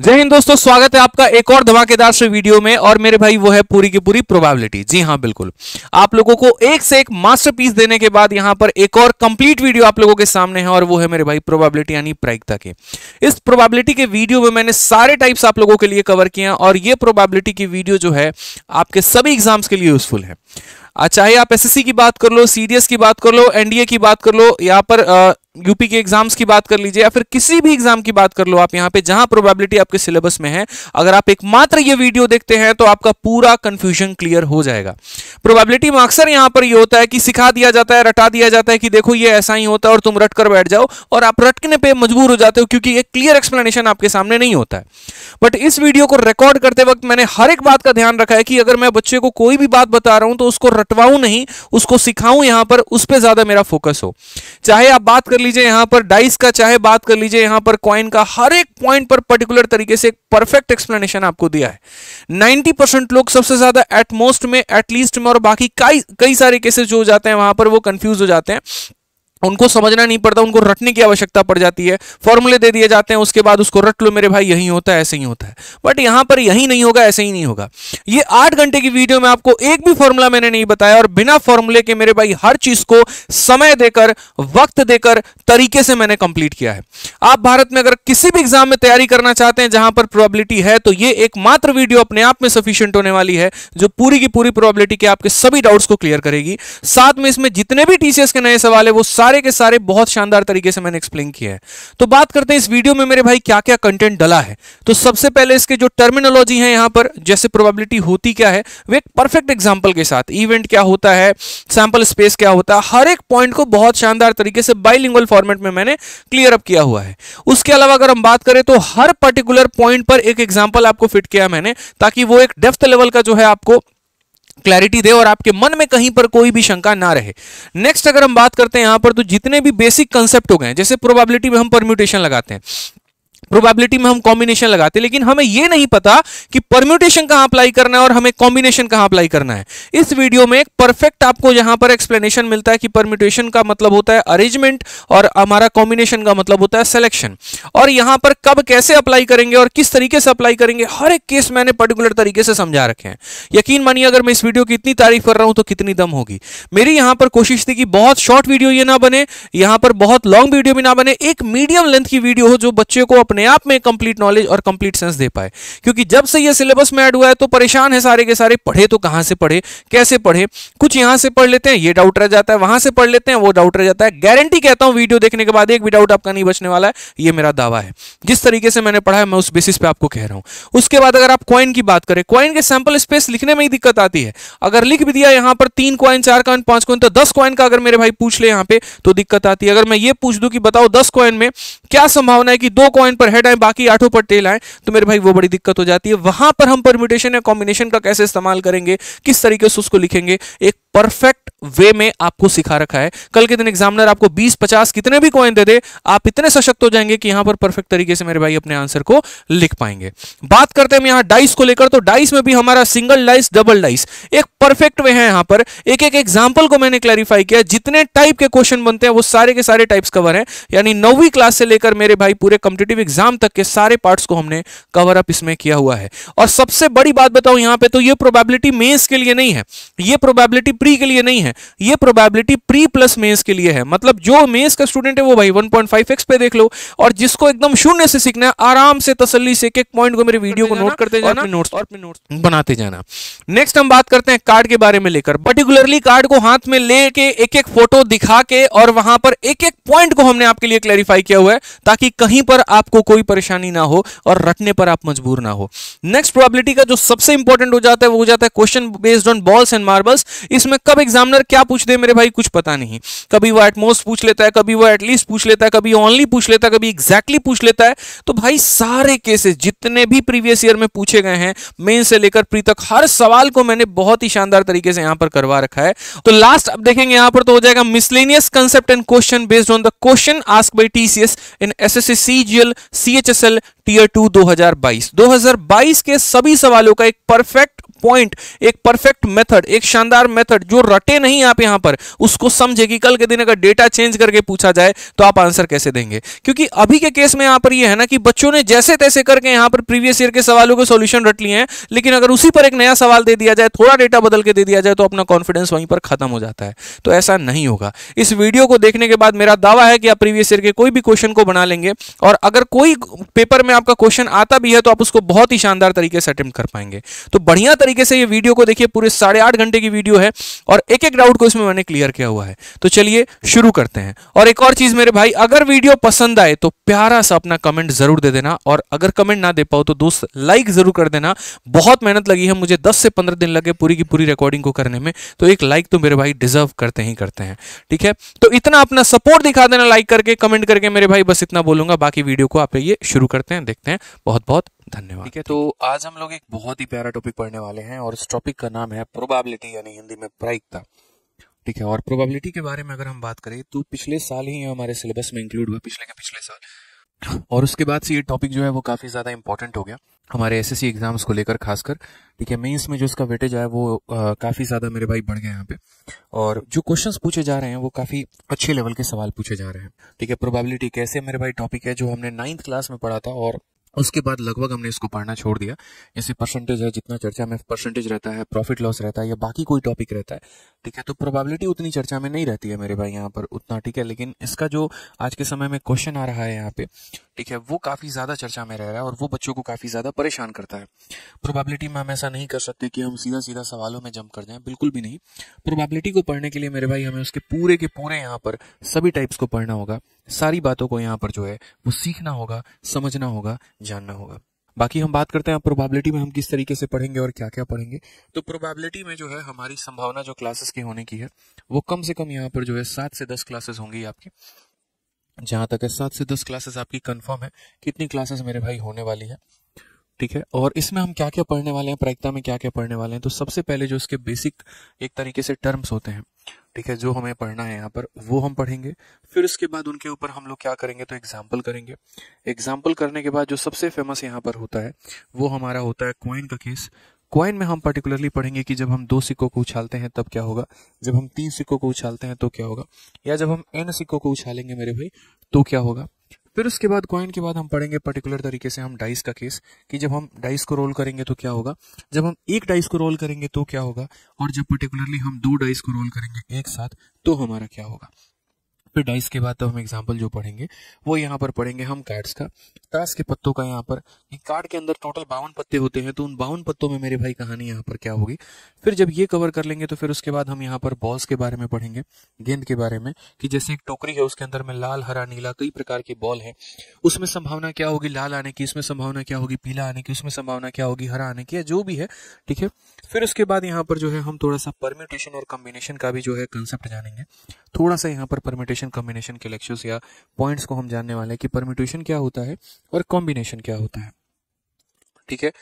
जय हिंद दोस्तों स्वागत है आपका एक और धमाकेदार से वीडियो में और मेरे भाई वो है पूरी की पूरी प्रोबेबिलिटी जी हाँ बिल्कुल आप लोगों को एक से एक मास्टरपीस देने के बाद यहाँ पर एक और कंप्लीट वीडियो आप लोगों के सामने है और वो है मेरे भाई प्रोबेबिलिटी यानी प्रायिकता के इस प्रोबेबिलिटी के वीडियो में मैंने सारे टाइप्स आप लोगों के लिए कवर किया और ये प्रोबेबिलिटी की वीडियो जो है आपके सभी एग्जाम्स के लिए यूजफुल है चाहे अच्छा, आप एसएससी की बात कर लो सीडीएस की बात कर लो एनडीए की बात कर लो यहाँ पर यूपी के एग्जाम्स की बात कर लीजिए या फिर किसी भी एग्जाम की बात कर लो आप यहाँ पे जहां प्रोबेबिलिटी आपके सिलेबस में है अगर आप एक ये वीडियो देखते हैं तो आपका पूरा कंफ्यूजन क्लियर हो जाएगा प्रोबेबिलिटी में अक्सर यहाँ पर ये होता है कि सिखा दिया जाता है रटा दिया जाता है कि देखो ये ऐसा ही होता है और तुम रट कर बैठ जाओ और आप रटने पर मजबूर हो जाते हो क्योंकि एक क्लियर एक्सप्लेनेशन आपके सामने नहीं होता है बट इस वीडियो को रिकॉर्ड करते वक्त मैंने हर एक बात का ध्यान रखा है कि अगर मैं बच्चे को कोई भी बात बता रहा हूं तो उसको रटवाऊं नहीं उसको सिखाऊं यहां पर उस पर ज्यादा मेरा फोकस हो चाहे आप बात कर लीजिए यहां पर डाइस का चाहे बात कर लीजिए यहां पर कॉइन का हर एक पॉइंट पर पर्टिकुलर तरीके से एक परफेक्ट एक्सप्लेनेशन आपको दिया है 90 परसेंट लोग सबसे ज्यादा एटमोस्ट में एटलीस्ट में और बाकी कई कई सारे केसेस जो हो जाते हैं वहां पर वो कंफ्यूज हो जाते हैं उनको समझना नहीं पड़ता उनको रटने की आवश्यकता पड़ जाती है फॉर्मूले दे दिए जाते हैं उसके बाद उसको रट लो मेरे भाई यही होता है ऐसे ही होता है बट यहां पर यही नहीं होगा ऐसे ही नहीं होगा ये आठ घंटे की वीडियो में आपको एक भी फॉर्मूला मैंने नहीं बताया और बिना फॉर्मूले के मेरे भाई हर चीज को समय देकर वक्त देकर तरीके से मैंने कंप्लीट किया है आप भारत में अगर किसी भी एग्जाम में तैयारी करना चाहते हैं जहां पर प्रोबेबिलिटी है तो ये एकमात्र वीडियो अपने आप में सफिशियंट होने वाली है जो पूरी की पूरी प्रोबेबिलिटी के आपके सभी डाउट्स को क्लियर करेगी साथ में इसमें जितने भी टीसीएस के नए सवाल है वो सारे के सारे बहुत शानदार तरीके से मैंने एक्सप्लेन किया है तो बात करते हैं इस वीडियो में मेरे भाई क्या क्या कंटेंट डला है तो सबसे पहले इसके जो टर्मिनोलॉजी है यहां पर जैसे प्रोबेबिलिटी होती क्या है वो एक परफेक्ट एग्जाम्पल के साथ इवेंट क्या होता है सैंपल स्पेस क्या होता है हर एक पॉइंट को बहुत शानदार तरीके से बाइलिंगुअल फॉर्मेट में मैंने क्लियर अप किया हुआ है उसके अलावा अगर हम बात करें तो हर पर्टिकुलर पॉइंट पर एक एग्जाम्पल आपको फिट किया मैंने ताकि वो एक डेफ्थ लेवल का जो है आपको क्लैरिटी दे और आपके मन में कहीं पर कोई भी शंका ना रहे नेक्स्ट अगर हम बात करते हैं यहां पर तो जितने भी बेसिक कंसेप्ट हो गए जैसे प्रोबेबिलिटी में हम परम्यूटेशन लगाते हैं प्रोबेबिलिटी में हम कॉम्बिनेशन लगाते लेकिन हमें यह नहीं पता कि परम्यूटेशन कहां अप्लाई करना है और हमें कॉम्बिनेशन कहां अप्लाई करना है इस वीडियो में एक परफेक्ट आपको यहां पर एक्सप्लेनेशन मिलता है कि परम्यूटेशन का मतलब होता है अरेंजमेंट और हमारा कॉम्बिनेशन का मतलब होता है सिलेक्शन और यहां पर कब कैसे अप्लाई करेंगे और किस तरीके से अप्लाई करेंगे हर एक केस मैंने पर्टिकुलर तरीके से समझा रखे हैं यकीन मानिए अगर मैं इस वीडियो की इतनी तारीफ कर रहा हूं तो कितनी दम होगी मेरी यहां पर कोशिश थी कि बहुत शॉर्ट वीडियो ये ना बने यहां पर बहुत लॉन्ग वीडियो भी ना बने एक मीडियम लेंथ की वीडियो हो जो बच्चे को अपने आप में कंप्लीट नॉलेज और कंप्लीट सेंस दे पाए क्योंकि जब से ये सिलेबस में ऐड हुआ है तो परेशान है सारे के सारे पढ़े तो कहां से पढ़े कैसे पढ़े कुछ यहां से पढ़ लेते हैं ये डाउट रह जाता है वहां से पढ़ लेते हैं वो डाउट रह जाता है गारंटी कहता हूं वीडियो देखने के बाद एक भी डाउट आपका नहीं बचने वाला है ये मेरा दावा है जिस तरीके से मैंने पढ़ा है मैं उस बेसिस पे आपको कह रहा हूं उसके बाद अगर आप क्वाइन की बात करें क्वाइन के सैंपल स्पेस लिखने में ही दिक्कत आती है अगर लिख भी दिया यहां पर तीन क्वाइन चार क्वाइन पांच क्वाइन तो दस क्वाइन का अगर मेरे भाई पूछ ले यहां पे तो दिक्कत आती है अगर मैं ये पूछ दूं कि बताओ दस क्वाइन में क्या संभावना है कि दो क्वाइन पर हेड आए बाकी आठों पर टेल आए तो मेरे भाई वो बड़ी दिक्कत हो जाती है वहां पर हम परम्यूटेशन या कॉम्बिनेशन का कैसे इस्तेमाल करेंगे किस तरीके से उसको लिखेंगे एक परफेक्ट वे में आपको सिखा रखा है कल के दिन एग्जामिनर आपको 20 50 कितने भी कॉइन दे दे आप इतने सशक्त हो जाएंगे कि यहां पर परफेक्ट तरीके से मेरे भाई अपने आंसर को लिख पाएंगे बात करते हैं हम यहां डाइस को लेकर तो डाइस में भी हमारा सिंगल डाइस डबल डाइस एक परफेक्ट वे है यहां पर एक एक एग्जाम्पल को मैंने क्लैरिफाई किया जितने टाइप के क्वेश्चन बनते हैं वो सारे के सारे टाइप्स कवर है यानी नौवीं क्लास से लेकर मेरे भाई पूरे कॉम्पिटेटिव एग्जाम तक के सारे पार्ट को हमने कवर अप इसमें किया हुआ है और सबसे बड़ी बात बताऊं यहां पर तो ये प्रोबेबिलिटी मेन्स के लिए नहीं है ये प्रोबेबिलिटी प्री के लिए नहीं है ये प्रोबेबिलिटी प्री प्लस मेंस के लिए है मतलब जो मेंस का स्टूडेंट है वो भाई 1.5x पे देख लो और जिसको एकदम शून्य से सीखना है आराम से तसल्ली से एक एक पॉइंट को मेरे वीडियो को नोट करते जाना और नोट्स और नोट्स बनाते जाना नेक्स्ट हम बात करते हैं कार्ड के बारे में लेकर पर्टिकुलरली कार्ड को हाथ में लेके एक एक फोटो दिखा के और वहां पर एक एक पॉइंट को हमने आपके लिए क्लैरिफाई किया हुआ है ताकि कहीं पर आपको कोई परेशानी ना हो और रटने पर आप मजबूर ना हो नेक्स्ट प्रोबेबिलिटी का जो सबसे इंपॉर्टेंट हो जाता है वो हो जाता है question based on balls and marbles इसमें कब एग्जामिनर क्या पूछ दे मेरे भाई कुछ पता नहीं कभी वो एटमोस्ट पूछ लेता है कभी वो एटलीस्ट पूछ लेता है कभी ओनली पूछ लेता है कभी एग्जैक्टली पूछ लेता है तो भाई सारे केसेस जितने भी प्रीवियस ईयर में पूछे गए हैं मेन से लेकर प्री तक हर सवाल को मैंने बहुत ही शानदार तरीके से यहां पर करवा रखा है तो लास्ट अब देखेंगे यहां पर तो हो जाएगा miscellaneous concept and question based on the question ask by TCS in S S C C G L H S L tier two दो दो हजार बाईस हजार बाईस के सभी सवालों का एक परफेक्ट पॉइंट एक परफेक्ट मेथड एक शानदार मेथड जो रटे नहीं आप यहां पर उसको समझे कि कल के दिन अगर डेटा चेंज करके पूछा जाए तो आप आंसर कैसे देंगे क्योंकि अभी के केस में यहां पर यह है ना कि बच्चों ने जैसे तैसे करके यहां पर प्रीवियस ईयर के सवालों के सोल्यूशन रट लिए हैं लेकिन अगर उसी पर एक नया सवाल दे दिया जाए थोड़ा डेटा बदल के दे दिया जाए तो अपना कॉन्फिडेंस वहीं पर खत्म हो जाता है तो ऐसा नहीं होगा इस वीडियो को देखने के बाद मेरा दावा है कि आप प्रीवियस ईयर के कोई भी क्वेश्चन को बना लेंगे और अगर कोई पेपर में आपका क्वेश्चन आता भी है तो आप उसको बहुत ही शानदार तरीके से अटेम्प्ट कर पाएंगे तो बढ़िया तरीके से ये वीडियो को देखिए पूरे साढ़े आठ घंटे की वीडियो है और एक एक डाउट को इसमें मैंने क्लियर किया हुआ है तो चलिए शुरू करते हैं और एक और चीज मेरे भाई अगर वीडियो पसंद आए तो प्यारा सा अपना कमेंट जरूर दे देना और अगर कमेंट ना दे पाओ तो दोस्त लाइक जरूर कर देना बहुत मेहनत लगी है मुझे दस से पंद्रह दिन लगे पूरी की पूरी रिकॉर्डिंग को करने में तो एक लाइक तो मेरे भाई डिजर्व करते ही करते हैं ठीक है तो इतना अपना सपोर्ट दिखा देना लाइक करके कमेंट करके मेरे भाई बस इतना बोलूंगा बाकी वीडियो को आप ये शुरू करते हैं देखते हैं बहुत बहुत धन्यवाद ठीक है तो आज हम लोग एक बहुत ही प्यारा टॉपिक पढ़ने वाले हैं और इस टॉपिक का नाम है प्रोबेबिलिटी यानी हिंदी में प्रायिकता ठीक है और प्रोबेबिलिटी के बारे में अगर हम बात करें तो पिछले साल ही हमारे सिलेबस में इंक्लूड हुआ पिछले के पिछले साल और उसके बाद से ये टॉपिक जो है वो काफी ज्यादा इंपॉर्टेंट हो गया हमारे एस एस एग्जाम्स को लेकर खासकर ठीक है मेन्स में जो इसका वेटेज है वो आ, काफी ज्यादा मेरे भाई बढ़ गए यहाँ पे और जो क्वेश्चंस पूछे जा रहे हैं वो काफी अच्छे लेवल के सवाल पूछे जा रहे हैं ठीक है प्रोबेबिलिटी कैसे मेरे भाई टॉपिक है जो हमने नाइन्थ क्लास में पढ़ा था और उसके बाद लगभग हमने इसको पढ़ना छोड़ दिया जैसे परसेंटेज है जितना चर्चा में परसेंटेज रहता है प्रॉफिट लॉस रहता है या बाकी कोई टॉपिक रहता है ठीक है तो प्रोबेबिलिटी उतनी चर्चा में नहीं रहती है मेरे भाई यहाँ पर उतना ठीक है लेकिन इसका जो आज के समय में क्वेश्चन आ रहा है यहाँ पे ठीक है वो काफ़ी ज़्यादा चर्चा में रह रहा है और वो बच्चों को काफ़ी ज़्यादा परेशान करता है प्रोबेबिलिटी में हम ऐसा नहीं कर सकते कि हम सीधा सीधा सवालों में जंप कर जाए बिल्कुल भी नहीं प्रोबेबिलिटी को पढ़ने के लिए मेरे भाई हमें उसके पूरे के पूरे यहाँ पर सभी टाइप्स को पढ़ना होगा सारी बातों को यहाँ पर जो है वो सीखना होगा समझना होगा जानना होगा बाकी हम बात करते हैं प्रोबेबिलिटी में हम किस तरीके से पढ़ेंगे और क्या क्या पढ़ेंगे तो प्रोबेबिलिटी में जो है हमारी संभावना जो क्लासेस की होने की है वो कम से कम यहाँ पर जो है सात से दस क्लासेस होंगी आपकी जहाँ तक है सात से दस क्लासेस आपकी कंफर्म है कितनी क्लासेस मेरे भाई होने वाली है ठीक है और इसमें हम क्या क्या पढ़ने वाले हैं प्रायिकता में क्या क्या पढ़ने वाले हैं तो सबसे पहले जो इसके बेसिक एक तरीके से टर्म्स होते हैं ठीक है जो हमें पढ़ना है यहाँ पर वो हम पढ़ेंगे फिर उसके बाद उनके ऊपर हम लोग क्या करेंगे तो एग्जाम्पल करेंगे एग्जाम्पल करने के बाद जो सबसे फेमस यहाँ पर होता है वो हमारा होता है क्वाइन का केस क्वाइन में हम पर्टिकुलरली पढ़ेंगे कि जब हम दो सिक्कों को उछालते हैं तब क्या होगा जब हम तीन सिक्कों को उछालते हैं तो क्या होगा या जब हम एन सिक्कों को उछालेंगे मेरे भाई तो क्या होगा फिर उसके बाद क्वाइन के बाद हम पढ़ेंगे पर्टिकुलर तरीके से हम डाइस का केस कि जब हम डाइस को रोल करेंगे तो क्या होगा जब हम एक डाइस को रोल करेंगे तो क्या होगा और जब पर्टिकुलरली हम दो डाइस को रोल करेंगे एक साथ तो हमारा क्या होगा पे डाइस के बाद तो हम एग्जाम्पल जो पढ़ेंगे वो यहाँ पर पढ़ेंगे हम कार्ड्स का ताश के पत्तों का यहाँ पर कार्ड के अंदर टोटल बावन पत्ते होते हैं तो उन बावन पत्तों में मेरे भाई कहानी यहाँ पर क्या होगी फिर जब ये कवर कर लेंगे तो फिर उसके बाद हम यहाँ पर बॉल्स के बारे में पढ़ेंगे गेंद के बारे में कि जैसे एक टोकरी है उसके अंदर में लाल हरा नीला कई प्रकार के बॉल है उसमें संभावना क्या होगी लाल आने की इसमें संभावना क्या होगी पीला आने की उसमें संभावना क्या होगी हरा आने की या जो भी है ठीक है फिर उसके बाद यहाँ पर जो है हम थोड़ा सा परम्यूटेशन और कॉम्बिनेशन का भी जो है कंसेप्ट जानेंगे थोड़ा सा यहाँ पर परम्यूटेशन परम्यूटेशन कॉम्बिनेशन के लेक्चर्स या पॉइंट्स को हम जानने वाले हैं कि परम्यूटेशन क्या होता है और कॉम्बिनेशन क्या होता है ठीक है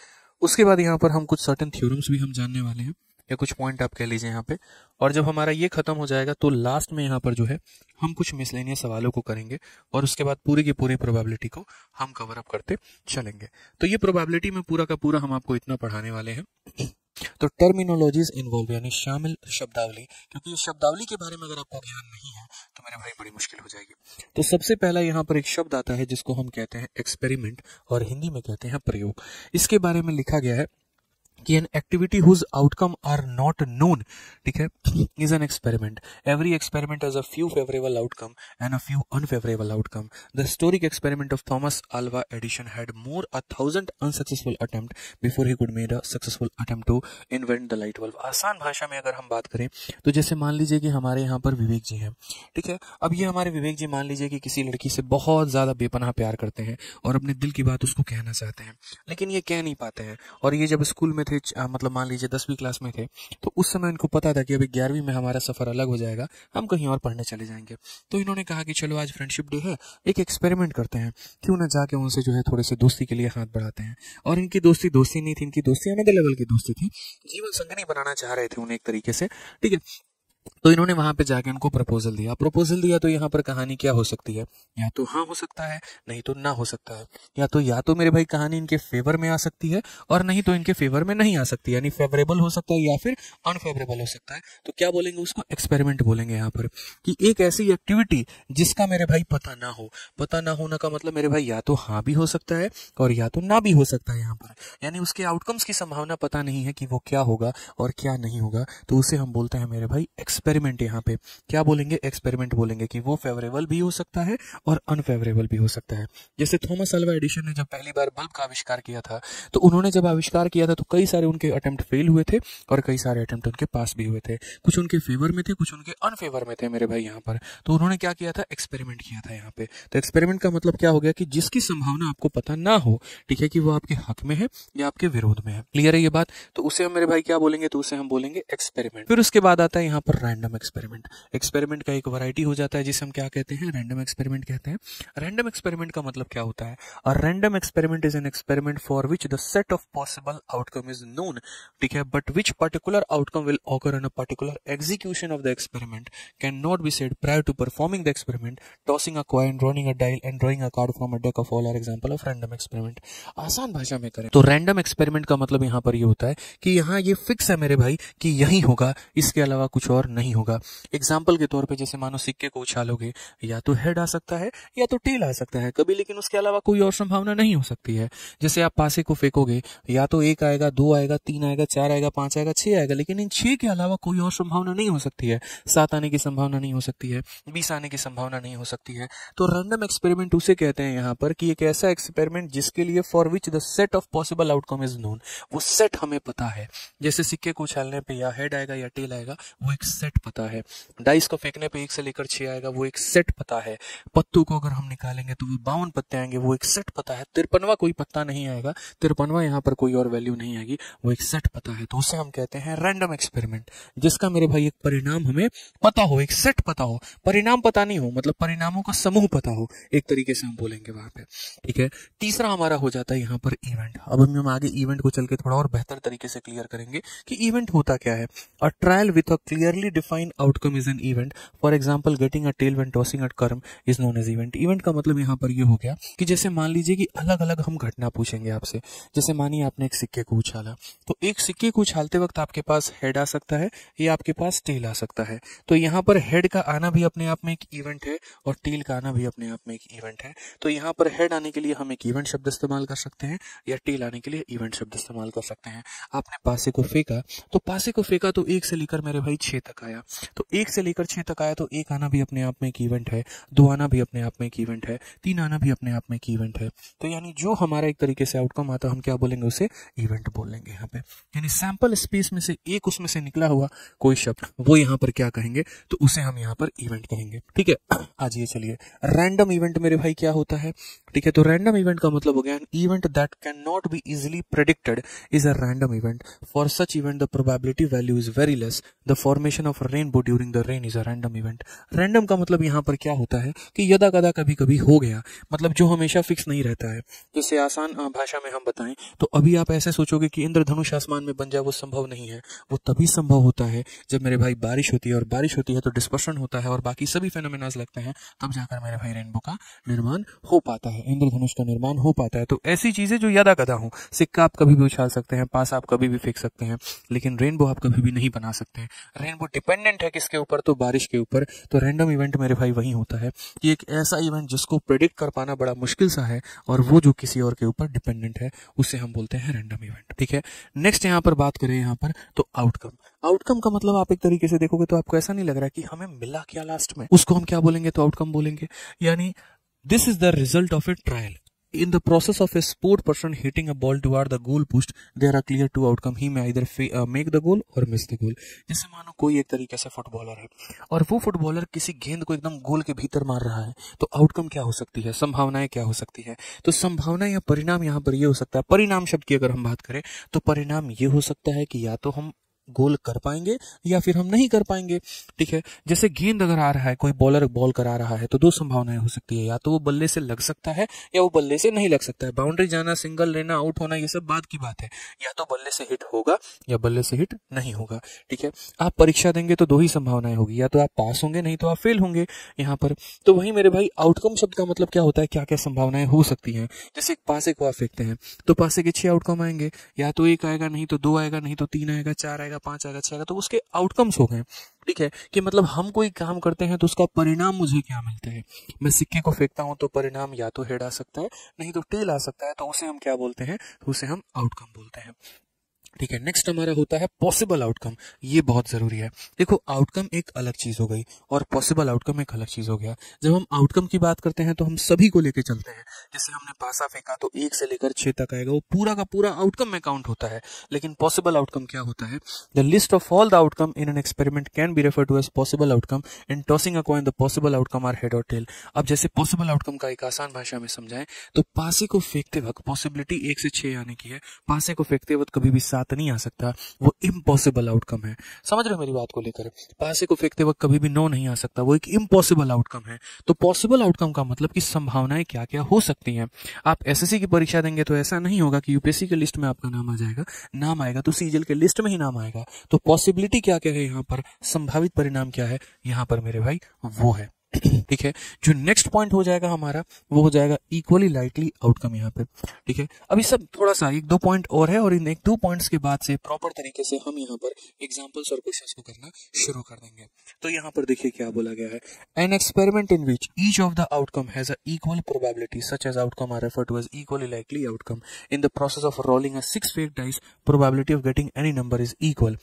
उसके बाद यहाँ पर हम कुछ सर्टन थ्योरम्स भी हम जानने वाले हैं या कुछ पॉइंट आप कह लीजिए यहाँ पे और जब हमारा ये खत्म हो जाएगा तो लास्ट में यहाँ पर जो है हम कुछ मिसलेनियस सवालों को करेंगे और उसके बाद पूरी की पूरी प्रोबेबिलिटी को हम कवर अप करते चलेंगे तो ये प्रोबेबिलिटी में पूरा का पूरा हम आपको इतना पढ़ाने वाले हैं तो टर्मिनोलॉजीज इन्वॉल्व यानी शामिल शब्दावली क्योंकि इस शब्दावली के बारे में अगर आपको ज्ञान नहीं है तो मेरे भाई बड़ी मुश्किल हो जाएगी तो सबसे पहला यहाँ पर एक शब्द आता है जिसको हम कहते हैं एक्सपेरिमेंट और हिंदी में कहते हैं प्रयोग इसके बारे में लिखा गया है कि an activity whose outcome are not known ठीक है is an experiment every experiment as a few favourable outcome and a few unfavourable outcome the historic experiment of Thomas Alva Edison had more a thousand unsuccessful attempt before he could made a successful attempt to invent the light bulb आसान भाषा में अगर हम बात करें तो जैसे मान लीजिए कि हमारे यहाँ पर विवेक जी हैं ठीक है अब ये हमारे विवेक जी मान लीजिए कि किसी लड़की से बहुत ज़्यादा बेपनाह प्यार करते हैं और अपने दिल की बात उसको कहना चाहते हैं लेकिन ये कह नहीं पाते हैं और ये जब स्कूल में थे फिर मतलब मान लीजिए दसवीं क्लास में थे तो उस समय इनको पता था कि अभी ग्यारहवीं में हमारा सफ़र अलग हो जाएगा हम कहीं और पढ़ने चले जाएंगे तो इन्होंने कहा कि चलो आज फ्रेंडशिप डे है एक एक्सपेरिमेंट करते हैं क्यों ना जाके उनसे जो है थोड़े से दोस्ती के लिए हाथ बढ़ाते हैं और इनकी दोस्ती दोस्ती नहीं थी इनकी दोस्ती अलग लेवल की दोस्ती थी जीवन संगनी बनाना चाह रहे थे उन्हें एक तरीके से ठीक है तो इन्होंने वहां पे जाके उनको प्रपोजल दिया प्रपोजल दिया तो यहाँ पर कहानी क्या हो सकती है या तो हाँ हो सकता है नहीं तो ना हो सकता है या तो या तो मेरे भाई कहानी इनके फेवर में आ सकती है और नहीं तो इनके फेवर में नहीं आ सकती यानी फेवरेबल हो सकता है या फिर अनफेवरेबल हो सकता है तो क्या बोलेंगे उसको एक्सपेरिमेंट बोलेंगे यहाँ पर कि एक ऐसी एक्टिविटी जिसका मेरे भाई पता ना हो पता ना होना का मतलब मेरे भाई या तो हाँ भी हो सकता है और या तो ना भी हो सकता है यहाँ पर यानी उसके आउटकम्स की संभावना पता नहीं है कि वो क्या होगा और क्या नहीं होगा तो उसे हम बोलते हैं मेरे भाई एक्स एक्सपेरिमेंट यहाँ पे क्या बोलेंगे एक्सपेरिमेंट बोलेंगे कि वो फेवरेबल भी हो सकता है और अनफेवरेबल भी हो सकता है जैसे थॉमस अल्वा एडिशन ने जब पहली बार बल्ब का आविष्कार किया था तो उन्होंने जब आविष्कार किया था तो कई सारे उनके अटैम्प्ट फेल हुए थे और कई सारे अटैम्प्ट उनके पास भी हुए थे कुछ उनके फेवर में थे कुछ उनके अनफेवर में थे मेरे भाई यहाँ पर तो उन्होंने क्या किया था एक्सपेरिमेंट किया था यहाँ पे तो एक्सपेरिमेंट का मतलब क्या हो गया कि जिसकी संभावना आपको पता ना हो ठीक है कि वो आपके हक में है या आपके विरोध में है क्लियर है ये बात तो उसे हम मेरे भाई क्या बोलेंगे तो उसे हम बोलेंगे एक्सपेरिमेंट फिर उसके बाद आता है यहाँ पर रैंडम एक्सपेरिमेंट एक्सपेरिमेंट का एक वैरायटी हो जाता है जिसे हम क्या कहते हैं रैंडम एक्सपेरिमेंट कहते हैं रैंडम एक्सपेरिमेंट का मतलब क्या होता है a random experiment is an experiment for which the set of possible outcome is known ठीक है but which particular outcome will occur in a particular execution of the experiment can not be said prior to performing the experiment tossing a coin drawing a dial and drawing a card from a deck of all are example of random experiment आसान भाषा में करें तो random experiment का मतलब यहां पर ये होता है कि यहां ये फिक्स है मेरे भाई कि यही होगा इसके अलावा कुछ और नहीं होगा एग्जाम्पल के तौर पर जैसे मानो सिक्के को उछालोगे या तो हेड आ सकता है या तो टेल आ सकता है कभी लेकिन उसके अलावा कोई और संभावना नहीं हो सकती है जैसे आप पासे को फेंकोगे या तो एक आएगा दो आएगा तीन आएगा चार आएगा पांच आएगा छह आएगा लेकिन इन छह के अलावा कोई और संभावना नहीं हो सकती है सात आने की संभावना नहीं हो सकती है बीस आने की संभावना नहीं हो सकती है तो रैंडम एक्सपेरिमेंट उसे कहते हैं यहाँ पर कि एक ऐसा एक्सपेरिमेंट जिसके लिए for which the set of possible outcome is known वो सेट हमें पता है जैसे सिक्के को उछालने पे या हेड आएगा या टेल आएगा वो एक सेट सेट पता है डाइस को फेंकने पे एक से लेकर छह आएगा वो एक सेट पता है पत्तों को अगर हम निकालेंगे तो वो बावन पत्ते आएंगे वो एक सेट पता है तिरपनवा कोई पत्ता नहीं आएगा तिरपनवा यहाँ पर कोई और वैल्यू नहीं आएगी वो एक सेट पता है तो उसे हम कहते हैं रैंडम एक्सपेरिमेंट जिसका मेरे भाई एक परिणाम हमें पता हो एक सेट पता हो परिणाम पता नहीं हो मतलब परिणामों का समूह पता हो एक तरीके से हम बोलेंगे वहां पे ठीक है तीसरा हमारा हो जाता है यहाँ पर इवेंट अब हम आगे इवेंट को चल के थोड़ा और बेहतर तरीके से क्लियर करेंगे कि इवेंट होता क्या है a trial with a clearly clearly defined outcome is an event. For example, getting a tail when tossing at कर्म is known as event. Event का मतलब यहाँ पर ये यह हो गया कि जैसे मान लीजिए कि अलग अलग हम घटना पूछेंगे आपसे जैसे मानिए आपने एक सिक्के को उछाला तो एक सिक्के को उछालते वक्त आपके पास हेड आ सकता है या आपके पास टेल आ सकता है तो यहाँ पर हेड का आना भी अपने आप में एक इवेंट है और टेल का आना भी अपने आप में एक इवेंट है तो यहाँ पर हेड आने के लिए हम एक इवेंट शब्द इस्तेमाल कर सकते हैं या टेल आने के लिए इवेंट शब्द इस्तेमाल कर सकते हैं आपने पासे को फेंका तो पासे को फेंका तो एक से लेकर मेरे भाई छः तक तक आया तो एक से लेकर छः तक आया तो एक आना भी अपने आप में एक इवेंट है दो आना भी अपने आप में एक इवेंट है तीन आना भी अपने आप में एक इवेंट है तो यानी जो हमारा एक तरीके से आउटकम आता हम क्या बोलेंगे उसे इवेंट बोलेंगे यहाँ पे यानी सैम्पल स्पेस में से एक उसमें से निकला हुआ कोई शब्द वो यहाँ पर क्या कहेंगे तो उसे हम यहाँ पर इवेंट कहेंगे ठीक है आज ये चलिए रैंडम इवेंट मेरे भाई क्या होता है ठीक है तो रैंडम इवेंट का मतलब हो गया event that can not be easily predicted is a random event for such event the probability value is very less the formation formation of rainbow during the rain is a random event random का मतलब यहाँ पर क्या होता है कि यदा कदा कभी कभी हो गया मतलब जो हमेशा फिक्स नहीं रहता है जिससे आसान भाषा में हम बताएं तो अभी आप ऐसे सोचोगे कि इंद्रधनुष आसमान में बन जाए वो संभव नहीं है वो तभी संभव होता है जब मेरे भाई बारिश होती है और बारिश होती है तो डिस्पर्शन होता है और बाकी सभी फेनोमिनाज लगते हैं तब जाकर मेरे भाई रेनबो का निर्माण हो पाता है इंद्रधनुष का निर्माण हो पाता है तो ऐसी चीजें जो यदा कदा हो सिक्का आप कभी भी उछाल सकते हैं पास आप कभी भी फेंक सकते हैं लेकिन रेनबो आप कभी भी नहीं बना सकते रेनबो डिपेंडेंट है किसके ऊपर तो बारिश के ऊपर तो रैंडम इवेंट मेरे भाई वही होता है कि एक ऐसा इवेंट जिसको प्रेडिक्ट कर पाना बड़ा मुश्किल सा है और वो जो किसी और के ऊपर डिपेंडेंट है उसे हम बोलते हैं रैंडम इवेंट ठीक है नेक्स्ट यहाँ पर बात करें यहाँ पर तो आउटकम आउटकम का मतलब आप एक तरीके से देखोगे तो आपको ऐसा नहीं लग रहा कि हमें मिला क्या लास्ट में उसको हम क्या बोलेंगे तो आउटकम बोलेंगे यानी this is the result of a trial In the process of a sport person hitting a ball toward the goal post, there are clear two outcome. He may either uh, make the goal or miss the goal. जैसे मानो कोई एक तरीके से footballer है और वो footballer किसी गेंद को एकदम गोल के भीतर मार रहा है तो आउटकम क्या हो सकती है संभावनाएं क्या हो सकती है तो संभावना या परिणाम यहाँ पर ये हो सकता है परिणाम शब्द की अगर हम बात करें तो परिणाम ये हो सकता है कि या तो हम गोल कर पाएंगे या फिर हम नहीं कर पाएंगे ठीक है जैसे गेंद अगर आ रहा है कोई बॉलर बॉल करा रहा है तो दो संभावनाएं हो सकती है या तो वो बल्ले से लग सकता है या वो बल्ले से नहीं लग सकता है बाउंड्री जाना सिंगल लेना आउट होना ये सब बात की बात है या तो बल्ले से हिट होगा या बल्ले से हिट नहीं होगा ठीक है आप परीक्षा देंगे तो दो ही संभावनाएं होगी या तो आप पास होंगे नहीं तो आप फेल होंगे यहाँ पर तो वही मेरे भाई आउटकम शब्द का मतलब क्या होता है क्या क्या संभावनाएं हो सकती है जैसे एक पासे को आप फेंकते हैं तो पासे के छह आउटकम आएंगे या तो एक आएगा नहीं तो दो आएगा नहीं तो तीन आएगा चार आएगा आएगा पाँच आएगा छह आएगा तो उसके आउटकम्स हो गए ठीक है कि मतलब हम कोई काम करते हैं तो उसका परिणाम मुझे क्या मिलता है मैं सिक्के को फेंकता हूँ तो परिणाम या तो हेड आ सकता है नहीं तो टेल आ सकता है तो उसे हम क्या बोलते हैं तो उसे हम आउटकम बोलते हैं ठीक है नेक्स्ट हमारा होता है पॉसिबल आउटकम ये बहुत ज़रूरी है देखो आउटकम एक अलग चीज़ हो गई और पॉसिबल आउटकम एक अलग चीज़ हो गया जब हम आउटकम की बात करते हैं तो हम सभी को लेके चलते हैं जैसे हमने पासा फेंका तो एक से लेकर छह तक आएगा वो पूरा का पूरा आउटकम में काउंट होता है लेकिन पॉसिबल आउटकम क्या होता है the list of all the outcome in an experiment can be refer to as possible outcome in tossing a coin the possible outcome are head और टेल अब जैसे पॉसिबल आउटकम का एक आसान भाषा में समझाएं तो पासे को फेंकते वक्त पॉसिबिलिटी एक से छह आने की है पासे को फेंकते वक्त कभी भी सात साथ नहीं आ सकता वो इम्पॉसिबल आउटकम है समझ रहे हो मेरी बात को लेकर पैसे को फेंकते वक्त कभी भी नो नहीं आ सकता वो एक इम्पॉसिबल आउटकम है तो पॉसिबल आउटकम का मतलब कि संभावनाएं क्या क्या हो सकती हैं आप एस की परीक्षा देंगे तो ऐसा नहीं होगा कि यूपीएससी के लिस्ट में आपका नाम आ जाएगा नाम आएगा तो सीजल के लिस्ट में ही नाम आएगा तो पॉसिबिलिटी क्या क्या है यहाँ पर संभावित परिणाम क्या है यहाँ पर मेरे भाई वो है ठीक है जो नेक्स्ट पॉइंट हो जाएगा हमारा वो हो जाएगा इक्वली लाइटली आउटकम यहाँ पे ठीक है अभी सब थोड़ा सा एक दो पॉइंट और है और इन एक दो पॉइंट्स के बाद से प्रॉपर तरीके से हम यहाँ पर एग्जाम्पल्स और क्वेश्चंस को करना शुरू कर देंगे तो यहाँ पर देखिए क्या बोला गया है an experiment in which each of the outcome has equal probability such as outcome are refer to as equally likely outcome in the process of rolling six face dice probability of getting any number is equal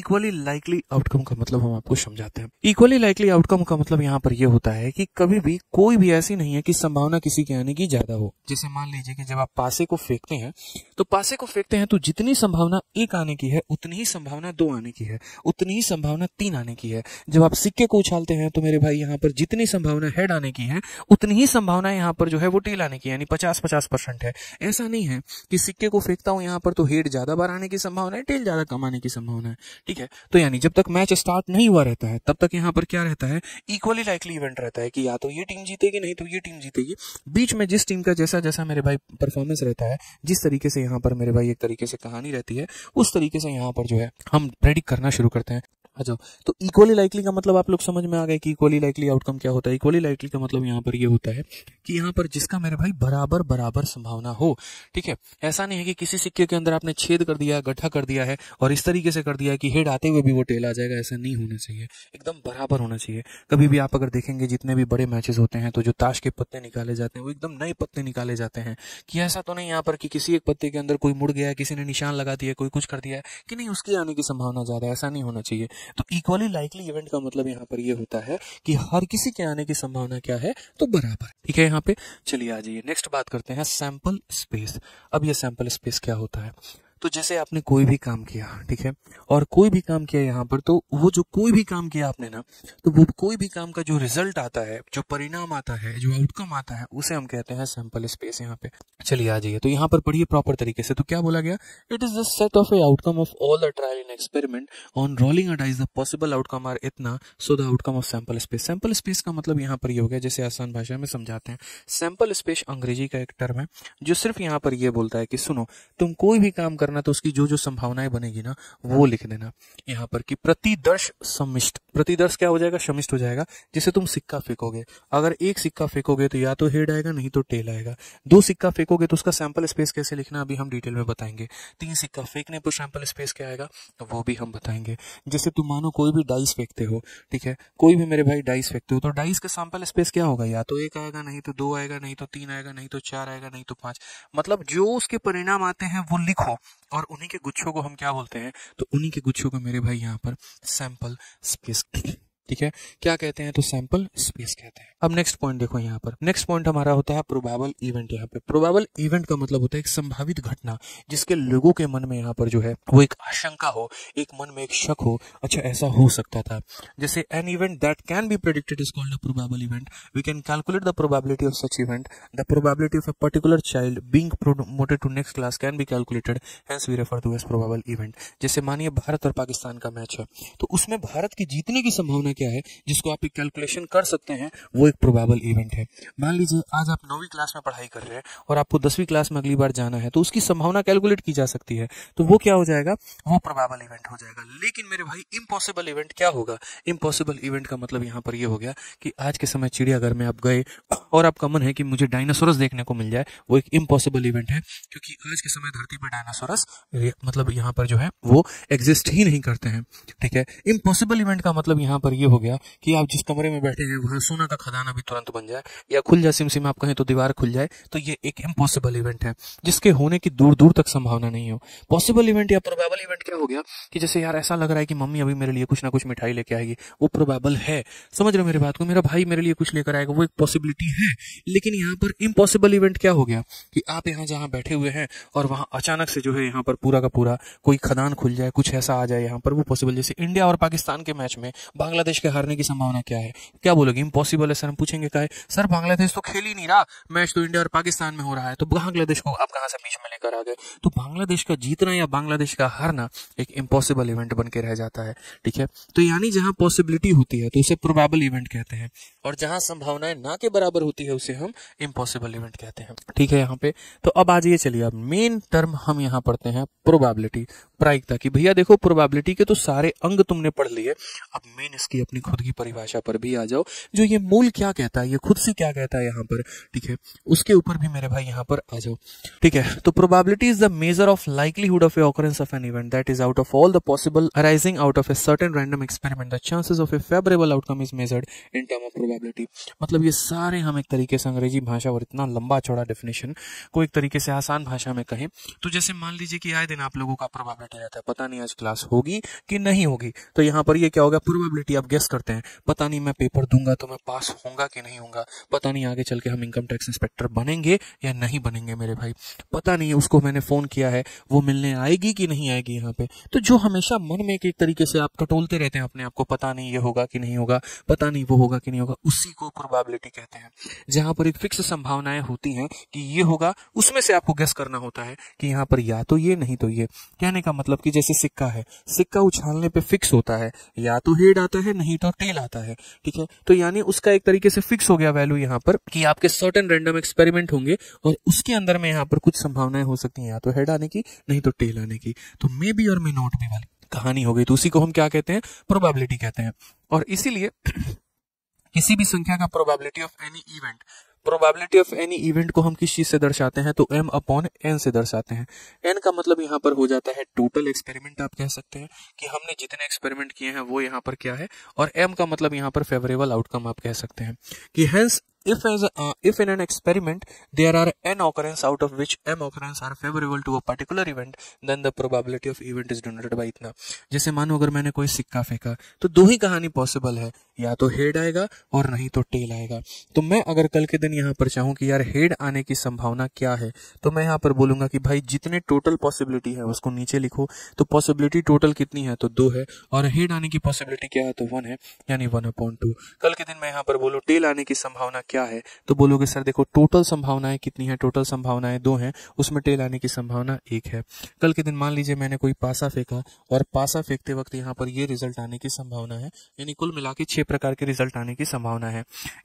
equally likely outcome का मतलब हम आपको समझाते हैं equally likely outcome का मतलब यहाँ पर यह ये होता है कि कभी भी कोई भी ऐसी नहीं है कि संभावना किसी के आने की ज्यादा हो जैसे मान लीजिए कि जब आप पासे को फेंकते हैं तो पासे को फेंकते हैं तो जितनी संभावना एक आने की है उतनी ही संभावना दो आने की है उतनी ही संभावना तीन आने की है जब आप सिक्के को उछालते हैं तो मेरे भाई यहाँ पर जितनी संभावना हेड आने की है उतनी ही संभावना यहाँ पर जो है वो टेल आने की यानी पचास पचास परसेंट है ऐसा नहीं है कि सिक्के को फेंकता हूँ यहाँ पर तो हेड ज्यादा बार आने की संभावना है टेल ज्यादा कम आने की संभावना है ठीक है तो यानी जब तक मैच स्टार्ट नहीं हुआ रहता है तब तक यहाँ पर क्या रहता है इक्वली लाइकली इवेंट रहता है कि या तो ये टीम जीतेगी नहीं तो ये टीम जीतेगी बीच में जिस टीम का जैसा जैसा मेरे भाई परफॉर्मेंस रहता है जिस तरीके से यहाँ पर मेरे भाई एक तरीके से कहानी रहती है उस तरीके से यहाँ पर जो है हम प्रेडिक्ट करना शुरू करते हैं आ अच्छा, जाओ तो इक्वली लाइकली का मतलब आप लोग समझ में आ गए कि इक्वली लाइकली आउटकम क्या होता है इक्वली लाइकली का मतलब यहाँ पर ये यह होता है कि यहाँ पर जिसका मेरे भाई बराबर बराबर संभावना हो ठीक है ऐसा नहीं है कि किसी सिक्के के अंदर आपने छेद कर दिया गड्ढा कर दिया है और इस तरीके से कर दिया है कि हेड आते हुए भी वो टेल आ जाएगा ऐसा नहीं होना चाहिए एकदम बराबर होना चाहिए कभी भी आप अगर देखेंगे जितने भी बड़े मैचेस होते हैं तो जो ताश के पत्ते निकाले जाते हैं वो एकदम नए पत्ते निकाले जाते हैं कि ऐसा तो नहीं यहाँ पर कि किसी एक पत्ते के अंदर कोई मुड़ गया किसी ने निशान लगा दिया कोई कुछ कर दिया कि नहीं उसके आने की संभावना ज़्यादा ऐसा नहीं होना चाहिए तो इक्वली लाइकली इवेंट का मतलब यहाँ पर ये यह होता है कि हर किसी के आने की संभावना क्या है तो बराबर ठीक है यहाँ पे चलिए आ जाइए नेक्स्ट बात करते हैं सैंपल स्पेस अब ये सैंपल स्पेस क्या होता है तो जैसे आपने कोई भी काम किया ठीक है और कोई भी काम किया यहाँ पर तो वो जो कोई भी काम किया आपने ना तो वो कोई भी काम का जो रिजल्ट आता है जो परिणाम आता है जो आउटकम आता है उसे हम कहते हैं सैंपल स्पेस यहाँ पे चलिए आ जाइए तो यहाँ पर पढ़िए प्रॉपर तरीके से तो क्या बोला गया it is the set of a outcome of all the trial in experiment on rolling a the possible outcome are इतना so the outcome of sample space sample space का मतलब यहाँ पर ये हो गया जैसे आसान भाषा में समझाते हैं सैंपल स्पेस अंग्रेजी का एक टर्म है जो सिर्फ यहाँ पर यह बोलता है कि सुनो तुम कोई भी काम कर करना तो उसकी जो जो संभावनाएं बनेगी ना वो हाँ। लिख देना यहाँ पर कि प्रतिदर्श समिष्ट प्रतिदर्श क्या हो जाएगा समिष्ट हो जाएगा जिसे तुम सिक्का फेंकोगे अगर एक सिक्का फेंकोगे तो या तो हेड आएगा नहीं तो टेल आएगा दो सिक्का फेंकोगे तो उसका सैंपल स्पेस कैसे लिखना अभी हम डिटेल में बताएंगे तीन सिक्का फेंकने पर सैंपल स्पेस क्या आएगा तो वो भी हम बताएंगे जैसे तुम मानो कोई भी डाइस फेंकते हो ठीक है कोई भी मेरे भाई डाइस फेंकते हो तो डाइस का सैंपल स्पेस क्या होगा या तो एक आएगा नहीं तो दो आएगा नहीं तो तीन आएगा नहीं तो चार आएगा नहीं तो पांच मतलब जो उसके परिणाम आते हैं वो लिखो और उन्हीं के गुच्छों को हम क्या बोलते हैं तो उन्हीं के गुच्छों को मेरे भाई यहाँ पर सैंपल स्पेस ठीक है क्या कहते हैं तो सैंपल स्पेस कहते हैं अब नेक्स्ट पॉइंट देखो यहाँ पर नेक्स्ट पॉइंट हमारा होता है प्रोबेबल इवेंट यहाँ पे प्रोबेबल इवेंट का मतलब होता है एक संभावित घटना जिसके लोगों के मन में यहाँ पर जो है वो एक आशंका हो एक मन में एक शक हो अच्छा ऐसा हो सकता था जैसे an event that can be predicted is called a probable event we can calculate the probability of such event the probability of a particular child being promoted to next class can be calculated hence we refer to as probable event जैसे मानिए भारत और पाकिस्तान का match है तो उसमें भारत की जीतने की संभावना क्या है जिसको आप एक कैलकुलेशन कर सकते हैं वो एक प्रोबेबल इवेंट है मान लीजिए आज आप नौवीं क्लास में पढ़ाई कर रहे हैं और आपको दसवीं क्लास में अगली बार जाना है तो उसकी संभावना कैलकुलेट की जा सकती है तो वो क्या हो जाएगा वो प्रोबेबल इवेंट हो जाएगा लेकिन मेरे भाई इम्पॉसिबल इवेंट क्या होगा इम्पॉसिबल इवेंट का मतलब यहाँ पर यह हो गया कि आज के समय चिड़ियाघर में आप गए और आपका मन है कि मुझे डायनासोरस देखने को मिल जाए वो एक इम्पॉसिबल इवेंट है क्योंकि आज के समय धरती पर डायनासोरस मतलब यहाँ पर जो है वो एग्जिस्ट ही नहीं करते हैं ठीक है इम्पॉसिबल इवेंट का मतलब यहाँ पर ये ये हो गया कि आप जिस कमरे में बैठे हैं वहाँ सोना का खदाना भी तुरंत बन जाए या खुल जाए सिम सिम आप कहें तो दीवार खुल जाए तो ये एक इम्पॉसिबल इवेंट है जिसके होने की दूर दूर तक संभावना नहीं हो पॉसिबल इवेंट या प्रोबेबल इवेंट क्या हो गया कि जैसे यार ऐसा लग रहा है कि मम्मी अभी मेरे लिए कुछ ना कुछ मिठाई लेके आएगी वो प्रोबेबल है समझ रहे हो मेरी बात को मेरा भाई मेरे लिए कुछ लेकर आएगा वो एक पॉसिबिलिटी है लेकिन यहाँ पर इम्पॉसिबल इवेंट क्या हो गया कि आप यहाँ जहाँ बैठे हुए हैं और वहाँ अचानक से जो है यहाँ पर पूरा का पूरा कोई खदान खुल जाए कुछ ऐसा आ जाए यहाँ पर वो पॉसिबल जैसे इंडिया और पाकिस्तान के मैच में बांग्लादेश बांग्लादेश के हारने की संभावना क्या है क्या बोलोगे इम्पॉसिबल है सर हम पूछेंगे क्या है सर बांग्लादेश तो खेल ही नहीं रहा मैच तो इंडिया और पाकिस्तान में हो रहा है तो बांग्लादेश को आप कहाँ से बीच में लेकर आ गए तो बांग्लादेश का जीतना या बांग्लादेश का हारना एक इम्पॉसिबल इवेंट बन के रह जाता है ठीक है तो यानी जहाँ पॉसिबिलिटी होती है तो उसे प्रोबेबल इवेंट कहते हैं और जहाँ संभावनाएं ना के बराबर होती है उसे हम इम्पॉसिबल इवेंट कहते हैं ठीक है यहाँ पे तो अब आ जाइए चलिए अब मेन टर्म हम यहाँ पढ़ते हैं प्रोबेबिलिटी प्रायिकता की भैया देखो प्रोबेबिलिटी के तो सारे अंग तुमने पढ़ लिए अब मेन इसकी अपनी खुद की परिभाषा पर भी आ जाओ जो ये मूल क्या कहता है ये खुद से क्या कहता है यहाँ पर ठीक है उसके ऊपर भी मेरे भाई यहाँ पर आ जाओ ठीक है तो probability is the measure of livelihood of a occurrence of an event that is out of all the possible arising out of a certain random experiment the chances of a favourable outcome is measured in term of probability मतलब ये सारे हम एक तरीके से अंग्रेजी भाषा और इतना लंबा चौड़ा डेफिनेशन को एक तरीके से आसान भाषा में कहें तो जैसे मान लीजिए कि आए दिन आप लोगों का प्रोबेबिलिटी बैठे जाता है पता नहीं आज क्लास होगी कि नहीं होगी तो यहाँ पर ये क्या होगा प्रोबेबिलिटी आप गेस करते हैं पता नहीं मैं पेपर दूंगा तो मैं पास होगा कि नहीं होगा पता नहीं आगे चल के हम इनकम टैक्स इंस्पेक्टर बनेंगे या नहीं बनेंगे मेरे भाई पता नहीं उसको मैंने फ़ोन किया है वो मिलने आएगी कि नहीं आएगी यहाँ पे तो जो हमेशा मन में एक तरीके से आप कटोलते रहते हैं अपने आपको पता नहीं ये होगा कि नहीं होगा पता नहीं वो होगा कि नहीं होगा उसी को प्रोबेबिलिटी कहते हैं जहां पर एक फिक्स संभावनाएं होती हैं कि ये होगा उसमें से आपको गेस करना होता है कि यहाँ पर या तो ये नहीं तो ये कहने का मतलब कि जैसे सिक्का है सिक्का उछालने पे फिक्स होता है या तो हेड आता है नहीं तो टेल आता है ठीक है तो यानी उसका एक तरीके से फिक्स हो गया वैल्यू यहाँ पर कि आपके सर्टन रेंडम एक्सपेरिमेंट होंगे और उसके अंदर में यहाँ पर कुछ संभावनाएं हो सकती है या तो हेड आने की नहीं तो टेल आने की तो मे बी और मे नॉट बी वाली कहानी हो गई तो उसी को हम क्या कहते हैं प्रोबेबिलिटी कहते हैं और इसीलिए किसी भी संख्या का probability of any event probability of any event को हम किस चीज से दर्शाते हैं तो एम अपॉन एन से दर्शाते हैं एन का मतलब यहाँ पर हो जाता है टोटल एक्सपेरिमेंट आप कह सकते हैं कि हमने जितने एक्सपेरिमेंट किए हैं वो यहाँ पर क्या है और एम का मतलब यहाँ पर फेवरेबल आउटकम आप कह सकते हैं कि hence if as a, uh, if in an experiment there are n occurrences out of which m occurrences are favorable to a particular event then the probability of event is denoted by इतना जैसे मानो अगर मैंने कोई सिक्का फेंका तो दो ही कहानी पॉसिबल है या तो हेड आएगा और नहीं तो टेल आएगा तो मैं अगर कल के दिन यहाँ पर चाहूँ कि यार हेड आने की संभावना क्या है तो मैं यहाँ पर बोलूंगा कि भाई जितने टोटल पॉसिबिलिटी है उसको नीचे लिखो तो पॉसिबिलिटी टोटल कितनी है तो दो है और हेड आने की पॉसिबिलिटी क्या है तो वन है यानी वन अपॉइंट टू कल के दिन मैं यहाँ पर बोलूँ टेल आने की संभावना क्या क्या है तो बोलोगे सर देखो टोटल संभावनाएं कितनी है टोटल संभावनाएं दो हैं उसमें टेल आने की संभावना एक है कल के दिन मान लीजिए मैंने कोई पासा फेंका और पासा फेंकते वक्त यहाँ पर ये रिजल्ट आने की संभावना है यानी कुल मिला के प्रकार के रिजल्ट आने की संभावना है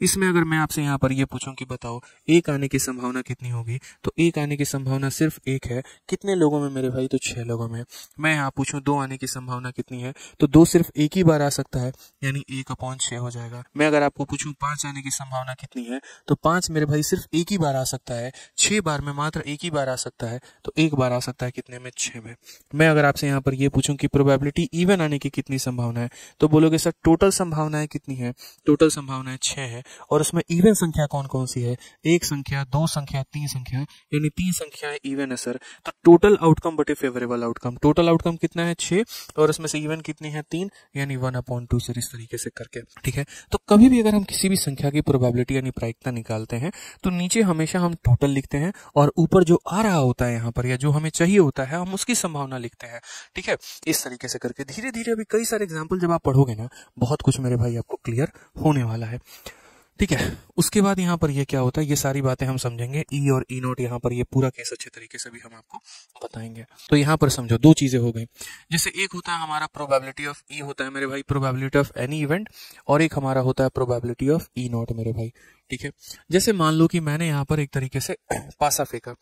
इसमें अगर मैं आपसे यहाँ पर ये पूछूं कि बताओ एक आने की संभावना कितनी होगी तो एक आने की संभावना सिर्फ एक है कितने लोगों में मेरे भाई तो छह लोगों में मैं यहाँ पूछूं दो आने की संभावना कितनी है तो दो सिर्फ एक ही बार आ सकता है यानी एक अपॉन छह हो जाएगा मैं अगर आपको पूछूं पांच आने की संभावना कितनी कितनी है तो पांच मेरे भाई सिर्फ एक ही बार आ सकता है छह बार में मात्र एक ही बार आ सकता है तो एक बार आ सकता है कितने में छह में मैं अगर आपसे यहाँ पर ये पूछूं कि प्रोबेबिलिटी इवन आने की कितनी संभावना है तो बोलोगे सर टोटल संभावनाएं कितनी है टोटल संभावनाएं छह है और उसमें इवन संख्या कौन कौन सी है एक संख्या दो संख्या तीन संख्या यानी तीन संख्या इवन है सर तो टोटल आउटकम बटे फेवरेबल आउटकम टोटल आउटकम कितना है छह और उसमें से इवन कितनी है तीन यानी वन अपॉइंट टू सर इस तरीके से करके ठीक है तो कभी भी अगर हम किसी भी संख्या की प्रोबेबिलिटी यानी प्रायिकता निकालते हैं तो नीचे हमेशा हम टोटल लिखते हैं और ऊपर जो आ रहा होता है यहाँ पर या जो हमें चाहिए होता है हम उसकी संभावना लिखते हैं ठीक है इस तरीके से करके धीरे धीरे अभी कई सारे एग्जाम्पल जब आप पढ़ोगे ना बहुत कुछ मेरे भाई आपको क्लियर होने वाला है ठीक है उसके बाद यहाँ पर ये क्या होता है ये सारी बातें हम समझेंगे ई e और ई e नोट यहाँ पर ये पूरा केस अच्छे तरीके से भी हम आपको बताएंगे तो यहाँ पर समझो दो चीज़ें हो गई जैसे एक होता है हमारा प्रोबेबिलिटी ऑफ ई होता है मेरे भाई प्रोबेबिलिटी ऑफ एनी इवेंट और एक हमारा होता है प्रोबेबिलिटी ऑफ ई नोट मेरे भाई ठीक है जैसे मान लो कि मैंने यहाँ पर एक तरीके से पासा फेंका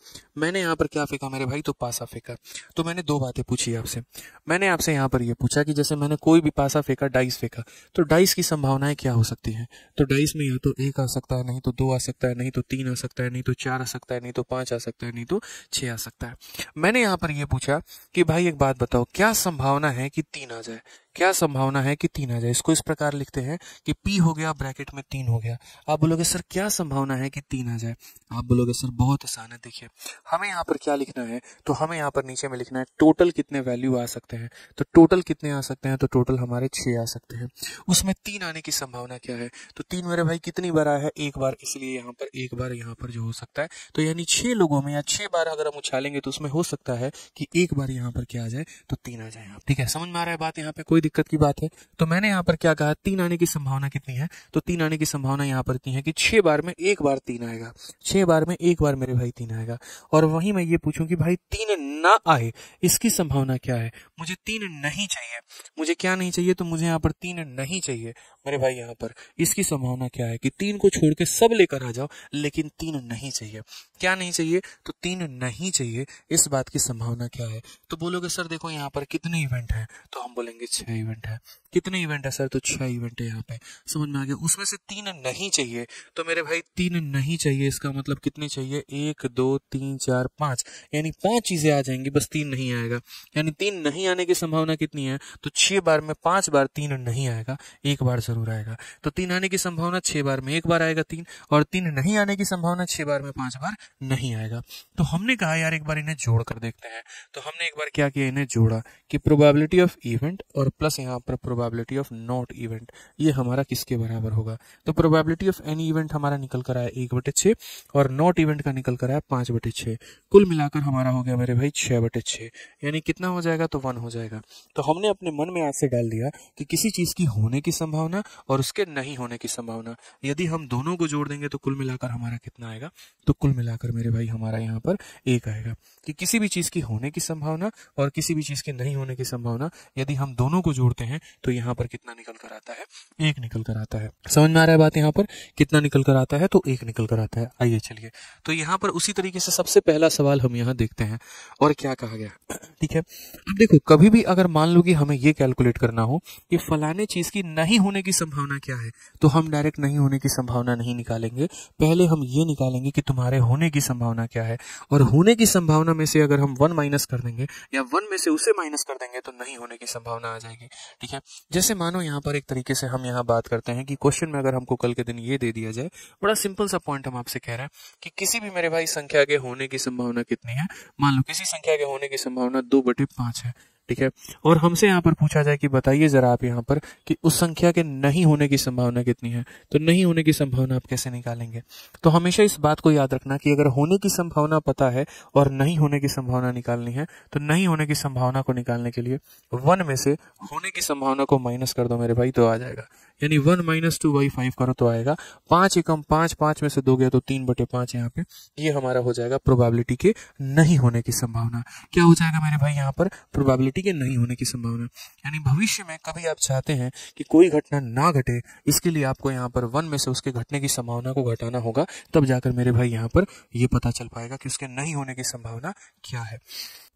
मैंने यहाँ पर क्या फेंका मेरे भाई तो पासा फेंका तो मैंने दो बातें पूछी आपसे मैंने आपसे यहाँ पर ये यह पूछा कि जैसे मैंने कोई भी पासा फेंका डाइस फेंका तो डाइस की संभावनाएं क्या हो सकती हैं तो डाइस में या तो एक आ सकता है नहीं तो दो आ सकता है नहीं तो तीन आ सकता है नहीं तो चार आ सकता है नहीं तो पांच आ सकता है नहीं तो छह आ सकता है मैंने यहाँ पर यह पूछा कि भाई एक बात बताओ क्या संभावना है कि तीन आ जाए क्या संभावना है कि तीन आ जाए इसको इस प्रकार लिखते हैं कि पी हो गया ब्रैकेट में तीन हो गया आप बोलोगे सर क्या संभावना है कि तीन आ जाए आप बोलोगे सर बहुत आसान है देखिए हमें यहाँ पर क्या लिखना है तो हमें यहाँ पर नीचे में लिखना है टोटल कितने वैल्यू आ सकते हैं तो टोटल कितने आ सकते हैं तो टोटल हमारे छः आ सकते हैं उसमें तीन आने की संभावना क्या है तो तीन मेरे भाई कितनी बार आया है एक बार इसलिए यहाँ पर एक बार यहाँ पर जो हो सकता है तो यानी छः लोगों में या छः बार अगर हम उछालेंगे तो उसमें हो सकता है कि एक बार यहाँ पर क्या आ जाए तो तीन आ जाए ठीक है समझ में आ रहा है बात यहाँ पे कोई कोई दिक्कत की बात है तो मैंने यहाँ पर क्या कहा तीन आने की संभावना कितनी है तो तीन आने की संभावना यहाँ पर इतनी है कि छह बार में एक बार तीन आएगा छह बार में एक बार मेरे भाई तीन आएगा और वहीं मैं ये पूछू कि भाई तीन ना आए इसकी संभावना क्या है मुझे तीन नहीं चाहिए मुझे क्या नहीं चाहिए तो मुझे यहाँ पर तीन नहीं चाहिए मेरे भाई यहाँ पर इसकी संभावना क्या है कि तीन को छोड़ के सब लेकर आ जाओ लेकिन तीन नहीं चाहिए क्या नहीं चाहिए तो तीन नहीं चाहिए इस बात की संभावना क्या है तो बोलोगे सर देखो यहाँ पर कितने इवेंट हैं तो हम बोलेंगे छह का इवेंट है कितने इवेंट है सर तो छह इवेंट है यहाँ पे समझ में आ गया उसमें से तीन नहीं चाहिए तो मेरे भाई तीन नहीं चाहिए इसका मतलब कितने चाहिए एक दो तीन चार पांच यानी पांच चीज़ें आ जाएंगी बस तीन नहीं आएगा यानी तीन नहीं आने की संभावना कितनी है तो छह बार में पांच बार तीन नहीं आएगा एक बार ज़रूर आएगा तो तीन आने की संभावना छह बार में एक बार आएगा तीन और तीन नहीं आने की संभावना छह बार में पांच बार नहीं आएगा तो हमने कहा यार एक बार इन्हें जोड़कर देखते हैं तो हमने एक बार क्या किया इन्हें जोड़ा कि प्रोबेबिलिटी ऑफ इवेंट और प्लस यहाँ पर प्रोबेबिलिटी ऑफ नॉट इवेंट ये हमारा किसके बराबर होगा तो प्रोबेबिलिटी ऑफ एनी इवेंट हमारा निकल कर आया एक बटे छे और नॉट इवेंट का निकल कर आया पांच बटे छे कुल मिलाकर हमारा हो गया मेरे भाई छह बटे छे यानी कितना हो जाएगा तो वन हो जाएगा तो हमने अपने मन में आज से डाल दिया कि किसी चीज़ की होने की संभावना और उसके नहीं होने की संभावना यदि हम दोनों को जोड़ देंगे तो कुल मिलाकर हमारा कितना आएगा तो कुल मिलाकर मेरे भाई हमारा यहाँ पर एक आएगा कि किसी भी चीज़ की होने की संभावना और किसी भी चीज़ की नहीं होने की संभावना यदि हम दोनों को को जोड़ते हैं तो यहाँ पर कितना निकल कर आता है एक निकल कर आता है समझ में आ रहा है बात यहाँ पर कितना निकल कर आता है तो एक निकल कर आता है आइए चलिए तो यहाँ पर उसी तरीके से सबसे पहला सवाल हम यहाँ देखते हैं और क्या कहा गया ठीक है अब देखो कभी भी अगर मान लो कि हमें ये कैलकुलेट करना हो कि फलाने चीज की नहीं होने की संभावना क्या है तो हम डायरेक्ट नहीं होने की संभावना नहीं निकालेंगे पहले हम ये निकालेंगे कि तुम्हारे होने की संभावना क्या है और होने की संभावना में से अगर हम वन माइनस कर देंगे या वन में से उसे माइनस कर देंगे तो नहीं होने की संभावना आ जाएगी करेंगे ठीक है जैसे मानो यहाँ पर एक तरीके से हम यहाँ बात करते हैं कि क्वेश्चन में अगर हमको कल के दिन ये दे दिया जाए बड़ा सिंपल सा पॉइंट हम आपसे कह रहे हैं कि किसी भी मेरे भाई संख्या के होने की संभावना कितनी है मान लो किसी संख्या के होने की संभावना दो बटे पांच है ठीक है और हमसे यहाँ पर पूछा जाए कि बताइए जरा आप यहाँ पर कि उस संख्या के नहीं होने की संभावना कितनी है तो नहीं होने की संभावना आप कैसे निकालेंगे तो हमेशा इस बात को याद रखना कि अगर होने की संभावना पता है और नहीं होने की संभावना निकालनी है तो नहीं होने की संभावना को निकालने के लिए वन में से होने की संभावना को माइनस कर दो मेरे भाई तो आ जाएगा यानी one minus two by five करो तो आएगा पांच एकम पांच पांच में से दो गया तो तीन बटे पांच यहाँ पे ये हमारा हो जाएगा प्रोबेबिलिटी के नहीं होने की संभावना क्या हो जाएगा मेरे भाई यहाँ पर प्रोबेबिलिटी के नहीं होने की संभावना यानी भविष्य में कभी आप चाहते हैं कि कोई घटना ना घटे इसके लिए आपको यहाँ पर वन में से उसके घटने की संभावना को घटाना होगा तब जाकर मेरे भाई यहाँ पर ये पता चल पाएगा कि उसके नहीं होने की संभावना क्या है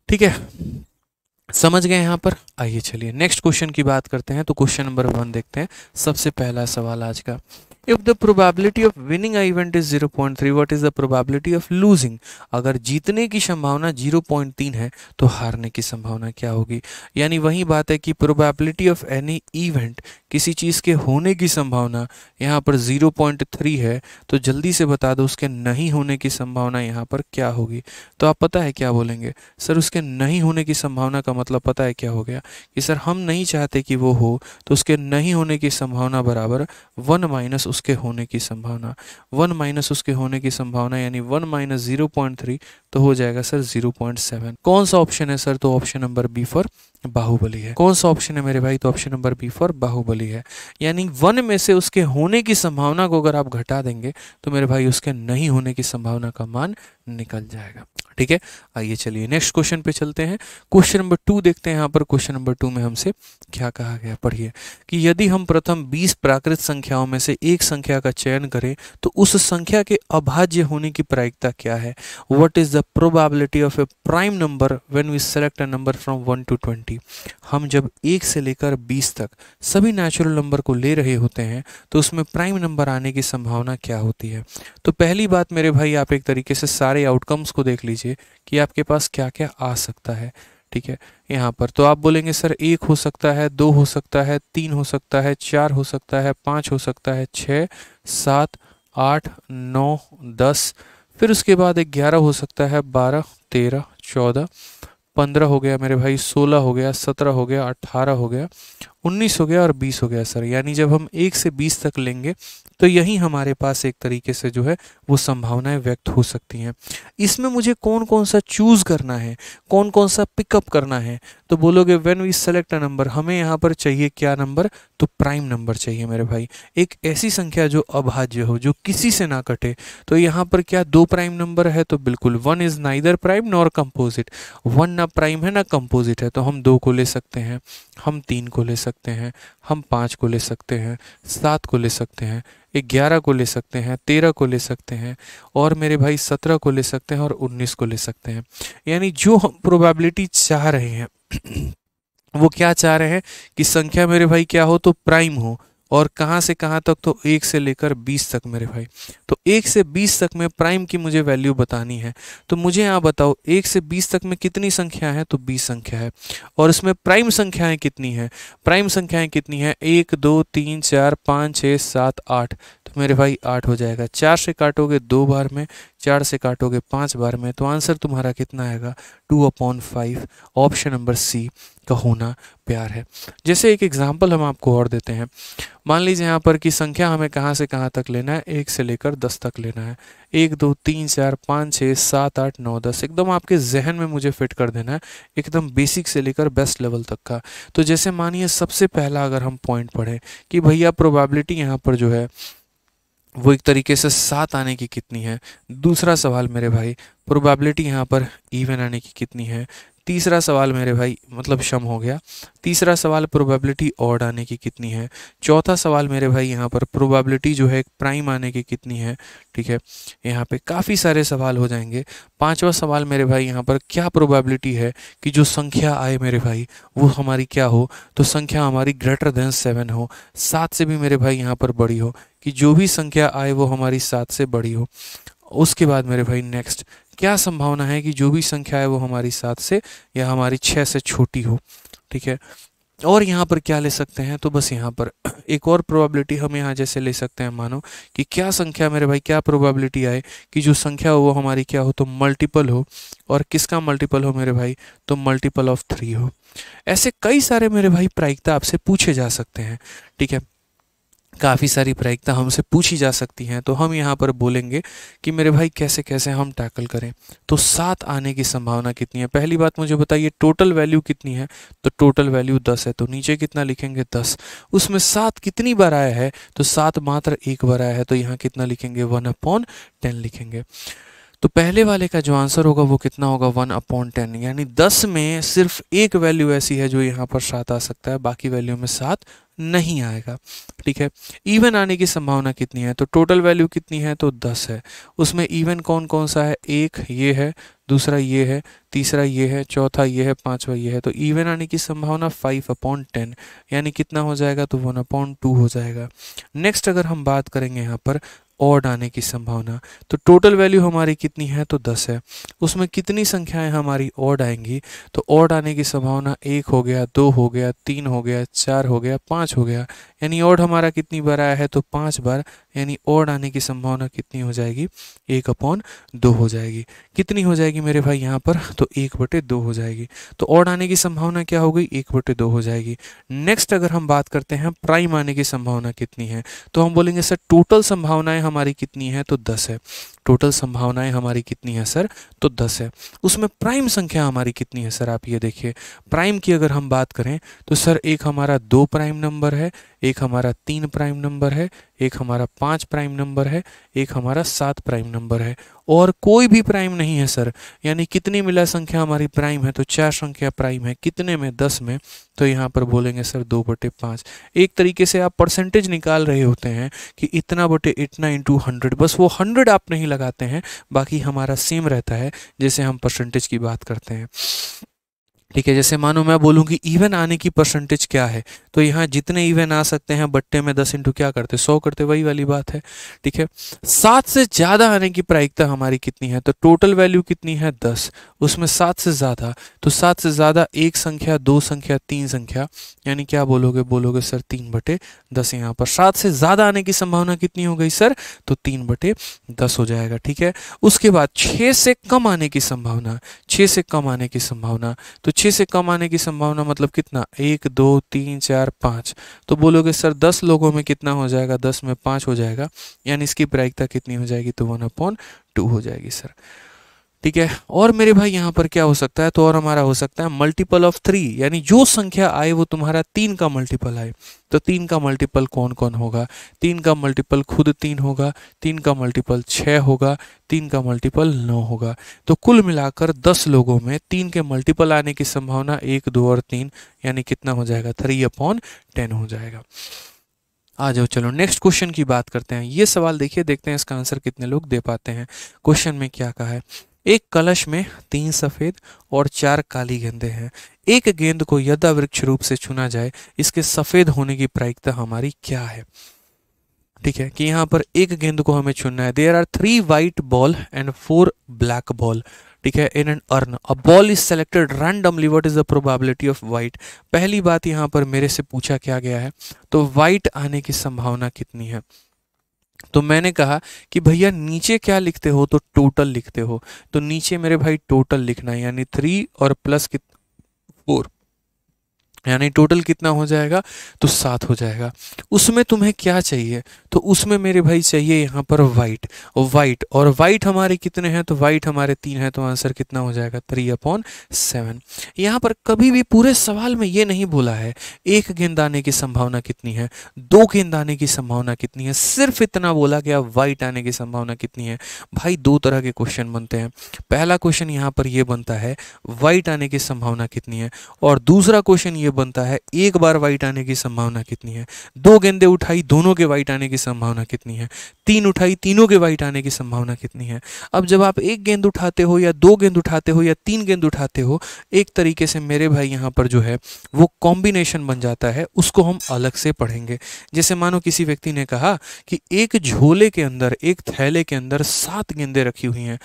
ठीक है समझ गए यहाँ पर आइए चलिए नेक्स्ट क्वेश्चन की बात करते हैं तो क्वेश्चन नंबर वन देखते हैं सबसे पहला सवाल आज का if the probability of winning event is 0.3 what is the probability of losing अगर जीतने की संभावना 0.3 है तो हारने की संभावना क्या होगी यानी वही बात है कि प्रोबेबिलिटी ऑफ एनी इवेंट किसी चीज़ के होने की संभावना यहाँ पर 0.3 है तो जल्दी से बता दो उसके नहीं होने की संभावना यहाँ पर क्या होगी तो आप पता है क्या बोलेंगे सर उसके नहीं होने की संभावना का मतलब पता है क्या हो गया कि सर हम नहीं चाहते कि वो हो तो उसके नहीं होने की संभावना बराबर वन माइनस उसके होने की संभावना वन माइनस उसके होने की संभावना यानी one minus zero point three तो हो जाएगा सर जीरो पॉइंट सेवन कौन सा ऑप्शन है सर तो option number B for Baahubali है कौन सा ऑप्शन है मेरे भाई तो option number B for Baahubali है यानी वन में से उसके होने की संभावना को अगर आप घटा देंगे तो मेरे भाई उसके नहीं होने की संभावना का मान निकल जाएगा ठीक है आइए चलिए नेक्स्ट क्वेश्चन पे चलते हैं क्वेश्चन नंबर टू देखते हैं यहाँ पर क्वेश्चन नंबर टू में हमसे क्या कहा गया पढ़िए कि यदि हम प्रथम 20 प्राकृत संख्याओं में से एक संख्या का चयन करें तो उस संख्या के अभाज्य होने की प्रायिकता क्या है what is the probability of a prime number when we select a number from one to twenty हम जब एक से लेकर बीस तक सभी नेचुरल नंबर को ले रहे होते हैं तो उसमें प्राइम नंबर आने की संभावना क्या होती है तो पहली बात मेरे भाई आप एक तरीके से सारे आउटकम्स को देख लीजिए कि आपके पास क्या क्या आ सकता है ठीक है यहाँ पर तो आप बोलेंगे सर एक हो सकता है दो हो सकता है तीन हो सकता है चार हो सकता है पाँच हो सकता है छः सात आठ नौ दस फिर उसके बाद ग्यारह हो सकता है बारह तेरह चौदह पंद्रह हो गया मेरे भाई सोलह हो गया सत्रह हो गया अट्ठारह हो गया 19 हो गया और 20 हो गया सर यानी जब हम 1 से 20 तक लेंगे तो यही हमारे पास एक तरीके से जो है वो संभावनाएं व्यक्त हो सकती हैं इसमें मुझे कौन कौन सा चूज़ करना है कौन कौन सा पिकअप करना है तो बोलोगे when we select a number हमें यहाँ पर चाहिए क्या नंबर तो प्राइम नंबर चाहिए मेरे भाई एक ऐसी संख्या जो अभाज्य हो जो किसी से ना कटे तो यहाँ पर क्या दो प्राइम नंबर है तो बिल्कुल one is neither prime nor composite one ना प्राइम है ना कंपोजिट है तो हम दो को ले सकते हैं हम तीन को ले सकते सकते हैं हम पाँच को ले सकते हैं सात को ले सकते हैं ग्यारह को ले सकते हैं तेरह को ले सकते हैं और मेरे भाई सत्रह को ले सकते हैं और उन्नीस को ले सकते हैं यानी जो हम प्रोबेबिलिटी चाह रहे हैं वो क्या चाह रहे हैं कि संख्या मेरे भाई क्या हो तो प्राइम हो और कहाँ से कहाँ तक तो एक से लेकर बीस तक मेरे भाई तो एक से बीस तक में प्राइम की मुझे वैल्यू बतानी है तो मुझे यहाँ बताओ एक से बीस तक में कितनी संख्या है तो बीस संख्या है और इसमें प्राइम संख्याएं कितनी है प्राइम संख्याएं कितनी है एक दो तीन चार पाँच छः सात आठ तो मेरे भाई आठ हो जाएगा चार से काटोगे दो बार में चार से काटोगे पाँच बार में तो आंसर तुम्हारा कितना आएगा two upon five option number C का होना प्यार है जैसे एक एग्जाम्पल हम आपको और देते हैं मान लीजिए यहाँ पर कि संख्या हमें कहाँ से कहाँ तक लेना है एक से लेकर दस दस तक लेना है एक दो तीन चार पाँच छः सात आठ नौ दस एकदम आपके जहन में मुझे फिट कर देना है एकदम बेसिक से लेकर बेस्ट लेवल तक का तो जैसे मानिए सबसे पहला अगर हम पॉइंट पढ़ें कि भैया प्रोबेबिलिटी यहाँ पर जो है वो एक तरीके से सात आने की कितनी है दूसरा सवाल मेरे भाई प्रोबेबिलिटी यहाँ पर इवन आने की कितनी है तीसरा सवाल मेरे भाई मतलब शम हो गया तीसरा सवाल प्रोबेबिलिटी ऑड आने की कितनी है चौथा सवाल मेरे भाई यहाँ पर प्रोबेबिलिटी जो है प्राइम आने की कितनी है ठीक है यहाँ पे काफ़ी सारे सवाल हो जाएंगे पांचवा सवाल मेरे भाई यहाँ पर क्या प्रोबेबिलिटी है कि जो संख्या आए मेरे भाई वो हमारी क्या हो तो संख्या हमारी ग्रेटर देन सेवन हो सात से भी मेरे भाई यहाँ पर बड़ी हो कि जो भी संख्या आए वो हमारी सात से बड़ी हो उसके बाद मेरे भाई नेक्स्ट क्या संभावना है कि जो भी संख्या है वो हमारी सात से या हमारी छः से छोटी हो ठीक है और यहाँ पर क्या ले सकते हैं तो बस यहाँ पर एक और प्रोबेबिलिटी हम यहाँ जैसे ले सकते हैं मानो कि क्या संख्या मेरे भाई क्या प्रोबेबिलिटी आए कि जो संख्या हो वो हमारी क्या हो तो मल्टीपल हो और किसका मल्टीपल हो मेरे भाई तो मल्टीपल ऑफ थ्री हो ऐसे कई सारे मेरे भाई प्रायिकता आपसे पूछे जा सकते हैं ठीक है काफ़ी सारी प्रायिकता हमसे पूछी जा सकती हैं तो हम यहाँ पर बोलेंगे कि मेरे भाई कैसे कैसे हम टैकल करें तो सात आने की संभावना कितनी है पहली बात मुझे बताइए टोटल वैल्यू कितनी है तो टोटल वैल्यू दस है तो नीचे कितना लिखेंगे दस उसमें सात कितनी बार आया है तो सात मात्र एक बार आया है तो यहाँ कितना लिखेंगे वन अपॉन टेन लिखेंगे तो पहले वाले का जो आंसर होगा वो कितना होगा वन अपॉन टेन यानी दस में सिर्फ एक वैल्यू ऐसी है जो यहाँ पर सात आ सकता है बाकी वैल्यू में सात नहीं आएगा ठीक है इवन आने की संभावना कितनी है तो टोटल वैल्यू कितनी है तो दस है उसमें इवन कौन कौन सा है एक ये है दूसरा ये है तीसरा ये है चौथा ये है पांचवा ये है तो इवन आने की संभावना फाइव अपॉन टेन यानी कितना हो जाएगा तो वन अपॉन टू हो जाएगा नेक्स्ट अगर हम बात करेंगे यहाँ पर ऑड आने की संभावना तो टोटल वैल्यू हमारी कितनी है तो दस है उसमें कितनी संख्याएं हमारी ऑड आएंगी तो ऑड आने की संभावना एक हो गया दो हो गया तीन हो गया चार हो गया पाँच हो गया यानी ऑड हमारा कितनी बार आया है तो पाँच बार यानी ऑड आने की संभावना कितनी हो जाएगी एक अपॉन दो हो जाएगी कितनी हो जाएगी मेरे भाई यहाँ पर तो एक बटे दो हो जाएगी तो ऑड आने की संभावना क्या हो गई एक बटे दो हो जाएगी नेक्स्ट अगर हम बात करते हैं प्राइम आने की संभावना कितनी है तो हम बोलेंगे सर टोटल संभावनाएं हमारी कितनी है तो दस है टोटल संभावनाएं हमारी कितनी है सर तो दस है उसमें प्राइम संख्या हमारी कितनी है सर आप ये देखिए प्राइम की अगर हम बात करें तो सर एक हमारा दो प्राइम नंबर है एक हमारा तीन प्राइम नंबर है एक हमारा पाँच प्राइम नंबर है एक हमारा सात प्राइम नंबर है और कोई भी प्राइम नहीं है सर यानी कितनी मिला संख्या हमारी प्राइम है तो चार संख्या प्राइम है कितने में दस में तो यहाँ पर बोलेंगे सर दो बटे पाँच एक तरीके से आप परसेंटेज निकाल रहे होते हैं कि इतना बटे इतना इंटू हंड्रेड बस वो हंड्रेड आप नहीं लगाते हैं बाकी हमारा सेम रहता है जैसे हम परसेंटेज की बात करते हैं ठीक है जैसे मानो मैं बोलूँ कि इवन आने की परसेंटेज क्या है तो यहाँ जितने इवन आ सकते हैं बट्टे में दस इंटू क्या करते सौ करते वही वाली बात है ठीक है सात से ज़्यादा आने की प्रायिकता हमारी कितनी है तो टोटल वैल्यू कितनी है दस उसमें सात से ज़्यादा तो सात से ज़्यादा एक संख्या दो संख्या तीन संख्या यानी क्या बोलोगे बोलोगे सर तीन बटे दस यहाँ पर सात से ज़्यादा आने की संभावना कितनी हो गई सर तो तीन बटे दस हो जाएगा ठीक है उसके बाद छः से कम आने की संभावना छः से कम आने की संभावना तो छः से कम आने की संभावना मतलब कितना एक दो तीन चार पाँच तो बोलोगे सर दस लोगों में कितना हो जाएगा दस में पाँच हो जाएगा यानी इसकी प्रायिकता कितनी हो जाएगी तो वन अपॉन टू हो जाएगी सर ठीक है और मेरे भाई यहाँ पर क्या हो सकता है तो और हमारा हो सकता है मल्टीपल ऑफ थ्री यानी जो संख्या आए वो तुम्हारा तीन का मल्टीपल आए तो तीन का मल्टीपल कौन कौन होगा तीन का मल्टीपल खुद तीन होगा तीन का मल्टीपल छः होगा तीन का मल्टीपल नौ होगा तो कुल मिलाकर दस लोगों में तीन के मल्टीपल आने की संभावना एक दो और तीन यानी कितना हो जाएगा थ्री अपॉन टेन हो जाएगा आ जाओ चलो नेक्स्ट क्वेश्चन की बात करते हैं ये सवाल देखिए देखते हैं इसका आंसर कितने लोग दे पाते हैं क्वेश्चन में क्या कहा है एक कलश में तीन सफेद और चार काली गेंदे हैं एक गेंद को यदा वृक्ष रूप से चुना जाए इसके सफेद होने की प्रायिकता हमारी क्या है ठीक है कि यहाँ पर एक गेंद को हमें चुनना है there are three white ball and four black ball ठीक है in and urn a ball is selected randomly what is the probability of white पहली बात यहाँ पर मेरे से पूछा क्या गया है तो वाइट आने की संभावना कितनी है तो मैंने कहा कि भैया नीचे क्या लिखते हो तो टोटल लिखते हो तो नीचे मेरे भाई टोटल लिखना है यानी थ्री और प्लस कित फोर यानी टोटल कितना हो जाएगा तो सात हो जाएगा उसमें तुम्हें क्या चाहिए तो उसमें मेरे भाई चाहिए यहाँ पर वाइट और वाइट और वाइट हमारे कितने हैं तो वाइट हमारे तीन है तो आंसर कितना हो जाएगा थ्री अपॉन सेवन यहाँ पर कभी भी पूरे सवाल में ये नहीं बोला है एक गेंद आने की संभावना कितनी है दो गेंद आने की संभावना कितनी है सिर्फ इतना बोला गया वाइट आने की संभावना कितनी है भाई दो तरह के क्वेश्चन बनते हैं पहला क्वेश्चन यहाँ पर यह बनता है वाइट आने की संभावना कितनी है और दूसरा क्वेश्चन ये पॉजिटिव बनता है एक बार वाइट आने की संभावना कितनी है दो गेंदे उठाई दोनों के वाइट आने की संभावना कितनी है तीन उठाई तीनों के वाइट आने की संभावना कितनी है अब जब आप एक गेंद उठाते हो या दो गेंद उठाते हो या तीन गेंद उठाते हो एक तरीके से मेरे भाई यहाँ पर जो है वो कॉम्बिनेशन बन जाता है उसको हम अलग से पढ़ेंगे जैसे मानो किसी व्यक्ति ने कहा कि एक झोले के अंदर एक थैले के अंदर सात गेंदे रखी हुई हैं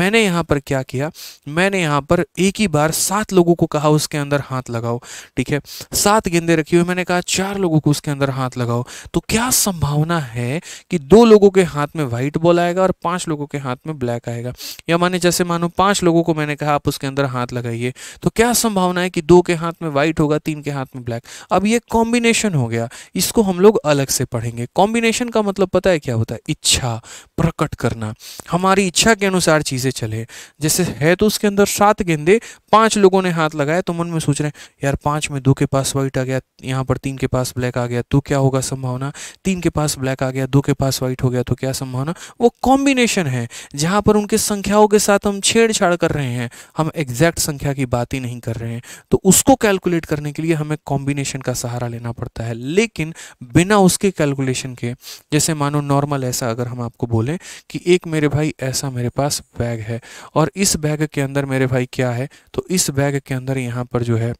मैंने यहाँ पर क्या किया मैंने यहाँ पर एक ही बार सात लोगों को कहा उसके अंदर हाथ लगाओ ठीक है है सात गेंदे रखी हुई मैंने कहा चार लोगों को उसके अंदर हाथ लगाओ तो क्या संभावना है कि दो लोगों के हाथ में व्हाइट बॉल आएगा और पांच लोगों के हाथ में ब्लैक आएगा या माने जैसे मानो पांच लोगों को मैंने कहा आप उसके अंदर हाथ लगाइए तो क्या संभावना है कि दो के हाथ में व्हाइट होगा तीन के हाथ में ब्लैक अब ये कॉम्बिनेशन हो गया इसको हम लोग अलग से पढ़ेंगे कॉम्बिनेशन का मतलब पता है क्या होता है इच्छा प्रकट करना हमारी इच्छा के अनुसार चीज़ें चले जैसे है तो उसके अंदर सात गेंदे पांच लोगों ने हाथ लगाया तो मन में सोच रहे हैं यार पांच में दो के पास वाइट आ गया यहाँ पर तीन के पास ब्लैक आ गया तो क्या होगा संभावना तीन के पास ब्लैक आ गया दो के पास वाइट हो गया तो क्या संभावना वो कॉम्बिनेशन है जहाँ पर उनके संख्याओं के साथ हम छेड़छाड़ कर रहे हैं हम एग्जैक्ट संख्या की बात ही नहीं कर रहे हैं तो उसको कैलकुलेट करने के लिए हमें कॉम्बिनेशन का सहारा लेना पड़ता है लेकिन बिना उसके कैलकुलेशन के जैसे मानो नॉर्मल ऐसा अगर हम आपको बोलें कि एक मेरे भाई ऐसा मेरे पास बैग है और इस बैग के अंदर मेरे भाई क्या है तो इस बैग के अंदर यहाँ पर जो है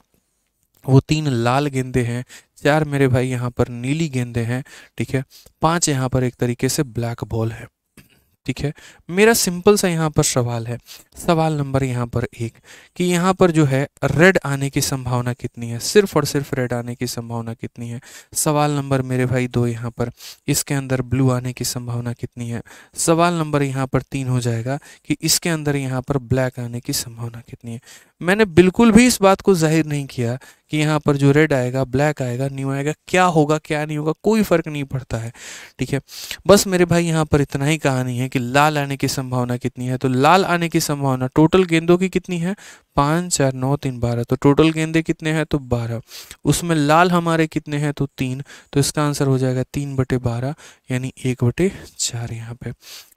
वो तीन लाल गेंदे हैं चार मेरे भाई यहाँ पर नीली गेंदे हैं ठीक है पांच यहाँ पर एक तरीके से ब्लैक बॉल है ठीक है मेरा सिंपल सा यहाँ पर सवाल है सवाल नंबर यहाँ पर एक कि यहाँ पर जो है रेड आने की संभावना कितनी है सिर्फ और सिर्फ रेड आने की संभावना कितनी है सवाल नंबर मेरे भाई दो यहाँ पर इसके अंदर ब्लू आने की संभावना कितनी है सवाल नंबर यहाँ पर तीन हो जाएगा कि इसके अंदर यहाँ पर ब्लैक आने की संभावना कितनी है मैंने बिल्कुल भी इस बात को जाहिर नहीं किया कि यहाँ पर जो रेड आएगा ब्लैक आएगा न्यू आएगा क्या होगा क्या नहीं होगा कोई फ़र्क नहीं पड़ता है ठीक है बस मेरे भाई यहाँ पर इतना ही कहानी है कि लाल आने की संभावना कितनी है तो लाल आने की संभावना टोटल गेंदों की कितनी है पाँच चार नौ तीन बारह तो टोटल गेंदे कितने हैं तो बारह उसमें लाल हमारे कितने हैं तो तीन तो इसका आंसर हो जाएगा तीन बटे बारह यानी एक बटे चार यहाँ पे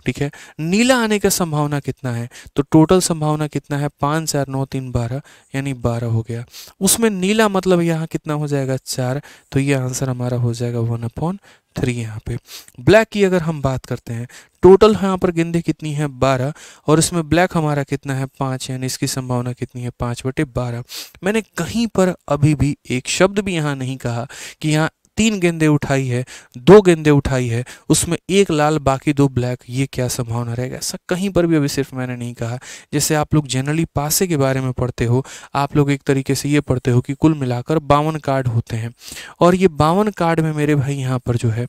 ठीक है नीला आने का संभावना कितना है तो टोटल संभावना कितना है पाँच चार नौ तीन बारह यानी बारह हो गया उसमें नीला मतलब यहाँ कितना हो जाएगा चार तो ये आंसर हमारा हो जाएगा वन अपॉन थ्री यहाँ पे ब्लैक की अगर हम बात करते हैं टोटल यहाँ पर गेंदे कितनी है बारह और इसमें ब्लैक हमारा कितना है पाँच यानी इसकी संभावना कितनी है पाँच बटे बारह मैंने कहीं पर अभी भी एक शब्द भी यहाँ नहीं कहा कि यहाँ तीन गेंदे उठाई है दो गेंदे उठाई है उसमें एक लाल बाकी दो ब्लैक ये क्या संभावना रहेगा ऐसा कहीं पर भी अभी सिर्फ मैंने नहीं कहा जैसे आप लोग जनरली पासे के बारे में पढ़ते हो आप लोग एक तरीके से ये पढ़ते हो कि कुल मिलाकर बावन कार्ड होते हैं और ये बावन कार्ड में मेरे भाई यहाँ पर जो है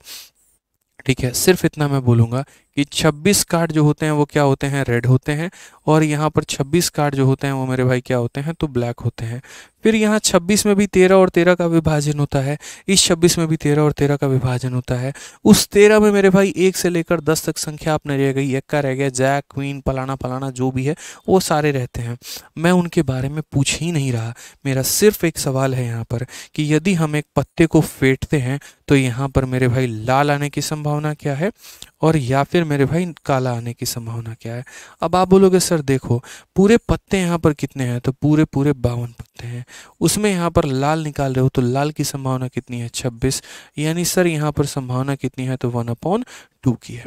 ठीक है सिर्फ इतना मैं बोलूँगा कि 26 कार्ड जो होते हैं वो क्या होते हैं रेड होते हैं और यहाँ पर 26 कार्ड जो होते हैं वो मेरे भाई क्या होते हैं तो ब्लैक होते हैं फिर यहाँ 26 में भी 13 और 13 का विभाजन होता है इस 26 में भी 13 और 13 का विभाजन होता है उस 13 में मेरे भाई एक से लेकर 10 तक संख्या आपने रह गई एक का रह गया जैक क्वीन फलाना फलाना जो भी है वो सारे रहते हैं मैं उनके बारे में पूछ ही नहीं रहा मेरा सिर्फ एक सवाल है यहाँ पर कि यदि हम एक पत्ते को फेंटते हैं तो यहाँ पर मेरे भाई लाल आने की संभावना क्या है और या फिर मेरे भाई काला आने की संभावना क्या है अब आप बोलोगे सर देखो पूरे पत्ते यहाँ पर कितने हैं तो पूरे पूरे बावन पत्ते हैं उसमें यहाँ पर लाल निकाल रहे हो तो लाल की संभावना कितनी है छब्बीस यानी सर यहाँ पर संभावना कितनी है तो वन अपॉन टू की है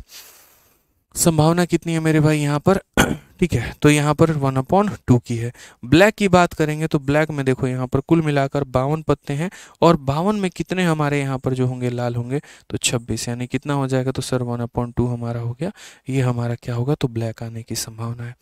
संभावना कितनी है मेरे भाई यहाँ पर ठीक है तो यहाँ पर वन अपॉन टू की है ब्लैक की बात करेंगे तो ब्लैक में देखो यहाँ पर कुल मिलाकर बावन पत्ते हैं और बावन में कितने हमारे यहाँ पर जो होंगे लाल होंगे तो छब्बीस यानी कितना हो जाएगा तो सर वन अपॉन टू हमारा हो गया ये हमारा क्या होगा तो ब्लैक आने की संभावना है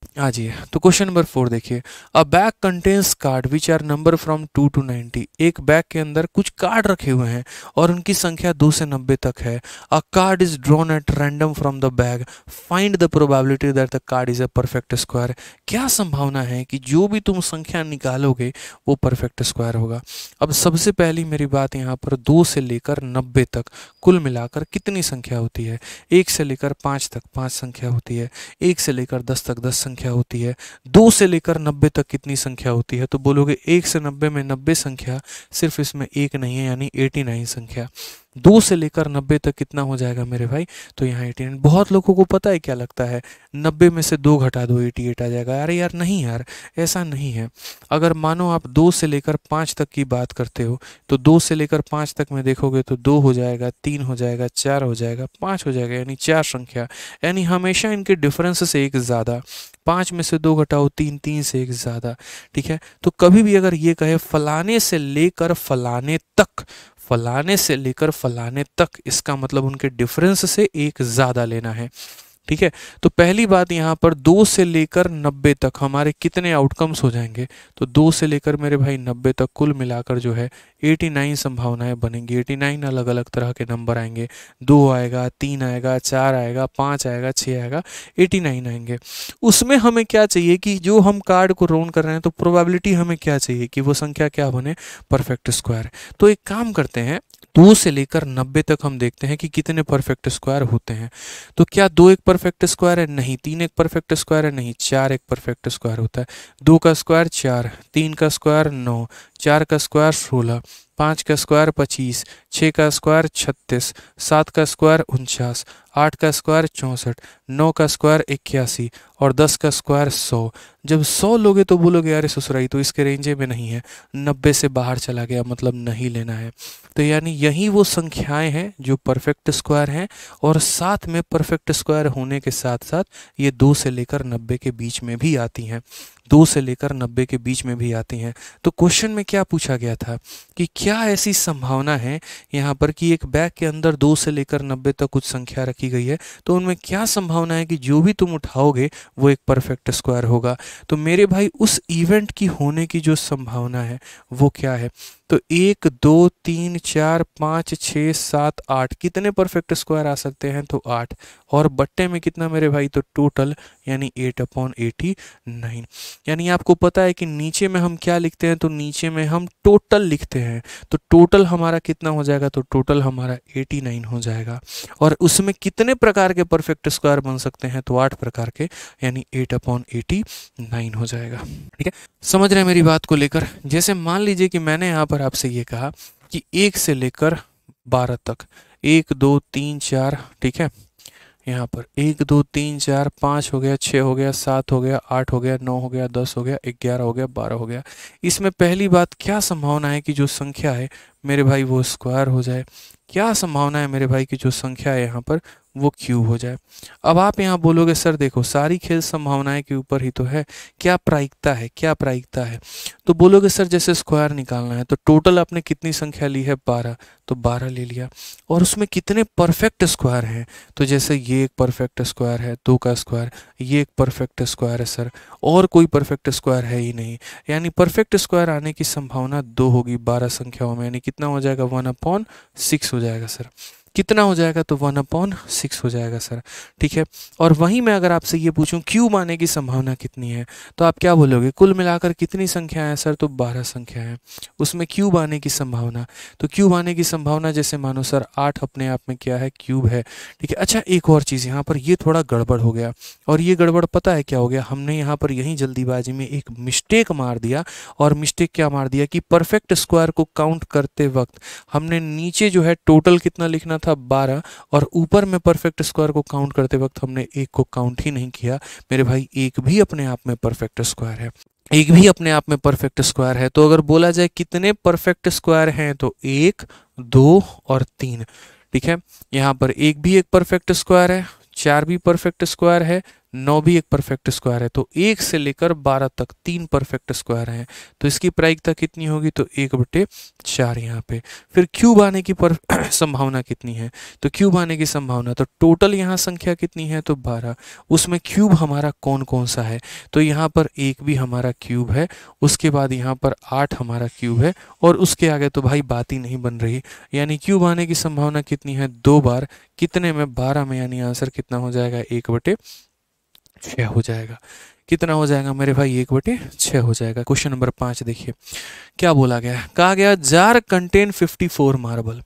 आ हाँ जाइए तो क्वेश्चन नंबर फोर देखिए a bag contains card which are number from two to ninety एक बैग के अंदर कुछ कार्ड रखे हुए हैं और उनकी संख्या दो से नब्बे तक है a card is drawn at random from the bag find the probability that the card is a perfect square क्या संभावना है कि जो भी तुम संख्या निकालोगे वो परफेक्ट स्क्वायर होगा अब सबसे पहली मेरी बात यहाँ पर दो से लेकर नब्बे तक कुल मिलाकर कितनी संख्या होती है एक से लेकर पाँच तक पाँच संख्या होती है एक से लेकर दस तक दस संख्या होती है दो से लेकर नब्बे तक कितनी संख्या होती है तो बोलोगे एक से नब्बे में नब्बे संख्या सिर्फ इसमें एक नहीं है यानी एटी नाइन संख्या दो से लेकर नब्बे तक कितना हो जाएगा मेरे भाई तो यहाँ एटी नाइन बहुत लोगों को पता है क्या लगता है नब्बे में से दो घटा दो एटी एट आ जाएगा अरे यार नहीं यार ऐसा नहीं है अगर मानो आप दो से लेकर पाँच तक की बात करते हो तो दो से लेकर पाँच तक में देखोगे तो दो हो जाएगा तीन हो जाएगा चार हो जाएगा पाँच हो जाएगा यानी चार संख्या यानी हमेशा इनके डिफरेंस से एक ज़्यादा पाँच में से दो घटाओ तीन तीन से एक ज़्यादा ठीक है तो कभी भी अगर ये कहे फलाने से लेकर फलाने तक फलाने से लेकर फलाने तक इसका मतलब उनके डिफरेंस से एक ज़्यादा लेना है ठीक है तो पहली बात यहाँ पर दो से लेकर नब्बे तक हमारे कितने आउटकम्स हो जाएंगे तो दो से लेकर मेरे भाई नब्बे तक कुल मिलाकर जो है एटी नाइन संभावनाएं बनेंगी एटी नाइन अलग अलग तरह के नंबर आएंगे दो आएगा तीन आएगा चार आएगा पाँच आएगा छः आएगा एटी नाइन आएंगे उसमें हमें क्या चाहिए कि जो हम कार्ड को रोन कर रहे हैं तो प्रोबेबिलिटी हमें क्या चाहिए कि वो संख्या क्या बने परफेक्ट स्क्वायर तो एक काम करते हैं दो से लेकर नब्बे तक हम देखते हैं कि कितने परफेक्ट स्क्वायर होते हैं तो क्या दो एक परफेक्ट स्क्वायर है नहीं तीन एक परफेक्ट स्क्वायर है नहीं चार एक परफेक्ट स्क्वायर होता है दो का स्क्वायर चार तीन का स्क्वायर नौ चार का स्क्वायर सोलह पाँच का स्क्वायर पच्चीस छः का स्क्वायर छत्तीस सात का स्क्वायर उनचास आठ का स्क्वायर चौंसठ नौ का स्क्वायर इक्यासी और दस का स्क्वायर सौ जब सौ लोगे तो बोलोगे यार ससुराई तो इसके रेंजे में नहीं है नब्बे से बाहर चला गया मतलब नहीं लेना है तो यानी यही वो संख्याएं हैं जो परफेक्ट स्क्वायर हैं और साथ में परफेक्ट स्क्वायर होने के साथ साथ ये दो से लेकर नब्बे के बीच में भी आती हैं दो से लेकर नब्बे के बीच में भी आती हैं तो क्वेश्चन में क्या पूछा गया था कि क्या ऐसी संभावना है यहाँ पर कि एक बैग के अंदर दो से लेकर नब्बे तक कुछ संख्या रखी गई है तो उनमें क्या संभावना है कि जो भी तुम उठाओगे वो एक परफेक्ट स्क्वायर होगा तो मेरे भाई उस इवेंट की होने की जो संभावना है वो क्या है तो एक दो तीन चार पाँच छः सात आठ कितने परफेक्ट स्क्वायर आ सकते हैं तो आठ और बट्टे में कितना मेरे भाई तो टोटल यानी एट अपॉन एटी नाइन यानी आपको पता है कि नीचे में हम क्या लिखते हैं तो नीचे में हम टोटल लिखते हैं तो टोटल हमारा कितना हो जाएगा तो टोटल हमारा एटी नाइन हो जाएगा और उसमें कितने प्रकार के परफेक्ट स्क्वायर बन सकते हैं तो आठ प्रकार के यानी एट अपॉन एटी नाइन हो जाएगा ठीक है समझ रहे हैं मेरी बात को लेकर जैसे मान लीजिए कि मैंने यहाँ पर बार आपसे ये कहा कि एक से लेकर बारह तक एक दो तीन चार ठीक है यहाँ पर एक दो तीन चार पाँच हो गया छः हो गया सात हो गया आठ हो गया नौ हो गया दस हो गया ग्यारह हो गया बारह हो गया इसमें पहली बात क्या संभावना है कि जो संख्या है मेरे भाई वो स्क्वायर हो जाए क्या संभावना है मेरे भाई की जो संख्या है यहाँ पर वो क्यू हो जाए अब आप यहाँ बोलोगे सर देखो सारी खेल संभावनाएं के ऊपर ही तो है क्या प्रायिकता है क्या प्रायिकता है तो बोलोगे सर जैसे स्क्वायर निकालना है तो टोटल आपने कितनी संख्या ली है बारह तो बारह ले लिया और उसमें कितने परफेक्ट स्क्वायर हैं तो जैसे ये एक परफेक्ट स्क्वायर है दो का स्क्वायर ये एक परफेक्ट स्क्वायर है सर और कोई परफेक्ट स्क्वायर है ही नहीं यानी परफेक्ट स्क्वायर आने की संभावना दो होगी बारह संख्याओं में यानी कितना हो जाएगा वन अपॉन सिक्स हो जाएगा सर कितना हो जाएगा तो वन अपॉन सिक्स हो जाएगा सर ठीक है और वहीं मैं अगर आपसे ये पूछूं क्यूब आने की संभावना कितनी है तो आप क्या बोलोगे कुल मिलाकर कितनी संख्या है सर तो बारह संख्या है उसमें क्यूब आने की संभावना तो क्यूब आने की संभावना जैसे मानो सर आठ अपने आप में क्या है क्यूब है ठीक है अच्छा एक और चीज़ यहाँ पर ये थोड़ा गड़बड़ हो गया और ये गड़बड़ पता है क्या हो गया हमने यहाँ पर यहीं जल्दीबाजी में एक मिस्टेक मार दिया और मिस्टेक क्या मार दिया कि परफेक्ट स्क्वायर को काउंट करते वक्त हमने नीचे जो है टोटल कितना लिखना था बारह और ऊपर में परफेक्ट स्क्वायर को काउंट करते वक्त हमने एक को काउंट ही नहीं किया मेरे भाई एक भी अपने आप में परफेक्ट स्क्वायर है एक भी अपने आप में परफेक्ट स्क्वायर है तो अगर बोला जाए कितने परफेक्ट स्क्वायर हैं तो एक दो और तीन ठीक है यहाँ पर एक भी एक परफेक्ट स्क्वायर है चार भी परफेक्ट स्क्वायर है नौ भी एक परफेक्ट स्क्वायर है तो एक से लेकर बारह तक तीन परफेक्ट स्क्वायर हैं तो इसकी प्रायिकता कितनी होगी तो एक बटे चार यहाँ पे फिर क्यूब आने की पर संभावना कितनी है तो क्यूब आने की संभावना तो टोटल यहाँ संख्या कितनी है तो बारह उसमें क्यूब हमारा कौन कौन सा है तो यहाँ पर एक भी हमारा क्यूब है उसके बाद यहाँ पर आठ हमारा क्यूब है और उसके आगे तो भाई बात ही नहीं बन रही यानी क्यूब आने की संभावना कितनी है दो बार कितने में बारह में यानी आंसर कितना हो जाएगा एक बटे छः हो जाएगा कितना हो जाएगा मेरे भाई एक बटे छः हो जाएगा क्वेश्चन नंबर पाँच देखिए क्या बोला गया कहा गया jar contain 54 marble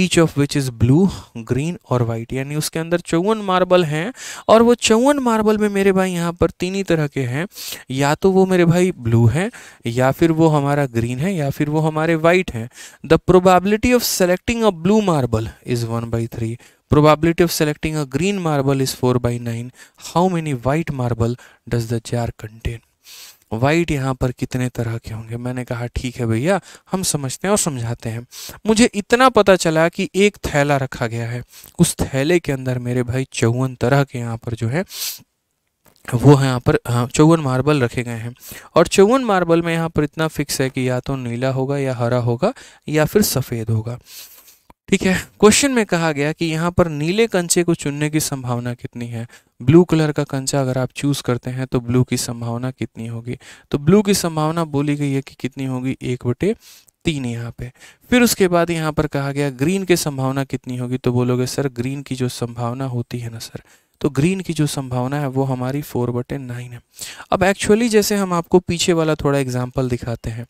each of which is blue green और वाइट यानी उसके अंदर चौवन मार्बल हैं और वो चौवन मार्बल में मेरे भाई यहाँ पर तीन ही तरह के हैं या तो वो मेरे भाई ब्लू हैं या फिर वो हमारा ग्रीन है या फिर वो हमारे वाइट हैं the probability of selecting a blue marble is one by three Probability of selecting a green marble is 4 by 9. How many white marble does the jar contain? White यहाँ पर कितने तरह के होंगे मैंने कहा ठीक है भैया हम समझते हैं और समझाते हैं मुझे इतना पता चला कि एक थैला रखा गया है उस थैले के अंदर मेरे भाई चौवन तरह के यहाँ पर जो है वो है यहाँ पर हाँ, चौवन मार्बल रखे गए हैं और चौवन मार्बल में यहाँ पर इतना फिक्स है कि या तो नीला होगा या हरा होगा या फिर सफ़ेद होगा ठीक है क्वेश्चन में कहा गया कि यहाँ पर नीले कंचे को चुनने की संभावना कितनी है ब्लू कलर का कंचा अगर आप चूज करते हैं तो ब्लू की संभावना कितनी होगी तो ब्लू की संभावना बोली गई है कि कितनी होगी एक बटे तीन यहाँ पे फिर उसके बाद यहाँ पर कहा गया ग्रीन की संभावना कितनी होगी तो बोलोगे सर ग्रीन की जो संभावना होती है ना सर तो ग्रीन की जो संभावना है वो हमारी फोर बटे नाइन है अब एक्चुअली जैसे हम आपको पीछे वाला थोड़ा एग्जाम्पल दिखाते हैं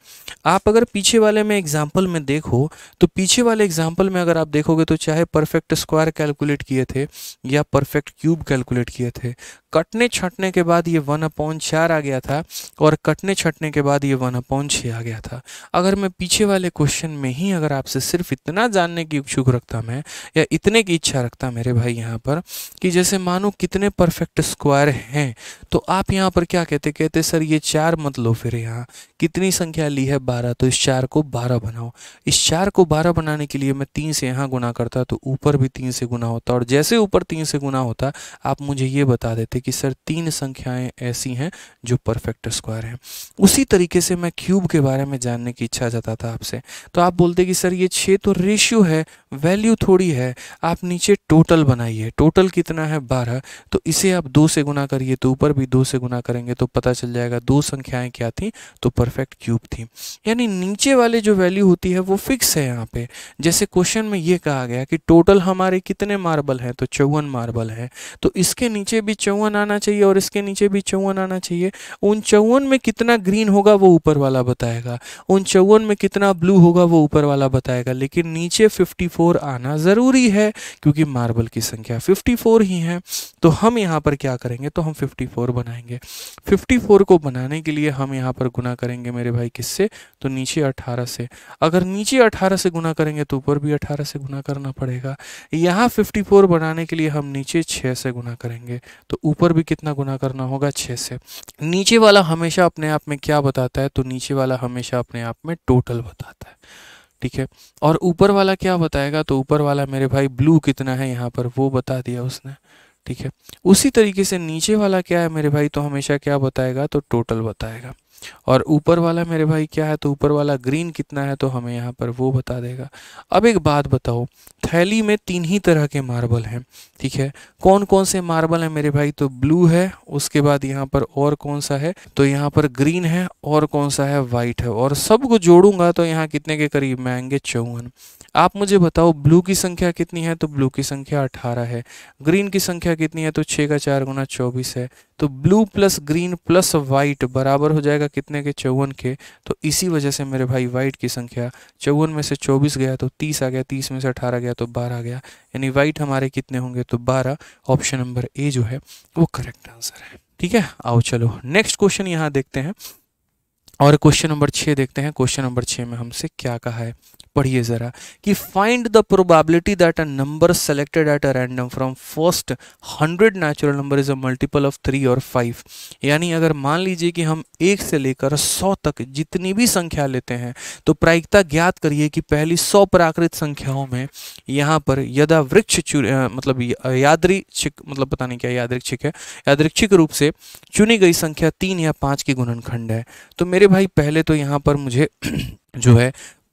आप अगर पीछे वाले में एग्जाम्पल में देखो तो पीछे वाले एग्जाम्पल में अगर आप देखोगे तो चाहे परफेक्ट स्क्वायर कैलकुलेट किए थे या परफेक्ट क्यूब कैलकुलेट किए थे कटने छटने के बाद ये वन अपॉन चार आ गया था और कटने छटने के बाद ये वन अपॉन छः आ गया था अगर मैं पीछे वाले क्वेश्चन में ही अगर आपसे सिर्फ इतना जानने की इच्छुक रखता मैं या इतने की इच्छा रखता मेरे भाई यहाँ पर कि जैसे मानो कितने परफेक्ट स्क्वायर हैं तो आप यहाँ पर क्या कहते कहते सर ये चार मत लो फिर यहाँ कितनी संख्या ली है बारह तो इस चार को बारह बनाओ इस चार को बारह बनाने के लिए मैं तीन से यहाँ गुना करता तो ऊपर भी तीन से गुना होता और जैसे ऊपर तीन से गुना होता आप मुझे ये बता देते कि सर तीन संख्याएं ऐसी हैं जो परफेक्ट स्क्वायर हैं उसी तरीके से मैं क्यूब के बारे में जानने की इच्छा जाता था आपसे तो आप बोलते कि सर ये छः तो रेशियो है वैल्यू थोड़ी है आप नीचे टोटल बनाइए टोटल कितना है बारह तो इसे आप दो से गुना करिए तो ऊपर भी दो से गुना करेंगे तो पता चल जाएगा दो संख्याएं क्या थी तो परफेक्ट क्यूब थी यानी नीचे वाले जो वैल्यू होती है वो फिक्स है यहाँ पे जैसे क्वेश्चन में ये कहा गया कि टोटल हमारे कितने मार्बल हैं तो चौवन मार्बल हैं तो इसके नीचे भी चौवन चौवन आना चाहिए और इसके नीचे भी चौवन आना चाहिए उन चौवन में कितना ग्रीन होगा वो ऊपर वाला बताएगा उन चौवन में कितना ब्लू होगा वो ऊपर वाला बताएगा लेकिन नीचे 54 आना ज़रूरी है क्योंकि मार्बल की संख्या 54 ही है तो हम यहाँ पर क्या करेंगे तो हम 54 बनाएंगे 54 को बनाने के लिए हम यहाँ पर गुना करेंगे मेरे भाई किससे तो नीचे 18 से अगर नीचे 18 से गुना करेंगे तो ऊपर भी 18 से गुना करना पड़ेगा यहाँ 54 बनाने के लिए हम नीचे 6 से गुना करेंगे तो ऊपर ऊपर भी कितना गुना करना होगा छः से नीचे वाला हमेशा अपने आप में क्या बताता है तो नीचे वाला हमेशा अपने आप में टोटल बताता है ठीक है और ऊपर वाला क्या बताएगा तो ऊपर वाला मेरे भाई ब्लू कितना है यहाँ पर वो बता दिया उसने ठीक है उसी तरीके से नीचे वाला क्या है मेरे भाई तो हमेशा क्या बताएगा तो टोटल बताएगा और ऊपर वाला मेरे भाई क्या है तो ऊपर वाला ग्रीन कितना है तो हमें यहाँ पर वो बता देगा अब एक बात बताओ थैली में तीन ही तरह के मार्बल हैं ठीक है कौन कौन से मार्बल हैं मेरे भाई तो ब्लू है उसके बाद यहाँ पर और कौन सा है तो यहाँ पर ग्रीन है और कौन सा है वाइट है और सबको जोड़ूंगा तो यहाँ कितने के करीब में आएंगे चौवन आप मुझे बताओ ब्लू की संख्या कितनी है तो ब्लू की संख्या अठारह है ग्रीन की संख्या कितनी है तो छः का चार गुना चौबीस है तो blue plus green plus white बराबर हो जाएगा कितने के चौवन के तो इसी वजह से मेरे भाई वाइट की संख्या चौवन में से चौबीस गया तो तीस आ गया तीस में से अठारह गया तो बारह आ गया यानी वाइट हमारे कितने होंगे तो बारह ऑप्शन नंबर ए जो है वो करेक्ट आंसर है ठीक है आओ चलो नेक्स्ट क्वेश्चन यहाँ देखते हैं और क्वेश्चन नंबर छः देखते हैं क्वेश्चन नंबर छः में हमसे क्या कहा है पढ़िए ज़रा कि find the probability that a number selected at a random from first hundred natural number is a multiple of three और फाइव यानी अगर मान लीजिए कि हम एक से लेकर सौ तक जितनी भी संख्या लेते हैं तो प्रायिकता ज्ञात करिए कि पहली सौ प्राकृत संख्याओं में यहाँ पर यदा वृक्ष मतलब यादृक्षिक मतलब पता नहीं क्या यादृक्षिक है यादृक्षिक रूप से चुनी गई संख्या तीन या पाँच की गुणनखंड है तो मेरे भाई पहले तो यहाँ पर मुझे जो है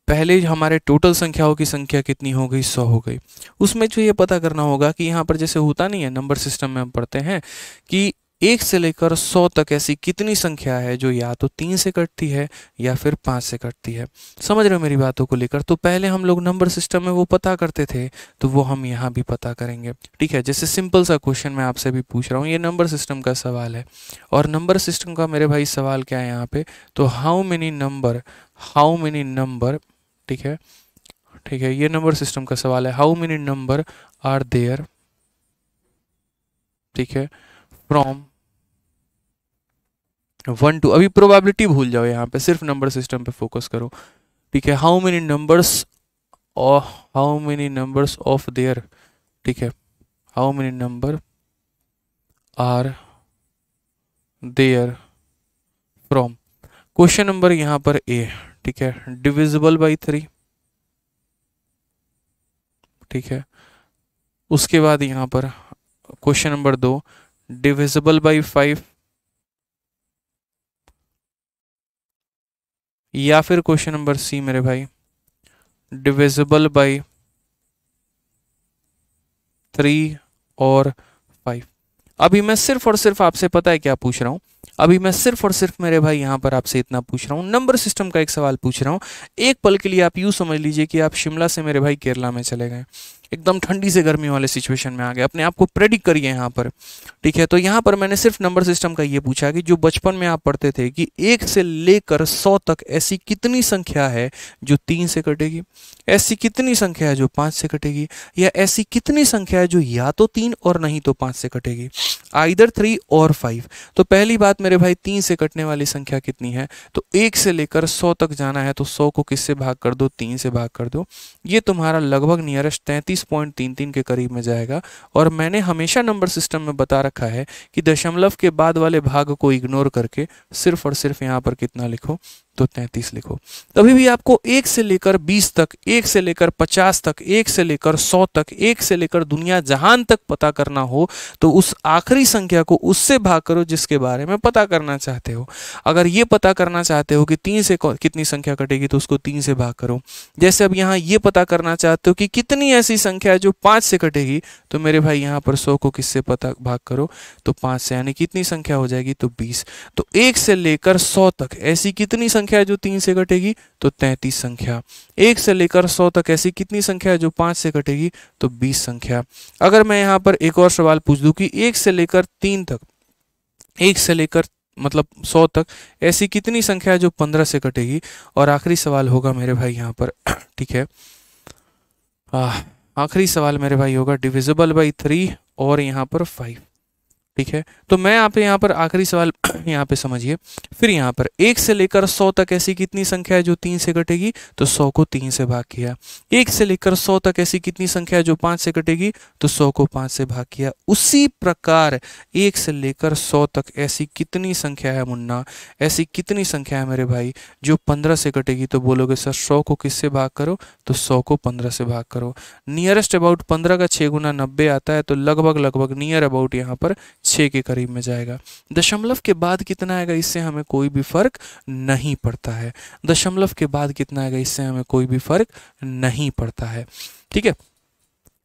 पहले हमारे टोटल संख्याओं की संख्या कितनी हो गई सौ हो गई उसमें जो ये पता करना होगा कि यहाँ पर जैसे होता नहीं है नंबर सिस्टम में हम पढ़ते हैं कि एक से लेकर सौ तक ऐसी कितनी संख्या है जो या तो तीन से कटती है या फिर पाँच से कटती है समझ रहे हो मेरी बातों को लेकर तो पहले हम लोग नंबर सिस्टम में वो पता करते थे तो वो हम यहाँ भी पता करेंगे ठीक है जैसे सिंपल सा क्वेश्चन मैं आपसे भी पूछ रहा हूँ ये नंबर सिस्टम का सवाल है और नंबर सिस्टम का मेरे भाई सवाल क्या है यहाँ पे तो how many number how many number ठीक है ठीक है ये नंबर सिस्टम का सवाल है how many number are there ठीक है फ्रॉम वन टू अभी प्रोबेबिलिटी भूल जाओ यहाँ पे सिर्फ नंबर सिस्टम पे फोकस करो ठीक है how many numbers how many numbers of there ठीक है how many number are there from question number यहाँ पर ए ठीक है डिविजिबल बाई थ्री ठीक है उसके बाद यहां पर क्वेश्चन नंबर दो डिविजिबल बाई फाइव या फिर क्वेश्चन नंबर सी मेरे भाई डिविजिबल बाई थ्री और फाइव अभी मैं सिर्फ और सिर्फ आपसे पता है क्या पूछ रहा हूँ अभी मैं सिर्फ और सिर्फ मेरे भाई यहाँ पर आपसे इतना पूछ रहा हूँ नंबर सिस्टम का एक सवाल पूछ रहा हूँ एक पल के लिए आप यूँ समझ लीजिए कि आप शिमला से मेरे भाई केरला में चले गए एकदम ठंडी से गर्मी वाले सिचुएशन में आ गए अपने आप को प्रेडिक्ट करिए यहाँ पर ठीक है तो यहाँ पर मैंने सिर्फ नंबर सिस्टम का ये पूछा कि जो बचपन में आप पढ़ते थे कि एक से लेकर सौ तक ऐसी कितनी संख्या है जो तीन से कटेगी ऐसी कितनी संख्या है जो पाँच से कटेगी या ऐसी कितनी संख्या है जो या तो तीन और नहीं तो पाँच से कटेगी आइदर थ्री और फाइव तो पहली बात मेरे भाई तीन से कटने वाली संख्या कितनी है तो एक से लेकर सौ तक जाना है तो सौ को किससे भाग कर दो तीन से भाग कर दो ये तुम्हारा लगभग नियरेस्ट तैंतीस पॉइंट तीन तीन के करीब में जाएगा और मैंने हमेशा नंबर सिस्टम में बता रखा है कि दशमलव के बाद वाले भाग को इग्नोर करके सिर्फ और सिर्फ यहाँ पर कितना लिखो तो तैंतीस लिखो तभी भी आपको एक से लेकर बीस तक एक से लेकर पचास तक एक से लेकर सौ तक एक से लेकर दुनिया जहान तक पता करना हो तो उस आखिरी संख्या को उससे भाग करो जिसके बारे में पता करना चाहते हो अगर ये पता करना चाहते हो कि तीन से कितनी संख्या कटेगी तो उसको तीन से भाग करो जैसे अब यहाँ ये पता करना चाहते हो कि कितनी ऐसी संख्या है जो पाँच से कटेगी तो मेरे भाई यहाँ पर सौ को किससे पता भाग करो तो पाँच से यानी कितनी संख्या हो जाएगी तो बीस तो एक से लेकर सौ तक ऐसी कितनी संख्या संख्या है जो तीन से घटेगी तो तैंतीस संख्या एक से लेकर सौ तक ऐसी कितनी संख्या है जो पांच से कटेगी तो बीस संख्या अगर मैं यहाँ पर एक और सवाल पूछ दू कि एक से लेकर तीन तक एक से लेकर मतलब सौ तक ऐसी कितनी संख्या है जो पंद्रह से कटेगी और आखिरी सवाल होगा मेरे भाई यहाँ पर ठीक है आखिरी सवाल मेरे भाई होगा डिविजिबल बाई थ्री और यहाँ पर फाइव ठीक है तो मैं आप यहाँ पर आखिरी सवाल यहाँ पे समझिए फिर यहाँ पर एक से लेकर सौ तक ऐसी कितनी संख्या है जो तीन से कटेगी तो सौ को तीन से भाग किया एक से लेकर सौ तक ऐसी कितनी संख्या है जो पांच से कटेगी तो सौ को पांच से भाग किया उसी प्रकार एक से लेकर सौ तक ऐसी कितनी संख्या है मुन्ना ऐसी कितनी संख्या है मेरे भाई जो पंद्रह से कटेगी तो बोलोगे सर सौ को किससे भाग करो तो सौ को पंद्रह से भाग करो नियरेस्ट अबाउट पंद्रह का छः गुना नब्बे आता है तो लगभग लगभग नियर अबाउट यहाँ पर छः के करीब में जाएगा दशमलव के बाद कितना आएगा इससे हमें कोई भी फ़र्क नहीं पड़ता है दशमलव के बाद कितना आएगा इससे हमें कोई भी फ़र्क नहीं पड़ता है ठीक है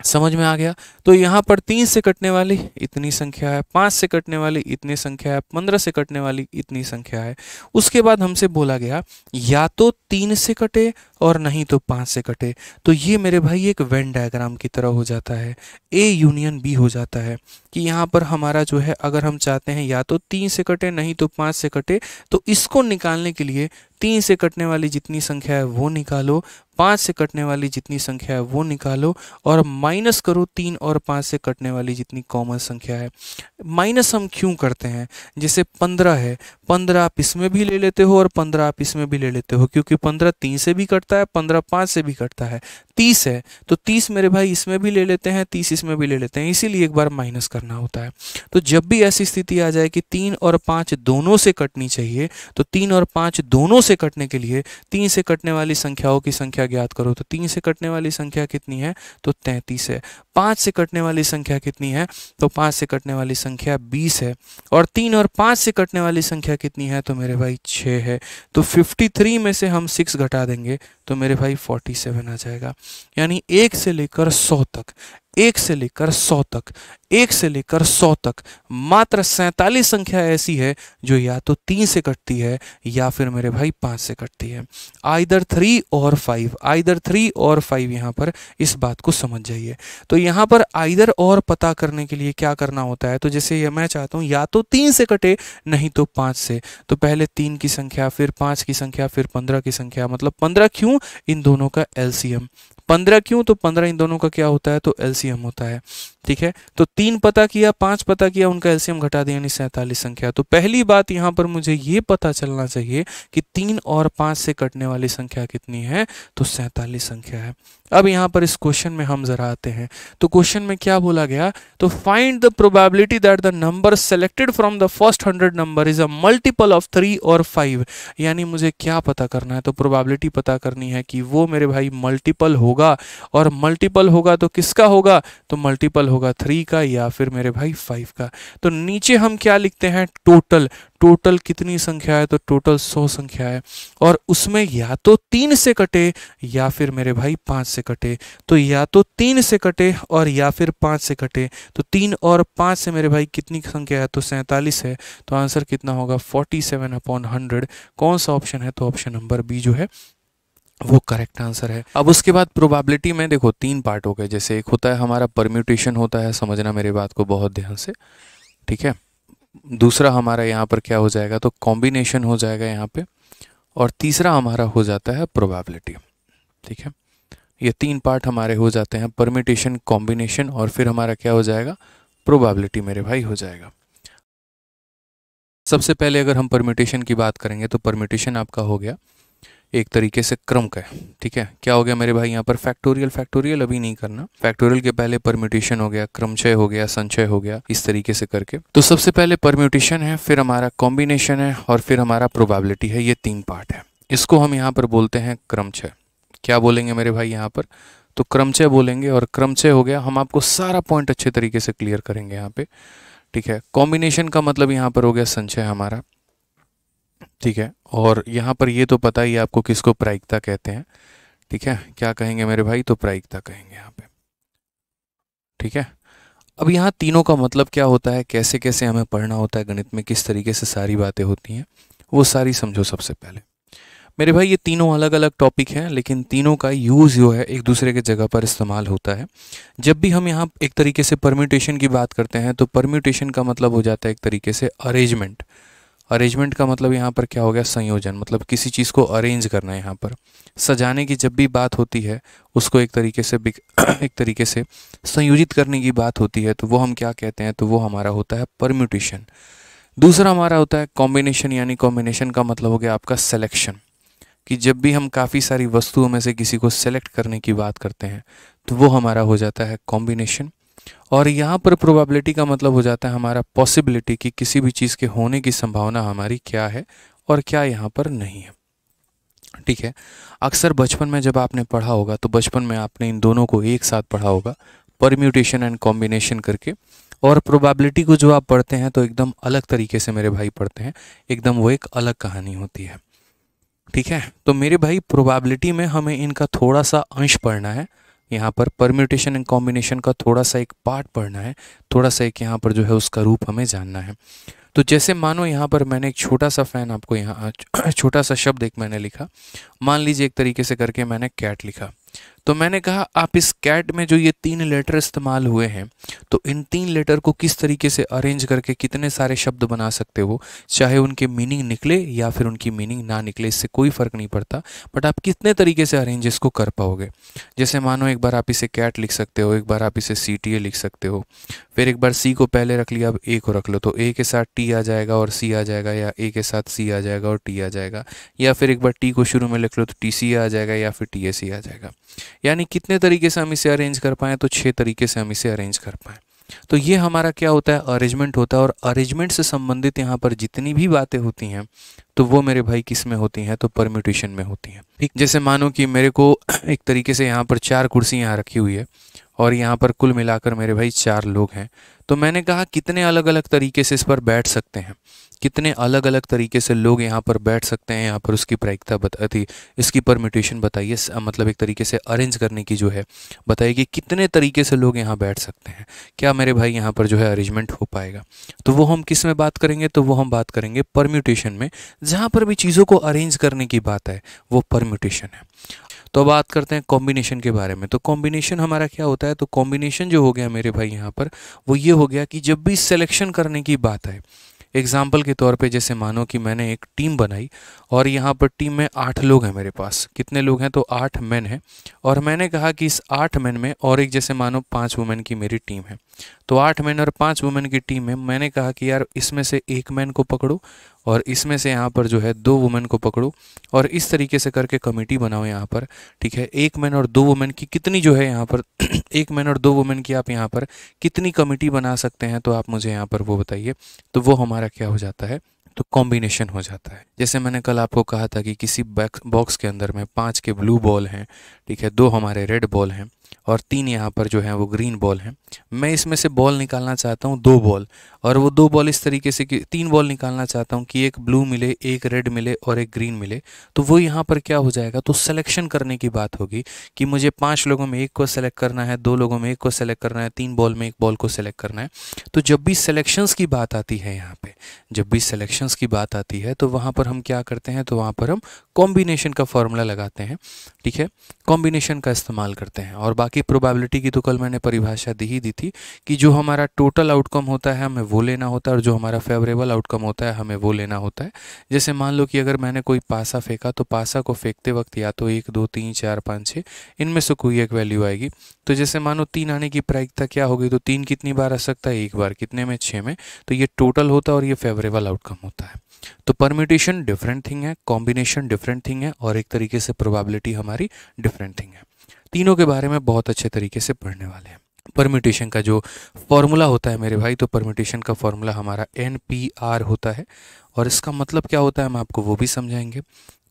समझ में आ गया तो यहाँ पर तीन से कटने वाली इतनी संख्या है पाँच से कटने वाली इतनी संख्या है पंद्रह से कटने वाली इतनी संख्या है उसके बाद हमसे बोला गया या तो तीन से कटे और नहीं तो पाँच से कटे तो ये मेरे भाई एक वेन डायग्राम की तरह हो जाता है ए यूनियन बी हो जाता है कि यहाँ पर हमारा जो है अगर हम चाहते हैं या तो तीन से कटे नहीं तो पाँच से कटे तो इसको निकालने के लिए तीन से कटने वाली जितनी संख्या है वो निकालो पाँच से कटने वाली जितनी संख्या है वो निकालो और माइनस करो तीन और पाँच से कटने वाली जितनी कॉमन संख्या है माइनस हम क्यों करते हैं जैसे पंद्रह है पंद्रह आप इसमें भी ले लेते हो और पंद्रह आप इसमें भी ले लेते हो क्योंकि पंद्रह तीन से भी कटता है पंद्रह पाँच से भी कटता है तीस है तो तीस मेरे भाई इसमें भी ले लेते हैं तीस इसमें भी ले लेते हैं इसीलिए एक बार माइनस करना होता है तो जब भी ऐसी स्थिति आ जाए कि तीन और पाँच दोनों से कटनी चाहिए तो तीन और पाँच दोनों से कटने के लिए तीन से कटने वाली संख्याओं की संख्या संख्या ज्ञात करो तो तीन से कटने वाली संख्या कितनी है तो तैंतीस है पाँच से कटने वाली संख्या कितनी है तो पाँच से कटने वाली संख्या बीस है और तीन और पाँच से कटने वाली संख्या कितनी है तो मेरे भाई छः है तो फिफ्टी थ्री में से हम सिक्स घटा देंगे तो मेरे भाई फोर्टी सेवन आ जाएगा यानी एक से लेकर सौ तक एक से लेकर सौ तक एक से लेकर सौ तक मात्र सैतालीस संख्या ऐसी है जो या तो तीन से कटती है या फिर मेरे भाई पाँच से कटती है आइदर थ्री और फाइव आइदर थ्री और फाइव यहाँ पर इस बात को समझ जाइए तो यहाँ पर आइदर और पता करने के लिए क्या करना होता है तो जैसे ये मैं चाहता हूँ या तो तीन से कटे नहीं तो पाँच से तो पहले तीन की संख्या फिर पाँच की संख्या फिर पंद्रह की संख्या मतलब पंद्रह क्यों इन दोनों का एलसीएम पंद्रह क्यों तो पंद्रह इन दोनों का क्या होता है तो एलसीएम होता है ठीक है तो तीन पता किया पांच पता किया उनका एलसीएम घटा दिया यानी सैंतालीस संख्या तो पहली बात यहां पर मुझे ये पता चलना चाहिए कि तीन और पांच से कटने वाली संख्या कितनी है तो सैंतालीस संख्या है अब यहाँ पर इस क्वेश्चन में हम जरा आते हैं तो क्वेश्चन में क्या बोला गया तो find the probability that the number selected from the first hundred number is a multiple of three और फाइव यानी मुझे क्या पता करना है तो प्रोबेबिलिटी पता करनी है कि वो मेरे भाई मल्टीपल होगा और मल्टीपल होगा तो किसका होगा तो मल्टीपल होगा थ्री का या फिर मेरे भाई फाइव का तो नीचे हम क्या लिखते हैं टोटल टोटल कितनी संख्या है तो टोटल सौ संख्या है और उसमें या तो तीन से कटे या फिर मेरे भाई पाँच से कटे तो या तो तीन से कटे और या फिर पाँच से कटे तो तीन और पाँच से मेरे भाई कितनी संख्या है तो सैंतालीस है तो आंसर कितना होगा फोर्टी सेवन अपॉन हंड्रेड कौन सा ऑप्शन है तो ऑप्शन नंबर बी जो है वो करेक्ट आंसर है अब उसके बाद प्रोबेबिलिटी में देखो तीन पार्ट हो गए जैसे एक होता है हमारा परम्यूटेशन होता है समझना मेरे बात को बहुत ध्यान से ठीक है दूसरा हमारा यहाँ पर क्या हो जाएगा तो कॉम्बिनेशन हो जाएगा यहाँ पे और तीसरा हमारा हो जाता है प्रोबेबिलिटी ठीक है ये तीन पार्ट हमारे हो जाते हैं परमिटेशन कॉम्बिनेशन और फिर हमारा क्या हो जाएगा प्रोबेबिलिटी मेरे भाई हो जाएगा सबसे पहले अगर हम परमिटेशन की बात करेंगे तो परमिटेशन आपका हो गया एक तरीके से क्रम का है ठीक है क्या हो गया मेरे भाई यहाँ पर फैक्टोरियल फैक्टोरियल अभी नहीं करना फैक्टोरियल के पहले परम्यूटेशन हो गया क्रमचय हो गया संचय हो गया इस तरीके से करके तो सबसे पहले परम्यूटेशन है फिर हमारा कॉम्बिनेशन है और फिर हमारा प्रोबेबिलिटी है ये तीन पार्ट है इसको हम यहाँ पर बोलते हैं क्रमचय क्या बोलेंगे मेरे भाई यहाँ पर तो क्रमचय बोलेंगे और क्रमचय हो गया हम आपको सारा पॉइंट अच्छे तरीके से क्लियर करेंगे यहाँ पे ठीक है कॉम्बिनेशन का मतलब यहाँ पर हो गया संचय हमारा ठीक है और यहाँ पर ये तो पता ही आपको किसको प्रायिकता कहते हैं ठीक है क्या कहेंगे मेरे भाई तो प्रायिकता कहेंगे यहाँ पे ठीक है अब यहाँ तीनों का मतलब क्या होता है कैसे कैसे हमें पढ़ना होता है गणित में किस तरीके से सारी बातें होती हैं वो सारी समझो सबसे पहले मेरे भाई ये तीनों अलग अलग टॉपिक हैं लेकिन तीनों का यूज़ जो है एक दूसरे के जगह पर इस्तेमाल होता है जब भी हम यहाँ एक तरीके से परम्यूटेशन की बात करते हैं तो परम्यूटेशन का मतलब हो जाता है एक तरीके से अरेंजमेंट अरेंजमेंट का मतलब यहाँ पर क्या हो गया संयोजन मतलब किसी चीज़ को अरेंज करना है यहाँ पर सजाने की जब भी बात होती है उसको एक तरीके से एक तरीके से संयोजित करने की बात होती है तो वो हम क्या कहते हैं तो वो हमारा होता है परम्यूटेशन दूसरा हमारा होता है कॉम्बिनेशन यानी कॉम्बिनेशन का मतलब हो गया आपका सेलेक्शन कि जब भी हम काफ़ी सारी वस्तुओं में से किसी को सेलेक्ट करने की बात करते हैं तो वो हमारा हो जाता है कॉम्बिनेशन और यहाँ पर प्रोबेबिलिटी का मतलब हो जाता है हमारा पॉसिबिलिटी कि किसी भी चीज़ के होने की संभावना हमारी क्या है और क्या यहाँ पर नहीं है ठीक है अक्सर बचपन में जब आपने पढ़ा होगा तो बचपन में आपने इन दोनों को एक साथ पढ़ा होगा परम्यूटेशन एंड कॉम्बिनेशन करके और प्रोबेबिलिटी को जो आप पढ़ते हैं तो एकदम अलग तरीके से मेरे भाई पढ़ते हैं एकदम वो एक अलग कहानी होती है ठीक है तो मेरे भाई प्रोबेबिलिटी में हमें इनका थोड़ा सा अंश पढ़ना है यहाँ पर परम्यूटेशन एंड कॉम्बिनेशन का थोड़ा सा एक पार्ट पढ़ना है थोड़ा सा एक यहाँ पर जो है उसका रूप हमें जानना है तो जैसे मानो यहाँ पर मैंने एक छोटा सा फैन आपको यहाँ छोटा सा शब्द एक मैंने लिखा मान लीजिए एक तरीके से करके मैंने कैट लिखा तो मैंने कहा आप इस कैट में जो ये तीन लेटर इस्तेमाल हुए हैं तो इन तीन लेटर को किस तरीके से अरेंज करके कितने सारे शब्द बना सकते हो चाहे उनके मीनिंग निकले या फिर उनकी मीनिंग ना निकले इससे कोई फ़र्क नहीं पड़ता बट आप कितने तरीके से अरेंज इसको कर पाओगे जैसे मानो एक बार आप इसे कैट लिख सकते हो एक बार आप इसे सी टी ए लिख सकते हो फिर एक बार सी को पहले रख लिया अब ए को रख लो तो ए के साथ टी आ जाएगा और सी आ जाएगा या ए के साथ सी आ जाएगा और टी आ जाएगा या फिर एक बार टी को शुरू में लिख लो तो टी सी आ जाएगा या फिर टी ए सी आ जाएगा यानी कितने तरीके से हम इसे अरेंज कर पाएँ तो छः तरीके से हम इसे अरेंज कर पाएँ तो ये हमारा क्या होता है अरेंजमेंट होता है और अरेंजमेंट से संबंधित यहाँ पर जितनी भी बातें होती हैं तो वो मेरे भाई किस में होती हैं तो परम्यूटेशन में होती हैं ठीक जैसे मानो कि मेरे को एक तरीके से यहाँ पर चार कुर्सी यहाँ रखी हुई है और यहाँ पर कुल मिलाकर मेरे भाई चार लोग हैं तो मैंने कहा कितने अलग अलग तरीके से इस पर बैठ सकते हैं कितने अलग अलग तरीके से लोग यहाँ पर बैठ सकते हैं यहाँ पर उसकी प्रायिकता बता थी इसकी परमिटेशन बताइए मतलब एक तरीके से अरेंज करने की जो है बताइए कि कितने तरीके से लोग यहाँ बैठ सकते हैं क्या मेरे भाई यहाँ पर जो है अरेंजमेंट हो पाएगा तो वो हम किस में बात करेंगे तो वो हम बात करेंगे परम्यूटेशन में जहाँ पर भी चीज़ों को अरेंज करने की बात है वो परम्यूटेशन है तो बात करते हैं कॉम्बिनेशन के बारे में तो कॉम्बिनेशन हमारा क्या होता है तो कॉम्बिनेशन जो हो गया मेरे भाई यहाँ पर वो ये हो गया कि जब भी सिलेक्शन करने की बात है एग्ज़ाम्पल के तौर पे जैसे मानो कि मैंने एक टीम बनाई और यहाँ पर टीम में आठ लोग हैं मेरे पास कितने लोग हैं तो आठ मैन हैं और मैंने कहा कि इस आठ मैन में और एक जैसे मानो पांच वुमेन की मेरी टीम है तो आठ मैन और पांच वुमेन की टीम है मैंने कहा कि यार इसमें से एक मैन को पकड़ो और इसमें से यहाँ पर जो है दो वुमेन को पकड़ो और इस तरीके से करके कमेटी बनाओ यहाँ पर ठीक है एक मैन और दो वुमेन की कितनी जो है यहाँ पर एक मैन और दो वुमेन की आप यहाँ पर कितनी कमेटी बना सकते हैं तो आप मुझे यहाँ पर वो बताइए तो वो हमारा क्या हो जाता है तो कॉम्बिनेशन हो जाता है जैसे मैंने कल आपको कहा था कि किसी बॉक्स के अंदर में पांच के ब्लू बॉल हैं ठीक है दो हमारे रेड बॉल हैं और तीन यहाँ पर जो है वो ग्रीन बॉल हैं मैं इसमें से बॉल निकालना चाहता हूँ दो बॉल और वो दो बॉल इस तरीके से कि तीन बॉल निकालना चाहता हूँ कि एक ब्लू मिले एक रेड मिले और एक ग्रीन मिले तो वो यहाँ पर क्या हो जाएगा तो सिलेक्शन करने की बात होगी कि मुझे पांच लोगों में एक को सेलेक्ट करना है दो लोगों में एक को सेलेक्ट करना है तीन बॉल में एक बॉल को सेलेक्ट करना है तो जब भी सिलेक्शंस की बात आती है यहाँ पर जब भी सिलेक्शंस की बात आती है तो वहाँ पर हम क्या करते हैं तो वहाँ पर हम कॉम्बिनेशन का फॉर्मूला लगाते हैं ठीक है कॉम्बिनेशन का इस्तेमाल करते हैं और बाकी प्रोबेबिलिटी की तो कल मैंने परिभाषा दी ही दी थी कि जो हमारा टोटल आउटकम होता है हमें वो लेना होता है और जो हमारा फेवरेबल आउटकम होता है हमें वो लेना होता है जैसे मान लो कि अगर मैंने कोई पासा फेंका तो पासा को फेंकते वक्त या तो एक दो तीन चार पाँच छः इनमें से कोई एक वैल्यू आएगी तो जैसे मानो तीन आने की प्रायिकता क्या होगी तो तीन कितनी बार आ सकता है एक बार कितने में छः में तो ये टोटल होता है और ये फेवरेबल आउटकम होता है तो परम्यूटेशन डिफरेंट थिंग है कॉम्बिनेशन डिफरेंट थिंग है और एक तरीके से प्रोबेबिलिटी हमारी डिफरेंट थिंग है तीनों के बारे में बहुत अच्छे तरीके से पढ़ने वाले हैं परम्यूटेशन का जो फॉर्मूला होता है मेरे भाई तो परम्यूटेशन का फॉर्मूला हमारा एन पी आर होता है और इसका मतलब क्या होता है हम आपको वो भी समझाएंगे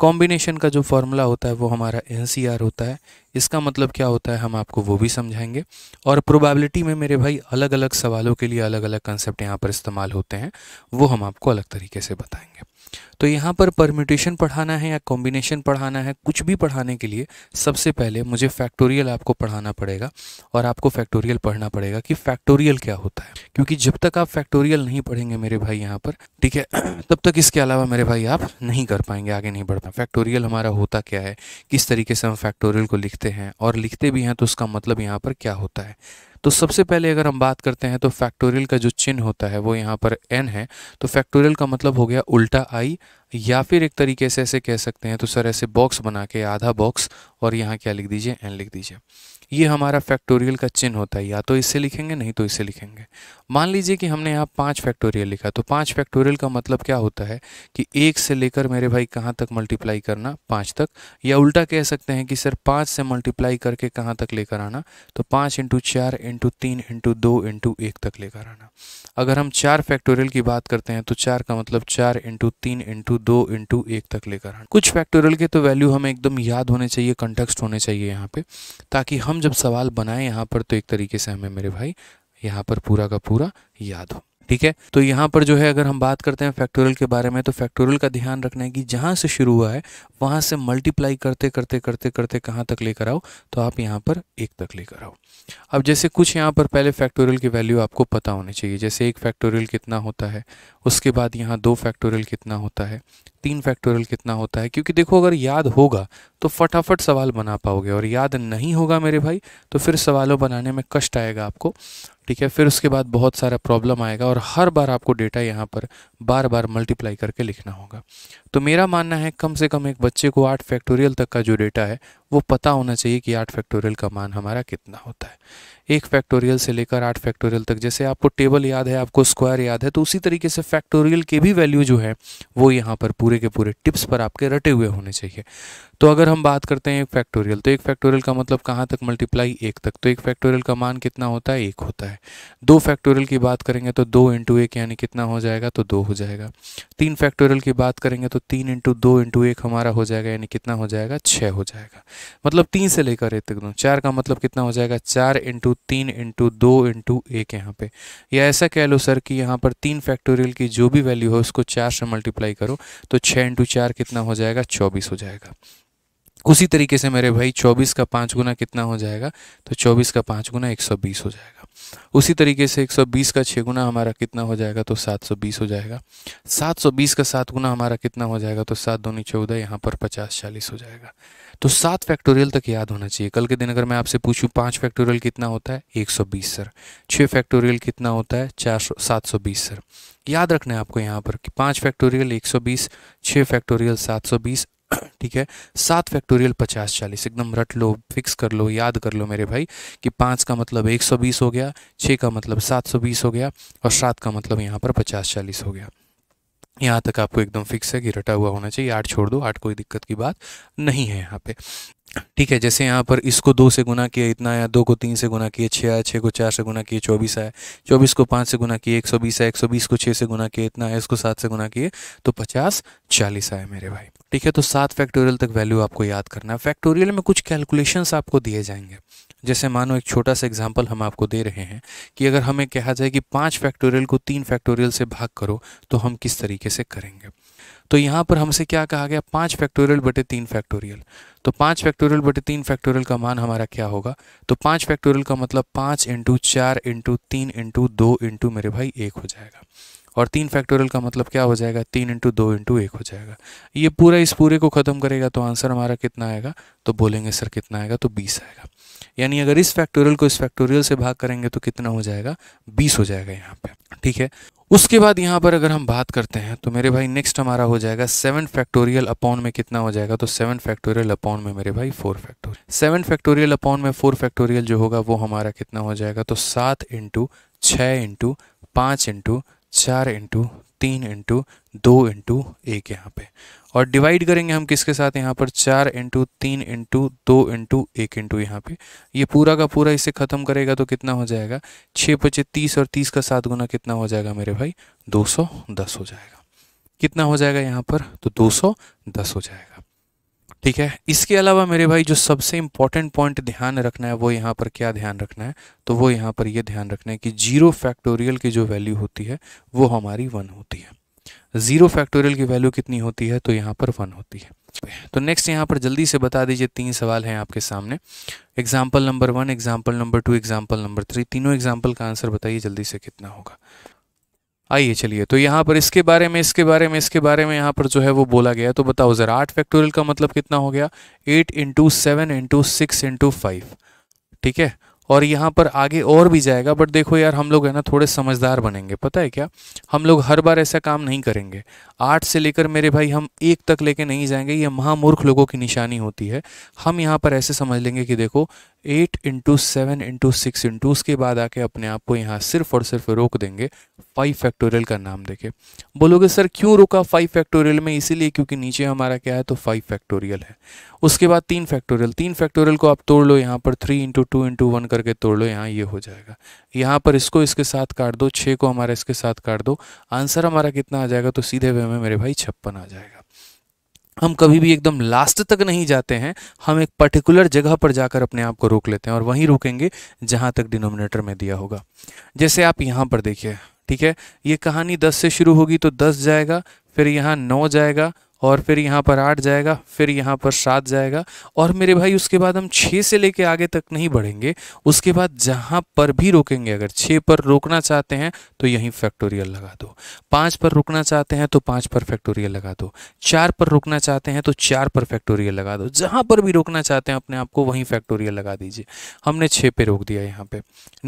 कॉम्बिनेशन का जो फॉर्मूला होता है वो हमारा एन होता है इसका मतलब क्या होता है हम आपको वो भी समझाएंगे और प्रोबेबिलिटी में मेरे भाई अलग अलग सवालों के लिए अलग अलग कंसेप्ट यहाँ पर इस्तेमाल होते हैं वो हम आपको अलग तरीके से बताएंगे तो यहाँ पर परम्यूटेशन पढ़ाना है या कॉम्बिनेशन पढ़ाना है कुछ भी पढ़ाने के लिए सबसे पहले मुझे फैक्टोरियल आपको पढ़ाना पड़ेगा और आपको फैक्टोरियल पढ़ना पड़ेगा कि फैक्टोरियल क्या होता है क्योंकि जब तक आप फैक्टोरियल नहीं पढ़ेंगे मेरे भाई यहाँ पर ठीक है तब तक इसके अलावा मेरे भाई आप नहीं कर पाएंगे आगे नहीं बढ़ पाएंगे फैक्टोरियल हमारा होता क्या है किस तरीके से हम फैक्टोरियल को लिखते हैं और लिखते भी हैं तो उसका मतलब यहाँ पर क्या होता है तो सबसे पहले अगर हम बात करते हैं तो फैक्टोरियल का जो चिन्ह होता है वो यहाँ पर एन है तो फैक्टोरियल का मतलब हो गया उल्टा आई या फिर एक तरीके से ऐसे कह सकते हैं तो सर ऐसे बॉक्स बना के आधा बॉक्स और यहाँ क्या लिख दीजिए एन लिख दीजिए ये हमारा फैक्टोरियल का चिन्ह होता है या तो इससे लिखेंगे नहीं तो इससे लिखेंगे मान लीजिए कि हमने यहाँ पाँच फैक्टोरियल लिखा तो पाँच फैक्टोरियल का मतलब क्या होता है कि एक से लेकर मेरे भाई कहाँ तक मल्टीप्लाई करना पाँच तक या उल्टा कह सकते हैं कि सर पाँच से मल्टीप्लाई करके कहाँ तक लेकर आना तो पाँच इंटू चार इंटू तीन इंटू दो इंटू एक तक लेकर आना अगर हम चार फैक्टोरियल की बात करते हैं तो चार का मतलब चार इंटू तीन इंटू दो इंटू एक तक लेकर आना कुछ फैक्टोरियल के तो वैल्यू हमें एकदम याद होने चाहिए कंटेक्सट होने चाहिए यहाँ पे ताकि हम जब सवाल बनाएं यहाँ पर तो एक तरीके से हमें मेरे भाई यहाँ पर पूरा का पूरा याद हो ठीक है तो यहाँ पर जो है अगर हम बात करते हैं फैक्टोरियल के बारे में तो फैक्टोरियल का ध्यान रखना है कि जहाँ से शुरू हुआ है वहाँ से मल्टीप्लाई करते करते करते करते कहाँ तक लेकर आओ तो आप यहाँ पर एक तक लेकर आओ अब जैसे कुछ यहाँ पर पहले फैक्टोरियल की वैल्यू आपको पता होनी चाहिए जैसे एक फैक्टोरियल कितना होता है उसके बाद यहाँ दो फैक्टोरियल कितना होता है तीन फैक्टोरियल कितना होता है क्योंकि देखो अगर याद होगा तो फटाफट सवाल बना पाओगे और याद नहीं होगा मेरे भाई तो फिर सवालों बनाने में कष्ट आएगा आपको ठीक है फिर उसके बाद बहुत सारा प्रॉब्लम आएगा और हर बार आपको डेटा यहाँ पर बार बार मल्टीप्लाई करके लिखना होगा तो मेरा मानना है कम से कम एक बच्चे को आठ फैक्टोरियल तक का जो डेटा है वो पता होना चाहिए कि आठ फैक्टोरियल का मान हमारा कितना होता है एक फैक्टोरियल से लेकर आठ फैक्टोरियल तक जैसे आपको टेबल याद है आपको स्क्वायर याद है तो उसी तरीके से फैक्टोरियल के भी वैल्यू जो है वो यहाँ पर पूरे के पूरे टिप्स पर आपके रटे हुए होने चाहिए तो अगर हम बात करते हैं एक फैक्टोरियल तो एक फैक्टोरियल का मतलब कहाँ तक मल्टीप्लाई एक तक तो एक फैक्टोरियल का मान कितना होता है एक होता है दो फैक्टोरियल की बात करेंगे तो दो इंटू एक यानी कितना हो जाएगा तो दो हो जाएगा तीन फैक्टोरियल की बात करेंगे तो तीन इंटू दो इंटू एक हमारा हो जाएगा यानी कितना हो जाएगा छः हो जाएगा मतलब तीन से लेकर एक तक चार का मतलब कितना हो जाएगा चार इंटू तीन इंटू दो इंटू एक यहाँ पे या ऐसा कह लो सर कि यहाँ पर तीन फैक्टोरियल की जो भी वैल्यू हो उसको चार से मल्टीप्लाई करो तो छः इंटू चार कितना हो जाएगा चौबीस हो जाएगा उसी तरीके से मेरे भाई चौबीस का पाँच गुना कितना हो जाएगा तो चौबीस का पाँच गुना एक सौ बीस हो जाएगा उसी तरीके से 120 का छः गुना हमारा कितना हो जाएगा तो 720 हो जाएगा 720 का सात गुना हमारा कितना हो जाएगा तो सात दोनों चौदह यहाँ पर पचास चालीस हो जाएगा तो सात फैक्टोरियल तक याद होना चाहिए कल के दिन अगर मैं आपसे पूछूँ पाँच फैक्टोरियल कितना होता है 120 सर छः फैक्टोरियल कितना होता है चार सौ सात सौ बीस सर याद रखना है आपको यहाँ पर कि पाँच फैक्टोरियल 120 सौ बीस छः फैक्टोरियल सात सौ बीस ठीक है सात फैक्टोरियल पचास चालीस एकदम रट लो फिक्स कर लो याद कर लो मेरे भाई कि पाँच का मतलब एक सौ बीस हो गया छः का मतलब सात सौ बीस हो गया और सात का मतलब यहाँ पर पचास चालीस हो गया यहाँ तक आपको एकदम फिक्स है कि रटा हुआ होना चाहिए आठ छोड़ दो आठ कोई दिक्कत की बात नहीं है यहाँ पे ठीक है जैसे यहाँ पर इसको दो से गुना किया इतना आया दो को तीन से गुना किए छः आया छः को चार से गुना किए चौबीस आया चौबीस को पाँच से गुना किए एक सौ बीस आया एक सौ बीस को छः से गुना किए इतना आया इसको सात से गुना किए तो पचास चालीस आया मेरे भाई ठीक है तो सात फैक्टोरियल तक वैल्यू आपको याद करना है फैक्टोरियल में कुछ कैलकुलेशंस आपको दिए जाएंगे जैसे मानो एक छोटा सा एग्जांपल हम आपको दे रहे हैं कि अगर हमें कहा जाए कि पाँच फैक्टोरियल को तीन फैक्टोरियल से भाग करो तो हम किस तरीके से करेंगे तो यहाँ पर हमसे क्या कहा गया पाँच फैक्टोरियल बटे तीन फैक्टोरियल तो पाँच फैक्टोरियल बटे तीन फैक्टोरियल का मान हमारा क्या होगा तो पाँच फैक्टोरियल का मतलब पाँच इंटू चार इंटू तीन इंटू दो इंटू मेरे भाई एक हो जाएगा और तीन फैक्टोरियल का मतलब क्या हो जाएगा तीन इंटू दो इंटू एक हो जाएगा ये पूरा इस पूरे को ख़त्म करेगा तो आंसर हमारा कितना आएगा तो बोलेंगे सर कितना आएगा तो बीस आएगा यानी अगर इस फैक्टोरियल को इस फैक्टोरियल से भाग करेंगे तो कितना हो जाएगा बीस हो जाएगा यहाँ पे ठीक है उसके बाद यहाँ पर अगर हम बात करते हैं तो मेरे भाई नेक्स्ट हमारा हो जाएगा सेवन फैक्टोरियल अपॉन में कितना हो जाएगा तो सेवन फैक्टोरियल अपॉन में मेरे भाई four factorial seven factorial upon में फोर फैक्टोरियल जो होगा वो हमारा कितना हो जाएगा तो सात इंटू छः इंटू पाँच इंटू चार इंटू तीन इंटू दो इंटू एक यहाँ पे और डिवाइड करेंगे हम किसके साथ यहाँ पर चार इंटू तीन इंटू दो इंटू एक इंटू यहाँ पे ये पूरा का पूरा इसे ख़त्म करेगा तो कितना हो जाएगा छः पचे तीस और तीस का सात गुना कितना हो जाएगा मेरे भाई दो सौ दस हो जाएगा कितना हो जाएगा यहाँ पर तो दो सौ दस हो जाएगा ठीक है इसके अलावा मेरे भाई जो सबसे इम्पॉर्टेंट पॉइंट ध्यान रखना है वो यहाँ पर क्या ध्यान रखना है तो वो यहाँ पर ये यह ध्यान रखना है कि जीरो फैक्टोरियल की जो वैल्यू होती है वो हमारी वन होती है जीरो फैक्टोरियल की वैल्यू कितनी होती है तो यहाँ पर वन होती है तो नेक्स्ट यहाँ पर जल्दी से बता दीजिए तीन सवाल हैं आपके सामने example number one example number two example number three तीनों एग्जाम्पल का आंसर बताइए जल्दी से कितना होगा आइए चलिए तो यहाँ पर इसके बारे में इसके बारे में इसके बारे में यहाँ पर जो है वो बोला गया तो बताओ ज़रा आठ फैक्टोरियल का मतलब कितना हो गया eight into seven into six into five ठीक है और यहाँ पर आगे और भी जाएगा बट देखो यार हम लोग है ना थोड़े समझदार बनेंगे पता है क्या हम लोग हर बार ऐसा काम नहीं करेंगे आठ से लेकर मेरे भाई हम एक तक लेके नहीं जाएंगे ये महामूर्ख लोगों की निशानी होती है हम यहाँ पर ऐसे समझ लेंगे कि देखो eight into seven into six into उसके बाद आके अपने आप को यहाँ सिर्फ और सिर्फ रोक देंगे फाइव फैक्टोरियल का नाम देखे बोलोगे सर क्यों रोका फाइव फैक्टोरियल में इसीलिए क्योंकि नीचे हमारा क्या है तो फाइव फैक्टोरियल है उसके बाद तीन फैक्टोरियल तीन फैक्टोरियल को आप तोड़ लो यहाँ पर three into two into one करके तोड़ लो यहाँ ये हो जाएगा यहाँ पर इसको इसके साथ काट दो छः को हमारा इसके साथ काट दो आंसर हमारा कितना आ जाएगा तो सीधे वे में मेरे भाई छप्पन आ जाएगा हम कभी भी एकदम लास्ट तक नहीं जाते हैं हम एक पर्टिकुलर जगह पर जाकर अपने आप को रोक लेते हैं और वहीं रुकेंगे जहाँ तक डिनोमिनेटर में दिया होगा जैसे आप यहाँ पर देखिए ठीक है ये कहानी दस से शुरू होगी तो दस जाएगा फिर यहाँ नौ जाएगा और फिर यहाँ पर आठ जाएगा फिर यहाँ पर सात जाएगा और मेरे भाई उसके बाद हम छः से लेके आगे तक नहीं बढ़ेंगे उसके बाद जहाँ पर भी रोकेंगे अगर छः पर रोकना चाहते हैं तो यहीं फैक्टोरियल लगा दो पाँच पर रुकना चाहते हैं तो पाँच पर फैक्टोरियल लगा दो चार पर रुकना चाहते हैं तो चार पर फैक्टोरियल लगा दो जहाँ पर भी रोकना चाहते हैं अपने आप को वहीं फैक्टोरियल लगा दीजिए हमने छः पर रोक दिया यहाँ पर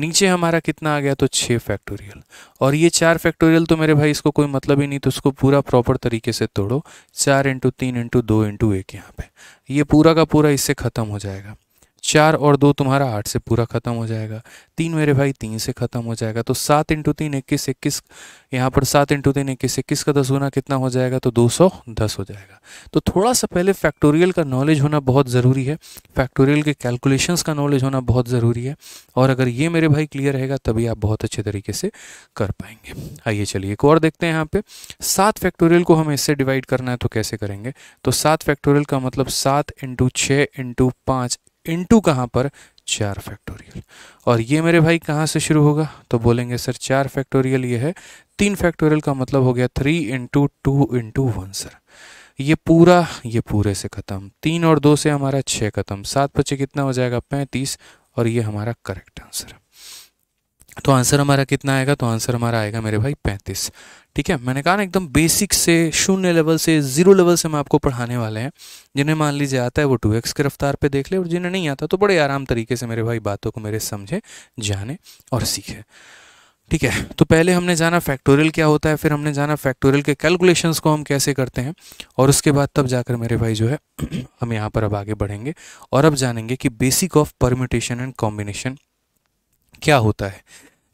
नीचे हमारा कितना आ गया तो छः फैक्टोरियल और ये चार फैक्टोरियल तो मेरे भाई इसको कोई मतलब ही नहीं तो उसको पूरा प्रॉपर तरीके से तोड़ो चार इंटू तीन इंटू दो इंटू एक यहाँ पे ये पूरा का पूरा इससे ख़त्म हो जाएगा चार और दो तुम्हारा आठ से पूरा ख़त्म हो जाएगा तीन मेरे भाई तीन से ख़त्म हो जाएगा तो सात इंटू तीन इक्कीस इक्कीस यहाँ पर सात इंटू तीन इक्कीस इक्कीस का दस गुना कितना हो जाएगा तो दो सौ दस हो जाएगा तो थोड़ा सा पहले फैक्टोरियल का नॉलेज होना बहुत ज़रूरी है फैक्टोरियल के कैलकुलेशंस का नॉलेज होना बहुत ज़रूरी है और अगर ये मेरे भाई क्लियर रहेगा तभी आप बहुत अच्छे तरीके से कर पाएंगे आइए चलिए एक और देखते हैं यहाँ पर सात फैक्टोरियल को हम इससे डिवाइड करना है तो कैसे करेंगे तो सात फैक्टोरियल का मतलब सात इंटू छः इंटू पाँच इंटू कहाँ पर चार फैक्टोरियल और ये मेरे भाई कहाँ से शुरू होगा तो बोलेंगे सर चार फैक्टोरियल ये है तीन फैक्टोरियल का मतलब हो गया three into two into one sir ये पूरा ये पूरे से ख़त्म तीन और दो से हमारा छः ख़त्म सात बचे कितना हो जाएगा पैंतीस और ये हमारा करेक्ट आंसर है तो आंसर हमारा कितना आएगा तो आंसर हमारा आएगा मेरे भाई पैंतीस ठीक है मैंने कहा ना एकदम बेसिक से शून्य लेवल से जीरो लेवल से हम आपको पढ़ाने वाले हैं जिन्हें मान लीजिए आता है वो टू एक्स की रफ्तार पे देख ले और जिन्हें नहीं आता तो बड़े आराम तरीके से मेरे भाई बातों को मेरे समझे जाने और सीखे ठीक है तो पहले हमने जाना फैक्टोरियल क्या होता है फिर हमने जाना फैक्टोरियल के कैलकुलेशंस को हम कैसे करते हैं और उसके बाद तब जाकर मेरे भाई जो है हम यहाँ पर अब आगे बढ़ेंगे और अब जानेंगे कि basic of permutation and combination क्या होता है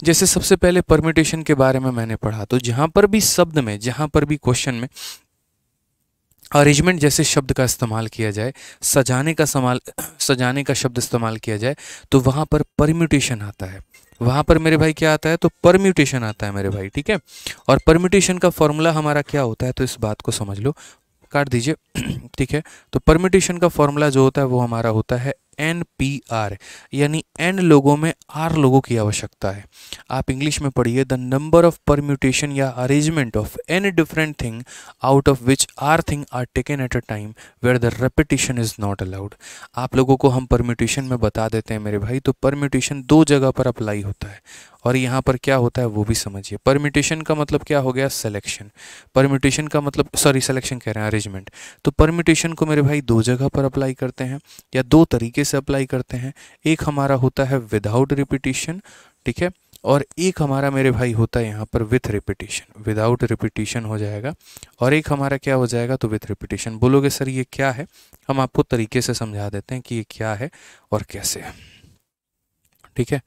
जैसे सबसे पहले परमिटेशन के बारे में मैंने पढ़ा तो जहां पर भी शब्द में जहां पर भी क्वेश्चन में अरेंजमेंट जैसे शब्द का इस्तेमाल किया जाए सजाने का समाल सजाने का शब्द इस्तेमाल किया जाए तो वहां पर परम्यूटेशन आता है वहां पर मेरे भाई क्या आता है तो परम्यूटेशन आता है मेरे भाई ठीक है और परम्यूटेशन का फॉर्मूला हमारा क्या होता है तो इस बात को समझ लो काट दीजिए ठीक है तो परम्यूटेशन का फॉर्मूला जो होता है वो हमारा होता है एन पी आर यानी एन लोगों में आर लोगों की आवश्यकता है आप इंग्लिश में पढ़िए द नंबर ऑफ परम्यूटेशन या arrangement of N different thing out of which R thing are taken at a time where the repetition is not allowed आप लोगों को हम परम्यूटेशन में बता देते हैं मेरे भाई तो परम्यूटेशन दो जगह पर अप्लाई होता है और यहाँ पर क्या होता है वो भी समझिए परमिटेशन का मतलब क्या हो गया सिलेक्शन परम्यूटेशन का मतलब सॉरी सिलेक्शन कह रहे हैं अरेंजमेंट तो परम्यूटेशन को मेरे भाई दो जगह पर अप्लाई करते हैं या दो तरीके से अप्लाई करते हैं एक हमारा होता है विदाउट रिपीटिशन ठीक है और एक हमारा मेरे भाई होता है यहाँ पर विथ रिपीटिशन विदाउट रिपीटिशन हो जाएगा और एक हमारा क्या हो जाएगा तो विथ रिपीटिशन बोलोगे सर ये क्या है हम आपको तरीके से समझा देते हैं कि ये क्या है और कैसे है ठीक है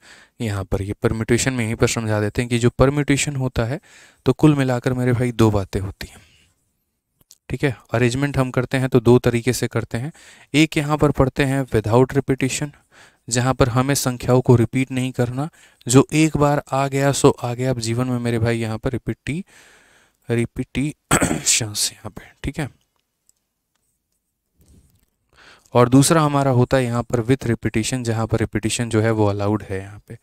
यहाँ पर ये परम्यूटेशन में यहीं पर समझा देते हैं कि जो परम्यूटेशन होता है तो कुल मिलाकर मेरे भाई दो बातें होती हैं ठीक है अरेंजमेंट हम करते हैं तो दो तरीके से करते हैं एक यहाँ पर पढ़ते हैं विदाउट रिपीटिशन जहाँ पर हमें संख्याओं को रिपीट नहीं करना जो एक बार आ गया सो आ गया अब जीवन में मेरे भाई यहाँ पर रिपीटी रिपीटी शंस यहाँ पे ठीक है और दूसरा हमारा होता है यहाँ पर विथ रिपीटेशन जहाँ पर रिपीटिशन जो है वो अलाउड है यहाँ पे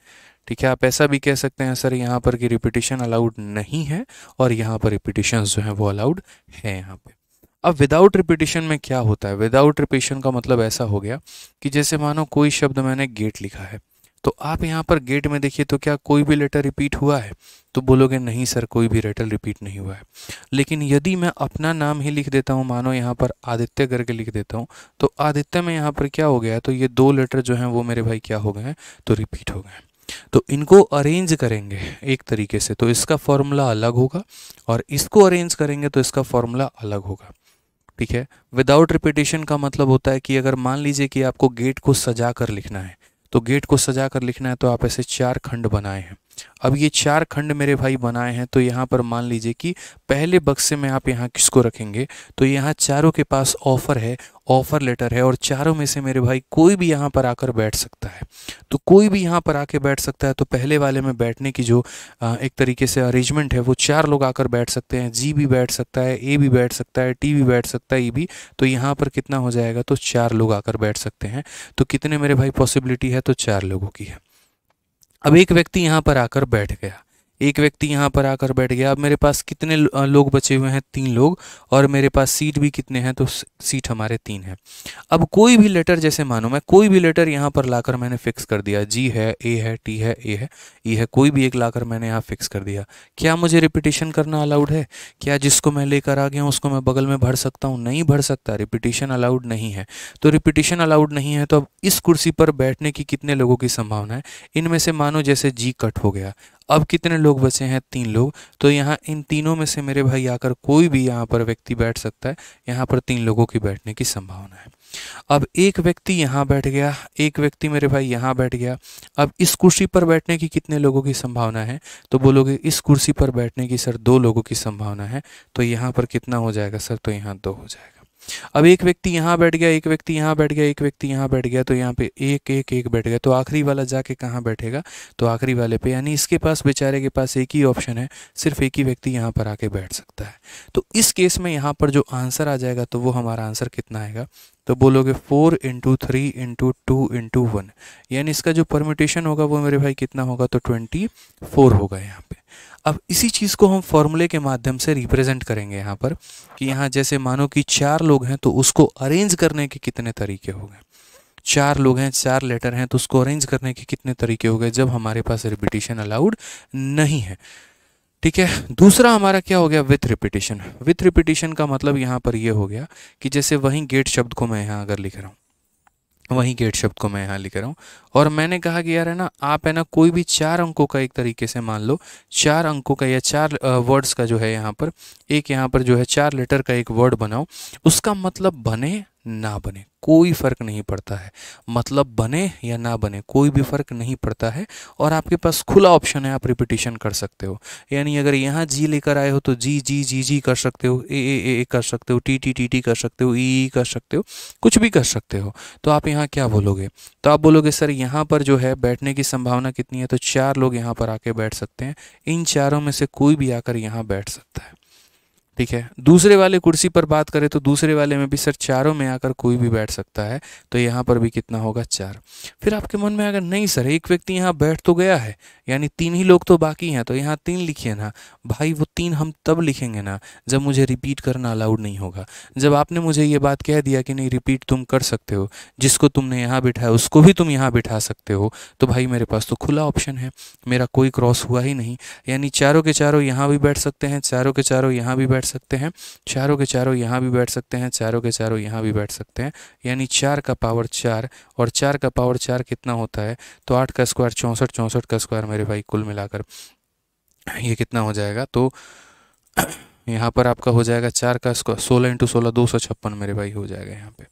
ठीक है आप ऐसा भी कह सकते हैं सर यहाँ पर कि रिपीटेशन अलाउड नहीं है और यहाँ पर रिपीटिशन जो है वो अलाउड है यहाँ पे अब विदाउट रिपीटेशन में क्या होता है विदाउट रिपीटेशन का मतलब ऐसा हो गया कि जैसे मानो कोई शब्द मैंने गेट लिखा है तो आप यहाँ पर गेट में देखिए तो क्या कोई भी लेटर रिपीट हुआ है तो बोलोगे नहीं सर कोई भी लेटर रिपीट नहीं हुआ है लेकिन यदि मैं अपना नाम ही लिख देता हूँ मानो यहाँ पर आदित्य करके लिख देता हूँ तो आदित्य में यहाँ पर क्या हो गया तो ये दो लेटर जो हैं वो मेरे भाई क्या हो गए हैं तो रिपीट हो गए हैं तो इनको अरेंज करेंगे एक तरीके से तो इसका फॉर्मूला अलग होगा और इसको अरेंज करेंगे तो इसका फॉर्मूला अलग होगा ठीक है विदाउट रिपीटेशन का मतलब होता है कि अगर मान लीजिए कि आपको गेट को सजा कर लिखना है तो गेट को सजा कर लिखना है तो आप ऐसे चार खंड बनाए हैं अब ये चार खंड मेरे भाई बनाए हैं तो यहाँ पर मान लीजिए कि पहले बक्से में आप यहाँ किसको रखेंगे तो यहाँ चारों के पास ऑफ़र है ऑफ़र लेटर है और चारों में से मेरे भाई कोई भी यहाँ पर आकर बैठ सकता है तो कोई भी यहाँ पर आके बैठ सकता है तो पहले वाले में बैठने की जो एक तरीके से अरेंजमेंट है वो चार लोग आकर बैठ सकते हैं जी भी बैठ सकता है ए भी बैठ सकता है टी भी बैठ सकता है ई e भी तो यहाँ पर कितना हो जाएगा तो चार लोग आकर बैठ सकते हैं तो कितने मेरे भाई पॉसिबिलिटी है तो चार लोगों की है अब एक व्यक्ति यहां पर आकर बैठ गया एक व्यक्ति यहाँ पर आकर बैठ गया अब मेरे पास कितने लोग बचे हुए हैं तीन लोग और मेरे पास सीट भी कितने हैं तो सीट हमारे तीन है अब कोई भी लेटर जैसे मानो मैं कोई भी लेटर यहाँ पर लाकर मैंने फिक्स कर दिया जी है ए है टी है ए है ई है कोई भी एक लाकर मैंने यहाँ फिक्स कर दिया क्या मुझे रिपीटेशन करना अलाउड है क्या जिसको मैं लेकर आ गया हूँ उसको मैं बगल में भर सकता हूँ नहीं भर सकता रिपीटेशन अलाउड नहीं है तो रिपीटेशन अलाउड नहीं है तो अब इस कुर्सी पर बैठने की कितने लोगों की संभावना है इनमें से मानो जैसे जी कट हो गया अब कितने लोग बचे हैं तीन लोग तो यहाँ इन तीनों में से मेरे भाई आकर कोई भी यहाँ पर व्यक्ति बैठ सकता है यहाँ पर तीन लोगों की बैठने की संभावना है अब एक व्यक्ति यहाँ बैठ गया एक व्यक्ति मेरे भाई यहाँ बैठ गया अब इस कुर्सी पर बैठने की कितने लोगों की संभावना है तो बोलोगे इस कुर्सी पर बैठने की सर दो लोगों की संभावना है तो यहाँ पर कितना हो जाएगा सर तो यहाँ दो हो जाएगा अब एक व्यक्ति यहाँ बैठ गया एक व्यक्ति यहाँ बैठ गया एक व्यक्ति यहाँ बैठ गया तो यहाँ पे एक एक एक बैठ गया तो आखिरी वाला जाके कहाँ बैठेगा तो आखिरी वाले पे यानी इसके पास बेचारे के पास एक ही ऑप्शन है सिर्फ एक ही व्यक्ति यहाँ पर आके बैठ सकता है तो इस केस में यहाँ पर जो आंसर आ जाएगा तो वो हमारा आंसर कितना आएगा तो बोलोगे four into three into two into one यानी इसका जो परमिटेशन होगा वो मेरे भाई कितना होगा तो ट्वेंटी फोर होगा यहाँ पे अब इसी चीज़ को हम फॉर्मूले के माध्यम से रिप्रेजेंट करेंगे यहाँ पर कि यहाँ जैसे मानो कि चार लोग हैं तो उसको अरेंज करने के कितने तरीके हो गए चार लोग हैं चार लेटर हैं तो उसको अरेंज करने के कितने तरीके हो गए जब हमारे पास रिपीटिशन अलाउड नहीं है ठीक है दूसरा हमारा क्या हो गया विथ रिपीटिशन विथ रिपीटिशन का मतलब यहाँ पर यह हो गया कि जैसे वहीं गेट शब्द को मैं यहाँ अगर लिख रहा हूँ वहीं गेट शब्द को मैं यहाँ लिख रहा हूँ और मैंने कहा कि यार है ना आप है ना कोई भी चार अंकों का एक तरीके से मान लो चार अंकों का या चार वर्ड्स का जो है यहाँ पर एक यहाँ पर जो है चार लेटर का एक वर्ड बनाओ उसका मतलब बने ना बने कोई फ़र्क नहीं पड़ता है मतलब बने या ना बने कोई भी फ़र्क नहीं पड़ता है और आपके पास खुला ऑप्शन है आप रिपीटिशन कर सकते हो यानी अगर यहाँ जी लेकर आए हो तो जी जी जी जी कर सकते हो ए ए ए, कर सकते हो टी टी टी टी कर सकते हो ई ई कर सकते हो कुछ भी कर सकते हो तो आप यहाँ क्या बोलोगे तो आप बोलोगे सर यहाँ पर जो है बैठने की संभावना कितनी है तो चार लोग यहाँ पर आके बैठ सकते हैं इन चारों में से कोई भी आकर यहाँ बैठ सकता है ठीक है दूसरे वाले कुर्सी पर बात करें तो दूसरे वाले में भी सर चारों में आकर कोई भी बैठ सकता है तो यहाँ पर भी कितना होगा चार फिर आपके मन में अगर नहीं सर एक व्यक्ति यहाँ बैठ तो गया है यानी तीन ही लोग तो बाकी हैं तो यहाँ तीन लिखिए ना भाई वो तीन हम तब लिखेंगे ना जब मुझे रिपीट करना अलाउड नहीं होगा जब आपने मुझे ये बात कह दिया कि नहीं रिपीट तुम कर सकते हो जिसको तुमने यहाँ बिठाया उसको भी तुम यहाँ बिठा सकते हो तो भाई मेरे पास तो खुला ऑप्शन है मेरा कोई क्रॉस हुआ ही नहीं यानी चारों के चारों यहाँ भी बैठ सकते हैं चारों के चारों यहाँ भी बैठ बैठ सकते हैं चारों के चारों यहाँ भी बैठ सकते हैं चारों के चारों यहाँ भी बैठ सकते हैं यानी चार का पावर चार और चार का पावर चार कितना होता है तो आठ का स्क्वायर चौंसठ चौंसठ का स्क्वायर मेरे भाई कुल मिलाकर ये कितना हो जाएगा तो यहाँ पर आपका हो जाएगा चार का स्क्वायर सोलह इंटू सोलह दो सौ छप्पन मेरे भाई हो जाएगा यहाँ पे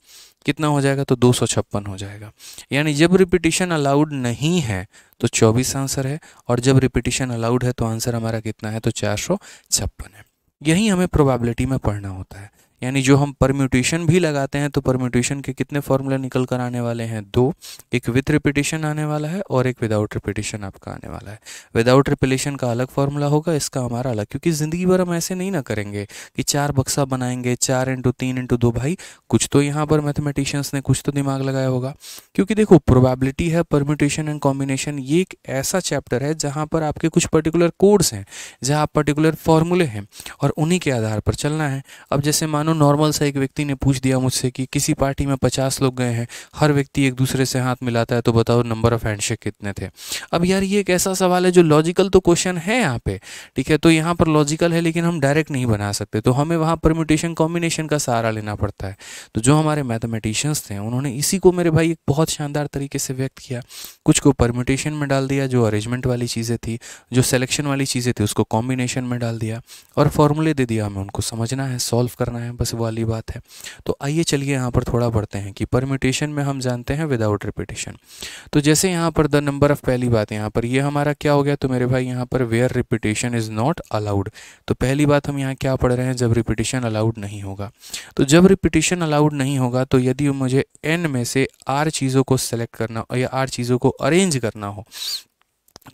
कितना हो जाएगा तो दो सौ छप्पन हो जाएगा यानी जब रिपीटिशन अलाउड नहीं है तो चौबीस आंसर है और जब रिपीटिशन अलाउड है तो आंसर हमारा कितना है तो चार सौ छप्पन है यही हमें प्रोबेबिलिटी में पढ़ना होता है यानी जो हम परम्यूटेशन भी लगाते हैं तो परम्यूटेशन के कितने फॉर्मूले निकल कर आने वाले हैं दो एक विथ रिपीटेशन आने वाला है और एक विदाउट रिपीटेशन आपका आने वाला है विदाउट रिपीटेशन का अलग फार्मूला होगा इसका हमारा अलग क्योंकि ज़िंदगी भर हम ऐसे नहीं ना करेंगे कि चार बक्सा बनाएंगे चार इंटू तीन इंटू दो भाई कुछ तो यहाँ पर मैथमेटिशियंस ने कुछ तो दिमाग लगाया होगा क्योंकि देखो प्रोबेबिलिटी है परम्यूटेशन एंड कॉम्बिनेशन ये एक ऐसा चैप्टर है जहाँ पर आपके कुछ पर्टिकुलर कोड्स हैं जहाँ पर्टिकुलर फॉर्मूले हैं और उन्हीं के आधार पर चलना है अब जैसे मानो मानो नॉर्मल सा एक व्यक्ति ने पूछ दिया मुझसे कि किसी पार्टी में पचास लोग गए हैं हर व्यक्ति एक दूसरे से हाथ मिलाता है तो बताओ नंबर ऑफ हैंडशेक कितने थे अब यार ये एक ऐसा सवाल है जो लॉजिकल तो क्वेश्चन है यहाँ पे ठीक है तो यहाँ पर लॉजिकल है लेकिन हम डायरेक्ट नहीं बना सकते तो हमें वहाँ परम्यूटेशन कॉम्बिनेशन का सहारा लेना पड़ता है तो जो हमारे मैथमेटिशियंस थे उन्होंने इसी को मेरे भाई एक बहुत शानदार तरीके से व्यक्त किया कुछ को परम्यूटेशन में डाल दिया जो अरेंजमेंट वाली चीज़ें थी जो सेलेक्शन वाली चीज़ें थी उसको कॉम्बिनेशन में डाल दिया और फॉर्मूले दे दिया हमें उनको समझना है सॉल्व करना है बस वाली बात है तो आइए चलिए यहाँ पर थोड़ा बढ़ते हैं कि परमिटेशन में हम जानते हैं विदाउट रिपीटेशन तो जैसे यहाँ पर द नंबर ऑफ़ पहली बात यहाँ पर ये यह हमारा क्या हो गया तो मेरे भाई यहाँ पर where repetition is not allowed तो पहली बात हम यहाँ क्या पढ़ रहे हैं जब रिपीटेशन अलाउड नहीं होगा तो जब रिपीटेशन अलाउड नहीं होगा तो यदि मुझे एन में से आर चीज़ों को सेलेक्ट करना या आर चीज़ों को अरेंज करना हो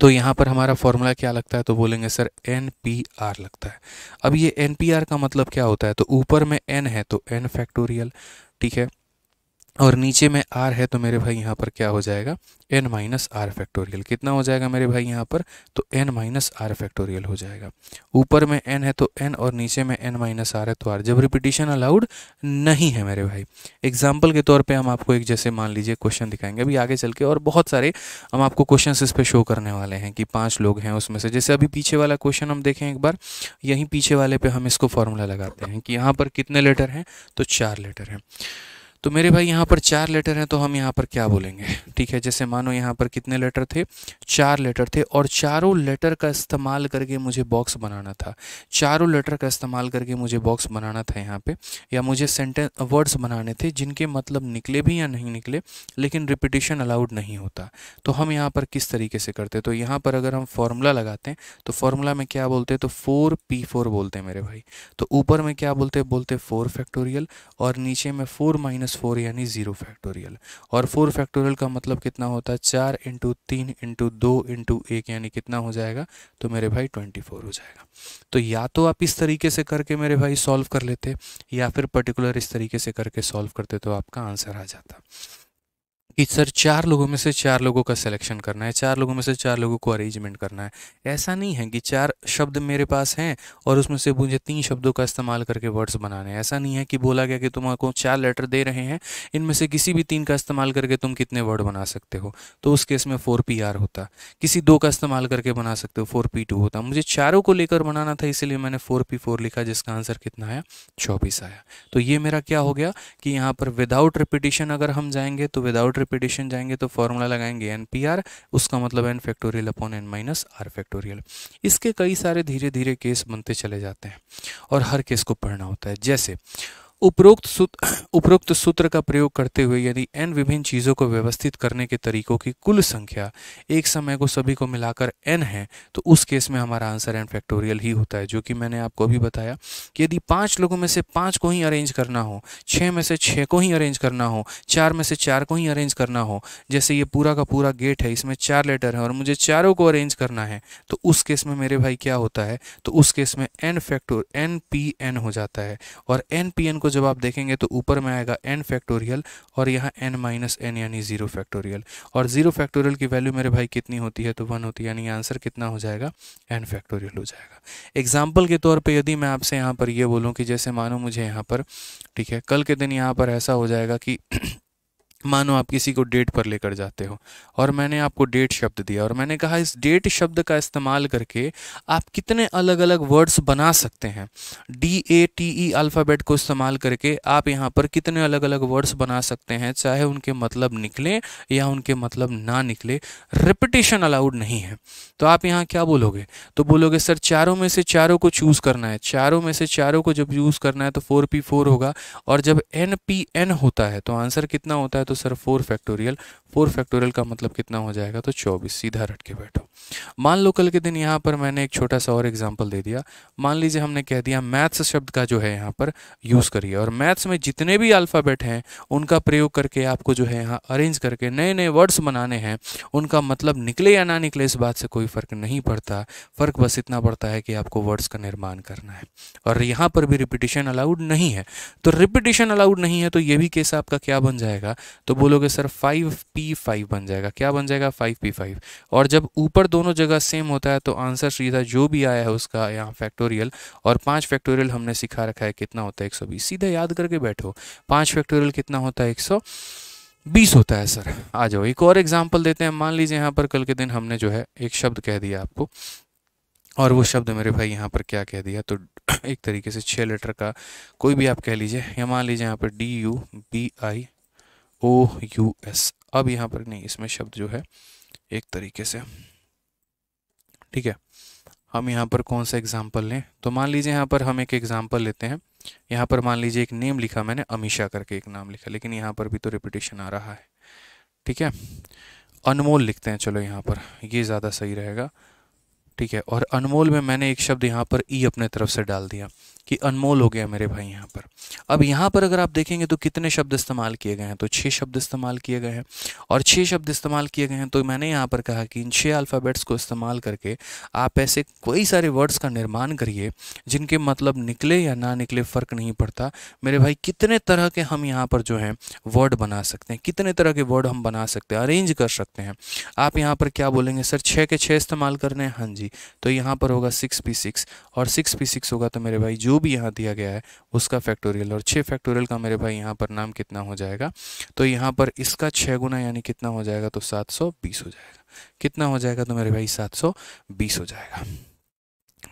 तो यहाँ पर हमारा फॉर्मूला क्या लगता है तो बोलेंगे सर एन पी आर लगता है अब ये एन पी आर का मतलब क्या होता है तो ऊपर में एन है तो एन फैक्टोरियल ठीक है और नीचे में आर है तो मेरे भाई यहाँ पर क्या हो जाएगा एन माइनस आर फैक्टोरियल कितना हो जाएगा मेरे भाई यहाँ पर तो एन माइनस आर फैक्टोरियल हो जाएगा ऊपर में एन है तो एन और नीचे में एन माइनस आर है तो आर जब रिपीटिशन अलाउड नहीं है मेरे भाई एग्जाम्पल के तौर पे हम आपको एक जैसे मान लीजिए क्वेश्चन दिखाएंगे अभी आगे चल के और बहुत सारे हम आपको क्वेश्चन इस पर शो करने वाले हैं कि पाँच लोग हैं उसमें से जैसे अभी पीछे वाला क्वेश्चन हम देखें एक बार यहीं पीछे वाले पर हम इसको फॉर्मूला लगाते हैं कि यहाँ पर कितने लेटर हैं तो चार लेटर हैं तो मेरे भाई यहाँ पर चार लेटर हैं तो हम यहाँ पर क्या बोलेंगे ठीक है जैसे मानो यहाँ पर कितने लेटर थे चार लेटर थे और चारों लेटर का इस्तेमाल करके मुझे बॉक्स बनाना था चारों लेटर का इस्तेमाल करके मुझे बॉक्स बनाना था यहाँ पे या मुझे सेंटें वर्ड्स बनाने थे जिनके मतलब निकले भी या नहीं निकले लेकिन रिपीटिशन अलाउड नहीं होता तो हम यहाँ पर किस तरीके से करते तो यहाँ पर अगर हम फॉर्मूला लगाते हैं तो फॉर्मूला में क्या बोलते हैं तो फोर पी फोर बोलते हैं मेरे भाई तो ऊपर में क्या बोलते हैं बोलते फोर फैक्टोरियल और नीचे में फोर माइनस फोर यानी ज़ीरो फैक्टोरियल और फोर फैक्टोरियल का मतलब कितना होता है चार इंटू तीन इंटू दो इंटू एक यानी कितना हो जाएगा तो मेरे भाई ट्वेंटी फोर हो जाएगा तो या तो आप इस तरीके से करके मेरे भाई सॉल्व कर लेते या फिर पर्टिकुलर इस तरीके से करके सॉल्व करते तो आपका आंसर आ जाता कि सर चार लोगों में से चार लोगों का सिलेक्शन करना है चार लोगों में से चार लोगों को अरेंजमेंट करना है ऐसा नहीं है कि चार शब्द मेरे पास हैं और उसमें से मुझे तीन शब्दों का इस्तेमाल करके वर्ड्स बनाने हैं ऐसा नहीं है कि बोला गया कि तुम आपको चार लेटर दे रहे हैं इनमें से किसी भी तीन का इस्तेमाल करके तुम कितने वर्ड बना सकते हो तो उस केस में फोर पी आर होता किसी दो का इस्तेमाल करके बना सकते हो फोर पी टू होता मुझे चारों को लेकर बनाना था इसीलिए मैंने फोर पी फोर लिखा जिसका आंसर कितना आया चौबीस आया तो ये मेरा क्या हो गया कि यहाँ पर विदाउट रिपीटिशन अगर हम जाएंगे तो विदाउट रिपीटेशन जाएंगे तो फॉर्मूला लगाएंगे एन पी आर उसका मतलब N factorial upon N minus R factorial इसके कई सारे धीरे धीरे केस बनते चले जाते हैं और हर केस को पढ़ना होता है जैसे उपरोक्त सूत्र उपरोक्त सूत्र का प्रयोग करते हुए यदि n विभिन्न चीज़ों को व्यवस्थित करने के तरीकों की कुल संख्या एक समय को सभी को मिलाकर n है तो उस केस में हमारा आंसर n फैक्टोरियल ही होता है जो कि मैंने आपको अभी बताया कि यदि पांच लोगों में से पांच को ही अरेंज करना हो छः में से छः को ही अरेंज करना हो चार में से चार को ही अरेंज करना हो जैसे ये पूरा का पूरा गेट है इसमें चार लेटर है और मुझे चारों को अरेंज करना है तो उस केस में मेरे भाई क्या होता है तो उस केस में N factor N P N हो जाता है और एन पी एन को जब आप देखेंगे तो ऊपर में आएगा एन फैक्टोरियल और यहाँ एन माइनस एन यानी ज़ीरो फैक्टोरियल और ज़ीरो फैक्टोरियल की वैल्यू मेरे भाई कितनी होती है तो वन होती है यानी आंसर कितना हो जाएगा एन फैक्टोरियल हो जाएगा एग्जाम्पल के तौर पर यदि मैं आपसे यहाँ पर यह बोलूँ कि जैसे मानो मुझे यहाँ पर ठीक है कल के दिन यहाँ पर ऐसा हो जाएगा कि मानो आप किसी को डेट पर लेकर जाते हो और मैंने आपको डेट शब्द दिया और मैंने कहा इस डेट शब्द का इस्तेमाल करके आप कितने अलग अलग वर्ड्स बना सकते हैं D A T E alphabet को इस्तेमाल करके आप यहाँ पर कितने अलग अलग वर्ड्स बना सकते हैं चाहे उनके मतलब निकले या उनके मतलब ना निकले रिपिटेशन अलाउड नहीं है तो आप यहाँ क्या बोलोगे तो बोलोगे सर चारों में से चारों को चूज़ करना है चारों में से चारों को जब यूज़ करना है तो फोर पी फोर होगा और जब एन पी एन होता है तो आंसर कितना होता है तो तो sir four factorial four factorial का मतलब कितना हो जाएगा तो चौबीस सीधा रट के बैठो मान लो कल के दिन यहाँ पर मैंने एक छोटा सा और एग्जाम्पल दे दिया मान लीजिए हमने कह दिया मैथ्स शब्द का जो है यहाँ पर यूज़ करिए और मैथ्स में जितने भी अल्फ़ाबेट हैं उनका प्रयोग करके आपको जो है यहाँ अरेंज करके नए नए वर्ड्स बनाने हैं उनका मतलब निकले या ना निकले इस बात से कोई फ़र्क नहीं पड़ता फ़र्क बस इतना पड़ता है कि आपको वर्ड्स का निर्माण करना है और यहाँ पर भी रिपीटेशन अलाउड नहीं है तो रिपीटेशन अलाउड नहीं है तो ये भी केस आपका क्या बन जाएगा तो बोलोगे सर फाइव पी फाइव बन जाएगा क्या बन जाएगा फाइव पी फाइव और जब ऊपर दोनों जगह सेम होता है तो आंसर सीधा जो भी आया है उसका यहाँ फैक्टोरियल और पाँच फैक्टोरियल हमने सिखा रखा है कितना होता है एक सौ बीस सीधा याद करके बैठो पाँच फैक्टोरियल कितना होता है एक सौ बीस होता है सर आ जाओ एक और एग्जाम्पल देते हैं मान लीजिए यहाँ पर कल के दिन हमने जो है एक शब्द कह दिया आपको और वो शब्द मेरे भाई यहाँ पर क्या कह दिया तो एक तरीके से छः लेटर का कोई भी आप कह लीजिए या मान लीजिए यहाँ पर D U B I O U S अब यहाँ पर नहीं इसमें शब्द जो है एक तरीके से ठीक है हम यहाँ पर कौन सा एग्जाम्पल लें तो मान लीजिए यहाँ पर हम एक एग्जाम्पल लेते हैं यहाँ पर मान लीजिए एक नेम लिखा मैंने अमीशा करके एक नाम लिखा लेकिन यहाँ पर भी तो रिपीटेशन आ रहा है ठीक है अनमोल लिखते हैं चलो यहाँ पर ये ज़्यादा सही रहेगा ठीक है और अनमोल में मैंने एक शब्द यहाँ पर ई अपने तरफ से डाल दिया कि अनमोल हो गया मेरे भाई यहाँ पर अब यहाँ पर अगर आप देखेंगे तो कितने शब्द इस्तेमाल किए गए हैं तो छः शब्द इस्तेमाल किए गए हैं और छः शब्द इस्तेमाल किए गए हैं तो मैंने यहाँ पर कहा कि इन छः अल्फ़ाबेट्स को इस्तेमाल करके आप ऐसे कई सारे वर्ड्स का निर्माण करिए जिनके मतलब निकले या ना निकले फ़र्क नहीं पड़ता मेरे भाई कितने तरह के हम यहाँ पर जो हैं वर्ड बना सकते हैं कितने तरह के वर्ड हम बना सकते हैं अरेंज कर सकते हैं आप यहाँ पर क्या बोलेंगे सर छः के छः इस्तेमाल करने हैं हाँ जी तो यहाँ पर होगा सिक्स पी सिक्स और सिक्स पी सिक्स होगा तो मेरे भाई जो भी यहाँ दिया गया है उसका फैक्टोरियल और छः फैक्टोरियल का मेरे भाई यहाँ पर नाम कितना हो जाएगा तो यहाँ पर इसका छः गुना यानी कितना हो जाएगा तो सात सौ बीस हो जाएगा कितना हो जाएगा तो मेरे भाई सात सौ बीस हो जाएगा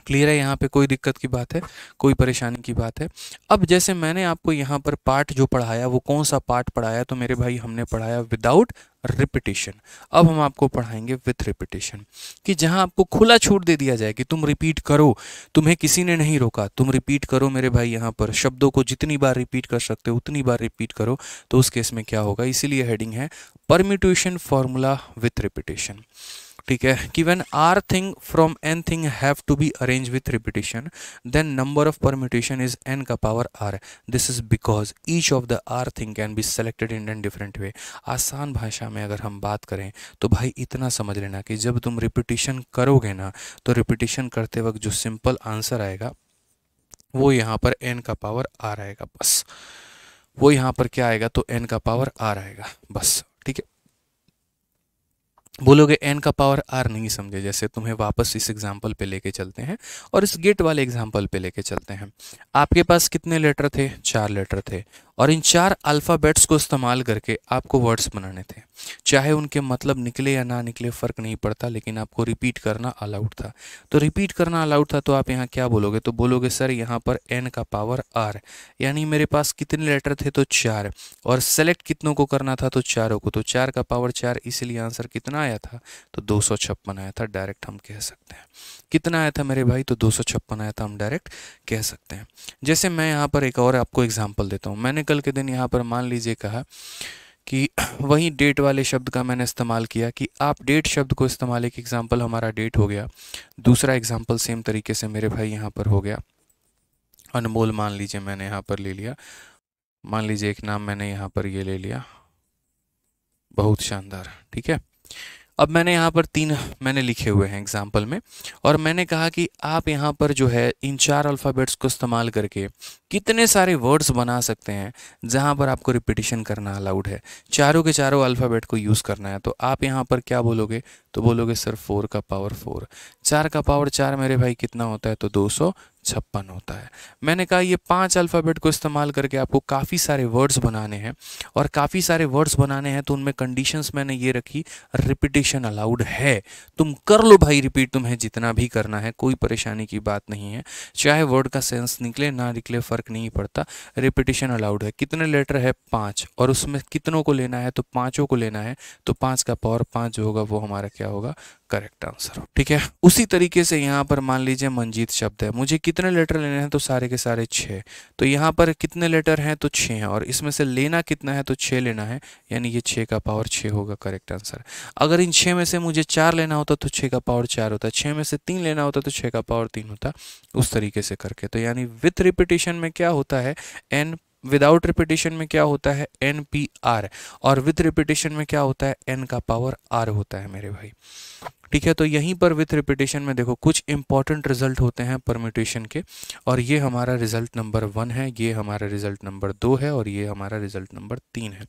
क्लियर है यहाँ पे कोई दिक्कत की बात है कोई परेशानी की बात है अब जैसे मैंने आपको यहाँ पर पार्ट जो पढ़ाया वो कौन सा पार्ट पढ़ाया तो मेरे भाई हमने पढ़ाया विदाउट रिपीटेशन अब हम आपको पढ़ाएंगे विथ रिपीटेशन कि जहाँ आपको खुला छूट दे दिया जाए कि तुम रिपीट करो तुम्हें किसी ने नहीं रोका तुम रिपीट करो मेरे भाई यहाँ पर शब्दों को जितनी बार रिपीट कर सकते हो उतनी बार रिपीट करो तो उस केस में क्या होगा इसीलिए हेडिंग है परमिट्यूशन फार्मूला विथ रिपीटेशन ठीक है कि when R thing from N thing have to be arrange with repetition then number of permutation is N का power R this is because each of the R thing can be selected in N different way आसान भाषा में अगर हम बात करें तो भाई इतना समझ लेना कि जब तुम रिपीटेशन करोगे ना तो रिपीटेशन करते वक्त जो सिंपल आंसर आएगा वो यहाँ पर एन का पावर आ आएगा बस वो यहाँ पर क्या आएगा तो एन का पावर आ आएगा बस ठीक है बोलोगे एन का पावर आर नहीं समझे जैसे तुम्हें वापस इस एग्जाम्पल पे लेके चलते हैं और इस गेट वाले एग्जाम्पल पे लेके चलते हैं आपके पास कितने लेटर थे चार लेटर थे और इन चार अल्फ़ाबेट्स को इस्तेमाल करके आपको वर्ड्स बनाने थे चाहे उनके मतलब निकले या ना निकले फ़र्क नहीं पड़ता लेकिन आपको रिपीट करना अलाउड था तो रिपीट करना अलाउड था तो आप यहाँ क्या बोलोगे तो बोलोगे सर यहाँ पर एन का पावर आर यानी मेरे पास कितने लेटर थे तो चार और सेलेक्ट कितनों को करना था तो चारों को तो चार का पावर चार इसीलिए आंसर कितना आया था तो दो आया था डायरेक्ट हम कह सकते हैं कितना आया था मेरे भाई तो दो आया था हम डायरेक्ट कह सकते हैं जैसे मैं यहाँ पर एक और आपको एग्जाम्पल देता हूँ मैंने मैंने कल के दिन यहाँ पर मान लीजिए कहा कि वही डेट वाले शब्द का मैंने इस्तेमाल किया कि आप डेट शब्द को इस्तेमाल एक एग्ज़ाम्पल हमारा डेट हो गया दूसरा एग्ज़ाम्पल सेम तरीके से मेरे भाई यहाँ पर हो गया अनमोल मान लीजिए मैंने यहाँ पर ले लिया मान लीजिए एक नाम मैंने यहाँ पर ये ले लिया बहुत शानदार ठीक है अब मैंने यहाँ पर तीन मैंने लिखे हुए हैं एग्जाम्पल में और मैंने कहा कि आप यहाँ पर जो है इन चार अल्फ़ाबेट्स को इस्तेमाल करके कितने सारे वर्ड्स बना सकते हैं जहाँ पर आपको रिपीटिशन करना अलाउड है चारों के चारों अल्फ़ाबेट को यूज़ करना है तो आप यहाँ पर क्या बोलोगे तो बोलोगे सर फोर का पावर फोर चार का पावर चार मेरे भाई कितना होता है तो दो सौ छप्पन होता है मैंने कहा ये पांच अल्फ़ाबेट को इस्तेमाल करके आपको काफ़ी सारे वर्ड्स बनाने हैं और काफ़ी सारे वर्ड्स बनाने हैं तो उनमें कंडीशंस मैंने ये रखी रिपीटेशन अलाउड है तुम कर लो भाई रिपीट तुम्हें जितना भी करना है कोई परेशानी की बात नहीं है चाहे वर्ड का सेंस निकले ना निकले फ़र्क फ़र्क नहीं पड़ता रिपीटिशन अलाउड है कितने लेटर है पाँच और उसमें कितनों को लेना है तो पाँचों को लेना है तो पाँच का पावर पाँच जो होगा वो हमारा क्या होगा करेक्ट आंसर हो ठीक है उसी तरीके से यहाँ पर मान लीजिए मंजीत शब्द है मुझे कितने लेटर लेने हैं तो सारे के सारे छः तो यहाँ पर कितने लेटर हैं तो छः हैं और इसमें से लेना कितना है तो छः लेना है यानी ये छः का पावर छः होगा करेक्ट आंसर अगर इन छः में से मुझे चार लेना होता तो छः का पावर चार होता छः में से तीन लेना होता तो छः का पावर तीन होता उस तरीके से करके तो यानी विथ रिपीटेशन में क्या होता है एन विदाउट रिपीटेशन में क्या होता है एन पी आर और विथ रिपीटेशन में क्या होता है एन का पावर आर होता है मेरे भाई ठीक है तो यहीं पर विथ रिपीटेशन में देखो कुछ इंपॉर्टेंट रिजल्ट होते हैं परमिटेशन के और ये हमारा रिजल्ट नंबर वन है ये हमारा रिजल्ट नंबर दो है और ये हमारा रिजल्ट नंबर तीन है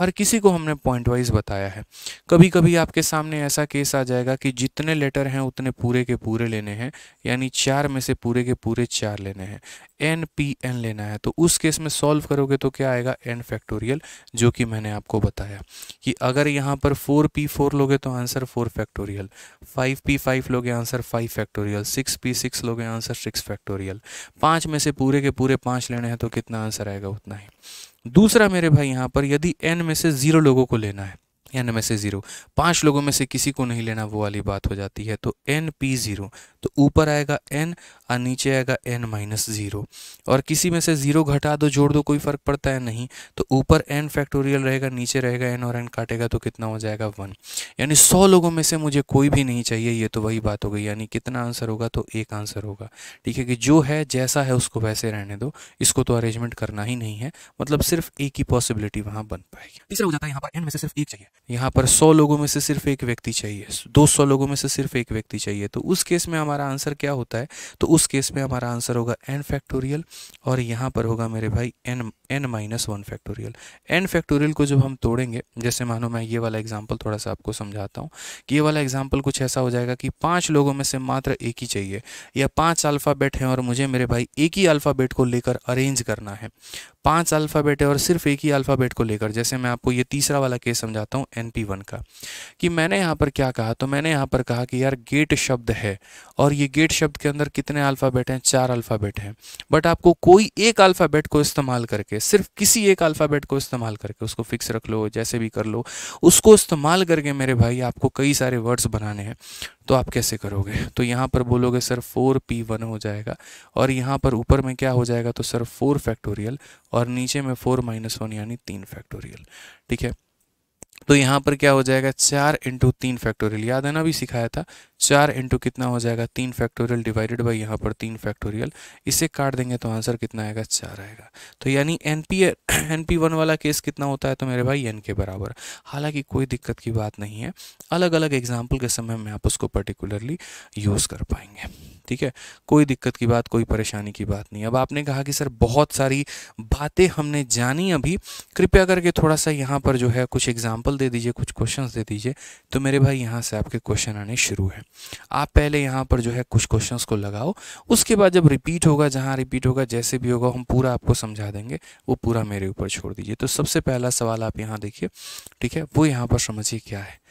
हर किसी को हमने पॉइंट वाइज बताया है कभी कभी आपके सामने ऐसा केस आ जाएगा कि जितने लेटर हैं उतने पूरे के पूरे लेने हैं यानी चार में से पूरे के पूरे चार लेने हैं एन पी एन लेना है तो उस केस में सॉल्व करोगे तो क्या आएगा एन फैक्टोरियल जो कि मैंने आपको बताया कि अगर यहाँ पर फोर पी फोर लोगे तो answer four factorial five P five लोगे answer five factorial six P six लोगे आंसर सिक्स फैक्टोरियल पाँच में से पूरे के पूरे पाँच लेने हैं तो कितना आंसर आएगा उतना ही दूसरा मेरे भाई यहाँ पर यदि एन में से ज़ीरो लोगों को लेना है या एन में से ज़ीरो पांच लोगों में से किसी को नहीं लेना वो वाली बात हो जाती है तो एन पी ज़ीरो तो ऊपर आएगा एन और नीचे आएगा एन माइनस ज़ीरो और किसी में से ज़ीरो घटा दो जोड़ दो कोई फ़र्क पड़ता है नहीं तो ऊपर एन फैक्टोरियल रहेगा नीचे रहेगा एन और एन काटेगा तो कितना हो जाएगा वन यानी सौ लोगों में से मुझे कोई भी नहीं चाहिए ये तो वही बात हो गई यानी कितना आंसर होगा तो एक आंसर होगा ठीक है कि जो है जैसा है उसको वैसे रहने दो इसको तो अरेंजमेंट करना ही नहीं है मतलब सिर्फ एक ही पॉसिबिलिटी वहाँ बन पाएगी तीसरा हो जाता है यहाँ पर एन में से सिर्फ एक चाहिए यहाँ पर सौ लोगों में से सिर्फ एक व्यक्ति चाहिए दो सौ लोगों में से सिर्फ एक व्यक्ति चाहिए तो उस केस में हमारा आंसर क्या होता है तो उस केस में हमारा आंसर होगा एन फैक्टोरियल और यहाँ पर होगा मेरे भाई N N minus one factorial N factorial को जब हम तोड़ेंगे जैसे मानो मैं ये वाला एग्जाम्पल थोड़ा सा आपको समझाता हूँ कि ये वाला एग्जाम्पल कुछ ऐसा हो जाएगा कि पाँच लोगों में से मात्र एक ही चाहिए या पाँच अल्फ़ाबेट हैं और मुझे मेरे भाई एक ही अल्फ़ाबेट को लेकर अरेंज करना है पांच अल्फ़ाबेट है और सिर्फ एक ही अल्फ़ाबेट को लेकर जैसे मैं आपको ये तीसरा वाला केस समझाता हूँ एन पी वन का कि मैंने यहाँ पर क्या कहा तो मैंने यहाँ पर कहा कि यार गेट शब्द है और ये गेट शब्द के अंदर कितने अल्फ़ाबेट हैं चार अल्फ़ाबेट हैं बट आपको कोई एक अल्फ़ाबेट को इस्तेमाल करके सिर्फ किसी एक अल्फ़ाबेट को इस्तेमाल करके उसको फिक्स रख लो जैसे भी कर लो उसको इस्तेमाल करके मेरे भाई आपको कई सारे वर्ड्स बनाने हैं तो आप कैसे करोगे तो यहाँ पर बोलोगे सर फोर पी वन हो जाएगा और यहाँ पर ऊपर में क्या हो जाएगा तो सर फोर फैक्टोरियल और नीचे में फोर माइनस वन यानी तीन फैक्टोरियल ठीक है तो यहाँ पर क्या हो जाएगा चार इंटू तीन फैक्टोरियल याद है ना अभी सिखाया था चार इंटू कितना हो जाएगा तीन फैक्टोरियल डिवाइडेड बाई यहाँ पर तीन फैक्टोरियल इसे काट देंगे तो आंसर कितना आएगा चार आएगा तो यानी N P N P one वाला केस कितना होता है तो मेरे भाई एन के बराबर हालांकि कोई दिक्कत की बात नहीं है अलग अलग एग्जाम्पल के समय में आप उसको पर्टिकुलरली यूज़ कर पाएंगे ठीक है कोई दिक्कत की बात कोई परेशानी की बात नहीं अब आपने कहा कि सर बहुत सारी बातें हमने जानी अभी कृपया करके थोड़ा सा यहाँ पर जो है कुछ एग्जाम्पल दे दीजिए कुछ क्वेश्चन दे दीजिए तो मेरे भाई यहाँ से आपके क्वेश्चन आने शुरू हैं आप पहले यहाँ पर जो है कुछ क्वेश्चन को लगाओ उसके बाद जब रिपीट होगा जहाँ रिपीट होगा जैसे भी होगा हम पूरा आपको समझा देंगे वो पूरा मेरे ऊपर छोड़ दीजिए तो सबसे पहला सवाल आप यहाँ देखिए ठीक है वो यहाँ पर समझिए क्या है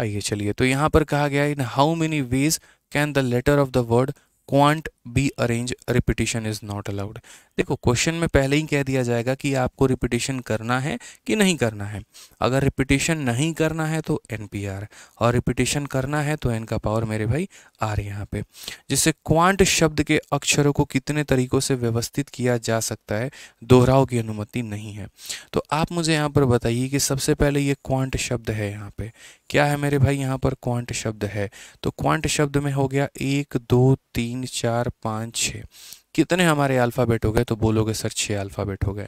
आइए चलिए तो यहाँ पर कहा गया in how many ways can the letter of the word quant be arrange repetition is not allowed देखो क्वेश्चन में पहले ही कह दिया जाएगा कि आपको रिपीटिशन करना है कि नहीं करना है अगर रिपीटिशन नहीं करना है तो एन पी आर और रिपीटिशन करना है तो एन का पावर मेरे भाई आर यहाँ पे जिससे क्वांट शब्द के अक्षरों को कितने तरीक़ों से व्यवस्थित किया जा सकता है दोहराव की अनुमति नहीं है तो आप मुझे यहाँ पर बताइए कि सबसे पहले ये क्वांट शब्द है यहाँ पे क्या है मेरे भाई यहाँ पर क्वांट शब्द है तो क्वांट शब्द में हो गया एक दो तीन तीन चार पाँच छः कितने हमारे अल्फ़ाबेट हो गए तो बोलोगे सर छः अल्फ़ाबेट हो गए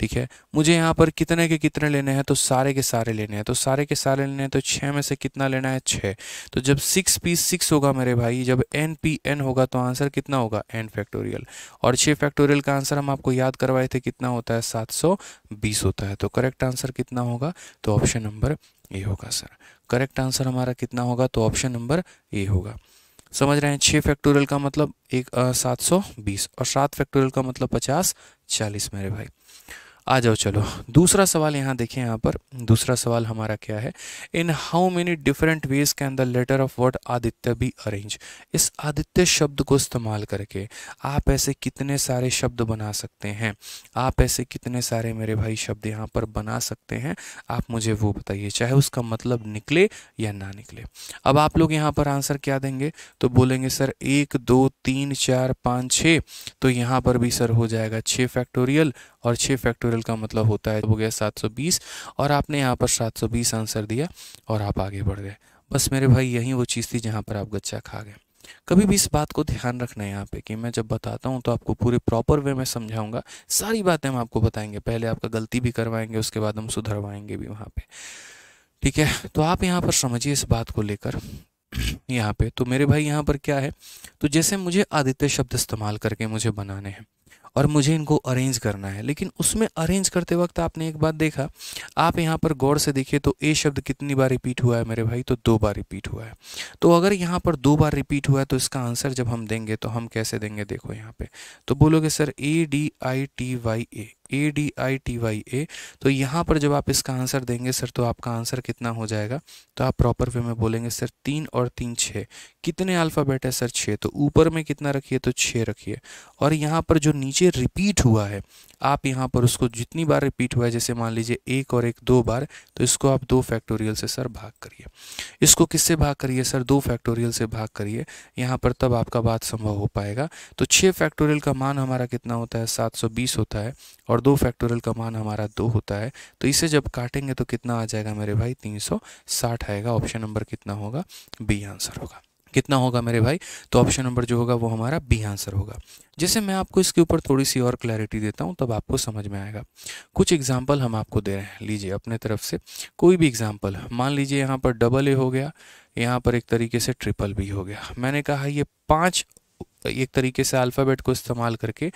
ठीक है मुझे यहाँ पर कितने के कितने लेने हैं तो सारे के सारे लेने हैं तो सारे के सारे लेने हैं तो छः में से कितना लेना है छः तो जब सिक्स पी सिक्स होगा मेरे भाई जब एन पी एन होगा तो आंसर कितना होगा एन फैक्टोरियल और छः फैक्टोरियल का आंसर हम आपको याद करवाए थे कितना होता है सात होता है तो करेक्ट आंसर कितना होगा तो ऑप्शन नंबर ए होगा सर करेक्ट आंसर हमारा कितना होगा तो ऑप्शन नंबर ए होगा समझ रहे हैं छः फैक्टोरियल का मतलब एक सात सौ बीस और सात फैक्टोरियल का मतलब पचास चालीस मेरे भाई आ जाओ चलो दूसरा सवाल यहाँ देखें यहाँ पर दूसरा सवाल हमारा क्या है in how many different ways can the letter of word Aditya be arrange इस आदित्य शब्द को इस्तेमाल करके आप ऐसे कितने सारे शब्द बना सकते हैं आप ऐसे कितने सारे मेरे भाई शब्द यहाँ पर बना सकते हैं आप मुझे वो बताइए चाहे उसका मतलब निकले या ना निकले अब आप लोग यहाँ पर आंसर क्या देंगे तो बोलेंगे सर एक दो तीन चार पाँच छः तो यहाँ पर भी सर हो जाएगा छः फैक्टोरियल और छः फैक्टोरियल का मतलब होता है हो गया बीस और आपने यहाँ पर बीस आंसर दिया और आप आगे बढ़ गए बस मेरे भाई यही वो चीज़ थी जहाँ पर आप गच्चा खा गए कभी भी इस बात को ध्यान रखना है यहाँ पे कि मैं जब बताता हूँ तो आपको पूरे प्रॉपर वे में समझाऊंगा सारी बातें हम आपको बताएंगे पहले आपका गलती भी करवाएंगे उसके बाद हम सुधरवाएंगे भी वहाँ पे ठीक है तो आप यहाँ पर समझिए इस बात को लेकर यहाँ पे तो मेरे भाई यहाँ पर क्या है तो जैसे मुझे आदित्य शब्द इस्तेमाल करके मुझे बनाने हैं और मुझे इनको अरेंज करना है लेकिन उसमें अरेंज करते वक्त आपने एक बात देखा आप यहाँ पर गौर से देखिए तो ए शब्द कितनी बार रिपीट हुआ है मेरे भाई तो दो बार रिपीट हुआ है तो अगर यहाँ पर दो बार रिपीट हुआ है तो इसका आंसर जब हम देंगे तो हम कैसे देंगे देखो यहाँ पे तो बोलोगे sir A D I T Y A A D I T Y A तो यहाँ पर जब आप इसका आंसर देंगे सर तो आपका आंसर कितना हो जाएगा तो आप प्रॉपर वे में बोलेंगे सर तीन और तीन छः कितने अल्फ़ाबेट है सर छः तो ऊपर में कितना रखिए तो छः रखिए और यहाँ पर जो नीचे रिपीट हुआ है आप यहाँ पर उसको जितनी बार रिपीट हुआ है जैसे मान लीजिए एक और एक दो बार तो इसको आप दो फैक्टोरियल से सर भाग करिए इसको किससे भाग करिए सर दो फैक्टोरियल से भाग करिए यहाँ पर तब आपका बात संभव हो पाएगा तो छः फैक्टोरियल का मान हमारा कितना होता है सात होता है और और दो फैक्टोरियल का मान हमारा दो होता है तो इसे जब काटेंगे तो कितना आ जाएगा मेरे भाई तीन सौ साठ आएगा ऑप्शन नंबर कितना होगा बी आंसर होगा कितना होगा मेरे भाई तो ऑप्शन नंबर जो होगा वो हमारा बी आंसर होगा जैसे मैं आपको इसके ऊपर थोड़ी सी और क्लैरिटी देता हूँ तब आपको समझ में आएगा कुछ एग्जाम्पल हम आपको दे रहे हैं लीजिए अपने तरफ से कोई भी एग्जाम्पल मान लीजिए यहाँ पर डबल ए हो गया यहाँ पर एक तरीके से ट्रिपल बी हो गया मैंने कहा ये पाँच तो एक तरीके से अल्फ़ाबेट को इस्तेमाल करके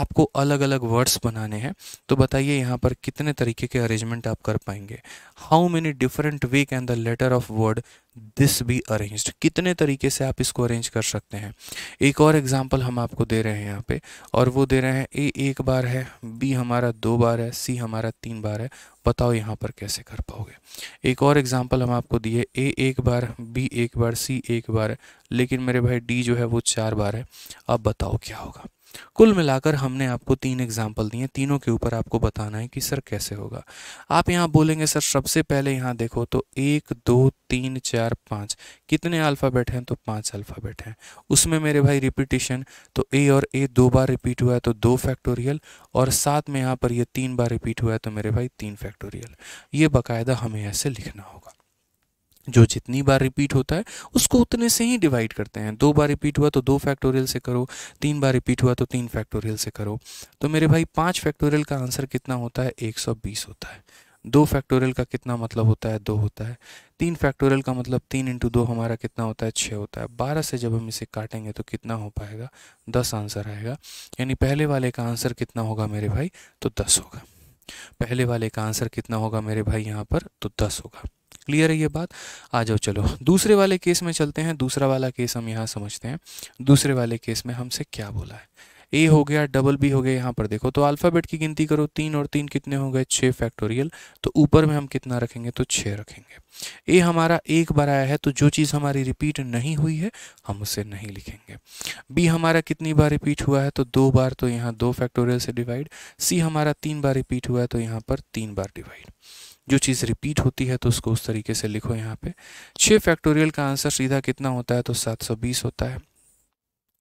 आपको अलग अलग वर्ड्स बनाने हैं तो बताइए यहाँ पर कितने तरीके के अरेंजमेंट आप कर पाएंगे how many different way can the letter of word this be arranged कितने तरीके से आप इसको अरेंज कर सकते हैं एक और एग्जांपल हम आपको दे रहे हैं यहाँ पे और वो दे रहे हैं ए एक बार है बी हमारा दो बार है सी हमारा तीन बार है बताओ यहाँ पर कैसे कर पाओगे एक और एग्जांपल हम आपको दिए ए एक बार बी एक बार सी एक बार है लेकिन मेरे भाई डी जो है वो चार बार है अब बताओ क्या होगा कुल मिलाकर हमने आपको तीन एग्जाम्पल दिए तीनों के ऊपर आपको बताना है कि सर कैसे होगा आप यहाँ बोलेंगे सर सबसे पहले यहाँ देखो तो एक दो तीन चार पाँच कितने अल्फ़ाबेट हैं तो पाँच अल्फ़ाबेट हैं उसमें मेरे भाई रिपीटेशन तो ए और ए दो बार रिपीट हुआ है तो दो फैक्टोरियल और साथ में यहाँ पर ये तीन बार रिपीट हुआ है तो मेरे भाई तीन फैक्टोरियल ये बाकायदा हमें ऐसे लिखना होगा जो जितनी बार रिपीट होता है उसको उतने से ही डिवाइड करते हैं दो बार रिपीट हुआ तो दो फैक्टोरियल से करो तीन बार रिपीट हुआ तो तीन फैक्टोरियल से करो तो मेरे भाई पाँच फैक्टोरियल का आंसर कितना होता है 120 होता है दो फैक्टोरियल का कितना मतलब होता है दो होता है तीन फैक्टोरियल का मतलब तीन इंटू दो हमारा कितना होता है छः होता है बारह से जब हम इसे काटेंगे तो कितना हो पाएगा दस आंसर आएगा यानी पहले वाले का आंसर कितना होगा मेरे भाई तो दस होगा पहले वाले का आंसर कितना होगा मेरे भाई यहाँ पर तो दस होगा क्लियर है ये बात आ जाओ चलो दूसरे वाले केस में चलते हैं दूसरा वाला केस हम यहाँ समझते हैं दूसरे वाले केस में हमसे क्या बोला है ए हो गया डबल बी हो गया यहाँ पर देखो तो अल्फ़ाबेट की गिनती करो तीन और तीन कितने हो गए छः फैक्टोरियल तो ऊपर में हम कितना रखेंगे तो छः रखेंगे ए हमारा एक बार आया है तो जो चीज़ हमारी रिपीट नहीं हुई है हम उसे नहीं लिखेंगे बी हमारा कितनी बार रिपीट हुआ है तो दो बार तो यहाँ दो फैक्टोरियल से डिवाइड सी हमारा तीन बार रिपीट हुआ है तो यहाँ पर तीन बार डिवाइड जो चीज़ रिपीट होती है तो उसको उस तरीके से लिखो यहाँ पे छः फैक्टोरियल का आंसर सीधा कितना होता है तो 720 होता है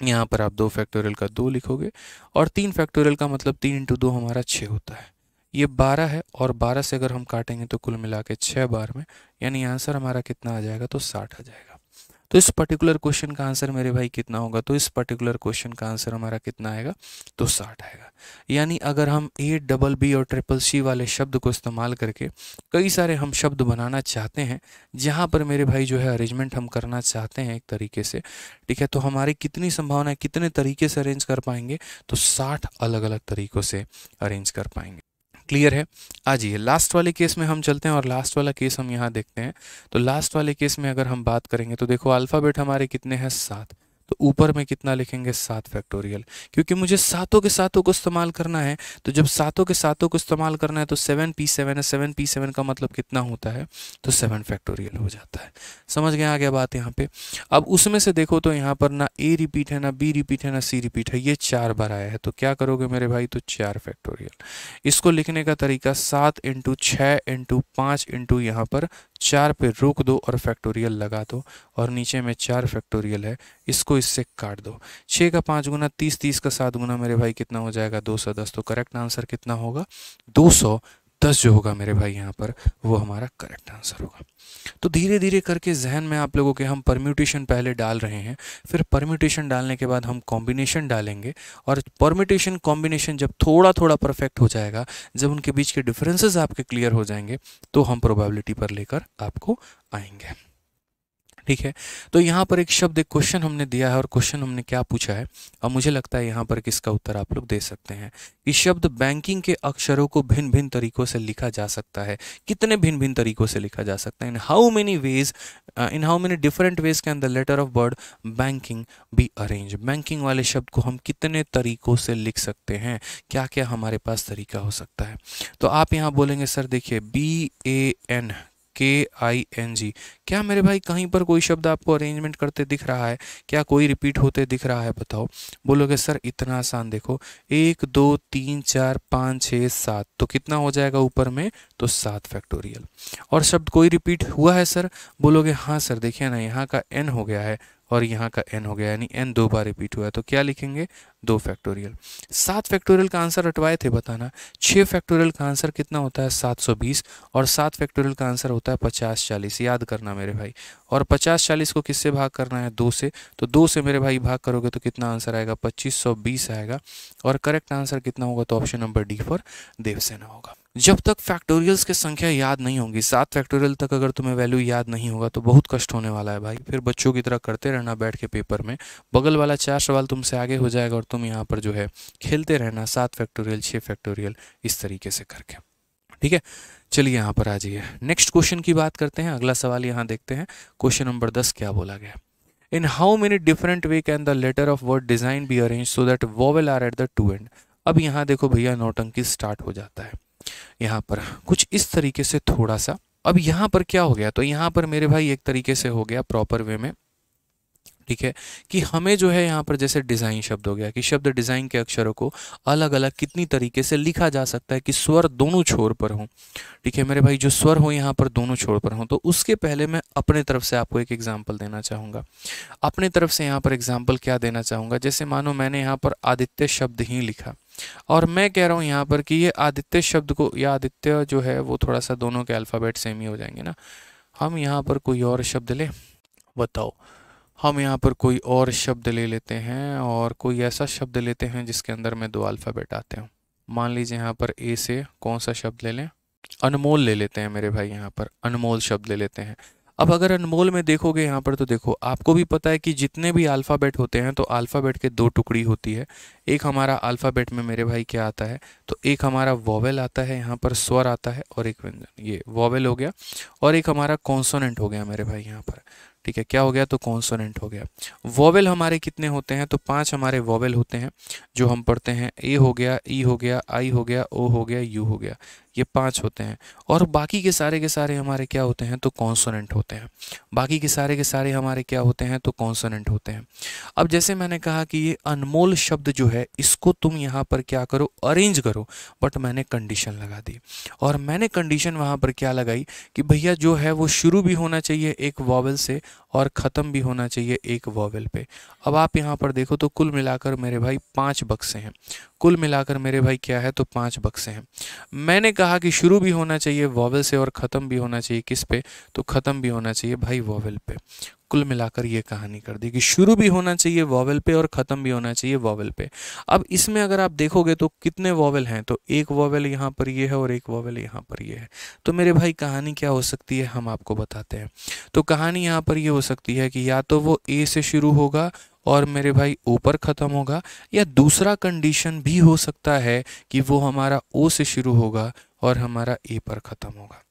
यहाँ पर आप दो फैक्टोरियल का दो लिखोगे और तीन फैक्टोरियल का मतलब तीन इंटू दो हमारा छः होता है ये बारह है और बारह से अगर हम काटेंगे तो कुल मिला के छः बार में यानी आंसर हमारा कितना आ जाएगा तो साठ आ जाएगा तो इस पर्टिकुलर क्वेश्चन का आंसर मेरे भाई कितना होगा तो इस पर्टिकुलर क्वेश्चन का आंसर हमारा कितना आएगा तो साठ आएगा यानी अगर हम ए डबल बी और ट्रिपल सी वाले शब्द को इस्तेमाल करके कई सारे हम शब्द बनाना चाहते हैं जहाँ पर मेरे भाई जो है अरेंजमेंट हम करना चाहते हैं एक तरीके से ठीक है तो हमारी कितनी संभावना है कितने तरीके से अरेंज कर पाएंगे तो साठ अलग अलग तरीक़ों से अरेंज कर पाएंगे क्लियर है आ जाइए लास्ट वाले केस में हम चलते हैं और लास्ट वाला केस हम यहाँ देखते हैं तो लास्ट वाले केस में अगर हम बात करेंगे तो देखो अल्फ़ाबेट हमारे कितने हैं सात तो ऊपर में कितना लिखेंगे सात फैक्टोरियल क्योंकि मुझे सातों के सातों को इस्तेमाल करना है तो जब सातों के सातों को इस्तेमाल करना है तो सेवन पी सेवन है सेवन पी सेवन का मतलब कितना होता है तो सेवन फैक्टोरियल हो जाता है समझ गए आगे बात यहाँ पे अब उसमें से देखो तो यहाँ पर ना ए रिपीट है ना बी रिपीट है ना सी रिपीट है ये चार बार आया है तो क्या करोगे मेरे भाई तो चार फैक्टोरियल इसको लिखने का तरीका सात इंटू छः इंटू पाँच इंटू यहाँ पर चार पे रोक दो और फैक्टोरियल लगा दो और नीचे में चार फैक्टोरियल है इसको इससे काट दो छः का पाँच गुना तीस तीस का सात गुना मेरे भाई कितना हो जाएगा दो सौ दस तो करेक्ट आंसर कितना होगा दो सौ दस जो होगा मेरे भाई यहाँ पर वो हमारा करेक्ट आंसर होगा तो धीरे धीरे करके जहन में आप लोगों के हम परम्यूटेशन पहले डाल रहे हैं फिर परम्यूटेशन डालने के बाद हम कॉम्बिनेशन डालेंगे और परम्यूटेशन कॉम्बिनेशन जब थोड़ा थोड़ा परफेक्ट हो जाएगा जब उनके बीच के डिफरेंसेस आपके क्लियर हो जाएंगे तो हम प्रोबेबिलिटी पर लेकर आपको आएंगे ठीक है तो यहाँ पर एक शब्द एक क्वेश्चन हमने दिया है और क्वेश्चन हमने क्या पूछा है और मुझे लगता है यहाँ पर किसका उत्तर आप लोग दे सकते हैं कि शब्द बैंकिंग के अक्षरों को भिन्न भिन्न तरीकों से लिखा जा सकता है कितने भिन्न भिन्न तरीकों से लिखा जा सकता है in how many ways in how many different ways can the letter of word banking be arrange banking वाले शब्द को हम कितने तरीकों से लिख सकते हैं क्या क्या हमारे पास तरीका हो सकता है तो आप यहाँ बोलेंगे सर देखिए बी ए एन के आई एन जी क्या मेरे भाई कहीं पर कोई शब्द आपको अरेंजमेंट करते दिख रहा है क्या कोई रिपीट होते दिख रहा है बताओ बोलोगे सर इतना आसान देखो एक दो तीन चार पाँच छः सात तो कितना हो जाएगा ऊपर में तो सात फैक्टोरियल और शब्द कोई रिपीट हुआ है सर बोलोगे हाँ सर देखिए ना यहाँ का एन हो गया है और यहाँ का एन हो गया यानी एन दो बार रिपीट हुआ तो क्या लिखेंगे दो फैक्टोरियल सात फैक्टोरियल का आंसर हटवाए थे बताना छः फैक्टोरियल का आंसर कितना होता है सात सौ बीस और सात फैक्टोरियल का आंसर होता है पचास चालीस याद करना मेरे भाई और पचास चालीस को किससे भाग करना है दो से तो दो से मेरे भाई भाग करोगे तो कितना आंसर आएगा पच्चीस सौ बीस आएगा और करेक्ट आंसर कितना होगा तो ऑप्शन नंबर डी फॉर देवसेना होगा जब तक फैक्टोरियल्स की संख्या याद नहीं होगी सात फैक्टोरियल तक अगर तुम्हें वैल्यू याद नहीं होगा तो बहुत कष्ट होने वाला है भाई फिर बच्चों की तरह करते रहना बैठ के पेपर में बगल वाला चार सवाल तुमसे आगे हो जाएगा और तुम यहाँ पर जो है खेलते रहना सात फैक्टोरियल छः फैक्टोरियल इस तरीके से करके ठीक है चलिए यहाँ पर आ जाइए नेक्स्ट क्वेश्चन की बात करते हैं अगला सवाल यहाँ देखते हैं क्वेश्चन नंबर दस क्या बोला गया in how many different way can the letter of word design be arrange so that vowel are at the two end अब यहाँ देखो भैया नोटंकी स्टार्ट हो जाता है यहाँ पर कुछ इस तरीके से थोड़ा सा अब यहाँ पर क्या हो गया तो यहाँ पर मेरे भाई एक तरीके से हो गया प्रॉपर वे में ठीक है कि हमें जो है यहाँ पर जैसे डिज़ाइन शब्द हो गया कि शब्द डिज़ाइन के अक्षरों को अलग अलग कितनी तरीके से लिखा जा सकता है कि स्वर दोनों छोर पर हों ठीक है मेरे भाई जो स्वर हो यहाँ पर दोनों छोर पर हों तो उसके पहले मैं अपने तरफ से आपको एक एग्जाम्पल देना चाहूंगा अपने तरफ से यहाँ पर एग्जाम्पल क्या देना चाहूंगा जैसे मानो मैंने यहाँ पर आदित्य शब्द ही लिखा और मैं कह रहा हूँ यहाँ पर कि ये आदित्य शब्द को या आदित्य जो है वो थोड़ा सा दोनों के अल्फ़ाबेट सेम ही हो जाएंगे ना हम यहाँ पर कोई और शब्द ले बताओ हम यहाँ पर कोई और शब्द ले लेते हैं और कोई ऐसा शब्द लेते हैं जिसके अंदर में दो अल्फ़ाबेट आते हैं मान लीजिए यहाँ पर ए से कौन सा शब्द ले लें अनमोल ले लेते हैं मेरे भाई यहाँ पर अनमोल शब्द ले लेते हैं अब अगर अनमोल में देखोगे यहाँ पर तो देखो आपको भी पता है कि जितने भी अल्फ़ाबेट होते हैं तो अल्फ़ाबेट के दो टुकड़ी होती है एक हमारा अल्फ़ाबेट में मेरे भाई क्या आता है तो एक हमारा वॉवेल आता है यहाँ पर स्वर आता है और एक व्यंजन ये वॉवेल हो गया और एक हमारा कॉन्सोनेंट हो गया मेरे भाई यहाँ पर ठीक है क्या हो गया तो कॉन्सोनेंट हो गया वॉवेल हमारे कितने होते हैं तो पाँच हमारे वॉवेल होते हैं जो हम पढ़ते हैं ए हो गया ई हो गया आई हो गया ओ हो गया यू हो गया ये पाँच होते हैं और बाकी के सारे के सारे हमारे क्या होते हैं तो कॉन्सोनेंट होते हैं बाकी के सारे के सारे हमारे क्या होते हैं तो कॉन्सोनेंट होते हैं अब जैसे मैंने कहा कि ये अनमोल शब्द जो है इसको तुम यहाँ पर क्या करो अरेंज करो बट मैंने कंडीशन लगा दी और मैंने कंडीशन वहाँ पर क्या लगाई कि भैया जो है वो शुरू भी होना चाहिए एक वॉवल से और ख़त्म भी होना चाहिए एक वॉवल पे अब आप यहाँ पर देखो तो कुल मिलाकर मेरे भाई पाँच बक्से हैं कुल मिलाकर मेरे भाई क्या है तो पाँच बक्से हैं मैंने कहा कि शुरू भी होना चाहिए वॉवल से और ख़त्म भी होना चाहिए किस पे तो ख़त्म भी होना चाहिए भाई वॉवल पे कुल मिलाकर ये कहानी कर दी कि शुरू भी होना चाहिए वॉवल पे और ख़त्म भी होना चाहिए वॉवल पे अब इसमें अगर आप देखोगे तो कितने वॉवल हैं तो एक वॉवल यहाँ पर ये है और एक वॉवल यहाँ पर ये है तो मेरे भाई कहानी क्या हो सकती है हम आपको बताते हैं तो कहानी यहाँ पर ये हो सकती है कि या तो वो ए से शुरू होगा और मेरे भाई ऊपर ख़त्म होगा या दूसरा कंडीशन भी हो सकता है कि वो हमारा ओ से शुरू होगा और हमारा ए पर ख़त्म होगा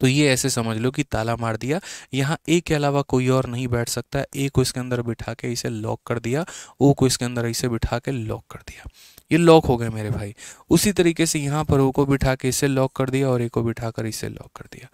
तो ये ऐसे समझ लो कि ताला मार दिया यहाँ ए के अलावा कोई और नहीं बैठ सकता ए को इसके अंदर बिठा के इसे लॉक कर दिया ओ को इसके अंदर इसे बिठा के लॉक कर दिया ये लॉक हो गए मेरे भाई उसी तरीके से यहाँ पर ओ को बिठा के इसे लॉक कर दिया और ए को बिठा कर इसे लॉक कर दिया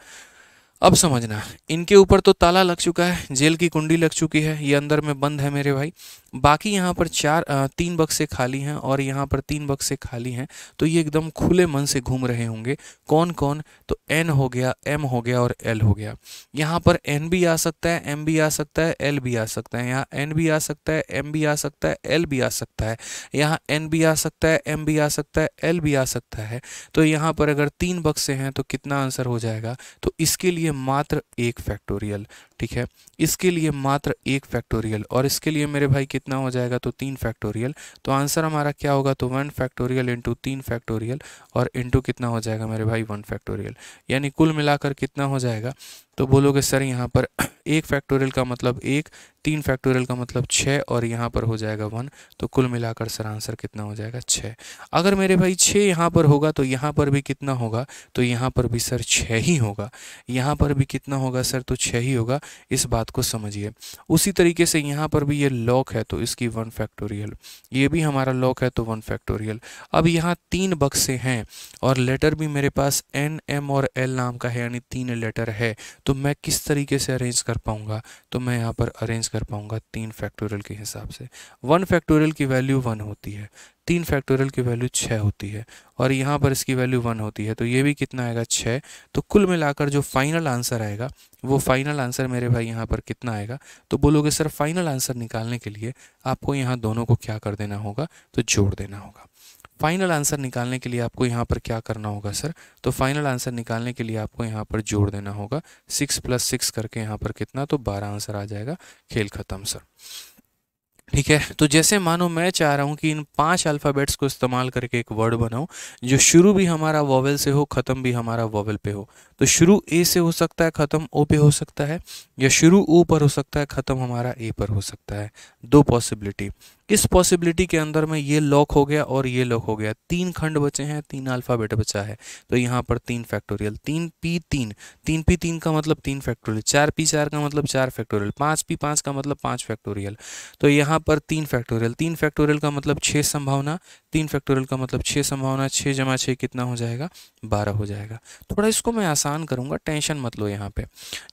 अब समझना इनके ऊपर तो ताला लग चुका है जेल की कुंडी लग चुकी है ये अंदर में बंद है मेरे भाई बाकी यहाँ पर चार तीन बक्से खाली हैं और यहाँ पर तीन बक्से खाली हैं तो ये एकदम खुले मन से घूम रहे होंगे कौन कौन तो एन हो गया एम हो गया और एल हो गया यहाँ पर एन भी आ सकता है एम भी आ सकता है एल भी आ सकता है यहाँ एन भी आ सकता है एम भी आ सकता है एल भी आ सकता है यहाँ एन भी आ सकता है एम भी आ सकता है एल भी आ सकता है तो यहाँ पर अगर तीन बक्से हैं तो कितना आंसर हो जाएगा तो इसके लिए मात्र एक फैक्टोरियल ठीक है इसके लिए मात्र एक फैक्टोरियल और इसके लिए मेरे भाई कितना हो जाएगा तो तीन फैक्टोरियल तो आंसर हमारा क्या होगा तो वन फैक्टोरियल इंटू तीन फैक्टोरियल और इंटू कितना हो जाएगा मेरे भाई वन फैक्टोरियल यानी कुल मिलाकर कितना हो जाएगा तो बोलोगे सर यहाँ पर एक फैक्टोरियल का मतलब एक तीन फैक्टोरियल का मतलब छः और यहाँ पर हो जाएगा वन तो कुल मिलाकर सर आंसर कितना हो जाएगा छः अगर मेरे भाई छः यहाँ पर होगा तो यहाँ पर भी कितना होगा तो यहाँ पर भी सर छः ही होगा यहाँ पर भी कितना होगा सर तो छः ही होगा इस बात को समझिए उसी तरीके से यहाँ पर भी ये लॉक है तो इसकी वन फैक्टोरियल ये भी हमारा लॉक है तो वन फैक्टोरियल अब यहाँ तीन बक्से हैं और लेटर भी मेरे पास एन एम और एल नाम का है यानी तीन लेटर है तो मैं किस तरीके से अरेंज कर पाऊँगा तो मैं यहाँ पर अरेंज कर पाऊँगा तीन फैक्टोरियल के हिसाब से वन फैक्टोरियल की वैल्यू वन होती है तीन फैक्टोरियल की वैल्यू छः होती है और यहाँ पर इसकी वैल्यू वन होती है तो ये भी कितना आएगा छः तो कुल मिलाकर जो फाइनल आंसर आएगा वो फाइनल आंसर मेरे भाई यहाँ पर कितना आएगा तो बोलोगे सर फाइनल आंसर निकालने के लिए आपको यहाँ दोनों को क्या कर देना होगा तो जोड़ देना होगा फाइनल आंसर निकालने के लिए आपको यहाँ पर क्या करना होगा सर तो फाइनल आंसर निकालने के लिए आपको यहाँ पर जोड़ देना होगा सिक्स प्लस सिक्स करके यहाँ पर कितना तो बारह आंसर आ जाएगा खेल ख़त्म सर ठीक है तो जैसे मानो मैं चाह रहा हूँ कि इन पांच अल्फ़ाबेट्स को इस्तेमाल करके एक वर्ड बनाऊँ जो शुरू भी हमारा वॉवल से हो ख़त्म भी हमारा वॉवल पे हो तो शुरू ए से हो सकता है ख़त्म ओ पे हो सकता है या शुरू ओ पर हो सकता है ख़त्म हमारा ए पर हो सकता है दो पॉसिबिलिटी इस पॉसिबिलिटी के अंदर में ये लॉक हो गया और ये लॉक हो गया तीन खंड बचे हैं तीन अल्फ़ाबेट बचा है तो यहाँ पर तीन फैक्टोरियल तीन पी तीन तीन पी तीन का मतलब तीन फैक्टोरियल चार पी चार का मतलब चार फैक्टोरियल पाँच पी पाँच का मतलब पाँच फैक्टोरियल तो यहाँ पर तीन फैक्टोरियल तीन फैक्टोरियल का मतलब छः संभावना तीन फैक्टोरियल का मतलब छः संभावना छः जमा छः कितना हो जाएगा बारह हो जाएगा थोड़ा इसको मैं आसान करूँगा टेंशन मत लो यहाँ पे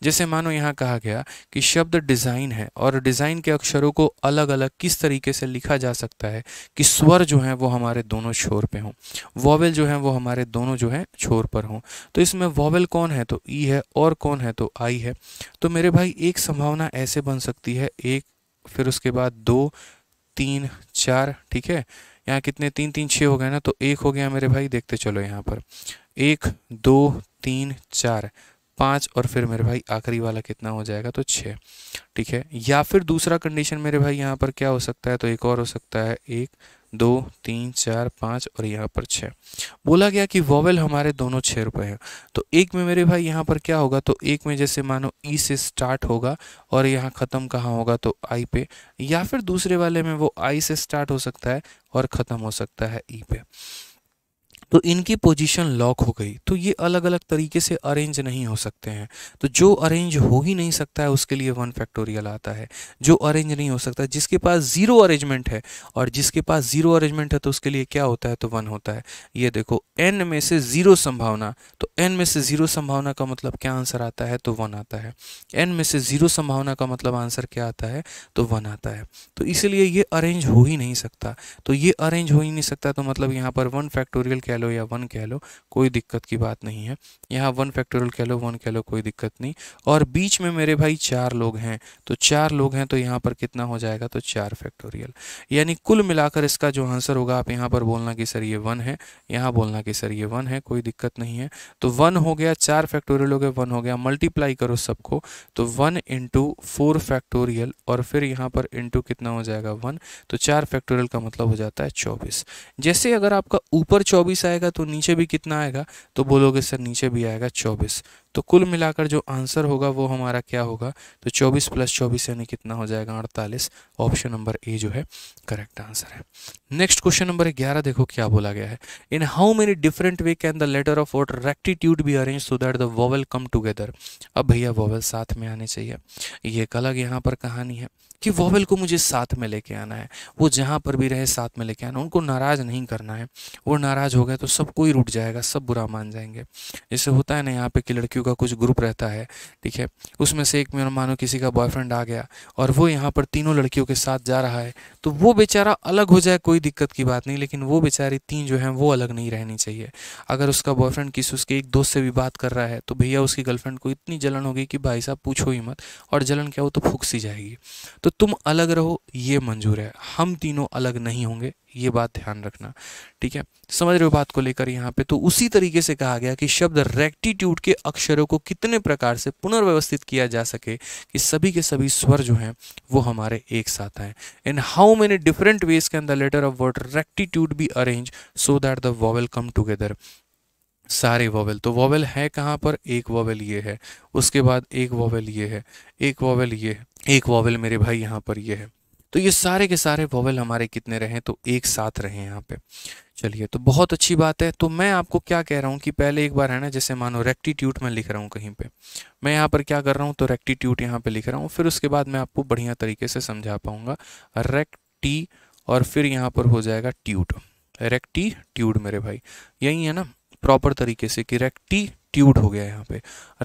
जैसे मानो यहाँ कहा गया कि शब्द डिज़ाइन है और डिज़ाइन के अक्षरों को अलग अलग किस तरीके से से लिखा जा सकता है कि स्वर जो है वो हमारे दोनों छोर पे हों वॉवेल जो है वो हमारे दोनों जो है छोर पर हों तो इसमें वॉवेल कौन है तो ई है और कौन है तो आई है तो मेरे भाई एक संभावना ऐसे बन सकती है एक फिर उसके बाद दो तीन चार ठीक है यहाँ कितने तीन तीन छः हो गए ना तो एक हो गया मेरे भाई देखते चलो यहाँ पर एक दो तीन चार पाँच और फिर मेरे भाई आखिरी वाला कितना हो जाएगा तो छः ठीक है या फिर दूसरा कंडीशन मेरे भाई यहाँ पर क्या हो सकता है तो एक और हो सकता है एक दो तीन चार पाँच और यहाँ पर छः बोला गया कि वोवेल हमारे दोनों छः रुपये हैं तो एक में मेरे भाई यहाँ पर क्या होगा तो एक में जैसे मानो ई e से स्टार्ट होगा और यहाँ ख़त्म कहाँ होगा तो आई पे या फिर दूसरे वाले में वो आई से स्टार्ट हो सकता है और ख़त्म हो सकता है ई e पे तो इनकी पोजीशन लॉक हो गई तो ये अलग अलग तरीके से अरेंज नहीं हो सकते हैं तो जो अरेंज हो ही नहीं सकता है उसके लिए वन फैक्टोरियल आता है जो अरेंज नहीं हो सकता जिसके पास ज़ीरो अरेंजमेंट है और जिसके पास ज़ीरो अरेंजमेंट है तो उसके लिए क्या होता है तो वन होता है ये देखो एन में से ज़ीरो संभावना तो एन में से ज़ीरो संभावना का मतलब क्या आंसर आता है तो वन आता है एन में से ज़ीरो संभावना का मतलब आंसर क्या आता है तो वन आता है तो इसीलिए ये अरेंज हो ही नहीं सकता तो ये अरेंज हो ही नहीं सकता तो मतलब यहाँ पर वन फैक्टोरियल क्या लो या वन कह लो कोई दिक्कत की बात नहीं है यहाँ वन फैक्टोरियल कह लो वन कह लो कोई दिक्कत नहीं और बीच में मेरे भाई चार लोग हैं तो चार लोग हैं तो यहाँ पर कितना हो जाएगा तो चार फैक्टोरियल यानी कुल मिलाकर इसका जो आंसर होगा आप यहाँ पर बोलना कि सर ये वन है यहाँ बोलना कि सर ये वन है कोई दिक्कत नहीं है तो वन हो गया चार फैक्टोरियल हो गया वन हो गया मल्टीप्लाई करो सबको तो वन इंटू फोर फैक्टोरियल और फिर यहाँ पर इंटू कितना हो जाएगा वन तो चार फैक्टोरियल का मतलब हो जाता है चौबीस जैसे अगर आपका ऊपर चौबीस आएगा तो नीचे भी कितना आएगा तो बोलोगे सर नीचे भी आएगा चौबीस तो कुल मिलाकर जो आंसर होगा वो हमारा क्या होगा तो 24 प्लस चौबीस यानी कितना हो जाएगा अड़तालीस ऑप्शन नंबर ए जो है करेक्ट आंसर है नेक्स्ट क्वेश्चन नंबर ग्यारह देखो क्या बोला गया है in how many different way can the letter of word rectitude be arrange so that the vowel come together अब भैया वॉवल साथ में आने चाहिए ये एक अलग यहाँ पर कहानी है कि वोवेल को मुझे साथ में लेके आना है वो जहाँ पर भी रहे साथ में लेके आना उनको नाराज़ नहीं करना है वो नाराज़ हो गए तो सब कोई रुट जाएगा सब बुरा मान जाएंगे जैसे होता है ना यहाँ पे कि लड़की लड़कियों का कुछ ग्रुप रहता है ठीक है उसमें से एक मेरा मानो किसी का बॉयफ्रेंड आ गया और वो यहाँ पर तीनों लड़कियों के साथ जा रहा है तो वो बेचारा अलग हो जाए कोई दिक्कत की बात नहीं लेकिन वो बेचारी तीन जो हैं वो अलग नहीं रहनी चाहिए अगर उसका बॉयफ्रेंड किसी उसके एक दोस्त से भी बात कर रहा है तो भैया उसकी गर्लफ्रेंड को इतनी जलन होगी कि भाई साहब पूछो ही मत और जलन क्या हो तो सी जाएगी तो तुम अलग रहो ये मंजूर है हम तीनों अलग नहीं होंगे ये बात ध्यान रखना ठीक है समझ रहे हो बात को लेकर यहाँ पे तो उसी तरीके से कहा गया कि शब्द रेक्टिट्यूड के अक्षरों को कितने प्रकार से पुनर्व्यवस्थित किया जा सके कि सभी के सभी स्वर जो हैं वो हमारे एक साथ आए in how many different ways can the letter of word rectitude be arrange so that the vowel come together सारे वॉवेल तो वॉवेल है कहाँ पर एक वॉवेल ये है उसके बाद एक वॉवेल ये है एक वॉवेल ये है एक वॉवेल मेरे भाई यहाँ पर ये है तो ये सारे के सारे वोवेल हमारे कितने रहें तो एक साथ रहें यहाँ पे चलिए तो बहुत अच्छी बात है तो मैं आपको क्या कह रहा हूँ कि पहले एक बार है ना जैसे मानो रेक्टिट्यूड में लिख रहा हूँ कहीं पे मैं यहाँ पर क्या कर रहा हूँ तो रेक्टिट्यूड यहाँ पे लिख रहा हूँ फिर उसके बाद मैं आपको बढ़िया तरीके से समझा पाऊँगा रेक्टी और फिर यहाँ पर हो जाएगा ट्यूट ट्यूट मेरे भाई यही है ना प्रॉपर तरीके से कि रेक्टीट्यूड हो गया यहाँ पे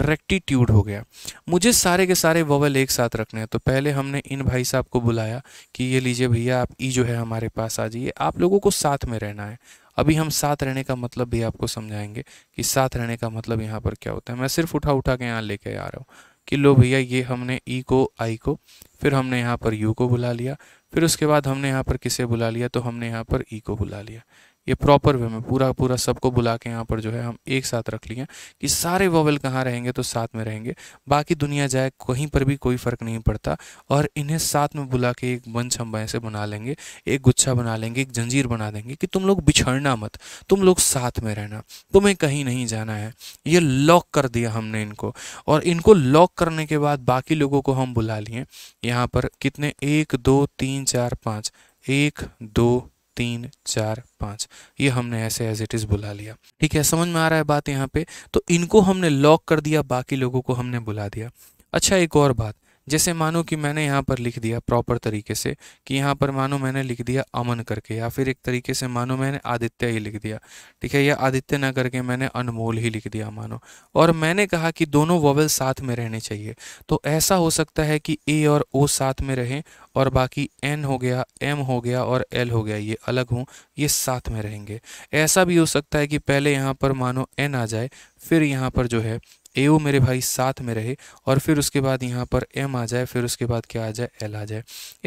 रेक्टीट्यूड हो गया मुझे सारे के सारे वोवल एक साथ रखने हैं तो पहले हमने इन भाई साहब को बुलाया कि ये लीजिए भैया आप ई जो है हमारे पास आ जाइए आप लोगों को साथ में रहना है अभी हम साथ रहने का मतलब भी आपको समझाएंगे कि साथ रहने का मतलब यहाँ पर क्या होता है मैं सिर्फ उठा उठा के यहाँ लेके आ रहा हूँ कि लो भैया ये हमने ई को आई को फिर हमने यहाँ पर यू को बुला लिया फिर उसके बाद हमने यहाँ पर किसे बुला लिया तो हमने यहाँ पर ई को बुला लिया ये प्रॉपर वे में पूरा पूरा सबको बुला के यहाँ पर जो है हम एक साथ रख लिए कि सारे वॉवल कहाँ रहेंगे तो साथ में रहेंगे बाकी दुनिया जाए कहीं पर भी कोई फ़र्क नहीं पड़ता और इन्हें साथ में बुला के एक वंश हम वैसे बना लेंगे एक गुच्छा बना लेंगे एक जंजीर बना देंगे कि तुम लोग बिछड़ना मत तुम लोग साथ में रहना तुम्हें कहीं नहीं जाना है ये लॉक कर दिया हमने इनको और इनको लॉक करने के बाद बाकी लोगों को हम बुला लिए यहाँ पर कितने एक दो तीन चार पाँच एक दो तीन चार पाँच ये हमने ऐसे एज इट इज़ बुला लिया ठीक है समझ में आ रहा है बात यहाँ पे तो इनको हमने लॉक कर दिया बाकी लोगों को हमने बुला दिया अच्छा एक और बात जैसे मानो कि मैंने यहाँ पर लिख दिया प्रॉपर तरीके से कि यहाँ पर मानो मैंने लिख दिया अमन करके या फिर एक तरीके से मानो मैंने आदित्य ही लिख दिया ठीक है या आदित्य ना करके मैंने अनमोल ही लिख दिया मानो और मैंने कहा कि दोनों वॉवल साथ में रहने चाहिए तो ऐसा हो सकता है कि ए और ओ साथ में रहें और बाकी एन हो गया एम हो गया और एल हो गया ये अलग हों ये साथ में रहेंगे ऐसा भी हो सकता है कि पहले यहाँ पर मानो एन आ जाए फिर यहाँ पर जो है ए ओ मेरे भाई साथ में रहे और फिर उसके बाद यहाँ पर एम आ जाए फिर उसके बाद क्या आ जाए एल आ जाए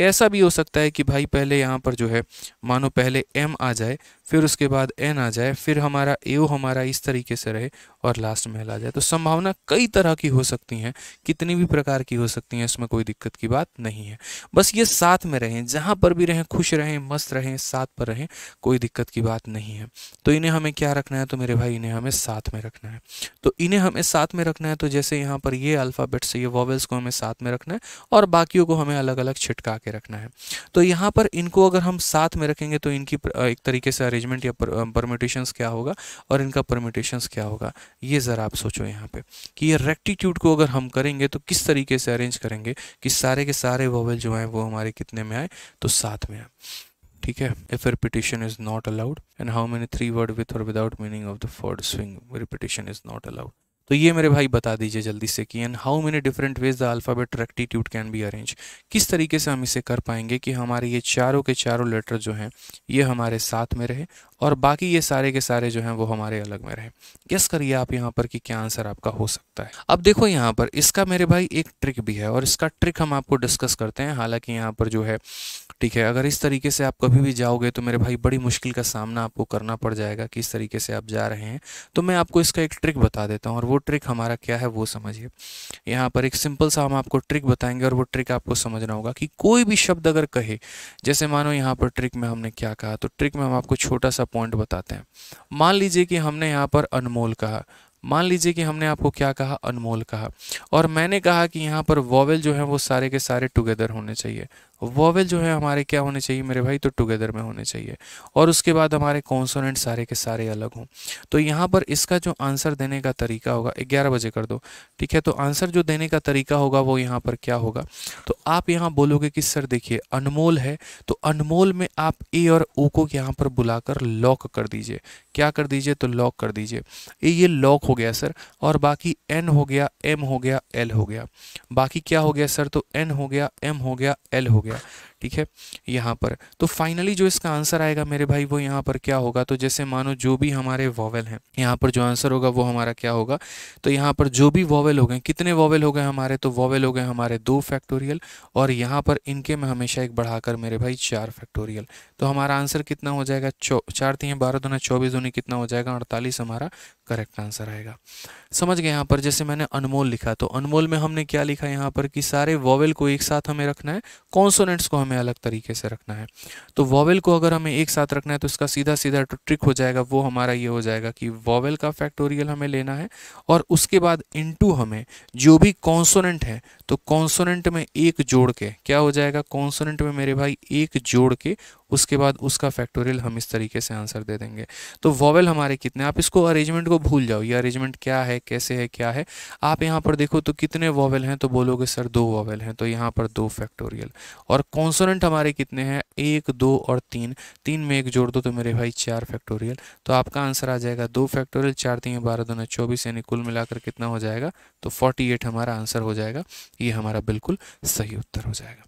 ऐसा भी हो सकता है कि भाई पहले यहाँ पर जो है मानो पहले एम आ जाए फिर उसके बाद एन आ जाए फिर हमारा ए ओ हमारा इस तरीके से रहे और लास्ट में एल आ जाए तो संभावना कई तरह की हो सकती हैं कितनी भी प्रकार की हो सकती हैं इसमें कोई दिक्कत की बात नहीं है बस ये साथ में रहें जहाँ पर भी रहें खुश रहें मस्त रहें साथ पर रहें कोई दिक्कत की बात नहीं है तो इन्हें हमें क्या रखना है तो मेरे भाई इन्हें हमें साथ में रखना है तो इन्हें हमें साथ में रखना है तो जैसे यहाँ पर ये अल्फ़ाबेट्स ये वॉवल्स को हमें साथ में रखना है और बाकियों को हमें अलग अलग छिटका के रखना है तो यहाँ पर इनको अगर हम साथ में रखेंगे तो इनकी एक तरीके से अरेंजमेंट या परमिटेशंस क्या होगा और इनका परमिटेशंस क्या होगा ये ज़रा आप सोचो यहाँ पे कि ये रेक्टिट्यूड को अगर हम करेंगे तो किस तरीके से अरेंज करेंगे कि सारे के सारे वोवेल जो हैं वो हमारे कितने में आए तो साथ में आए ठीक है if repetition is not allowed and how many three word with और without meaning of the word swing repetition is not allowed तो ये मेरे भाई बता दीजिए जल्दी से कि and how many different ways the alphabet rectitude can be arrange किस तरीके से हम इसे कर पाएंगे कि हमारे ये चारों के चारों लेटर जो हैं ये हमारे साथ में रहे और बाकी ये सारे के सारे जो हैं वो हमारे अलग में रहे गेस करिए आप यहाँ पर कि क्या आंसर आपका हो सकता है अब देखो यहाँ पर इसका मेरे भाई एक ट्रिक भी है और इसका ट्रिक हम आपको डिस्कस करते हैं हालांकि यहाँ पर जो है ठीक है अगर इस तरीके से आप कभी भी जाओगे तो मेरे भाई बड़ी मुश्किल का सामना आपको करना पड़ जाएगा किस तरीके से आप जा रहे हैं तो मैं आपको इसका एक ट्रिक बता देता हूँ और वो ट्रिक हमारा क्या है वो समझिए यहाँ पर एक सिंपल सा हम आपको ट्रिक बताएंगे और वो ट्रिक आपको समझना होगा कि कोई भी शब्द अगर कहे जैसे मानो यहाँ पर ट्रिक में हमने क्या कहा तो ट्रिक में हम आपको छोटा सा पॉइंट बताते हैं मान लीजिए कि हमने यहाँ पर अनमोल कहा मान लीजिए कि हमने आपको क्या कहा अनमोल कहा और मैंने कहा कि यहाँ पर वॉवेल जो है वो सारे के सारे टुगेदर होने चाहिए वोवेल जो है हमारे क्या होने चाहिए मेरे भाई तो टुगेदर में होने चाहिए और उसके बाद हमारे कॉन्सोनेंट सारे के सारे अलग हों तो यहाँ पर इसका जो आंसर देने का तरीका होगा ग्यारह बजे कर दो ठीक है तो आंसर जो देने का तरीका होगा वो यहाँ पर क्या होगा तो आप यहाँ बोलोगे कि सर देखिए अनमोल है तो अनमोल में आप ए और ओ को यहाँ पर बुलाकर लॉक कर दीजिए क्या कर दीजिए तो लॉक कर दीजिए ए ये लॉक हो गया सर और बाकी एन हो गया एम हो गया एल हो गया बाकी क्या हो गया सर तो एन हो गया एम हो गया एल हो गया गया ठीक है यहाँ पर तो फाइनली जो इसका आंसर आएगा मेरे भाई वो यहाँ पर क्या होगा तो जैसे मानो जो भी हमारे वॉवेल हैं यहाँ पर जो आंसर होगा वो हमारा क्या होगा तो यहाँ पर जो भी वॉवेल हो गए कितने वॉवेल हो गए हमारे तो वॉवेल हो गए हमारे दो फैक्टोरियल और यहाँ पर इनके में हमेशा एक बढ़ाकर मेरे भाई चार फैक्टोरियल तो हमारा आंसर कितना हो जाएगा चार तीन बारह दोनों चौबीस दूनी कितना हो जाएगा अड़तालीस हमारा करेक्ट आंसर आएगा समझ गए यहाँ पर जैसे मैंने अनमोल लिखा तो अनमोल में हमने क्या लिखा यहाँ पर कि सारे वॉवेल को एक साथ हमें रखना है कॉन्सोनेंट्स को हमें अलग तरीके से रखना है तो वॉवेल को अगर हमें एक साथ रखना है तो इसका सीधा सीधा ट्रिक हो जाएगा वो हमारा ये हो जाएगा कि वॉवेल का फैक्टोरियल हमें लेना है और उसके बाद इनटू हमें जो भी कॉन्सोनेंट है तो कॉन्सोनेंट में एक जोड़ के क्या हो जाएगा कॉन्सोनेंट में मेरे भाई एक जोड़ के उसके बाद उसका फैक्टोरियल हम इस तरीके से आंसर दे देंगे तो वॉवेल हमारे कितने आप इसको अरेंजमेंट को भूल जाओ ये अरेंजमेंट क्या है कैसे है क्या है आप यहाँ पर देखो तो कितने वॉवल हैं तो बोलोगे सर दो वॉवेल हैं तो यहाँ पर दो फैक्टोरियल और कॉन्सोनेंट हमारे कितने हैं एक दो और तीन तीन में एक जोड़ दो तो मेरे भाई चार फैक्टोरियल तो आपका आंसर आ जाएगा दो फैक्टोरियल चार तीन बारह दोनों चौबीस यानी कुल मिलाकर कितना हो जाएगा तो फोर्टी एट हमारा आंसर हो जाएगा ये हमारा बिल्कुल सही उत्तर हो जाएगा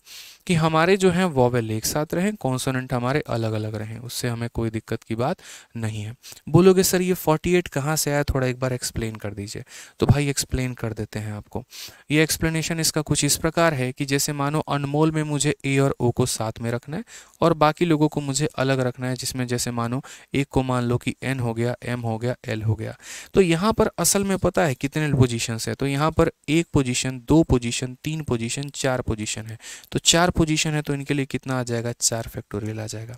कि हमारे जो हैं वॉवेल एक साथ रहें कॉन्सोनेंट हमारे अलग अलग रहें उससे हमें कोई दिक्कत की बात नहीं है बोलोगे सर ये 48 एट कहाँ से आया थोड़ा एक बार एक्सप्लेन कर दीजिए तो भाई एक्सप्लेन कर देते हैं आपको ये एक्सप्लेनेशन इसका कुछ इस प्रकार है कि जैसे मानो अनमोल में मुझे ए और ओ को साथ में रखना है और बाकी लोगों को मुझे अलग रखना है जिसमें जैसे मानो एक को मान लो कि एन हो गया एम हो गया एल हो गया तो यहाँ पर असल में पता है कितने पोजिशन है तो यहाँ पर एक पोजिशन दो पोजिशन तीन पोजिशन चार पोजिशन है तो चार पोजीशन है तो इनके लिए कितना आ जाएगा चार फैक्टोरियल आ जाएगा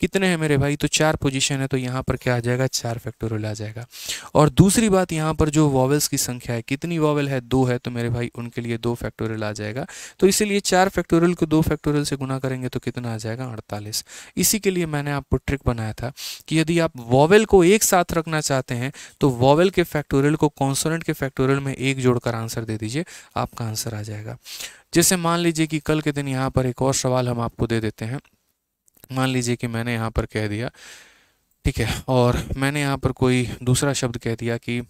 कितने हैं मेरे भाई तो चार पोजीशन है तो यहाँ पर क्या आ जाएगा चार फैक्टोरियल आ जाएगा और दूसरी बात यहाँ पर जो वॉवल्स की संख्या है कितनी वॉवल है दो है तो मेरे भाई उनके लिए दो फैक्टोरियल आ जाएगा तो इसीलिए चार फैक्टोरियल को दो फैक्टोरियल से गुना करेंगे तो कितना आ जाएगा अड़तालीस इसी के लिए मैंने आपको ट्रिक बनाया था कि यदि आप वॉवल को एक साथ रखना चाहते हैं तो वॉवल के फैक्टोरियल को कॉन्सोनेंट के फैक्टोरियल में एक जोड़कर आंसर दे दीजिए आपका आंसर आ जाएगा जैसे मान लीजिए कि कल के दिन यहाँ पर एक और सवाल हम आपको दे देते हैं मान लीजिए कि मैंने यहाँ पर कह दिया ठीक है और मैंने यहाँ पर कोई दूसरा शब्द कह दिया कि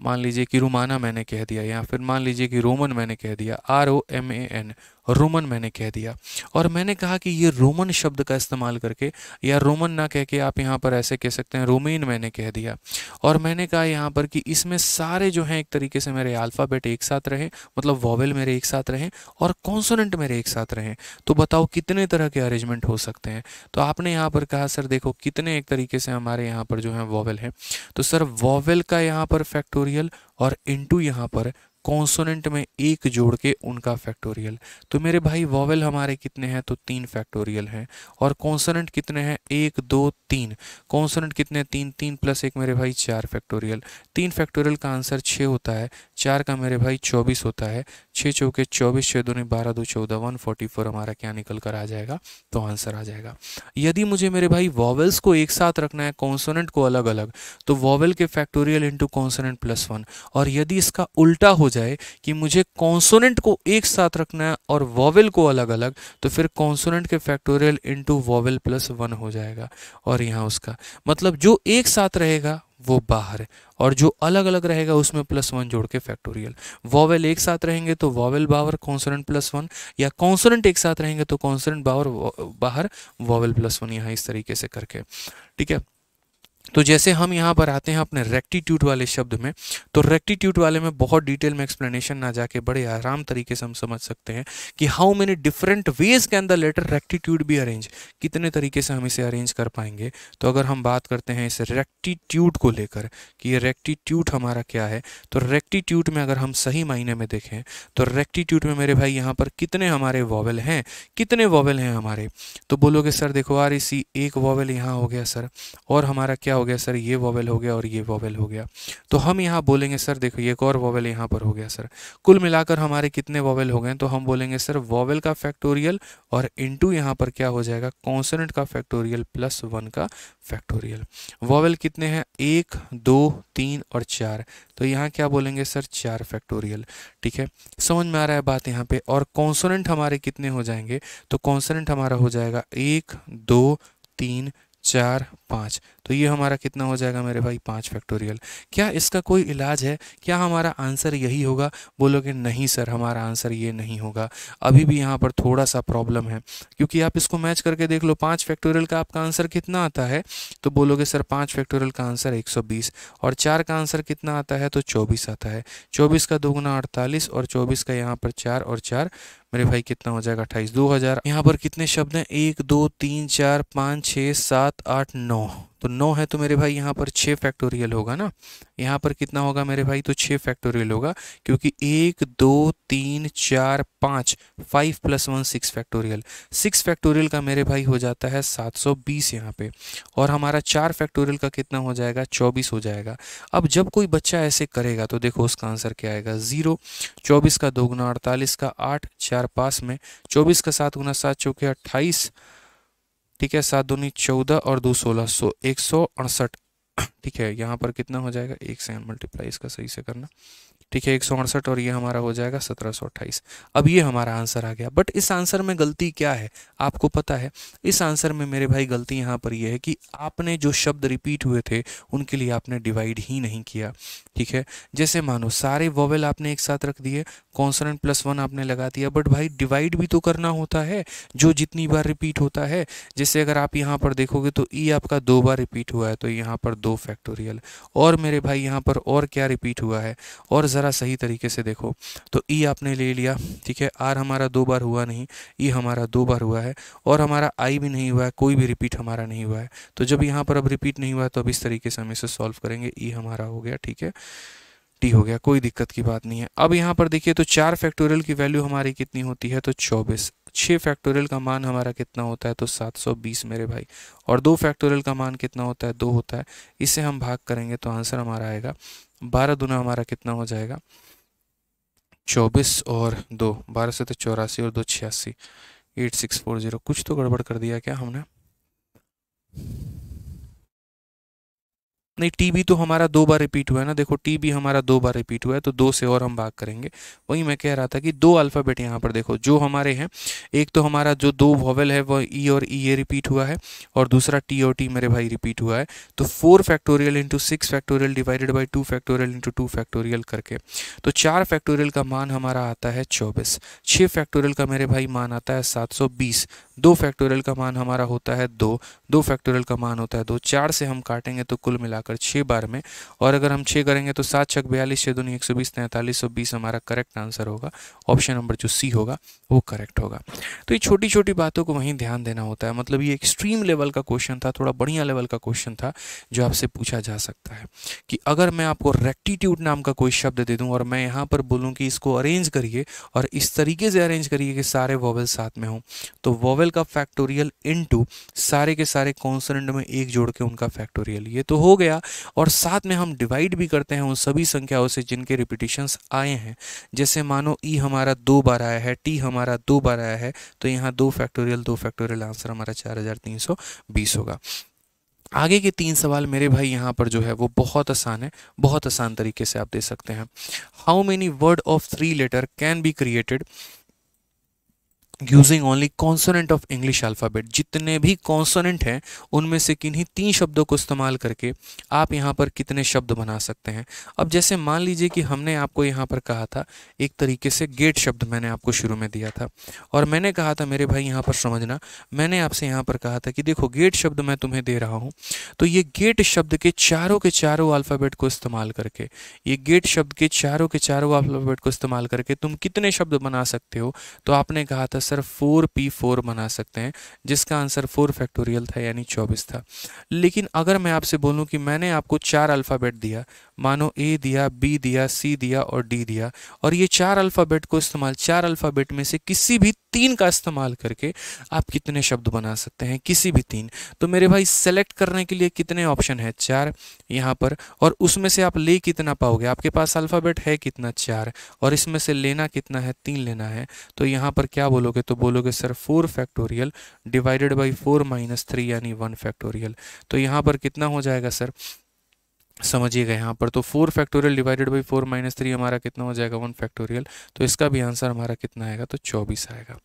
मान लीजिए कि रोमाना मैंने कह दिया या फिर मान लीजिए कि रोमन मैंने कह दिया R O M A N Roman मैंने कह दिया और मैंने कहा कि ये रोमन शब्द का इस्तेमाल करके या रोमन ना कह के आप यहाँ पर ऐसे कह सकते हैं रोमेन मैंने कह दिया और मैंने कहा यहाँ पर कि इसमें सारे जो हैं एक तरीके से मेरे अल्फ़ाबेट एक साथ रहें मतलब वॉवेल मेरे एक साथ रहें और कॉन्सोनेंट मेरे एक साथ रहें तो बताओ कितने तरह के अरेंजमेंट हो सकते हैं तो आपने यहाँ पर कहा सर देखो कितने एक तरीके से हमारे यहाँ पर जो है वॉवेल हैं तो सर वॉवेल का यहाँ पर फैक्टोरियल और इंटू यहाँ पर कॉन्सोनेंट में एक जोड़ के उनका फैक्टोरियल तो मेरे भाई वॉवल हमारे कितने हैं तो तीन फैक्टोरियल हैं और कॉन्सोनेंट कितने हैं एक दो तीन कॉन्सोनेंट कितने तीन तीन प्लस एक मेरे भाई चार फैक्टोरियल तीन फैक्टोरियल का आंसर छः होता है चार का मेरे भाई चौबीस होता है छः चौके चौबीस छः दो बारह दो चौदह वन फोर्टी फोर हमारा क्या निकल कर आ जाएगा तो आंसर आ जाएगा यदि मुझे मेरे भाई वॉवल्स को एक साथ रखना है कॉन्सोनेंट को अलग अलग तो वॉवेल के factorial into consonant plus one और यदि इसका उल्टा हो जाए कि मुझे कॉन्सोनेंट को एक साथ रखना है और वॉवेल को अलग अलग तो फिर कॉन्सोनेंट के factorial into vowel plus one हो जाएगा और यहाँ उसका मतलब जो एक साथ रहेगा वो बाहर और जो अलग अलग रहेगा उसमें प्लस वन जोड़ के फैक्टोरियल वॉवेल एक साथ रहेंगे तो वॉवेल बावर कॉन्सोनेंट प्लस वन या कॉन्सोनेंट एक साथ रहेंगे तो कॉन्सोनेंट बावर बाहर वॉवेल प्लस वन यहाँ इस तरीके से करके ठीक है तो जैसे हम यहाँ पर आते हैं अपने रेक्टीट्यूड वाले शब्द में तो रेक्टीट्यूड वाले में बहुत डिटेल में एक्सप्लेनेशन ना जाके बड़े आराम तरीके से हम समझ सकते हैं कि how many different ways can the letter rectitude भी अरेंज कितने तरीके से हम इसे अरेंज कर पाएंगे तो अगर हम बात करते हैं इस रेक्टीट्यूड को लेकर कि ये रेक्टीट्यूड हमारा क्या है तो रेक्टीट्यूड में अगर हम सही मायने में देखें तो रेक्टीट्यूड में मेरे भाई यहाँ पर कितने हमारे वॉवल हैं कितने वॉवल हैं हमारे तो बोलोगे सर देखो आर इसी एक वॉवल यहाँ हो गया सर और हमारा क्या हो गया सर ये वॉवेल हो गया और ये वॉवेल हो गया तो हम यहाँ बोलेंगे सर देखो एक और वॉवेल यहाँ पर हो गया सर कुल मिलाकर हमारे कितने वॉवेल हो गए तो हम बोलेंगे सर वॉवेल का फैक्टोरियल और इंटू यहाँ पर क्या हो जाएगा कॉन्सनेंट का फैक्टोरियल प्लस वन का फैक्टोरियल वॉवेल कितने हैं एक दो तीन और चार तो यहाँ क्या बोलेंगे सर चार फैक्टोरियल ठीक है समझ में आ रहा है बात यहाँ पे और कॉन्सोनेंट हमारे कितने हो जाएंगे तो कॉन्सोनेंट हमारा हो जाएगा एक दो तीन चार पाँच तो ये हमारा कितना हो जाएगा मेरे भाई पाँच फैक्टोरियल क्या इसका कोई इलाज है क्या हमारा आंसर यही होगा बोलोगे नहीं सर हमारा आंसर ये नहीं होगा अभी भी यहाँ पर थोड़ा सा प्रॉब्लम है क्योंकि आप इसको मैच करके देख लो पाँच फैक्टोरियल का आपका आंसर कितना आता है तो बोलोगे सर पाँच फैक्टोरियल का आंसर एक और चार का आंसर कितना आता है तो चौबीस आता है चौबीस का दोगुना अड़तालीस और चौबीस का यहाँ पर चार और चार मेरे भाई कितना हो जाएगा अट्ठाईस दो हजार यहाँ पर कितने शब्द हैं एक दो तीन चार पाँच छः सात आठ नौ तो नौ है तो मेरे भाई यहाँ पर छः फैक्टोरियल होगा ना यहाँ पर कितना होगा मेरे भाई तो छः फैक्टोरियल होगा क्योंकि एक दो तीन चार पाँच five plus one six factorial six factorial का मेरे भाई हो जाता है सात सौ बीस यहाँ पे और हमारा चार फैक्टोरियल का कितना हो जाएगा चौबीस हो जाएगा अब जब कोई बच्चा ऐसे करेगा तो देखो उसका आंसर क्या आएगा ज़ीरो चौबीस का दो गुना अड़तालीस का आठ चार पास में चौबीस का सात गुना सात चौके अट्ठाईस ठीक है सात दूनी चौदह और दो सोलह सो एक सौ अड़सठ ठीक है यहाँ पर कितना हो जाएगा एक से मल्टीप्लाई इसका सही से करना ठीक है एक सौ अड़सठ और ये हमारा हो जाएगा सत्रह सौ अट्ठाईस अब ये हमारा आंसर आ गया बट इस आंसर में गलती क्या है आपको पता है इस आंसर में मेरे भाई गलती यहाँ पर यह है कि आपने जो शब्द रिपीट हुए थे उनके लिए आपने डिवाइड ही नहीं किया ठीक है जैसे मानो सारे वॉवेल आपने एक साथ रख दिए कॉन्सनेंट प्लस वन आपने लगा दिया बट भाई डिवाइड भी तो करना होता है जो जितनी बार रिपीट होता है जैसे अगर आप यहाँ पर देखोगे तो ई e आपका दो बार रिपीट हुआ है तो यहाँ पर दो फैक्टोरियल और मेरे भाई यहाँ पर और क्या रिपीट हुआ है और ज़रा ज़रा सही तरीके से देखो तो ई e आपने ले लिया ठीक है आर हमारा दो बार हुआ नहीं ई e हमारा दो बार हुआ है और हमारा आई भी नहीं हुआ है कोई भी रिपीट हमारा नहीं हुआ है तो जब यहाँ पर अब रिपीट नहीं हुआ तो अब इस तरीके से हम इसे सॉल्व करेंगे ई e हमारा हो गया ठीक है टी हो गया कोई दिक्कत की बात नहीं है अब यहाँ पर देखिए तो चार फैक्टोरियल की वैल्यू हमारी कितनी होती है तो चौबीस छः फैक्टोरियल का मान हमारा कितना होता है तो 720 मेरे भाई और दो फैक्टोरियल का मान कितना होता है दो होता है इसे हम भाग करेंगे तो आंसर हमारा आएगा बारह दुना हमारा कितना हो जाएगा चौबीस और दो बारह तो चौरासी और दो छियासी एट सिक्स फोर ज़ीरो कुछ तो गड़बड़ कर दिया क्या हमने नहीं टी बी तो हमारा दो बार रिपीट हुआ है ना देखो टी बी हमारा दो बार रिपीट हुआ है तो दो से और हम बात करेंगे वही मैं कह रहा था कि दो अल्फ़ाबेट यहाँ पर देखो जो हमारे हैं एक तो हमारा जो दो वॉवल है वो ई e और ई ए रिपीट हुआ है और दूसरा टी और टी मेरे भाई रिपीट हुआ है तो four factorial into six factorial divided by two factorial into two factorial करके तो चार फैक्टोरियल का मान हमारा आता है चौबीस छः फैक्टोरियल का मेरे भाई मान आता है सात सौ बीस दो फैक्टोरियल का मान हमारा होता है दो दो फैक्टोरियल का मान होता है दो चार से हम काटेंगे तो कुल मिलाकर छः बार में और अगर हम छः करेंगे तो सात छक बयालीस छः दूनी एक सौ बीस तैंतालीस सौ बीस हमारा करेक्ट आंसर होगा ऑप्शन नंबर जो सी होगा वो करेक्ट होगा तो ये छोटी छोटी बातों को वहीं ध्यान देना होता है मतलब ये एक्सट्रीम लेवल का क्वेश्चन था थोड़ा बढ़िया लेवल का क्वेश्चन था जो आपसे पूछा जा सकता है कि अगर मैं आपको रेक्टिट्यूड नाम का कोई शब्द दे दूँ और मैं यहाँ पर बोलूँ कि इसको अरेंज करिए और इस तरीके से अरेंज करिए कि सारे वॉवल्स साथ में हों तो वॉवल ट्वेल्व का फैक्टोरियल इनटू सारे के सारे कॉन्सनेंट में एक जोड़ के उनका फैक्टोरियल ये तो हो गया और साथ में हम डिवाइड भी करते हैं उन सभी संख्याओं से जिनके रिपीटिशंस आए हैं जैसे मानो ई e हमारा दो बार आया है टी हमारा दो बार आया है तो यहाँ दो फैक्टोरियल दो फैक्टोरियल आंसर हमारा चार हज़ार तीन सौ बीस होगा आगे के तीन सवाल मेरे भाई यहाँ पर जो है वो बहुत आसान है बहुत आसान तरीके से आप दे सकते हैं how many word of three letter can be created using only consonant of English alphabet जितने भी कॉन्सोनेंट हैं उनमें से किन्हीं तीन शब्दों को इस्तेमाल करके आप यहाँ पर कितने शब्द बना सकते हैं अब जैसे मान लीजिए कि हमने आपको यहाँ पर कहा था एक तरीके से गेट शब्द मैंने आपको शुरू में दिया था और मैंने कहा था मेरे भाई यहाँ पर समझना मैंने आपसे यहाँ पर कहा था कि देखो गेट शब्द मैं तुम्हें दे रहा हूँ तो ये गेट शब्द के चारों के चारों अल्फ़ाबेट को इस्तेमाल करके ये गेट शब्द के चारों के चारों अल्फ़ाबेट को इस्तेमाल करके तुम कितने शब्द बना सकते हो तो आपने कहा था सर फोर पी फोर बना सकते हैं जिसका आंसर फोर फैक्टोरियल था यानी चौबीस था लेकिन अगर मैं आपसे बोलूं कि मैंने आपको चार अल्फ़ाबेट दिया मानो ए दिया बी दिया सी दिया और डी दिया और ये चार अल्फ़ाबेट को इस्तेमाल चार अल्फ़ाबेट में से किसी भी तीन का इस्तेमाल करके आप कितने शब्द बना सकते हैं किसी भी तीन तो मेरे भाई सेलेक्ट करने के लिए कितने ऑप्शन है चार यहाँ पर और उसमें से आप ले कितना पाओगे आपके पास अल्फ़ाबेट है कितना चार और इसमें से लेना कितना है तीन लेना है तो यहाँ पर क्या बोलोगे तो बोलोगे sir four factorial divided by four minus three यानी वन फैक्टोरियल तो यहाँ पर कितना हो जाएगा सर समझिएगा यहाँ पर तो four factorial divided by four minus three हमारा कितना हो जाएगा वन फैक्टोरियल तो इसका भी आंसर हमारा कितना आएगा तो चौबीस आएगा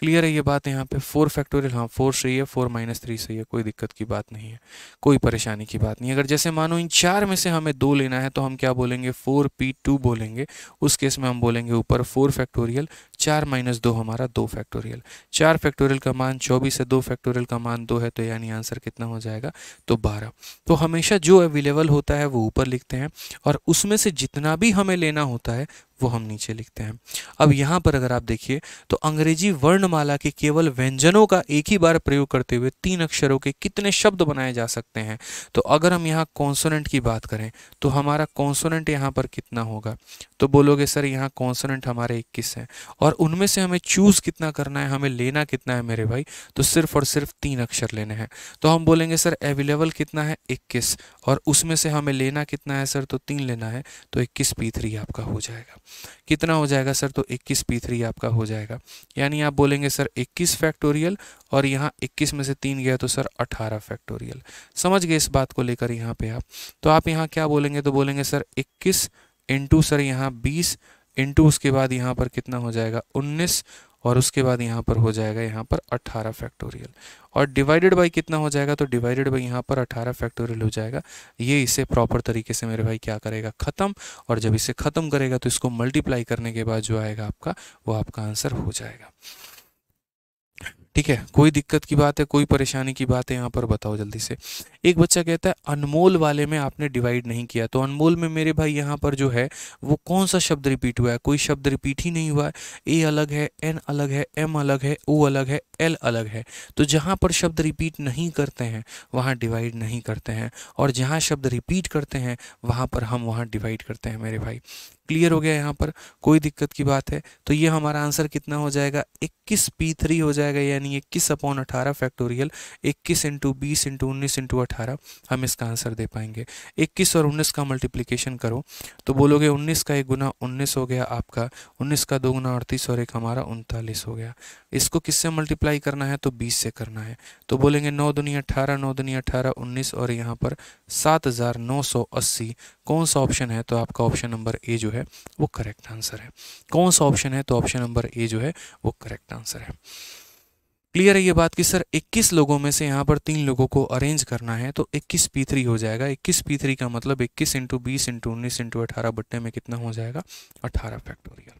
क्लियर है ये बात यहाँ पे फोर फैक्टोरियल हाँ फोर सही है फोर माइनस थ्री सही है कोई दिक्कत की बात नहीं है कोई परेशानी की बात नहीं अगर जैसे मानो इन चार में से हमें दो लेना है तो हम क्या बोलेंगे फोर पी टू बोलेंगे उस केस में हम बोलेंगे ऊपर फोर फैक्टोरियल चार माइनस दो हमारा दो फैक्टोरियल चार फैक्टोरियल का मान चौबीस है दो फैक्टोरियल का मान दो है तो यानी आंसर कितना हो जाएगा तो बारह तो हमेशा जो अवेलेबल होता है वो ऊपर लिखते हैं और उसमें से जितना भी हमें लेना होता है वो हम नीचे लिखते हैं अब यहाँ पर अगर आप देखिए तो अंग्रेजी वर्णमाला के केवल व्यंजनों का एक ही बार प्रयोग करते हुए तीन अक्षरों के कितने शब्द बनाए जा सकते हैं तो अगर हम यहाँ कॉन्सोनेंट की बात करें तो हमारा कॉन्सोनेंट यहाँ पर कितना होगा तो बोलोगे सर यहाँ कॉन्सोनेंट हमारे इक्कीस हैं और उनमें से हमें चूज़ कितना करना है हमें लेना कितना है मेरे भाई तो सिर्फ और सिर्फ तीन अक्षर लेने हैं तो हम बोलेंगे सर अवेलेबल कितना है इक्कीस और उसमें से हमें लेना कितना है सर तो तीन लेना है तो इक्कीस पी आपका हो जाएगा कितना हो जाएगा सर तो 21 P3 आपका हो जाएगा यानी आप बोलेंगे सर 21 फैक्टोरियल और यहाँ 21 में से तीन गया तो सर 18 फैक्टोरियल समझ गए इस बात को लेकर यहाँ पे आप तो आप यहाँ क्या बोलेंगे तो बोलेंगे सर इक्कीस इंटू सर यहाँ बीस इंटू उसके बाद यहाँ पर कितना हो जाएगा उन्नीस और उसके बाद यहाँ पर हो जाएगा यहाँ पर 18 फैक्टोरियल और डिवाइडेड बाई कितना हो जाएगा तो डिवाइडेड बाई यहाँ पर 18 फैक्टोरियल हो जाएगा ये इसे प्रॉपर तरीके से मेरे भाई क्या करेगा ख़त्म और जब इसे ख़त्म करेगा तो इसको मल्टीप्लाई करने के बाद जो आएगा आपका वो आपका आंसर हो जाएगा ठीक है कोई दिक्कत की बात है कोई परेशानी की बात है यहाँ पर बताओ जल्दी से एक बच्चा कहता है अनमोल वाले में आपने डिवाइड नहीं किया तो अनमोल में मेरे भाई यहाँ पर जो है वो कौन सा शब्द रिपीट हुआ है कोई शब्द रिपीट ही नहीं हुआ है ए अलग है एन अलग है एम अलग है ओ अलग है एल अलग है तो जहाँ पर शब्द रिपीट नहीं करते हैं वहाँ डिवाइड नहीं करते हैं और जहाँ शब्द रिपीट करते हैं वहाँ पर हम वहाँ डिवाइड करते हैं मेरे भाई क्लियर हो गया यहाँ पर कोई दिक्कत की बात है तो ये हमारा आंसर कितना हो जाएगा इक्कीस पी थ्री हो जाएगा यानी यानी इक्कीस अपॉन अठारह फैक्टोरियल इक्कीस इंटू बीस इंटू उन्नीस इंटू अठारह हम इसका आंसर दे पाएंगे इक्कीस और उन्नीस का मल्टीप्लीकेशन करो तो बोलोगे उन्नीस का एक गुना उन्नीस हो गया आपका उन्नीस का दो गुना अड़तीस और एक हमारा उनतालीस हो गया इसको किससे मल्टीप्लाई करना है तो बीस से करना है तो बोलेंगे नौ दुनिया अठारह नौ दुनिया अठारह उन्नीस और यहाँ पर सात हज़ार नौ सौ अस्सी कौन सा ऑप्शन है तो आपका ऑप्शन नंबर ए जो है वो करेक्ट आंसर है कौन सा ऑप्शन है तो ऑप्शन नंबर ए जो है वो करेक्ट आंसर है क्लियर है ये बात कि सर 21 लोगों में से यहाँ पर तीन लोगों को अरेंज करना है तो 21 पी थ्री हो जाएगा 21 पी थ्री का मतलब 21 इंटू बीस इंटू उन्नीस इंटू अठारह बट्टे में कितना हो जाएगा 18 फैक्टोरियल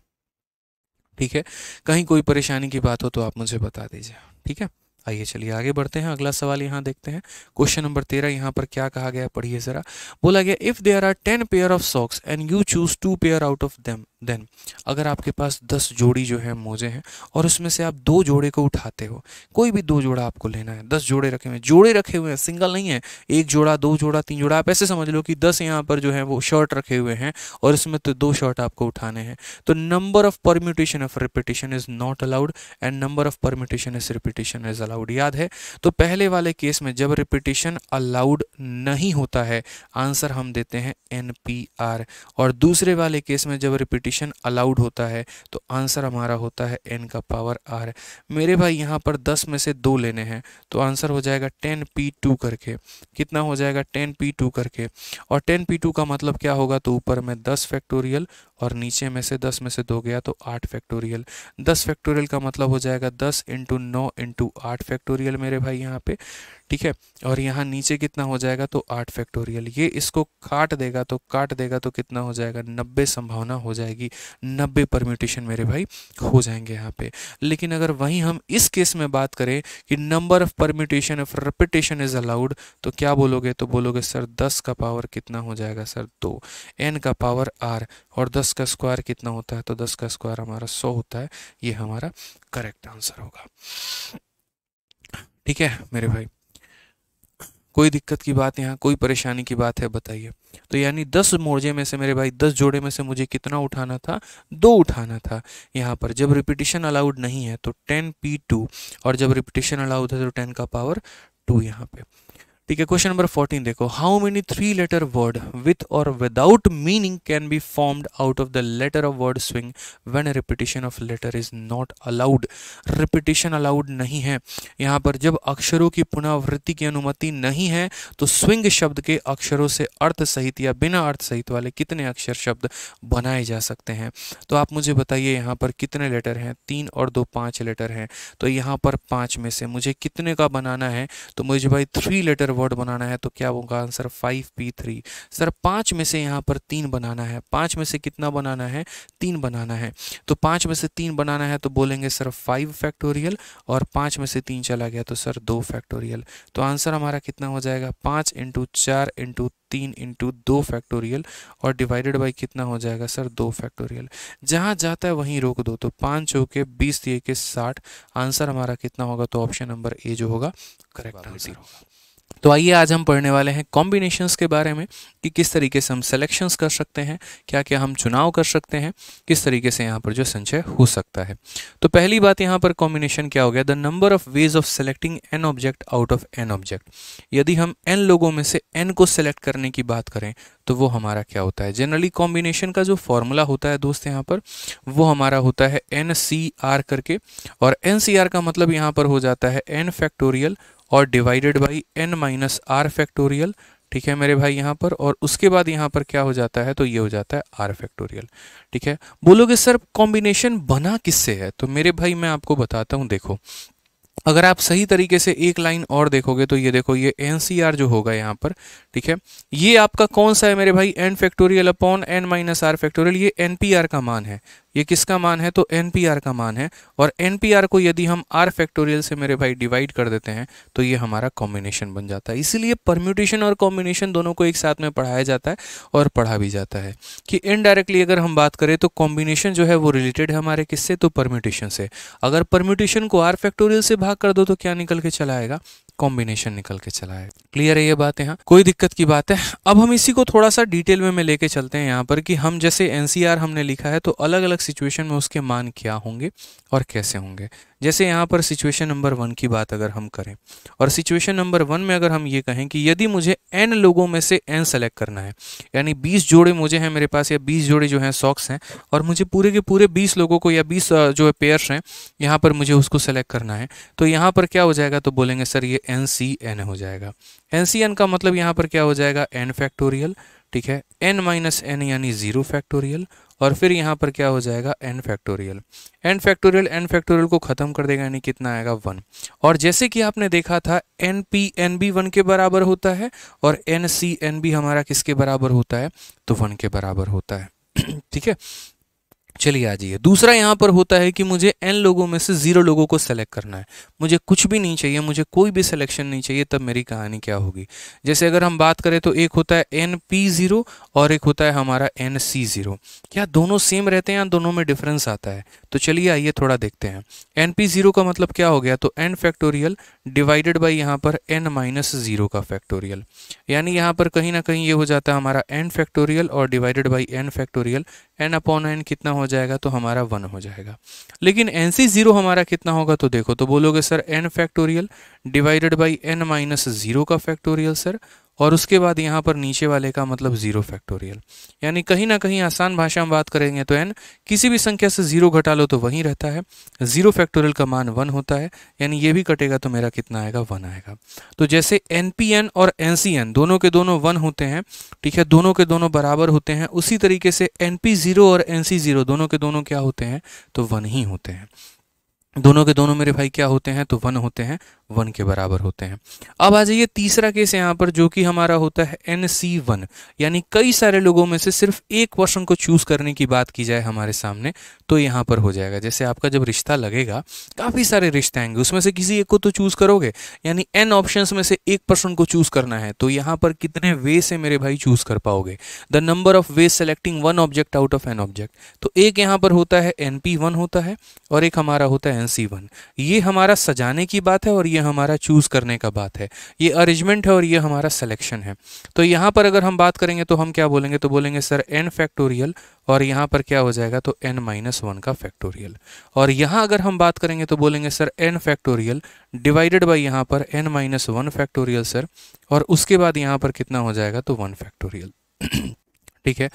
ठीक है कहीं कोई परेशानी की बात हो तो आप मुझे बता दीजिए ठीक है आइए चलिए आगे बढ़ते हैं अगला सवाल यहाँ देखते हैं क्वेश्चन नंबर तेरह यहाँ पर क्या कहा गया पढ़िए जरा बोला गया if there are ten pair of socks and you choose two pair out of them then अगर आपके पास दस जोड़ी जो है मोज़े हैं और उसमें से आप दो जोड़े को उठाते हो कोई भी दो जोड़ा आपको लेना है दस जोड़े रखे हुए हैं जोड़े रखे हुए हैं सिंगल नहीं है एक जोड़ा दो जोड़ा तीन जोड़ा आप ऐसे समझ लो कि दस यहाँ पर जो है वो शर्ट रखे हुए हैं और इसमें तो दो शर्ट आपको उठाने हैं तो number of permutation of repetition is not allowed and number of permutation is repetition is allowed याद है तो पहले वाले केस में जब रिपीटेशन अलाउड नहीं होता है आंसर हम देते हैं एन और दूसरे वाले केस में जब रिपीटेशन पार्टीशन अलाउड होता है तो आंसर हमारा होता है एन का पावर आर मेरे भाई यहाँ पर दस में से दो लेने हैं तो आंसर हो जाएगा टेन पी टू करके कितना हो जाएगा टेन पी टू करके और टेन पी टू का मतलब क्या होगा तो ऊपर में दस फैक्टोरियल और नीचे में से दस में से दो गया तो आठ फैक्टोरियल दस फैक्टोरियल का मतलब हो जाएगा दस इंटू नौ इंटू आठ फैक्टोरियल मेरे भाई यहाँ पे ठीक है और यहाँ नीचे कितना हो जाएगा तो आठ फैक्टोरियल ये इसको काट देगा तो काट देगा तो कितना हो जाएगा नब्बे संभावना हो जाएगी जाएगी नब्बे परम्यूटेशन मेरे भाई हो जाएंगे यहाँ पे लेकिन अगर वहीं हम इस केस में बात करें कि number of permutation of repetition is allowed तो क्या बोलोगे तो बोलोगे सर दस का पावर कितना हो जाएगा सर दो एन का पावर आर और दस का स्क्वायर कितना होता है तो दस का स्क्वायर हमारा सौ होता है ये हमारा करेक्ट आंसर होगा ठीक है मेरे भाई कोई दिक्कत की बात यहाँ कोई परेशानी की बात है बताइए तो यानी दस मोर्जे में से मेरे भाई दस जोड़े में से मुझे कितना उठाना था दो उठाना था यहाँ पर जब रिपीटिशन अलाउड नहीं है तो टेन पी टू और जब रिपीटिशन अलाउड है तो टेन का पावर टू यहाँ पे ठीक है क्वेश्चन नंबर फोर्टीन देखो how many three letter word with और without meaning can be formed out of the letter of word swing when repetition of letter is not allowed repetition allowed नहीं है यहाँ पर जब अक्षरों की पुनरावृत्ति की अनुमति नहीं है तो स्विंग शब्द के अक्षरों से अर्थ सहित या बिना अर्थ सहित वाले कितने अक्षर शब्द बनाए जा सकते हैं तो आप मुझे बताइए यहाँ पर कितने लेटर हैं तीन और दो पाँच लेटर हैं तो यहाँ पर पाँच में से मुझे कितने का बनाना है तो मुझे भाई थ्री लेटर वर्ड बनाना है तो क्या होगा answer five P three sir पाँच में से यहाँ पर तीन बनाना है पाँच में से कितना बनाना है तीन बनाना है तो पाँच में से तीन बनाना है तो बोलेंगे सर फाइव फैक्टोरियल और पाँच में से तीन चला गया तो सर दो फैक्टोरियल तो आंसर हमारा कितना हो जाएगा पाँच इंटू चार इंटू तीन इंटू दो फैक्टोरियल और डिवाइडेड बाई कितना हो जाएगा सर दो फैक्टोरियल जहाँ जाता है वहीं रोक दो तो पाँच के बीस दिए के साठ आंसर हमारा कितना होगा तो ऑप्शन नंबर ए जो होगा करेक्ट आंसर होगा तो आइए आज हम पढ़ने वाले हैं कॉम्बिनेशंस के बारे में कि किस तरीके से हम सिलेक्शंस कर सकते हैं क्या क्या हम चुनाव कर सकते हैं किस तरीके से यहाँ पर जो संचय हो सकता है तो पहली बात यहाँ पर कॉम्बिनेशन क्या हो गया the number of ways of selecting N object out of N object यदि हम एन लोगों में से एन को सेलेक्ट करने की बात करें तो वो हमारा क्या होता है जनरली कॉम्बिनेशन का जो फॉर्मूला होता है दोस्त यहाँ पर वो हमारा होता है एन सी आर करके और एन सी आर का मतलब यहाँ पर हो जाता है एन फैक्टोरियल और divided by N minus R factorial ठीक है मेरे भाई यहाँ पर और उसके बाद यहाँ पर क्या हो जाता है तो ये हो जाता है आर फैक्टोरियल ठीक है बोलोगे सर कॉम्बिनेशन बना किससे है तो मेरे भाई मैं आपको बताता हूँ देखो अगर आप सही तरीके से एक लाइन और देखोगे तो ये देखो ये एन जो होगा यहाँ पर ठीक है ये आपका कौन सा है मेरे भाई N factorial upon N minus R factorial ये एन का मान है ये किसका मान है तो एन का मान है और एन को यदि हम आर फैक्टोरियल से मेरे भाई डिवाइड कर देते हैं तो ये हमारा कॉम्बिनेशन बन जाता है इसीलिए परम्यूटेशन और कॉम्बिनेशन दोनों को एक साथ में पढ़ाया जाता है और पढ़ा भी जाता है कि इनडायरेक्टली अगर हम बात करें तो कॉम्बिनेशन जो है वो रिलेटेड है हमारे किससे तो परम्यूटेशन से अगर परम्यूटेशन को आर फैक्टोरियल से कर दो तो क्या निकल के चला आएगा कॉम्बिनेशन निकल के चला है क्लियर है ये बात यहाँ कोई दिक्कत की बात है अब हम इसी को थोड़ा सा डिटेल में लेके चलते हैं यहाँ पर कि हम जैसे एनसीआर हमने लिखा है तो अलग अलग सिचुएशन में उसके मान क्या होंगे और कैसे होंगे जैसे यहाँ पर सिचुएशन नंबर वन की बात अगर हम करें और सिचुएशन नंबर वन में अगर हम ये कहें कि यदि मुझे एन लोगों में से एन सेलेक्ट करना है यानी बीस जोड़े मुझे हैं मेरे पास या बीस जोड़े जो हैं सॉक्स हैं और मुझे पूरे के पूरे बीस लोगों को या बीस जो पेयर्स हैं यहाँ पर मुझे उसको सेलेक्ट करना है तो यहाँ पर क्या हो जाएगा तो बोलेंगे सर ये एन सी एन हो जाएगा एन सी एन का मतलब यहाँ पर क्या हो जाएगा एन फैक्टोरियल ठीक है एन माइनस एन यानी ज़ीरो फैक्टोरियल और फिर यहाँ पर क्या हो जाएगा N factorial N factorial N factorial को ख़त्म कर देगा यानी कितना आएगा वन और जैसे कि आपने देखा था N P N be one के बराबर होता है और एन सी एन बी हमारा किसके बराबर होता है तो वन के बराबर होता है ठीक है चलिए आ जाइए दूसरा यहाँ पर होता है कि मुझे एन लोगों में से ज़ीरो लोगों को सेलेक्ट करना है मुझे कुछ भी नहीं चाहिए मुझे कोई भी सिलेक्शन नहीं चाहिए तब मेरी कहानी क्या होगी जैसे अगर हम बात करें तो एक होता है एन पी ज़ीरो और एक होता है हमारा एन सी ज़ीरो क्या दोनों सेम रहते हैं या दोनों में डिफरेंस आता है तो चलिए आइए थोड़ा देखते हैं एन पी ज़ीरो का मतलब क्या हो गया तो एन फैक्टोरियल डिवाइडेड बाई यहाँ पर एन माइनस ज़ीरो का फैक्टोरियल यानी यहाँ पर कहीं ना कहीं ये हो जाता है हमारा एन फैक्टोरियल और divided by N factorial N upon N कितना हो जाएगा तो हमारा वन हो जाएगा लेकिन एन सी ज़ीरो हमारा कितना होगा तो देखो तो बोलोगे sir N factorial divided by N minus zero का फैक्टोरियल सर और उसके बाद यहाँ पर नीचे वाले का मतलब ज़ीरो फैक्टोरियल यानी कहीं ना कहीं आसान भाषा में बात करेंगे तो एन किसी भी संख्या से ज़ीरो घटा लो तो वहीं रहता है ज़ीरो फैक्टोरियल का मान वन होता है यानी ये भी कटेगा तो मेरा कितना आएगा वन आएगा तो जैसे एन पी एन और एन सी एन दोनों के दोनों वन होते हैं ठीक है दोनों के दोनों बराबर होते हैं उसी तरीके से एन पी जीरो और एन सी जीरो दोनों के दोनों क्या होते हैं तो वन ही होते हैं दोनों के दोनों मेरे भाई क्या होते हैं तो वन होते हैं वन के बराबर होते हैं अब आ जाइए तीसरा केस यहाँ पर जो कि हमारा होता है एन सी वन यानी कई सारे लोगों में से सिर्फ एक क्वेश्चन को चूज करने की बात की जाए हमारे सामने तो यहाँ पर हो जाएगा जैसे आपका जब रिश्ता लगेगा काफ़ी सारे रिश्ते आएंगे उसमें से किसी एक को तो चूज करोगे यानी एन ऑप्शन में से एक पर्सन को चूज करना है तो यहाँ पर कितने वे से मेरे भाई चूज कर पाओगे the number of way selecting one object out of N object तो एक यहाँ पर होता है एन होता है और एक हमारा होता है एंड सी वन ये हमारा सजाने की बात है और ये हमारा चूज़ करने का बात है ये अरेंजमेंट है और ये हमारा सिलेक्शन है तो यहाँ पर अगर हम बात करेंगे तो हम क्या बोलेंगे तो बोलेंगे सर एन फैक्टोरियल और यहाँ पर क्या हो जाएगा तो एन माइनस वन का फैक्टोरियल और यहाँ अगर हम बात करेंगे तो बोलेंगे sir N factorial divided by यहाँ पर N minus one factorial sir और उसके बाद यहाँ पर कितना हो जाएगा तो वन फैक्टोरियल ठीक है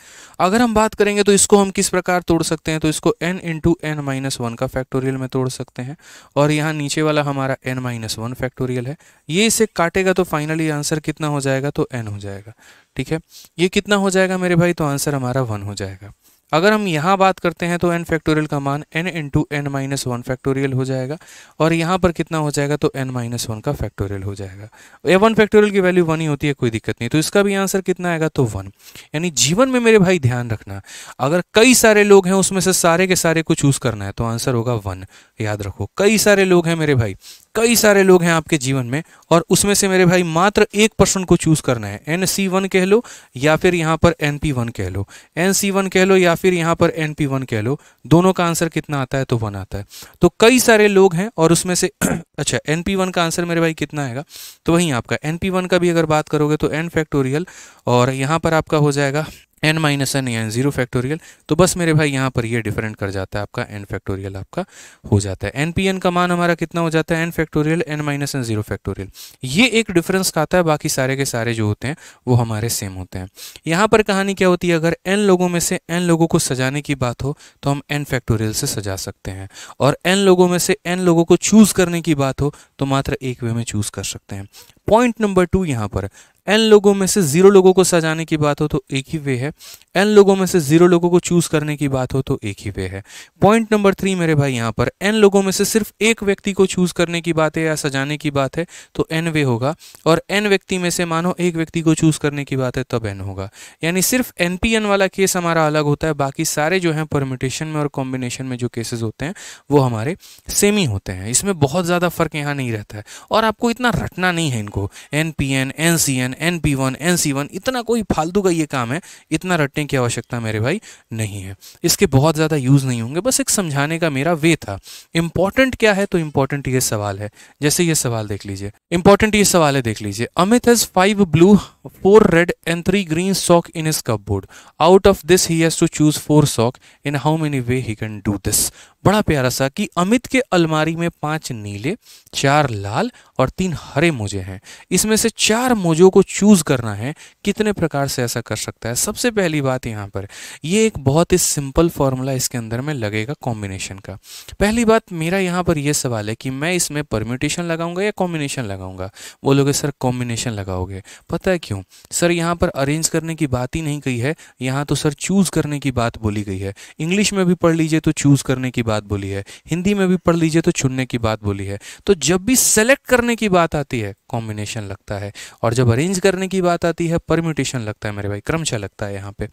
अगर हम बात करेंगे तो इसको हम किस प्रकार तोड़ सकते हैं तो इसको n into N minus one का फैक्टोरियल में तोड़ सकते हैं और यहाँ नीचे वाला हमारा n माइनस वन फैक्टोरियल है ये इसे काटेगा तो फाइनली आंसर कितना हो जाएगा तो n हो जाएगा ठीक है ये कितना हो जाएगा मेरे भाई तो आंसर हमारा वन हो जाएगा अगर हम यहाँ बात करते हैं तो एन फैक्टोरियल का मान N into N minus one factorial हो जाएगा और यहाँ पर कितना हो जाएगा तो एन माइनस वन का फैक्टोरियल हो जाएगा ए वन फैक्टोरियल की वैल्यू वन ही होती है कोई दिक्कत नहीं तो इसका भी आंसर कितना आएगा तो वन यानी जीवन में मेरे भाई ध्यान रखना अगर कई सारे लोग हैं उसमें से सारे के सारे को चूज़ करना है तो आंसर होगा वन याद रखो कई सारे लोग हैं मेरे भाई कई सारे लोग हैं आपके जीवन में और उसमें से मेरे भाई मात्र एक पर्सन को चूज करना है एन सी वन कह लो या फिर यहाँ पर एन पी वन कह लो एन सी वन कह लो या फिर यहाँ पर एन पी वन कह लो दोनों का आंसर कितना आता है तो वन आता है तो कई सारे लोग हैं और उसमें से अच्छा एन पी वन का आंसर मेरे भाई कितना आएगा तो वहीं आपका एन पी वन का भी अगर बात करोगे तो एन फैक्टोरियल और यहाँ पर आपका हो जाएगा एन माइनस एन या एन जीरो फैक्टोरियल तो बस मेरे भाई यहाँ पर ये डिफरेंट कर जाता है आपका एन फैक्टोरियल आपका हो जाता है एन पी एन का मान हमारा कितना हो जाता है N factorial N minus N zero factorial ये एक डिफरेंस खाता है बाकी सारे के सारे जो होते हैं वो हमारे सेम होते हैं यहाँ पर कहानी क्या होती है अगर एन लोगों में से एन लोगों को सजाने की बात हो तो हम एन फैक्टोरियल से सजा सकते हैं और एन लोगों में से एन लोगों को चूज़ करने की बात हो तो मात्र एक वे में चूज़ कर सकते हैं पॉइंट नंबर टू यहाँ पर एन लोगों में से ज़ीरो लोगों को सजाने की बात हो तो एक ही वे है एन लोगों में से जीरो लोगों को चूज करने की बात हो तो एक ही वे है पॉइंट नंबर थ्री मेरे भाई यहां पर एन लोगों में से सिर्फ एक व्यक्ति को चूज करने की बात है या सजाने की बात है तो एन वे होगा और एन व्यक्ति में से मानो एक व्यक्ति को चूज करने की बात है तब एन होगा यानी सिर्फ एन पी एन वाला केस हमारा अलग होता है बाकी सारे जो हैं परमिटेशन में और कॉम्बिनेशन में जो केसेज होते हैं वो हमारे सेम ही होते हैं इसमें बहुत ज़्यादा फर्क यहाँ नहीं रहता है और आपको इतना रटना नहीं है इनको N P N N C N N P one N C one इतना कोई फालतू का ये काम है इतना रटने की आवश्यकता मेरे भाई नहीं है इसके बहुत ज़्यादा यूज़ नहीं होंगे बस एक समझाने का मेरा वे था इम्पॉर्टेंट क्या है तो इम्पॉर्टेंट ये सवाल है जैसे ये सवाल देख लीजिए इम्पॉर्टेंट ये सवाल है देख लीजिए Amit has five blue four red and three green sock in his cupboard out of this he has to choose four sock in how many way he can do this बड़ा प्यारा सा कि अमित के अलमारी में पांच नीले चार लाल और तीन हरे मोजे हैं इसमें से चार मोजों को चूज करना है कितने प्रकार से ऐसा कर सकता है सबसे पहली बात यहाँ पर ये एक बहुत ही सिंपल फॉर्मूला इसके अंदर में लगेगा कॉम्बिनेशन का पहली बात मेरा यहाँ पर यह सवाल है कि मैं इसमें परम्यूटेशन लगाऊंगा या कॉम्बिनेशन लगाऊंगा बोलोगे सर कॉम्बिनेशन लगाओगे पता है क्यों क्यों सर यहाँ पर अरेंज करने की बात ही नहीं कही है यहाँ तो सर चूज़ करने की बात बोली गई है इंग्लिश में भी पढ़ लीजिए तो चूज़ करने की बात बोली है हिंदी में भी पढ़ लीजिए तो चुनने की बात बोली है तो जब भी सेलेक्ट करने की बात आती है कॉम्बिनेशन लगता है और जब अरेंज करने की बात आती है परम्यूटेशन लगता है मेरे भाई क्रमशः लगता है यहाँ पे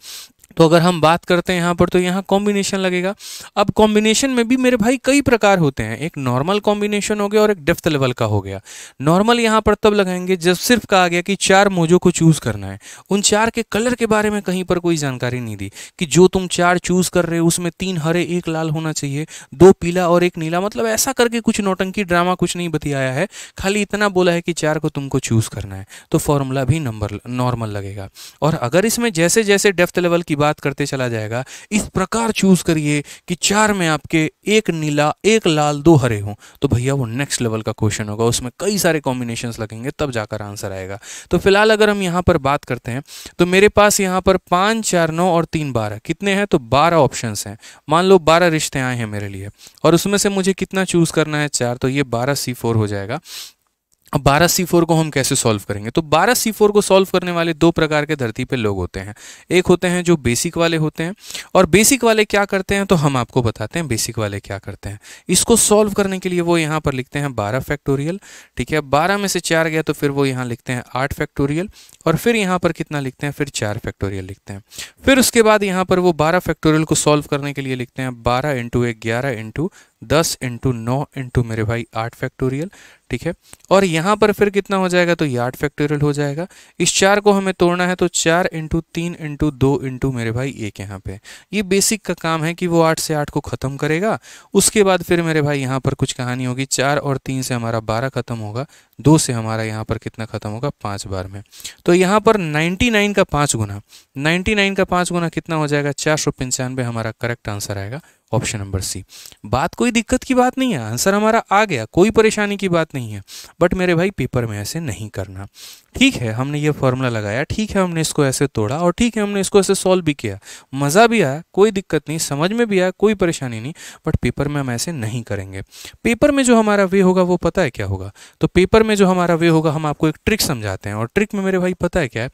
तो अगर हम बात करते हैं यहाँ पर तो यहाँ कॉम्बिनेशन लगेगा अब कॉम्बिनेशन में भी मेरे भाई कई प्रकार होते हैं एक नॉर्मल कॉम्बिनेशन हो गया और एक डेफ्थ लेवल का हो गया नॉर्मल यहाँ पर तब लगाएंगे जब सिर्फ कहा गया कि चार मोजों को चूज़ करना है उन चार के कलर के बारे में कहीं पर कोई जानकारी नहीं दी कि जो तुम चार चूज़ कर रहे हो उसमें तीन हरे एक लाल होना चाहिए दो पीला और एक नीला मतलब ऐसा करके कुछ नोटंकी ड्रामा कुछ नहीं बतियाया है खाली इतना बोला है कि चार को तुमको चूज़ करना है तो फॉर्मूला भी नंबर नॉर्मल लगेगा और अगर इसमें जैसे जैसे डेफ्थ लेवल की बात करते चला जाएगा इस प्रकार चूज करिए कि चार में आपके एक नीला एक लाल दो हरे हों तो भैया वो नेक्स्ट लेवल का क्वेश्चन होगा उसमें कई सारे कॉम्बिनेशन लगेंगे तब जाकर आंसर आएगा तो फिलहाल अगर हम यहाँ पर बात करते हैं तो मेरे पास यहाँ पर पाँच चार नौ और तीन बारह कितने हैं तो बारह ऑप्शन हैं मान लो बारह रिश्ते आए हैं मेरे लिए और उसमें से मुझे कितना चूज करना है चार तो ये बारह सी हो जाएगा अब बारह सी फोर को हम कैसे सॉल्व करेंगे तो बारह सी फोर को सॉल्व करने वाले दो प्रकार के धरती पे लोग होते हैं एक होते हैं जो बेसिक वाले होते हैं और बेसिक वाले क्या करते हैं तो हम आपको बताते हैं बेसिक वाले क्या करते हैं इसको सॉल्व करने के लिए वो यहाँ पर लिखते हैं बारह फैक्टोरियल ठीक है बारह में से चार गया तो फिर वो यहाँ लिखते हैं आठ फैक्टोरियल और फिर यहाँ पर कितना लिखते हैं फिर चार फैक्टोरियल लिखते हैं फिर उसके बाद यहाँ पर वो बारह फैक्टोरियल को सॉल्व करने के लिए लिखते हैं बारह इंटू एक ग्यारह इंटू दस इंटू नौ इंटू मेरे भाई आठ फैक्टोरियल ठीक है और यहाँ पर फिर कितना हो जाएगा तो ये आठ फैक्टोरियल हो जाएगा इस चार को हमें तोड़ना है तो चार इंटू तीन इंटू दो इंटू मेरे भाई एक यहाँ पे ये बेसिक का काम है कि वो आठ से आठ को ख़त्म करेगा उसके बाद फिर मेरे भाई यहाँ पर कुछ कहानी होगी चार और तीन से हमारा बारह ख़त्म होगा दो से हमारा यहाँ पर कितना ख़त्म होगा पाँच बार में तो यहाँ पर नाइन्टी नाइन का पाँच गुना नाइन्टी नाइन का पाँच गुना कितना हो जाएगा चार सौ पंचानवे हमारा करेक्ट आंसर आएगा ऑप्शन नंबर सी बात कोई दिक्कत की बात नहीं है आंसर हमारा आ गया कोई परेशानी की बात नहीं है बट मेरे भाई पेपर में ऐसे नहीं करना ठीक है हमने ये फॉर्मूला लगाया ठीक है हमने इसको ऐसे तोड़ा और ठीक है हमने इसको ऐसे सॉल्व भी किया मज़ा भी आया कोई दिक्कत नहीं समझ में भी आया कोई परेशानी नहीं बट पेपर में हम ऐसे नहीं करेंगे पेपर में जो हमारा वे होगा वो पता है क्या होगा तो पेपर में जो हमारा वे होगा हम आपको एक ट्रिक समझाते हैं और ट्रिक में मेरे भाई पता है क्या है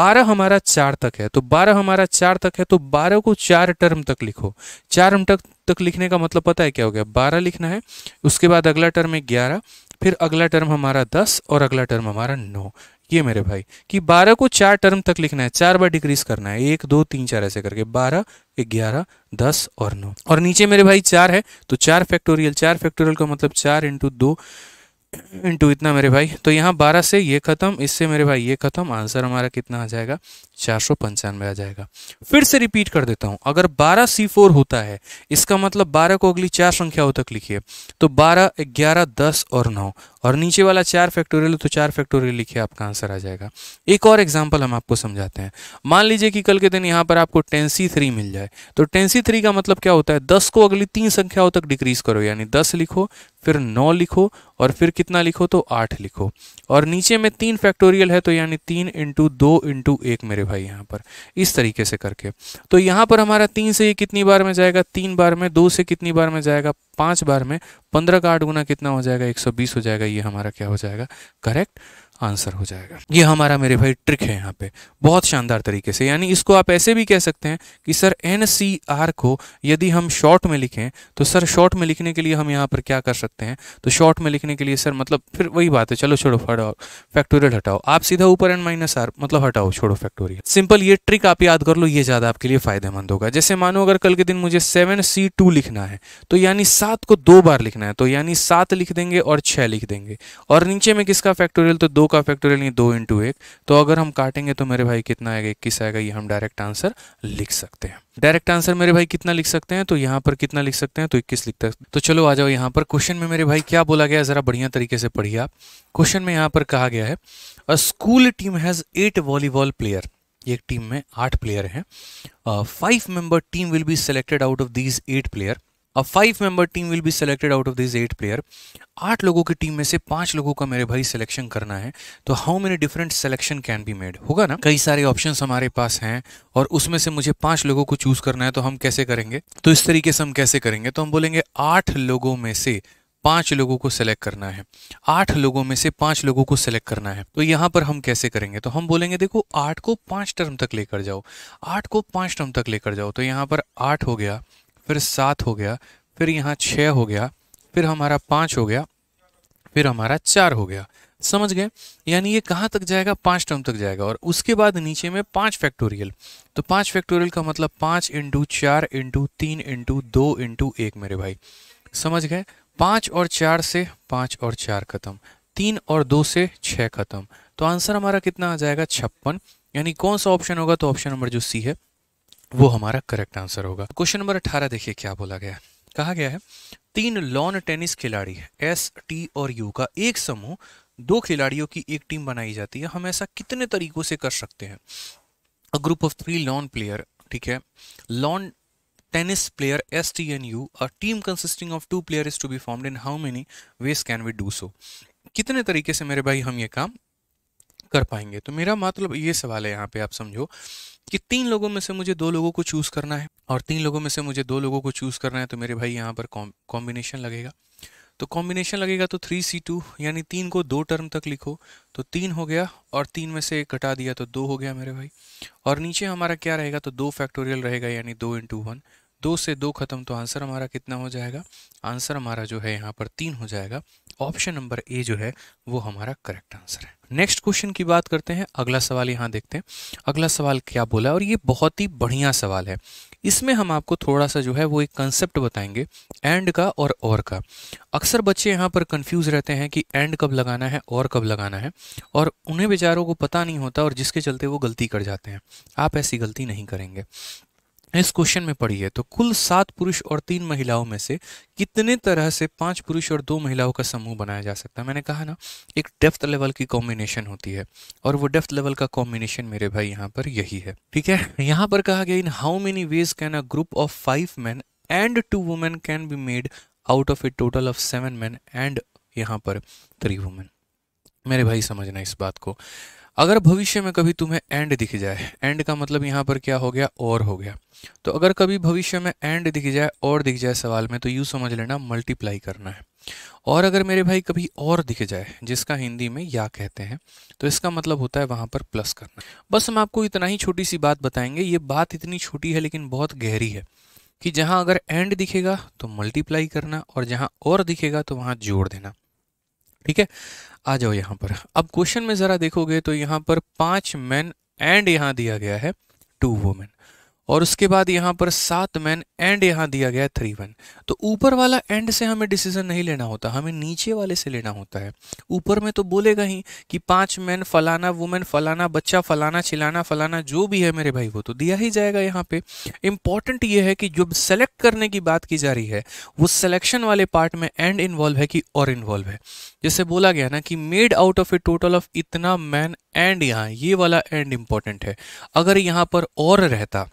बारह हमारा चार तक है तो बारह हमारा चार तक है तो बारह को चार टर्म तक लिखो चार तक तक लिखने का मतलब पता है क्या हो गया बारह लिखना है उसके बाद अगला टर्म है ग्यारह फिर अगला टर्म हमारा दस और अगला टर्म हमारा नौ ये मेरे भाई कि बारह को चार टर्म तक लिखना है चार बार डिक्रीज करना है एक दो तीन चार ऐसे करके बारह ग्यारह दस और नौ और नीचे मेरे भाई चार है तो चार फैक्टोरियल चार फैक्टोरियल का मतलब चार इंटू दो इंटू इतना मेरे भाई तो यहाँ बारह से ये खत्म इससे मेरे भाई ये खत्म आंसर हमारा कितना आ जाएगा चार सौ पंचानवे आ जाएगा फिर से रिपीट कर देता हूं अगर बारह सी फोर होता है इसका मतलब बारह को अगली चार संख्याओं तक लिखिए तो बारह ग्यारह दस और नौ और नीचे वाला चार फैक्टोरियल तो चार फैक्टोरियल लिखिए आपका आंसर आ जाएगा एक और एग्जाम्पल हम आपको समझाते हैं मान लीजिए कि कल के दिन यहाँ पर आपको टेंसी थ्री मिल जाए तो टेंसी थ्री का मतलब क्या होता है दस को अगली तीन संख्याओं तक डिक्रीज करो यानी दस लिखो फिर नौ लिखो और फिर कितना लिखो तो आठ लिखो और नीचे में तीन फैक्टोरियल है तो यानी तीन इंटू दो इंटू एक मेरे भाई यहाँ पर इस तरीके से करके तो यहाँ पर हमारा तीन से ये कितनी बार में जाएगा तीन बार में दो से कितनी बार में जाएगा पाँच बार में पंद्रह का आठ गुना कितना हो जाएगा एक सौ बीस हो जाएगा ये हमारा क्या हो जाएगा करेक्ट आंसर हो जाएगा ये हमारा मेरे भाई ट्रिक है यहाँ पे बहुत शानदार तरीके से यानी इसको आप ऐसे भी कह सकते हैं कि सर एन सी आर को यदि हम शॉर्ट में लिखें तो सर शॉर्ट में लिखने के लिए हम यहाँ पर क्या कर सकते हैं तो शॉर्ट में लिखने के लिए सर मतलब फिर वही बात है चलो छोड़ो हटाओ फैक्टोरियल हटाओ आप सीधा ऊपर एन माइनस आर मतलब हटाओ छोड़ो फैक्टोरियल सिंपल ये ट्रिक आप याद कर लो ये ज़्यादा आपके लिए फायदेमंद होगा जैसे मानो अगर कल के दिन मुझे सेवन सी टू लिखना है तो यानी सात को दो बार लिखना है तो यानी सात लिख देंगे और छः लिख देंगे और नीचे में किसका फैक्टोरियल तो दो का फैक्टोरियल नहीं दो इंटू एक तो अगर हम काटेंगे तो मेरे भाई कितना आएगा इक्कीस आएगा ये हम डायरेक्ट आंसर लिख सकते हैं डायरेक्ट आंसर मेरे भाई कितना लिख सकते हैं तो यहाँ पर कितना लिख सकते हैं तो इक्कीस लिख सकते तो चलो आ जाओ यहाँ पर क्वेश्चन में मेरे भाई क्या बोला गया ज़रा बढ़िया तरीके से पढ़िए आप क्वेश्चन में यहाँ पर कहा गया है a school team has eight volleyball player एक टीम में आठ प्लेयर हैं five member team will be selected out of these eight player a five member team will be selected out of this eight player आठ लोगों की team में से पांच लोगों का मेरे भाई सिलेक्शन करना है तो how many different selection can be made होगा ना कई सारे ऑप्शन हमारे पास हैं और उसमें से मुझे पांच लोगों को चूज करना है तो हम कैसे करेंगे तो इस तरीके से हम कैसे करेंगे तो हम बोलेंगे आठ लोगों में से पांच लोगों को सेलेक्ट करना है आठ लोगों में से पांच लोगों को सेलेक्ट करना है तो यहाँ पर हम कैसे करेंगे तो हम बोलेंगे देखो आठ को पांच टर्म तक लेकर जाओ आठ को पांच टर्म तक लेकर जाओ तो यहाँ पर आठ हो गया फिर सात हो गया फिर यहाँ छः हो गया फिर हमारा पाँच हो गया फिर हमारा चार हो गया समझ गए यानी ये कहाँ तक जाएगा पाँच टर्म तक जाएगा और उसके बाद नीचे में पाँच फैक्टोरियल तो पाँच फैक्टोरियल का मतलब पाँच इंटू चार इंटू तीन इंटू दो इंटू एक मेरे भाई समझ गए पाँच और चार से पाँच और चार खत्म तीन और दो से छः खत्म तो आंसर हमारा कितना आ जाएगा छप्पन यानी कौन सा ऑप्शन होगा तो ऑप्शन नंबर जो सी है वो हमारा करेक्ट आंसर होगा क्वेश्चन नंबर अठारह देखिए क्या बोला गया कहा गया है तीन लॉन टेनिस खिलाड़ी एस टी और यू का एक समूह दो खिलाड़ियों की एक टीम बनाई जाती है हम ऐसा कितने तरीकों से कर सकते हैं a group of three lawn player ठीक है lawn tennis player S T and U a team consisting of two player is to be formed in how many ways can we do so कितने तरीके से मेरे भाई हम ये काम कर पाएंगे तो मेरा मतलब ये सवाल है यहाँ पे आप समझो कि तीन लोगों में से मुझे दो लोगों को चूज़ करना है और तीन लोगों में से मुझे दो लोगों को चूज़ करना है तो मेरे भाई यहाँ पर कॉम्बिनेशन लगेगा तो कॉम्बिनेशन लगेगा तो थ्री सी टू यानी तीन को दो टर्म तक लिखो तो तीन हो गया और तीन में से एक घटा दिया तो दो हो गया मेरे भाई और नीचे हमारा क्या रहेगा तो दो फैक्टोरियल रहेगा यानी दो इंटू वन दो से दो ख़त्म तो आंसर हमारा कितना हो जाएगा आंसर हमारा जो है यहाँ पर तीन हो जाएगा ऑप्शन नंबर ए जो है वो हमारा करेक्ट आंसर है नेक्स्ट क्वेश्चन की बात करते हैं अगला सवाल यहाँ देखते हैं अगला सवाल क्या बोला और ये बहुत ही बढ़िया सवाल है इसमें हम आपको थोड़ा सा जो है वो एक कंसेप्ट बताएंगे एंड का और और का अक्सर बच्चे यहाँ पर कंफ्यूज रहते हैं कि एंड कब लगाना है और कब लगाना है और उन्हें बेचारों को पता नहीं होता और जिसके चलते वो गलती कर जाते हैं आप ऐसी गलती नहीं करेंगे इस क्वेश्चन में पढ़िए तो कुल सात पुरुष और तीन महिलाओं में से कितने तरह से पांच पुरुष और दो महिलाओं का समूह बनाया जा सकता है मैंने कहा ना एक डेफ्थ लेवल की कॉम्बिनेशन होती है और वो डेफ्थ लेवल का कॉम्बिनेशन मेरे भाई यहाँ पर यही है ठीक है यहाँ पर कहा गया in how many ways can a group of five man and two women can be made out of a total of seven man and यहाँ पर थ्री वुमेन मेरे भाई समझना इस बात को अगर भविष्य में कभी तुम्हें एंड दिख जाए एंड का मतलब यहाँ पर क्या हो गया और हो गया तो अगर कभी भविष्य में एंड दिख जाए और दिख जाए सवाल में तो यूँ समझ लेना मल्टीप्लाई करना है और अगर मेरे भाई कभी और दिख जाए जिसका हिंदी में या कहते हैं तो इसका मतलब होता है वहाँ पर प्लस करना बस हम आपको इतना ही छोटी सी बात बताएंगे ये बात इतनी छोटी है लेकिन बहुत गहरी है कि जहाँ अगर एंड दिखेगा तो मल्टीप्लाई करना और जहाँ और दिखेगा तो वहाँ जोड़ देना ठीक है आ जाओ यहाँ पर अब क्वेश्चन में ज़रा देखोगे तो यहाँ पर पांच मैन एंड यहाँ दिया गया है टू वुमेन और उसके बाद यहाँ पर सात मैन एंड यहाँ दिया गया है थ्री वन तो ऊपर वाला एंड से हमें डिसीजन नहीं लेना होता हमें नीचे वाले से लेना होता है ऊपर में तो बोलेगा ही कि पांच मैन फलाना वुमेन फलाना बच्चा फलाना चिलाना फलाना जो भी है मेरे भाई वो तो दिया ही जाएगा यहाँ पे इम्पॉर्टेंट ये है कि जो सेलेक्ट करने की बात की जा रही है वो सिलेक्शन वाले पार्ट में एंड इन्वॉल्व है कि और इन्वॉल्व है जैसे बोला गया ना कि made out of a total of इतना मैन एंड यहाँ ये वाला एंड इम्पॉर्टेंट है अगर यहाँ पर और रहता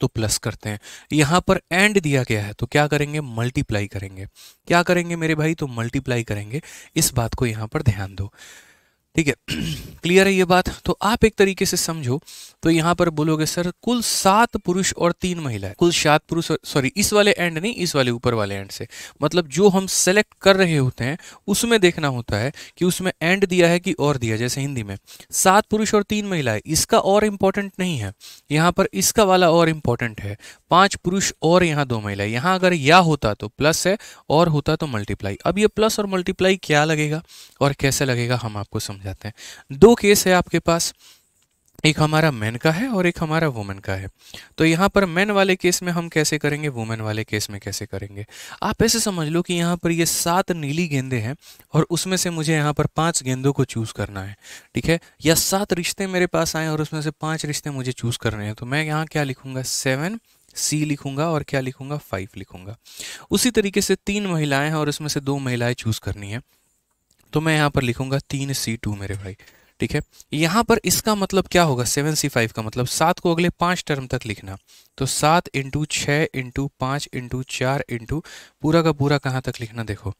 तो प्लस करते हैं यहाँ पर एंड दिया गया है तो क्या करेंगे मल्टीप्लाई करेंगे क्या करेंगे मेरे भाई तो मल्टीप्लाई करेंगे इस बात को यहाँ पर ध्यान दो ठीक है क्लियर है ये बात तो आप एक तरीके से समझो तो यहाँ पर बोलोगे सर कुल सात पुरुष और तीन महिला कुल सात पुरुष सॉरी इस वाले एंड नहीं इस वाले ऊपर वाले एंड से मतलब जो हम सेलेक्ट कर रहे होते हैं उसमें देखना होता है कि उसमें एंड दिया है कि और दिया जैसे हिंदी में सात पुरुष और तीन महिलाएं इसका और इम्पोर्टेंट नहीं है यहाँ पर इसका वाला और इम्पोर्टेंट है पांच पुरुष और यहाँ दो महिला यहाँ अगर या होता तो प्लस है और होता तो मल्टीप्लाई अब ये प्लस और मल्टीप्लाई क्या लगेगा और कैसे लगेगा हम आपको समझा जाते हैं दो केस है आपके पास एक हमारा मैन का है और एक हमारा वुमेन का है तो यहाँ पर मैन वाले केस में हम कैसे करेंगे वुमेन वाले केस में कैसे करेंगे आप ऐसे समझ लो कि यहाँ पर ये सात नीली गेंदे हैं और उसमें से मुझे यहाँ पर पांच गेंदों को चूज़ करना है ठीक है या सात रिश्ते मेरे पास आए और उसमें से पांच रिश्ते मुझे चूज़ करने हैं तो मैं यहाँ क्या लिखूंगा सेवन सी लिखूंगा और क्या लिखूंगा फाइव लिखूंगा उसी तरीके से तीन महिलाएं हैं और उसमें से दो महिलाएं चूज करनी है तो मैं यहाँ पर लिखूंगा तीन सी टू मेरे भाई ठीक है यहाँ पर इसका मतलब क्या होगा सेवन सी फाइव का मतलब सात को अगले पाँच टर्म तक लिखना तो सात इंटू छ इंटू पाँच इंटू चार इंटू पूरा का पूरा कहाँ तक लिखना देखो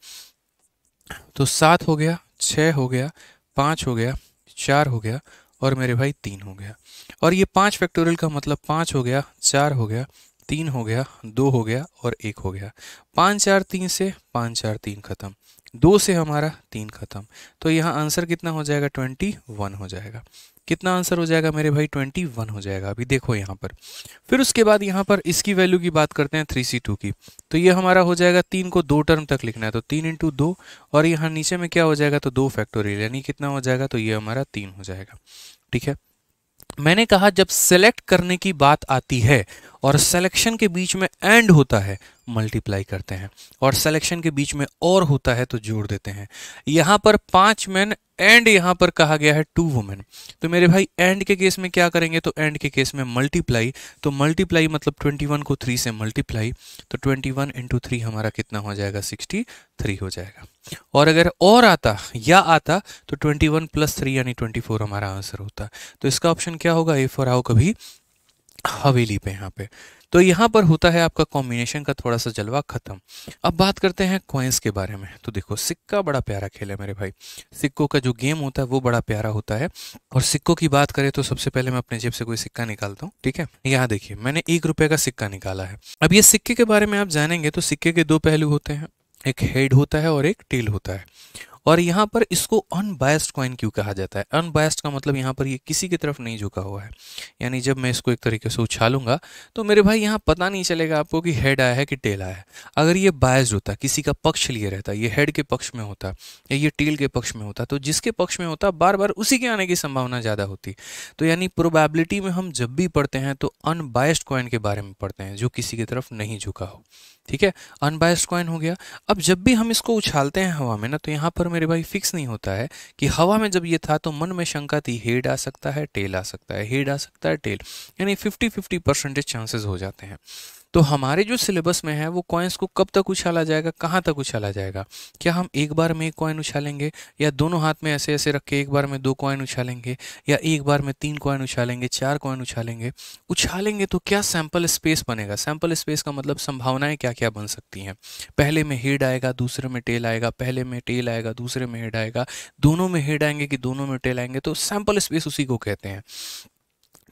तो सात हो गया छः हो गया पाँच हो गया चार हो गया और मेरे भाई तीन हो गया और ये पाँच फैक्टोरियल का मतलब पाँच हो गया चार हो गया तीन हो गया दो हो गया और एक हो गया पाँच चार तीन से पाँच चार तीन खत्म दो से हमारा तीन खत्म तो यहाँ आंसर कितना हो जाएगा ट्वेंटी वन हो जाएगा कितना आंसर हो जाएगा मेरे भाई ट्वेंटी वन हो जाएगा अभी देखो यहाँ पर फिर उसके बाद यहाँ पर इसकी वैल्यू की बात करते हैं थ्री सी टू की तो ये हमारा हो जाएगा तीन को दो टर्म तक लिखना है तो तीन इंटू दो और यहाँ नीचे में क्या हो जाएगा तो दो फैक्टोरियल यानी कितना हो जाएगा तो ये हमारा तीन हो जाएगा ठीक है मैंने कहा जब सेलेक्ट करने की बात आती है और सेलेक्शन के बीच में एंड होता है मल्टीप्लाई करते हैं और सेलेक्शन के बीच में और होता है तो जोड़ देते हैं यहाँ पर पांच मैन एंड यहाँ पर कहा गया है टू वुमेन तो मेरे भाई एंड के केस में क्या करेंगे तो एंड के केस में मल्टीप्लाई तो मल्टीप्लाई मतलब 21 को 3 से मल्टीप्लाई तो 21 वन इंटू थ्री हमारा कितना हो जाएगा 63 हो जाएगा और अगर और आता या आता तो 21 वन प्लस थ्री यानी 24 हमारा आंसर होता तो इसका ऑप्शन क्या होगा ए फॉर आओ कभी हवेली पे यहाँ पे तो यहाँ पर होता है आपका कॉम्बिनेशन का थोड़ा सा जलवा ख़त्म अब बात करते हैं क्वेंस के बारे में तो देखो सिक्का बड़ा प्यारा खेल है मेरे भाई सिक्कों का जो गेम होता है वो बड़ा प्यारा होता है और सिक्कों की बात करें तो सबसे पहले मैं अपने जेब से कोई सिक्का निकालता हूँ ठीक है यहाँ देखिए मैंने एक रुपये का सिक्का निकाला है अब ये सिक्के के बारे में आप जानेंगे तो सिक्के के दो पहलू होते हैं एक हेड होता है और एक टेल होता है और यहाँ पर इसको अनबायस्ड कॉइन क्यों कहा जाता है अनबायस्ड का मतलब यहाँ पर ये किसी की तरफ नहीं झुका हुआ है यानी जब मैं इसको एक तरीके से उछालूंगा तो मेरे भाई यहाँ पता नहीं चलेगा आपको कि हेड आया है कि टेल आया है अगर ये बायस्ड होता किसी का पक्ष लिए रहता ये हेड के पक्ष में होता या ये टेल के पक्ष में होता तो जिसके पक्ष में होता बार बार उसी के आने की संभावना ज़्यादा होती तो यानी प्रोबेबिलिटी में हम जब भी पढ़ते हैं तो अनबायस्ड कॉइन के बारे में पढ़ते हैं जो किसी की तरफ नहीं झुका हो ठीक है अनबायस्ड कॉइन हो गया अब जब भी हम इसको उछालते हैं हवा में ना तो यहाँ पर मेरे भाई फिक्स नहीं होता है कि हवा में जब ये था तो मन में शंका थी हेड आ सकता है टेल आ सकता है हेड आ सकता है टेल यानी फिफ्टी फिफ्टी परसेंटेज चांसेस हो जाते हैं तो हमारे जो सिलेबस में है वो कॉइन्स को कब तक उछाला जाएगा कहाँ तक उछाला जाएगा क्या हम एक बार में एक कॉइन उछालेंगे या दोनों हाथ में ऐसे ऐसे रख के एक बार में दो कॉइन उछालेंगे या एक बार में तीन कॉइन उछालेंगे चार कॉइन उछालेंगे उछालेंगे तो क्या सैम्पल स्पेस बनेगा सैम्पल स्पेस का मतलब संभावनाएं क्या क्या बन सकती हैं पहले में हेड आएगा दूसरे में टेल आएगा पहले में टेल आएगा दूसरे में हेड आएगा दोनों में हेड आएंगे कि दोनों में टेल आएंगे तो सैम्पल स्पेस उसी को कहते हैं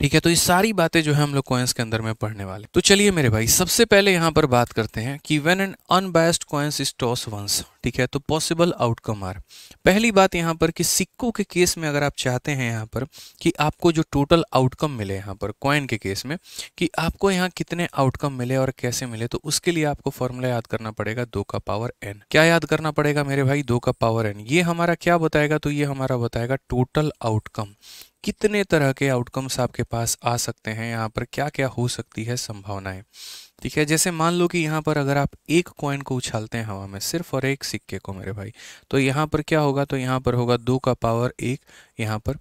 ठीक है तो ये सारी बातें जो है हम लोग कॉइन्स के अंदर में पढ़ने वाले तो चलिए मेरे भाई सबसे पहले यहाँ पर बात करते हैं कि when an unbiased coins is toss once ठीक है तो पॉसिबल आउटकम आर पहली बात यहाँ पर कि सिक्कों के केस में अगर आप चाहते हैं यहाँ पर कि आपको जो टोटल आउटकम मिले यहाँ पर कॉइन के केस में कि आपको यहाँ कितने आउटकम मिले और कैसे मिले तो उसके लिए आपको फॉर्मूला याद करना पड़ेगा दो का पावर एन क्या याद करना पड़ेगा मेरे भाई दो का पावर एन ये हमारा क्या बताएगा तो ये हमारा बताएगा टोटल आउटकम कितने तरह के आउटकम्स आपके पास आ सकते हैं यहाँ पर क्या क्या हो सकती है संभावनाएं ठीक है जैसे मान लो कि यहाँ पर अगर आप एक कॉइन को उछालते हैं हवा में सिर्फ और एक सिक्के को मेरे भाई तो यहाँ पर क्या होगा तो यहाँ पर होगा दो का पावर एक यहाँ पर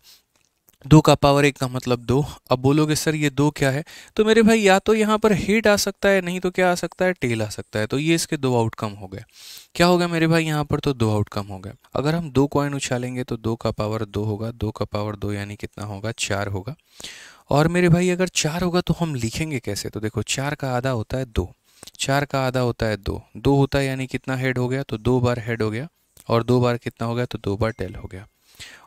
दो का पावर एक का मतलब दो अब बोलोगे सर ये दो क्या है तो मेरे भाई या तो यहाँ पर हेड आ सकता है नहीं तो क्या आ सकता है टेल आ सकता है तो ये इसके दो आउटकम हो गए क्या होगा मेरे भाई यहाँ पर तो दो आउटकम हो गए अगर हम दो कॉइन उछालेंगे तो दो का पावर दो होगा दो का पावर दो यानी कितना होगा चार होगा और मेरे भाई अगर चार होगा तो हम लिखेंगे कैसे तो देखो चार का आधा होता है दो चार का आधा होता है दो दो होता है यानी कितना हेड हो गया तो दो बार हेड हो गया और दो बार कितना हो गया तो दो बार टेल हो गया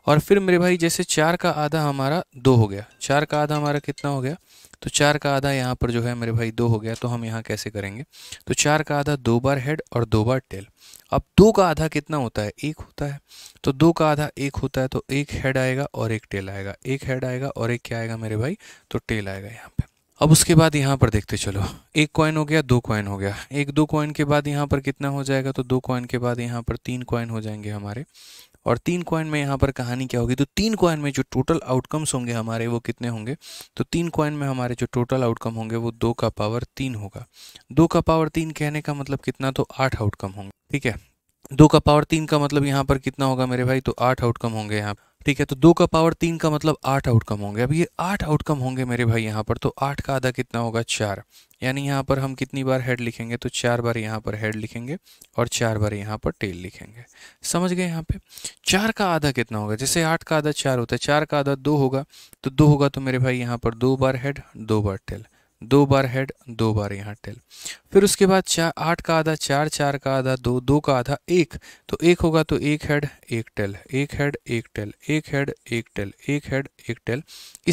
और फिर मेरे भाई जैसे चार का आधा हमारा दो हो गया चार का आधा हमारा कितना हो गया तो चार का आधा यहाँ पर जो है मेरे भाई दो हो गया तो हम यहाँ कैसे करेंगे तो चार का आधा दो बार हेड और दो बार टेल अब दो का आधा कितना होता है एक होता है तो दो का आधा एक होता है तो एक हेड आएगा और एक टेल आएगा एक हेड आएगा और एक क्या आएगा मेरे भाई तो टेल आएगा यहाँ पर अब उसके बाद यहाँ पर देखते चलो एक कॉइन हो गया दो कॉइन हो गया एक दो कॉइन के बाद यहाँ पर कितना हो जाएगा तो दो कॉइन के बाद यहाँ पर तीन कॉइन हो जाएंगे हमारे और तीन कॉइन में यहाँ पर कहानी क्या होगी तो तीन कॉइन में जो टोटल आउटकम्स होंगे हमारे वो कितने होंगे तो तीन कॉइन में हमारे जो टोटल आउटकम होंगे वो दो का पावर तीन होगा दो का पावर तीन कहने का मतलब कितना तो आठ आउटकम होंगे ठीक है दो का पावर तीन का मतलब यहाँ पर कितना होगा मेरे भाई तो आठ आउटकम होंगे यहाँ ठीक है तो दो का पावर तीन का मतलब आठ आउटकम होंगे अब ये आठ आउटकम होंगे मेरे भाई यहाँ पर तो आठ का आधा कितना होगा चार यानी यहाँ पर हम कितनी बार हेड लिखेंगे तो चार बार यहाँ पर हेड लिखेंगे और चार बार यहाँ पर टेल लिखेंगे समझ गए यहाँ पे चार का आधा कितना होगा जैसे आठ का आधा चार होता है चार का आधा दो होगा तो दो होगा तो मेरे भाई यहाँ पर दो बार हेड दो बार टेल दो बार हेड दो बार यहाँ टेल फिर उसके बाद चार आठ का आधा चार चार का आधा दो दो का आधा एक तो एक होगा तो एक हेड एक टेल एक हेड एक टेल एक हेड एक टेल एक हेड एक टेल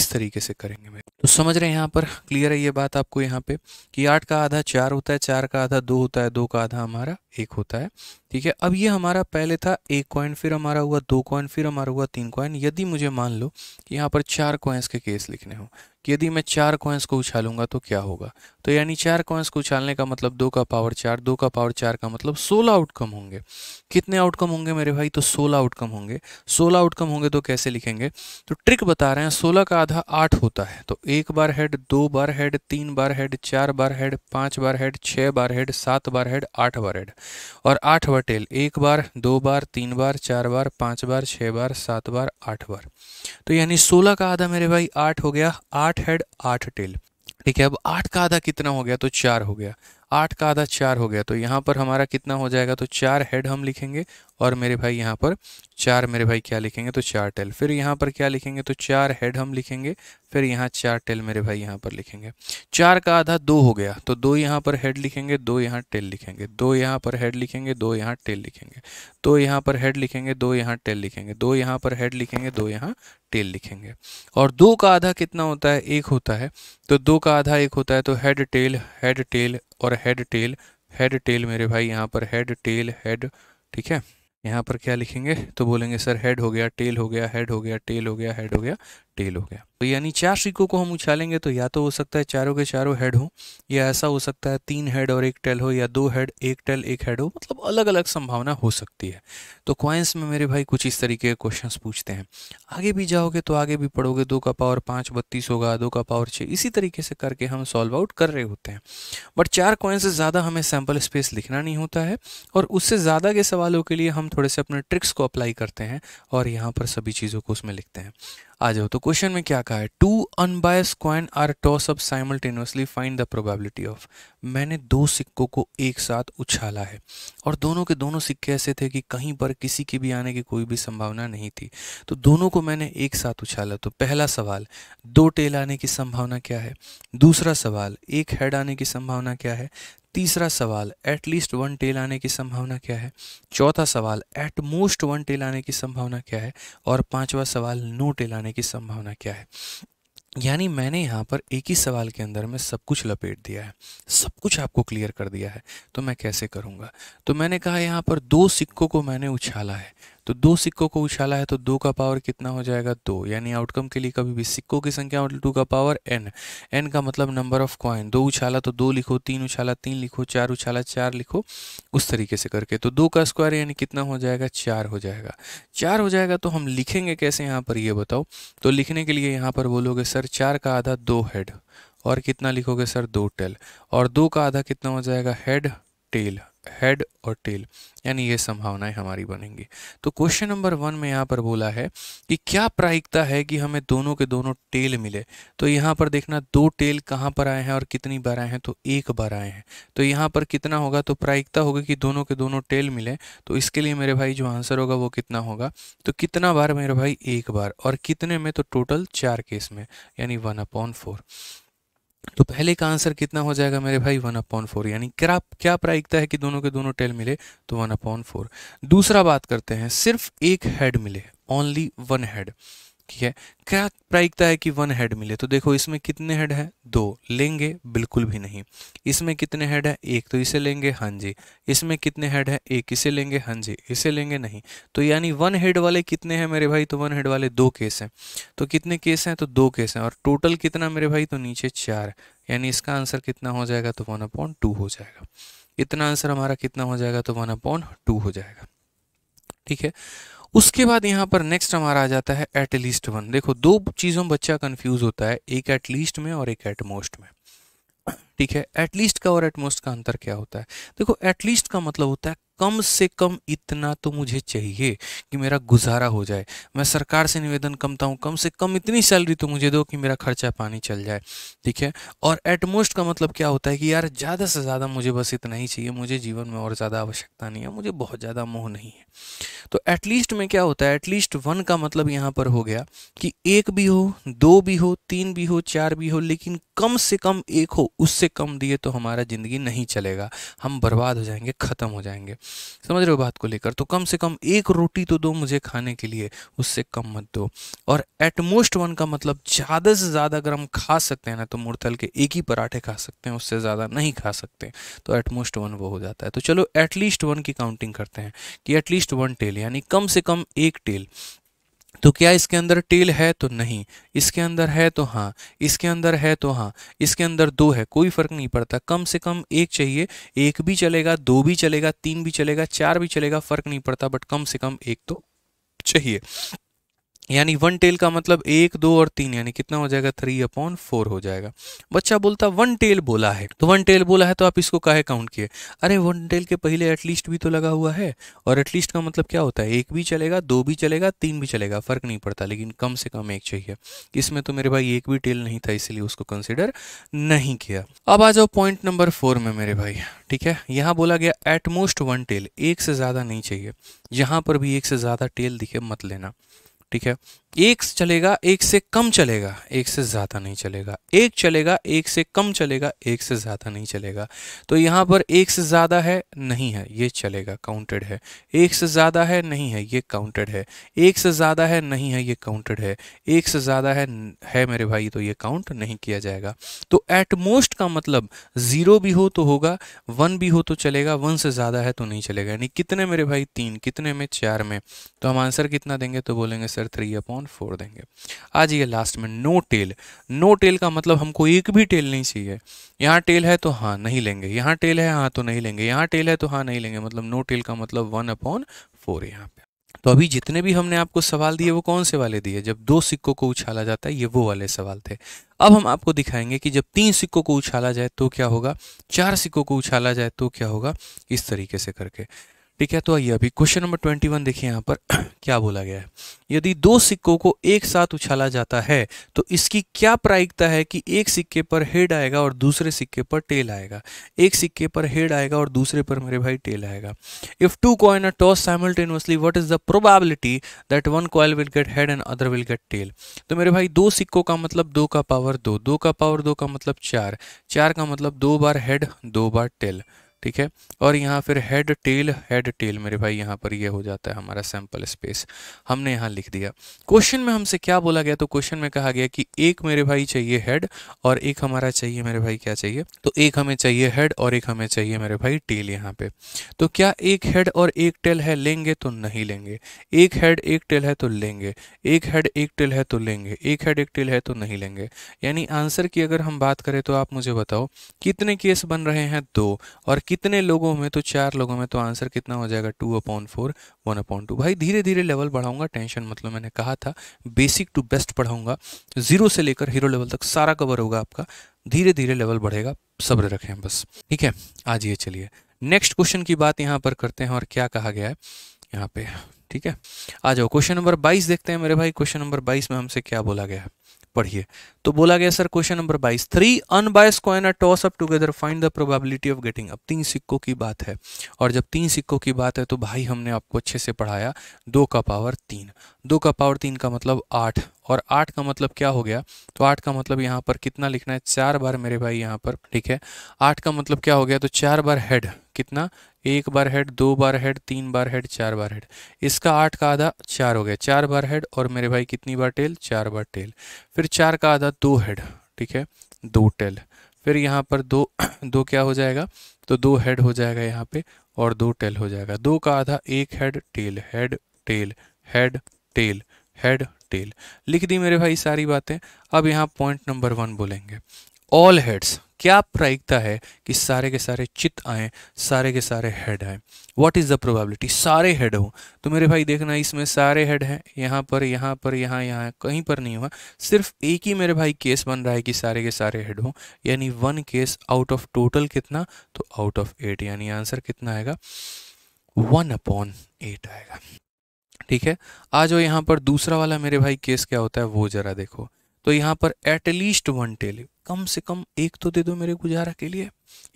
इस तरीके से करेंगे मैं तो समझ रहे हैं यहाँ पर क्लियर है ये बात आपको यहाँ पे कि आठ का आधा चार होता है चार का आधा दो होता है दो का आधा हमारा एक होता है ठीक है अब ये हमारा पहले था एक कॉइन फिर हमारा हुआ दो कॉइन फिर हमारा हुआ तीन कॉइन यदि मुझे मान लो कि यहाँ पर चार कॉइन्स के केस लिखने हो कि यदि मैं चार कॉइंस को उछालूंगा तो क्या होगा तो यानी चार कॉइंस को उछालने का मतलब दो का पावर चार दो का पावर चार का मतलब सोलह आउटकम होंगे कितने आउटकम होंगे मेरे भाई तो सोलह आउटकम होंगे सोलह आउटकम होंगे तो कैसे लिखेंगे तो ट्रिक बता रहे हैं सोलह का आधा आठ होता है तो एक बार हेड दो बार हेड तीन बार हेड चार बार हेड पाँच बार हेड छः बार हेड सात बार हेड आठ बार हेड और आठ बार टेल एक बार दो बार तीन बार चार बार पाँच बार छः बार सात बार आठ बार तो यानी सोलह का आधा मेरे भाई आठ हो गया आठ आठ हेड आठ टेल ठीक है अब आठ का आधा कितना हो गया तो चार हो गया आठ का आधा चार हो गया तो यहाँ पर हमारा कितना हो जाएगा तो चार हेड हम लिखेंगे और मेरे भाई यहाँ पर चार मेरे भाई क्या लिखेंगे तो चार टेल फिर यहाँ पर क्या लिखेंगे तो चार हेड हम लिखेंगे फिर यहाँ चार टेल मेरे भाई यहाँ पर लिखेंगे चार का आधा दो हो गया तो दो यहाँ पर हेड लिखेंगे दो यहाँ टेल लिखेंगे दो यहाँ पर हेड लिखेंगे दो यहाँ टेल लिखेंगे दो यहाँ पर हेड लिखेंगे दो यहाँ टेल लिखेंगे दो यहाँ पर हेड लिखेंगे दो यहाँ टेल लिखेंगे और दो का आधा कितना होता है एक होता है तो दो का आधा एक होता है तो हेड टेल हेड टेल और हेड टेल हेड टेल मेरे भाई यहाँ पर हेड टेल हेड ठीक है यहाँ पर क्या लिखेंगे तो बोलेंगे सर हेड हो गया टेल हो गया हेड हो गया टेल हो गया हेड हो गया टेल हो गया तो यानी चार सिक्कों को हम उछालेंगे तो या तो हो सकता है चारों के चारों हेड हो या ऐसा हो सकता है तीन हेड और एक टेल हो या दो हेड एक टेल एक हेड हो मतलब अलग अलग संभावना हो सकती है तो क्वाइंस में मेरे भाई कुछ इस तरीके के क्वेश्चन पूछते हैं आगे भी जाओगे तो आगे भी पढ़ोगे दो का पावर पाँच बत्तीस होगा दो का पावर छः इसी तरीके से करके हम सॉल्व आउट कर रहे होते हैं बट चार क्वाइंस से ज़्यादा हमें सैम्पल स्पेस लिखना नहीं होता है और उससे ज़्यादा के सवालों के लिए हम थोड़े से अपने ट्रिक्स को अप्लाई करते हैं और यहाँ पर सभी चीज़ों को उसमें लिखते हैं आ जाओ तो क्वेश्चन में क्या कहा है two unbiased coin are toss up simultaneously find the probability of मैंने दो सिक्कों को एक साथ उछाला है और दोनों के दोनों सिक्के ऐसे थे कि कहीं पर किसी के भी आने की कोई भी संभावना नहीं थी तो दोनों को मैंने एक साथ उछाला तो पहला सवाल दो टेल आने की संभावना क्या है दूसरा सवाल एक हेड आने की संभावना क्या है तीसरा सवाल एटलीस्ट वन टेल आने की संभावना क्या है चौथा सवाल एट मोस्ट वन टेल आने की संभावना क्या है और पांचवा सवाल नो टेल आने की संभावना क्या है यानी मैंने यहाँ पर एक ही सवाल के अंदर में सब कुछ लपेट दिया है सब कुछ आपको क्लियर कर दिया है तो मैं कैसे करूँगा तो मैंने कहा यहाँ पर दो सिक्कों को मैंने उछाला है तो दो सिक्कों को उछाला है तो दो का पावर कितना हो जाएगा दो यानी आउटकम के लिए कभी भी सिक्कों की संख्या मतलब टू का पावर एन एन का मतलब नंबर ऑफ कॉइन दो उछाला तो दो लिखो तीन उछाला तीन लिखो चार उछाला चार लिखो उस तरीके से करके तो दो का स्क्वायर यानी कितना हो जाएगा चार हो जाएगा चार हो जाएगा तो हम लिखेंगे कैसे यहाँ पर ये बताओ तो लिखने के लिए यहाँ पर बोलोगे सर चार का आधा दो हेड और कितना लिखोगे सर दो टेल और दो का आधा कितना हो जाएगा हेड टेल हेड और टेल यानी ये संभावनाएं हमारी बनेंगी तो क्वेश्चन नंबर वन में यहाँ पर बोला है कि क्या प्रायिकता है कि हमें दोनों के दोनों टेल मिले तो यहाँ पर देखना दो टेल कहाँ पर आए हैं और कितनी बार आए हैं तो एक बार आए हैं तो यहाँ पर कितना होगा तो प्रायिकता होगी कि दोनों के दोनों टेल मिले तो इसके लिए मेरे भाई जो आंसर होगा वो कितना होगा तो कितना बार मेरे भाई एक बार और कितने में तो टोटल चार केस में यानी वन अपॉन फोर तो पहले का आंसर कितना हो जाएगा मेरे भाई वन अपॉन फोर यानी क्या क्या प्रायिकता है कि दोनों के दोनों टेल मिले तो वन अपॉन फोर दूसरा बात करते हैं सिर्फ एक हेड मिले ओनली वन हेड ठीक है क्या प्रायिकता है कि वन हेड मिले तो देखो इसमें कितने हेड है दो लेंगे बिल्कुल भी नहीं इसमें कितने हेड है एक तो इसे लेंगे हाँ जी इसमें कितने हेड है एक इसे लेंगे हाँ जी इसे लेंगे नहीं तो यानी वन हेड वाले कितने हैं मेरे भाई तो वन हेड वाले दो केस हैं तो कितने केस हैं तो दो केस हैं और टोटल कितना मेरे भाई तो नीचे चार यानी इसका आंसर कितना हो जाएगा तो वन अपॉन टू हो जाएगा इतना आंसर हमारा कितना हो जाएगा तो वन अपॉन टू हो जाएगा ठीक है उसके बाद यहाँ पर नेक्स्ट हमारा आ जाता है एट लीस्ट वन देखो दो चीज़ों में बच्चा कन्फ्यूज होता है एक एट लीस्ट में और एक एट मोस्ट में ठीक है एटलीस्ट का और एटमोस्ट का अंतर क्या होता है देखो एटलीस्ट का मतलब होता है कम से कम इतना तो मुझे चाहिए कि मेरा गुजारा हो जाए मैं सरकार से निवेदन करता हूँ कम से कम इतनी सैलरी तो मुझे दो कि मेरा खर्चा पानी चल जाए ठीक है और एटमोस्ट का मतलब क्या होता है कि यार ज़्यादा से ज़्यादा मुझे बस इतना ही चाहिए मुझे जीवन में और ज़्यादा आवश्यकता नहीं है मुझे बहुत ज़्यादा मोह नहीं है तो एटलीस्ट में क्या होता है एटलीस्ट वन का मतलब यहाँ पर हो गया कि एक भी हो दो भी हो तीन भी हो चार भी हो लेकिन कम से कम एक हो उससे कम दिए तो हमारा ज़िंदगी नहीं चलेगा हम बर्बाद हो जाएंगे ख़त्म हो जाएंगे समझ रहे हो बात को लेकर तो कम से कम एक रोटी तो दो मुझे खाने के लिए उससे कम मत दो और एटमोस्ट वन का मतलब ज़्यादा से ज़्यादा अगर हम खा सकते हैं ना तो मुड़तल के एक ही पराठे खा सकते हैं उससे ज़्यादा नहीं खा सकते तो एटमोस्ट वन वो हो जाता है तो चलो एटलीस्ट वन की काउंटिंग करते हैं कि एटलीस्ट वन टेल यानी कम से कम एक टेल तो क्या इसके अंदर टेल है तो नहीं इसके अंदर है तो हाँ इसके अंदर है तो हाँ इसके अंदर दो है कोई फर्क नहीं पड़ता कम से कम एक चाहिए एक भी चलेगा दो भी चलेगा तीन भी चलेगा चार भी चलेगा फर्क नहीं पड़ता बट कम से कम एक तो चाहिए यानी वन टेल का मतलब एक दो और तीन यानी कितना हो जाएगा थ्री अपॉन फोर हो जाएगा बच्चा बोलता वन टेल बोला है तो वन टेल बोला है तो आप इसको काहे काउंट किए अरे वन टेल के पहले एटलीस्ट भी तो लगा हुआ है और एटलीस्ट का मतलब क्या होता है एक भी चलेगा दो भी चलेगा तीन भी चलेगा फर्क नहीं पड़ता लेकिन कम से कम एक चाहिए इसमें तो मेरे भाई एक भी टेल नहीं था इसलिए उसको कंसिडर नहीं किया अब आ जाओ पॉइंट नंबर फोर में मेरे भाई ठीक है यहाँ बोला गया एटमोस्ट वन टेल एक से ज़्यादा नहीं चाहिए यहाँ पर भी एक से ज़्यादा टेल दिखे मत लेना ठीक है एक चलेगा एक से कम चलेगा एक से ज़्यादा नहीं चलेगा एक चलेगा एक से कम चलेगा एक से ज़्यादा नहीं चलेगा तो यहाँ पर एक से ज़्यादा है नहीं है ये चलेगा काउंटेड है एक से ज़्यादा है नहीं है ये काउंटेड है एक से ज़्यादा है नहीं है ये काउंटेड है एक से ज़्यादा है है मेरे भाई तो ये काउंट नहीं किया जाएगा तो एटमोस्ट का मतलब ज़ीरो भी हो तो होगा वन भी हो तो चलेगा वन से ज़्यादा है तो नहीं चलेगा यानी कितने मेरे भाई तीन कितने में चार में तो हम आंसर कितना देंगे तो बोलेंगे sir three upon upon four देंगे आज ये लास्ट में नो टेल नो टेल का मतलब हमको एक भी टेल नहीं चाहिए यहाँ टेल है तो हाँ नहीं लेंगे यहाँ टेल है हाँ तो नहीं लेंगे यहाँ टेल है तो हाँ नहीं लेंगे मतलब नो टेल का मतलब वन अपॉन फोर यहाँ पे तो अभी जितने भी हमने आपको सवाल दिए वो कौन से वाले दिए जब दो सिक्कों को उछाला जाता है ये वो वाले सवाल थे अब हम आपको दिखाएंगे कि जब तीन सिक्कों को उछाला जाए तो क्या होगा चार सिक्कों को उछाला जाए तो क्या होगा इस तरीके से करके ठीक है तो आइए अभी क्वेश्चन नंबर ट्वेंटी वन देखिए यहाँ पर क्या बोला गया है यदि दो सिक्कों को एक साथ उछाला जाता है तो इसकी क्या प्रायिकता है कि एक सिक्के पर हेड आएगा और दूसरे सिक्के पर टेल आएगा एक सिक्के पर हेड आएगा और दूसरे पर मेरे भाई टेल आएगा if two coin are toss simultaneously what is the probability that one coin will get head and other will get tail तो मेरे भाई दो सिक्कों का मतलब दो का पावर दो दो का पावर दो का मतलब चार चार का मतलब दो बार हेड दो बार टेल ठीक है और यहाँ फिर हेड टेल हेड टेल मेरे भाई यहाँ पर ये यह हो जाता है हमारा सैम्पल स्पेस हमने यहाँ लिख दिया क्वेश्चन में हमसे क्या बोला गया तो क्वेश्चन में कहा गया कि एक मेरे भाई चाहिए हेड और एक हमारा चाहिए मेरे भाई क्या चाहिए तो एक हमें चाहिए हेड और एक हमें चाहिए मेरे भाई टेल यहाँ पे तो क्या एक हेड और एक टेल है लेंगे तो नहीं लेंगे एक हेड एक टेल है तो लेंगे एक हेड एक टेल है तो लेंगे एक हेड एक टेल है तो नहीं लेंगे यानी आंसर की अगर हम बात करें तो आप मुझे बताओ कितने केस बन रहे हैं दो और कितने कितने लोगों में तो चार लोगों में तो आंसर कितना हो जाएगा two upon four one upon two भाई धीरे धीरे लेवल बढ़ाऊंगा टेंशन मतलब मैंने कहा था बेसिक टू बेस्ट पढ़ाऊंगा जीरो से लेकर हीरो लेवल तक सारा कवर होगा आपका धीरे धीरे लेवल बढ़ेगा सब्र रखें बस ठीक है आज ये चलिए नेक्स्ट क्वेश्चन की बात यहाँ पर करते हैं और क्या कहा गया है यहाँ पे ठीक है आ जाओ क्वेश्चन नंबर बाईस देखते हैं मेरे भाई क्वेश्चन नंबर बाईस में हमसे क्या बोला गया है पढ़िए तो बोला गया सर क्वेश्चन नंबर बाईस three unbiased coin toss up together find the probability of getting अब तीन सिक्कों की बात है और जब तीन सिक्कों की बात है तो भाई हमने आपको अच्छे से पढ़ाया दो का पावर तीन दो का पावर तीन का मतलब आठ और आठ का मतलब क्या हो गया तो आठ का मतलब यहाँ पर कितना लिखना है चार बार मेरे भाई यहाँ पर ठीक है आठ का मतलब क्या हो गया तो चार बार हेड कितना एक बार हेड दो बार हेड तीन बार हेड चार बार हेड इसका आठ का आधा चार हो गया चार बार हेड और मेरे भाई कितनी बार टेल चार बार टेल फिर चार का आधा दो हेड ठीक है दो टेल फिर यहाँ पर दो दो क्या हो जाएगा तो दो हेड हो जाएगा यहाँ पे और दो टेल हो जाएगा दो का आधा एक head tail head tail head tail head tail लिख दी मेरे भाई सारी बातें अब यहाँ पॉइंट नंबर वन बोलेंगे ऑल हेड्स क्या प्रायिकता है कि सारे के सारे चित आएँ सारे के सारे हेड आएँ व्हाट इज़ द प्रोबेबिलिटी सारे हेड हों तो मेरे भाई देखना इसमें सारे हेड हैं यहाँ पर यहाँ पर यहाँ यहाँ कहीं पर नहीं हुआ सिर्फ एक ही मेरे भाई केस बन रहा है कि सारे के सारे हेड हों यानी one case out of total कितना तो आउट ऑफ एट यानी आंसर कितना आएगा वन अपॉन एट आएगा ठीक है आ जाओ यहाँ पर दूसरा वाला मेरे भाई केस क्या होता है वो ज़रा देखो तो यहाँ पर एटलीस्ट वन टेल कम से कम एक तो दे दो मेरे गुजारा के लिए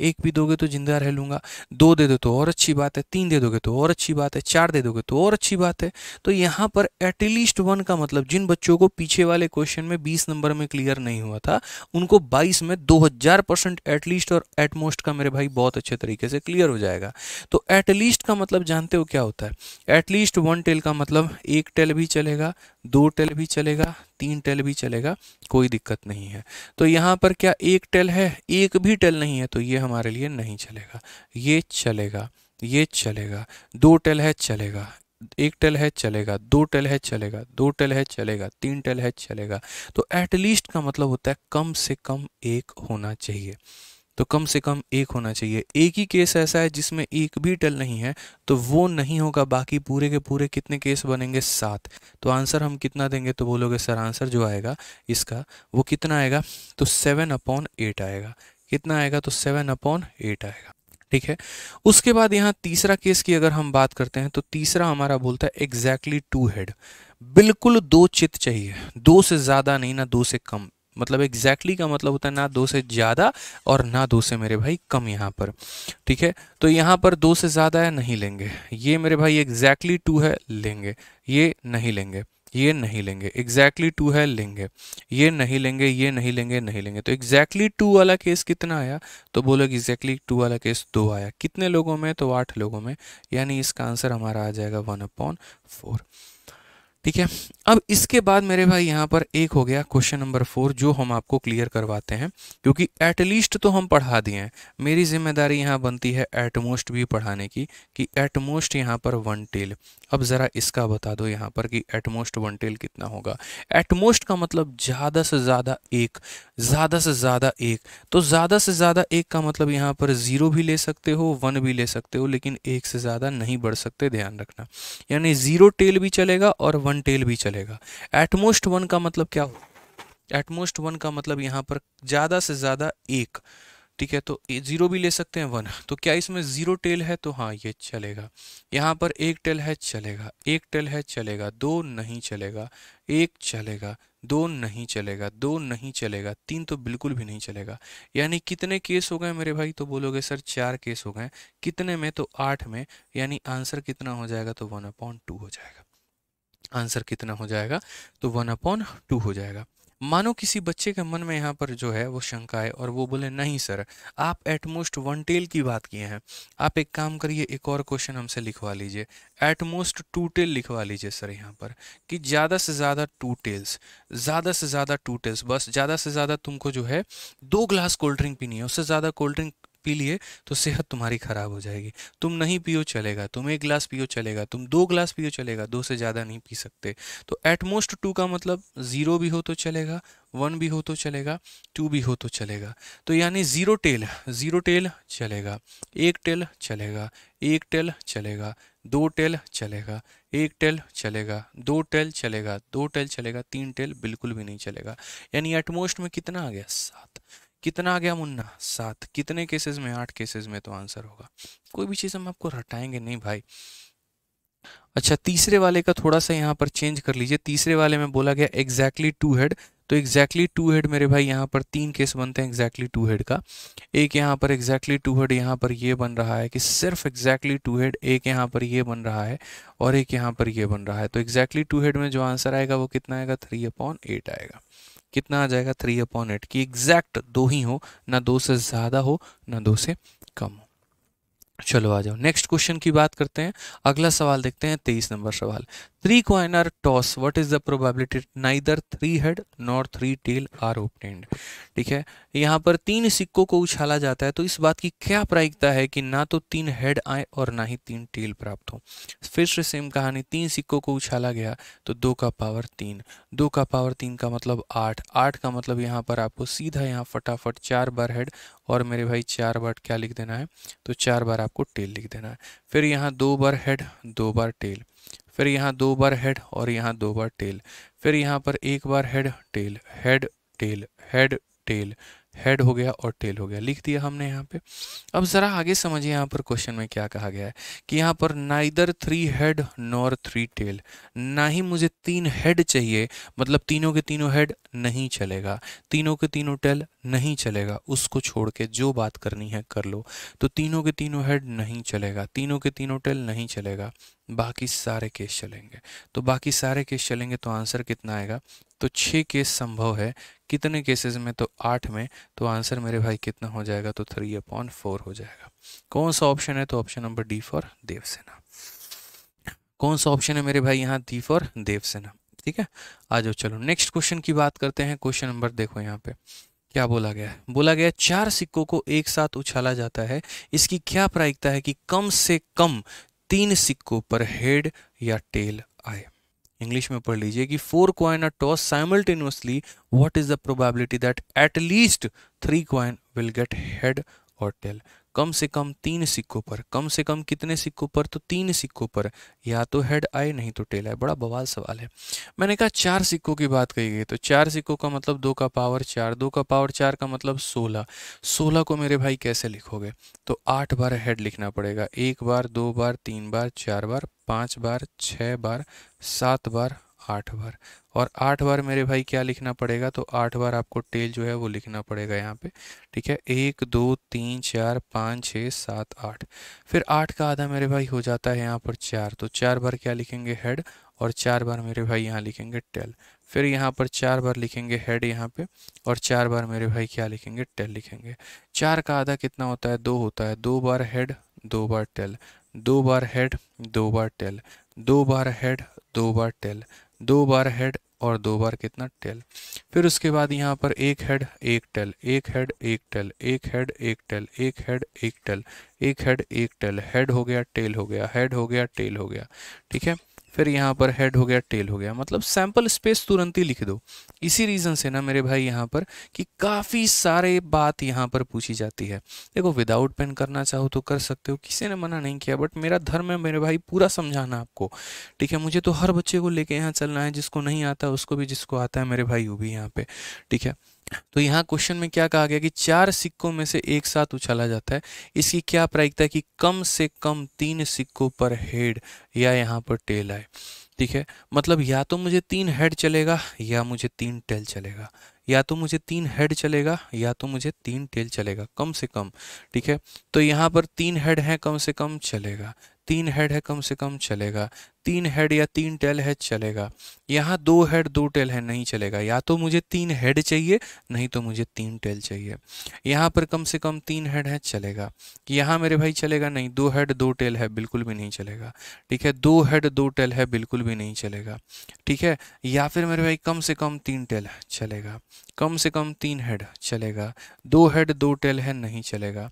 एक भी दोगे तो जिंदा रह लूँगा दो दे दो तो और अच्छी बात है तीन दे दोगे तो और अच्छी बात है चार दे दोगे तो और अच्छी बात है तो यहाँ पर एटलीस्ट वन का मतलब जिन बच्चों को पीछे वाले क्वेश्चन में बीस नंबर में क्लियर नहीं हुआ था उनको बाईस में दो हज़ार परसेंट एटलीस्ट और एटमोस्ट का मेरे भाई बहुत अच्छे तरीके से क्लियर हो जाएगा तो एटलीस्ट का मतलब जानते हो क्या होता है एटलीस्ट वन टेल का मतलब एक टेल भी चलेगा दो टेल भी चलेगा तीन टेल भी चलेगा कोई दिक्कत नहीं है तो यहाँ पर क्या एक टेल है एक भी टेल नहीं है तो तो ये हमारे लिए नहीं चलेगा ये चलेगा ये चलेगा दो टेल है चलेगा एक टेल है चलेगा दो टेल है चलेगा दो टेल है चलेगा तीन टेल है चलेगा तो एटलीस्ट का मतलब होता है कम से कम एक होना चाहिए तो कम से कम एक होना चाहिए एक ही केस ऐसा है जिसमें एक भी टेल नहीं है तो वो नहीं होगा बाकी पूरे के पूरे कितने केस बनेंगे सात तो आंसर हम कितना देंगे तो बोलोगे सर आंसर जो आएगा इसका वो कितना आएगा तो सेवन अपॉन एट आएगा कितना आएगा तो सेवन अपॉन एट आएगा ठीक है उसके बाद यहाँ तीसरा केस की अगर हम बात करते हैं तो तीसरा हमारा बोलता है एग्जैक्टली टू हेड बिल्कुल दो चित चाहिए दो से ज़्यादा नहीं ना दो से कम मतलब एग्जैक्टली exactly का मतलब होता है ना दो से ज़्यादा और ना दो से मेरे भाई कम यहाँ पर ठीक है तो यहाँ पर दो से ज़्यादा है नहीं लेंगे ये मेरे भाई एग्जैक्टली टू है लेंगे ये नहीं लेंगे ये नहीं लेंगे एग्जैक्टली टू है लेंगे ये नहीं लेंगे ये नहीं लेंगे नहीं लेंगे तो एग्जैक्टली टू वाला केस कितना आया तो बोलो एग्जैक्टली टू वाला केस दो आया कितने लोगों में तो आठ लोगों में यानी इसका आंसर हमारा आ जाएगा वन अपॉन फोर ठीक है अब इसके बाद मेरे भाई यहाँ पर एक हो गया क्वेश्चन नंबर फोर जो हम आपको क्लियर करवाते हैं क्योंकि एटलीस्ट तो हम पढ़ा दिए हैं मेरी जिम्मेदारी यहाँ बनती है एटमोस्ट भी पढ़ाने की कि एटमोस्ट यहाँ पर वन टेल अब ज़रा इसका बता दो यहाँ पर कि एटमोस्ट वन टेल कितना होगा एटमोस्ट का मतलब ज़्यादा से ज़्यादा एक ज़्यादा से ज़्यादा एक तो ज़्यादा से ज़्यादा एक का मतलब यहाँ पर ज़ीरो भी ले सकते हो वन भी ले सकते हो लेकिन एक से ज़्यादा नहीं बढ़ सकते ध्यान रखना यानी ज़ीरो टेल भी चलेगा और वन टेल भी चलेगा एटमोस्ट वन का मतलब क्या हो एटमोस्ट वन का मतलब यहाँ पर ज़्यादा से ज़्यादा एक ठीक है तो ज़ीरो भी ले सकते हैं वन तो क्या इसमें ज़ीरो टेल है तो हाँ ये चलेगा यहाँ पर एक टेल है चलेगा एक टेल है चलेगा दो नहीं चलेगा एक चलेगा दो नहीं चलेगा दो नहीं चलेगा तीन तो बिल्कुल भी नहीं चलेगा यानी कितने केस हो गए मेरे भाई तो बोलोगे सर चार केस हो गए कितने में तो आठ में यानी आंसर कितना हो जाएगा तो वन अपॉइंट टू हो जाएगा आंसर कितना हो जाएगा तो वन अपॉन टू हो जाएगा मानो किसी बच्चे के मन में यहाँ पर जो है वो शंका है और वो बोले नहीं सर आप एटमोस्ट वन टेल की बात किए हैं आप एक काम करिए एक और क्वेश्चन हमसे लिखवा लीजिए एटमोस्ट टू टेल लिखवा लीजिए सर यहाँ पर कि ज़्यादा से ज़्यादा टू टेल्स ज़्यादा से ज़्यादा टू टेल्स बस ज़्यादा से ज़्यादा तुमको जो है दो ग्लास कोल्ड ड्रिंक पीनी है उससे ज़्यादा कोल्ड ड्रिंक पी लिए तो सेहत तुम्हारी ख़राब हो जाएगी तुम नहीं पियो चलेगा तुम एक ग्लास पियो चलेगा तुम दो ग्लास पियो चलेगा दो से ज़्यादा नहीं पी सकते तो एटमोस्ट टू का मतलब ज़ीरो भी हो तो चलेगा वन भी हो तो चलेगा टू भी हो तो चलेगा तो यानी ज़ीरो टेल ज़ीरो टेल चलेगा एक टेल चलेगा एक टेल चलेगा दो टेल चलेगा एक टेल चलेगा दो टेल चलेगा दो टेल चलेगा तीन टेल बिल्कुल भी नहीं चलेगा यानी एटमोस्ट में कितना आ गया सात कितना आ गया मुन्ना सात कितने केसेस में आठ केसेस में तो आंसर होगा कोई भी चीज़ हम आपको हटाएंगे नहीं भाई अच्छा तीसरे वाले का थोड़ा सा यहाँ पर चेंज कर लीजिए तीसरे वाले में बोला गया एग्जैक्टली टू हेड तो एग्जैक्टली टू हेड मेरे भाई यहाँ पर तीन केस बनते हैं एग्जैक्टली टू हेड का एक यहाँ पर एग्जैक्टली टू हेड यहाँ पर ये बन रहा है कि सिर्फ एग्जैक्टली टू हेड एक यहाँ पर ये बन रहा है और एक यहाँ पर ये बन रहा है तो एग्जैक्टली टू हेड में जो आंसर आएगा वो कितना आएगा थ्री अपॉन एट आएगा कितना आ जाएगा थ्री अपॉन एट कि एग्जैक्ट दो ही हो ना दो से ज़्यादा हो ना दो से कम हो चलो आ जाओ नेक्स्ट क्वेश्चन की बात करते हैं अगला सवाल देखते हैं तेईस नंबर सवाल three coin are toss what is the probability neither three head nor three tail are obtained ठीक है यहाँ पर तीन सिक्कों को उछाला जाता है तो इस बात की क्या प्रायिकता है कि ना तो तीन हेड आए और ना ही तीन टेल प्राप्त हो फिर से सेम कहानी तीन सिक्कों को उछाला गया तो दो का पावर तीन दो का पावर तीन का मतलब आठ आठ का मतलब यहाँ पर आपको सीधा यहाँ फटाफट चार बार हेड और मेरे भाई चार बार क्या लिख देना है तो चार बार आपको टेल लिख देना है फिर यहाँ दो बार हेड दो बार टेल फिर यहाँ दो बार हेड और यहाँ दो बार टेल फिर यहाँ पर एक बार head tail head tail head tail head हो गया और टेल हो गया लिख दिया हमने यहाँ पे अब ज़रा आगे समझिए यहाँ पर क्वेश्चन में क्या कहा गया है कि यहाँ पर ना इधर three head nor three tail ना ही मुझे तीन हेड चाहिए मतलब तीनों के तीनों हेड नहीं चलेगा तीनों के तीनों टेल नहीं चलेगा उसको छोड़ के जो बात करनी है कर लो तो तीनों के तीनों हेड नहीं चलेगा तीनों के तीनों टेल नहीं चलेगा बाकी सारे केस चलेंगे तो बाकी सारे केस चलेंगे तो आंसर कितना आएगा तो छः केस संभव है कितने केसेस में तो आठ में तो आंसर मेरे भाई कितना हो जाएगा तो थ्री अपॉन फोर हो जाएगा कौन सा ऑप्शन है तो option number D for Devasena कौन सा ऑप्शन है मेरे भाई यहाँ डी फॉर देवसेना ठीक है आ जाओ चलो नेक्स्ट क्वेश्चन की बात करते हैं क्वेश्चन नंबर देखो यहाँ पे क्या बोला गया है बोला गया चार सिक्कों को एक साथ उछाला जाता है इसकी क्या प्रायिकता है कि कम से कम तीन सिक्कों पर हेड या टेल आए इंग्लिश में पढ़ लीजिए कि four coin are toss simultaneously what is the probability that at least three coin will get head और टेल कम से कम तीन सिक्कों पर कम से कम कितने सिक्कों पर तो तीन सिक्कों पर या तो हेड आए नहीं तो टेल आए बड़ा बवाल सवाल है मैंने कहा चार सिक्कों की बात कही गई तो चार सिक्कों का मतलब दो का पावर चार दो का पावर चार का मतलब सोलह सोलह को मेरे भाई कैसे लिखोगे तो आठ बार हेड लिखना पड़ेगा एक बार दो बार तीन बार चार बार पाँच बार छः बार सात बार आठ बार और आठ बार मेरे भाई क्या लिखना पड़ेगा तो आठ बार आपको टेल जो है वो लिखना पड़ेगा यहाँ पे ठीक है एक दो तीन चार पाँच छः सात आठ फिर आठ का आधा मेरे भाई हो जाता है यहाँ पर चार तो चार बार क्या लिखेंगे हेड और चार बार मेरे भाई यहाँ लिखेंगे टेल फिर यहाँ पर चार बार लिखेंगे हेड यहाँ पे और चार बार मेरे भाई क्या लिखेंगे टेल लिखेंगे चार का आधा कितना होता है दो होता है दो बार हेड दो बार टेल दो बार हेड दो बार टेल दो बार हेड दो बार टेल दो बार हेड और दो बार कितना टेल फिर उसके बाद यहाँ पर एक हेड एक टेल एक हेड एक टेल एक हेड एक टेल एक हेड एक टेल एक हेड एक टेल हेड हो गया टेल हो गया हेड हो गया टेल हो गया ठीक है फिर यहाँ पर हेड हो गया टेल हो गया मतलब सैम्पल स्पेस तुरंत ही लिख दो इसी रीज़न से ना मेरे भाई यहाँ पर कि काफ़ी सारे बात यहाँ पर पूछी जाती है देखो विदाउट पेन करना चाहो तो कर सकते हो किसी ने मना नहीं किया बट मेरा धर्म है मेरे भाई पूरा समझाना आपको ठीक है मुझे तो हर बच्चे को लेके यहाँ चलना है जिसको नहीं आता उसको भी जिसको आता है मेरे भाई वो भी यहाँ पे ठीक है तो यहाँ क्वेश्चन में क्या कहा गया कि चार सिक्कों में से एक साथ उछाला जाता है इसकी क्या प्रायिकता है कि कम से कम तीन सिक्कों पर हेड या यहाँ पर टेल आए ठीक है मतलब या तो मुझे तीन हेड चलेगा या मुझे तीन टेल चलेगा या तो मुझे तीन हेड चलेगा या तो मुझे तीन टेल चलेगा कम से कम ठीक है तो यहाँ पर तीन हेड हैं कम से कम चलेगा तीन हेड है कम से कम चलेगा तीन हेड या तीन टेल है चलेगा यहाँ दो हेड दो टेल है नहीं चलेगा या तो मुझे तीन हेड चाहिए नहीं तो मुझे तीन टेल चाहिए यहाँ पर कम से कम तीन हेड है चलेगा यहाँ मेरे भाई चलेगा नहीं दो हेड दो टेल है बिल्कुल भी नहीं चलेगा ठीक है दो हेड दो टेल है बिल्कुल भी नहीं चलेगा ठीक है या फिर मेरे भाई कम से कम तीन टेल चलेगा कम से कम तीन हेड चलेगा दो हेड दो टेल है नहीं चलेगा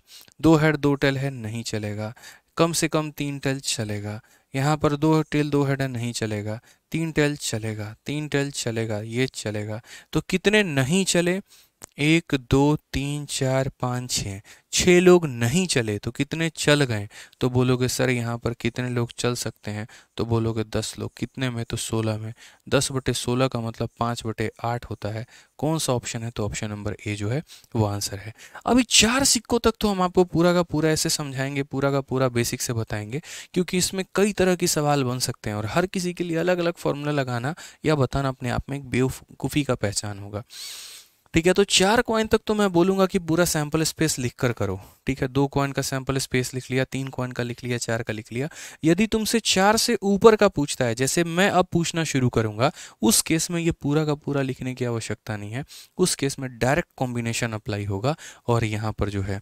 दो हेड दो टेल है नहीं चलेगा कम से कम तीन टेल चलेगा यहाँ पर दो टेल दो हेडन नहीं चलेगा तीन टेल चलेगा तीन टेल चलेगा ये चलेगा तो कितने नहीं चले एक दो तीन चार पाँच छः छः लोग नहीं चले तो कितने चल गए तो बोलोगे सर यहाँ पर कितने लोग चल सकते हैं तो बोलोगे दस लोग कितने में तो सोलह में दस बटे सोलह का मतलब पाँच बटे आठ होता है कौन सा ऑप्शन है तो ऑप्शन नंबर ए जो है वो आंसर है अभी चार सिक्कों तक तो हम आपको पूरा का पूरा ऐसे समझाएंगे पूरा का पूरा बेसिक से बताएंगे क्योंकि इसमें कई तरह के सवाल बन सकते हैं और हर किसी के लिए अलग अलग फॉर्मूला लगाना या बताना अपने आप में एक बेवकूफ़ी का पहचान होगा ठीक है तो चार क्वाइन तक तो मैं बोलूंगा कि पूरा सैंपल स्पेस लिख कर करो ठीक है दो क्वाइन का सैंपल स्पेस लिख लिया तीन क्वाइन का लिख लिया चार का लिख लिया यदि तुमसे चार से ऊपर का पूछता है जैसे मैं अब पूछना शुरू करूंगा उस केस में ये पूरा का पूरा लिखने की आवश्यकता नहीं है उस केस में डायरेक्ट कॉम्बिनेशन अप्लाई होगा और यहाँ पर जो है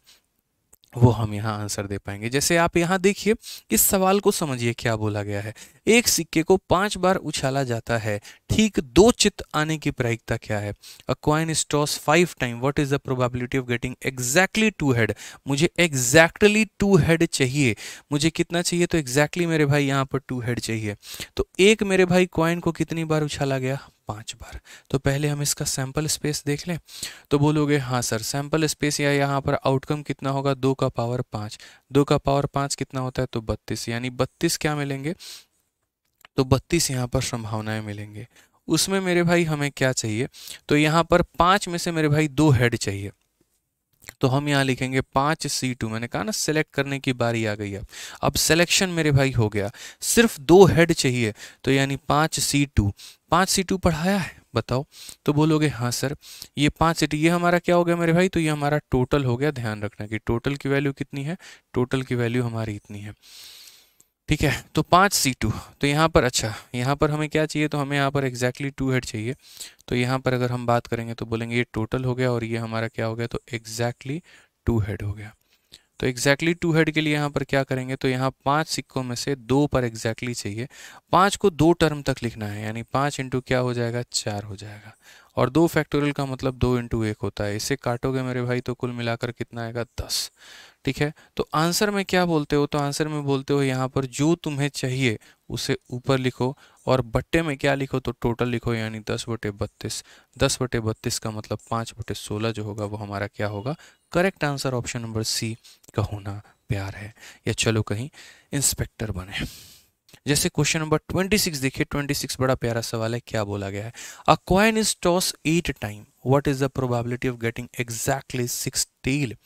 वो हम यहाँ आंसर दे पाएंगे जैसे आप यहाँ देखिए इस सवाल को समझिए क्या बोला गया है एक सिक्के को पांच बार उछाला जाता है ठीक दो चित आने की प्रायिकता क्या है a coin five time what is the probability of getting exactly two head मुझे एग्जैक्टली टू हेड चाहिए मुझे कितना चाहिए तो एग्जैक्टली exactly मेरे भाई यहाँ पर टू हेड चाहिए तो एक मेरे भाई क्वाइन को कितनी बार उछाला गया पाँच बार तो पहले हम इसका सैम्पल स्पेस देख लें तो बोलोगे हाँ सर सैम्पल स्पेस या यहाँ पर आउटकम कितना होगा दो का पावर पाँच दो का पावर पाँच कितना होता है तो बत्तीस यानी बत्तीस क्या मिलेंगे तो बत्तीस यहाँ पर संभावनाएं मिलेंगे उसमें मेरे भाई हमें क्या चाहिए तो यहाँ पर पाँच में से मेरे भाई दो हेड चाहिए तो हम यहाँ लिखेंगे पाँच सी टू मैंने कहा ना सेलेक्ट करने की बारी आ गई है अब सिलेक्शन मेरे भाई हो गया सिर्फ दो हेड चाहिए तो यानी पाँच सी टू पाँच सी टू पढ़ाया है बताओ तो बोलोगे हाँ सर ये पाँच सीट ये हमारा क्या हो गया मेरे भाई तो ये हमारा टोटल हो गया ध्यान रखना कि टोटल की वैल्यू कितनी है टोटल की वैल्यू हमारी इतनी है ठीक है तो पाँच सी टू तो यहाँ पर अच्छा यहाँ पर हमें क्या चाहिए तो हमें यहाँ पर एग्जैक्टली टू हेड चाहिए तो यहाँ पर अगर हम बात करेंगे तो बोलेंगे ये टोटल हो गया और ये हमारा क्या हो गया तो एग्जैक्टली टू हेड हो गया तो एग्जैक्टली टू हेड के लिए यहाँ पर क्या करेंगे तो यहाँ पांच सिक्कों में से दो पर एग्जैक्टली exactly चाहिए पांच को दो टर्म तक लिखना है यानी पांच इंटू क्या हो जाएगा चार हो जाएगा और दो फैक्टोरियल का मतलब दो इंटू एक होता है इसे काटोगे मेरे भाई तो कुल मिलाकर कितना आएगा दस ठीक है तो आंसर में क्या बोलते हो तो आंसर में बोलते हो यहाँ पर जो तुम्हें चाहिए उसे ऊपर लिखो और बट्टे में क्या लिखो तो टोटल लिखो यानी दस बटे बत्तीस दस बटे बत्तीस का मतलब पाँच बटे सोलह जो होगा वो हमारा क्या होगा correct answer option number C का होना प्यार है या चलो कहीं इंस्पेक्टर बने जैसे क्वेश्चन नंबर ट्वेंटी सिक्स देखिए ट्वेंटी सिक्स बड़ा प्यारा सवाल है क्या बोला गया है a coin is toss eight time what is the probability of getting exactly six tail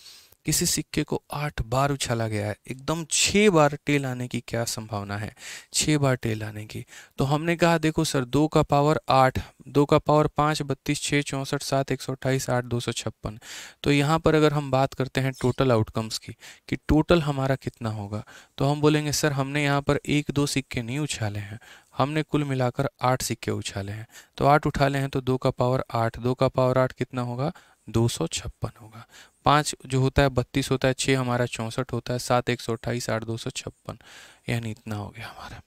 किसी सिक्के को आठ बार उछाला गया है एकदम छः बार टेल आने की क्या संभावना है छः बार टेल आने की तो हमने कहा देखो सर दो का पावर आठ दो का पावर पाँच बत्तीस छः चौंसठ सात एक सौ अट्ठाईस आठ दो सौ छप्पन तो यहाँ पर अगर हम बात करते हैं टोटल आउटकम्स की कि टोटल हमारा कितना होगा तो हम बोलेंगे सर हमने यहाँ पर एक दो सिक्के नहीं उछाले हैं हमने कुल मिलाकर आठ सिक्के उछाले हैं तो आठ उठा ले हैं तो दो का पावर आठ दो का पावर आठ कितना होगा दो सौ छप्पन होगा पाँच जो होता है बत्तीस होता है छः हमारा चौंसठ होता है सात एक सौ अट्ठाईस आठ दो सौ छप्पन यानी इतना हो गया हमारा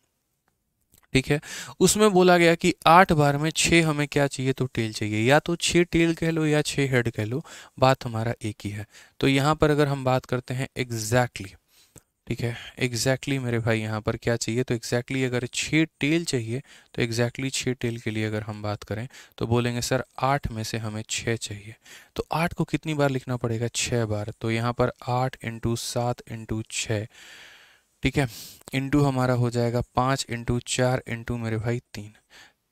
ठीक है उसमें बोला गया कि आठ बार में छः हमें क्या चाहिए तो टेल चाहिए या तो छः टेल कह लो या छः हेड कह लो बात हमारा एक ही है तो यहाँ पर अगर हम बात करते हैं एग्जैक्टली exactly, ठीक है एग्जैक्टली exactly मेरे भाई यहाँ पर क्या चाहिए तो एग्जैक्टली exactly अगर छः टेल चाहिए तो एग्जैक्टली exactly छः टेल के लिए अगर हम बात करें तो बोलेंगे सर आठ में से हमें छः चाहिए तो आठ को कितनी बार लिखना पड़ेगा छः बार तो यहाँ पर आठ इंटू सात इंटू छः ठीक है इंटू हमारा हो जाएगा पाँच इंटू चार इंटू मेरे भाई तीन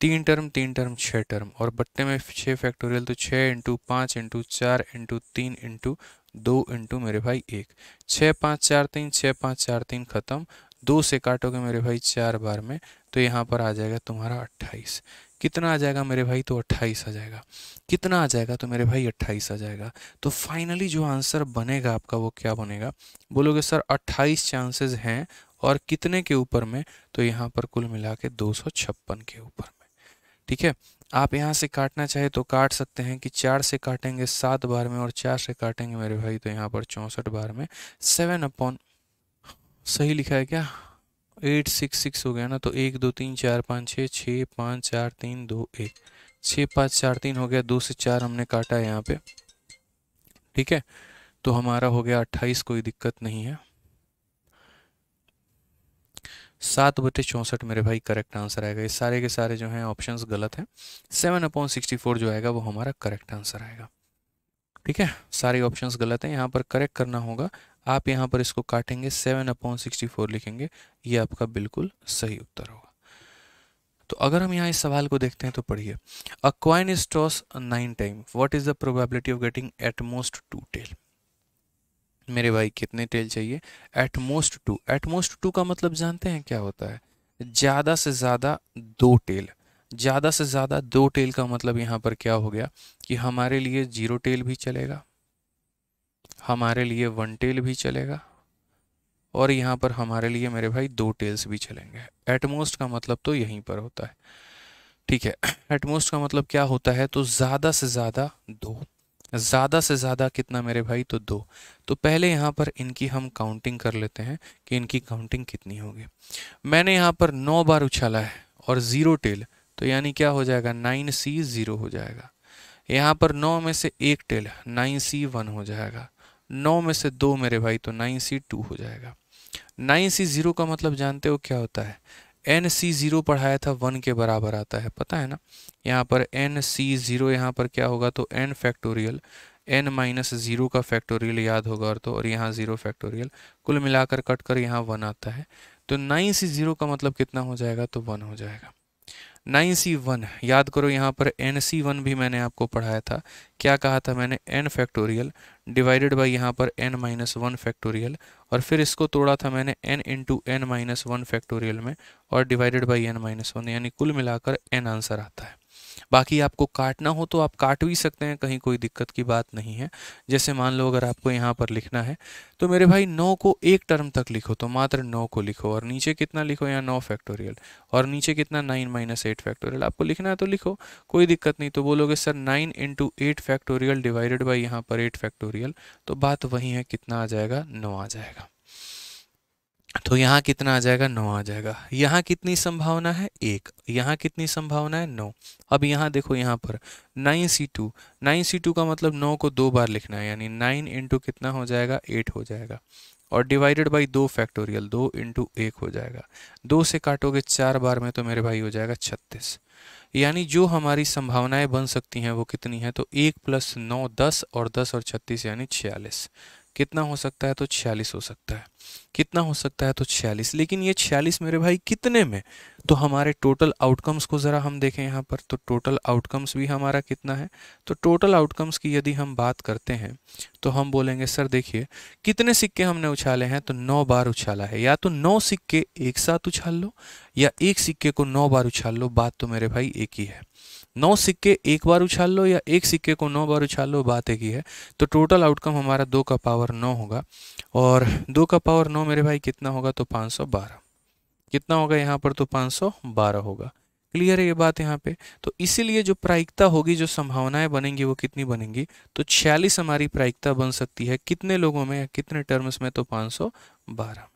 तीन टर्म तीन टर्म छः टर्म और बट्टे में छः फैक्टोरियल तो छः इंटू पाँच इंटू चार इंटू तीन इंटू दो इंटू मेरे भाई एक छः पाँच चार तीन छः पाँच चार तीन ख़त्म दो से काटोगे मेरे भाई चार बार में तो यहाँ पर आ जाएगा तुम्हारा अट्ठाईस कितना आ जाएगा मेरे भाई तो अट्ठाईस आ जाएगा कितना आ जाएगा तो मेरे भाई अट्ठाईस आ जाएगा तो फाइनली जो आंसर बनेगा आपका वो क्या बनेगा बोलोगे सर अट्ठाईस चांसेस हैं और कितने के ऊपर में तो यहाँ पर कुल मिला के दो के ऊपर में ठीक है आप यहाँ से काटना चाहे तो काट सकते हैं कि चार से काटेंगे सात बार में और चार से काटेंगे मेरे भाई तो यहाँ पर चौंसठ बार में सेवन अपॉन सही लिखा है क्या एट सिक्स सिक्स हो गया ना तो एक दो तीन चार पाँच छः छः पाँच चार तीन दो एक छः पाँच चार तीन हो गया दो से चार हमने काटा है यहाँ पे ठीक है तो हमारा हो गया अट्ठाईस कोई दिक्कत नहीं है सात बटे चौंसठ मेरे भाई करेक्ट आंसर आएगा ये सारे के सारे जो हैं ऑप्शंस गलत हैं सेवन अपॉन सिक्सटी फोर जो आएगा वो हमारा करेक्ट आंसर आएगा ठीक है सारे ऑप्शंस गलत हैं यहाँ पर करेक्ट करना होगा आप यहाँ पर इसको काटेंगे सेवन अपॉन सिक्सटी फोर लिखेंगे ये आपका बिल्कुल सही उत्तर होगा तो अगर हम यहाँ इस सवाल को देखते हैं तो पढ़िए a coin is toss nine time what is the probability of getting at most two tail मेरे भाई कितने टेल चाहिए at most two at most two का मतलब जानते हैं क्या होता है ज़्यादा से ज़्यादा दो टेल ज़्यादा से ज़्यादा दो टेल का मतलब यहाँ पर क्या हो गया कि हमारे लिए ज़ीरो टेल भी चलेगा हमारे लिए वन टेल भी चलेगा और यहाँ पर हमारे लिए मेरे भाई दो टेल्स भी चलेंगे एटमोस्ट का मतलब तो यहीं पर होता है ठीक है एटमोस्ट का मतलब क्या होता है तो ज़्यादा से ज़्यादा दो ज़्यादा से ज़्यादा कितना मेरे भाई तो दो तो पहले यहाँ पर इनकी हम काउंटिंग कर लेते हैं कि इनकी काउंटिंग कितनी होगी मैंने यहाँ पर नौ बार उछाला है और ज़ीरो टेल तो यानी क्या हो जाएगा नाइन सी ज़ीरो हो जाएगा यहाँ पर नौ में से एक टेल नाइन सी वन हो जाएगा नौ में से दो मेरे भाई तो नाइन सी टू हो जाएगा नाइन सी ज़ीरो का मतलब जानते हो क्या होता है एन सी ज़ीरो पढ़ाया था वन के बराबर आता है पता है ना यहाँ पर एन सी ज़ीरो यहाँ पर क्या होगा तो N factorial N minus zero का फैक्टोरियल याद होगा और तो और यहाँ ज़ीरो फैक्टोरियल कुल मिलाकर कट कर यहाँ वन आता है तो नाइन सी ज़ीरो का मतलब कितना हो जाएगा तो वन हो जाएगा नाइन सी वन याद करो यहाँ पर एन सी वन भी मैंने आपको पढ़ाया था क्या कहा था मैंने एन फैक्टोरियल डिवाइडेड बाई यहाँ पर एन माइनस वन फैक्टोरियल और फिर इसको तोड़ा था मैंने n into N minus one factorial में और divided by N minus one यानी कुल मिलाकर n आंसर आता है बाकी आपको काटना हो तो आप काट भी सकते हैं कहीं कोई दिक्कत की बात नहीं है जैसे मान लो अगर आपको यहाँ पर लिखना है तो मेरे भाई नौ को एक टर्म तक लिखो तो मात्र नौ को लिखो और नीचे कितना लिखो यहाँ नौ फैक्टोरियल और नीचे कितना नाइन माइनस एट फैक्टोरियल आपको लिखना है तो लिखो कोई दिक्कत नहीं तो बोलोगे sir nine into eight factorial divided by यहाँ पर एट फैक्टोरियल तो बात वही है कितना आ जाएगा नौ आ जाएगा तो यहाँ कितना आ जाएगा नौ आ जाएगा यहाँ कितनी संभावना है एक यहाँ कितनी संभावना है नौ अब यहाँ देखो यहाँ पर nine C two nine C two का मतलब नौ को दो बार लिखना है यानी नाइन इंटू कितना हो जाएगा एट हो जाएगा और डिवाइडेड बाई दो फैक्टोरियल दो इंटू एक हो जाएगा दो से काटोगे चार बार में तो मेरे भाई हो जाएगा छत्तीस यानी जो हमारी संभावनाएं बन सकती हैं वो कितनी है तो एक प्लस नौ दस और दस और छत्तीस यानी छियालीस कितना हो सकता है तो छियालीस हो सकता है कितना हो सकता है तो छियालीस लेकिन ये छियालीस मेरे भाई कितने में तो हमारे टोटल आउटकम्स को ज़रा हम देखें यहाँ पर तो टोटल आउटकम्स भी हमारा कितना है तो टोटल आउटकम्स की यदि हम बात करते हैं तो हम बोलेंगे सर देखिए कितने सिक्के हमने उछाले हैं तो नौ बार उछाला है या तो नौ सिक्के एक साथ उछाल लो या एक सिक्के को नौ बार उछाल लो बात तो मेरे भाई एक ही है नौ सिक्के एक बार उछाल लो या एक सिक्के को नौ बार उछाल लो बात एक ही है तो टोटल आउटकम हमारा दो का पावर नौ होगा और दो का पावर नौ मेरे भाई कितना होगा तो पाँच सौ बारह कितना होगा यहाँ पर तो पाँच सौ बारह होगा क्लियर है ये बात यहाँ पे तो इसीलिए जो प्रायिकता होगी जो संभावनाएं बनेंगी वो कितनी बनेंगी तो छियालीस हमारी प्रायिकता बन सकती है कितने लोगों में या कितने टर्म्स में तो पाँच सौ बारह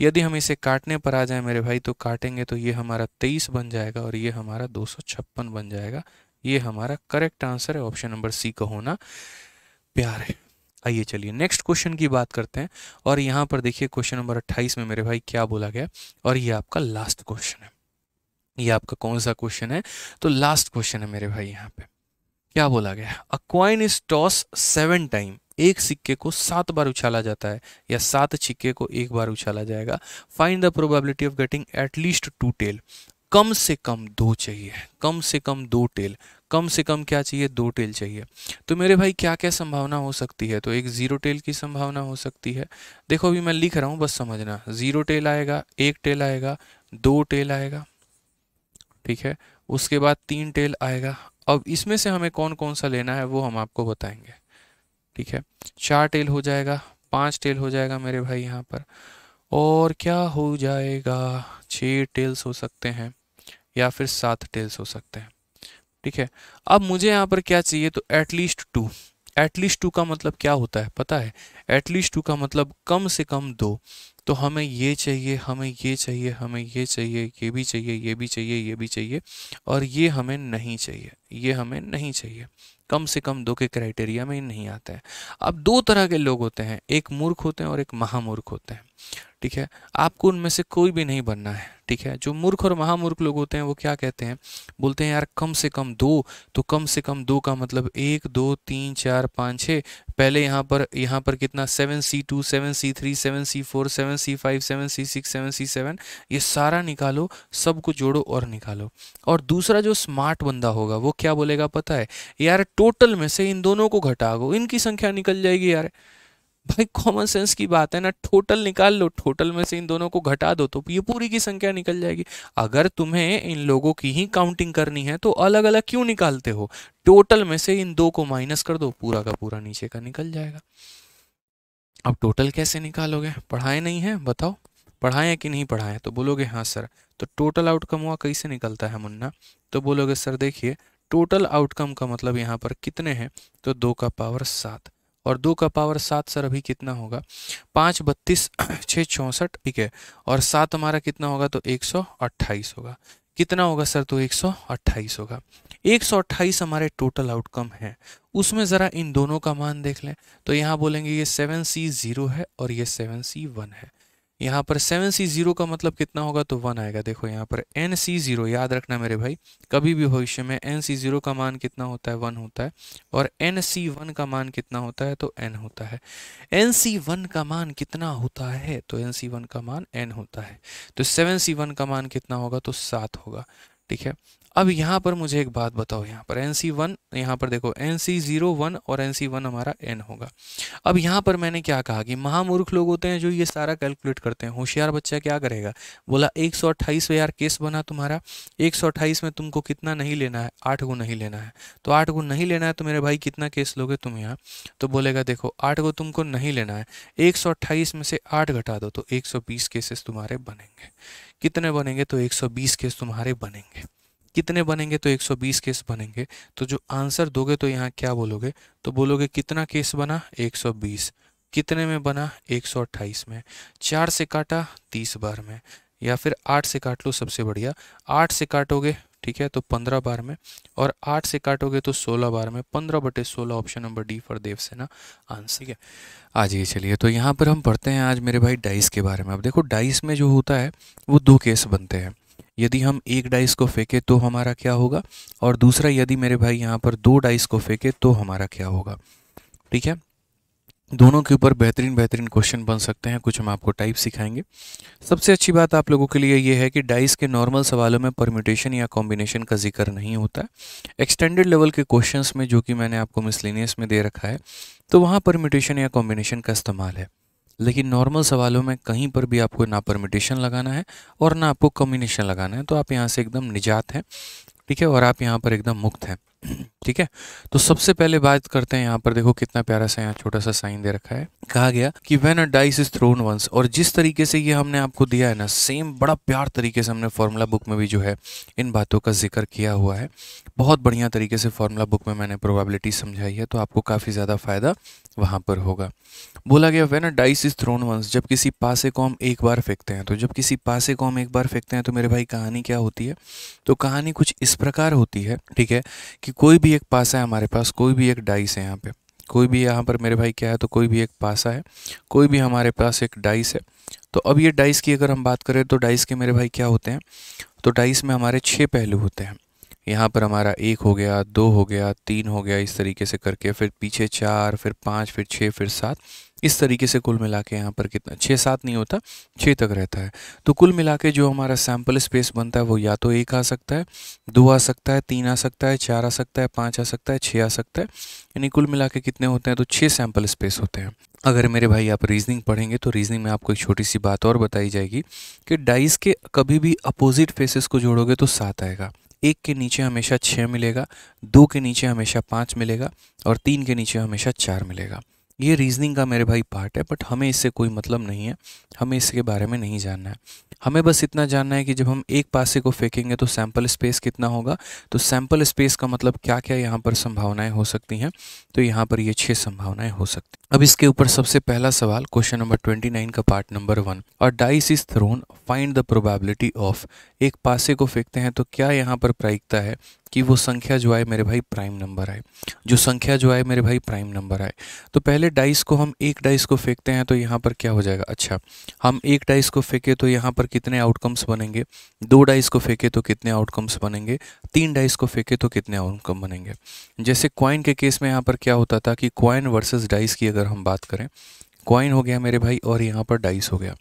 यदि हम इसे काटने पर आ जाए मेरे भाई तो काटेंगे तो ये हमारा तेईस बन जाएगा और ये हमारा दो बन जाएगा ये हमारा करेक्ट आंसर है ऑप्शन नंबर सी का होना प्यार है आइए चलिए नेक्स्ट क्वेश्चन की बात करते हैं और यहाँ पर देखिए क्वेश्चन नंबर 28 में मेरे भाई क्या बोला गया और ये आपका लास्ट क्वेश्चन है ये आपका कौन सा क्वेश्चन है तो लास्ट क्वेश्चन है मेरे भाई यहाँ पे क्या बोला गया a coin is toss seven time एक सिक्के को सात बार उछाला जाता है या सात छिक्के को एक बार उछाला जाएगा find the probability of getting at least two tail कम से कम दो चाहिए कम से कम दो टेल कम से कम क्या चाहिए दो टेल चाहिए तो मेरे भाई क्या क्या संभावना हो सकती है तो एक ज़ीरो टेल की संभावना हो सकती है देखो अभी मैं लिख रहा हूँ बस समझना ज़ीरो टेल आएगा एक टेल आएगा दो टेल आएगा ठीक है उसके बाद तीन टेल आएगा अब इसमें से हमें कौन कौन सा लेना है वो हम आपको बताएंगे ठीक है चार टेल हो जाएगा पांच टेल हो जाएगा मेरे भाई यहाँ पर और क्या हो जाएगा छः टेल्स हो सकते हैं या फिर सात टेल्स हो सकते हैं ठीक है अब मुझे यहाँ पर क्या चाहिए तो एटलीस्ट टू एटलीस्ट टू का मतलब क्या होता है पता है एटलीस्ट टू का मतलब कम से कम दो तो हमें ये चाहिए हमें ये चाहिए हमें ये चाहिए ये भी चाहिए ये भी चाहिए ये भी चाहिए और ये हमें नहीं चाहिए ये हमें नहीं चाहिए कम से कम दो के क्राइटेरिया में नहीं आता है अब दो तरह के लोग होते हैं एक मूर्ख होते हैं और एक महामूर्ख होते हैं ठीक है आपको उनमें से कोई भी नहीं बनना है ठीक है जो मूर्ख और महामूर्ख लोग होते हैं वो क्या कहते हैं बोलते हैं यार कम से कम दो तो कम से कम दो का मतलब एक दो तीन चार पाँच छः पहले यहाँ पर यहाँ पर कितना seven C two seven C three seven C four seven C five seven C six seven C seven ये सारा निकालो सब को जोड़ो और निकालो और दूसरा जो स्मार्ट बंदा होगा वो क्या बोलेगा पता है यार टोटल में से इन दोनों को घटा दो इनकी संख्या निकल जाएगी यार भाई कॉमन सेंस की बात है ना टोटल निकाल लो टोटल में से इन दोनों को घटा दो तो ये पूरी की संख्या निकल जाएगी अगर तुम्हें इन लोगों की ही काउंटिंग करनी है तो अलग अलग क्यों निकालते हो टोटल में से इन दो को माइनस कर दो पूरा का पूरा नीचे का निकल जाएगा अब टोटल कैसे निकालोगे पढ़ाए नहीं है बताओ पढ़ाए कि नहीं पढ़ाएं तो बोलोगे हाँ सर तो टोटल आउटकम हुआ कैसे निकलता है मुन्ना तो बोलोगे सर देखिए टोटल आउटकम का मतलब यहाँ पर कितने हैं तो दो का पावर सात और दो का पावर सात सर अभी कितना होगा पाँच बत्तीस छः चौंसठ ठीक है और सात हमारा कितना होगा तो एक सौ अट्ठाईस होगा कितना होगा सर तो एक सौ अट्ठाईस होगा एक सौ अट्ठाईस हमारे टोटल आउटकम है उसमें ज़रा इन दोनों का मान देख लें तो यहाँ बोलेंगे ये सेवन सी ज़ीरो है और ये सेवन सी वन है यहाँ पर सेवन सी जीरो का मतलब कितना होगा तो वन आएगा देखो यहाँ पर एन सी जीरो याद रखना मेरे भाई कभी भी भविष्य में एन सी जीरो का मान कितना होता है वन होता है और एन सी वन का मान कितना होता है तो एन होता है एन सी वन का मान कितना होता है तो एन सी वन का मान एन होता है तो सेवन सी वन का मान कितना होगा तो सात होगा ठीक है अब यहाँ पर मुझे एक बात बताओ यहाँ पर एन सी वन यहाँ पर देखो एन सी ज़ीरो वन और एन सी वन हमारा एन होगा अब यहाँ पर मैंने क्या कहा कि महामूर्ख लोग होते हैं जो ये सारा कैलकुलेट करते हैं होशियार बच्चा क्या करेगा बोला एक सौ अट्ठाईस यार केस बना तुम्हारा एक सौ अट्ठाईस में तुमको कितना नहीं लेना है आठ गो नहीं लेना है तो आठ गो नहीं लेना है तो मेरे भाई कितना केस लोगे तुम यहाँ तो बोलेगा देखो आठ गो तुमको नहीं लेना है एक सौ अट्ठाईस में से आठ घटा दो तो एक सौ बीस केसेस तुम्हारे बनेंगे कितने बनेंगे तो एक सौ बीस केस तुम्हारे बनेंगे कितने बनेंगे तो 120 केस बनेंगे तो जो आंसर दोगे तो यहाँ क्या बोलोगे तो बोलोगे कितना केस बना 120 कितने में बना 128 में चार से काटा तीस बार में या फिर आठ से काट लो सबसे बढ़िया आठ से काटोगे ठीक है तो पंद्रह बार में और आठ से काटोगे तो सोलह बार में पंद्रह बटे सोलह option number D for Devsena answer ठीक है आज ये चलिए तो यहाँ पर हम पढ़ते हैं आज मेरे भाई डाइस के बारे में अब देखो डाइस में जो होता है वो दो केस बनते हैं यदि हम एक डाइस को फेंके तो हमारा क्या होगा और दूसरा यदि मेरे भाई यहाँ पर दो डाइस को फेंके तो हमारा क्या होगा ठीक है दोनों के ऊपर बेहतरीन बेहतरीन क्वेश्चन बन सकते हैं कुछ हम आपको टाइप सिखाएंगे सबसे अच्छी बात आप लोगों के लिए ये है कि डाइस के नॉर्मल सवालों में परम्यूटेशन या कॉम्बिनेशन का जिक्र नहीं होता एक्सटेंडेड लेवल के क्वेश्चंस में जो कि मैंने आपको मिसलिनियस में दे रखा है तो वहाँ परम्यूटेशन या कॉम्बिनेशन का इस्तेमाल है लेकिन नॉर्मल सवालों में कहीं पर भी आपको ना परमिटेशन लगाना है और ना आपको कम्बिनेशन लगाना है तो आप यहाँ से एकदम निजात हैं ठीक है और आप यहाँ पर एकदम मुक्त हैं ठीक है तो सबसे पहले बात करते हैं यहाँ पर देखो कितना प्यारा सा यहाँ छोटा सा साइन दे रखा है कहा गया कि when a dice is thrown once और जिस तरीके से ये हमने आपको दिया है ना सेम बड़ा प्यार तरीके से हमने फार्मूला बुक में भी जो है इन बातों का जिक्र किया हुआ है बहुत बढ़िया तरीके से फार्मूला बुक में मैंने प्रोबेबिलिटी समझाई है तो आपको काफ़ी ज़्यादा फ़ायदा वहाँ पर होगा बोला गया when a dice is thrown once जब किसी पासे को हम एक बार फेंकते हैं तो जब किसी पासे को हम एक बार फेंकते हैं तो मेरे भाई कहानी क्या होती है तो कहानी कुछ इस प्रकार होती है ठीक है कि कोई भी एक पासा है हमारे पास कोई भी एक डाइस है यहाँ पर कोई भी यहाँ पर मेरे भाई क्या है तो कोई भी एक पासा है कोई भी हमारे पास एक डाइस है तो अब ये डाइस की अगर हम बात करें तो डाइस के मेरे भाई क्या होते हैं तो डाइस में हमारे छः पहलू होते हैं यहाँ पर हमारा एक हो गया दो हो गया तीन हो गया इस तरीके से करके फिर पीछे चार फिर पाँच फिर छः फिर सात इस तरीके से कुल मिला के यहाँ पर कितना छः सात नहीं होता छः तक रहता है तो कुल मिला के जो हमारा सैम्पल स्पेस बनता है वो या तो एक आ सकता है दो आ सकता है तीन आ सकता है चार आ सकता है पाँच आ सकता है छः आ सकता है यानी कुल मिला के कितने होते हैं तो छः सैम्पल स्पेस होते हैं अगर मेरे भाई आप रीजनिंग पढ़ेंगे तो रीजनिंग में आपको एक छोटी सी बात और बताई जाएगी कि डाइस के कभी भी अपोजिट फेसेस को जोड़ोगे तो सात आएगा एक के नीचे हमेशा छः मिलेगा दो के नीचे हमेशा पाँच मिलेगा और तीन के नीचे हमेशा चार मिलेगा ये रीजनिंग का मेरे भाई पार्ट है बट हमें इससे कोई मतलब नहीं है हमें इसके बारे में नहीं जानना है हमें बस इतना जानना है कि जब हम एक पासे को फेंकेंगे तो सैंपल स्पेस कितना होगा तो सैंपल स्पेस का मतलब क्या क्या यहाँ पर संभावनाएं हो सकती हैं तो यहाँ पर ये छह संभावनाएं हो सकती अब इसके ऊपर सबसे पहला सवाल क्वेश्चन नंबर ट्वेंटी का पार्ट नंबर वन और dice is thrown find the probability of एक पासे को फेंकते हैं तो क्या यहाँ पर प्रायिकता है कि वो संख्या जो आए मेरे भाई प्राइम नंबर आए जो संख्या जो आए मेरे भाई प्राइम नंबर आए तो पहले डाइस को हम एक डाइस को फेंकते हैं तो यहाँ पर क्या हो जाएगा अच्छा हम एक डाइस को फेंके तो यहाँ पर कितने आउटकम्स बनेंगे दो डाइस को फेंके तो कितने आउटकम्स बनेंगे तीन डाइस को फेंके तो कितने आउटकम बनेंगे जैसे क्वाइन के केस में यहाँ पर क्या होता था कि क्वाइन वर्सेज डाइस की अगर हम बात करें कॉइन हो गया मेरे भाई और यहाँ पर डाइस हो गया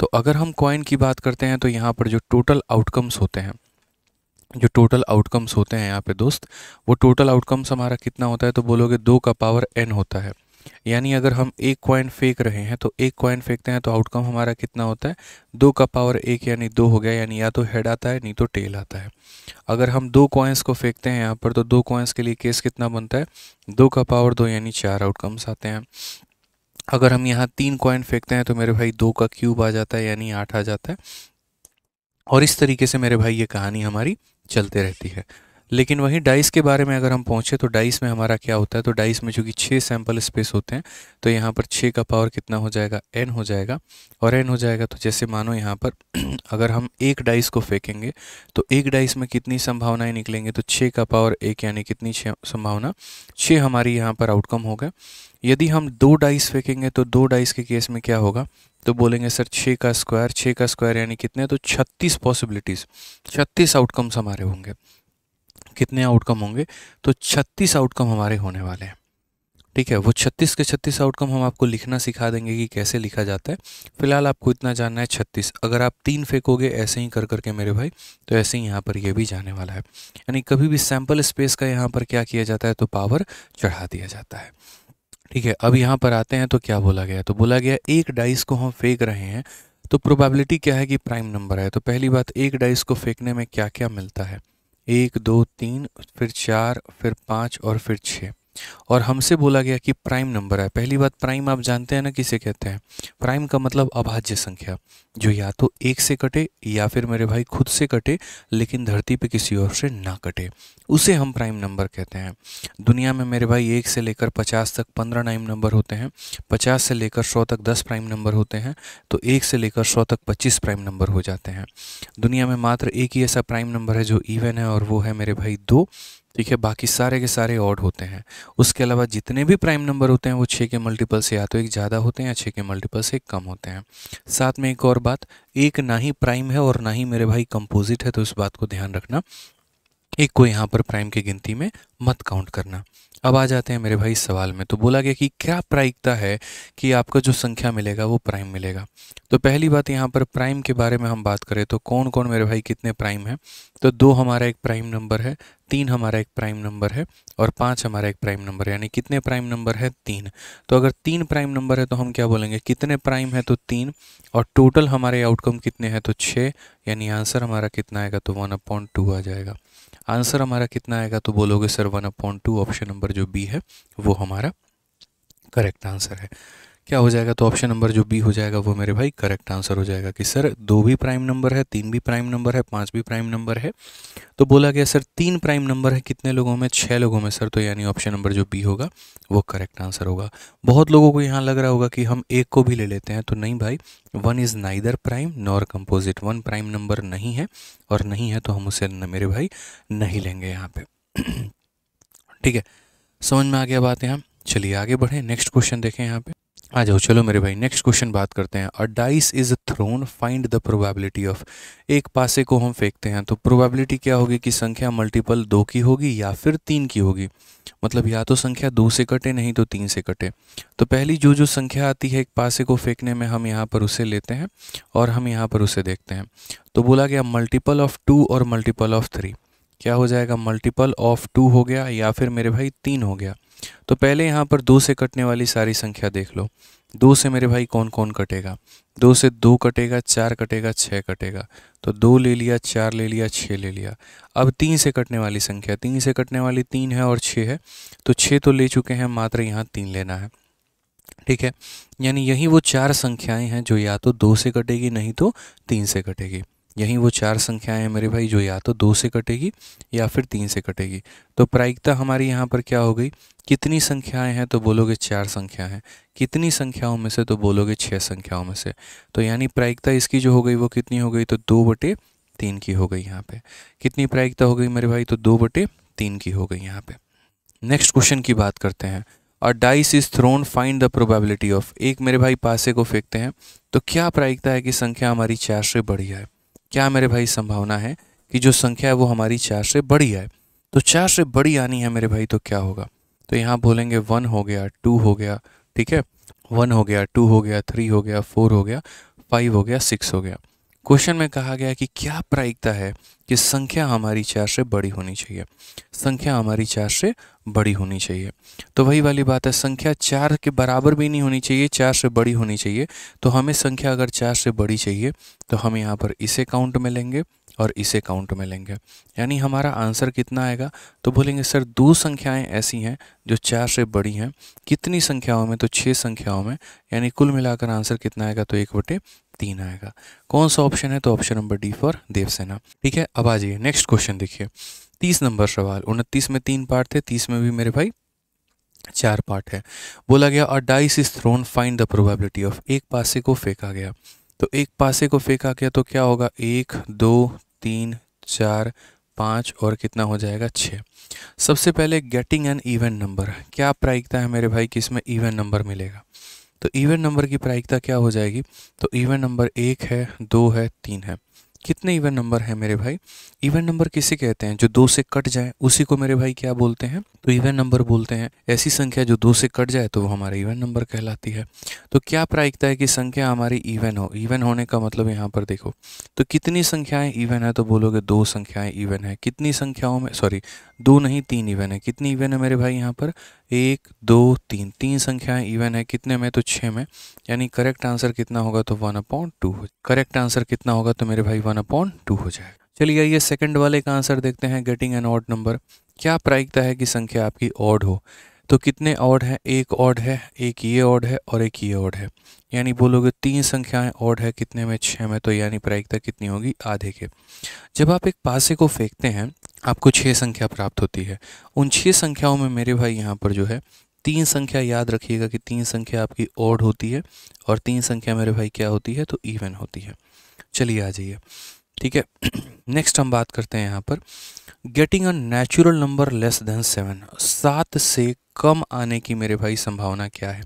तो अगर हम कॉइन की बात करते हैं तो यहाँ पर जो टोटल आउटकम्स होते हैं जो टोटल आउटकम्स होते हैं यहाँ पे दोस्त वो टोटल आउटकम्स हमारा कितना होता है तो बोलोगे दो का पावर एन होता है यानी अगर हम एक कॉइन फेंक रहे हैं तो एक कॉइन फेंकते हैं तो आउटकम हमारा कितना होता है दो का पावर एक यानी दो हो गया यानी या तो हेड आता है नहीं तो टेल आता है अगर हम दो कॉइन्स को फेंकते हैं यहाँ पर तो दो कॉइन्स के लिए केस कितना बनता है दो का पावर दो यानी चार आउटकम्स आते हैं अगर हम यहाँ तीन कॉइन फेंकते हैं तो मेरे भाई दो का क्यूब आ जाता है यानी आठ आ जाता है और इस तरीके से मेरे भाई ये कहानी हमारी चलते रहती है लेकिन वहीं डाइस के बारे में अगर हम पहुँचे तो डाइस में हमारा क्या होता है तो डाइस में कि छः सैम्पल स्पेस होते हैं तो यहाँ पर छः का पावर कितना हो जाएगा एन हो जाएगा और एन हो जाएगा तो जैसे मानो यहाँ पर अगर हम एक डाइस को फेंकेंगे तो एक डाइस में कितनी संभावनाएँ निकलेंगे तो छः का पावर एक यानी कितनी छः संभावना छः हमारी यहाँ पर आउटकम होगा यदि हम दो डाइस फेंकेंगे तो दो डाइस के केस में क्या होगा तो बोलेंगे सर छः का स्क्वायर छः का स्क्वायर यानी कितने तो छत्तीस पॉसिबिलिटीज़ छत्तीस आउटकम्स हमारे होंगे कितने आउटकम होंगे तो छत्तीस आउटकम हमारे होने वाले हैं ठीक है वो छत्तीस के छत्तीस आउटकम हम आपको लिखना सिखा देंगे कि कैसे लिखा जाता है फिलहाल आपको इतना जानना है छत्तीस अगर आप तीन फेंकोगे ऐसे ही कर करके मेरे भाई तो ऐसे ही यहाँ पर ये भी जाने वाला है यानी कभी भी सैम्पल स्पेस का यहाँ पर क्या किया जाता है तो पावर चढ़ा दिया जाता है ठीक है अब यहाँ पर आते हैं तो क्या बोला गया तो बोला गया एक डाइस को हम फेंक रहे हैं तो प्रोबेबिलिटी क्या है कि प्राइम नंबर है तो पहली बात एक डाइस को फेंकने में क्या क्या मिलता है एक दो तीन फिर चार फिर पाँच और फिर छः और हमसे बोला गया कि प्राइम नंबर है पहली बात प्राइम आप जानते हैं ना किसे कहते हैं प्राइम का मतलब अभाज्य संख्या जो या तो एक से कटे या फिर मेरे भाई खुद से कटे लेकिन धरती पे किसी और से ना कटे उसे हम प्राइम नंबर कहते हैं दुनिया में मेरे भाई एक से लेकर पचास तक पंद्रह प्राइम नंबर होते हैं पचास से लेकर सौ तक दस प्राइम नंबर होते हैं तो एक से लेकर सौ तक पच्चीस प्राइम नंबर हो जाते हैं दुनिया में मात्र एक ही ऐसा प्राइम नंबर है जो इवन है और वो है मेरे भाई दो ठीक है बाकी सारे के सारे ऑड होते हैं उसके अलावा जितने भी प्राइम नंबर होते हैं वो छः के मल्टीपल से या तो एक ज़्यादा होते हैं या छः के मल्टीपल से कम होते हैं साथ में एक और बात एक ना ही प्राइम है और ना ही मेरे भाई कंपोजिट है तो इस बात को ध्यान रखना एक को यहाँ पर प्राइम की गिनती में मत काउंट करना अब आ जाते हैं मेरे भाई सवाल में तो बोला गया कि क्या प्रायिकता है कि आपका जो संख्या मिलेगा वो प्राइम मिलेगा तो पहली बात यहाँ पर प्राइम के बारे में हम बात करें तो कौन कौन मेरे भाई कितने प्राइम हैं तो दो हमारा एक प्राइम नंबर है तीन हमारा एक प्राइम नंबर है और पाँच हमारा एक प्राइम नंबर है यानी कितने प्राइम नंबर है तीन तो अगर तीन प्राइम नंबर है तो हम क्या बोलेंगे कितने प्राइम है तो तीन और टोटल हमारे आउटकम कितने हैं तो छः यानी आंसर हमारा कितना आएगा तो वन अपॉइंट टू आ जाएगा आंसर हमारा कितना आएगा तो बोलोगे sir one upon two option number जो बी है वो हमारा करेक्ट आंसर है क्या हो जाएगा तो ऑप्शन नंबर जो बी हो जाएगा वो मेरे भाई करेक्ट आंसर हो जाएगा कि सर दो भी प्राइम नंबर है तीन भी प्राइम नंबर है पाँच भी प्राइम नंबर है तो बोला गया सर तीन प्राइम नंबर है कितने लोगों में छः लोगों में सर तो यानी ऑप्शन नंबर जो बी होगा वो करेक्ट आंसर होगा बहुत लोगों को यहाँ लग रहा होगा कि हम एक को भी ले लेते हैं तो नहीं भाई one is neither prime nor composite one prime number नहीं है और नहीं है तो हम उसे मेरे भाई नहीं लेंगे यहाँ पे ठीक है समझ में आ गया बात यहाँ चलिए आगे बढ़ें नेक्स्ट क्वेश्चन देखें यहाँ पे आ जाओ चलो मेरे भाई नेक्स्ट क्वेश्चन बात करते हैं a dice is thrown find the probability of एक पासे को हम फेंकते हैं तो प्रोबेबिलिटी क्या होगी कि संख्या मल्टीपल दो की होगी या फिर तीन की होगी मतलब या तो संख्या दो से कटे नहीं तो तीन से कटे तो पहली जो जो संख्या आती है एक पासे को फेंकने में हम यहाँ पर उसे लेते हैं और हम यहाँ पर उसे देखते हैं तो बोला गया मल्टीपल ऑफ टू और मल्टीपल ऑफ थ्री क्या हो जाएगा मल्टीपल ऑफ टू हो गया या फिर मेरे भाई तीन हो गया तो पहले यहाँ पर दो से कटने वाली सारी संख्या देख लो दो से मेरे भाई कौन कौन कटेगा दो से दो कटेगा चार कटेगा छः कटेगा तो दो ले लिया चार ले लिया छः ले लिया अब तीन से कटने वाली संख्या तीन से कटने वाली तीन है और छः है तो छः तो ले चुके हैं मात्र यहाँ तीन लेना है ठीक है यानी यही वो चार संख्याएं हैं जो या तो दो से कटेगी नहीं तो तीन से कटेगी यहीं वो चार संख्याएं हैं मेरे भाई जो या तो दो से कटेगी या फिर तीन से कटेगी तो प्रायिकता हमारी यहाँ पर क्या हो गई कितनी संख्याएं हैं तो बोलोगे चार संख्या हैं कितनी संख्याओं में से तो बोलोगे छः संख्याओं में से तो यानी प्रायिकता इसकी जो हो गई वो कितनी हो गई तो दो बटे तीन की हो गई यहाँ पे कितनी प्रायिकता हो गई मेरे भाई तो दो बटे तीन की हो गई यहाँ पे नेक्स्ट क्वेश्चन की बात करते हैं और dice is thrown find the probability of एक मेरे भाई पासे को फेंकते हैं तो क्या प्रायिकता है कि संख्या हमारी चार से बढ़ी है क्या मेरे भाई संभावना है कि जो संख्या है वो हमारी चार से बड़ी आए तो चार से बड़ी आनी है मेरे भाई तो क्या होगा तो यहाँ बोलेंगे वन हो गया टू हो गया ठीक है वन हो गया टू हो गया थ्री हो गया फोर हो गया फाइव हो गया सिक्स हो गया क्वेश्चन में कहा गया कि क्या प्रायिकता है कि संख्या हमारी चार से बड़ी होनी चाहिए संख्या हमारी चार से बड़ी होनी चाहिए तो वही वाली बात है संख्या चार के बराबर भी नहीं होनी चाहिए चार से बड़ी होनी चाहिए तो हमें संख्या अगर चार से बड़ी चाहिए तो हम यहाँ पर इसे काउंट में लेंगे और इसे काउंट में लेंगे यानी हमारा आंसर कितना आएगा तो बोलेंगे सर दो संख्याएं ऐसी हैं जो चार से बड़ी हैं कितनी संख्याओं में तो छः संख्याओं में यानी कुल मिलाकर आंसर कितना आएगा तो एक बटे तीन आएगा कौन सा ऑप्शन है तो option number D for Devasena ठीक है अब आ जाइए नेक्स्ट क्वेश्चन देखिए तीस नंबर सवाल उनतीस में तीन पार्ट थे तीस में भी मेरे भाई चार पार्ट है बोला गया और dice is thrown find the probability of एक पासे को फेंका गया तो एक पासे को फेंका गया तो क्या होगा एक दो तीन चार पाँच और कितना हो जाएगा छः सबसे पहले गेटिंग एन इवेंट नंबर क्या प्रायिकता है मेरे भाई कि इसमें इवेंट नंबर मिलेगा तो इवेंट नंबर की प्रायिकता क्या हो जाएगी तो इवेंट नंबर एक है दो है तीन है कितने इवन नंबर हैं मेरे भाई इवन नंबर किसे कहते हैं जो दो से कट जाए उसी को मेरे भाई क्या बोलते हैं तो इवन नंबर बोलते हैं ऐसी संख्या जो दो से कट जाए तो वो हमारा इवन नंबर कहलाती है तो क्या प्रायिकता है कि संख्या हमारी इवन हो इवन होने का मतलब यहाँ पर देखो तो कितनी संख्याएं इवन है तो बोलोगे दो संख्याएं इवन है कितनी संख्याओं में सॉरी दो नहीं तीन इवन है कितनी इवन है मेरे भाई यहाँ पर एक दो तीन तीन संख्याएं इवन है कितने में तो छः में यानी करेक्ट आंसर कितना होगा तो वन अपॉइंट टू हो करेक्ट आंसर कितना होगा तो मेरे भाई वन अपॉइंट टू हो जाएगा चलिए ये सेकंड वाले का आंसर देखते हैं गेटिंग एन ऑड नंबर क्या प्रायिकता है कि संख्या आपकी ऑड हो तो कितने ऑड हैं एक ऑड है एक ये ऑड है और एक ये ऑड है यानी बोलोगे तीन संख्याएं ऑड है कितने में छः में तो यानी प्रायिकता कितनी होगी आधे के जब आप एक पासे को फेंकते हैं आपको छः संख्या प्राप्त होती है उन छः संख्याओं में मेरे भाई यहाँ पर जो है तीन संख्या याद रखिएगा कि तीन संख्या आपकी ओड होती है और तीन संख्या मेरे भाई क्या होती है तो इवन होती है चलिए आ जाइए ठीक है नेक्स्ट हम बात करते हैं यहाँ पर getting a natural number less than seven सात से कम आने की मेरे भाई संभावना क्या है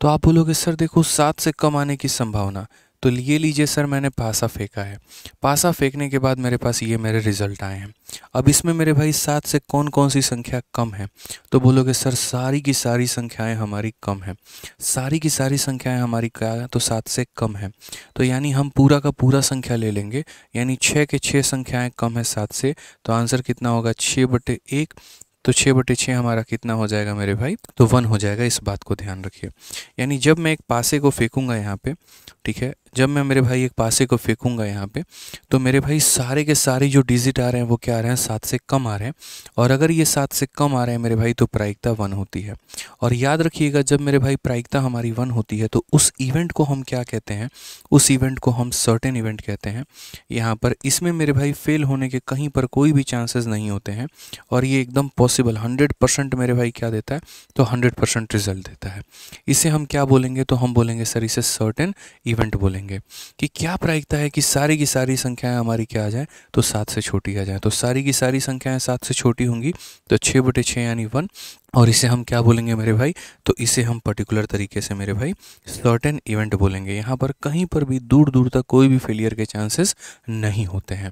तो आप बोलोगे सर देखो सात से कम आने की संभावना तो ये लीजिए सर मैंने पासा फेंका है पासा फेंकने के बाद मेरे पास ये मेरे रिज़ल्ट आए हैं अब इसमें मेरे भाई सात से कौन कौन सी संख्या कम है तो बोलोगे सर सारी की सारी संख्याएं हमारी कम हैं सारी की सारी संख्याएं हमारी क्या तो सात से कम है तो यानी हम पूरा का पूरा संख्या ले लेंगे यानी छः के छः संख्याएँ कम है सात से तो आंसर कितना होगा छः बटे एक तो छः बटे छः हमारा कितना हो जाएगा मेरे भाई तो वन हो जाएगा इस बात को ध्यान रखिए यानी जब मैं एक पासे को फेंकूंगा यहाँ पे ठीक है जब मैं मेरे भाई एक पासे को फेंकूँगा यहाँ पे तो मेरे भाई सारे के सारे जो डिजिट आ रहे हैं वो क्या आ रहे हैं सात से कम आ रहे हैं और अगर ये सात से कम आ रहे हैं मेरे भाई तो प्रायिकता वन होती है और याद रखिएगा जब मेरे भाई प्रायिकता हमारी वन होती है तो उस इवेंट को हम क्या कहते हैं उस इवेंट को हम सर्टेन इवेंट कहते हैं यहाँ पर इसमें मेरे भाई फेल होने के कहीं पर कोई भी चांसेस नहीं होते हैं और ये एकदम पॉसिबल हंड्रेड परसेंट मेरे भाई क्या देता है तो हंड्रेड परसेंट रिजल्ट देता है इसे हम क्या बोलेंगे तो हम बोलेंगे सर इसे सर्टेन इवेंट बोलेंगे करेंगे कि क्या प्रायिकता है कि सारी की सारी संख्याएं हमारी क्या आ जाएँ तो सात से छोटी आ जाएँ तो सारी की सारी संख्याएं सात से छोटी होंगी तो छः बटे छः यानी वन और इसे हम क्या बोलेंगे मेरे भाई तो इसे हम पर्टिकुलर तरीके से मेरे भाई सर्टेन इवेंट बोलेंगे यहाँ पर कहीं पर भी दूर दूर तक कोई भी फेलियर के चांसेस नहीं होते हैं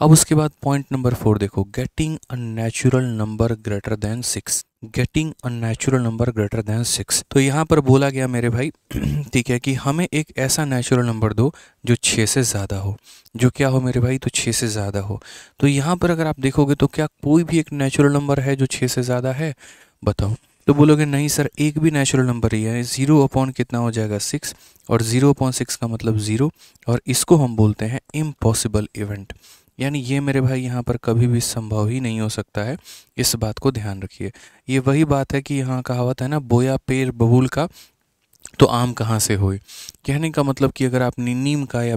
अब उसके बाद पॉइंट नंबर फोर देखो getting a natural number greater than six getting a natural number greater than six तो यहाँ पर बोला गया मेरे भाई ठीक है कि हमें एक ऐसा नेचुरल नंबर दो जो छः से ज़्यादा हो जो क्या हो मेरे भाई तो छः से ज़्यादा हो तो यहाँ पर अगर आप देखोगे तो क्या कोई भी एक नेचुरल नंबर है जो छः से ज़्यादा है बताओ तो बोलोगे नहीं सर एक भी नेचुरल नंबर ही है ज़ीरो अपॉन कितना हो जाएगा सिक्स और ज़ीरो अपॉन सिक्स का मतलब ज़ीरो और इसको हम बोलते हैं इम्पॉसिबल इवेंट यानी ये मेरे भाई यहाँ पर कभी भी संभव ही नहीं हो सकता है इस बात को ध्यान रखिए ये वही बात है कि यहाँ कहावत है ना बोया पेड़ बबूल का तो आम कहाँ से होए कहने का मतलब कि अगर आप नीम का या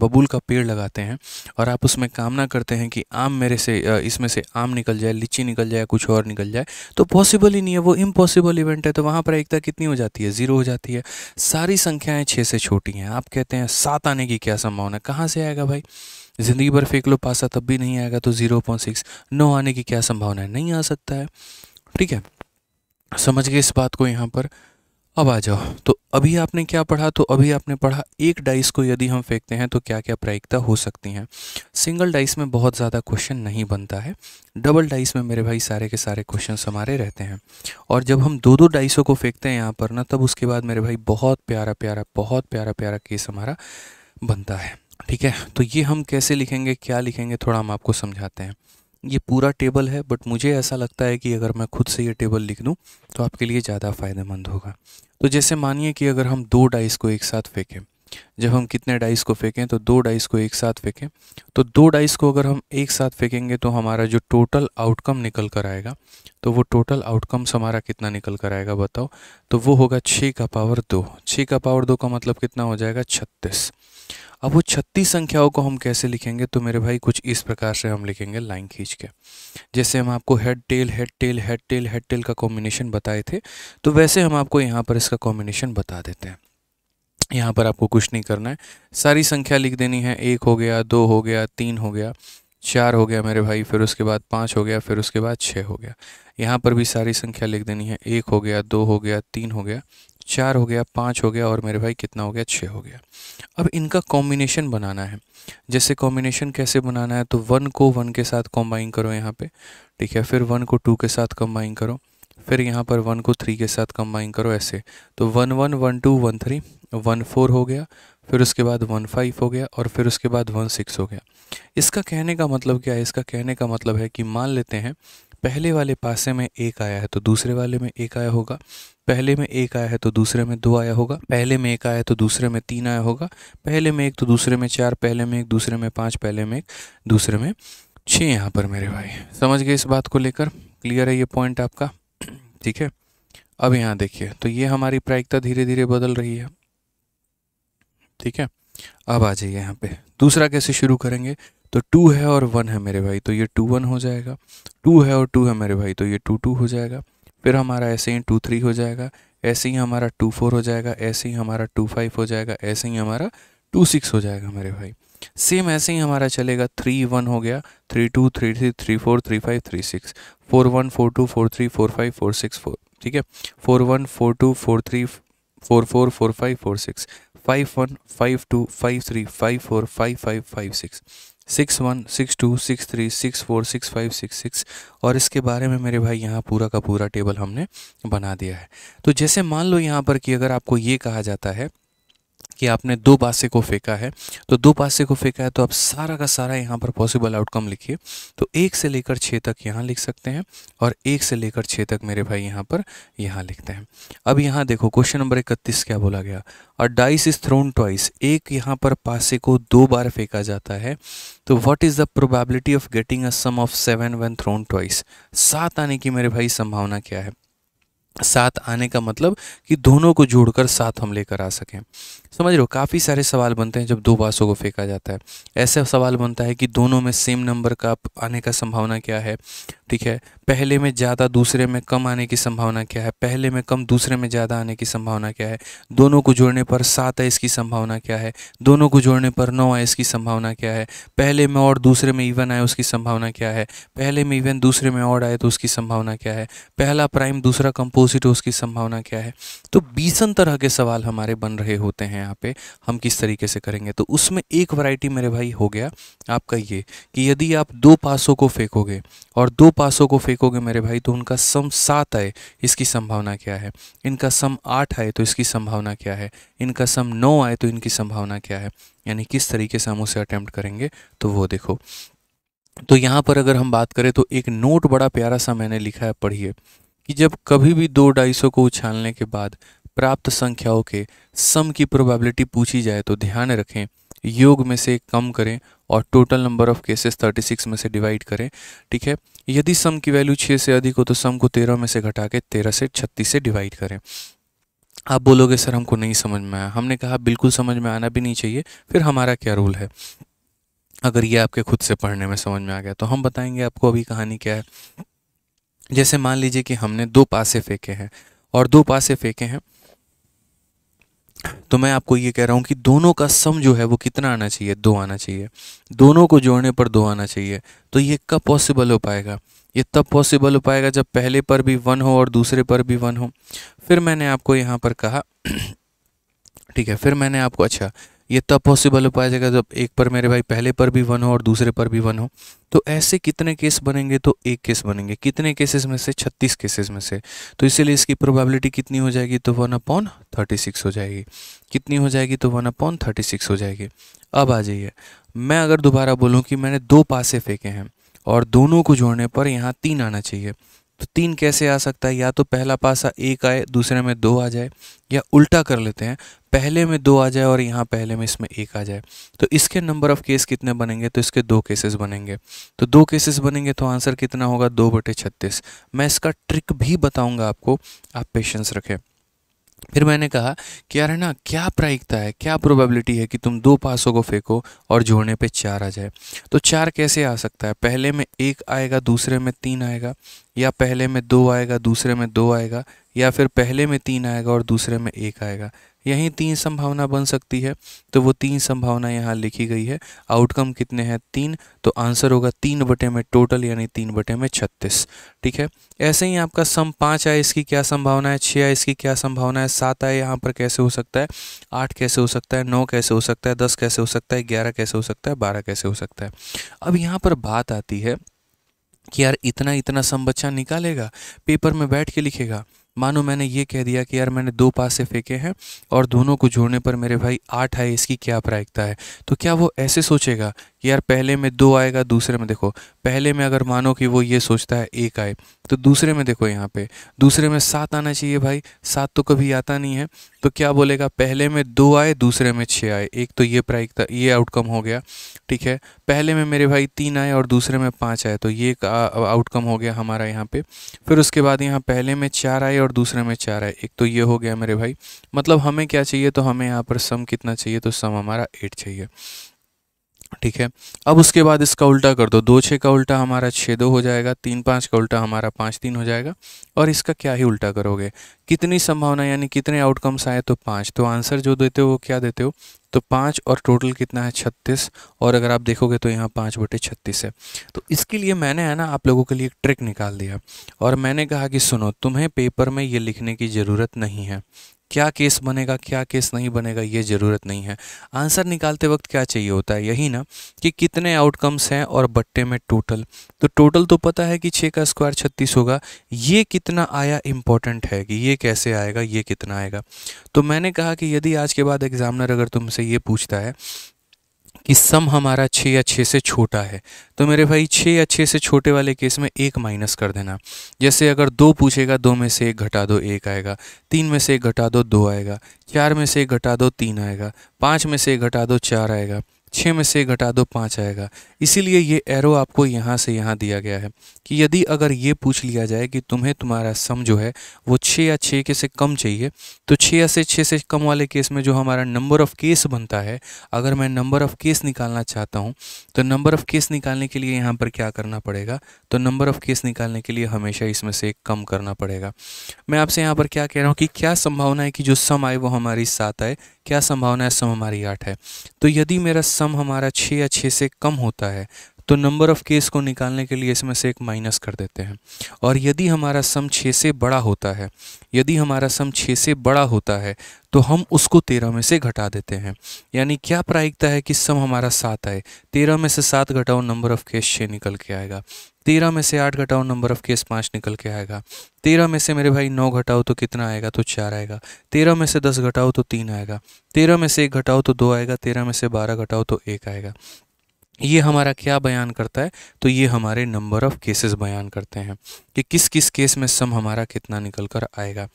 बबूल का पेड़ लगाते हैं और आप उसमें कामना करते हैं कि आम मेरे से इसमें से आम निकल जाए लीची निकल जाए कुछ और निकल जाए तो पॉसिबल ही नहीं है वो इम्पॉसिबल इवेंट है तो वहाँ पर एकता कितनी हो जाती है ज़ीरो हो जाती है सारी संख्याएँ छः से छोटी हैं आप कहते हैं सात आने की क्या संभावना कहाँ से आएगा भाई ज़िंदगी भर फेंक लो पासा तब भी नहीं आएगा तो ज़ीरो पॉइंट सिक्स नौ आने की क्या संभावना है नहीं आ सकता है ठीक है समझ गए इस बात को यहाँ पर अब आ जाओ तो अभी आपने क्या पढ़ा तो अभी आपने पढ़ा एक डाइस को यदि हम फेंकते हैं तो क्या क्या प्रायिकता हो सकती हैं सिंगल डाइस में बहुत ज़्यादा क्वेश्चन नहीं बनता है डबल डाइस में मेरे भाई सारे के सारे क्वेश्चन हमारे रहते हैं और जब हम दो दो डाइसों को फेंकते हैं यहाँ पर ना तब उसके बाद मेरे भाई बहुत प्यारा प्यारा बहुत प्यारा प्यारा केस हमारा बनता है ठीक है तो ये हम कैसे लिखेंगे क्या लिखेंगे थोड़ा हम आपको समझाते हैं ये पूरा टेबल है बट मुझे ऐसा लगता है कि अगर मैं खुद से ये टेबल लिख दूँ तो आपके लिए ज़्यादा फ़ायदेमंद होगा तो जैसे मानिए कि अगर हम दो डाइस को एक साथ फेंकें जब हम कितने डाइस को फेंकें तो दो डाइस को एक साथ फेंकें तो दो डाइस को अगर हम एक साथ फेंकेंगे तो हमारा जो टोटल आउटकम निकल कर आएगा तो वो टोटल आउटकम्स हमारा कितना निकल कर आएगा बताओ तो वो होगा छः का पावर दो छः का पावर दो का मतलब कितना हो जाएगा छत्तीस अब वो छत्तीस संख्याओं को हम कैसे लिखेंगे तो मेरे भाई कुछ इस प्रकार से हम लिखेंगे लाइन खींच के जैसे हम आपको head tail head tail head tail head tail का कॉम्बिनेशन बताए थे तो वैसे हम आपको यहाँ पर इसका कॉम्बिनेशन बता देते हैं यहाँ पर आपको कुछ नहीं करना है सारी संख्या लिख देनी है एक हो गया दो हो गया तीन हो गया चार हो गया मेरे भाई फिर उसके बाद पाँच हो गया फिर उसके बाद छः हो गया यहाँ पर भी सारी संख्या लिख देनी है एक हो गया दो हो गया तीन हो गया चार हो गया पाँच हो गया और मेरे भाई कितना हो गया छः हो गया अब इनका कॉम्बिनेशन बनाना है जैसे कॉम्बिनेशन कैसे बनाना है तो वन को वन के साथ कॉम्बाइन करो यहाँ पे ठीक है फिर वन को टू के साथ कम्बाइन करो फिर यहाँ पर वन को थ्री के साथ कम्बाइन करो ऐसे तो one one one two one three one four हो गया फिर उसके बाद वन फाइव हो गया और फिर उसके बाद वन सिक्स हो गया इसका कहने का मतलब क्या है इसका कहने का मतलब है कि मान लेते हैं पहले वाले पासे में एक आया है तो दूसरे वाले में एक आया होगा पहले में एक आया है तो दूसरे में दो आया होगा पहले में एक आया है तो दूसरे में तीन आया होगा पहले में एक तो दूसरे में चार पहले में एक दूसरे में पाँच पहले में एक दूसरे में छः यहाँ पर मेरे भाई समझ गए इस बात को लेकर क्लियर है ये पॉइंट आपका ठीक है अब यहाँ देखिए तो ये हमारी प्रायिकता धीरे धीरे बदल रही है ठीक है अब आ जाइए यहाँ पे दूसरा कैसे शुरू करेंगे तो टू है और वन है मेरे भाई तो ये टू वन हो जाएगा टू है और टू है मेरे भाई तो ये टू टू हो जाएगा फिर हमारा ऐसे ही टू थ्री हो जाएगा ऐसे ही हमारा टू फोर हो जाएगा ऐसे ही हमारा टू फाइव हो जाएगा ऐसे ही हमारा टू सिक्स हो जाएगा मेरे भाई सेम ऐसे ही हमारा चलेगा थ्री वन हो गया three two three three three four three five three six four one four two four three four five four six four ठीक है four one four two four three four four four five four six five one five two five three five four five five five six six one six two six three six four six five six six और इसके बारे में मेरे भाई यहाँ पूरा का पूरा टेबल हमने बना दिया है तो जैसे मान लो यहाँ पर कि अगर आपको ये कहा जाता है कि आपने दो पासे को फेंका है तो दो पासे को फेंका है तो आप सारा का सारा यहाँ पर पॉसिबल आउटकम लिखिए तो एक से लेकर छः तक यहाँ लिख सकते हैं और एक से लेकर छः तक मेरे भाई यहाँ पर यहाँ लिखते हैं अब यहाँ देखो क्वेश्चन नंबर इकतीस क्या बोला गया और डाइस इज थ्रोन टॉइस एक यहाँ पर पासे को दो बार फेंका जाता है तो what is the probability of getting a sum of seven when thrown twice सात आने की मेरे भाई संभावना क्या है सात आने का मतलब कि दोनों को जोड़कर सात हम लेकर आ सकें समझ लो काफ़ी सारे सवाल बनते हैं जब दो बासों को फेंका जाता है ऐसा सवाल बनता है कि दोनों में सेम नंबर का आने का संभावना क्या है ठीक है पहले में ज़्यादा दूसरे में कम आने की संभावना क्या है पहले में कम दूसरे में ज़्यादा आने की संभावना क्या है दोनों को जोड़ने पर सात है इसकी संभावना क्या है दोनों को जोड़ने पर नौ है इसकी संभावना क्या है पहले में और दूसरे में इवन आए उसकी संभावना क्या है पहले में इवन दूसरे में और आए तो उसकी संभावना क्या है पहला प्राइम दूसरा कंपोजिट उसकी संभावना क्या है तो बीसन तरह के सवाल हमारे बन रहे होते हैं हैं यहाँ पे हम किस तरीके से करेंगे तो उसमें एक वैरायटी मेरे भाई हो गया आपका ये कि यदि आप दो पासों को फेंकोगे और दो पासों को फेंकोगे मेरे भाई तो उनका सम सात आए इसकी संभावना क्या है इनका सम आठ आए तो इसकी संभावना क्या है इनका सम नौ आए तो इनकी संभावना क्या है यानी किस तरीके से हम उसे अटैम्प्ट करेंगे तो वो देखो तो यहाँ पर अगर हम बात करें तो एक नोट बड़ा प्यारा सा मैंने लिखा है पढ़िए कि जब कभी भी दो ढाई को उछालने के बाद प्राप्त संख्याओं के सम की प्रोबेबिलिटी पूछी जाए तो ध्यान रखें योग में से कम करें और टोटल नंबर ऑफ केसेस 36 में से डिवाइड करें ठीक है यदि सम की वैल्यू 6 से अधिक हो तो सम को 13 में से घटा के तेरह से 36 से डिवाइड करें आप बोलोगे सर हमको नहीं समझ में आया हमने कहा बिल्कुल समझ में आना भी नहीं चाहिए फिर हमारा क्या रूल है अगर ये आपके खुद से पढ़ने में समझ में आ गया तो हम बताएंगे आपको अभी कहानी क्या है जैसे मान लीजिए कि हमने दो पासे फेंके हैं और दो पासे फेंके हैं तो मैं आपको ये कह रहा हूँ कि दोनों का सम जो है वो कितना आना चाहिए दो आना चाहिए दोनों को जोड़ने पर दो आना चाहिए तो ये कब पॉसिबल हो पाएगा ये तब पॉसिबल हो पाएगा जब पहले पर भी वन हो और दूसरे पर भी वन हो फिर मैंने आपको यहाँ पर कहा ठीक है फिर मैंने आपको अच्छा ये तब पॉसिबल हो पाया जाएगा जब एक पर मेरे भाई पहले पर भी वन हो और दूसरे पर भी वन हो तो ऐसे कितने केस बनेंगे तो एक केस बनेंगे कितने केसेस में से छत्तीस केसेस में से तो इसीलिए इसकी प्रोबेबिलिटी कितनी हो जाएगी तो वन अपॉन थर्टी सिक्स हो जाएगी कितनी हो जाएगी तो वन अपॉन थर्टी सिक्स हो जाएगी अब आ जाइए मैं अगर दोबारा बोलूँ कि मैंने दो पासे फेंके हैं और दोनों को जोड़ने पर यहाँ तीन आना चाहिए तो तीन कैसे आ सकता है या तो पहला पासा एक आए दूसरे में दो आ जाए या उल्टा कर लेते हैं पहले में दो आ जाए और यहाँ पहले में इसमें एक आ जाए तो इसके नंबर ऑफ़ केस कितने बनेंगे तो इसके दो केसेस बनेंगे तो दो केसेस बनेंगे तो आंसर कितना होगा दो बटे छत्तीस मैं इसका ट्रिक भी बताऊँगा आपको आप पेशेंस रखें फिर मैंने कहा कि यार है ना क्या प्रायिकता है क्या प्रोबेबिलिटी है कि तुम दो पासों को फेंको और जोड़ने पे चार आ जाए तो चार कैसे आ सकता है पहले में एक आएगा दूसरे में तीन आएगा या पहले में दो आएगा दूसरे में दो आएगा या फिर पहले में तीन आएगा और दूसरे में एक आएगा यही तीन संभावना बन सकती है तो वो तीन संभावना यहाँ लिखी गई है आउटकम कितने हैं तीन तो आंसर होगा तीन बटे में टोटल यानी तीन बटे में छत्तीस ठीक है ऐसे ही आपका सम पाँच आए इसकी क्या संभावना है छः आए इसकी क्या संभावना है सात आए यहाँ पर कैसे हो सकता है आठ कैसे हो सकता है नौ कैसे हो सकता है दस कैसे हो सकता है ग्यारह कैसे हो सकता है बारह कैसे हो सकता है अब यहाँ पर बात आती है कि यार इतना इतना सम बच्चा निकालेगा पेपर में बैठ के लिखेगा मानो मैंने ये कह दिया कि यार मैंने दो पासे फेंके हैं और दोनों को जोड़ने पर मेरे भाई आठ आए इसकी क्या प्रायिकता है तो क्या वो ऐसे सोचेगा यार पहले में दो आएगा दूसरे में देखो पहले में अगर मानो कि वो ये सोचता है एक आए तो दूसरे में देखो यहाँ पे दूसरे में सात आना चाहिए भाई सात तो कभी आता नहीं है तो क्या बोलेगा पहले में दो आए दूसरे में छः आए एक तो ये प्रायिकता ये आउटकम हो गया ठीक है पहले में मेरे भाई तीन आए और दूसरे में पाँच आए तो ये आउटकम हो गया हमारा यहाँ पर फिर उसके बाद यहाँ पहले में चार आए और दूसरे में चार आए एक तो ये हो गया मेरे भाई मतलब हमें क्या चाहिए तो हमें यहाँ पर सम कितना चाहिए तो सम हमारा एट चाहिए ठीक है अब उसके बाद इसका उल्टा कर दो दो छः का उल्टा हमारा छः दो हो जाएगा तीन पाँच का उल्टा हमारा पाँच तीन हो जाएगा और इसका क्या ही उल्टा करोगे कितनी संभावना यानी कितने आउटकम्स आए तो पाँच तो आंसर जो देते हो वो क्या देते हो तो पाँच और टोटल कितना है छत्तीस और अगर आप देखोगे तो यहाँ पाँच बटे छत्तीस है तो इसके लिए मैंने है ना आप लोगों के लिए एक ट्रिक निकाल दिया और मैंने कहा कि सुनो तुम्हें पेपर में ये लिखने की ज़रूरत नहीं है क्या केस बनेगा क्या केस नहीं बनेगा ये ज़रूरत नहीं है आंसर निकालते वक्त क्या चाहिए होता है यही ना कि कितने आउटकम्स हैं और बट्टे में टोटल तो टोटल तो पता है कि छः का स्क्वायर छत्तीस होगा ये कितना आया इम्पॉर्टेंट है कि ये कैसे आएगा ये कितना आएगा तो मैंने कहा कि यदि आज के बाद एग्जामिनर अगर तुमसे हमसे ये पूछता है कि सम हमारा छः या छः से छोटा है तो मेरे भाई छः या छः से छोटे वाले केस में एक माइनस कर देना जैसे अगर दो पूछेगा दो में से एक घटा दो एक आएगा तीन में से एक घटा दो दो आएगा चार में से एक घटा दो तीन आएगा पाँच में से एक घटा दो चार आएगा छः में से घटा दो पाँच आएगा इसीलिए ये एरो आपको यहाँ से यहाँ दिया गया है कि यदि अगर ये पूछ लिया जाए कि तुम्हें तुम्हारा सम जो है वो छः या छः के से कम चाहिए तो छः या से छः से कम वाले केस में जो हमारा नंबर ऑफ़ केस बनता है अगर मैं नंबर ऑफ़ केस निकालना चाहता हूँ तो नंबर ऑफ़ केस निकालने के लिए यहाँ पर क्या करना पड़ेगा तो नंबर ऑफ़ केस निकालने के लिए हमेशा इसमें से कम करना पड़ेगा मैं आपसे यहाँ पर क्या कह रहा हूँ कि क्या संभावना है कि जो सम आए वो हमारी सात आए क्या संभावना है सम हमारी आठ है तो यदि मेरा सम हमारा छः या छः से कम होता है तो नंबर ऑफ़ केस को निकालने के लिए इसमें से एक माइनस कर देते हैं और यदि हमारा सम छः से बड़ा होता है यदि हमारा सम छः से बड़ा होता है तो हम उसको तेरह में से घटा देते हैं यानी क्या प्रायिकता है कि सम हमारा सात आए तेरह में से सात घटाओ नंबर ऑफ़ केस छः निकल के आएगा तेरह में से आठ घटाओ नंबर ऑफ केस पाँच निकल के आएगा तेरह में से मेरे भाई नौ घटाओ तो कितना आएगा तो चार आएगा तेरह में से दस घटाओ तो तीन आएगा तेरह में से एक घटाओ तो दो आएगा तेरह में से बारह घटाओ तो एक आएगा ये हमारा क्या बयान करता है तो ये हमारे नंबर ऑफ़ केसेस बयान करते हैं कि किस किस केस में सम हमारा कितना निकल कर आएगा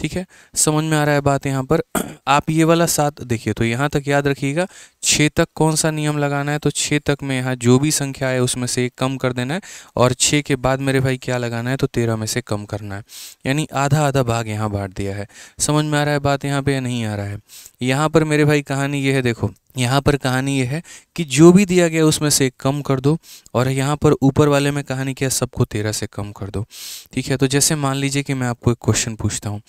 ठीक है समझ में आ रहा है बात यहाँ पर आप ये वाला सात देखिए तो यहाँ तक याद रखिएगा छः तक कौन सा नियम लगाना है तो छः तक में यहाँ जो भी संख्या है उसमें से कम कर देना है और छः के बाद मेरे भाई क्या लगाना है तो तेरह में से कम करना है यानी आधा आधा भाग यहाँ बांट दिया है समझ में आ रहा है बात यहाँ पर नहीं आ रहा है यहाँ पर मेरे भाई कहानी ये है देखो यहाँ पर कहानी ये है कि जो भी दिया गया उसमें से कम कर दो और यहाँ पर ऊपर वाले में कहानी क्या सबको तेरह से कम कर दो ठीक है तो जैसे मान लीजिए कि मैं आपको एक क्वेश्चन पूछता हूँ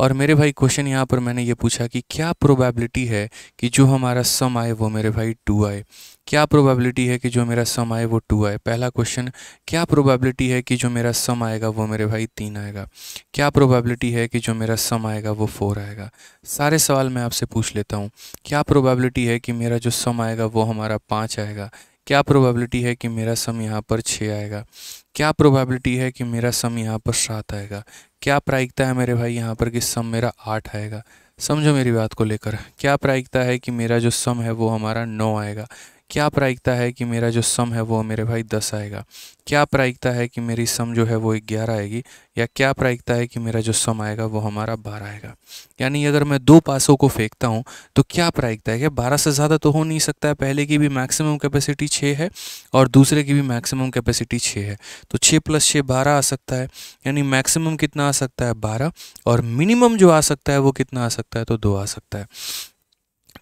और मेरे भाई क्वेश्चन यहाँ पर मैंने ये पूछा कि क्या प्रोबेबिलिटी है कि जो हमारा सम आए वो मेरे भाई टू आए क्या प्रोबेबिलिटी है कि जो मेरा सम आए वो टू आए पहला क्वेश्चन क्या प्रोबेबिलिटी है कि जो मेरा सम आएगा वो मेरे भाई तीन आएगा क्या प्रोबेबिलिटी है कि जो मेरा सम आएगा वो फोर आएगा सारे सवाल मैं आपसे पूछ लेता हूँ क्या प्रोबेबिलिटी है कि मेरा जो सम आएगा वो हमारा पाँच आएगा क्या प्रोबेबिलिटी है कि मेरा सम यहाँ पर छः आएगा क्या प्रोबेबिलिटी है कि मेरा सम यहाँ पर सात आएगा क्या प्रायिकता है मेरे भाई यहाँ पर कि सम मेरा आठ आएगा समझो मेरी बात को लेकर क्या प्रायिकता है कि मेरा जो सम है वो हमारा नौ आएगा क्या प्रायिकता है कि मेरा जो सम है वो मेरे भाई दस आएगा क्या प्रायिकता है कि मेरी सम जो है वो ग्यारह आएगी या क्या प्रायिकता है कि मेरा जो सम आएगा वो हमारा बारह आएगा यानी अगर मैं दो पासों को फेंकता हूँ तो क्या प्रायिकता है कि बारह से ज़्यादा तो हो नहीं सकता है पहले की भी मैक्सिमम कैपेसिटी छः है और दूसरे की भी मैक्सिमम कैपेसिटी छः है तो छः प्लस छः बारह आ सकता है यानी मैक्सिमम कितना आ सकता है बारह और मिनिमम जो आ सकता है वो कितना आ सकता है तो दो आ सकता है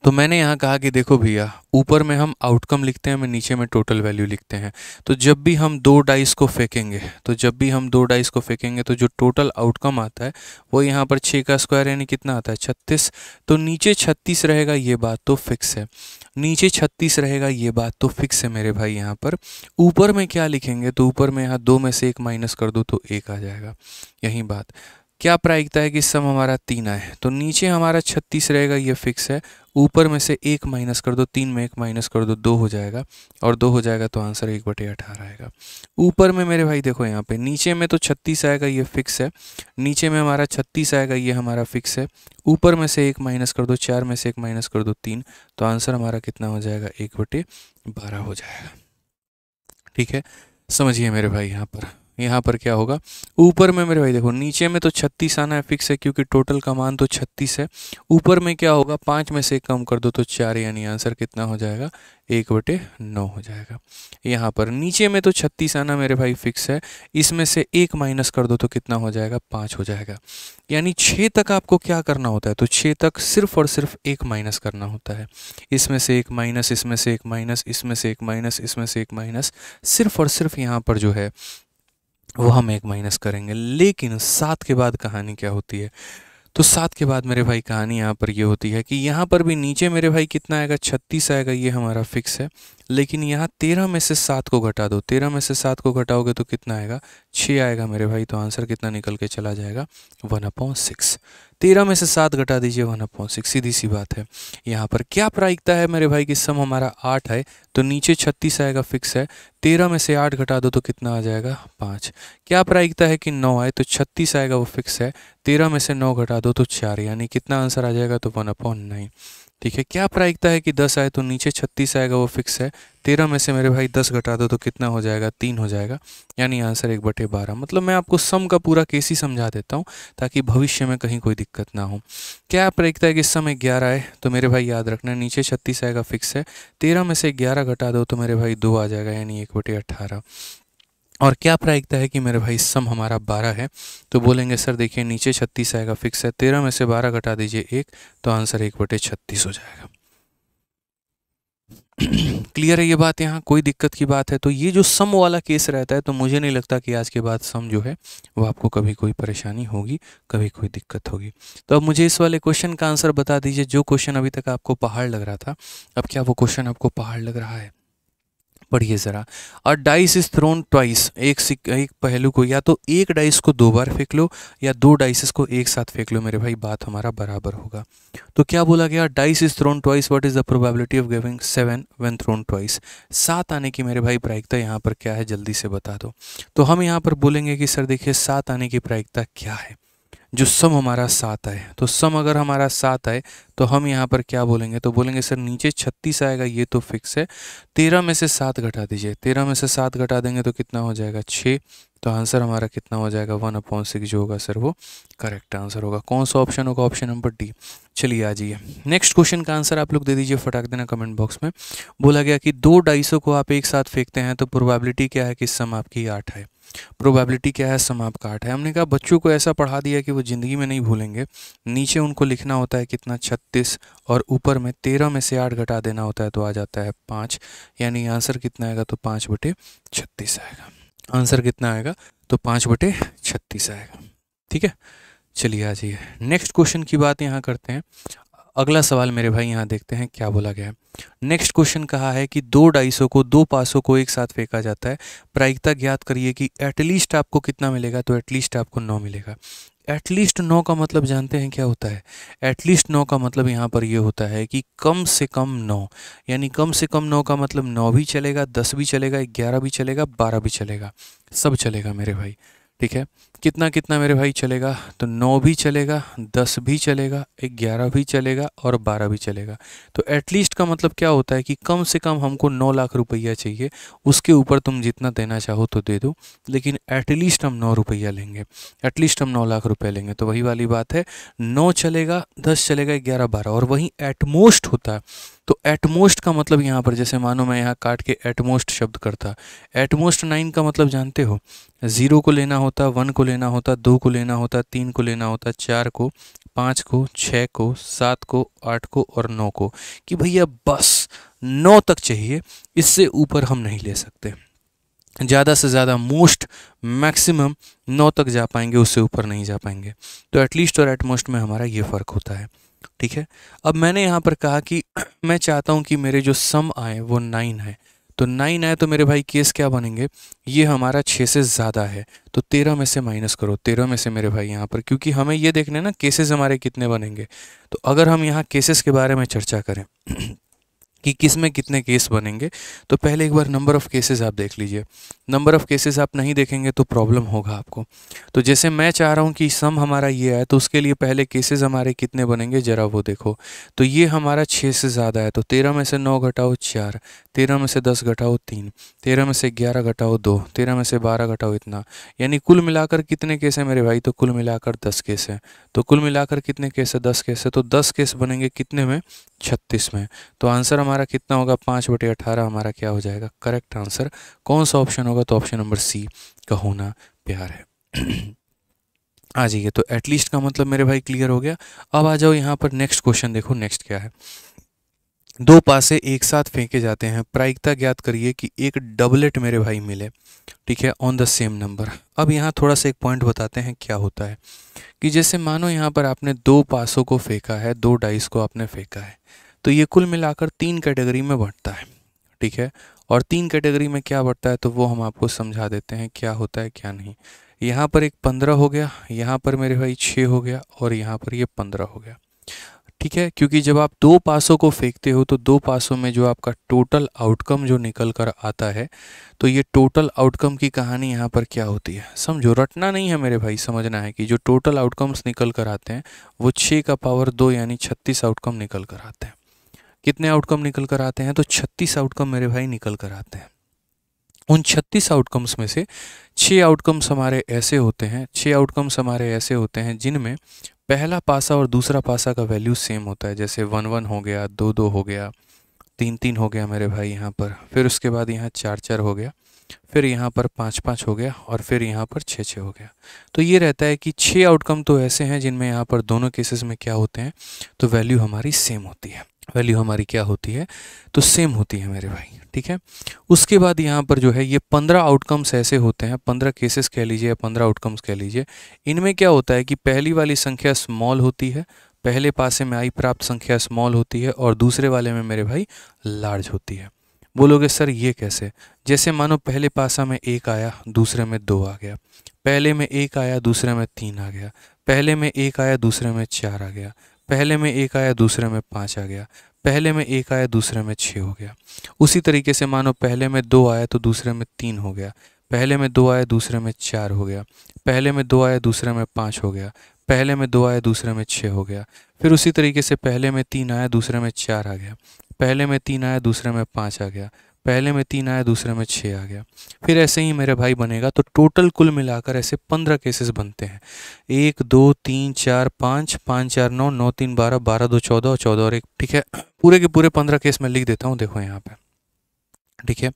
तो मैंने यहाँ कहा कि देखो भैया ऊपर में हम आउटकम लिखते हैं मैं नीचे में टोटल वैल्यू लिखते हैं तो जब भी हम दो डाइस को फेंकेंगे तो जब भी हम दो डाइस को फेंकेंगे तो जो टोटल आउटकम आता है वो यहाँ पर छः का स्क्वायर यानी कितना आता है छत्तीस तो नीचे छत्तीस रहेगा ये बात तो फिक्स है नीचे छत्तीस रहेगा ये बात तो फिक्स है मेरे भाई यहाँ पर ऊपर में क्या लिखेंगे तो ऊपर में यहाँ दो में से एक माइनस कर दो तो एक आ जाएगा यही बात क्या प्रायिकता है कि सम हमारा तीन आए तो नीचे हमारा छत्तीस रहेगा ये फिक्स है ऊपर में से एक माइनस कर दो तीन में एक माइनस कर दो दो हो जाएगा और दो हो जाएगा तो आंसर एक बटे अठारह आएगा ऊपर में मेरे भाई देखो यहाँ पे नीचे में तो छत्तीस आएगा ये फिक्स है नीचे में हमारा छत्तीस आएगा ये हमारा फिक्स है ऊपर में से एक माइनस कर दो चार में से एक माइनस कर दो तीन तो आंसर हमारा कितना हो जाएगा एक बटे बारह हो जाएगा ठीक है समझिए मेरे भाई यहाँ पर यहाँ पर क्या होगा ऊपर में मेरे भाई देखो नीचे में तो छत्तीस आना है फिक्स है क्योंकि टोटल का मान तो छत्तीस है ऊपर में क्या होगा पाँच में से कम कर दो तो चार यानी आंसर कितना हो जाएगा एक बटे नौ हो जाएगा यहाँ पर नीचे में तो छत्तीस आना मेरे भाई फिक्स है इसमें से एक माइनस कर दो तो कितना हो जाएगा पाँच हो जाएगा यानी छः तक आपको क्या करना होता है तो छः तक सिर्फ और सिर्फ एक माइनस करना होता है इसमें से एक माइनस इसमें से एक माइनस इसमें से एक माइनस इसमें से एक माइनस सिर्फ और सिर्फ यहाँ पर जो है वो हम एक माइनस करेंगे लेकिन सात के बाद कहानी क्या होती है तो सात के बाद मेरे भाई कहानी यहाँ पर ये होती है कि यहाँ पर भी नीचे मेरे भाई कितना आएगा छत्तीस आएगा ये हमारा फिक्स है लेकिन यहाँ तेरह में से सात को घटा दो तेरह में से सात को घटाओगे तो कितना आएगा छः आएगा मेरे भाई तो आंसर कितना निकल के चला जाएगा वन अपॉन सिक्स तेरह में से सात घटा दीजिए वन अपॉन सिक्स सीधी सी बात है यहाँ पर क्या प्रायिकता है मेरे भाई कि सम हमारा आठ है तो नीचे छत्तीस आएगा फिक्स है तेरह में से आठ घटा दो तो कितना आ जाएगा पाँच क्या प्रायिकता है कि नौ आए तो छत्तीस आएगा वो फिक्स है तेरह में से नौ घटा दो तो चार यानी कितना आंसर आ जाएगा तो वन अपॉन ठीक है क्या प्रायिकता है कि दस आए तो नीचे छत्तीस आएगा वो फिक्स है तेरह में से मेरे भाई दस घटा दो तो कितना हो जाएगा तीन हो जाएगा यानी आंसर एक बटे बारह मतलब मैं आपको सम का पूरा केस ही समझा देता हूँ ताकि भविष्य में कहीं कोई दिक्कत ना हो क्या प्रायिकता है कि समय ग्यारह आए तो मेरे भाई याद रखना नीचे छत्तीस आएगा फिक्स है तेरह में से ग्यारह घटा दो तो मेरे भाई दो आ जाएगा यानी एक बटे अट्ठारह और क्या प्रायिकता है कि मेरे भाई सम हमारा बारह है तो बोलेंगे सर देखिए नीचे छत्तीस आएगा फिक्स है तेरह में से बारह घटा दीजिए एक तो आंसर एक बटे छत्तीस हो जाएगा क्लियर है ये बात यहाँ कोई दिक्कत की बात है तो ये जो सम वाला केस रहता है तो मुझे नहीं लगता कि आज के बाद सम जो है वो आपको कभी कोई परेशानी होगी कभी कोई दिक्कत होगी तो अब मुझे इस वाले क्वेश्चन का आंसर बता दीजिए जो क्वेश्चन अभी तक आपको पहाड़ लग रहा था अब क्या वो क्वेश्चन आपको पहाड़ लग रहा है पढ़िए ज़रा और डाइस इज थ्रोन ट्वाइस एक एक पहलू को या तो एक डाइस को दो बार फेंक लो या दो डाइस को एक साथ फेंक लो मेरे भाई बात हमारा बराबर होगा तो क्या बोला गया dice is thrown twice what is the probability of giving seven when thrown twice सात आने की मेरे भाई प्रायिकता यहाँ पर क्या है जल्दी से बता दो तो हम यहाँ पर बोलेंगे कि सर देखिए सात आने की प्रायिकता क्या है जो सम हमारा साथ आए तो सम अगर हमारा साथ आए तो हम यहाँ पर क्या बोलेंगे तो बोलेंगे सर नीचे छत्तीस आएगा ये तो फिक्स है तेरह में से सात घटा दीजिए तेरह में से सात घटा देंगे तो कितना हो जाएगा छः तो आंसर हमारा कितना हो जाएगा वन अपॉइंट सिक्स जो होगा सर वो करेक्ट आंसर होगा कौन सा ऑप्शन होगा ऑप्शन नंबर डी चलिए आ जाइए नेक्स्ट क्वेश्चन का आंसर आप लोग दे दीजिए फटाक देना कमेंट बॉक्स में बोला गया कि दो डाइसों को आप एक साथ फेंकते हैं तो प्रोबेबिलिटी क्या है कि सम आपकी आठ है प्रोबेबिलिटी क्या है समाप्त काट है हमने कहा बच्चों को ऐसा पढ़ा दिया कि वो ज़िंदगी में नहीं भूलेंगे नीचे उनको लिखना होता है कितना छत्तीस और ऊपर में तेरह में से आठ घटा देना होता है तो आ जाता है पाँच यानी आंसर कितना आएगा तो पाँच बटे छत्तीस आएगा आंसर कितना आएगा तो पाँच बटे छत्तीस आएगा ठीक है चलिए आ जाइए नेक्स्ट क्वेश्चन की बात यहाँ करते हैं अगला सवाल मेरे भाई यहाँ देखते हैं क्या बोला गया है नेक्स्ट क्वेश्चन कहा है कि दो डाइसों को दो पासों को एक साथ फेंका जाता है प्रायिकता ज्ञात करिए कि एटलीस्ट आपको कितना मिलेगा तो एटलीस्ट आपको नौ मिलेगा एटलीस्ट नौ का मतलब जानते हैं क्या होता है एटलीस्ट नौ का मतलब यहाँ पर यह होता है कि कम से कम नौ यानी कम से कम नौ का मतलब नौ भी चलेगा दस भी चलेगा ग्यारह भी चलेगा बारह भी चलेगा सब चलेगा मेरे भाई ठीक है कितना कितना मेरे भाई चलेगा तो नौ भी चलेगा दस भी चलेगा ग्यारह भी चलेगा और बारह भी चलेगा तो एटलीस्ट का मतलब क्या होता है कि कम से कम हमको नौ लाख रुपया चाहिए उसके ऊपर तुम जितना देना चाहो तो दे दो लेकिन एटलीस्ट हम नौ रुपया लेंगे एटलीस्ट हम नौ लाख रुपया लेंगे तो वही वाली बात है नौ चलेगा दस चलेगा ग्यारह बारह और वहीं एटमोस्ट होता है तो एटमोस्ट का मतलब यहाँ पर जैसे मानो मैं यहाँ काट के एटमोस्ट शब्द करता एटमोस्ट नाइन का मतलब जानते हो ज़ीरो को लेना होता वन को लेना लेना होता दो को लेना होता तीन को लेना होता चार को पाँच को छः को सात को आठ को और नौ को कि भैया बस नौ तक चाहिए इससे ऊपर हम नहीं ले सकते ज़्यादा से ज़्यादा मोस्ट मैक्सिमम नौ तक जा पाएंगे उससे ऊपर नहीं जा पाएंगे तो एटलीस्ट और एटमोस्ट में हमारा ये फ़र्क होता है ठीक है अब मैंने यहाँ पर कहा कि मैं चाहता हूँ कि मेरे जो सम आए वो नाइन है तो नाइन आए तो मेरे भाई केस क्या बनेंगे ये हमारा छः से ज़्यादा है तो तेरह में से माइनस करो तेरह में से मेरे भाई यहाँ पर क्योंकि हमें ये देखने ना केसेस हमारे कितने बनेंगे तो अगर हम यहाँ केसेस के बारे में चर्चा करें कि किस में कितने केस बनेंगे तो पहले एक बार नंबर ऑफ़ केसेस आप देख लीजिए नंबर ऑफ़ केसेस आप नहीं देखेंगे तो प्रॉब्लम होगा आपको तो जैसे मैं चाह रहा हूँ कि सम हमारा ये आए तो उसके लिए पहले केसेस हमारे कितने बनेंगे ज़रा वो देखो तो ये हमारा छः से ज़्यादा है तो तेरह में से नौ घटाओ चार तेरह में से दस घटाओ तीन तेरह में से ग्यारह घटाओ दो तेरह में से बारह घटाओ इतना यानी कुल मिलाकर कितने केस हैं मेरे भाई तो कुल मिलाकर दस केस हैं तो कुल मिलाकर कितने केस है दस केस है तो दस केस बनेंगे कितने में छत्तीस में तो आंसर हमारा कितना होगा पाँच बटे अठारह हमारा क्या हो जाएगा करेक्ट आंसर कौन सा ऑप्शन होगा तो ऑप्शन नंबर सी का होना प्यार है आ जाइए तो एटलीस्ट का मतलब मेरे भाई क्लियर हो गया अब आ जाओ यहाँ पर नेक्स्ट क्वेश्चन देखो नेक्स्ट क्या है दो पासे एक साथ फेंके जाते हैं प्रायिकता ज्ञात करिए कि एक डबलेट मेरे भाई मिले ठीक है ऑन द सेम नंबर अब यहाँ थोड़ा सा एक पॉइंट बताते हैं क्या होता है कि जैसे मानो यहाँ पर आपने दो पासों को फेंका है दो डाइस को आपने फेंका है तो ये कुल मिलाकर तीन कैटेगरी में बढ़ता है ठीक है और तीन कैटेगरी में क्या बढ़ता है तो वो हम आपको समझा देते हैं क्या होता है क्या नहीं यहाँ पर एक पंद्रह हो गया यहाँ पर मेरे भाई छः हो गया और यहाँ पर ये पंद्रह हो गया ठीक है क्योंकि जब आप दो पासों को फेंकते हो तो दो पासों में जो आपका टोटल आउटकम जो निकल कर आता है तो ये टोटल आउटकम की कहानी यहाँ पर क्या होती है समझो रटना नहीं है मेरे भाई समझना है कि जो टोटल आउटकम्स निकल कर आते हैं वो छः का पावर दो यानी छत्तीस आउटकम निकल कर आते हैं कितने आउटकम निकल कर आते हैं तो छत्तीस आउटकम मेरे भाई निकल कर आते हैं उन छत्तीस आउटकम्स में से छः आउटकम्स हमारे ऐसे होते हैं छः आउटकम्स हमारे ऐसे होते हैं जिनमें पहला पासा और दूसरा पासा का वैल्यू सेम होता है जैसे वन वन हो गया दो दो हो गया तीन तीन हो गया मेरे भाई यहाँ पर फिर उसके बाद यहाँ चार चार हो गया फिर यहाँ पर पाँच पाँच हो गया और फिर यहाँ पर छः छः हो गया तो ये रहता है कि छः आउटकम तो ऐसे हैं जिनमें यहाँ पर दोनों केसेस में क्या होते हैं तो वैल्यू हमारी सेम होती है वैल्यू हमारी क्या होती है तो सेम होती है मेरे भाई ठीक है उसके बाद यहाँ पर जो है ये पंद्रह आउटकम्स ऐसे होते हैं पंद्रह केसेस कह लीजिए या पंद्रह आउटकम्स कह लीजिए इनमें क्या होता है कि पहली वाली संख्या स्मॉल होती है पहले पासे में आई प्राप्त संख्या स्मॉल होती है और दूसरे वाले में मेरे भाई लार्ज होती है बोलोगे सर ये कैसे जैसे मानो पहले पासा में एक आया दूसरे में दो आ गया पहले में एक आया दूसरे में तीन आ गया पहले में एक आया दूसरे में चार आ गया पहले में एक आया दूसरे में पाँच आ गया पहले में एक आया दूसरे में छः हो गया उसी तरीके से मानो पहले में दो आया तो दूसरे में तीन हो गया पहले में दो आया दूसरे में चार हो गया पहले में दो आया दूसरे में पाँच हो गया पहले में दो आया दूसरे में छः हो गया फिर उसी तरीके से पहले में तीन आया दूसरे में चार आ गया पहले में तीन आया दूसरे में पाँच आ गया पहले में तीन आया दूसरे में छः आ गया फिर ऐसे ही मेरे भाई बनेगा तो टोटल कुल मिलाकर ऐसे पंद्रह केसेस बनते हैं एक दो तीन चार पाँच पाँच चार नौ नौ तीन बारह बारह दो चौदह और चौदह और एक ठीक है पूरे के पूरे पंद्रह केस मैं लिख देता हूँ देखो यहाँ पर ठीक है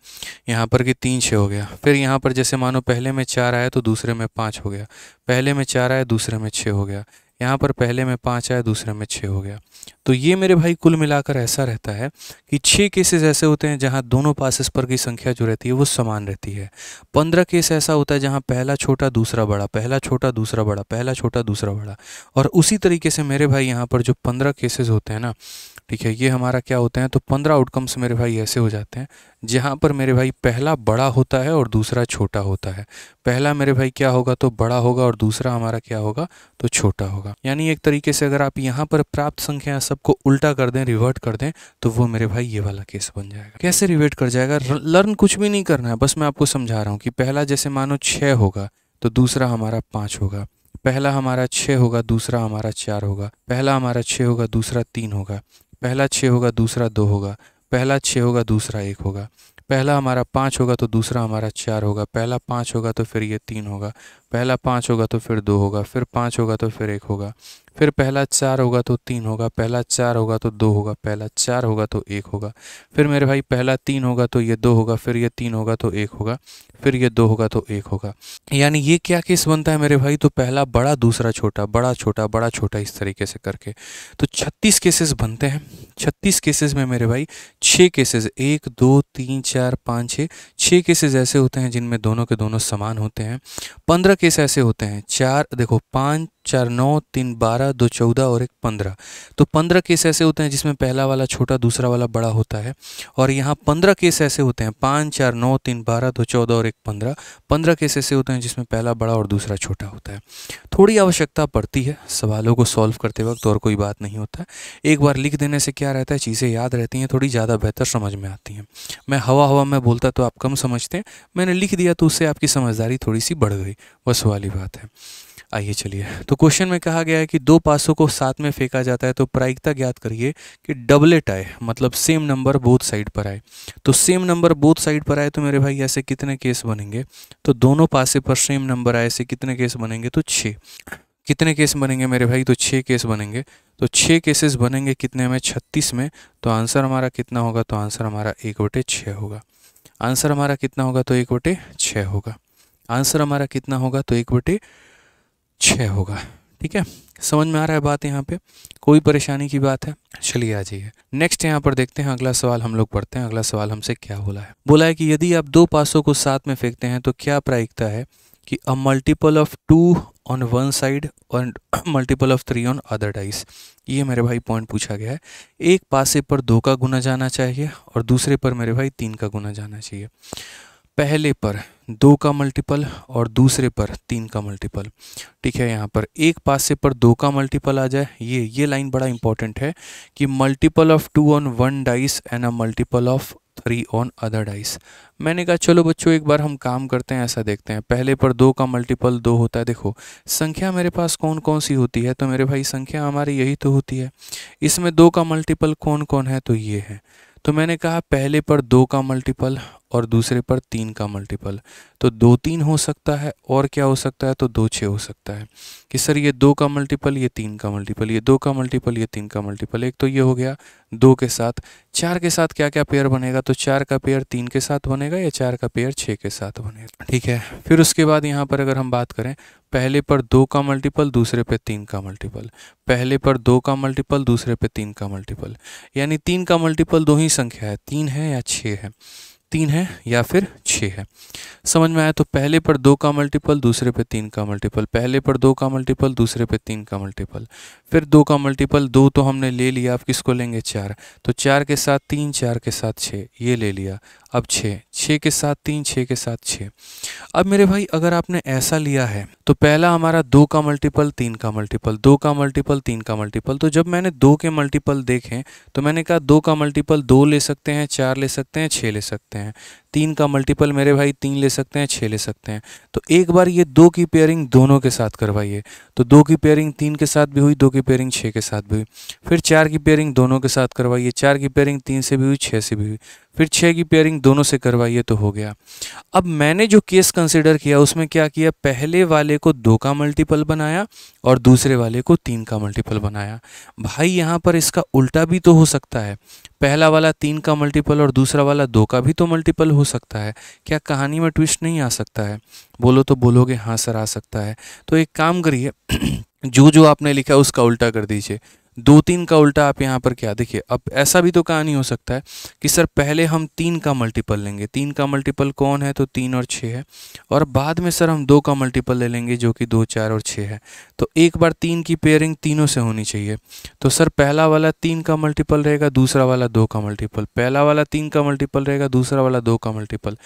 यहाँ पर कि तीन छः हो गया फिर यहाँ पर जैसे मानो पहले में चार आया तो दूसरे में पाँच हो गया पहले में चार आया दूसरे में छः हो गया यहाँ पर पहले में पाँच आया दूसरे में छः हो गया तो ये मेरे भाई कुल मिलाकर ऐसा रहता है कि छः केसेस ऐसे होते हैं जहाँ दोनों पासिस पर की संख्या जो रहती है वो समान रहती है पंद्रह केस ऐसा होता है जहाँ पहला छोटा दूसरा बड़ा पहला छोटा दूसरा बड़ा पहला छोटा दूसरा बड़ा और उसी तरीके से मेरे भाई यहाँ पर जो पंद्रह केसेज होते हैं ना ठीक है ये हमारा क्या होते हैं तो पंद्रह आउटकम्स मेरे भाई ऐसे हो जाते हैं जहाँ पर मेरे भाई पहला बड़ा होता है और दूसरा छोटा होता है पहला मेरे भाई क्या होगा तो बड़ा होगा और दूसरा हमारा क्या होगा तो छोटा होगा यानी एक तरीके से अगर आप यहाँ पर प्राप्त संख्या सबको उल्टा कर दें रिवर्ट कर दें तो वो मेरे भाई ये वाला केस बन जाएगा कैसे रिवर्ट कर जाएगा लर्न कुछ भी नहीं करना है बस मैं आपको समझा रहा हूँ कि पहला जैसे मानो छः होगा तो दूसरा हमारा पाँच होगा पहला हमारा छः होगा दूसरा हमारा चार होगा पहला हमारा छः होगा दूसरा तीन होगा पहला छः होगा दूसरा दो होगा पहला छः होगा दूसरा एक होगा पहला हमारा पाँच होगा तो दूसरा हमारा चार होगा पहला पाँच होगा तो फिर ये तीन होगा पहला पाँच होगा तो फिर दो होगा फिर पाँच होगा तो फिर एक होगा फिर पहला चार होगा तो तीन होगा पहला चार होगा तो दो होगा पहला चार होगा तो एक होगा फिर मेरे भाई पहला तीन होगा तो ये दो होगा फिर ये तीन होगा तो एक होगा फिर ये दो होगा तो एक होगा यानी ये क्या केस बनता है मेरे भाई तो पहला बड़ा दूसरा छोटा बड़ा छोटा बड़ा छोटा इस तरीके से करके तो छत्तीस केसेस बनते हैं छत्तीस केसेस में मेरे भाई छः केसेस एक दो तीन चार पाँच छः छः केसेज ऐसे होते हैं जिनमें दोनों के दोनों समान होते हैं पंद्रह केस ऐसे होते हैं चार देखो पाँच चार नौ तीन बारह दो चौदह और एक पंद्रह तो पंद्रह केस ऐसे होते हैं जिसमें पहला वाला छोटा दूसरा वाला बड़ा होता है और यहाँ पंद्रह केस ऐसे होते हैं पाँच चार नौ तीन बारह दो चौदह और एक पंद्रह पंद्रह केस ऐसे होते हैं जिसमें पहला बड़ा और दूसरा छोटा होता है थोड़ी आवश्यकता पड़ती है सवालों को सॉल्व करते वक्त और कोई बात नहीं होता एक बार लिख देने से क्या रहता है चीज़ें याद रहती हैं थोड़ी ज़्यादा बेहतर समझ में आती हैं मैं हवा हवा में बोलता तो आप कम समझते हैं मैंने लिख दिया तो उससे आपकी समझदारी थोड़ी सी बढ़ गई बस वाली बात है आइए चलिए तो क्वेश्चन में कहा गया है कि दो पासों को साथ में फेंका जाता है तो प्रायिकता ज्ञात करिए कि डबलेट आए मतलब सेम नंबर बोथ साइड पर आए तो सेम नंबर बोथ साइड पर आए तो मेरे भाई ऐसे कितने केस बनेंगे तो दोनों पासे पर सेम नंबर आए ऐसे कितने केस बनेंगे तो छः कितने केस बनेंगे मेरे भाई तो छः केस बनेंगे तो छः केसेस बनेंगे कितने में छत्तीस में तो आंसर हमारा कितना होगा तो आंसर हमारा एक बटे छः होगा आंसर हमारा कितना होगा तो एक बटे छः होगा आंसर हमारा कितना होगा तो एक बटे छः होगा ठीक है समझ में आ रहा है बात यहाँ पे कोई परेशानी की बात है चलिए आ जाइए नेक्स्ट यहाँ पर देखते हैं अगला सवाल हम लोग पढ़ते हैं अगला सवाल हमसे क्या बोला है बोला है कि यदि आप दो पासों को साथ में फेंकते हैं तो क्या प्रायिकता है कि a multiple of two on one side और multiple of three on other dice ये मेरे भाई पॉइंट पूछा गया है एक पासे पर दो का गुना जाना चाहिए और दूसरे पर मेरे भाई तीन का गुना जाना चाहिए पहले पर दो का मल्टीपल और दूसरे पर तीन का मल्टीपल ठीक है यहाँ पर एक पासे पर दो का मल्टीपल आ जाए ये ये लाइन बड़ा इंपॉर्टेंट है कि multiple of two on one dice and a multiple of three on other dice मैंने कहा चलो बच्चों एक बार हम काम करते हैं ऐसा देखते हैं पहले पर दो का मल्टीपल दो होता है देखो संख्या मेरे पास कौन कौन सी होती है तो मेरे भाई संख्या हमारी यही तो होती है इसमें दो का मल्टीपल कौन कौन है तो ये है तो मैंने कहा पहले पर दो का मल्टीपल और दूसरे पर तीन का मल्टीपल तो दो तीन हो सकता है और क्या हो सकता है तो दो छः हो सकता है कि सर ये दो का मल्टीपल ये तीन का मल्टीपल ये दो का मल्टीपल ये तीन का मल्टीपल एक तो ये हो गया दो के साथ चार के साथ क्या क्या पेयर बनेगा तो चार का पेयर तीन के साथ बनेगा या चार का पेयर छः के साथ बनेगा ठीक है फिर उसके बाद यहाँ पर अगर हम बात करें पहले पर दो का मल्टीपल दूसरे पे तीन का मल्टीपल पहले पर दो का मल्टीपल दूसरे पे तीन का मल्टीपल यानी तीन का मल्टीपल दो ही संख्या है तीन है या छः है तीन है या फिर छः है समझ में आया तो पहले पर दो का मल्टीपल दूसरे पे तीन का मल्टीपल पहले पर दो का मल्टीपल दूसरे पे तीन का मल्टीपल फिर दो का मल्टीपल दो तो हमने ले लिया आप किसको लेंगे चार तो चार के साथ तीन चार के साथ छः ये ले लिया अब छः छः के साथ तीन छः के साथ छः अब मेरे भाई अगर आपने ऐसा लिया है तो पहला हमारा दो का मल्टीपल तीन का मल्टीपल दो का मल्टीपल तीन का मल्टीपल तो जब मैंने दो के मल्टीपल देखें तो मैंने कहा दो का मल्टीपल दो ले सकते हैं चार ले सकते हैं छः ले सकते हैं Yeah. तीन का मल्टीपल मेरे भाई तीन ले सकते हैं छः ले सकते हैं तो एक बार ये दो की पेयरिंग दोनों के साथ करवाइए तो दो की पेयरिंग तीन के साथ भी हुई दो की पेयरिंग छः के साथ भी हुई फिर चार की पेयरिंग दोनों के साथ करवाइए चार की पेयरिंग तीन से भी हुई छः से भी हुई फिर छः की पेयरिंग दोनों से करवाइए तो हो गया अब मैंने जो केस कंसिडर किया उसमें क्या किया पहले वाले को दो का मल्टीपल बनाया और दूसरे वाले को तीन का मल्टीपल बनाया भाई यहाँ पर इसका उल्टा भी तो हो सकता है पहला वाला तीन का मल्टीपल और दूसरा वाला दो का भी तो मल्टीपल हो सकता है क्या कहानी में ट्विस्ट नहीं आ सकता है बोलो तो बोलोगे हाँ सर आ सकता है तो एक काम करिए जो जो आपने लिखा उसका उल्टा कर दीजिए दो तीन का उल्टा आप यहाँ पर क्या देखिए अब ऐसा भी तो कहानी हो सकता है कि सर पहले हम तीन का मल्टीपल लेंगे तीन का मल्टीपल कौन है तो तीन और छः है और बाद में सर हम दो का मल्टीपल ले लेंगे जो कि दो चार और छः है तो एक बार तीन की पेयरिंग तीनों से होनी चाहिए तो सर पहला वाला तीन का मल्टीपल रहेगा दूसरा वाला दो का मल्टीपल पहला वाला तीन का मल्टीपल रहेगा दूसरा वाला दो का मल्टीपल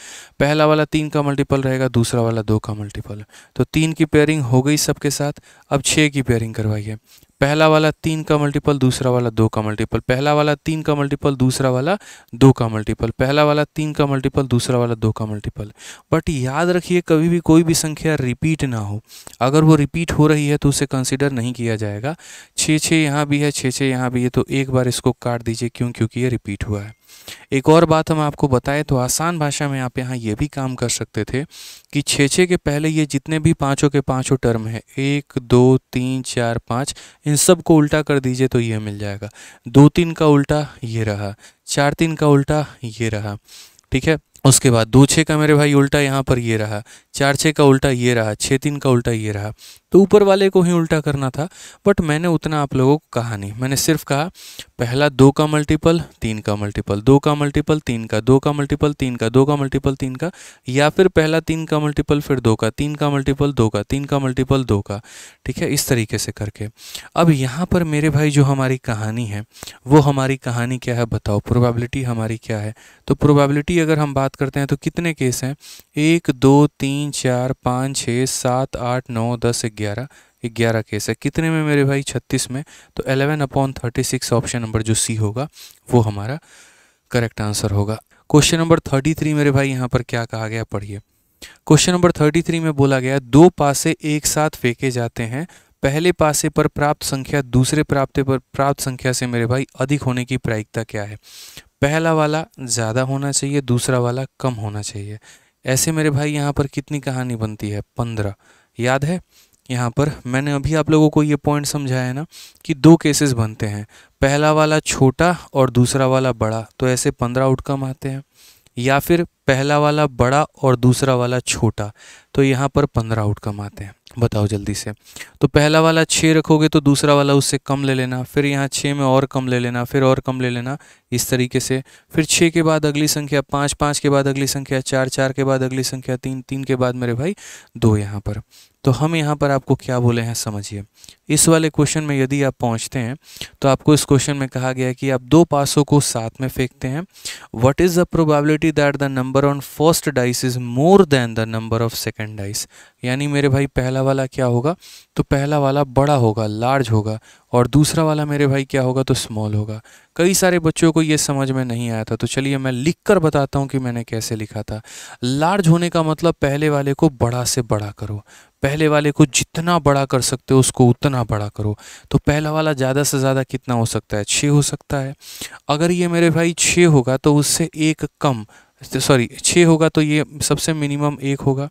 पहला वाला तीन का मल्टीपल रहेगा दूसरा वाला दो का मल्टीपल तो तीन की पेयरिंग हो गई सबके साथ अब छः की पेयरिंग करवाइए पहला वाला तीन का मल्टीपल दूसरा वाला दो का मल्टीपल पहला वाला तीन का मल्टीपल दूसरा वाला दो का मल्टीपल पहला वाला तीन का मल्टीपल दूसरा वाला दो का मल्टीपल बट याद रखिए कभी भी कोई भी संख्या रिपीट ना हो अगर वो रिपीट हो रही है तो उसे कंसिडर नहीं किया जाएगा छः छः यहाँ भी है छः छः यहाँ भी है तो एक बार इसको काट दीजिए क्यों क्योंकि ये रिपीट हुआ है एक और बात हम आपको बताएं तो आसान भाषा में आप यहाँ ये भी काम कर सकते थे कि छः छः के पहले ये जितने भी पाँचों के पाँचों टर्म हैं एक दो तीन चार पाँच इन सब को उल्टा कर दीजिए तो ये मिल जाएगा दो तीन का उल्टा ये रहा चार तीन का उल्टा ये रहा ठीक है उसके बाद दो छः का मेरे भाई उल्टा यहाँ पर ये रहा चार छः का उल्टा ये रहा छः तीन का उल्टा ये रहा तो ऊपर वाले को ही उल्टा करना था बट मैंने उतना आप लोगों को कहा नहीं मैंने सिर्फ कहा पहला दो का मल्टीपल तीन का मल्टीपल दो का मल्टीपल तीन का दो का मल्टीपल तीन का दो का मल्टीपल तीन का या फिर पहला तीन का मल्टीपल फिर दो का तीन का मल्टीपल दो का तीन का मल्टीपल दो का ठीक है इस तरीके से करके अब यहाँ पर मेरे भाई जो हमारी कहानी है वो हमारी कहानी क्या है बताओ प्रोबेबिलिटी हमारी क्या है तो प्रोबेबिलिटी अगर हम बात बात करते हैं तो कितने केस हैं एक दो तीन चार पाँच छः सात आठ नौ दस ग्यारह ग्यारह केस है कितने में मेरे भाई छत्तीस में तो eleven upon thirty six option number जो सी होगा वो हमारा करेक्ट आंसर होगा क्वेश्चन नंबर थर्टी थ्री मेरे भाई यहाँ पर क्या कहा गया पढ़िए क्वेश्चन नंबर थर्टी थ्री में बोला गया दो पासे एक साथ फेंके जाते हैं पहले पासे पर प्राप्त संख्या दूसरे प्राप्त पर प्राप्त संख्या से मेरे भाई अधिक होने की प्रायिकता क्या है पहला वाला ज़्यादा होना चाहिए दूसरा वाला कम होना चाहिए ऐसे मेरे भाई यहाँ पर कितनी कहानी बनती है पंद्रह याद है यहाँ पर मैंने अभी आप लोगों को ये पॉइंट समझाया है ना कि दो केसेस बनते हैं पहला वाला छोटा और दूसरा वाला बड़ा तो ऐसे पंद्रह आउटकम आते हैं या फिर पहला वाला बड़ा और दूसरा वाला छोटा तो यहाँ पर पंद्रह आउटकम आते हैं बताओ जल्दी से तो पहला वाला छः रखोगे तो दूसरा वाला उससे कम ले लेना फिर यहाँ छः में और कम ले लेना फिर और कम ले लेना इस तरीके से फिर छः के बाद अगली संख्या पाँच पाँच के बाद अगली संख्या चार चार के बाद अगली संख्या तीन तीन के बाद मेरे भाई दो यहाँ पर तो हम यहाँ पर आपको क्या बोले हैं समझिए इस वाले क्वेश्चन में यदि आप पहुँचते हैं तो आपको इस क्वेश्चन में कहा गया है कि आप दो पासों को साथ में फेंकते हैं what is the probability that the number on first dice is more than the number of second dice यानी मेरे भाई पहला वाला क्या होगा तो पहला वाला बड़ा होगा लार्ज होगा और दूसरा वाला मेरे भाई क्या होगा तो स्मॉल होगा कई सारे बच्चों को ये समझ में नहीं आया था तो चलिए मैं लिख कर बताता हूँ कि मैंने कैसे लिखा था लार्ज होने का मतलब पहले वाले को बड़ा से बड़ा करो पहले वाले को जितना बड़ा कर सकते हो उसको उतना बड़ा करो तो पहला वाला ज़्यादा से ज़्यादा कितना हो सकता है छः हो सकता है अगर ये मेरे भाई छः होगा तो उससे एक कम सॉरी छः होगा तो ये सबसे मिनिमम एक होगा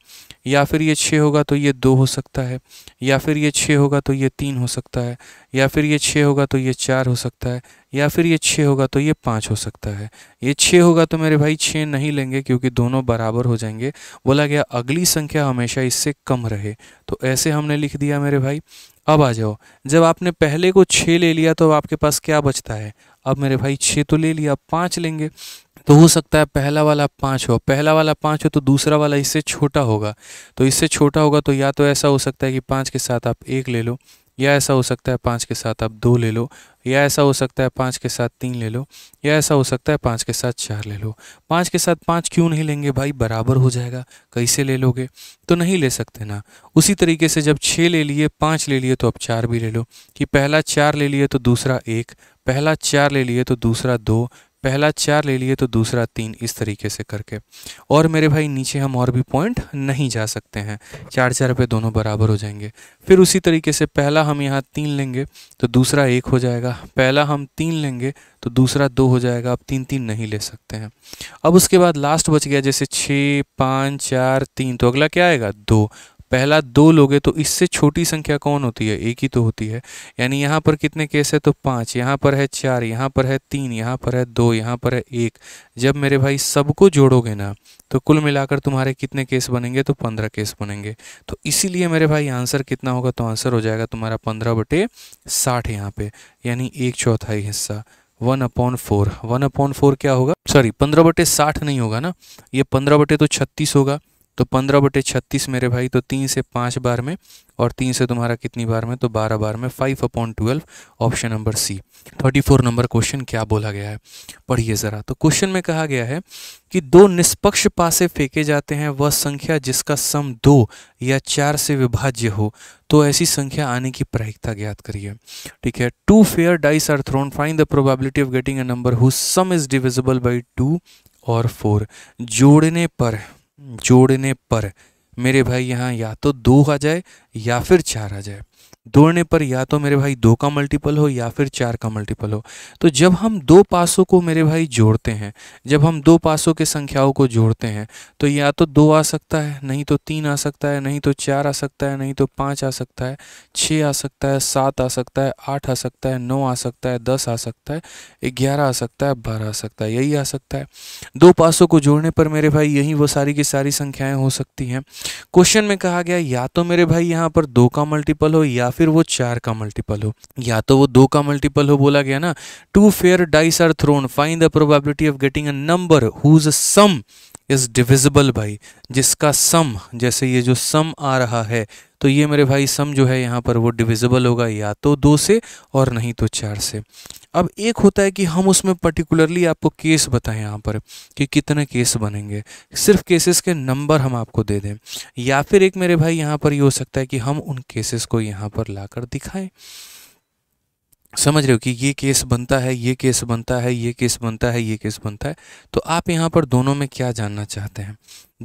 या फिर ये छः होगा तो ये दो हो सकता है या फिर ये छः होगा तो ये तीन हो सकता है या फिर ये छः होगा तो ये चार हो सकता है या फिर ये छः होगा तो ये पाँच हो सकता है ये छः होगा तो मेरे भाई छः नहीं लेंगे क्योंकि दोनों बराबर हो जाएंगे बोला गया अगली संख्या हमेशा इससे कम रहे तो ऐसे हमने लिख दिया मेरे भाई अब आ जाओ जब आपने पहले को छः ले लिया तो आपके पास क्या बचता है अब मेरे भाई छः तो ले लिया पाँच लेंगे तो हो सकता है पहला वाला पाँच हो पहला वाला पाँच हो तो दूसरा वाला इससे छोटा होगा तो इससे छोटा होगा तो या तो ऐसा हो सकता है कि पाँच के साथ आप एक ले लो या ऐसा हो सकता है पाँच के साथ आप दो ले लो या ऐसा हो सकता है पाँच के साथ तीन ले लो या ऐसा हो सकता है पाँच के साथ चार ले लो पाँच के साथ पाँच क्यों नहीं लेंगे भाई बराबर हो जाएगा कैसे ले लोगे तो नहीं ले सकते ना उसी तरीके से जब छः ले लिए पाँच ले लिए तो अब चार भी ले लो कि पहला चार ले लिए तो दूसरा एक पहला चार ले लिए तो दूसरा दो पहला चार ले लिए तो दूसरा तीन इस तरीके से करके और मेरे भाई नीचे हम और भी पॉइंट नहीं जा सकते हैं चार चार पे दोनों बराबर हो जाएंगे फिर उसी तरीके से पहला हम यहाँ तीन लेंगे तो दूसरा एक हो जाएगा पहला हम तीन लेंगे तो दूसरा दो हो जाएगा अब तीन तीन नहीं ले सकते हैं अब उसके बाद लास्ट बच गया जैसे छः पाँच चार तीन तो अगला क्या आएगा दो पहला दो लोगे तो इससे छोटी संख्या कौन होती है एक ही तो होती है यानी यहाँ पर कितने केस है तो पाँच यहाँ पर है चार यहाँ पर है तीन यहाँ पर है दो यहाँ पर है एक जब मेरे भाई सबको जोड़ोगे ना तो कुल मिलाकर तुम्हारे कितने केस बनेंगे तो पंद्रह केस बनेंगे तो इसीलिए मेरे भाई आंसर कितना होगा तो आंसर हो जाएगा तुम्हारा पंद्रह बटे साठ यहाँ पे यानी एक चौथाई हिस्सा one upon four one upon four क्या होगा सॉरी पंद्रह बटे साठ नहीं होगा ना ये पंद्रह बटे तो छत्तीस होगा तो पंद्रह बटे छत्तीस मेरे भाई तो तीन से पाँच बार में और तीन से तुम्हारा कितनी बार में तो बारह बार में five upon twelve option number C thirty four number question क्या बोला गया है पढ़िए ज़रा तो क्वेश्चन में कहा गया है कि दो निष्पक्ष पासे फेंके जाते हैं वह संख्या जिसका सम दो या चार से विभाज्य हो तो ऐसी संख्या आने की प्रायिकता ज्ञात करिए ठीक है two fair dice are thrown find the probability of getting a number whose sum is divisible by two और फोर जोड़ने पर जोड़ने पर मेरे भाई यहाँ या तो दो आ जाए या फिर चार आ जाए दौड़ने पर या तो मेरे भाई दो का मल्टीपल हो या फिर चार का मल्टीपल हो तो जब हम दो पासों को मेरे भाई जोड़ते हैं जब हम दो पासों के संख्याओं को जोड़ते हैं तो या तो दो आ सकता है नहीं तो तीन आ सकता है नहीं तो चार आ सकता है नहीं तो पाँच आ सकता है छः आ सकता है सात आ सकता है आठ आ सकता है नौ आ सकता है दस आ सकता है ग्यारह आ सकता है बारह आ सकता है यही आ सकता है दो पासों को जोड़ने पर मेरे भाई यही वो सारी की सारी संख्याएँ हो सकती हैं क्वेश्चन में कहा गया या तो मेरे भाई यहाँ पर दो का मल्टीपल हो या फिर वो चार का मल्टीपल हो या तो वो दो का मल्टीपल हो बोला गया ना two fair dice are thrown find the probability of getting a number whose sum is divisible भाई जिसका सम जैसे ये जो सम आ रहा है तो ये मेरे भाई सम जो है यहाँ पर वो डिविजिबल होगा या तो दो से और नहीं तो चार से अब एक होता है कि हम उसमें पर्टिकुलरली आपको केस बताएं यहाँ पर कि कितने केस बनेंगे सिर्फ केसेस के नंबर हम आपको दे दें या फिर एक मेरे भाई यहाँ पर ये यह हो सकता है कि हम उन केसेस को यहाँ पर लाकर दिखाएं समझ रहे हो कि ये केस बनता है ये केस बनता है ये केस बनता है ये केस बनता है तो आप यहाँ पर दोनों में क्या जानना चाहते हैं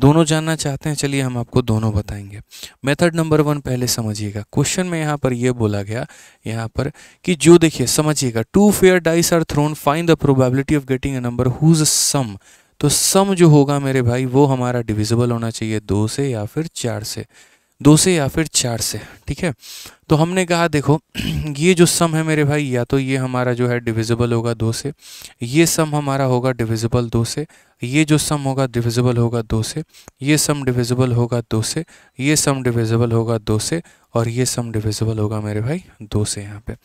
दोनों जानना चाहते हैं चलिए हम आपको दोनों बताएंगे मेथड नंबर वन पहले समझिएगा क्वेश्चन में यहाँ पर ये यह बोला गया यहाँ पर कि जो देखिए समझिएगा two fair dice are thrown find the probability of getting a number whose sum तो सम जो होगा मेरे भाई वो हमारा डिविजिबल होना चाहिए दो से या फिर चार से दो से या फिर चार से ठीक है तो हमने कहा देखो ये जो सम है मेरे भाई या तो ये हमारा जो है डिविजिबल होगा दो से ये सम हमारा होगा डिविजिबल दो से ये जो सम होगा डिविजिबल होगा दो से ये सम डिविजिबल होगा दो से ये सम डिविजिबल होगा दो से और ये सम डिविजिबल होगा मेरे भाई दो से यहाँ पे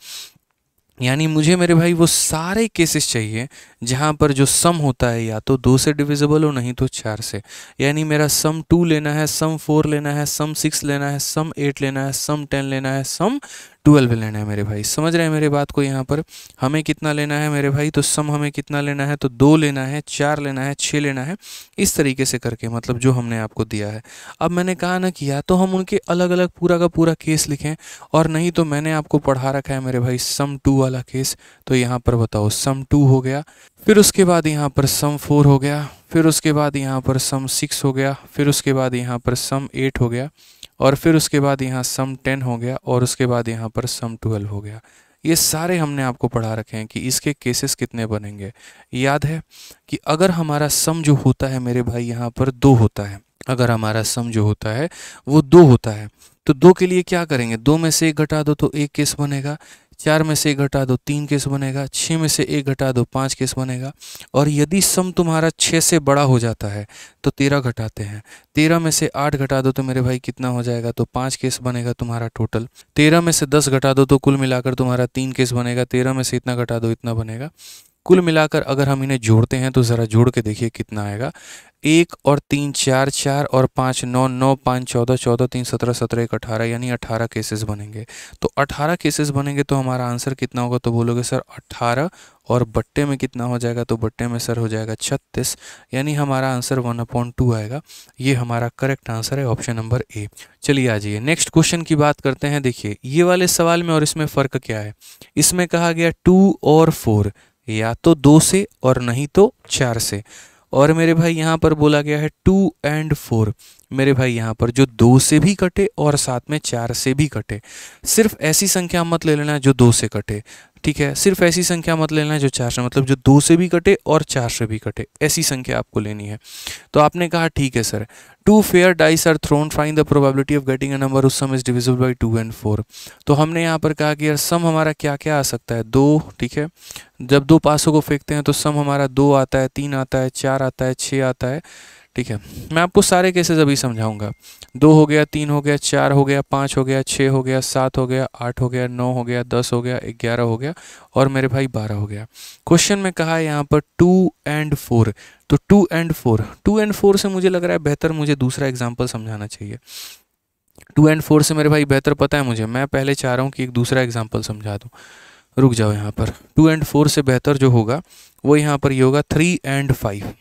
यानी मुझे मेरे भाई वो सारे केसेस चाहिए जहाँ पर जो सम होता है या तो दो से डिविजिबल हो नहीं तो चार से यानी मेरा सम टू लेना है सम फोर लेना है सम सिक्स लेना है सम एट लेना है सम टेन लेना है सम ट्वेल्व लेना है मेरे भाई समझ रहे हैं मेरे बात को यहाँ पर हमें कितना लेना है मेरे भाई तो सम हमें कितना लेना है तो दो लेना है चार लेना है छः लेना है इस तरीके से करके मतलब जो हमने आपको दिया है अब मैंने कहा ना कि या तो हम उनके अलग अलग पूरा का पूरा केस लिखें और नहीं तो मैंने आपको पढ़ा रखा है मेरे भाई सम टू वाला केस तो यहाँ पर बताओ सम टू हो गया फिर उसके बाद यहाँ पर सम फोर हो गया फिर उसके बाद यहाँ पर सम सिक्स हो गया फिर उसके बाद यहाँ पर सम एट हो गया और फिर उसके बाद यहाँ सम टेन हो गया और उसके बाद यहाँ पर सम ट्वेल्व हो गया ये सारे हमने आपको पढ़ा रखे हैं कि इसके केसेस कितने बनेंगे याद है कि अगर हमारा सम जो होता है मेरे भाई यहाँ पर दो होता है अगर हमारा सम जो होता है वो दो होता है तो दो के लिए क्या करेंगे दो में से एक घटा दो तो एक केस बनेगा चार में से एक घटा दो तीन केस बनेगा छः में से एक घटा दो पाँच केस बनेगा और यदि सम तुम्हारा छः से बड़ा हो जाता है तो तेरह घटाते हैं तेरह में से आठ घटा दो तो मेरे भाई कितना हो जाएगा तो पाँच केस बनेगा तुम्हारा टोटल तेरह में से दस घटा दो तो कुल मिलाकर तुम्हारा तीन केस बनेगा तेरह में से इतना घटा दो इतना बनेगा कुल मिलाकर अगर हम इन्हें जोड़ते हैं तो ज़रा जोड़ के देखिए कितना आएगा एक और तीन चार चार और पाँच नौ नौ पाँच चौदह चौदह तीन सत्रह सत्रह एक अठारह यानी अठारह केसेस बनेंगे तो अठारह केसेस बनेंगे तो हमारा आंसर कितना होगा तो बोलोगे सर अठारह और बट्टे में कितना हो जाएगा तो बट्टे में सर हो जाएगा छत्तीस यानी हमारा आंसर वन अपॉइंट टू आएगा ये हमारा करेक्ट आंसर है ऑप्शन नंबर ए चलिए आ जाइए नेक्स्ट क्वेश्चन की बात करते हैं देखिए ये वाले सवाल में और इसमें फ़र्क क्या है इसमें कहा गया टू और फोर या तो दो से और नहीं तो चार से और मेरे भाई यहाँ पर बोला गया है टू एंड फोर मेरे भाई यहाँ पर जो दो से भी कटे और साथ में चार से भी कटे सिर्फ ऐसी संख्या मत ले लेना जो दो से कटे ठीक है सिर्फ ऐसी संख्या मत लेना है जो चार से मतलब जो दो से भी कटे और चार से भी कटे ऐसी संख्या आपको लेनी है तो आपने कहा ठीक है sir two fair dice are thrown find the probability of getting a number whose sum is divisible by two and four तो हमने यहाँ पर कहा कि यार सम हमारा क्या क्या आ सकता है दो ठीक है जब दो पासों को फेंकते हैं तो सम हमारा दो आता है तीन आता है चार आता है छः आता है ठीक है मैं आपको सारे केसेस अभी समझाऊंगा दो हो गया तीन हो गया चार हो गया पाँच हो गया छः हो गया सात हो गया आठ हो गया नौ हो गया दस हो गया ग्यारह हो गया और मेरे भाई बारह हो गया क्वेश्चन में कहा है यहाँ पर टू एंड फोर तो two and four two and four से मुझे लग रहा है बेहतर मुझे दूसरा एग्जाम्पल समझाना चाहिए टू एंड फोर से मेरे भाई बेहतर पता है मुझे मैं पहले चाह रहा हूँ कि एक दूसरा एग्जाम्पल समझा दूँ रुक जाओ यहाँ पर टू एंड फोर से बेहतर जो होगा वो यहाँ पर ये होगा थ्री एंड फाइव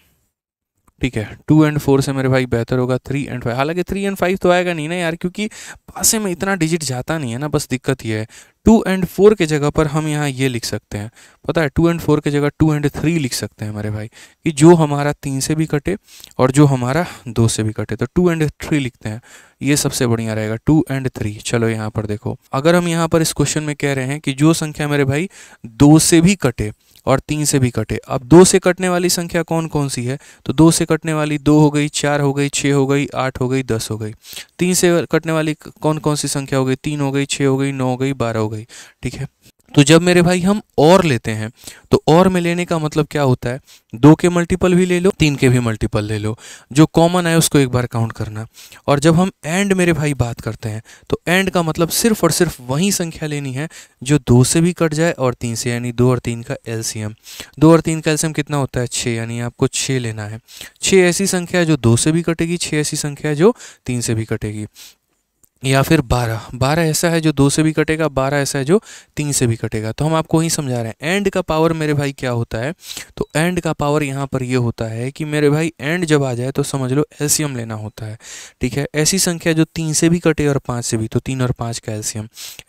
ठीक है टू एंड फोर से मेरे भाई बेहतर होगा थ्री एंड फाइव हालांकि थ्री एंड फाइव तो आएगा नहीं ना यार क्योंकि पासे में इतना डिजिट जाता नहीं है ना बस दिक्कत ये है टू एंड फोर के जगह पर हम यहाँ ये लिख सकते हैं पता है टू एंड फोर के जगह टू एंड थ्री लिख सकते हैं मेरे भाई कि जो हमारा तीन से भी कटे और जो हमारा दो से भी कटे तो टू एंड थ्री लिखते हैं ये सबसे बढ़िया रहेगा टू एंड थ्री चलो यहाँ पर देखो अगर हम यहाँ पर इस क्वेश्चन में कह रहे हैं कि जो संख्या मेरे भाई दो से भी कटे और तीन से भी कटे अब दो से कटने वाली संख्या कौन कौन सी है तो दो से कटने वाली दो हो गई चार हो गई छः हो गई आठ हो गई दस हो गई तीन से कटने वाली कौन कौन सी संख्या हो गई तीन हो गई छः हो गई नौ हो गई बारह हो गई ठीक है तो जब मेरे भाई हम और लेते हैं तो और में लेने का मतलब क्या होता है दो के मल्टीपल भी ले लो तीन के भी मल्टीपल ले लो जो कॉमन है उसको एक बार काउंट करना और जब हम एंड मेरे भाई बात करते हैं तो एंड का मतलब सिर्फ और सिर्फ वही संख्या लेनी है जो दो से भी कट जाए और तीन से यानी दो और तीन का एलसीएम दो और तीन का एल कितना होता है छः यानी आपको छः लेना है छः ऐसी संख्या है जो दो से भी कटेगी छः ऐसी संख्या है जो तीन से भी कटेगी या फिर बारह बारह ऐसा है जो दो से भी कटेगा बारह ऐसा है जो तीन से भी कटेगा तो हम आपको ही समझा रहे हैं एंड का पावर मेरे भाई क्या होता है तो एंड का पावर यहाँ पर ये होता है कि मेरे भाई एंड जब आ जाए तो समझ लो एल्सियम लेना होता है ठीक है ऐसी संख्या जो तीन से भी कटे और पाँच से भी तो तीन और पाँच का एल्सियम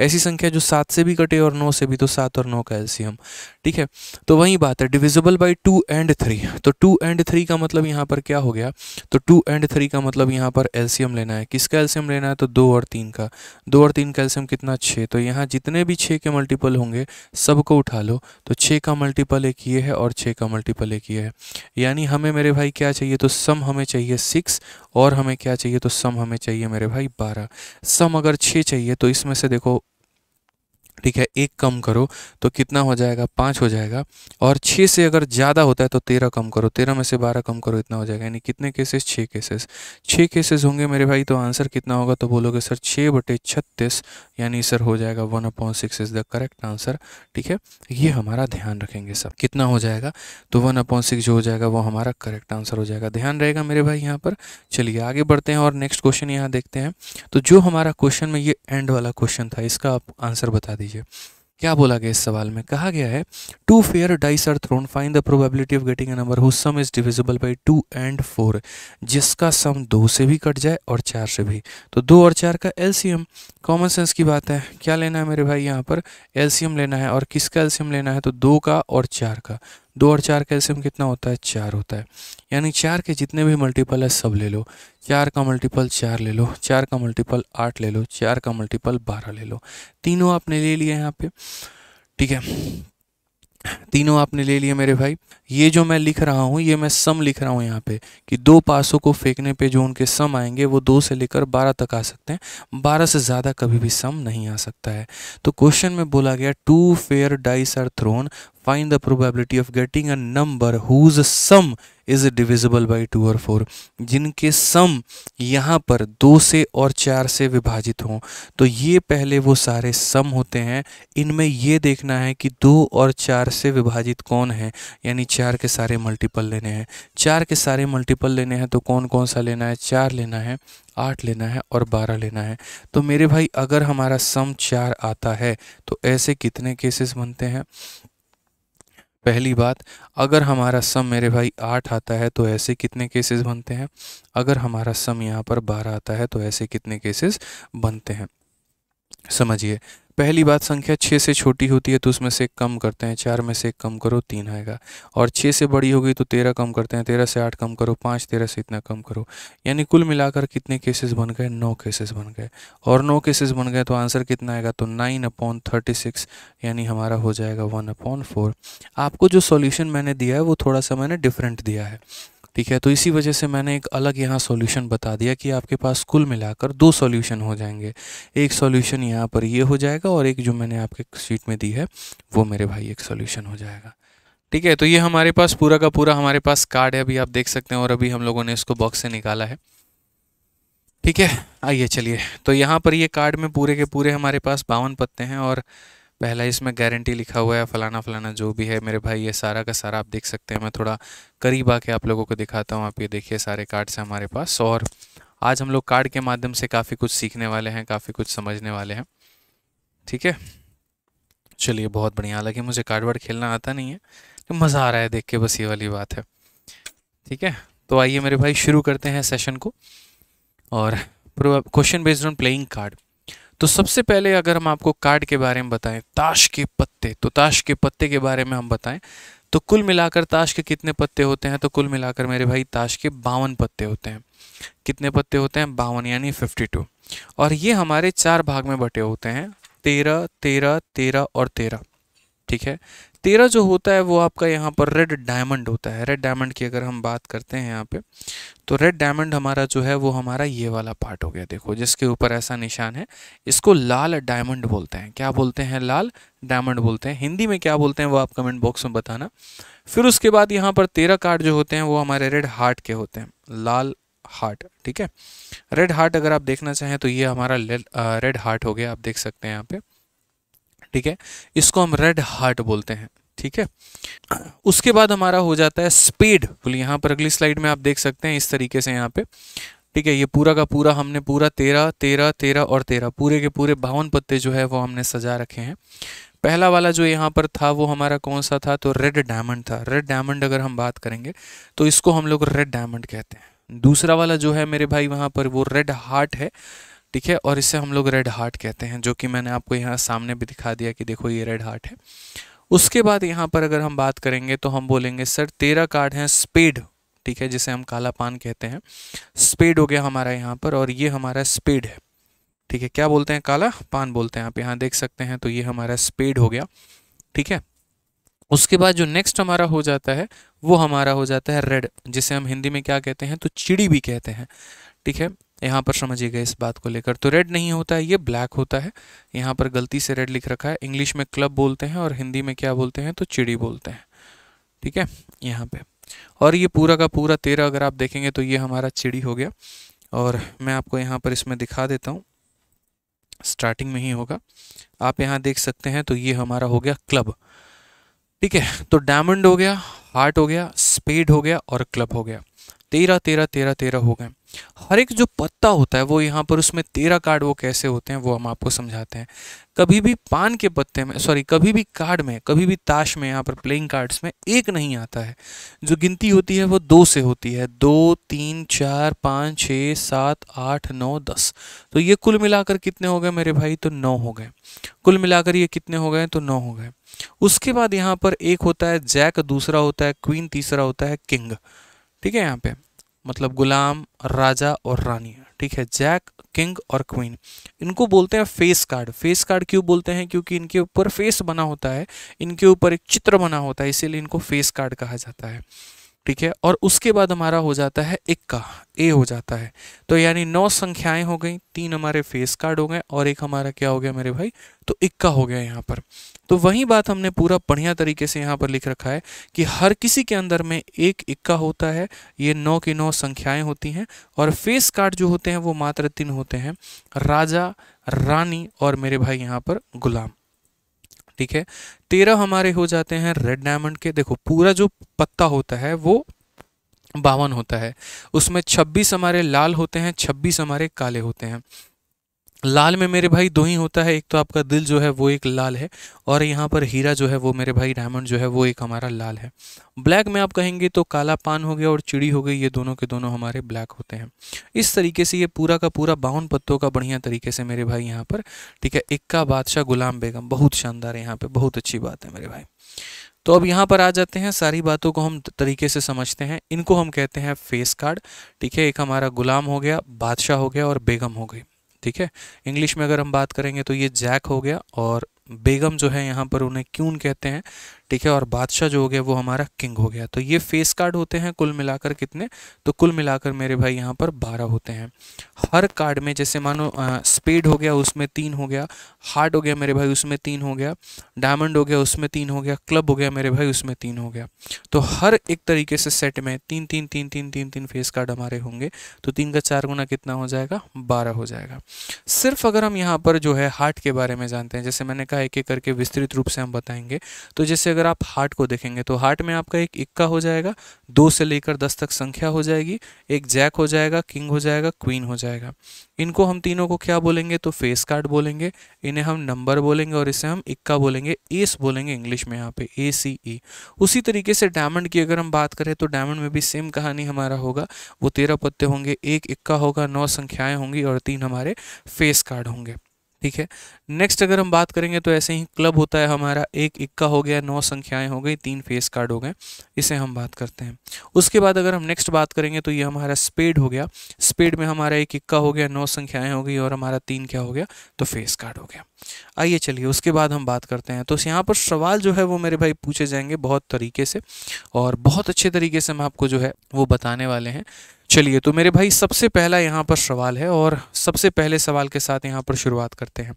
ऐसी संख्या जो सात से भी कटे और नौ से भी तो सात और नौ का एल्सियम ठीक है तो वही बात है divisible by two and three तो टू एंड थ्री का मतलब यहाँ पर क्या हो गया तो टू एंड थ्री का मतलब यहाँ पर एल्सियम लेना है किसका एल्सियम लेना है तो दो और और तीन का दो और तीन कैल्शियम कितना छः तो यहाँ जितने भी छः के मल्टीपल होंगे सबको उठा लो तो छः का मल्टीपल एक ये है और छः का मल्टीपल एक ये है यानी हमें मेरे भाई क्या चाहिए तो सम हमें चाहिए सिक्स और हमें क्या चाहिए तो सम हमें चाहिए मेरे भाई बारह सम अगर छः चाहिए तो इसमें से देखो ठीक है एक कम करो तो कितना हो जाएगा पाँच हो जाएगा और छः से अगर ज़्यादा होता है तो तेरह कम करो तेरह में से बारह कम करो इतना हो जाएगा यानी कितने केसेस छः केसेस छः केसेस होंगे मेरे भाई तो आंसर कितना होगा तो बोलोगे सर छः बटे छत्तीस यानी सर हो जाएगा one upon six is the correct answer ठीक है ये हमारा ध्यान रखेंगे सब कितना हो जाएगा तो वन अपॉइंट सिक्स जो हो जाएगा वो हमारा करेक्ट आंसर हो जाएगा ध्यान रहेगा मेरे भाई यहाँ पर चलिए आगे बढ़ते हैं और नेक्स्ट क्वेश्चन यहाँ देखते हैं तो जो हमारा क्वेश्चन में ये एंड वाला क्वेश्चन था इसका आप आंसर बता दीजिए लीजिए क्या बोला गया इस सवाल में कहा गया है two fair dice are thrown find the probability of getting a number whose sum is divisible by two and four जिसका सम दो से भी कट जाए और चार से भी तो दो और चार का एलसीएम कॉमन सेंस की बात है क्या लेना है मेरे भाई यहाँ पर एलसीएम लेना है और किसका एलसीएम लेना है तो दो का और चार का दो और चार का एलसीएम कितना होता है चार होता है यानी चार के जितने भी मल्टीपल है सब ले लो चार का मल्टीपल चार ले लो चार का मल्टीपल आठ ले लो चार का मल्टीपल बारह ले लो तीनों आपने ले लिया यहाँ पे ठीक है तीनों आपने ले लिए मेरे भाई ये जो मैं लिख रहा हूँ ये मैं सम लिख रहा हूँ यहाँ पे कि दो पासों को फेंकने पे जो उनके सम आएंगे वो दो से लेकर बारह तक आ सकते हैं बारह से ज़्यादा कभी भी सम नहीं आ सकता है तो क्वेश्चन में बोला गया two fair dice are thrown find the probability of getting a number whose sum is divisible by two और फोर जिनके सम यहाँ पर दो से और चार से विभाजित हों तो ये पहले वो सारे सम होते हैं इनमें ये देखना है कि दो और चार से विभाजित कौन है यानी चार के सारे मल्टीपल लेने हैं चार के सारे मल्टीपल लेने हैं तो कौन कौन सा लेना है चार लेना है आठ लेना है और बारह लेना है तो मेरे भाई अगर हमारा सम चार आता है तो ऐसे कितने केसेस बनते हैं पहली बात अगर हमारा सम मेरे भाई आठ आता है तो ऐसे कितने केसेस बनते हैं अगर हमारा सम यहाँ पर बारह आता है तो ऐसे कितने केसेस बनते हैं समझिए पहली बात संख्या छः से छोटी होती है तो उसमें से कम करते हैं चार में से एक कम करो तीन आएगा और छः से बड़ी होगी तो तेरह कम करते हैं तेरह से आठ कम करो पाँच तेरह से इतना कम करो यानी कुल मिलाकर कितने केसेस बन गए नौ केसेस बन गए और नौ केसेस बन गए तो आंसर कितना आएगा तो नाइन अपॉन थर्टी सिक्स यानी हमारा हो जाएगा वन अपॉन फोर आपको जो सोल्यूशन मैंने दिया है वो थोड़ा सा मैंने डिफरेंट दिया है ठीक है तो इसी वजह से मैंने एक अलग यहाँ सॉल्यूशन बता दिया कि आपके पास कुल मिलाकर दो सॉल्यूशन हो जाएंगे एक सॉल्यूशन यहाँ पर ये हो जाएगा और एक जो मैंने आपके शीट में दी है वो मेरे भाई एक सॉल्यूशन हो जाएगा ठीक है तो ये हमारे पास पूरा का पूरा हमारे पास कार्ड है अभी आप देख सकते हैं और अभी हम लोगों ने इसको बॉक्स से निकाला है ठीक है आइए चलिए तो यहाँ पर ये कार्ड में पूरे के पूरे हमारे पास बावन पत्ते हैं और पहला इसमें गारंटी लिखा हुआ है फ़लाना फ़लाना जो भी है मेरे भाई ये सारा का सारा आप देख सकते हैं मैं थोड़ा करीब आके आप लोगों को दिखाता हूँ आप ये देखिए सारे कार्ड्स हैं हमारे पास और आज हम लोग कार्ड के माध्यम से काफ़ी कुछ सीखने वाले हैं काफ़ी कुछ समझने वाले हैं ठीक है चलिए बहुत बढ़िया हालांकि मुझे कार्ड वार्ड खेलना आता नहीं है तो मज़ा आ रहा है देख के बस ये वाली बात है ठीक है तो आइए मेरे भाई शुरू करते हैं सेशन को और question based on playing card तो सबसे पहले अगर हम आपको कार्ड के बारे में बताएं ताश के पत्ते तो ताश के पत्ते के बारे में हम बताएं तो कुल मिलाकर ताश के कितने पत्ते होते हैं तो कुल मिलाकर मेरे भाई ताश के बावन पत्ते होते हैं कितने पत्ते होते हैं बावन यानी फिफ्टी टू और ये हमारे चार भाग में बटे होते हैं तेरह तेरह तेरह और तेरह ठीक है तेरह जो होता है वो आपका यहाँ पर रेड डायमंड होता है रेड डायमंड की अगर हम बात करते हैं यहाँ पे तो रेड डायमंड हमारा जो है वो हमारा ये वाला पार्ट हो गया देखो जिसके ऊपर ऐसा निशान है इसको लाल डायमंड बोलते हैं क्या बोलते हैं लाल डायमंड बोलते हैं हिंदी में क्या बोलते हैं वो आप कमेंट बॉक्स में बताना फिर उसके बाद यहाँ पर तेरह कार्ड जो होते हैं वो हमारे रेड हार्ट के होते हैं लाल हार्ट ठीक है रेड हार्ट अगर आप देखना चाहें तो ये हमारा रेड हार्ट हो गया आप देख सकते हैं यहाँ पे ठीक है इसको हम रेड हार्ट बोलते हैं ठीक है उसके बाद हमारा हो जाता है स्पीड बोलिए यहाँ पर अगली स्लाइड में आप देख सकते हैं इस तरीके से यहाँ पे ठीक है ये पूरा का पूरा हमने पूरा तेरह तेरह तेरह और तेरह पूरे के पूरे बावन पत्ते जो है वो हमने सजा रखे हैं पहला वाला जो यहाँ पर था वो हमारा कौन सा था तो रेड डायमंड था रेड डायमंड अगर हम बात करेंगे तो इसको हम लोग रेड डायमंड कहते हैं दूसरा वाला जो है मेरे भाई वहाँ पर वो रेड हार्ट है ठीक है और इसे हम लोग रेड हार्ट कहते हैं जो कि मैंने आपको यहाँ सामने भी दिखा दिया कि देखो ये रेड हार्ट है उसके बाद यहाँ पर अगर हम बात करेंगे तो हम बोलेंगे सर तेरह कार्ड हैं स्पेड ठीक है जिसे हम काला पान कहते हैं स्पेड हो गया हमारा यहाँ पर और ये हमारा स्पेड है ठीक है क्या बोलते हैं काला पान बोलते हैं आप यहाँ देख सकते हैं तो ये हमारा स्पेड हो गया ठीक है उसके बाद जो नेक्स्ट हमारा हो जाता है वो हमारा हो जाता है रेड जिसे हम हिंदी में क्या कहते हैं तो चिड़ी भी कहते हैं ठीक है यहाँ पर समझिएगा इस बात को लेकर तो रेड नहीं होता है ये ब्लैक होता है यहाँ पर गलती से रेड लिख रखा है इंग्लिश में क्लब बोलते हैं और हिंदी में क्या बोलते हैं तो चिड़ी बोलते हैं ठीक है यहाँ पे और ये पूरा का पूरा तेरह अगर आप देखेंगे तो ये हमारा चिड़ी हो गया और मैं आपको यहाँ पर इसमें दिखा देता हूँ स्टार्टिंग में ही होगा आप यहाँ देख सकते हैं तो ये हमारा हो गया क्लब ठीक है तो डायमंड हो गया हार्ट हो गया स्पेड हो गया और क्लब हो गया तेरह तेरह तेरह तेरह हो गए हर एक जो पत्ता होता है वो यहाँ पर उसमें तेरह कार्ड वो कैसे होते हैं वो हम आपको समझाते हैं कभी भी पान के पत्ते में सॉरी कभी भी कार्ड में कभी भी ताश में यहाँ पर प्लेइंग कार्ड्स में एक नहीं आता है जो गिनती होती है वो दो से होती है दो तीन चार पाँच छः सात आठ नौ दस तो ये कुल मिलाकर कितने हो गए मेरे भाई तो नौ हो गए कुल मिलाकर ये कितने हो गए तो नौ हो गए उसके बाद यहाँ पर एक होता है जैक दूसरा होता है क्वीन तीसरा होता है किंग ठीक है यहाँ पे मतलब गुलाम राजा और रानी ठीक है जैक किंग और क्वीन इनको बोलते हैं फेस कार्ड फेस कार्ड क्यों बोलते हैं क्योंकि इनके ऊपर फेस बना होता है इनके ऊपर एक चित्र बना होता है इसीलिए इनको फेस कार्ड कहा जाता है ठीक है और उसके बाद हमारा हो जाता है इक्का ए हो जाता है तो यानी नौ संख्याएं हो गई तीन हमारे फेस कार्ड हो गए और एक हमारा क्या हो गया मेरे भाई तो इक्का हो गया यहाँ पर तो वही बात हमने पूरा बढ़िया तरीके से यहाँ पर लिख रखा है कि हर किसी के अंदर में एक इक्का होता है ये नौ की नौ संख्याएं होती हैं और फेस कार्ड जो होते हैं वो मात्र तीन होते हैं राजा रानी और मेरे भाई यहाँ पर गुलाम ठीक है तेरह हमारे हो जाते हैं रेड डायमंड के देखो पूरा जो पत्ता होता है वो बावन होता है उसमें छब्बीस हमारे लाल होते हैं छब्बीस हमारे काले होते हैं लाल में मेरे भाई दो ही होता है एक तो आपका दिल जो है वो एक लाल है और यहाँ पर हीरा जो है वो मेरे भाई डायमंड जो है वो एक हमारा लाल है ब्लैक में आप कहेंगे तो काला पान हो गया और चिड़ी हो गई ये दोनों के दोनों हमारे ब्लैक होते हैं इस तरीके से ये पूरा का पूरा बावन पत्तों का बढ़िया तरीके से मेरे भाई यहाँ पर ठीक है इक्का बादशाह गुलाम बेगम बहुत शानदार है यहाँ पर बहुत अच्छी बात है मेरे भाई तो अब यहाँ पर आ जाते हैं सारी बातों को हम तरीके से समझते हैं इनको हम कहते हैं फेस कार्ड ठीक है एक हमारा गुलाम हो गया बादशाह हो गया और बेगम हो गई ठीक है इंग्लिश में अगर हम बात करेंगे तो ये जैक हो गया और बेगम जो है यहाँ पर उन्हें क्यून कहते हैं ठीक है और बादशाह जो हो गया वो हमारा किंग हो गया तो ये फेस कार्ड होते हैं कुल मिलाकर कितने तो कुल मिलाकर मेरे भाई यहाँ पर बारह होते हैं हर कार्ड में जैसे मानो स्पेड हो गया उसमें तीन हो गया हार्ट हो गया मेरे भाई उसमें तीन हो गया डायमंड हो गया उसमें तीन हो गया क्लब हो गया मेरे भाई उसमें तीन हो गया तो हर एक तरीके से सेट में तीन तीन तीन तीन तीन तीन फेस कार्ड हमारे होंगे तो तीन का चार गुना कितना हो जाएगा बारह हो जाएगा सिर्फ अगर हम यहाँ पर जो है हार्ट के बारे में जानते हैं जैसे मैंने कहा एक एक करके विस्तृत रूप से हम बताएंगे तो जैसे अगर अगर आप हार्ट को देखेंगे तो हार्ट में आपका एक इक्का हो जाएगा दो से लेकर दस तक संख्या हो जाएगी एक जैक हो जाएगा किंग हो जाएगा क्वीन हो जाएगा इनको हम तीनों को क्या बोलेंगे तो फेस कार्ड बोलेंगे इन्हें हम नंबर बोलेंगे और इसे हम इक्का बोलेंगे एस बोलेंगे इंग्लिश में यहाँ पे ए सी ई उसी तरीके से डायमंड की अगर हम बात करें तो डायमंड में भी सेम कहानी हमारा होगा वो तेरह पत्ते होंगे एक इक्का होगा नौ संख्याएं होंगी और तीन हमारे फेस कार्ड होंगे ठीक है नेक्स्ट अगर हम बात करेंगे तो ऐसे ही क्लब होता है हमारा एक इक्का हो गया नौ संख्याएं हो गई तीन फेस कार्ड हो गए इसे हम बात करते हैं उसके बाद अगर हम नेक्स्ट बात करेंगे तो ये हमारा स्पेड हो गया स्पेड में हमारा एक इक्का हो गया नौ संख्याएं हो गई और हमारा तीन क्या हो गया तो फेस कार्ड हो गया आइए चलिए उसके बाद हम बात करते हैं तो यहाँ पर सवाल जो है वो मेरे भाई पूछे जाएंगे बहुत तरीके से और बहुत अच्छे तरीके से हम आपको जो है वो बताने वाले हैं चलिए तो मेरे भाई सबसे पहला यहाँ पर सवाल है और सबसे पहले सवाल के साथ यहाँ पर शुरुआत करते हैं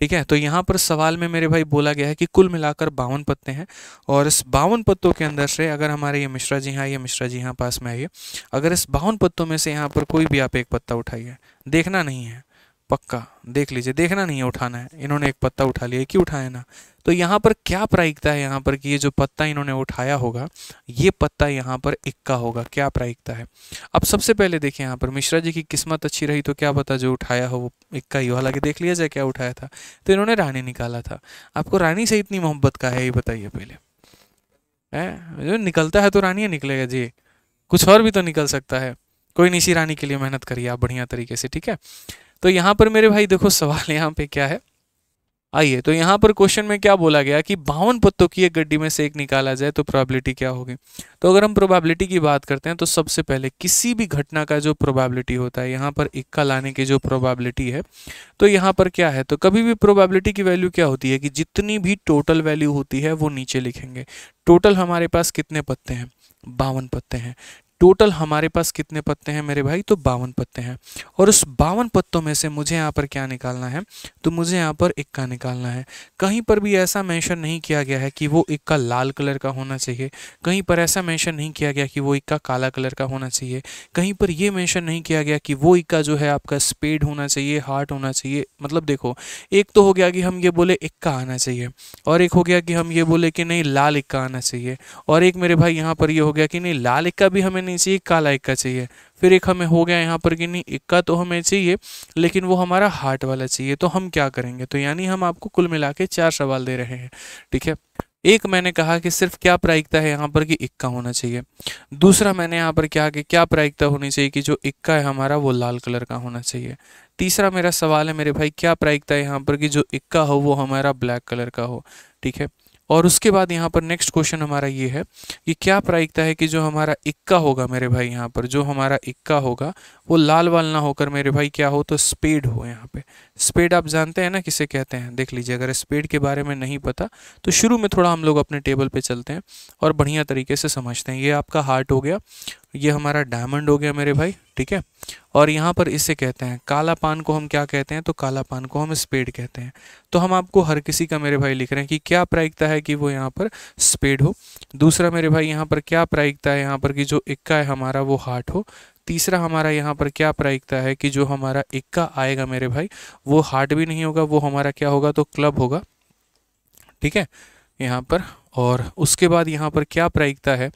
ठीक है तो यहाँ पर सवाल में मेरे भाई बोला गया है कि कुल मिलाकर बावन पत्ते हैं और इस बावन पत्तों के अंदर से अगर हमारे ये मिश्रा जी हाँ ये मिश्रा जी यहाँ पास में आइए अगर इस बावन पत्तों में से यहाँ पर कोई भी आप एक पत्ता उठाइए देखना नहीं है पक्का देख लीजिए देखना नहीं है उठाना है इन्होंने एक पत्ता उठा लिया क्यों उठाया ना तो यहाँ पर क्या प्रायिकता है यहाँ पर कि ये जो पत्ता इन्होंने उठाया होगा ये पत्ता यहाँ पर इक्का होगा क्या प्रायिकता है अब सबसे पहले देखें यहाँ पर मिश्रा जी की किस्मत अच्छी रही तो क्या पता जो उठाया हो वो इक्का ही हो हालांकि देख लिया जाए क्या उठाया था तो इन्होंने रानी निकाला था आपको रानी से इतनी मोहब्बत का है ये बताइए पहले है जो निकलता है तो रानी है निकलेगा जी कुछ और भी तो निकल सकता है कोई नहीं इसी रानी के लिए मेहनत करिए आप बढ़िया तरीके से ठीक है तो यहाँ पर मेरे भाई देखो सवाल यहाँ पे क्या है आइए तो यहाँ पर क्वेश्चन में क्या बोला गया कि बावन पत्तों की एक गड्डी में से एक निकाला जाए तो प्रोबेबिलिटी क्या होगी तो अगर हम प्रोबेबिलिटी की बात करते हैं तो सबसे पहले किसी भी घटना का जो प्रोबेबिलिटी होता है यहाँ पर इक्का लाने की जो प्रोबेबिलिटी है तो यहाँ पर क्या है तो कभी भी प्रोबेबिलिटी की वैल्यू क्या होती है कि जितनी भी टोटल वैल्यू होती है वो नीचे लिखेंगे टोटल हमारे पास कितने पत्ते हैं बावन पत्ते हैं टोटल हमारे पास कितने पत्ते हैं मेरे भाई तो बावन पत्ते हैं और उस बावन पत्तों में से मुझे यहाँ पर क्या निकालना है तो मुझे यहाँ पर इक्का निकालना है कहीं पर भी ऐसा मेंशन नहीं किया गया है कि वो इक्का लाल कलर का होना चाहिए कहीं पर ऐसा मेंशन नहीं किया गया कि वो इक्का काला कलर का होना चाहिए कहीं पर यह मैंशन नहीं किया गया कि वो इक्का जो है आपका स्पेड होना चाहिए हार्ट होना चाहिए मतलब देखो एक तो हो गया कि हम ये बोले इक्का आना चाहिए और एक हो गया कि हम ये बोले कि नहीं लाल इक्का आना चाहिए और एक मेरे भाई यहाँ पर ये हो गया कि नहीं लाल इक्का भी हमें नहीं चाहिए काला इक्का चाहिए फिर एक हमें हो गया यहाँ पर कि नहीं इक्का तो हमें चाहिए लेकिन वो हमारा हार्ट वाला चाहिए तो हम क्या करेंगे तो यानी हम आपको कुल मिला के चार सवाल दे रहे हैं ठीक है एक मैंने कहा कि सिर्फ क्या प्रायिकता है यहाँ पर कि इक्का होना चाहिए दूसरा मैंने यहाँ पर क्या कि क्या प्रायिकता होनी चाहिए कि जो इक्का है हमारा वो लाल कलर का होना चाहिए तीसरा मेरा सवाल है मेरे भाई क्या प्रायिकता है यहाँ पर कि जो इक्का हो वो हमारा ब्लैक कलर का हो ठीक है और उसके बाद यहाँ पर नेक्स्ट क्वेश्चन हमारा ये है कि क्या प्रायिकता है कि जो हमारा इक्का होगा मेरे भाई यहाँ पर जो हमारा इक्का होगा वो लाल वाल ना होकर मेरे भाई क्या हो तो स्पेड हो यहाँ पे स्पीड आप जानते हैं ना किसे कहते हैं देख लीजिए अगर स्पेड के बारे में नहीं पता तो शुरू में थोड़ा हम लोग अपने टेबल पे चलते हैं और बढ़िया तरीके से समझते हैं ये आपका हार्ट हो गया ये हमारा डायमंड हो गया मेरे भाई ठीक है और यहाँ पर इसे कहते हैं काला पान को हम क्या कहते हैं तो काला पान को हम स्पेड कहते हैं तो हम आपको हर किसी का मेरे भाई लिख रहे हैं कि क्या प्रायिकता है कि वो यहाँ पर स्पेड हो दूसरा मेरे भाई यहाँ पर क्या प्रायिकता है यहाँ पर कि जो इक्का है हमारा वो हार्ट हो तीसरा हमारा यहाँ पर क्या प्रायिकता है कि जो हमारा इक्का आएगा मेरे भाई वो हार्ट भी नहीं होगा वो हमारा क्या होगा तो क्लब होगा ठीक है यहाँ पर और उसके बाद यहाँ पर क्या प्रायिकता है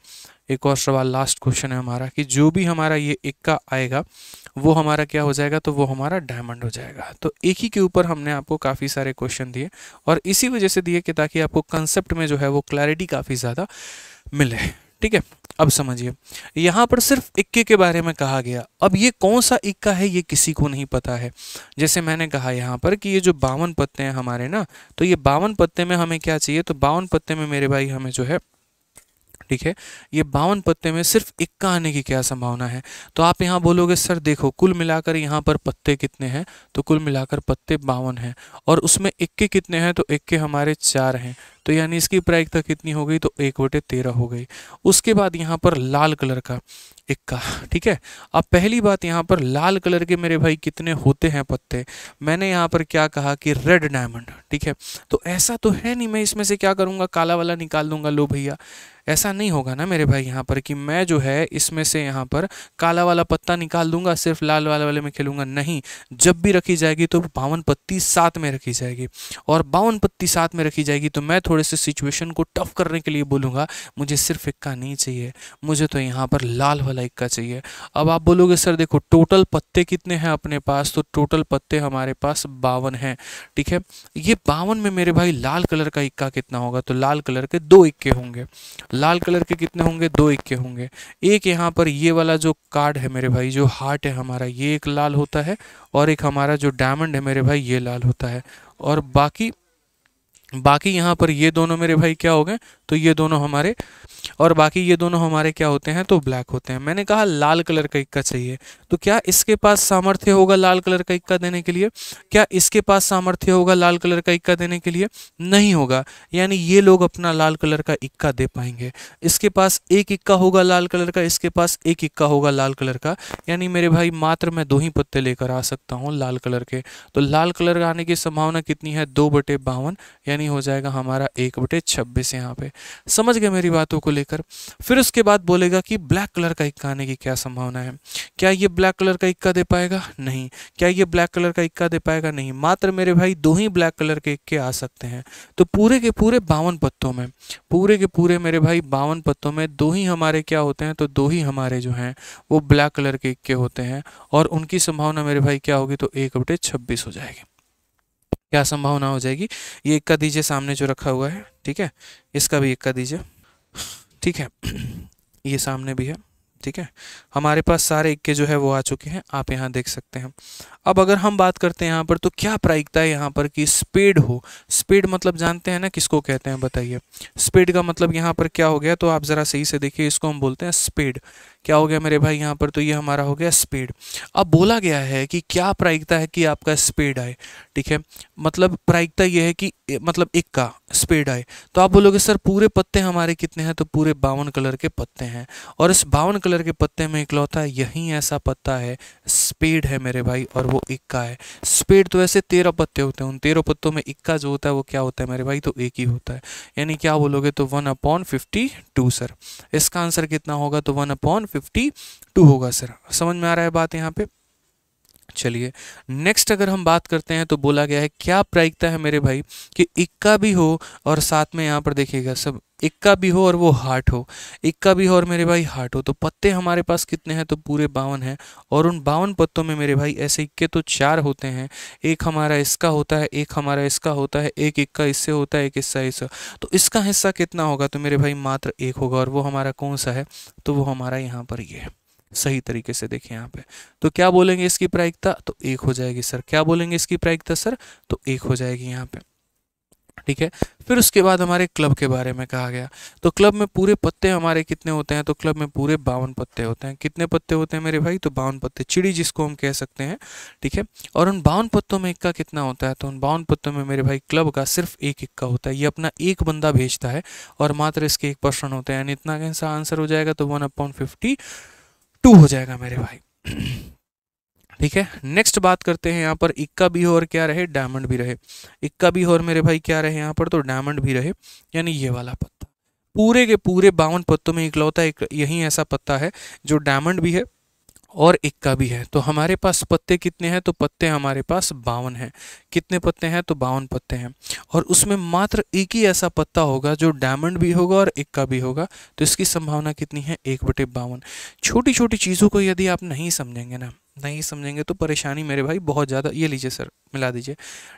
एक और सवाल लास्ट क्वेश्चन है हमारा कि जो भी हमारा ये इक्का आएगा वो हमारा क्या हो जाएगा तो वो हमारा डायमंड हो जाएगा तो एक ही के ऊपर हमने आपको काफ़ी सारे क्वेश्चन दिए और इसी वजह से दिए कि ताकि आपको कंसेप्ट में जो है वो क्लैरिटी काफ़ी ज़्यादा मिले ठीक है अब समझिए यहाँ पर सिर्फ इक्के के बारे में कहा गया अब ये कौन सा इक्का है ये किसी को नहीं पता है जैसे मैंने कहा यहाँ पर कि ये जो बावन पत्ते हैं हमारे ना तो ये बावन पत्ते में हमें क्या चाहिए तो बावन पत्ते में मेरे भाई हमें जो है ठीक है ये बावन पत्ते में सिर्फ इक्का आने की क्या संभावना है तो आप यहाँ बोलोगे सर देखो कुल मिलाकर यहाँ पर पत्ते कितने हैं तो कुल मिलाकर पत्ते बावन हैं और उसमें इक्के कितने हैं तो इक्के हमारे चार हैं तो यानी इसकी प्रायिकता कितनी हो गई तो एक बटे तेरह हो गई उसके बाद यहाँ पर लाल कलर का इक्का ठीक है अब पहली बात यहाँ पर लाल कलर के मेरे भाई कितने होते हैं पत्ते मैंने यहाँ पर क्या कहा कि रेड डायमंड ठीक है तो ऐसा तो है नहीं मैं इसमें से क्या करूँगा काला वाला निकाल दूंगा लो भैया ऐसा नहीं होगा ना मेरे भाई यहाँ पर कि मैं जो है इसमें से यहाँ पर काला वाला पत्ता निकाल दूंगा सिर्फ लाल वाला वाले में खेलूंगा नहीं जब भी रखी जाएगी तो बावन पत्ती साथ में रखी जाएगी और बावन पत्ती साथ में रखी जाएगी तो मैं थोड़े से सिचुएशन को टफ करने के लिए बोलूँगा मुझे सिर्फ इक्का नहीं चाहिए मुझे तो यहाँ पर लाल वाला इक्का चाहिए अब आप बोलोगे सर देखो टोटल पत्ते कितने हैं अपने पास तो टोटल पत्ते हमारे पास बावन हैं ठीक है ये बावन में मेरे भाई लाल कलर का इक्का कितना होगा तो लाल कलर के दो इक्के होंगे लाल कलर के कितने होंगे दो इक्के होंगे एक यहाँ पर ये वाला जो कार्ड है मेरे भाई जो हार्ट है हमारा ये एक लाल होता है और एक हमारा जो डायमंड है मेरे भाई ये लाल होता है और बाकी बाकी यहाँ पर ये दोनों मेरे भाई क्या हो गए तो ये दोनों हमारे और बाकी ये दोनों हमारे क्या होते हैं तो ब्लैक होते हैं मैंने कहा लाल कलर का इक्का चाहिए तो क्या इसके पास सामर्थ्य होगा लाल कलर का इक्का देने के लिए क्या इसके पास सामर्थ्य होगा लाल कलर का इक्का देने के लिए नहीं होगा यानी ये लोग अपना लाल कलर का इक्का दे पाएंगे इसके पास एक इक्का होगा लाल कलर का इसके पास एक इक्का होगा लाल कलर का यानी मेरे भाई मात्र मैं दो ही पत्ते लेकर आ सकता हूँ लाल कलर के तो लाल कलर आने की संभावना कितनी है दो बटे बावन यानी हो जाएगा हमारा एक बटे छब्बीस यहाँ पे समझ गए मेरी बातों को लेकर फिर उसके बाद बोलेगा कि ब्लैक कलर का इक्का आने की क्या संभावना है क्या ये ब्लैक कलर का इक्का दे पाएगा नहीं क्या ये ब्लैक कलर का इक्का दे पाएगा नहीं मात्र मेरे भाई दो ही ब्लैक कलर के इक्के आ सकते हैं तो पूरे के पूरे बावन पत्तों में पूरे के पूरे मेरे भाई बावन पत्तों में दो ही हमारे क्या होते हैं तो दो ही हमारे जो हैं वो ब्लैक कलर के इक्के होते हैं और उनकी संभावना मेरे भाई क्या होगी तो एक बटे छब्बीस हो जाएगी क्या संभावना हो जाएगी ये इक्का दीजिए सामने जो रखा हुआ है ठीक है इसका भी इक्का दीजिए ठीक है ये सामने भी है ठीक है हमारे पास सारे इक्के जो है वो आ चुके हैं आप यहाँ देख सकते हैं अब अगर हम बात करते हैं यहाँ पर तो क्या प्रायिकता है यहाँ पर कि स्पीड हो स्पीड मतलब जानते हैं ना किसको कहते हैं बताइए स्पीड का मतलब यहाँ पर क्या हो गया तो आप ज़रा सही से देखिए इसको हम बोलते हैं स्पीड क्या हो गया मेरे भाई यहाँ पर तो ये हमारा हो गया स्पीड अब बोला गया है कि क्या प्रायिकता है कि आपका स्पीड आए ठीक है मतलब प्रायिकता यह है कि मतलब एक का स्पीड आए तो आप बोलोगे सर पूरे पत्ते हमारे कितने हैं तो पूरे बावन कलर के पत्ते हैं और इस बावन कलर के पत्ते में इकलौता यही ऐसा पत्ता है स्पेड है मेरे भाई और वो इक्का है स्पेड तो ऐसे तेरह पत्ते होते हैं उन तेरह पत्तों में इक्का जो होता है वो क्या होता है मेरे भाई तो एक ही होता है यानी क्या बोलोगे तो one upon fifty two sir इसका आंसर कितना होगा तो वन अपॉन फिफ्टी टू होगा सर समझ में आ रहा है बात यहाँ पे चलिए नेक्स्ट अगर हम बात करते हैं तो बोला गया है क्या प्रायिकता है मेरे भाई कि इक्का भी हो और साथ में यहाँ पर देखिएगा सब इक्का भी हो और वो हार्ट हो इक्का भी हो और मेरे भाई हार्ट हो तो पत्ते हमारे पास कितने हैं तो पूरे बावन हैं और उन बावन पत्तों में मेरे भाई ऐसे इक्के तो चार होते हैं एक हमारा इसका होता है एक हमारा इसका होता है एक इक्का इससे होता है एक हिस्सा इसका तो इसका हिस्सा कितना होगा तो मेरे भाई मात्र एक होगा और वो हमारा कौन सा है तो वो हमारा यहाँ पर ये है सही तरीके से देखें यहाँ पे तो क्या बोलेंगे इसकी प्रायिकता तो एक हो जाएगी सर क्या बोलेंगे इसकी प्रायिकता सर तो एक हो जाएगी यहाँ पे ठीक है फिर उसके बाद हमारे क्लब के बारे में कहा गया तो क्लब में पूरे पत्ते हमारे कितने होते हैं तो क्लब में पूरे बावन पत्ते होते हैं कितने पत्ते होते हैं मेरे भाई तो बावन पत्ते चिड़ी जिसको हम कह सकते हैं ठीक है और उन बावन पत्तों में इक्का कितना होता है तो उन बावन पत्तों में मेरे भाई क्लब का सिर्फ एक इक्का होता है ये अपना एक बंदा भेजता है और मात्र इसके एक पर्सन होते हैं यानी इतना कैसा आंसर हो जाएगा तो वन अपॉइंट फिफ्टी टू हो जाएगा मेरे भाई ठीक है नेक्स्ट बात करते हैं यहाँ पर इक्का भी हो और क्या रहे डायमंड भी रहे इक्का भी हो और मेरे भाई क्या रहे यहाँ पर तो डायमंड भी रहे यानी ये वाला पत्ता पूरे के पूरे बावन पत्तों में इकलौता एक यही ऐसा पत्ता है जो डायमंड भी है और इक्का भी है तो हमारे पास पत्ते कितने हैं तो पत्ते हमारे पास बावन हैं कितने पत्ते हैं तो बावन पत्ते हैं और उसमें मात्र एक ही ऐसा पत्ता होगा जो डायमंड भी होगा और इक्का भी होगा तो इसकी संभावना कितनी है एक बटे बावन छोटी छोटी चीज़ों को यदि आप नहीं समझेंगे ना नहीं समझेंगे तो परेशानी मेरे भाई बहुत ज़्यादा ये लीजिए सर मिला दीजिए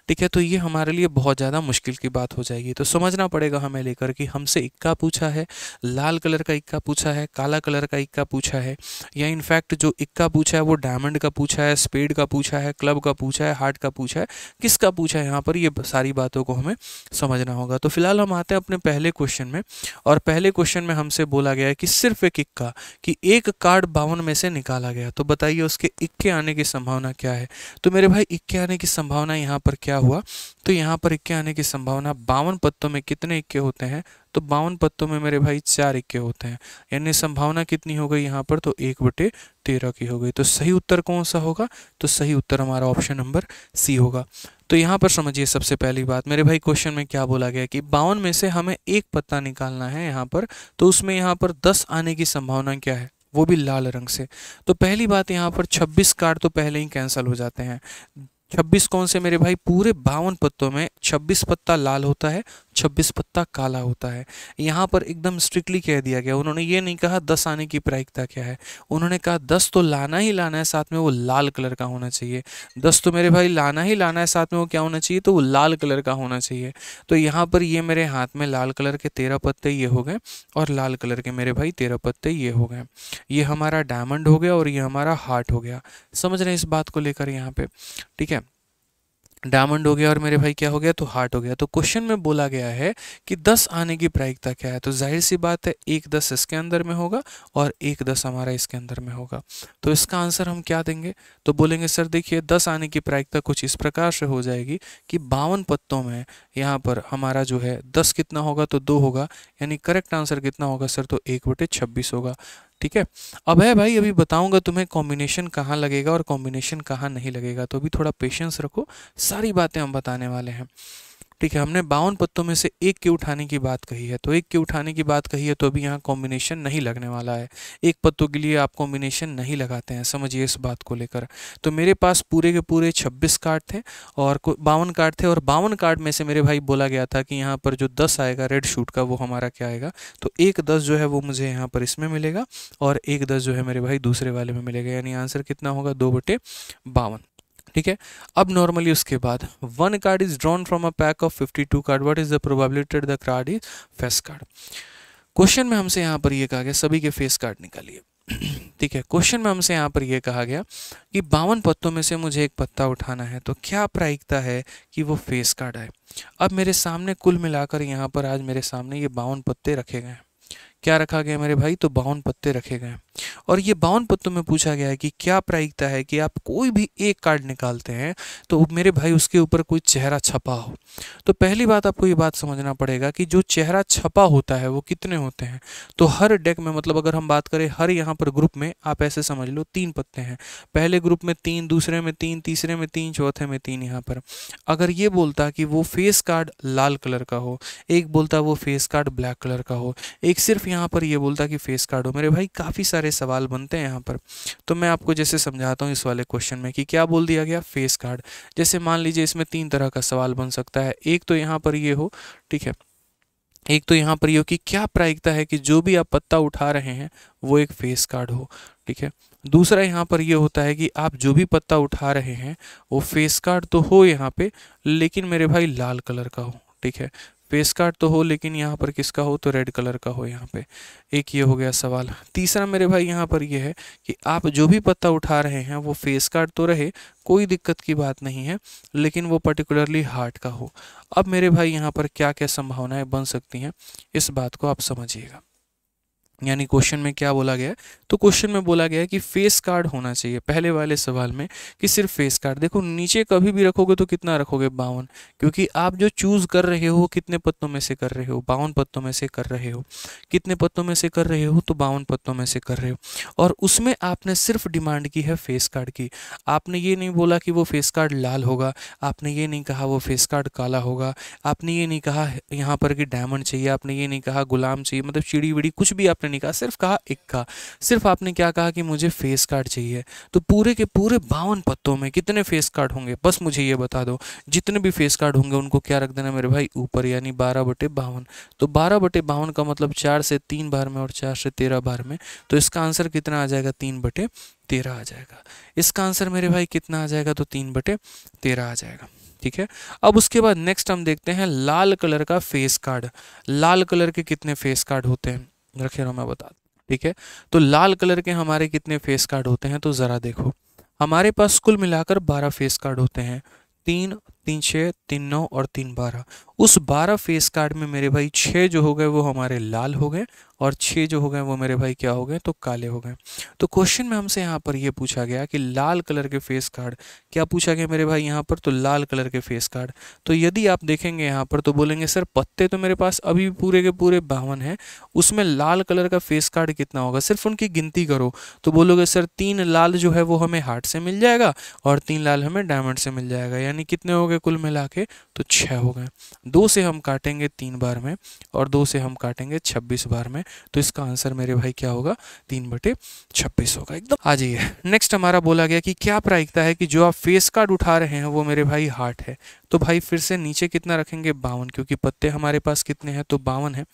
ठीक है तो ये हमारे लिए बहुत ज़्यादा मुश्किल की बात हो जाएगी तो समझना पड़ेगा हमें लेकर कि हमसे इक्का पूछा है लाल कलर का इक्का पूछा है काला कलर का इक्का पूछा है या इनफैक्ट जो इक्का पूछा है वो डायमंड का पूछा है स्पेड का पूछा है क्लब का पूछा है हार्ट का पूछा है किसका पूछा है यहाँ पर ये सारी बातों को हमें समझना होगा तो फिलहाल हम आते हैं अपने पहले क्वेश्चन में और पहले क्वेश्चन में हमसे बोला गया है कि सिर्फ एक इक्का कि एक कार्ड बावन में से निकाला गया तो बताइए उसके इक्के आने की संभावना क्या है तो मेरे भाई इक्के आने की संभावना यहाँ पर क्या हुआ तो यहाँ पर इक्के आने की संभावना बावन पत्तों में कितने इक्के होते हैं तो बावन पत्तों में मेरे भाई चार इक्के होते हैं यानी संभावना कितनी हो गई यहाँ पर तो एक बटे तेरह की हो गई तो सही उत्तर कौन सा होगा तो सही उत्तर हमारा ऑप्शन नंबर सी होगा तो यहाँ पर समझिए सबसे पहली बात मेरे भाई क्वेश्चन में क्या बोला गया कि बावन में से हमें एक पत्ता निकालना है यहाँ पर तो उसमें यहाँ पर दस आने की संभावना क्या है वो भी लाल रंग से तो पहली बात यहाँ पर 26 कार्ड तो पहले ही कैंसिल हो जाते हैं 26 कौन से मेरे भाई पूरे बावन पत्तों में 26 पत्ता लाल होता है छब्बीस पत्ता काला होता है यहाँ पर एकदम स्ट्रिक्टली कह दिया गया उन्होंने ये नहीं कहा दस आने की प्रायिकता क्या है उन्होंने कहा दस तो लाना ही लाना है साथ में वो लाल कलर का होना चाहिए दस तो मेरे भाई लाना ही लाना है साथ में वो क्या होना चाहिए तो वो लाल कलर का होना चाहिए तो यहाँ पर ये मेरे हाथ में लाल कलर के तेरह पत्ते ये हो गए और लाल कलर के मेरे भाई तेरह पत्ते ये हो गए ये हमारा डायमंड हो गया और ये हमारा हार्ट हो गया समझ रहे हैं इस बात को लेकर यहाँ पे ठीक है डायमंड हो गया और मेरे भाई क्या हो गया तो हार्ट हो गया तो क्वेश्चन में बोला गया है कि दस आने की प्रायिकता क्या है तो जाहिर सी बात है एक दस इसके अंदर में होगा और एक दस हमारा इसके अंदर में होगा तो इसका आंसर हम क्या देंगे तो बोलेंगे सर देखिए दस आने की प्रायिकता कुछ इस प्रकार से हो जाएगी कि बावन पत्तों में यहाँ पर हमारा जो है दस कितना होगा तो दो होगा यानी करेक्ट आंसर कितना होगा सर तो एक बटे छब्बीस होगा ठीक है अब है भाई अभी बताऊंगा तुम्हें कॉम्बिनेशन कहाँ लगेगा और कॉम्बिनेशन कहाँ नहीं लगेगा तो अभी थोड़ा पेशेंस रखो सारी बातें हम बताने वाले हैं ठीक है हमने बावन पत्तों में से एक के उठाने की बात कही है तो एक के उठाने की बात कही है तो अभी यहाँ कॉम्बिनेशन नहीं लगने वाला है एक पत्तों के लिए आप कॉम्बिनेशन नहीं लगाते हैं समझिए इस बात को लेकर तो मेरे पास पूरे के पूरे छब्बीस कार्ड थे और बावन कार्ड थे और बावन कार्ड में से मेरे भाई बोला गया था कि यहाँ पर जो दस आएगा रेड शूट का वो हमारा क्या आएगा तो एक दस जो है वो मुझे यहाँ पर इसमें मिलेगा और एक दस जो है मेरे भाई दूसरे वाले में मिलेगा यानी आंसर कितना होगा दो बटे बावन ठीक है अब नॉर्मली उसके बाद one card is drawn from a pack of 52 card what is the probability the card is face card question में हमसे यहाँ पर ये कहा गया सभी के फेस कार्ड निकालिए ठीक है क्वेश्चन में हमसे यहाँ पर यह कहा गया कि बावन पत्तों में से मुझे एक पत्ता उठाना है तो क्या प्रायिकता है कि वो फेस कार्ड आए अब मेरे सामने कुल मिलाकर यहाँ पर आज मेरे सामने ये बावन पत्ते रखे गए हैं क्या रखा गया मेरे भाई तो बावन पत्ते रखे गए और ये बावन पत्तों में पूछा गया है कि क्या प्रायिकता है कि आप कोई भी एक कार्ड निकालते हैं तो मेरे भाई उसके ऊपर कोई चेहरा छपा हो तो पहली बात आपको ये बात समझना पड़ेगा कि जो चेहरा छपा होता है वो कितने होते हैं तो हर डेक में मतलब अगर हम बात करें हर यहाँ पर ग्रुप में आप ऐसे समझ लो तीन पत्ते हैं पहले ग्रुप में तीन दूसरे में तीन तीसरे में तीन चौथे में तीन यहाँ पर अगर ये बोलता कि वो फेस कार्ड लाल कलर का हो एक बोलता वो फेस कार्ड ब्लैक कलर का हो एक सिर्फ यहाँ पर ये बोलता कि फेस कार्ड हो मेरे भाई काफ़ी सारे सवाल बनते हैं यहाँ पर तो मैं आपको जैसे समझाता हूँ इस वाले क्वेश्चन में कि क्या बोल दिया गया फेस कार्ड जैसे मान लीजिए इसमें तीन तरह का सवाल बन सकता है एक तो यहाँ पर ये हो ठीक है एक तो यहाँ पर ये हो कि क्या प्रायिकता है कि जो भी आप पत्ता उठा रहे हैं वो एक फेस कार्ड हो ठीक है दूसरा यहाँ पर ये होता है कि आप जो भी पत्ता उठा रहे हैं वो फेस कार्ड तो हो यहाँ पे लेकिन मेरे भाई लाल कलर का हो ठीक है स्पेस कार्ड तो हो लेकिन यहाँ पर किसका हो तो रेड कलर का हो यहाँ पे एक ये हो गया सवाल तीसरा मेरे भाई यहाँ पर ये है कि आप जो भी पत्ता उठा रहे हैं वो फेस कार्ड तो रहे कोई दिक्कत की बात नहीं है लेकिन वो पर्टिकुलरली हार्ट का हो अब मेरे भाई यहाँ पर क्या क्या संभावनाएं बन सकती हैं इस बात को आप समझिएगा यानी क्वेश्चन में क्या बोला गया तो क्वेश्चन में बोला गया कि फेस कार्ड होना चाहिए पहले वाले सवाल में कि सिर्फ फेस कार्ड देखो नीचे कभी भी रखोगे तो कितना रखोगे बावन क्योंकि आप जो चूज़ कर रहे हो कितने पत्तों में से कर रहे हो बावन पत्तों में से कर रहे हो कितने पत्तों में से कर रहे हो तो बावन पत्तों में से कर रहे हो और उसमें आपने सिर्फ डिमांड की है फेस कार्ड की आपने ये नहीं बोला कि वो फेस कार्ड लाल होगा आपने ये नहीं कहा वो फेस कार्ड काला होगा आपने ये नहीं कहा यहाँ पर कि डायमंड चाहिए आपने ये नहीं कहा गुलाम चाहिए मतलब चिड़ी विड़ी कुछ भी आपने नहीं कहा सिर्फ कहा एक का सिर्फ आपने क्या कहा कि मुझे फेस कार्ड चाहिए तो पूरे के पूरे बावन पत्तों में कितने फेस कार्ड होंगे बस मुझे ये बता दो जितने भी फेस कार्ड होंगे उनको क्या रख देना मेरे भाई ऊपर यानी बारह बटे बावन तो बारह बटे बावन का मतलब चार से तीन बार में और चार से तेरह बार में तो इसका आंसर कितना आ जाएगा तीन बटे तेरह आ जाएगा इसका आंसर मेरे भाई कितना आ जाएगा तो तीन बटे तेरह आ जाएगा ठीक है अब उसके बाद नेक्स्ट हम देखते हैं लाल कलर का फेस कार्ड लाल कलर के कितने फेस कार्ड होते हैं रखे रहो मैं बता ठीक है तो लाल कलर के हमारे कितने फेस कार्ड होते हैं तो ज़रा देखो हमारे पास कुल मिलाकर बारह फेस कार्ड होते हैं तीन तीन छः तीन नौ और तीन बारह उस बारह फेस कार्ड में मेरे भाई छः जो हो गए वो हमारे लाल हो गए और छः जो हो गए वो मेरे भाई क्या हो गए तो काले हो गए तो क्वेश्चन में हमसे यहाँ पर ये पूछा गया कि लाल कलर के फेस कार्ड क्या पूछा गया मेरे भाई यहाँ पर तो लाल कलर के फेस कार्ड तो यदि आप देखेंगे यहाँ पर तो बोलेंगे सर पत्ते तो मेरे पास अभी पूरे के पूरे बावन हैं उसमें लाल कलर का फेस कार्ड कितना होगा सिर्फ उनकी गिनती करो तो बोलोगे सर तीन लाल जो है वो हमें हार्ट से मिल जाएगा और तीन लाल हमें डायमंड से मिल जाएगा यानी कितने हो गए गए कुल मिला के तो छः हो गए दो से हम काटेंगे तीन बार में और दो से हम काटेंगे छब्बीस बार में तो इसका आंसर मेरे भाई क्या होगा तीन बटे छब्बीस होगा एकदम आ जाइए नेक्स्ट हमारा बोला गया कि क्या प्रायिकता है कि जो आप फेस कार्ड उठा रहे हैं वो मेरे भाई हार्ट है तो भाई फिर से नीचे कितना रखेंगे बावन क्योंकि पत्ते हमारे पास कितने हैं तो बावन है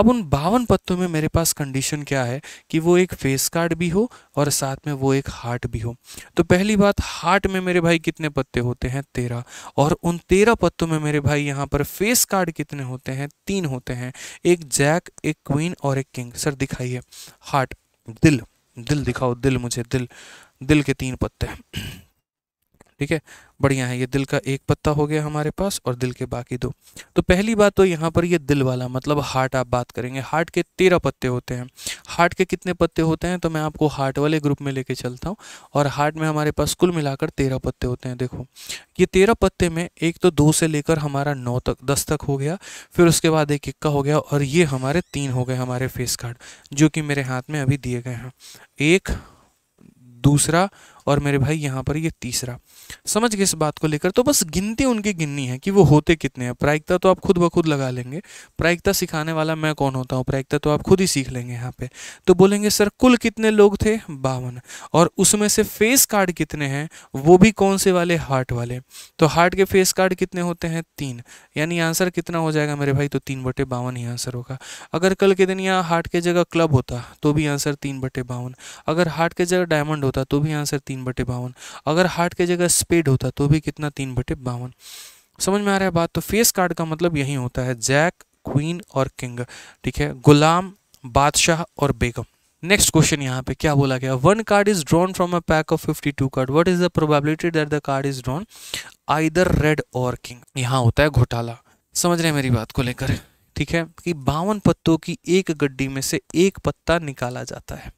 अब उन बावन पत्तों में मेरे पास कंडीशन क्या है कि वो एक फेस कार्ड भी हो और साथ में वो एक हार्ट भी हो तो पहली बात हार्ट में मेरे भाई कितने पत्ते होते हैं तेरह और उन तेरह पत्तों में मेरे भाई यहाँ पर फेस कार्ड कितने होते हैं तीन होते हैं एक जैक एक क्वीन और एक किंग सर दिखाइए हार्ट दिल दिल दिखाओ दिल मुझे दिल दिल के तीन पत्ते हैं ठीक है बढ़िया है ये दिल का एक पत्ता हो गया हमारे पास और दिल के बाकी दो तो पहली बात तो यहाँ पर ये दिल वाला मतलब हार्ट आप बात करेंगे हार्ट के तेरह पत्ते होते हैं हार्ट के कितने पत्ते होते हैं तो मैं आपको हार्ट वाले ग्रुप में लेके चलता हूँ और हार्ट में हमारे पास कुल मिलाकर तेरह पत्ते होते हैं देखो ये तेरह पत्ते में एक तो दो से लेकर हमारा नौ तक दस तक हो गया फिर उसके बाद एक इक्का हो गया और ये हमारे तीन हो गए हमारे फेस कार्ड जो कि मेरे हाथ में अभी दिए गए हैं एक दूसरा और मेरे भाई यहाँ पर ये तीसरा समझ गए इस बात को लेकर तो बस गिनती उनकी गिननी है कि वो होते कितने हैं प्रायिकता तो आप खुद ब खुद लगा लेंगे प्रायिकता सिखाने वाला मैं कौन होता हूँ प्रायिकता तो आप खुद ही सीख लेंगे यहाँ पे तो बोलेंगे सर कुल कितने लोग थे बावन और उसमें से फेस कार्ड कितने हैं वो भी कौन से वाले हार्ट वाले तो हार्ट के फेस कार्ड कितने होते हैं तीन यानी आंसर कितना हो जाएगा मेरे भाई तो तीन बटे बावन ही आंसर होगा अगर कल के दिन यहाँ हार्ट के जगह क्लब होता तो भी आंसर तीन बटे बावन अगर हार्ट के जगह डायमंड होता तो भी आंसर तीन तीन बटे बावन अगर हार्ट के जगह स्पेड होता तो भी कितना तीन बटे बावन समझ में आ रहा है बात तो फेस कार्ड का मतलब यही होता है जैक क्वीन और किंग ठीक है गुलाम बादशाह और बेगम नेक्स्ट क्वेश्चन यहाँ पे क्या बोला गया one card is drawn from a pack of 52 card what is the probability that the card is drawn either red और किंग यहाँ होता है घोटाला समझ रहे हैं मेरी बात को लेकर ठीक है कि बावन पत्तों की एक गड्डी में से एक पत्ता निकाला जाता है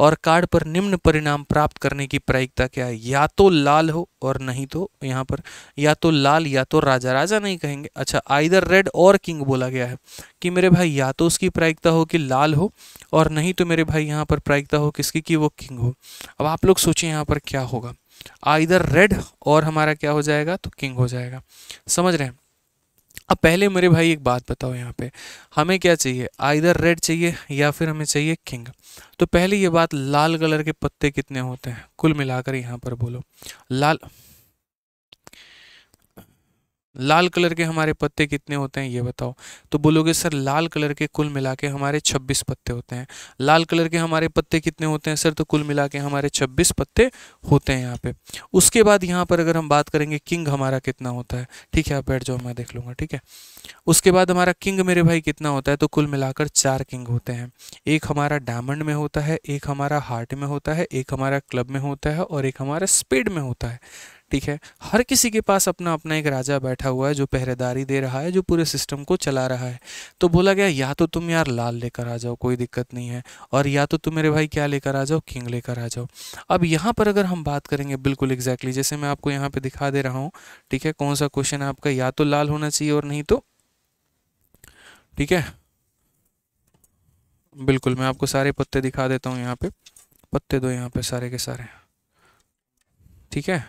और कार्ड पर निम्न परिणाम प्राप्त करने की प्रायिकता क्या है या तो लाल हो और नहीं तो यहाँ पर या तो लाल या तो राजा राजा नहीं कहेंगे अच्छा आइधर रेड और किंग बोला गया है कि मेरे भाई या तो उसकी प्रायिकता हो कि लाल हो और नहीं तो मेरे भाई यहाँ पर प्रायिकता हो किसकी कि वो किंग हो अब आप लोग सोचिए यहाँ पर क्या होगा आइधर रेड और हमारा क्या हो जाएगा तो किंग हो जाएगा समझ रहे हैं अब पहले मेरे भाई एक बात बताओ यहाँ पे हमें क्या चाहिए आइधर रेड चाहिए या फिर हमें चाहिए किंग तो पहले ये बात लाल कलर के पत्ते कितने होते हैं कुल मिलाकर यहाँ पर बोलो लाल लाल कलर के हमारे पत्ते कितने होते हैं ये बताओ तो बोलोगे सर लाल कलर के कुल मिला के हमारे 26 पत्ते होते हैं लाल कलर के हमारे पत्ते कितने होते हैं सर तो कुल मिला के हमारे 26 पत्ते होते हैं यहाँ पे उसके बाद यहाँ पर अगर हम बात करेंगे किंग हमारा कितना होता है ठीक है आप बैठ जाओ मैं देख लूँगा ठीक है उसके बाद हमारा किंग मेरे भाई कितना होता है तो कुल मिलाकर चार किंग होते हैं एक हमारा डायमंड में होता है एक हमारा हार्ट में होता है एक हमारा क्लब में होता है और एक हमारा स्पीड में होता है ठीक है हर किसी के पास अपना अपना एक राजा बैठा हुआ है जो पहरेदारी दे रहा है जो पूरे सिस्टम को चला रहा है तो बोला गया या तो तुम यार लाल लेकर आ जाओ कोई दिक्कत नहीं है और या तो तुम मेरे भाई क्या लेकर आ जाओ किंग लेकर आ जाओ अब यहाँ पर अगर हम बात करेंगे बिल्कुल एग्जैक्टली जैसे मैं आपको यहाँ पर दिखा दे रहा हूँ ठीक है कौन सा क्वेश्चन आपका या तो लाल होना चाहिए और नहीं तो ठीक है बिल्कुल मैं आपको सारे पत्ते दिखा देता हूँ यहाँ पे पत्ते दो यहाँ पे सारे के सारे ठीक है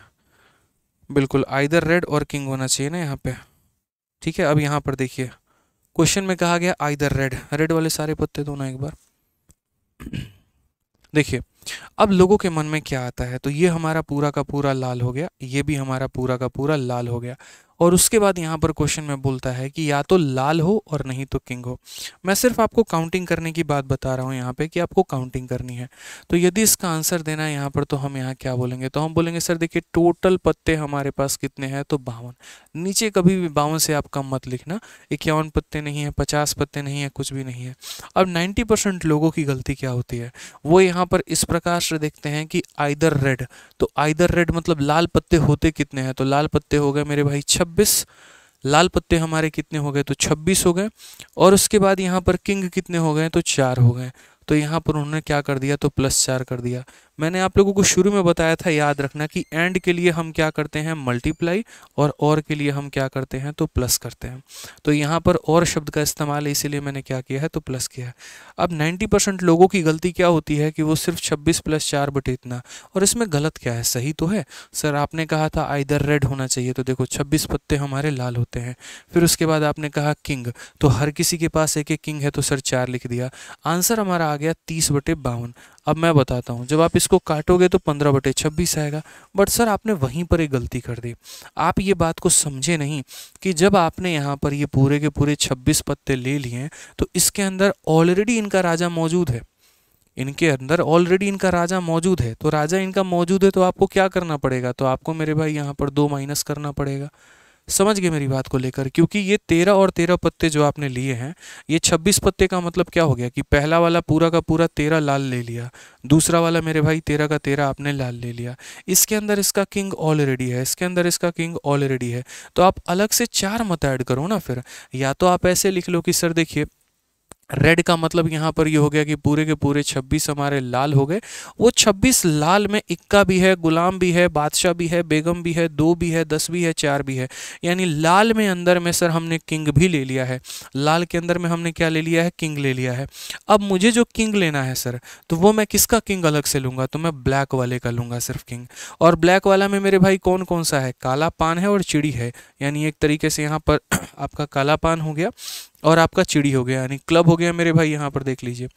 बिल्कुल आइदर रेड और किंग होना चाहिए ना यहाँ पे ठीक है अब यहाँ पर देखिए क्वेश्चन में कहा गया आइदर रेड रेड वाले सारे पत्ते दो ना एक बार देखिए अब लोगों के मन में क्या आता है तो ये हमारा पूरा का पूरा लाल हो गया ये भी हमारा पूरा का पूरा लाल हो गया और उसके बाद यहाँ पर क्वेश्चन में बोलता है कि या तो लाल हो और नहीं तो किंग हो मैं सिर्फ आपको काउंटिंग करने की बात बता रहा हूँ यहाँ पे कि आपको काउंटिंग करनी है तो यदि इसका आंसर देना है यहाँ पर तो हम यहाँ क्या बोलेंगे तो हम बोलेंगे सर देखिए टोटल पत्ते हमारे पास कितने हैं तो बावन नीचे कभी भी बावन से आप कम मत लिखना इक्यावन पत्ते नहीं है पचास पत्ते नहीं है कुछ भी नहीं है अब नाइन्टी लोगों की गलती क्या होती है वो यहाँ पर इस प्रकार प्रकाश देखते हैं कि आइदर रेड तो आइदर रेड मतलब लाल पत्ते होते कितने हैं तो लाल पत्ते हो गए मेरे भाई छब्बीस लाल पत्ते हमारे कितने हो गए तो छब्बीस हो गए और उसके बाद यहाँ पर किंग कितने हो गए तो चार हो गए तो यहाँ पर उन्होंने क्या कर दिया तो प्लस चार कर दिया मैंने आप लोगों को शुरू में बताया था याद रखना कि एंड के लिए हम क्या करते हैं मल्टीप्लाई और और के लिए हम क्या करते हैं तो प्लस करते हैं तो यहाँ पर और शब्द का इस्तेमाल है इसीलिए मैंने क्या किया है तो प्लस किया है अब 90 परसेंट लोगों की गलती क्या होती है कि वो सिर्फ 26 प्लस चार बटे इतना और इसमें गलत क्या है सही तो है सर आपने कहा था आइदर रेड होना चाहिए तो देखो छब्बीस पत्ते हमारे लाल होते हैं फिर उसके बाद आपने कहा किंग तो हर किसी के पास एक एक किंग है तो सर चार लिख दिया आंसर हमारा आ गया तीस बटे बावन अब मैं बताता हूँ जब आप इसको काटोगे तो पंद्रह बटे छब्बीस आएगा बट सर आपने वहीं पर एक गलती कर दी आप ये बात को समझे नहीं कि जब आपने यहाँ पर ये पूरे के पूरे छब्बीस पत्ते ले लिए हैं तो इसके अंदर ऑलरेडी इनका राजा मौजूद है इनके अंदर ऑलरेडी इनका राजा मौजूद है तो राजा इनका मौजूद है तो आपको क्या करना पड़ेगा तो आपको मेरे भाई यहाँ पर दो माइनस करना पड़ेगा समझ गए मेरी बात को लेकर क्योंकि ये तेरह और तेरह पत्ते जो आपने लिए हैं ये छब्बीस पत्ते का मतलब क्या हो गया कि पहला वाला पूरा का पूरा तेरह लाल ले लिया दूसरा वाला मेरे भाई तेरह का तेरह आपने लाल ले लिया इसके अंदर इसका किंग ऑलरेडी है इसके अंदर इसका किंग ऑलरेडी है तो आप अलग से चार मत ऐड करो ना फिर या तो आप ऐसे लिख लो कि सर देखिए रेड का मतलब यहाँ पर ये यह हो गया कि पूरे के पूरे 26 हमारे लाल हो गए वो 26 लाल में इक्का भी है गुलाम भी है बादशाह भी है बेगम भी है दो भी है दस भी है चार भी है यानी लाल में अंदर में सर हमने किंग भी ले लिया है लाल के अंदर में हमने क्या ले लिया है किंग ले लिया है अब मुझे जो किंग लेना है सर तो वो मैं किसका किंग अलग से लूँगा तो मैं ब्लैक वाले का लूँगा सिर्फ किंग और ब्लैक वाला में मेरे भाई कौन कौन सा है काला पान है और चिड़ी है यानी एक तरीके से यहाँ पर आपका काला पान हो गया और आपका चिड़ी हो गया यानी क्लब हो गया मेरे भाई यहाँ पर देख लीजिए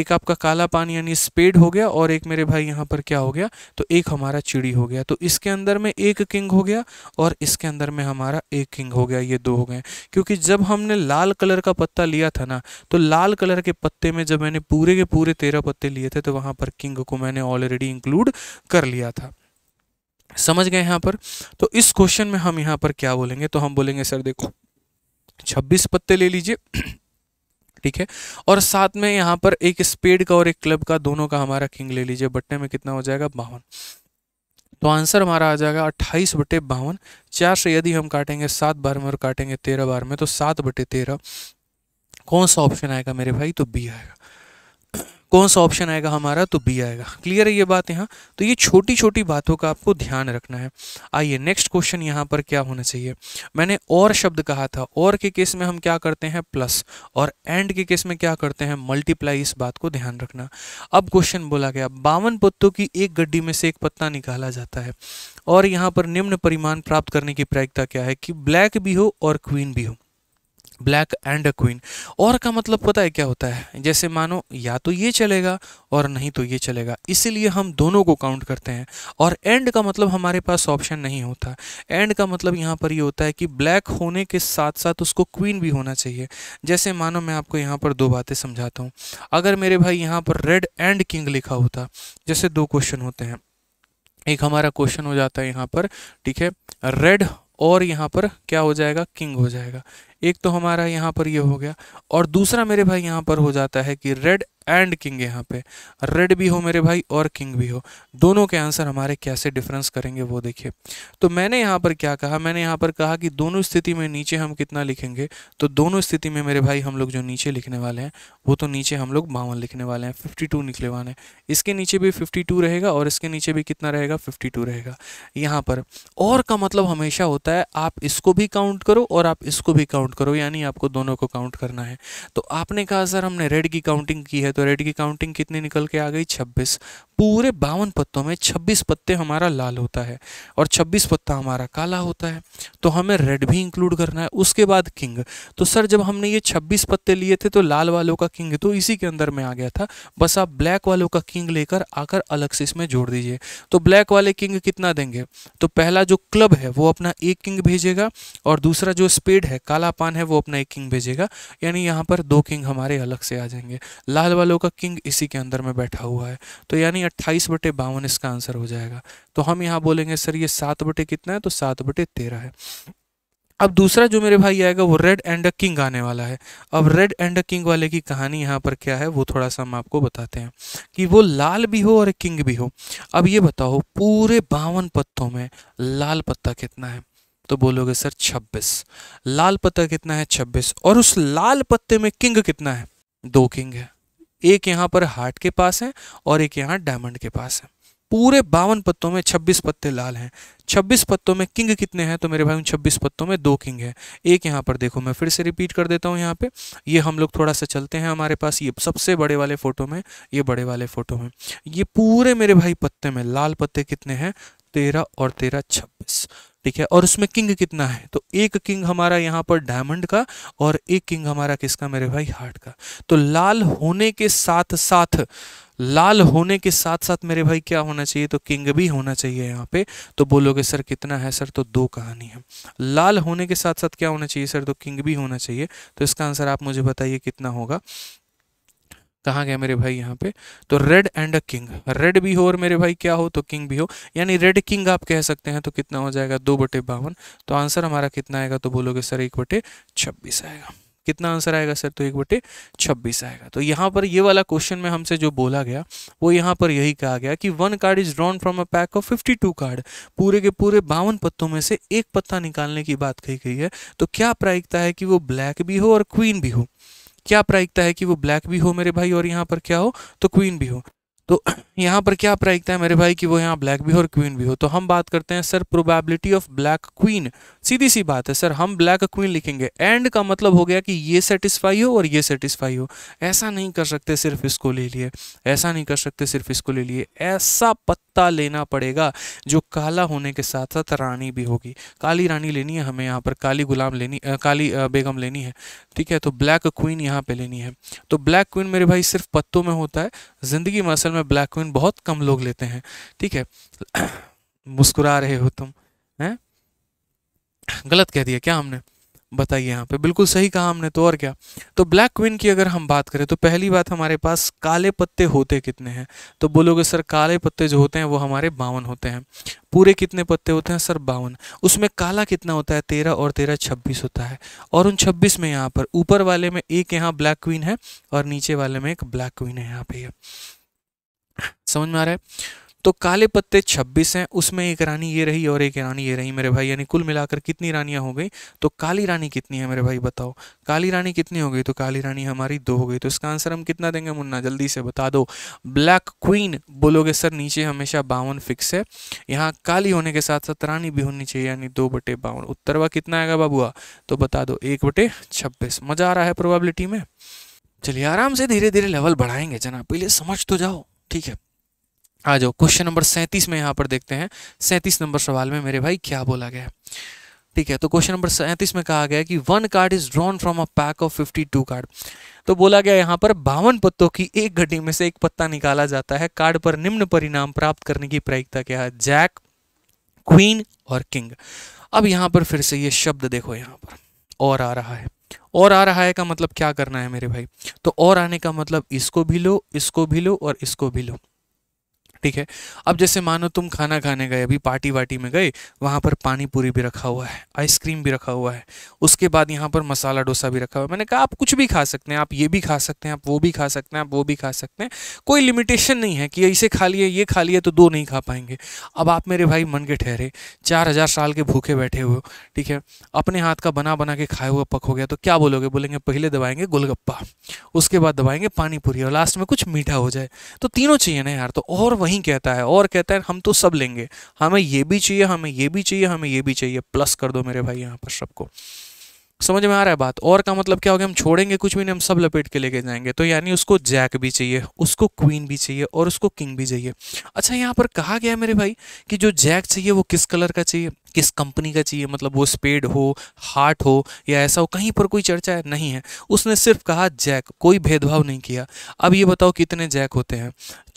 एक आपका काला पान यानी स्पेड हो गया और एक मेरे भाई यहाँ पर क्या हो गया तो एक हमारा चिड़ी हो गया तो इसके अंदर में एक किंग हो गया और इसके अंदर में हमारा एक किंग हो गया ये दो हो गए क्योंकि जब हमने लाल कलर का पत्ता लिया था ना तो लाल कलर के पत्ते में जब मैंने पूरे के पूरे तेरह पत्ते लिए थे तो वहाँ पर किंग को मैंने ऑलरेडी इंक्लूड कर लिया था समझ गए यहाँ पर तो इस क्वेश्चन में हम यहाँ पर क्या बोलेंगे तो हम बोलेंगे सर देखो छब्बीस पत्ते ले लीजिए ठीक है और साथ में यहाँ पर एक स्पेड का और एक क्लब का दोनों का हमारा किंग ले लीजिए बट्टे में कितना हो जाएगा बावन तो आंसर हमारा आ जाएगा अट्ठाईस बटे बावन चार से यदि हम काटेंगे सात बार में और काटेंगे तेरह बार में तो सात बटे तेरह कौन सा ऑप्शन आएगा मेरे भाई तो बी आएगा कौन सा ऑप्शन आएगा हमारा तो बी आएगा क्लियर है ये बात यहाँ तो ये छोटी छोटी बातों का आपको ध्यान रखना है आइए नेक्स्ट क्वेश्चन यहाँ पर क्या होना चाहिए मैंने और शब्द कहा था और के केस में हम क्या करते हैं प्लस और एंड के केस में क्या करते हैं मल्टीप्लाई इस बात को ध्यान रखना अब क्वेश्चन बोला गया बावन पत्तों की एक गड्डी में से एक पत्ता निकाला जाता है और यहाँ पर निम्न परिमाण प्राप्त करने की प्रायिकता क्या है कि ब्लैक भी हो और क्वीन भी हो ब्लैक एंड अ क्वीन और का मतलब पता है क्या होता है जैसे मानो या तो ये चलेगा और नहीं तो ये चलेगा इसीलिए हम दोनों को काउंट करते हैं और एंड का मतलब हमारे पास ऑप्शन नहीं होता एंड का मतलब यहाँ पर ये होता है कि ब्लैक होने के साथ साथ उसको क्वीन भी होना चाहिए जैसे मानो मैं आपको यहाँ पर दो बातें समझाता हूँ अगर मेरे भाई यहाँ पर रेड एंड किंग लिखा होता जैसे दो क्वेश्चन होते हैं एक हमारा क्वेश्चन हो जाता है यहाँ पर ठीक है रेड और यहाँ पर क्या हो जाएगा किंग हो जाएगा एक तो हमारा यहाँ पर ये हो गया और दूसरा मेरे भाई यहाँ पर हो जाता है कि रेड एंड किंग यहाँ पे रेड भी हो मेरे भाई और किंग भी हो दोनों के आंसर हमारे कैसे डिफरेंस करेंगे वो देखिए तो मैंने यहाँ पर क्या कहा मैंने यहाँ पर कहा कि दोनों स्थिति में नीचे हम कितना लिखेंगे तो दोनों स्थिति में मेरे भाई हम लोग जो नीचे लिखने वाले हैं वो तो नीचे हम लोग बावन लिखने वाले हैं फिफ्टी टू निकले वाले हैं इसके नीचे भी फिफ्टी टू रहेगा और इसके नीचे भी कितना रहेगा फिफ्टी टू रहेगा यहाँ पर और का मतलब हमेशा होता है आप इसको भी काउंट करो और आप इसको भी काउंट काउंट करो यानी आपको दोनों को काउंट करना है तो आपने कहा सर हमने रेड की काउंटिंग की है तो रेड की काउंटिंग कितनी निकल के आ गई छब्बीस पूरे बावन पत्तों में छब्बीस पत्ते हमारा लाल होता है और छब्बीस पत्ता हमारा काला होता है तो हमें रेड भी इंक्लूड करना है उसके बाद किंग तो सर जब हमने ये छब्बीस पत्ते लिए थे तो लाल वालों का किंग तो इसी के अंदर में आ गया था बस आप ब्लैक वालों का किंग लेकर आकर अलग से इसमें जोड़ दीजिए तो ब्लैक वाले किंग कितना देंगे तो पहला जो क्लब है वो अपना एक किंग भेजेगा और दूसरा जो स्पेड है काला जापान है वो अपना एक किंग भेजेगा यानी यहाँ पर दो किंग हमारे अलग से आ जाएंगे लाल वालों का किंग इसी के अंदर में बैठा हुआ है तो यानी अट्ठाईस बटे बावन इसका आंसर हो जाएगा तो हम यहाँ बोलेंगे सर ये सात बटे कितना है तो सात बटे तेरह है अब दूसरा जो मेरे भाई आएगा वो रेड एंड अ किंग आने वाला है अब रेड एंड अ किंग वाले की कहानी यहाँ पर क्या है वो थोड़ा सा हम आपको बताते हैं कि वो लाल भी हो और किंग भी हो अब ये बताओ पूरे बावन पत्तों में लाल पत्ता कितना है तो बोलोगे सर 26 लाल पत्ता कितना है 26 और उस लाल पत्ते में किंग कितना है दो किंग है एक यहाँ पर हार्ट के पास है और एक यहाँ डायमंड के पास है पूरे बावन पत्तों में 26 पत्ते लाल हैं 26 पत्तों में किंग कितने हैं तो मेरे भाई उन 26 पत्तों में दो किंग हैं एक यहाँ पर देखो मैं फिर से रिपीट कर देता हूँ यहाँ पे ये हम लोग थोड़ा सा चलते हैं हमारे पास ये सबसे बड़े वाले फ़ोटो में ये बड़े वाले फ़ोटो में ये पूरे मेरे भाई पत्ते में लाल पत्ते कितने हैं तेरह और तेरह छब्बीस ठीक है और उसमें किंग कितना है तो एक किंग हमारा यहाँ पर डायमंड का और एक किंग हमारा किसका मेरे भाई हार्ट का तो लाल होने के साथ साथ लाल होने के साथ साथ मेरे भाई क्या होना चाहिए तो किंग भी होना चाहिए यहाँ पे तो बोलोगे सर कितना है सर तो दो कहानी है लाल होने के साथ साथ क्या होना चाहिए सर तो किंग भी होना चाहिए तो इसका आंसर आप मुझे बताइए कितना होगा कहाँ गया मेरे भाई यहाँ पे तो red and a king red भी हो और मेरे भाई क्या हो तो किंग भी हो यानी रेड किंग आप कह सकते हैं तो कितना हो जाएगा दो बटे बावन तो आंसर हमारा कितना आएगा तो बोलोगे सर एक बटे छब्बीस आएगा कितना आंसर आएगा सर तो एक बटे छब्बीस आएगा तो यहाँ पर ये वाला क्वेश्चन में हमसे जो बोला गया वो यहाँ पर यही कहा गया कि one card is drawn from a pack of fifty two card पूरे के पूरे बावन पत्तों में से एक पत्ता निकालने की बात कही गई है तो क्या प्रायिकता है कि वो ब्लैक भी हो और क्वीन भी हो क्या प्रायिकता है कि वो ब्लैक भी हो मेरे भाई और यहाँ पर क्या हो तो क्वीन भी हो तो यहाँ पर क्या प्रायिकता है मेरे भाई कि वो यहाँ ब्लैक भी हो और क्वीन भी हो तो हम बात करते हैं sir probability of black queen सीधी सी बात है सर हम ब्लैक क्वीन लिखेंगे एंड का मतलब हो गया कि ये सेटिस्फाई हो और ये सेटिस्फाई हो ऐसा नहीं कर सकते सिर्फ इसको ले लिए ऐसा नहीं कर सकते सिर्फ इसको ले लिए ऐसा पत्ता लेना पड़ेगा जो काला होने के साथ साथ रानी भी होगी काली रानी लेनी है हमें यहाँ पर काली गुलाम लेनी आ, काली बेगम लेनी है ठीक है तो ब्लैक क्वीन यहाँ पर लेनी है तो ब्लैक क्वीन मेरे भाई सिर्फ पत्तों में होता है ज़िंदगी में असल में ब्लैक क्वीन बहुत कम लोग लेते हैं ठीक है मुस्कुरा रहे हो तुम हैं गलत कह दिया क्या हमने बताइए यहाँ पे बिल्कुल सही कहा हमने तो और क्या तो ब्लैक क्वीन की अगर हम बात करें तो पहली बात हमारे पास काले पत्ते होते कितने हैं तो बोलोगे सर काले पत्ते जो होते हैं वो हमारे बावन होते हैं पूरे कितने पत्ते होते हैं सर बावन उसमें काला कितना होता है तेरह और तेरह छब्बीस होता है और उन छब्बीस में यहाँ पर ऊपर वाले में एक यहाँ ब्लैक क्वीन है और नीचे वाले में एक ब्लैक क्वीन है यहाँ पे समझ में आ रहा है तो काले पत्ते 26 हैं उसमें एक रानी ये रही और एक रानी ये रही मेरे भाई यानी कुल मिलाकर कितनी रानियां हो गई तो काली रानी कितनी है मेरे भाई बताओ काली रानी कितनी हो गई तो काली रानी हमारी दो हो गई तो इसका आंसर हम कितना देंगे मुन्ना जल्दी से बता दो ब्लैक क्वीन बोलोगे सर नीचे हमेशा बावन फिक्स है यहाँ काली होने के साथ साथ रानी भी होनी चाहिए यानी दो बटे बावन उत्तरवा कितना आएगा बाबुआ तो बता दो एक बटे छब्बीस मजा आ रहा है प्रोबेबिलिटी में चलिए आराम से धीरे धीरे लेवल बढ़ाएंगे जना पहले समझ तो जाओ ठीक है आ जाओ क्वेश्चन नंबर सैंतीस में यहाँ पर देखते हैं सैंतीस नंबर सवाल में मेरे भाई क्या बोला गया ठीक है तो क्वेश्चन नंबर सैंतीस में कहा गया कि one card is drawn from a pack of fifty two card तो बोला गया यहाँ पर बावन पत्तों की एक घटी में से एक पत्ता निकाला जाता है कार्ड पर निम्न परिणाम प्राप्त करने की प्रायिकता क्या है जैक क्वीन और किंग अब यहाँ पर फिर से ये शब्द देखो यहाँ पर और आ रहा है और आ रहा है का मतलब क्या करना है मेरे भाई तो और आने का मतलब इसको भी लो इसको भी लो और इसको भी लो ठीक है अब जैसे मानो तुम खाना खाने गए अभी पार्टी वार्टी में गए वहाँ पर पानी पूरी भी रखा हुआ है आइसक्रीम भी रखा हुआ है उसके बाद यहाँ पर मसाला डोसा भी रखा हुआ है मैंने कहा आप कुछ भी खा सकते हैं आप ये भी खा सकते हैं आप वो भी खा सकते हैं आप वो भी खा सकते हैं कोई लिमिटेशन नहीं है कि इसे खा लिए ये खा लिए तो दो नहीं खा पाएंगे अब आप मेरे भाई मन के ठहरे चार हज़ार साल के भूखे बैठे हुए ठीक है अपने हाथ का बना बना के खाए हुआ पक हो गया तो क्या बोलोगे बोलेंगे पहले दबाएंगे गोलगप्पा उसके बाद दबाएंगे पानी पूरी और लास्ट में कुछ मीठा हो जाए तो तीनों चाहिए ना यार तो और वहीं नहीं कहता है और कहता है हम तो सब लेंगे हमें ये भी चाहिए हमें ये भी चाहिए हमें ये भी चाहिए प्लस कर दो मेरे भाई यहाँ पर सबको समझ में आ रहा है बात और का मतलब क्या हो गया हम छोड़ेंगे कुछ भी नहीं हम सब लपेट के लेके जाएंगे तो यानी उसको जैक भी चाहिए उसको क्वीन भी चाहिए और उसको किंग भी चाहिए अच्छा यहाँ पर कहा गया मेरे भाई कि जो जैक चाहिए वो किस कलर का चाहिए किस कंपनी का चाहिए मतलब वो स्पेड हो हार्ट हो या ऐसा हो कहीं पर कोई चर्चा नहीं है उसने सिर्फ कहा जैक कोई भेदभाव नहीं किया अब ये बताओ कितने जैक होते हैं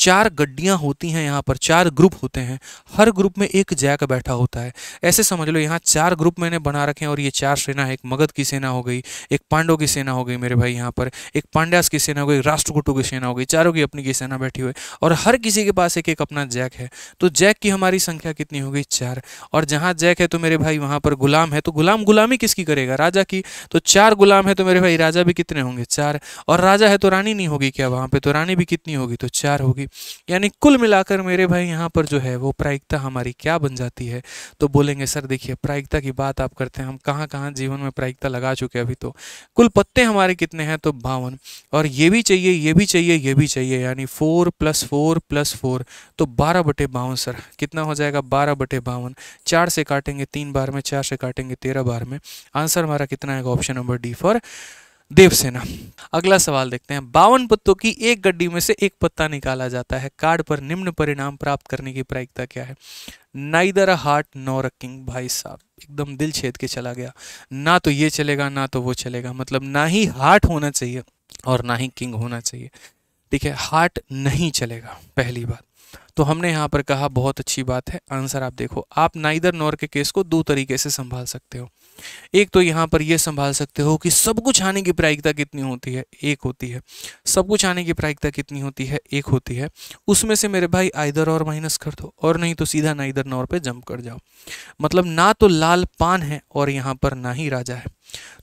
चार गड्डियाँ होती हैं यहाँ पर चार ग्रुप होते हैं हर ग्रुप में एक जैक बैठा होता है ऐसे समझ लो यहाँ चार ग्रुप मैंने बना रखे हैं और ये चार सेना है एक मगध की सेना हो गई एक पांडव की सेना हो गई मेरे भाई यहाँ पर एक पांड्यास की सेना हो गई राष्ट्रकुटों की सेना हो गई चारों की अपनी की सेना बैठी हुई और हर किसी के पास एक एक अपना जैक है तो जैक की हमारी संख्या कितनी हो गई चार और जहाँ जैक नाजायक है तो मेरे भाई वहां पर गुलाम है तो गुलाम गुलामी किसकी करेगा राजा की तो चार गुलाम है तो मेरे भाई राजा भी कितने होंगे चार और राजा है तो रानी नहीं होगी क्या वहां पर तो रानी भी कितनी होगी तो चार होगी यानी कुल मिलाकर मेरे भाई यहाँ पर जो है वो प्रायिकता हमारी क्या बन जाती है तो बोलेंगे सर देखिए प्रायिकता की बात आप करते हैं हम कहाँ कहाँ जीवन में प्रायिकता लगा चुके अभी तो कुल पत्ते हमारे कितने हैं तो बावन और ये भी चाहिए ये भी चाहिए ये भी चाहिए यानी four plus four plus four तो बारह बटे बावन सर कितना हो जाएगा बारह बटे बावन चार से काट काटेंगे तीन बार में चार से काटेंगे तेरह बार में आंसर हमारा कितना है option number D for Devasena अगला सवाल देखते हैं बावन पत्तों की एक गड्डी में से एक पत्ता निकाला जाता है कार्ड पर निम्न परिणाम प्राप्त करने की प्रायिकता क्या है neither a heart a king भाई साहब एकदम दिल छेद के चला गया ना तो ये चलेगा ना तो वो चलेगा मतलब ना ही हार्ट होना चाहिए और ना ही किंग होना चाहिए ठीक है हार्ट नहीं चलेगा पहली बात तो हमने यहाँ पर कहा बहुत अच्छी बात है आंसर आप देखो आप नाइदर नॉर के केस को दो तरीके से संभाल सकते हो एक तो यहाँ पर यह संभाल सकते हो कि सब कुछ आने की प्रायिकता कितनी होती है एक होती है सब कुछ आने की प्रायिकता कितनी होती है एक होती है उसमें से मेरे भाई आइदर और माइनस कर दो और नहीं तो सीधा नाइदर नॉर पे जंप कर जाओ मतलब ना तो लाल पान है और यहाँ पर ना ही राजा है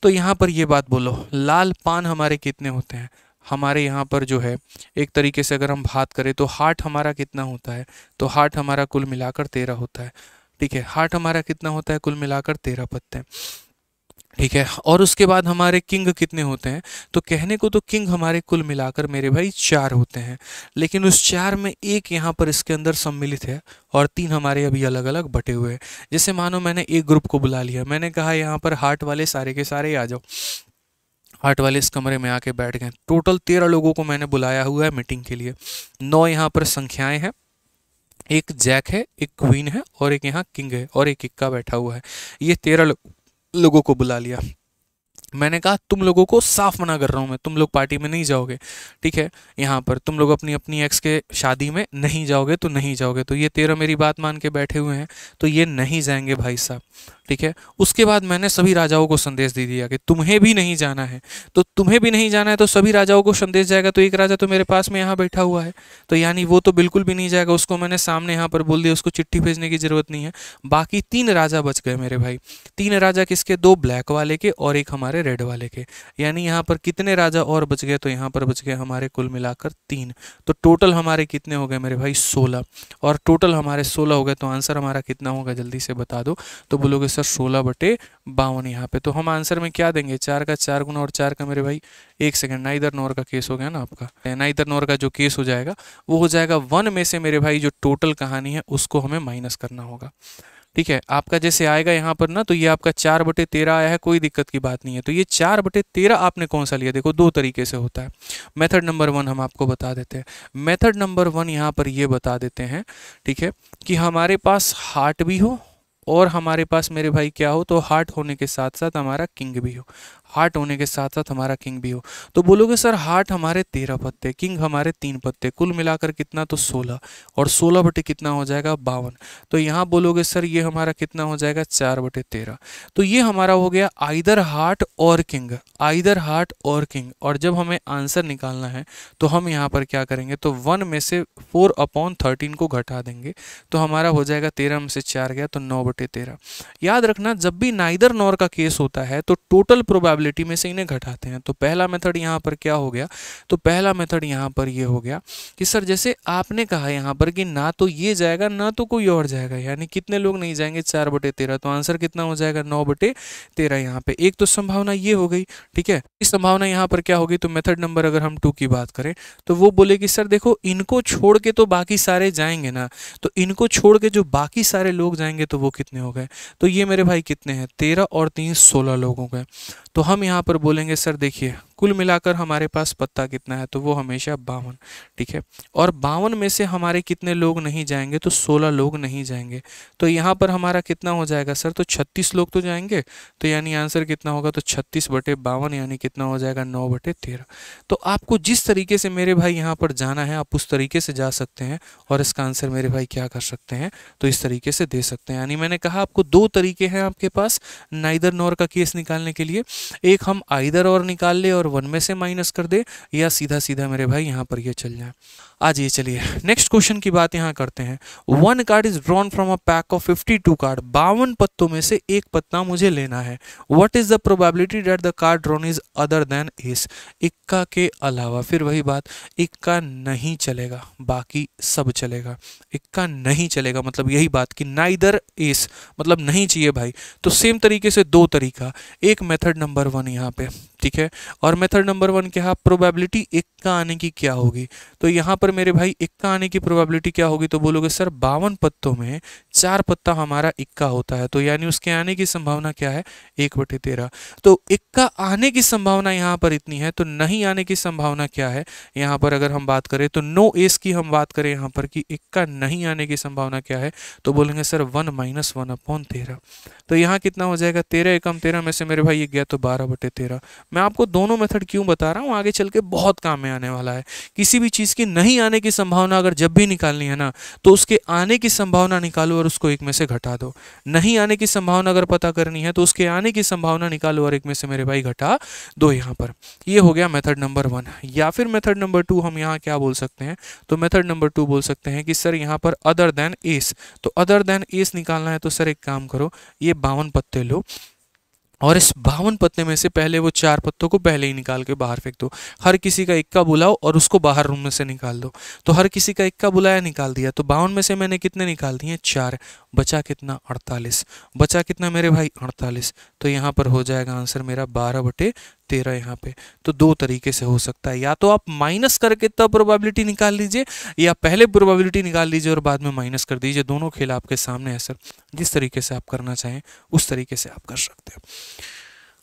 तो यहाँ पर यह बात बोलो लाल पान हमारे कितने होते हैं हमारे यहाँ पर जो है एक तरीके से अगर हम बात करें तो हार्ट हमारा कितना होता है तो हार्ट हमारा कुल मिलाकर तेरह होता है ठीक है हार्ट हमारा कितना होता है कुल मिलाकर तेरह पत्ते ठीक है और उसके बाद हमारे किंग कितने होते हैं तो कहने को तो किंग हमारे कुल मिलाकर मेरे भाई चार होते हैं लेकिन उस चार में एक यहाँ पर इसके अंदर सम्मिलित है और तीन हमारे अभी अलग अलग बटे हुए हैं जैसे मानो मैंने एक ग्रुप को बुला लिया मैंने कहा यहाँ पर हार्ट वाले सारे के सारे आ जाओ आठ वाले इस कमरे में आके बैठ गए टोटल तेरह लोगों को मैंने बुलाया हुआ है मीटिंग के लिए नौ यहाँ पर संख्याएं हैं एक जैक है एक क्वीन है और एक यहाँ किंग है और एक इक्का बैठा हुआ है ये तेरह लोगों को बुला लिया मैंने कहा तुम लोगों को साफ मना कर रहा हूँ मैं तुम लोग पार्टी में नहीं जाओगे ठीक है यहाँ पर तुम लोग अपनी अपनी एक्स के शादी में नहीं जाओगे तो नहीं जाओगे तो ये तेरह मेरी बात मान के बैठे हुए हैं तो ये नहीं जाएंगे भाई साहब ठीक है उसके बाद मैंने सभी राजाओं को संदेश दे दिया कि तुम्हें भी नहीं जाना है तो तुम्हें भी नहीं जाना है तो सभी राजाओं को संदेश जाएगा तो एक राजा तो मेरे पास में यहाँ बैठा हुआ है तो यानी वो तो बिल्कुल भी नहीं जाएगा उसको मैंने सामने यहाँ पर बोल दिया उसको चिट्ठी भेजने की ज़रूरत नहीं है बाकी तीन राजा बच गए मेरे भाई तीन राजा किसके दो ब्लैक वाले के और एक हमारे हमारे रेड वाले के यानी यहाँ पर कितने राजा और बच गए तो यहाँ पर बच गए हमारे कुल मिलाकर तीन तो टोटल हमारे कितने हो गए मेरे भाई सोलह और टोटल हमारे सोलह हो गए तो आंसर हमारा कितना होगा जल्दी से बता दो तो बोलोगे सर सोलह बटे बावन यहाँ पे तो हम आंसर में क्या देंगे चार का चार गुना और चार का मेरे भाई एक सेकेंड ना इधर नौर का केस हो गया ना आपका ना इधर नौर का जो केस हो जाएगा वो हो जाएगा वन में से मेरे भाई जो टोटल कहानी है उसको हमें माइनस करना होगा ठीक है आपका जैसे आएगा यहाँ पर ना तो ये आपका चार बटे तेरह आया है कोई दिक्कत की बात नहीं है तो ये चार बटे तेरह आपने कौन सा लिया देखो दो तरीके से होता है मेथड नंबर वन हम आपको बता देते हैं मेथड नंबर वन यहाँ पर ये बता देते हैं ठीक है कि हमारे पास हार्ट भी हो और हमारे पास मेरे भाई क्या हो तो हार्ट होने के साथ साथ हमारा किंग भी हो हार्ट होने के साथ साथ हमारा किंग भी हो तो बोलोगे सर हार्ट हमारे तेरह पत्ते किंग हमारे तीन पत्ते कुल मिलाकर कितना तो सोलह और सोलह बटे कितना हो जाएगा बावन तो यहाँ बोलोगे सर ये हमारा कितना हो जाएगा चार बटे तेरह तो ये हमारा हो गया आइदर हार्ट और किंग आइदर हार्ट और किंग और जब हमें आंसर निकालना है तो हम यहाँ पर क्या करेंगे तो वन में से फोर अपॉन थर्टीन को घटा देंगे तो हमारा हो जाएगा तेरह में से चार गया तो नौ बटे तेरह याद रखना जब भी नाइदर नॉर का केस होता है तो टोटल प्रोबेबिलिटी प्रोबेबिलिटी में से इन्हें घटाते हैं तो पहला मेथड यहाँ पर क्या हो गया तो पहला मेथड यहाँ पर ये यह हो गया कि सर जैसे आपने कहा यहाँ पर कि ना तो ये जाएगा ना तो कोई और जाएगा यानी कितने लोग नहीं जाएंगे चार बटे तेरह तो आंसर कितना हो जाएगा नौ बटे तेरह यहाँ पे एक तो संभावना ये हो गई ठीक है इस संभावना यहाँ पर क्या होगी तो मेथड नंबर अगर हम टू की बात करें तो वो बोले कि सर देखो इनको छोड़ के तो बाकी सारे जाएंगे ना तो इनको छोड़ के जो बाकी सारे लोग जाएंगे तो वो कितने हो गए तो ये मेरे भाई कितने हैं तेरह और तीन सोलह लोगों के तो हम यहाँ पर बोलेंगे सर देखिए कुल मिलाकर हमारे पास पत्ता कितना है तो वो हमेशा बावन ठीक है और बावन में से हमारे कितने लोग नहीं जाएंगे तो सोलह लोग नहीं जाएंगे तो यहाँ पर हमारा कितना हो जाएगा सर तो छत्तीस लोग तो जाएंगे तो यानी आंसर कितना होगा तो छत्तीस बटे बावन यानी कितना हो जाएगा नौ बटे तेरह तो आपको जिस तरीके से मेरे भाई यहाँ पर जाना है आप उस तरीके से जा सकते हैं और इसका आंसर मेरे भाई क्या कर सकते हैं तो इस तरीके से दे सकते हैं यानी मैंने कहा आपको दो तरीके हैं आपके पास नाइदर नॉर का केस निकालने के लिए एक हम आइदर और निकाल ले और और वन में से माइनस कर दे या सीधा सीधा मेरे भाई यहाँ पर ये चल जाए आ जाइए चलिए नेक्स्ट क्वेश्चन की बात यहाँ करते हैं one card is drawn from a pack of fifty two card बावन पत्तों में से एक पत्ता मुझे लेना है what is the probability that the card drawn is other than इस इक्का के अलावा फिर वही बात इक्का नहीं चलेगा बाकी सब चलेगा इक्का नहीं चलेगा मतलब यही बात कि ना इधर इस मतलब नहीं चाहिए भाई तो सेम तरीके से दो तरीका एक मेथड नंबर वन यहाँ पे ठीक है और मेथड नंबर वन क्या प्रोबेबिलिटी इक्का आने की क्या होगी तो यहाँ पर पर मेरे भाई इक्का आने की प्रोबेबिलिटी क्या होगी तो बोलोगे सर बावन पत्तों में चार पत्ता हमारा इक्का होता है तो यानी उसके आने की संभावना क्या है एक बटे तेरह तो इक्का आने की संभावना यहाँ पर इतनी है तो नहीं आने की संभावना क्या है यहाँ पर अगर हम बात करें तो नो एस की हम बात करें यहाँ पर कि इक्का नहीं आने की संभावना क्या है तो बोलेंगे sir one minus one upon तेरह तो यहाँ कितना हो जाएगा तेरह एकम तेरह में से मेरे भाई ये गया तो बारह बटे तेरह मैं आपको दोनों मेथड क्यों बता रहा हूँ आगे चल के बहुत काम में आने वाला है किसी भी चीज़ की नहीं नहीं आने की संभावना अगर जब भी निकालनी है ना तो उसके आने की संभावना निकालो और उसको एक में से घटा दो नहीं आने की संभावना अगर पता करनी है तो उसके आने की संभावना निकालो और एक में से मेरे भाई घटा दो यहाँ पर ये हो गया मेथड नंबर वन या फिर मेथड नंबर टू हम यहाँ क्या बोल सकते हैं तो मेथड नंबर टू बोल सकते हैं कि सर यहाँ पर अदर देन एस तो अदर देन एस निकालना है तो सर एक काम करो ये बावन पत्ते लो और इस बावन पत्ते में से पहले वो चार पत्तों को पहले ही निकाल के बाहर फेंक दो हर किसी का इक्का बुलाओ और उसको बाहर रूम में से निकाल दो तो हर किसी का इक्का बुलाया निकाल दिया तो बावन में से मैंने कितने निकाल दिए चार बचा कितना अड़तालीस बचा कितना मेरे भाई अड़तालीस तो यहाँ पर हो जाएगा आंसर मेरा बारह बटे तेरह यहाँ पे तो दो तरीके से हो सकता है या तो आप माइनस करके तब प्रोबेबिलिटी निकाल लीजिए या पहले प्रोबेबिलिटी निकाल लीजिए और बाद में माइनस कर दीजिए दोनों खेल आपके सामने है सर जिस तरीके से आप करना चाहें उस तरीके से आप कर सकते हो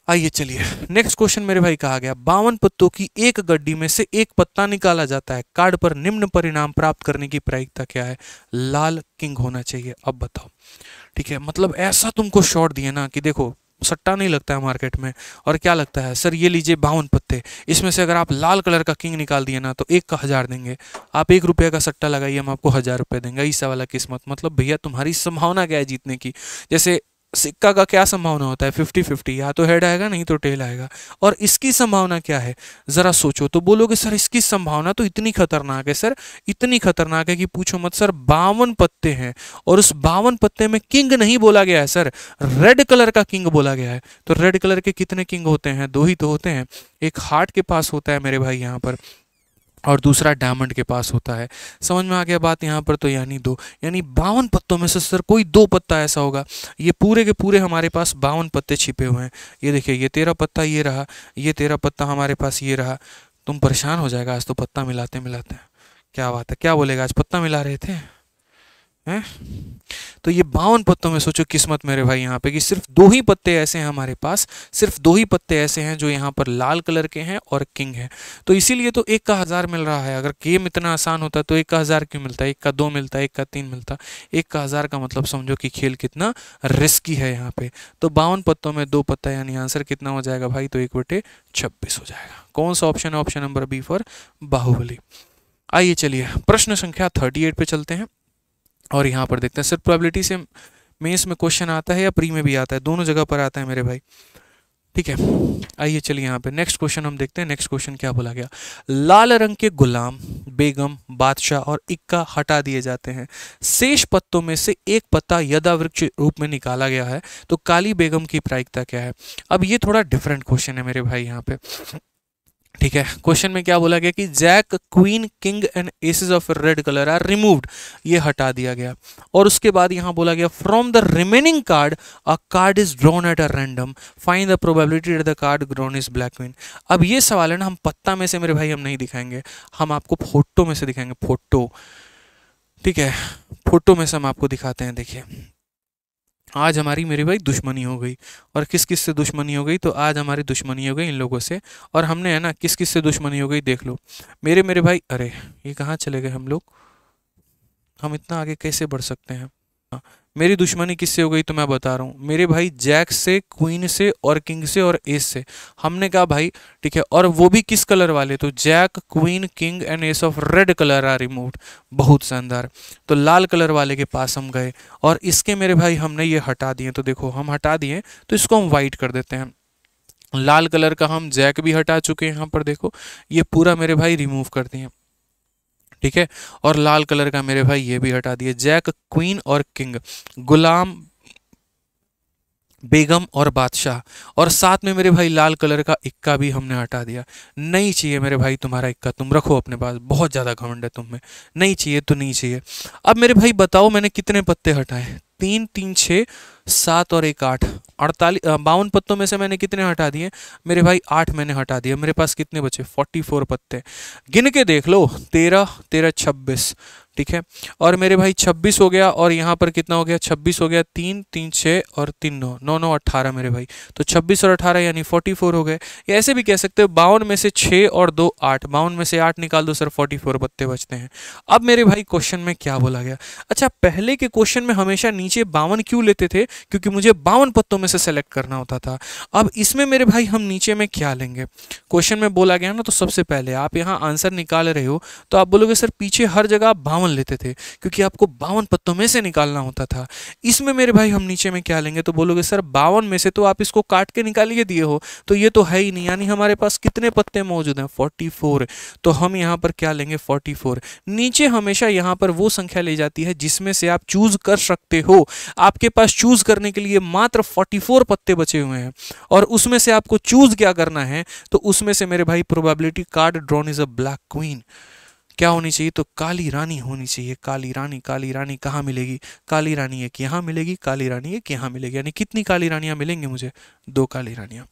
आइए चलिए नेक्स्ट क्वेश्चन मेरे भाई कहा गया बावन पत्तों की एक गड्डी में से एक पत्ता निकाला जाता है कार्ड पर निम्न परिणाम प्राप्त करने की प्रायिकता क्या है लाल किंग होना चाहिए अब बताओ ठीक है मतलब ऐसा तुमको शॉर्ट दिए ना कि देखो सट्टा नहीं लगता है मार्केट में और क्या लगता है सर ये लीजिए बावन पत्ते इसमें से अगर आप लाल कलर का किंग निकाल दिए ना तो एक का हज़ार देंगे आप एक रुपये का सट्टा लगाइए हम आपको हज़ार रुपये देंगे इस वाला किस्मत मतलब भैया तुम्हारी संभावना क्या है जीतने की जैसे सिक्का का क्या संभावना होता है फिफ्टी फिफ्टी या तो हेड आएगा नहीं तो टेल आएगा और इसकी संभावना क्या है ज़रा सोचो तो बोलोगे सर इसकी संभावना तो इतनी खतरनाक है सर इतनी खतरनाक है कि पूछो मत सर बावन पत्ते हैं और उस बावन पत्ते में किंग नहीं बोला गया है सर रेड कलर का किंग बोला गया है तो रेड कलर के कितने किंग होते हैं दो ही तो होते हैं एक हार्ट के पास होता है मेरे भाई यहाँ पर और दूसरा डायमंड के पास होता है समझ में आ गया बात यहाँ पर तो यानी दो यानी बावन पत्तों में से सर कोई दो पत्ता ऐसा होगा ये पूरे के पूरे हमारे पास बावन पत्ते छिपे हुए हैं ये देखिए ये तेरह पत्ता ये रहा ये तेरह पत्ता हमारे पास ये रहा तुम परेशान हो जाएगा आज तो पत्ता मिलाते मिलाते क्या बात है क्या बोलेगा आज पत्ता मिला रहे थे हैं तो ये बावन पत्तों में सोचो किस्मत मेरे भाई यहाँ पे कि सिर्फ दो ही पत्ते ऐसे हैं हमारे पास सिर्फ दो ही पत्ते ऐसे हैं जो यहाँ पर लाल कलर के हैं और किंग है तो इसीलिए तो एक का हज़ार मिल रहा है अगर गेम इतना आसान होता तो एक का हज़ार क्यों मिलता है एक का दो मिलता है एक का तीन मिलता एक का हज़ार का मतलब समझो कि खेल कितना रिस्की है यहाँ पे तो बावन पत्तों में दो पत्ता यानी आंसर कितना हो जाएगा भाई तो एक बटे छब्बीस हो जाएगा कौन सा ऑप्शन है option number B for Baahubali आइए चलिए प्रश्न संख्या थर्टी एट पे चलते हैं और यहाँ पर देखते हैं सर प्रोबेबिलिटी से मेंस में क्वेश्चन आता है या प्री में भी आता है दोनों जगह पर आता है मेरे भाई ठीक है आइए चलिए यहाँ पे नेक्स्ट क्वेश्चन हम देखते हैं नेक्स्ट क्वेश्चन क्या बोला गया लाल रंग के गुलाम बेगम बादशाह और इक्का हटा दिए जाते हैं शेष पत्तों में से एक पत्ता यदा वृक्ष रूप में निकाला गया है तो काली बेगम की प्रायिकता क्या है अब ये थोड़ा डिफरेंट क्वेश्चन है मेरे भाई यहाँ पे ठीक है क्वेश्चन में क्या बोला गया कि jack queen king and aces of red colour are removed ये हटा दिया गया और उसके बाद यहाँ बोला गया from the remaining card a card is drawn at a random find the probability at the card drawn is black queen अब ये सवाल है ना हम पत्ता में से मेरे भाई हम नहीं दिखाएंगे हम आपको फोटो में से दिखाएंगे फोटो ठीक है फोटो में से हम आपको दिखाते हैं देखिए आज हमारी मेरे भाई दुश्मनी हो गई और किस किस से दुश्मनी हो गई तो आज हमारी दुश्मनी हो गई इन लोगों से और हमने है ना किस किस से दुश्मनी हो गई देख लो मेरे मेरे भाई अरे ये कहाँ चले गए हम लोग हम इतना आगे कैसे बढ़ सकते हैं हाँ, मेरी दुश्मनी किससे हो गई तो मैं बता रहा हूँ मेरे भाई जैक से क्वीन से और किंग से और एस से हमने कहा भाई ठीक है और वो भी किस कलर वाले तो jack queen king and ace of red colour are removed बहुत शानदार तो लाल कलर वाले के पास हम गए और इसके मेरे भाई हमने ये हटा दिए तो देखो हम हटा दिए तो इसको हम वाइट कर देते हैं लाल कलर का हम जैक भी हटा चुके हैं यहाँ पर देखो ये पूरा मेरे भाई रिमूव कर दिए ठीक है और लाल कलर का मेरे भाई ये भी हटा दिए जैक क्वीन और किंग गुलाम बेगम और बादशाह और साथ में मेरे भाई लाल कलर का इक्का भी हमने हटा दिया नहीं चाहिए मेरे भाई तुम्हारा इक्का तुम रखो अपने पास बहुत ज़्यादा घमंड है तुम में नहीं चाहिए तो नहीं चाहिए अब मेरे भाई बताओ मैंने कितने पत्ते हटाए तीन तीन छः सात और एक आठ अड़तालीस बावन पत्तों में से मैंने कितने हटा दिए मेरे भाई आठ मैंने हटा दिए मेरे पास कितने बचे फोर्टी फोर पत्ते गिन के देख लो तेरह तेरह छब्बीस ठीक है और मेरे भाई छब्बीस हो गया और यहाँ पर कितना हो गया छब्बीस हो गया तीन तीन छः और तीन नौ नौ नौ अट्ठारह मेरे भाई तो छब्बीस और अट्ठारह यानी फोर्टी फोर हो गए ऐसे भी कह सकते हो बावन में से छः और दो आठ बावन में से आठ निकाल दो सर फोर्टी फोर बत्ते बचते हैं अब मेरे भाई क्वेश्चन में क्या बोला गया अच्छा पहले के क्वेश्चन में हमेशा नीचे बावन क्यों लेते थे क्योंकि मुझे बावन पत्तों में से सेलेक्ट करना होता था अब इसमें मेरे भाई हम नीचे में क्या लेंगे क्वेश्चन में बोला गया ना तो सबसे पहले आप यहाँ आंसर निकाल रहे हो तो आप बोलोगे सर पीछे हर जगह बावन बावन लेते थे क्योंकि आपको बावन पत्तों में से निकालना होता था इसमें मेरे भाई हम नीचे में क्या लेंगे तो बोलोगे सर बावन में से तो आप इसको काट के निकालिए दिए हो तो ये तो है ही नहीं यानी हमारे पास कितने पत्ते मौजूद हैं फोर्टी तो हम यहाँ पर क्या लेंगे फोर्टी नीचे हमेशा यहाँ पर वो संख्या ले जाती है जिसमें से आप चूज कर सकते हो आपके पास चूज करने के लिए मात्र फोर्टी पत्ते बचे हुए हैं और उसमें से आपको चूज क्या करना है तो उसमें से मेरे भाई probability card drawn is a black queen क्या होनी चाहिए तो काली रानी होनी चाहिए काली रानी काली रानी कहाँ मिलेगी काली रानी एक यहाँ मिलेगी काली रानी एक यहाँ मिलेगी यानी कितनी काली रानियाँ मिलेंगी मुझे दो काली रानियाँ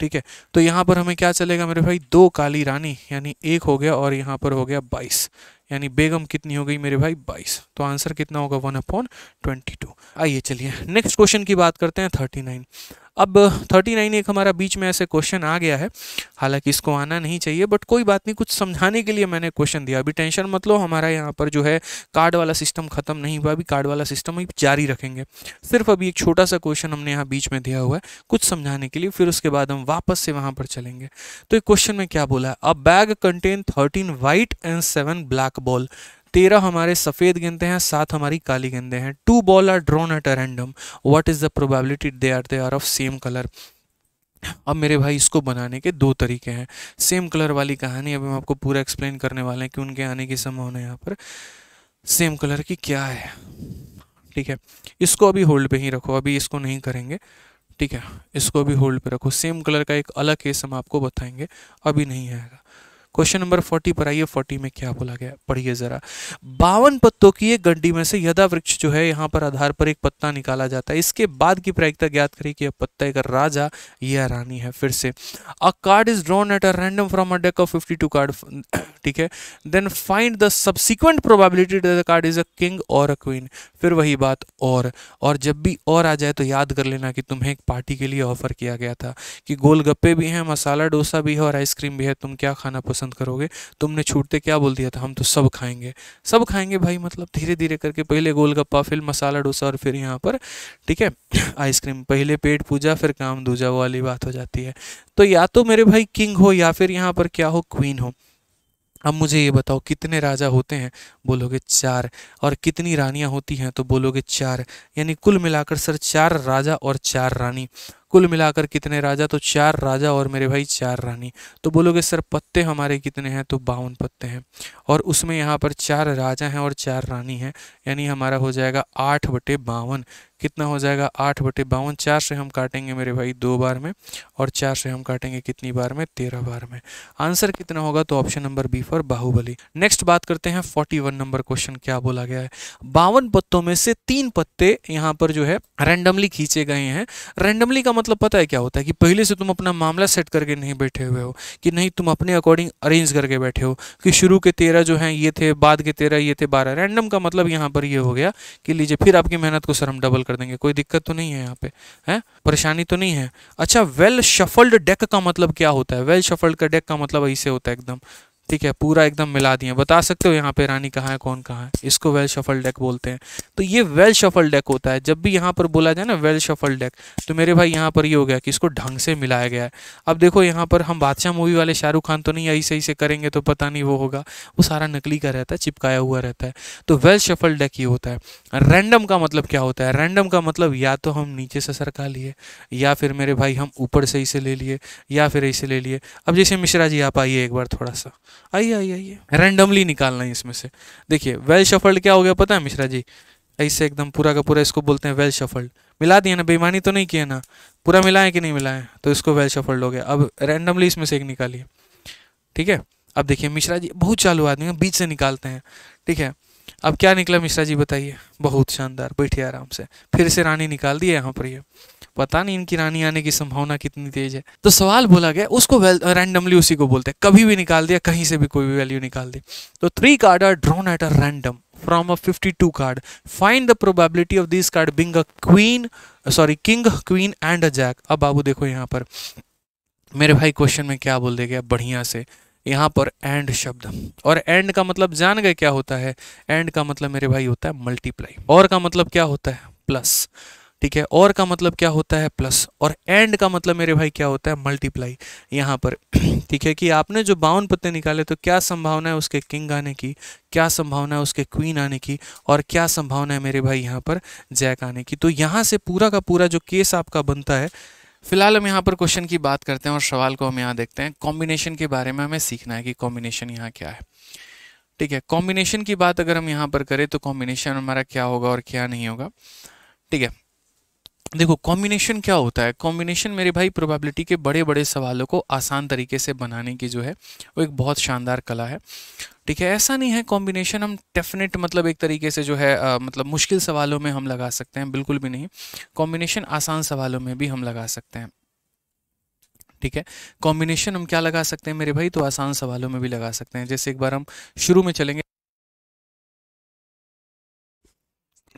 ठीक है तो यहाँ पर हमें क्या चलेगा मेरे भाई दो काली रानी यानी एक हो गया और यहाँ पर हो गया बाईस यानी बेगम कितनी हो गई मेरे भाई बाईस तो आंसर कितना होगा वन अपॉन ट्वेंटी टू आइए चलिए नेक्स्ट क्वेश्चन की बात करते हैं थर्टी नाइन अब 39 एक हमारा बीच में ऐसे क्वेश्चन आ गया है हालांकि इसको आना नहीं चाहिए बट कोई बात नहीं कुछ समझाने के लिए मैंने क्वेश्चन दिया अभी टेंशन मत लो हमारा यहाँ पर जो है कार्ड वाला सिस्टम खत्म नहीं हुआ अभी कार्ड वाला सिस्टम अभी जारी रखेंगे सिर्फ अभी एक छोटा सा क्वेश्चन हमने यहाँ बीच में दिया हुआ है कुछ समझाने के लिए फिर उसके बाद हम वापस से वहाँ पर चलेंगे तो एक क्वेश्चन में क्या बोला है a bag contain thirteen white and seven black ball तेरह हमारे सफ़ेद गेंदे हैं सात हमारी काली गेंदे हैं two ball are drawn at a random what is the probability they are they are of same colour अब मेरे भाई इसको बनाने के दो तरीके हैं सेम कलर वाली कहानी अभी हम आपको पूरा एक्सप्लेन करने वाले हैं कि उनके आने की संभावना यहाँ पर सेम कलर की क्या है ठीक है इसको अभी होल्ड पे ही रखो अभी इसको नहीं करेंगे ठीक है इसको भी होल्ड पे रखो सेम कलर का एक अलग केस हम आपको बताएंगे अभी नहीं आएगा क्वेश्चन नंबर फोर्टी पर आइए फोर्टी में क्या बोला गया पढ़िए जरा बावन पत्तों की एक गंडी में से यदा वृक्ष जो है यहाँ पर आधार पर एक पत्ता निकाला जाता है इसके बाद की प्रायिकता ज्ञात करिए कि यह पत्ता एक राजा या रानी है फिर से a card is drawn at a random from a deck of fifty two card ठीक है then find the subsequent probability the card is a king और अ क्वीन फिर वही बात और और जब भी और आ जाए तो याद कर लेना कि तुम्हें एक पार्टी के लिए ऑफर किया गया था कि गोलगप्पे भी हैं मसाला डोसा भी है और आइसक्रीम भी है तुम क्या खाना पसंद करोगे तुमने छूटते क्या बोल दिया था हम तो सब खाएंगे सब खाएंगे भाई मतलब धीरे धीरे करके पहले गोलगप्पा फिर मसाला डोसा और फिर यहाँ पर ठीक है आइसक्रीम पहले पेट पूजा फिर काम दूजा वाली बात हो जाती है तो या तो मेरे भाई किंग हो या फिर यहाँ पर क्या हो क्वीन हो अब मुझे ये बताओ कितने राजा होते हैं बोलोगे चार और कितनी रानियां होती हैं तो बोलोगे चार यानी कुल मिलाकर सर चार राजा और चार रानी कुल मिलाकर कितने राजा तो चार राजा और मेरे भाई चार रानी तो बोलोगे सर पत्ते हमारे कितने हैं तो बावन पत्ते हैं और उसमें यहाँ पर चार राजा हैं और चार रानी हैं यानी हमारा हो जाएगा आठ बटे बावन कितना हो जाएगा आठ बटे बावन चार से हम काटेंगे मेरे भाई दो बार में और चार से हम काटेंगे कितनी बार में तेरह बार में आंसर कितना होगा तो option number B for Baahubali next बात करते हैं फोर्टी वन नंबर क्वेश्चन क्या बोला गया है बावन पत्तों में से तीन पत्ते यहाँ पर जो है रैंडमली खींचे गए हैं रैंडमली का मतलब पता है क्या होता है कि पहले से तुम अपना मामला सेट करके नहीं बैठे हुए हो कि नहीं तुम अपने अकॉर्डिंग अरेंज करके बैठे हो कि शुरू के तेरह जो है ये थे बाद के तेरह ये थे बारह रैंडम का मतलब यहाँ पर ये हो गया कि लीजिए फिर आपकी मेहनत को सर हम डबल कर देंगे कोई दिक्कत तो नहीं है यहाँ पे है परेशानी तो नहीं है अच्छा वेल शफल्ड डेक का मतलब क्या होता है वेल शफल्ड का डेक का मतलब ऐसे होता है एकदम ठीक है पूरा एकदम मिला दिए बता सकते हो यहाँ पे रानी कहाँ है कौन कहाँ है इसको वेल शफल डेक बोलते हैं तो ये वेल शफल डेक होता है जब भी यहाँ पर बोला जाए ना वेल शफल डेक तो मेरे भाई यहाँ पर ये यह हो गया कि इसको ढंग से मिलाया गया है अब देखो यहाँ पर हम बादशाह मूवी वाले शाहरुख खान तो नहीं ऐसे ऐसे करेंगे तो पता नहीं वो होगा वो सारा नकली का रहता है चिपकाया हुआ रहता है तो वेल शफल डेक ये होता है रैंडम का मतलब क्या होता है रैंडम का मतलब या तो हम नीचे से सरका लिए या फिर मेरे भाई हम ऊपर से इसे ले लिए या फिर ऐसे ले लिए अब जैसे मिश्रा जी आप आइए एक बार थोड़ा सा आइए आइए आइए रैंडमली निकालना है इसमें से देखिए वेल शफल्ड क्या हो गया पता है मिश्रा जी ऐसे एकदम पूरा का पूरा इसको बोलते हैं वेल शफल्ड मिला दिया ना बेईमानी तो नहीं किया ना पूरा मिलाएं कि नहीं मिलाएं तो इसको वेल शफल्ड हो गया अब रैंडमली इसमें से एक निकालिए ठीक है अब देखिए मिश्रा जी बहुत चालू आदमी है बीच से निकालते हैं ठीक है अब क्या निकला मिश्रा जी बताइए बहुत शानदार बैठिए आराम से फिर से रानी निकाल दी है यहाँ पर ये पता नहीं इनकी रानी आने की संभावना कितनी तेज है तो सवाल बोला गया उसको रैंडमली उसी को बोलते हैं कभी भी निकाल दिया कहीं से भी कोई भी वैल्यू निकाल दी तो three card are drawn at a random a fifty two card find the probability of this card being a queen sorry king queen and a jack अब बाबू देखो यहाँ पर मेरे भाई क्वेश्चन में क्या बोल दे गया बढ़िया से यहाँ पर एंड शब्द और एंड का मतलब जान गए क्या होता है एंड का मतलब मेरे भाई होता है मल्टीप्लाई और का मतलब क्या होता है प्लस ठीक है और का मतलब क्या होता है प्लस और एंड का मतलब मेरे भाई क्या होता है मल्टीप्लाई यहाँ पर ठीक है कि आपने जो बावन पत्ते निकाले तो क्या संभावना है उसके किंग आने की क्या संभावना है उसके क्वीन आने की और क्या संभावना है मेरे भाई यहाँ पर जैक आने की तो यहाँ से पूरा का पूरा जो केस आपका बनता है फिलहाल हम यहाँ पर क्वेश्चन की बात करते हैं और सवाल को हम यहाँ देखते हैं कॉम्बिनेशन के बारे में हमें सीखना है कि कॉम्बिनेशन यहाँ क्या है ठीक है कॉम्बिनेशन की बात अगर हम यहाँ पर करें तो कॉम्बिनेशन हमारा क्या होगा और क्या नहीं होगा ठीक है देखो कॉम्बिनेशन क्या होता है कॉम्बिनेशन मेरे भाई प्रोबेबिलिटी के बड़े बड़े सवालों को आसान तरीके से बनाने की जो है वो एक बहुत शानदार कला है ठीक है ऐसा नहीं है कॉम्बिनेशन हम डेफिनेट मतलब एक तरीके से जो है आ, मतलब मुश्किल सवालों में हम लगा सकते हैं बिल्कुल भी नहीं कॉम्बिनेशन आसान सवालों में भी हम लगा सकते हैं ठीक है कॉम्बिनेशन हम क्या लगा सकते हैं मेरे भाई तो आसान सवालों में भी लगा सकते हैं जैसे एक बार हम शुरू में चलेंगे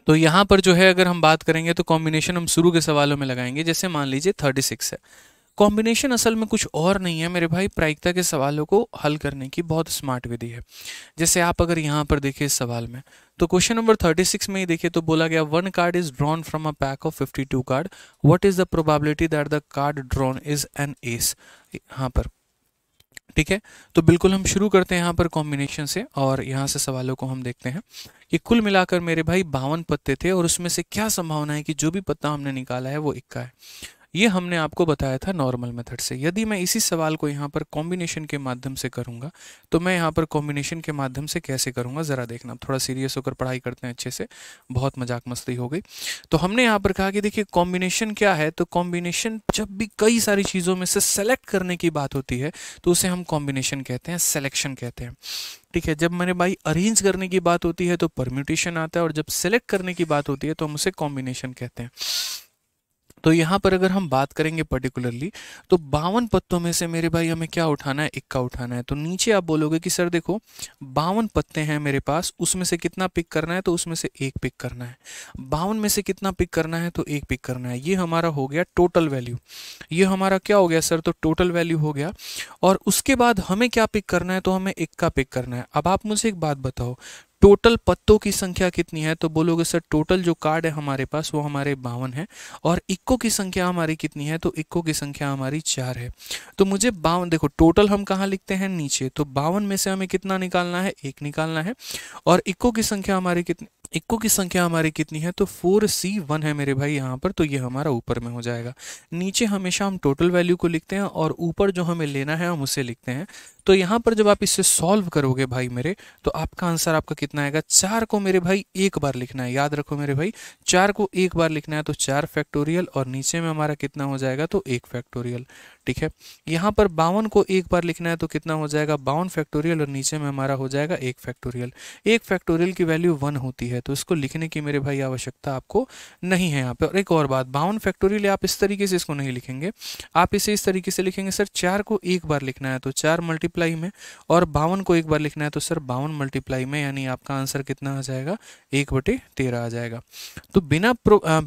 तो यहाँ पर जो है अगर हम बात करेंगे तो कॉम्बिनेशन हम शुरू के सवालों में लगाएंगे जैसे मान लीजिए थर्टी सिक्स है कॉम्बिनेशन असल में कुछ और नहीं है मेरे भाई प्रायिकता के सवालों को हल करने की बहुत स्मार्ट विधि है जैसे आप अगर यहाँ पर देखिए इस सवाल में तो क्वेश्चन नंबर थर्टी सिक्स में ही देखिए तो बोला गया one card is drawn from a pack of fifty two card what is the probability that the card drawn is an ace यहाँ पर ठीक है तो बिल्कुल हम शुरू करते हैं यहाँ पर कॉम्बिनेशन से और यहाँ से सवालों को हम देखते हैं ये कुल मिलाकर मेरे भाई बावन पत्ते थे और उसमें से क्या संभावना है कि जो भी पत्ता हमने निकाला है वो इक्का है ये हमने आपको बताया था नॉर्मल मेथड से यदि मैं इसी सवाल को यहाँ पर कॉम्बिनेशन के माध्यम से करूँगा तो मैं यहाँ पर कॉम्बिनेशन के माध्यम से कैसे करूँगा ज़रा देखना थोड़ा सीरियस होकर पढ़ाई करते हैं अच्छे से बहुत मजाक मस्ती हो गई तो हमने यहाँ पर कहा कि देखिए कॉम्बिनेशन क्या है तो कॉम्बिनेशन जब भी कई सारी चीज़ों में से सेलेक्ट करने की बात होती है तो उसे हम कॉम्बिनेशन कहते हैं सेलेक्शन कहते हैं ठीक है जब मैंने भाई अरेंज करने की बात होती है तो परम्यूटेशन आता है और जब सेलेक्ट करने की बात होती है तो हम उसे कॉम्बिनेशन कहते हैं तो यहाँ पर अगर हम बात करेंगे पर्टिकुलरली तो बावन पत्तों में से मेरे भाई हमें क्या उठाना है इक्का उठाना है तो नीचे आप बोलोगे कि सर देखो बावन पत्ते हैं मेरे पास उसमें से कितना पिक करना है तो उसमें से एक पिक करना है बावन में से कितना पिक करना है तो एक पिक करना है ये हमारा हो गया टोटल वैल्यू ये हमारा क्या हो गया सर तो टोटल वैल्यू हो गया और उसके बाद हमें क्या पिक करना है तो हमें इक्का पिक करना है अब आप मुझे एक बात बताओ टोटल पत्तों की संख्या कितनी है तो बोलोगे सर टोटल जो कार्ड है हमारे पास वो हमारे बावन है और इक्को की संख्या हमारी कितनी है तो इक्को की संख्या हमारी चार है तो मुझे बावन देखो टोटल हम कहाँ लिखते हैं नीचे तो बावन में से हमें कितना निकालना है एक निकालना है और इक्को की संख्या हमारी कितनी इक्को की संख्या हमारी कितनी है तो फोर सी वन है मेरे भाई यहाँ पर तो ये हमारा ऊपर में हो जाएगा नीचे हमेशा हम टोटल वैल्यू को लिखते हैं और ऊपर जो हमें लेना है हम उसे लिखते हैं तो यहाँ पर जब आप इसे सॉल्व करोगे भाई मेरे तो आपका आंसर आपका कितना आएगा चार को मेरे भाई एक बार लिखना है याद रखो मेरे भाई चार को एक बार लिखना है तो चार फैक्टोरियल और नीचे में हमारा कितना हो जाएगा तो एक फैक्टोरियल ठीक है यहाँ पर बावन को एक बार लिखना है तो कितना हो जाएगा बावन फैक्टोरियल और नीचे में हमारा हो जाएगा एक फैक्टोरियल एक फैक्टोरियल की वैल्यू वन होती है तो इसको लिखने की मेरे भाई आवश्यकता आपको नहीं है यहाँ पर और एक और बात बावन फैक्टोरियल आप इस तरीके से इसको नहीं लिखेंगे आप इसे इस तरीके से लिखेंगे सर चार को एक बार लिखना है तो चार मल्टीप्लाई में और बावन को एक बार लिखना है तो सर बावन मल्टीप्लाई में यानी आपका आंसर कितना आ जाएगा एक बटे तेरह आ जाएगा तो बिना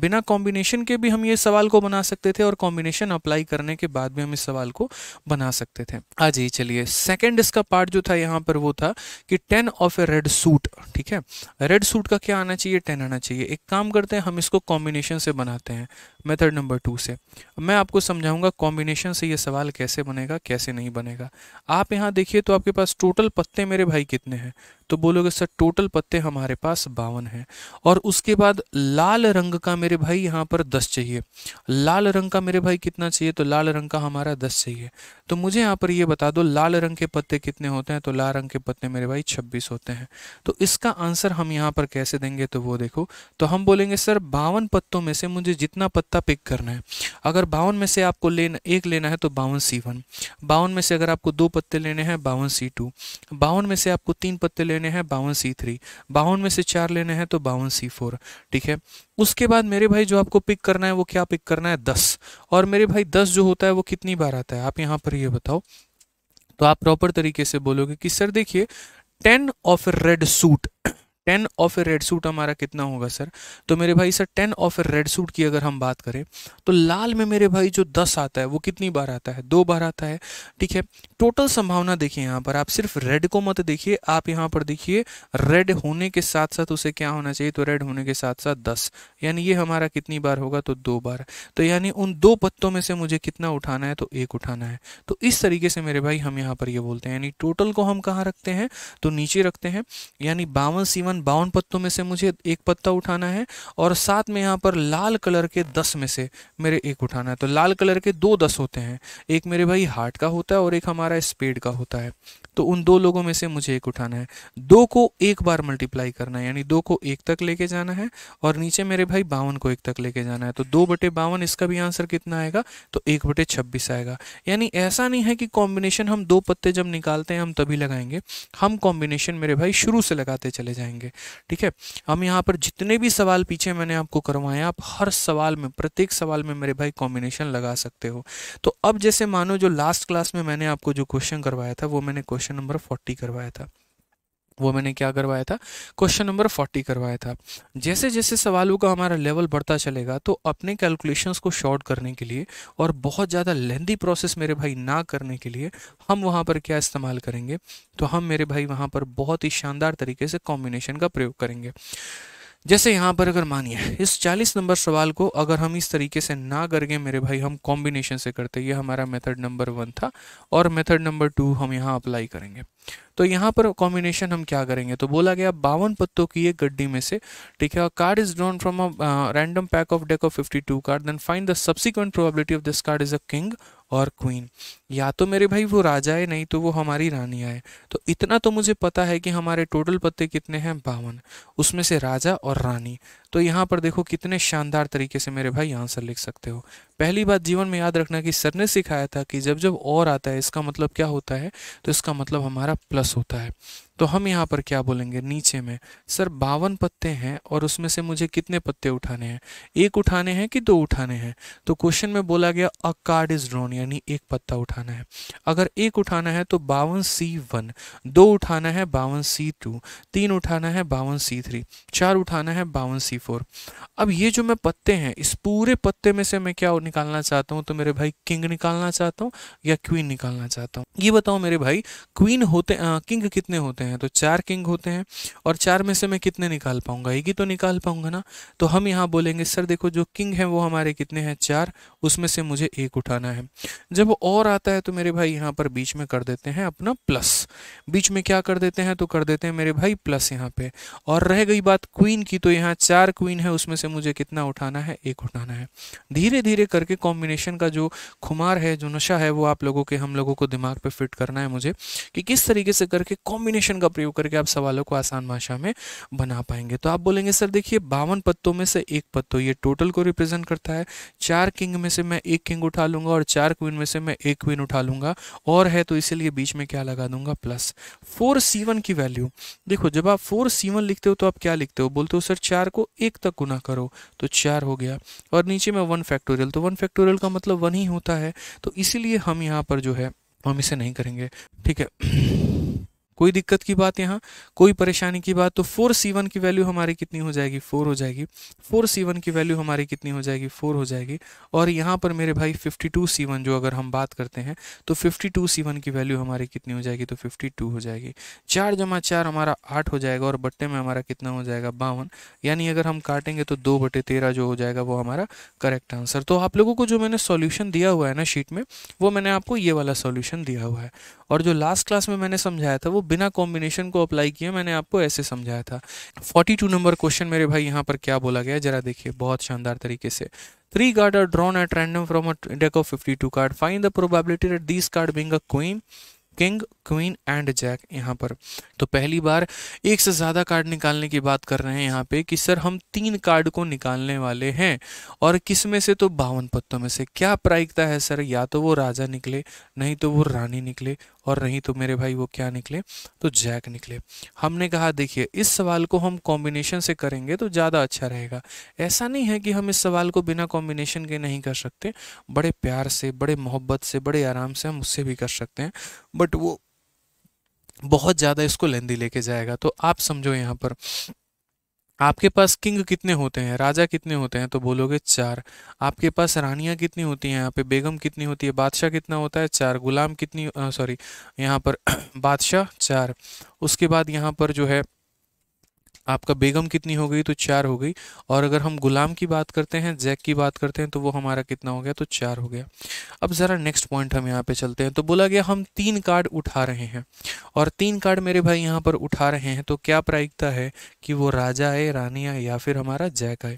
बिना कॉम्बिनेशन के भी हम ये सवाल को बना सकते थे और कॉम्बिनेशन अप्लाई करने के बाद भी हम इस सवाल को बना सकते थे आज ही चलिए सेकेंड इसका पार्ट जो था यहाँ पर वो था कि ten of a red suit ठीक है रेड सूट का क्या आना चाहिए टेन आना चाहिए एक काम करते हैं हम इसको कॉम्बिनेशन से बनाते हैं मेथड नंबर टू से मैं आपको समझाऊंगा कॉम्बिनेशन से ये सवाल कैसे बनेगा कैसे नहीं बनेगा आप यहाँ देखिए तो आपके पास टोटल पत्ते मेरे भाई कितने हैं तो बोलोगे सर टोटल पत्ते हमारे पास बावन हैं और उसके बाद लाल रंग का मेरे भाई यहाँ पर दस चाहिए लाल रंग का मेरे भाई कितना चाहिए तो लाल रंग का हमारा दस चाहिए तो मुझे यहाँ पर ये बता दो लाल रंग के पत्ते कितने होते हैं तो लाल रंग के पत्ते मेरे भाई छब्बीस होते हैं तो इसका आंसर हम यहाँ पर कैसे देंगे तो वो देखो तो हम बोलेंगे सर बावन पत्तों में से मुझे जितना पत्ता पिक करना है अगर बावन में से आपको लेना एक लेना है तो बावन सी वन बावन में से अगर आपको दो पत्ते लेने हैं बावन सी टू बावन में से आपको तीन पत्ते लेने लेने हैं बावन सी थ्री बावन में से चार लेने हैं तो बावन सी फोर ठीक है उसके बाद मेरे भाई जो आपको पिक करना है वो क्या पिक करना है दस और मेरे भाई दस जो होता है वो कितनी बार आता है आप यहाँ पर ये यह बताओ तो आप प्रॉपर तरीके से बोलोगे कि सर देखिए ten of red suit ten of a red suit हमारा कितना होगा सर तो मेरे भाई sir ten of a red suit की अगर हम बात करें तो लाल में मेरे भाई जो दस आता है वो कितनी बार आता है दो बार आता है ठीक है टोटल संभावना देखिए यहाँ पर आप सिर्फ रेड को मत देखिए आप यहाँ पर देखिए रेड होने के साथ साथ उसे क्या होना चाहिए तो रेड होने के साथ साथ दस यानी ये हमारा कितनी बार होगा तो दो बार तो यानी उन दो पत्तों में से मुझे कितना उठाना है तो एक उठाना है तो इस तरीके से मेरे भाई हम यहाँ पर ये बोलते हैं यानी टोटल को हम कहाँ रखते हैं तो नीचे रखते हैं यानी बावन सीमा तकरीबन बावन पत्तों में से मुझे एक पत्ता उठाना है और साथ में यहाँ पर लाल कलर के दस में से मेरे एक उठाना है तो लाल कलर के दो दस होते हैं एक मेरे भाई हार्ट का होता है और एक हमारा स्पेड का होता है तो उन दो लोगों में से मुझे एक उठाना है दो को एक बार मल्टीप्लाई करना है यानी दो को एक तक लेके जाना है और नीचे मेरे भाई बावन को एक तक लेके जाना है तो दो बटे बावन इसका भी आंसर कितना आएगा तो एक बटे छब्बीस आएगा यानी ऐसा नहीं है कि कॉम्बिनेशन हम दो पत्ते जब निकालते हैं हम तभी लगाएंगे हम कॉम्बिनेशन मेरे भाई शुरू से लगाते चले जाएंगे करेंगे ठीक है हम यहाँ पर जितने भी सवाल पीछे मैंने आपको करवाए आप हर सवाल में प्रत्येक सवाल में मेरे भाई कॉम्बिनेशन लगा सकते हो तो अब जैसे मानो जो लास्ट क्लास में मैंने आपको जो क्वेश्चन करवाया था वो मैंने क्वेश्चन नंबर फोर्टी करवाया था वो मैंने क्या करवाया था क्वेश्चन नंबर फोर्टी करवाया था जैसे जैसे सवालों का हमारा लेवल बढ़ता चलेगा तो अपने कैलकुलेशंस को शॉर्ट करने के लिए और बहुत ज़्यादा लेंदी प्रोसेस मेरे भाई ना करने के लिए हम वहाँ पर क्या इस्तेमाल करेंगे तो हम मेरे भाई वहाँ पर बहुत ही शानदार तरीके से कॉम्बिनेशन का प्रयोग करेंगे जैसे यहाँ पर अगर मानिए इस 40 नंबर सवाल को अगर हम इस तरीके से ना करके मेरे भाई हम कॉम्बिनेशन से करते ये हमारा मेथड नंबर वन था और मेथड नंबर टू हम यहाँ अप्लाई करेंगे तो यहाँ पर कॉम्बिनेशन हम क्या करेंगे तो बोला गया बावन पत्तों की एक गड्डी में से ठीक है card is drawn from a random pack of deck of 52 card then find the subsequent probability of this card is a king और क्वीन या तो मेरे भाई वो राजा है नहीं तो वो हमारी रानी है तो इतना तो मुझे पता है कि हमारे टोटल पत्ते कितने हैं बावन उसमें से राजा और रानी तो यहाँ पर देखो कितने शानदार तरीके से मेरे भाई आंसर लिख सकते हो पहली बात जीवन में याद रखना कि सर ने सिखाया था कि जब जब और आता है इसका मतलब क्या होता है तो इसका मतलब हमारा प्लस होता है तो हम यहाँ पर क्या बोलेंगे नीचे में सर बावन पत्ते हैं और उसमें से मुझे कितने पत्ते उठाने हैं एक उठाने हैं कि दो उठाने हैं तो क्वेश्चन में बोला गया अ कार्ड इज ड्रोन यानी एक पत्ता उठाना है अगर एक उठाना है तो बावन सी वन दो उठाना है बावन सी टू तीन उठाना है बावन सी थ्री चार उठाना है बावन सी फोर अब ये जो मैं पत्ते हैं इस पूरे पत्ते में से मैं क्या निकालना चाहता हूँ तो मेरे भाई किंग निकालना चाहता हूँ या क्वीन निकालना चाहता हूँ ये बताओ मेरे भाई क्वीन होते किंग कितने होते होते हैं तो चार किंग होते हैं और चार में से मैं कितने निकाल पाऊंगा एक ही तो निकाल पाऊंगा ना तो हम यहाँ बोलेंगे सर देखो जो किंग है वो हमारे कितने हैं चार उसमें से मुझे एक उठाना है जब और आता है तो मेरे भाई यहाँ पर बीच में कर देते हैं अपना प्लस बीच में क्या कर देते हैं तो कर देते हैं मेरे भाई प्लस यहाँ पे और रह गई बात क्वीन की तो यहाँ चार क्वीन है उसमें से मुझे कितना उठाना है एक उठाना है धीरे धीरे करके कॉम्बिनेशन का जो खुमार है जो नशा है वो आप लोगों के हम लोगों को दिमाग पे फिट करना है मुझे कि किस तरीके से करके कॉम्बिनेशन कैलकुलेशन का प्रयोग करके आप सवालों को आसान भाषा में बना पाएंगे तो आप बोलेंगे सर देखिए बावन पत्तों में से एक पत्तो ये टोटल को रिप्रेजेंट करता है चार किंग में से मैं एक किंग उठा लूंगा और चार क्वीन में से मैं एक क्वीन उठा लूंगा और है तो इसीलिए बीच में क्या लगा दूंगा प्लस फोर सी की वैल्यू देखो जब आप फोर सी लिखते हो तो आप क्या लिखते हो बोलते हो सर चार को एक तक गुना करो तो चार हो गया और नीचे में वन फैक्टोरियल तो वन फैक्टोरियल का मतलब वन ही होता है तो इसीलिए हम यहाँ पर जो है हम इसे नहीं करेंगे ठीक है कोई दिक्कत की बात यहाँ कोई परेशानी की बात तो फोर सी वन की वैल्यू हमारी कितनी हो जाएगी फोर हो जाएगी फोर सी वन की वैल्यू हमारी कितनी हो जाएगी फोर हो जाएगी और यहाँ पर मेरे भाई फिफ्टी टू सी वन जो अगर हम बात करते हैं तो फिफ्टी टू सी वन की वैल्यू हमारी कितनी हो जाएगी तो फिफ्टी टू हो जाएगी चार जमा चार हमारा आठ हो जाएगा और बट्टे में हमारा कितना हो जाएगा बावन यानी अगर हम काटेंगे तो दो बटे तेरह जो हो जाएगा वो हमारा करेक्ट आंसर तो आप लोगों को जो मैंने सोल्यूशन दिया हुआ है ना शीट में वो मैंने आपको ये वाला सोल्यूशन दिया हुआ है और जो लास्ट क्लास में मैंने समझाया था वो बिना कॉम्बिनेशन को अप्लाई किए मैंने आपको ऐसे समझाया था 42 नंबर क्वेश्चन मेरे भाई यहाँ पर क्या बोला गया जरा देखिए बहुत शानदार तरीके से Three cards are drawn at random from a deck of 52 card Find the probability that this card being a queen king queen and jack यहाँ पर तो पहली बार एक से ज़्यादा कार्ड निकालने की बात कर रहे हैं यहाँ पे कि सर हम तीन कार्ड को निकालने वाले हैं और किस में से तो बावन पत्तों में से क्या प्रायिकता है सर या तो वो राजा निकले नहीं तो वो रानी निकले और नहीं तो मेरे भाई वो क्या निकले तो जैक निकले हमने कहा देखिए इस सवाल को हम कॉम्बिनेशन से करेंगे तो ज़्यादा अच्छा रहेगा ऐसा नहीं है कि हम इस सवाल को बिना कॉम्बिनेशन के नहीं कर सकते बड़े प्यार से बड़े मोहब्बत से बड़े आराम से हम उससे भी कर सकते हैं बट वो बहुत ज़्यादा इसको लेंदी लेके जाएगा तो आप समझो यहाँ पर आपके पास किंग कितने होते हैं राजा कितने होते हैं तो बोलोगे चार आपके पास रानियां कितनी होती हैं यहाँ पे बेगम कितनी होती है बादशाह कितना होता है चार गुलाम कितनी सॉरी यहाँ पर बादशाह चार उसके बाद यहाँ पर जो है आपका बेगम कितनी हो गई तो चार हो गई और अगर हम गुलाम की बात करते हैं जैक की बात करते हैं तो वो हमारा कितना हो गया तो चार हो गया अब ज़रा नेक्स्ट पॉइंट हम यहाँ पे चलते हैं तो बोला गया हम तीन कार्ड उठा रहे हैं और तीन कार्ड मेरे भाई यहाँ पर उठा रहे हैं तो क्या प्रायिकता है कि वो राजा आए रानी आए या फिर हमारा जैक आए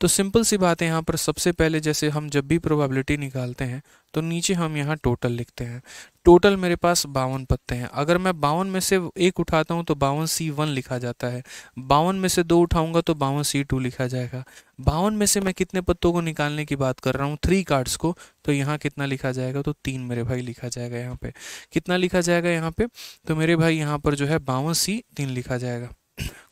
तो सिंपल सी बात है यहाँ पर सबसे पहले जैसे हम जब भी प्रोबेबिलिटी निकालते हैं तो नीचे हम यहाँ टोटल लिखते हैं टोटल मेरे पास बावन पत्ते हैं अगर मैं बावन में से एक उठाता हूँ तो बावन सी वन लिखा जाता है बावन में से दो उठाऊंगा तो बावन सी टू लिखा जाएगा बावन में से मैं कितने पत्तों को निकालने की बात कर रहा हूँ थ्री कार्ड्स को तो यहाँ कितना लिखा जाएगा तो तीन मेरे भाई लिखा जाएगा यहाँ पे कितना लिखा जाएगा यहाँ पे तो मेरे भाई यहाँ पर जो है बावन सी तीन लिखा जाएगा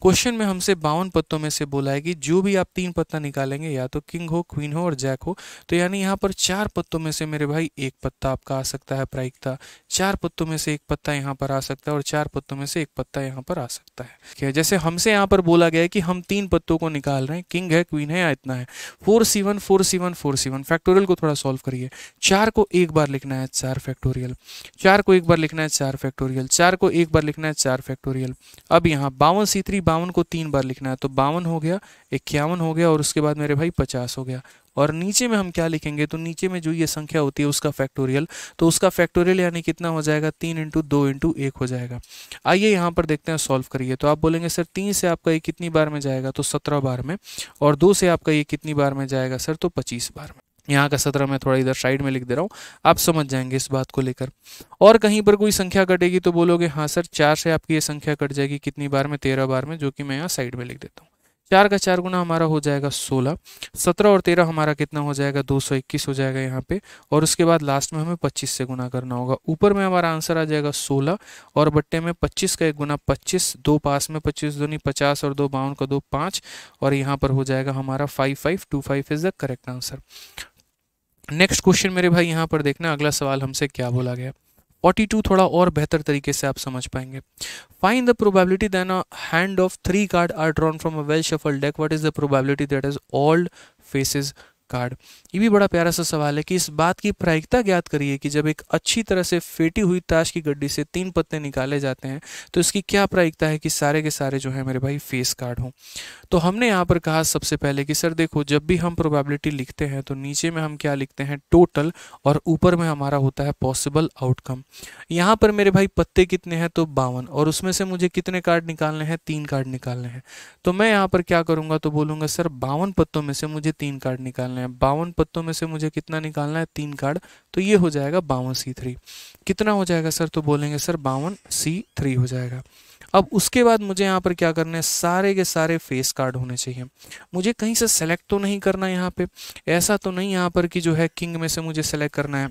क्वेश्चन में हमसे बावन पत्तों में से बोला है कि जो भी आप तीन पत्ता निकालेंगे या तो किंग हो क्वीन हो और जैक हो तो यानी यहाँ पर चार पत्तों में से मेरे भाई एक पत्ता आपका आ सकता है प्रायिकता चार पत्तों में से एक पत्ता यहाँ पर आ सकता है और चार पत्तों में से एक पत्ता यहाँ पर आ सकता है जैसे हमसे यहाँ पर बोला गया है कि हम तीन पत्तों को निकाल रहे हैं किंग है क्वीन है या इतना है four C one four C one four C one factorial को थोड़ा सॉल्व करिए चार को एक बार लिखना है चार फैक्टोरियल चार को एक बार लिखना है चार फैक्टोरियल चार को एक बार लिखना है चार फैक्टोरियल अब यहाँ बावन सी थ्री बावन को तीन बार लिखना है तो बावन हो गया इक्यावन हो गया और उसके बाद मेरे भाई पचास हो गया और नीचे में हम क्या लिखेंगे तो नीचे में जो ये संख्या होती है उसका फैक्टोरियल तो उसका फैक्टोरियल यानी कितना हो जाएगा तीन इंटू दो इंटू एक हो जाएगा आइए यहाँ पर देखते हैं सॉल्व करिए तो आप बोलेंगे सर तीन से आपका ये कितनी बार में जाएगा तो सत्रह बार में और दो से आपका ये कितनी बार में जाएगा सर तो पच्चीस बार में यहाँ का सत्रह मैं थोड़ा इधर साइड में लिख दे रहा हूँ आप समझ जाएंगे इस बात को लेकर और कहीं पर कोई संख्या कटेगी तो बोलोगे हाँ सर चार से आपकी ये संख्या कट जाएगी कितनी बार में तेरह बार में जो कि मैं यहाँ साइड में लिख देता हूँ चार का चार गुना हमारा हो जाएगा सोलह सत्रह और तेरह हमारा कितना हो जाएगा दो सौ इक्कीस हो जाएगा यहाँ पे और उसके बाद लास्ट में हमें पच्चीस से गुना करना होगा ऊपर में हमारा आंसर आ जाएगा सोलह और बट्टे में पच्चीस का एक गुना पच्चीस दो पास में पच्चीस नहीं पचास और दो बावन का दो पाँच और यहाँ पर हो जाएगा हमारा five five two five is the correct answer next question मेरे भाई यहाँ पर देखना अगला सवाल हमसे क्या बोला गया 42 थोड़ा और बेहतर तरीके से आप समझ पाएंगे find the probability then a hand of three card are drawn from a well shuffle deck what is the probability that is all faces card ये भी बड़ा प्यारा सा सवाल है कि इस बात की प्रायिकता ज्ञात करिए कि जब एक अच्छी तरह से फेटी हुई ताश की गड्डी से तीन पत्ते निकाले जाते हैं तो इसकी क्या प्रायिकता है कि सारे के सारे जो है मेरे भाई फेस कार्ड हों तो हमने यहाँ पर कहा सबसे पहले कि सर देखो जब भी हम प्रोबेबिलिटी लिखते हैं तो नीचे में हम क्या लिखते हैं टोटल और ऊपर में हमारा होता है पॉसिबल आउटकम यहाँ पर मेरे भाई पत्ते कितने हैं तो बावन और उसमें से मुझे कितने कार्ड निकालने हैं तीन कार्ड निकालने हैं तो मैं यहाँ पर क्या करूँगा तो बोलूँगा सर बावन पत्तों में से मुझे तीन कार्ड निकालने हैं है बावन पत्तों में से मुझे कितना निकालना है तीन कार्ड तो ये हो जाएगा बावन सी थ्री कितना हो जाएगा सर तो बोलेंगे सर बावन सी थ्री हो जाएगा अब उसके बाद मुझे यहाँ पर क्या करना है सारे के सारे फेस कार्ड होने चाहिए मुझे कहीं से सेलेक्ट तो नहीं करना यहाँ पे ऐसा तो नहीं यहाँ पर कि जो है किंग में से मुझे सेलेक्ट करना है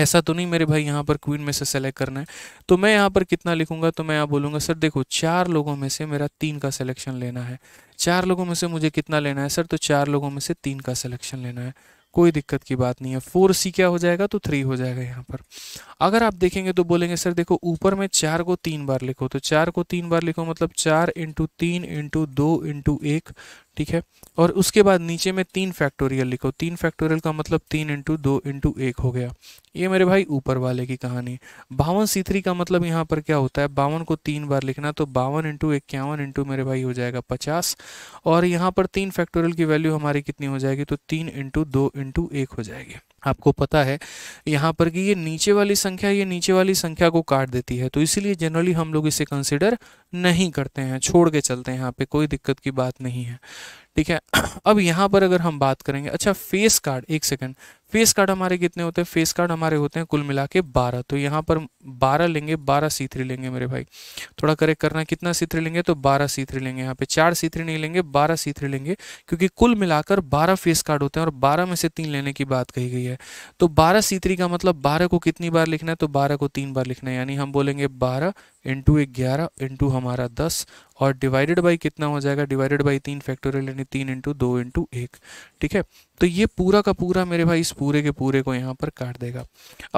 ऐसा तो नहीं मेरे भाई यहाँ पर क्वीन में से सेलेक्ट करना है तो मैं यहाँ पर कितना लिखूंगा तो मैं यहाँ बोलूंगा सर देखो चार लोगों में से मेरा तीन का सिलेक्शन लेना है चार लोगों में से मुझे कितना लेना है सर तो चार लोगों में से तीन का सिलेक्शन लेना है कोई दिक्कत की बात नहीं है फोर सी क्या हो जाएगा तो थ्री हो जाएगा यहाँ पर अगर आप देखेंगे तो बोलेंगे सर देखो ऊपर में चार को तीन बार लिखो तो चार को तीन बार लिखो मतलब चार इंटू तीन इंटू दो इंटू एक ठीक है और उसके बाद नीचे में तीन फैक्टोरियल लिखो तीन फैक्टोरियल का मतलब तीन इंटू दो इंटू एक हो गया ये मेरे भाई ऊपर वाले की कहानी बावन सी थ्री का मतलब यहाँ पर क्या होता है बावन को तीन बार लिखना तो बावन इंटू इक्यावन इंटू मेरे भाई हो जाएगा पचास और यहाँ पर तीन फैक्टोरियल की वैल्यू हमारी कितनी हो जाएगी तो तीन इंटू दो इंटू एक हो जाएगी आपको पता है यहाँ पर कि ये नीचे वाली संख्या ये नीचे वाली संख्या को काट देती है तो इसीलिए जनरली हम लोग इसे कंसिडर नहीं करते हैं छोड़ के चलते हैं यहाँ पे कोई दिक्कत की बात नहीं है ठीक है अब यहाँ पर अगर हम बात करेंगे अच्छा फेस कार्ड एक सेकंड फेस कार्ड हमारे कितने होते हैं फेस कार्ड हमारे होते हैं कुल मिला के बारह तो यहाँ पर बारह लेंगे बारह सी थ्री लेंगे मेरे भाई थोड़ा करेक्ट करना कितना सी थ्री लेंगे तो बारह सी थ्री लेंगे यहाँ पे चार सी थ्री नहीं लेंगे बारह सी थ्री लेंगे क्योंकि कुल मिलाकर बारह फेस कार्ड होते हैं और बारह में से तीन लेने की बात कही गई है तो बारह सी थ्री का मतलब बारह को कितनी बार लिखना है तो बारह को तीन बार लिखना है यानी हम बोलेंगे बारह इंटू ग्यारह इंटू हमारा दस और डिवाइडेड बाई कितना हो जाएगा डिवाइडेड बाई तीन फैक्टोरियल यानी तीन इंटू दो इंटू एक ठीक है तो ये पूरा का पूरा मेरे भाई इस पूरे के पूरे को यहाँ पर काट देगा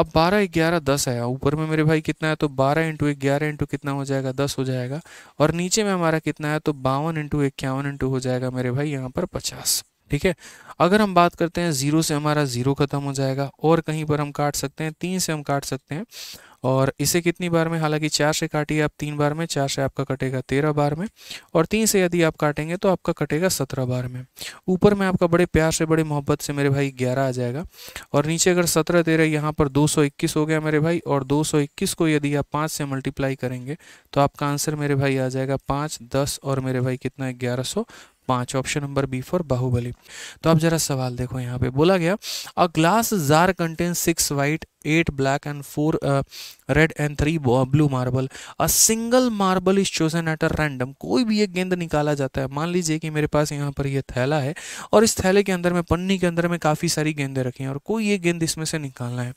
अब बारह ग्यारह दस आया ऊपर में मेरे भाई कितना है तो बारह इंटू ग्यारह इंटू कितना हो जाएगा दस हो जाएगा और नीचे में हमारा कितना है तो बावन इंटू इक्यावन इंटू हो जाएगा मेरे भाई यहाँ पर पचास ठीक है अगर हम बात करते हैं जीरो से हमारा जीरो खत्म हो जाएगा और कहीं पर हम काट सकते हैं तीन से हम काट सकते हैं और इसे कितनी बार में हालांकि चार से काटिए आप तीन बार में चार से आपका कटेगा तेरह बार में और तीन से यदि आप काटेंगे तो आपका कटेगा सत्रह बार में ऊपर में आपका बड़े प्यार से बड़े मोहब्बत से मेरे भाई ग्यारह आ जाएगा और नीचे अगर सत्रह तेरह यहाँ पर दो सौ इक्कीस हो गया मेरे भाई और दो सौ इक्कीस को यदि आप पाँच से मल्टीप्लाई करेंगे तो आपका आंसर मेरे भाई आ जाएगा पाँच दस और मेरे भाई कितना है ग्यारह सौ पाँच option number B for Baahubali तो आप जरा सवाल देखो यहाँ पे बोला गया a glass jar contain six white eight black and four red and three blue marble a single marble is chosen at a random कोई भी एक गेंद निकाला जाता है मान लीजिए कि मेरे पास यहाँ पर यह थैला है और इस थैले के अंदर में पन्नी के अंदर में काफ़ी सारी गेंदें रखी हैं और कोई एक गेंद इसमें से निकालना है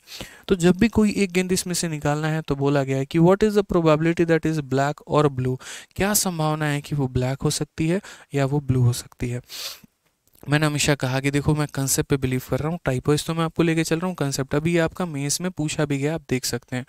तो जब भी कोई एक गेंद इसमें से निकालना है तो बोला गया है कि what is the probability that is black और ब्लू क्या संभावना है कि वो ब्लैक हो सकती है या वो ब्लू हो सकती है मैंने हमेशा कहा कि देखो मैं कंसेप्ट पे बिलीव कर रहा हूँ टाइपोइज तो मैं आपको लेके चल रहा हूँ कंसेप्ट अभी आपका मेस में पूछा भी गया आप देख सकते हैं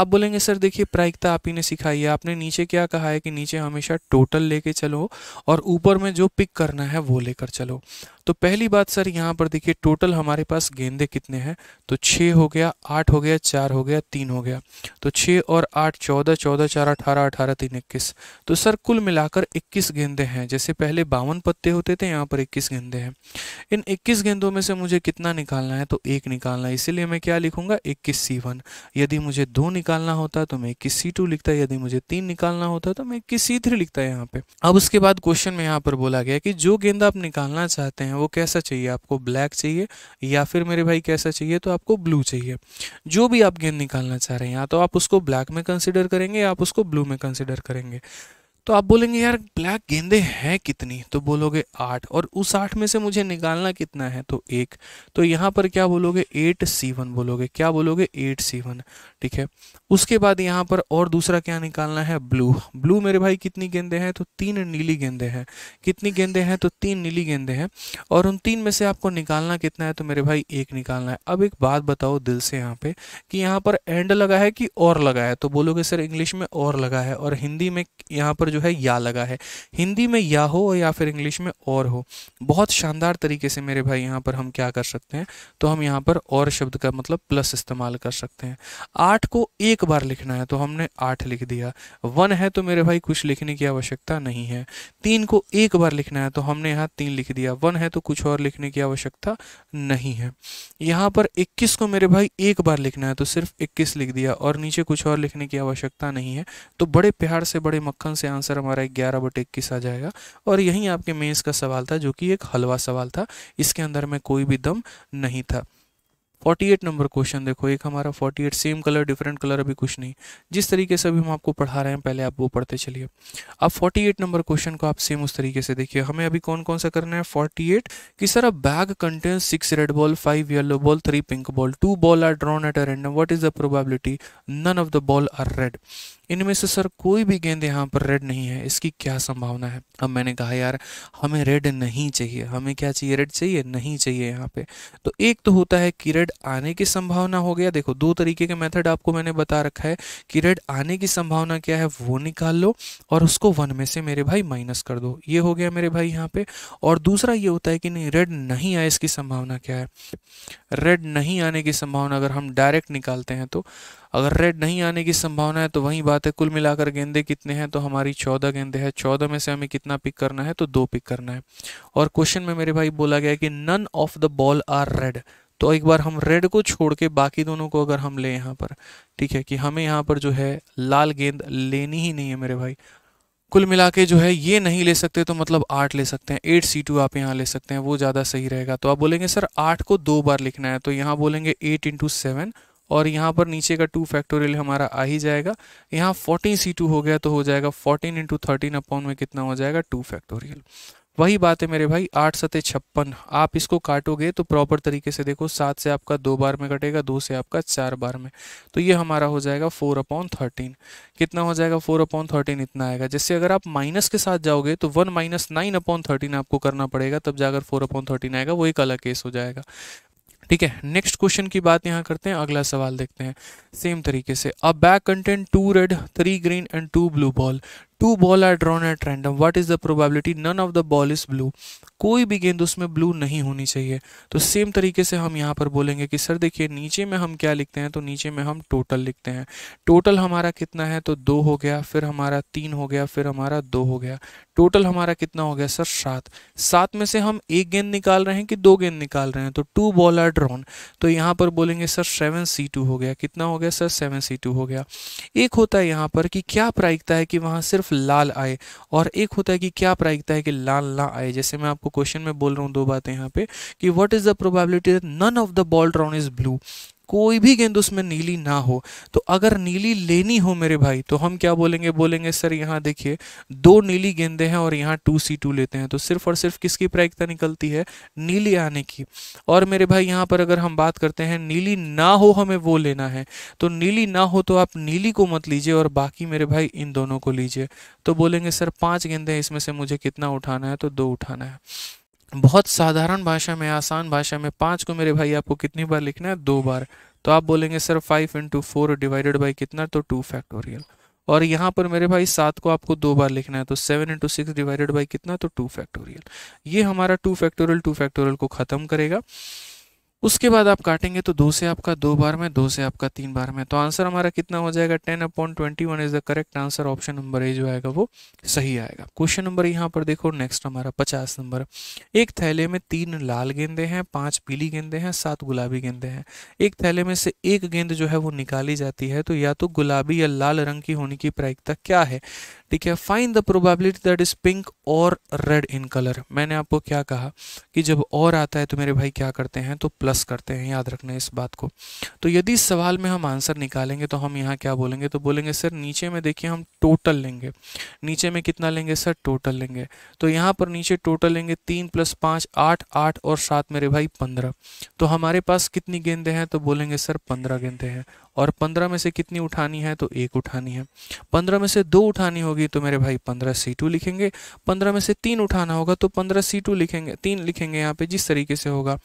आप बोलेंगे सर देखिए प्रायिकता आप ही ने सिखाई है आपने नीचे क्या कहा है कि नीचे हमेशा टोटल लेके चलो और ऊपर में जो पिक करना है वो लेकर चलो तो पहली बात सर यहाँ पर देखिए टोटल हमारे पास गेंदे कितने हैं तो छः हो गया आठ हो गया चार हो गया तीन हो गया तो छः और आठ चौदह चौदह चार अठारह अठारह तीन इक्कीस तो सर कुल मिलाकर इक्कीस गेंदे हैं जैसे पहले बावन पत्ते होते थे यहाँ पर इक्कीस गेंदे गेंदे हैं इन 21 गेंदों में से मुझे कितना निकालना है तो एक निकालना है इसीलिए मैं क्या लिखूंगा इक्कीस सी वन यदि मुझे दो निकालना होता तो मैं इक्कीस सी टू लिखता यदि मुझे तीन निकालना होता तो मैं इक्कीस सी थ्री लिखता यहाँ पे अब उसके बाद क्वेश्चन में यहाँ पर बोला गया कि जो गेंदा आप निकालना चाहते हैं वो कैसा चाहिए आपको ब्लैक चाहिए या फिर मेरे भाई कैसा चाहिए तो आपको ब्लू चाहिए जो भी आप गेंद निकालना चाह रहे हैं या तो आप उसको ब्लैक में कंसिडर करेंगे या आप उसको ब्लू में कंसिडर करेंगे तो आप बोलेंगे यार ब्लैक गेंदे हैं कितनी तो बोलोगे आठ और उस आठ में से मुझे निकालना कितना है तो एक तो यहाँ पर क्या बोलोगे एट सी वन बोलोगे क्या बोलोगे एट सी वन ठीक है उसके बाद यहाँ पर और दूसरा क्या निकालना है ब्लू ब्लू मेरे भाई कितनी गेंदे हैं तो तीन नीली गेंदे हैं कितनी गेंदे हैं तो तीन नीली गेंदे हैं और उन तीन में से आपको निकालना कितना है तो मेरे भाई एक निकालना है अब एक बात बताओ दिल से यहाँ पे कि यहाँ पर एंड लगा है कि और लगा है तो बोलोगे सर इंग्लिश में और लगा है और हिंदी में यहाँ पर जो है या लगा है हिंदी में या हो या फिर इंग्लिश में और हो बहुत शानदार तरीके से मेरे भाई यहाँ पर हम क्या कर सकते हैं तो हम यहाँ पर और शब्द का मतलब प्लस इस्तेमाल कर सकते हैं आठ को एक बार लिखना है तो हमने आठ लिख दिया वन है तो मेरे भाई कुछ लिखने की आवश्यकता नहीं है तीन को एक बार लिखना है तो हमने यहाँ तीन लिख दिया वन है तो कुछ और लिखने की आवश्यकता नहीं है यहाँ पर इक्कीस को मेरे भाई एक बार लिखना है तो सिर्फ इक्कीस लिख दिया और नीचे कुछ और लिखने की आवश्यकता नहीं है तो बड़े प्यार से बड़े मक्खन से आंसर आंसर हमारा ग्यारह बट इक्कीस आ जाएगा और यही आपके मेंस का सवाल था जो कि एक हलवा सवाल था इसके अंदर में कोई भी दम नहीं था 48 नंबर क्वेश्चन देखो एक हमारा 48 सेम कलर डिफरेंट कलर अभी कुछ नहीं जिस तरीके से अभी हम आपको पढ़ा रहे हैं पहले आप वो पढ़ते चलिए अब 48 नंबर क्वेश्चन को आप सेम उस तरीके से देखिए हमें अभी कौन कौन सा करना है 48 कि sir a bag contain six red ball five yellow ball three pink ball two ball are drawn at a random what is the probability none of the ball are red इनमें से सर कोई भी गेंद यहाँ पर red नहीं है इसकी क्या संभावना है अब मैंने कहा यार हमें रेड नहीं चाहिए हमें क्या चाहिए रेड चाहिए नहीं चाहिए यहाँ पे तो एक तो होता है कि रेड आने की संभावना हो गया देखो दो तरीके के मेथड आपको मैंने बता रखा है कि रेड आने की संभावना क्या है वो निकाल लो और उसको वन में से मेरे भाई माइनस कर दो ये हो गया मेरे भाई यहाँ पे और दूसरा ये होता है कि नहीं रेड नहीं आए इसकी संभावना क्या है रेड नहीं आने की संभावना अगर हम डायरेक्ट निकालते हैं तो अगर रेड नहीं आने की संभावना है तो वही बात है कुल मिलाकर गेंदे कितने हैं तो हमारी चौदह गेंदे है चौदह में से हमें कितना पिक करना है तो दो पिक करना है और क्वेश्चन में मेरे भाई बोला गया कि none of the ball are red तो एक बार हम रेड को छोड़ के बाकी दोनों को अगर हम ले यहाँ पर ठीक है कि हमें यहाँ पर जो है लाल गेंद लेनी ही नहीं है मेरे भाई कुल मिला के जो है ये नहीं ले सकते तो मतलब आठ ले सकते हैं एट सी टू आप यहाँ ले सकते हैं वो ज़्यादा सही रहेगा तो आप बोलेंगे सर आठ को दो बार लिखना है तो यहाँ बोलेंगे एट इंटू सेवन और यहाँ पर नीचे का टू फैक्टोरियल हमारा आ ही जाएगा यहाँ फोर्टीन सी टू हो गया तो हो जाएगा फोर्टीन इंटू थर्टीन अपॉन में कितना हो जाएगा टू फैक्टोरियल वही बात है मेरे भाई आठ सते छप्पन आप इसको काटोगे तो प्रॉपर तरीके से देखो सात से आपका दो बार में कटेगा दो से आपका चार बार में तो ये हमारा हो जाएगा फोर अपॉन थर्टीन कितना हो जाएगा फोर अपॉन थर्टीन इतना आएगा जैसे अगर आप माइनस के साथ जाओगे तो one minus nine upon thirteen आपको करना पड़ेगा तब जाकर फोर अपॉन थर्टीन आएगा वो एक अलग केस हो जाएगा ठीक है नेक्स्ट क्वेश्चन की बात यहाँ करते हैं अगला सवाल देखते हैं सेम तरीके से a bag contain two red three green and two blue ball two ball are drawn at random what is the probability none of the ball is blue कोई भी गेंद उसमें ब्लू नहीं होनी चाहिए तो सेम तरीके से हम यहाँ पर बोलेंगे कि सर देखिए नीचे में हम क्या लिखते हैं तो नीचे में हम टोटल लिखते हैं टोटल हमारा कितना है तो दो हो गया फिर हमारा तीन हो गया फिर हमारा दो हो गया टोटल हमारा कितना हो गया सर सात सात में से हम एक गेंद निकाल रहे हैं कि दो गेंद निकाल रहे हैं तो टू बॉल आर ड्रॉन तो यहाँ पर बोलेंगे सर सेवन सी टू हो गया कितना हो गया सर सेवन सी टू हो गया एक होता है यहाँ पर कि क्या प्रायिकता है कि वहाँ सिर्फ सिर्फ लाल आए और एक होता है कि क्या प्रायिकता है कि लाल ना आए जैसे मैं आपको क्वेश्चन में बोल रहा हूँ दो बातें यहाँ पे कि what is the probability that none of the ball drawn is blue कोई भी गेंद उसमें नीली ना हो तो अगर नीली लेनी हो मेरे भाई तो हम क्या बोलेंगे बोलेंगे सर यहाँ देखिए दो नीली गेंदे हैं और यहाँ टू सी टू लेते हैं तो सिर्फ और सिर्फ किसकी प्रायिकता निकलती है नीली आने की और मेरे भाई यहाँ पर अगर हम बात करते हैं नीली ना हो हमें वो लेना है तो नीली ना हो तो आप नीली को मत लीजिए और बाकी मेरे भाई इन दोनों को लीजिए तो बोलेंगे सर पाँच हैं इसमें से मुझे कितना उठाना है तो दो उठाना है बहुत साधारण भाषा में आसान भाषा में पाँच को मेरे भाई आपको कितनी बार लिखना है दो बार तो आप बोलेंगे sir five into four divided by कितना तो टू फैक्टोरियल और यहाँ पर मेरे भाई सात को आपको दो बार लिखना है तो seven into six divided by कितना तो टू फैक्टोरियल ये हमारा टू फैक्टोरियल टू फैक्टोरियल को ख़त्म करेगा उसके बाद आप काटेंगे तो दो से आपका दो बार में दो से आपका तीन बार में तो आंसर हमारा कितना हो जाएगा ten upon twenty one is the correct answer option number A जो आएगा वो सही आएगा क्वेश्चन नंबर यहाँ पर देखो नेक्स्ट हमारा पचास नंबर एक थैले में तीन लाल गेंदे हैं पांच पीली गेंदे हैं सात गुलाबी गेंदे हैं एक थैले में से एक गेंद जो है वो निकाली जाती है तो या तो गुलाबी या लाल रंग की होने की प्रायिकता क्या है ठीक है find the probability that is pink और रेड इन कलर मैंने आपको क्या कहा कि जब और आता है तो मेरे भाई क्या करते हैं तो प्लस करते हैं याद रखना इस बात को तो यदि इस सवाल में हम आंसर निकालेंगे तो हम यहाँ क्या बोलेंगे तो बोलेंगे सर नीचे में देखिए हम टोटल लेंगे नीचे में कितना लेंगे सर टोटल लेंगे तो यहाँ पर नीचे टोटल लेंगे तीन प्लस पाँच आठ आठ और सात मेरे भाई पंद्रह तो हमारे पास कितनी गेंदे हैं तो बोलेंगे सर पंद्रह गेंदे हैं और पंद्रह में से कितनी उठानी है तो एक उठानी है पंद्रह में से दो उठानी होगी तो मेरे भाई पंद्रह सी टू लिखेंगे पंद्रह में से तीन उठाना होगा तो पंद्रह सी टू लिखेंगे तीन लिखेंगे यहाँ पे जिस तरीके से होगा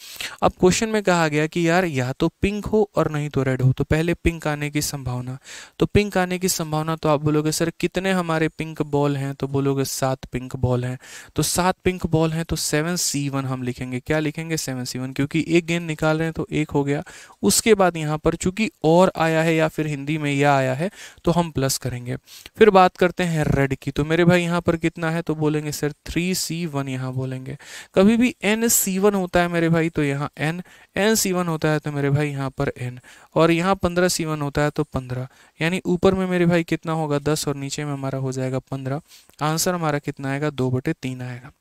अब क्वेश्चन में कहा गया कि यार या तो पिंक हो और नहीं तो रेड हो तो पहले पिंक आने की संभावना तो पिंक आने की संभावना तो आप बोलोगे सर कितने हमारे पिंक बॉल हैं तो बोलोगे सात पिंक बॉल हैं तो सात पिंक बॉल हैं तो सेवन सी वन हम लिखेंगे क्या लिखेंगे सेवन सी वन क्योंकि एक गेंद निकाल रहे हैं तो एक हो गया उसके बाद यहाँ पर चूंकि और आया है या फिर हिंदी में यह आया है तो हम प्लस करेंगे फिर बात करते हैं रेड की तो मेरे भाई यहाँ पर कितना है तो बोलेंगे सर थ्री सी वन यहाँ बोलेंगे कभी भी एन सी वन होता है मेरे भाई तो यहाँ एन एन सी वन होता है तो मेरे भाई यहाँ पर एन और यहाँ पंद्रह सी वन होता है तो पंद्रह यानी ऊपर में मेरे भाई कितना होगा दस और नीचे में हमारा हो जाएगा पंद्रह आंसर हमारा कितना आएगा दो बटे तीन आएगा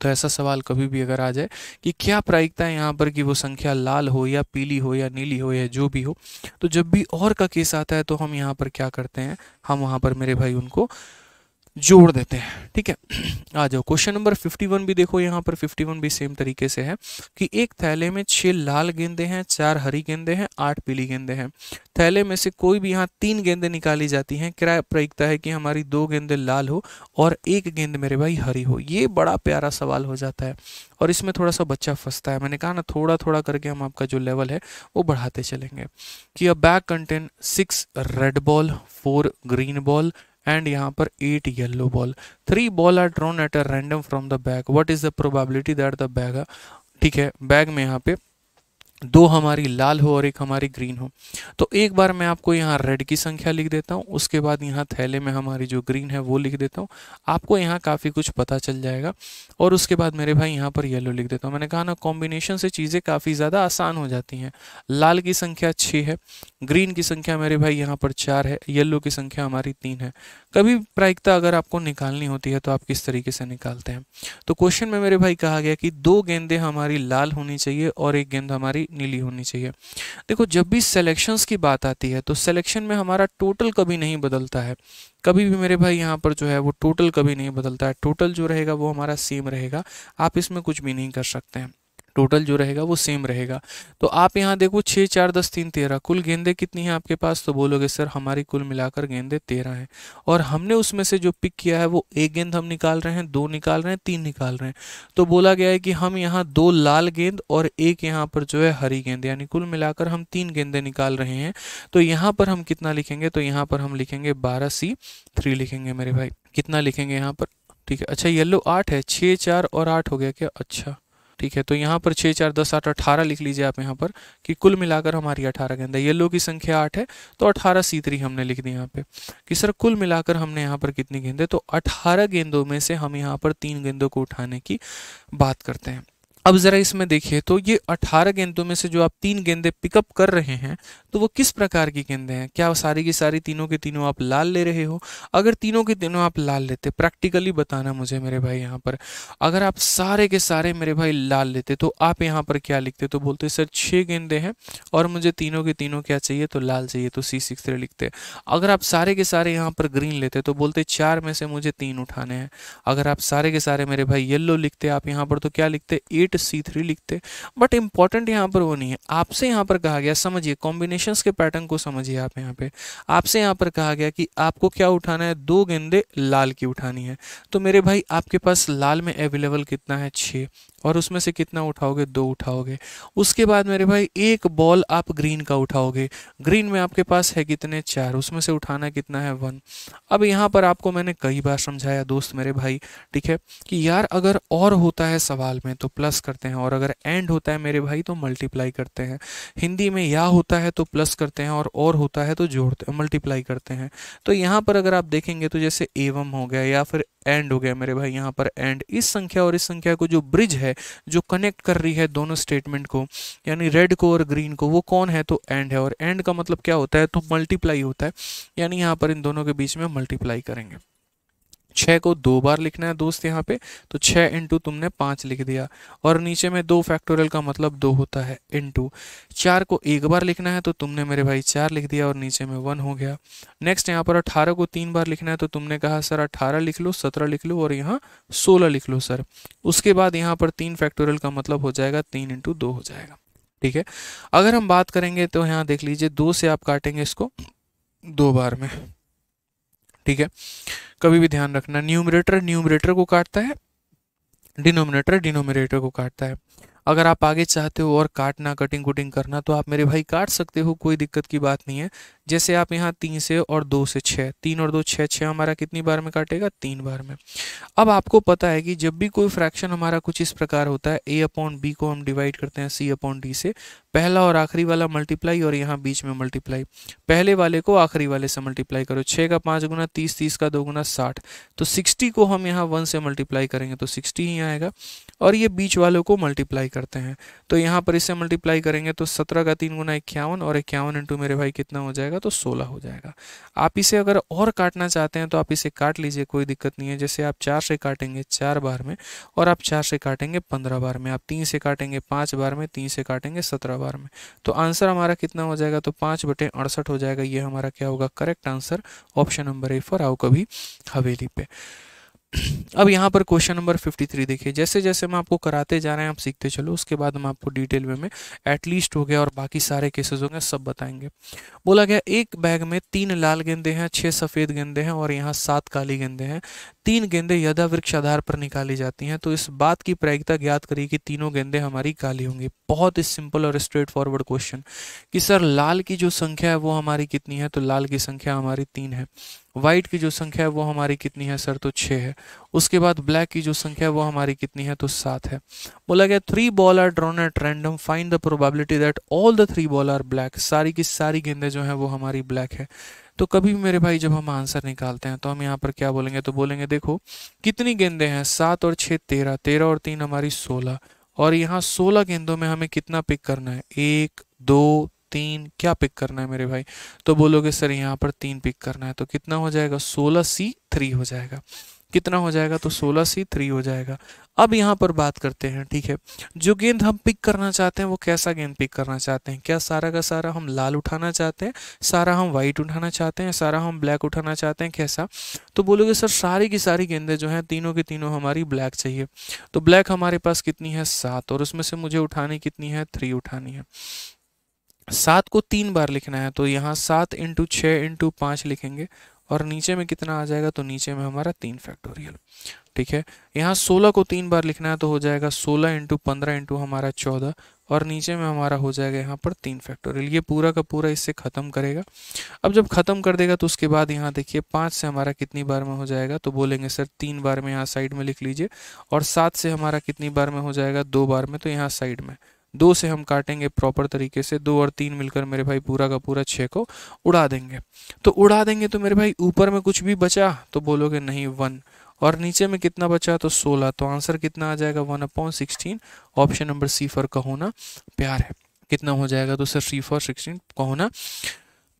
तो ऐसा सवाल कभी भी अगर आ जाए कि क्या प्रायिकता है यहाँ पर कि वो संख्या लाल हो या पीली हो या नीली हो या जो भी हो तो जब भी और का केस आता है तो हम यहाँ पर क्या करते हैं हम वहाँ पर मेरे भाई उनको जोड़ देते हैं ठीक है आ जाओ क्वेश्चन नंबर 51 भी देखो यहाँ पर 51 भी सेम तरीके से है कि एक थैले में छह लाल गेंदे हैं चार हरी गेंदे हैं आठ पीली गेंदे हैं थैले में से कोई भी यहाँ तीन गेंदे निकाली जाती हैं किराया प्रयुक्ता है कि हमारी दो गेंदे लाल हो और एक गेंद मेरे भाई हरी हो ये बड़ा प्यारा सवाल हो जाता है और इसमें थोड़ा सा बच्चा फंसता है मैंने कहा ना थोड़ा थोड़ा करके हम आपका जो लेवल है वो बढ़ाते चलेंगे कि a bag contain six red ball four green ball and यहाँ पर eight yellow ball three ball are drawn at a random from the bag what is the probability that the bag ठीक है bag में यहाँ पे दो हमारी लाल हो और एक हमारी ग्रीन हो तो एक बार मैं आपको यहाँ रेड की संख्या लिख देता हूँ उसके बाद यहाँ थैले में हमारी जो ग्रीन है वो लिख देता हूँ आपको यहाँ काफ़ी कुछ पता चल जाएगा और उसके बाद मेरे भाई यहाँ पर येलो लिख देता हूँ मैंने कहा ना कॉम्बिनेशन से चीज़ें काफ़ी ज़्यादा आसान हो जाती हैं लाल की संख्या छः है ग्रीन की संख्या मेरे भाई यहाँ पर चार है येल्लो की संख्या हमारी तीन है कभी प्रायिकता अगर आपको निकालनी होती है तो आप किस तरीके से निकालते हैं तो क्वेश्चन में मेरे भाई कहा गया कि दो गेंदें हमारी लाल होनी चाहिए और एक गेंद हमारी नीली होनी चाहिए देखो जब भी सेलेक्शंस की बात आती है तो सेलेक्शन में हमारा टोटल कभी नहीं बदलता है कभी भी मेरे भाई यहाँ पर जो है वो टोटल कभी नहीं बदलता है टोटल जो रहेगा वो हमारा सेम रहेगा आप इसमें कुछ भी नहीं कर सकते हैं टोटल जो रहेगा वो सेम रहेगा तो आप यहाँ देखो छः चार दस तीन तेरह कुल गेंदे कितनी हैं आपके पास तो बोलोगे सर हमारी कुल मिलाकर गेंदे तेरह हैं और हमने उसमें से जो पिक किया है वो एक गेंद हम निकाल रहे हैं दो निकाल रहे हैं तीन निकाल रहे हैं तो बोला गया है कि हम यहाँ दो लाल गेंद और एक यहाँ पर जो है हरी गेंद यानी कुल मिलाकर हम तीन गेंदे निकाल रहे हैं तो यहाँ पर हम कितना लिखेंगे तो यहाँ पर हम लिखेंगे बारह सी थ्री लिखेंगे मेरे भाई कितना लिखेंगे यहाँ पर ठीक है अच्छा येलो आठ है छः चार और आठ हो गया क्या अच्छा ठीक है तो यहाँ पर छः चार दस आठ अठारह लिख लीजिए आप यहाँ पर कि कुल मिलाकर हमारी अठारह गेंदा येलो की संख्या आठ है तो अठारह सीतरी हमने लिख दी यहाँ पे कि सर कुल मिलाकर हमने यहाँ पर कितनी गेंदे तो अठारह गेंदों में से हम यहाँ पर तीन गेंदों को उठाने की बात करते हैं अब ज़रा इसमें देखिए तो ये 18 गेंदों में से जो आप तीन गेंदे पिकअप कर रहे हैं तो वो किस प्रकार की गेंदे हैं क्या सारी की सारी तीनों के तीनों आप लाल ले रहे हो अगर तीनों के तीनों आप लाल लेते प्रैक्टिकली बताना मुझे मेरे भाई यहाँ पर अगर आप सारे के सारे मेरे भाई लाल लेते तो आप यहाँ पर क्या लिखते तो बोलते सर छः गेंदे हैं और मुझे तीनों के तीनों क्या चाहिए तो लाल चाहिए तो सी सिक्स थ्री लिखते अगर आप सारे के सारे यहाँ पर ग्रीन लेते तो बोलते चार में से मुझे तीन उठाने हैं अगर आप सारे के सारे मेरे भाई येल्लो लिखते आप यहाँ पर तो क्या लिखते एट इट सी थ्री लिखते बट इंपॉर्टेंट यहाँ पर वो नहीं है आपसे यहाँ पर कहा गया समझिए कॉम्बिनेशन के पैटर्न को समझिए आप यहाँ पे आपसे यहाँ पर कहा गया कि आपको क्या उठाना है दो गेंदे लाल की उठानी है तो मेरे भाई आपके पास लाल में अवेलेबल कितना है छः और उसमें से कितना उठाओगे दो उठाओगे उसके बाद मेरे भाई एक बॉल आप ग्रीन का उठाओगे ग्रीन में आपके पास है कितने चार उसमें से उठाना कितना है वन अब यहाँ पर आपको मैंने कई बार समझाया दोस्त मेरे भाई ठीक है कि यार अगर और होता है सवाल में तो प्लस करते हैं और अगर एंड होता है मेरे भाई तो मल्टीप्लाई करते हैं हिंदी में या होता है तो प्लस करते हैं और और होता है तो जोड़ते हैं मल्टीप्लाई करते हैं तो यहाँ पर अगर आप देखेंगे तो जैसे एवम हो गया या फिर एंड हो गया मेरे भाई यहाँ पर एंड इस संख्या और इस संख्या को जो ब्रिज है है जो कनेक्ट कर रही है दोनों स्टेटमेंट को यानी रेड को और ग्रीन को वो कौन है तो एंड है और एंड का मतलब क्या होता है तो मल्टीप्लाई होता है यानी यहाँ पर इन दोनों के बीच में मल्टीप्लाई करेंगे छः को दो बार लिखना है दोस्त यहाँ पे तो छः इंटू तुमने पाँच लिख दिया और नीचे में दो फैक्टोरियल का मतलब दो होता है इंटू चार को एक बार लिखना है तो तुमने मेरे भाई चार लिख दिया और नीचे में वन हो गया नेक्स्ट यहाँ पर अठारह को तीन बार लिखना है तो तुमने कहा सर अठारह लिख लो सत्रह लिख लो और यहाँ सोलह लिख लो सर उसके बाद यहाँ पर तीन फैक्टोरियल का मतलब हो जाएगा तीन इंटू दो हो जाएगा ठीक है अगर हम बात करेंगे तो यहाँ देख लीजिए दो से आप काटेंगे इसको दो बार में ठीक है कभी भी ध्यान रखना न्यूमरेटर न्यूमरेटर को काटता है डिनोमिनेटर डिनोमिनेटर को काटता है अगर आप आगे चाहते हो और काटना कटिंग कुटिंग करना तो आप मेरे भाई काट सकते हो कोई दिक्कत की बात नहीं है जैसे आप यहाँ तीन से और दो से छः तीन और दो छः छः हमारा कितनी बार में काटेगा तीन बार में अब आपको पता है कि जब भी कोई फ्रैक्शन हमारा कुछ इस प्रकार होता है ए अपॉन बी को हम डिवाइड करते हैं सी अपॉन डी से पहला और आखिरी वाला मल्टीप्लाई और यहाँ बीच में मल्टीप्लाई पहले वाले को आखिरी वाले से मल्टीप्लाई करो छः का पाँच गुना तीस तीस का दो गुना साठ तो सिक्सटी को हम यहाँ वन से मल्टीप्लाई करेंगे तो सिक्सटी ही आएगा और ये बीच वालों को मल्टीप्लाई करते हैं तो यहाँ पर इससे मल्टीप्लाई करेंगे तो सत्रह का तीन गुना इक्यावन और इक्यावन इंटू मेरे भाई कितना हो जाएगा जाएगा तो सोलह हो जाएगा आप इसे अगर और काटना चाहते हैं तो आप इसे काट लीजिए कोई दिक्कत नहीं है जैसे आप चार से काटेंगे चार बार में और आप चार से काटेंगे पंद्रह बार में आप तीन से काटेंगे पाँच बार में तीन से काटेंगे सत्रह बार में तो आंसर हमारा कितना हो जाएगा तो पाँच बटे हो जाएगा ये हमारा क्या होगा correct answer option number A for आओ कभी हवेली पे अब यहाँ पर क्वेश्चन नंबर 53 देखिए जैसे जैसे हम आपको कराते जा रहे हैं आप सीखते चलो उसके बाद हम आपको डिटेल में एटलीस्ट हो गया और बाकी सारे केसेस होंगे सब बताएंगे बोला गया एक बैग में तीन लाल गेंदे हैं छह सफ़ेद गेंदे हैं और यहाँ सात काली गेंदे हैं तीन गेंदे यदा वृक्ष आधार पर निकाली जाती हैं तो इस बात की प्रायिकता ज्ञात करिए कि तीनों गेंदे हमारी काली होंगी बहुत ही सिंपल और स्ट्रेट फॉरवर्ड क्वेश्चन कि सर लाल की जो संख्या है वो हमारी कितनी है तो लाल की संख्या हमारी तीन है वाइट की जो संख्या है वो हमारी कितनी है सर तो छः है उसके बाद ब्लैक की जो संख्या है वो हमारी कितनी है तो सात है बोला गया three ball are drawn at random find the probability that all the three ball are black सारी की सारी गेंदें जो हैं वो हमारी ब्लैक है तो कभी भी मेरे भाई जब हम आंसर निकालते हैं तो हम यहाँ पर क्या बोलेंगे तो बोलेंगे देखो कितनी गेंदे हैं सात और छः तेरह तेरह और तीन हमारी सोलह और यहाँ सोलह गेंदों में हमें कितना पिक करना है एक दो तीन क्या पिक करना है मेरे भाई तो बोलोगे सर यहाँ पर तीन पिक करना है तो कितना हो जाएगा सोलह सी थ्री हो जाएगा कितना हो जाएगा तो सोलह सी थ्री हो जाएगा अब यहाँ पर बात करते हैं ठीक है जो गेंद हम पिक करना चाहते हैं वो कैसा गेंद पिक करना चाहते हैं क्या सारा का सारा हम लाल उठाना चाहते हैं सारा हम वाइट उठाना चाहते हैं सारा हम ब्लैक उठाना चाहते हैं कैसा तो बोलोगे सर सारी की सारी गेंदें जो हैं तीनों की तीनों हमारी ब्लैक चाहिए तो ब्लैक हमारे पास कितनी है सात और उसमें से मुझे उठानी कितनी है थ्री उठानी है सात को तीन बार लिखना है तो यहाँ सात इंटू छः इंटू पाँच लिखेंगे और नीचे में कितना आ जाएगा तो नीचे में हमारा तीन फैक्टोरियल ठीक है यहाँ सोलह को तीन बार लिखना है तो हो जाएगा सोलह इंटू पंद्रह इंटू हमारा चौदह और नीचे में हमारा हो जाएगा यहाँ पर तीन फैक्टोरियल ये पूरा का पूरा इससे ख़त्म करेगा अब जब ख़त्म कर देगा तो उसके बाद यहाँ देखिए पाँच से हमारा कितनी बार में हो जाएगा तो बोलेंगे सर तीन बार में यहाँ साइड में लिख लीजिए और सात से हमारा कितनी बार में हो जाएगा दो बार में तो यहाँ साइड में दो से हम काटेंगे प्रॉपर तरीके से दो और तीन मिलकर मेरे भाई पूरा का पूरा छः को उड़ा देंगे तो उड़ा देंगे तो मेरे भाई ऊपर में कुछ भी बचा तो बोलोगे नहीं वन और नीचे में कितना बचा तो सोलह तो आंसर कितना आ जाएगा one upon sixteen option number C for का होना प्यार है कितना हो जाएगा तो सर सी फॉर सिक्सटीन का होना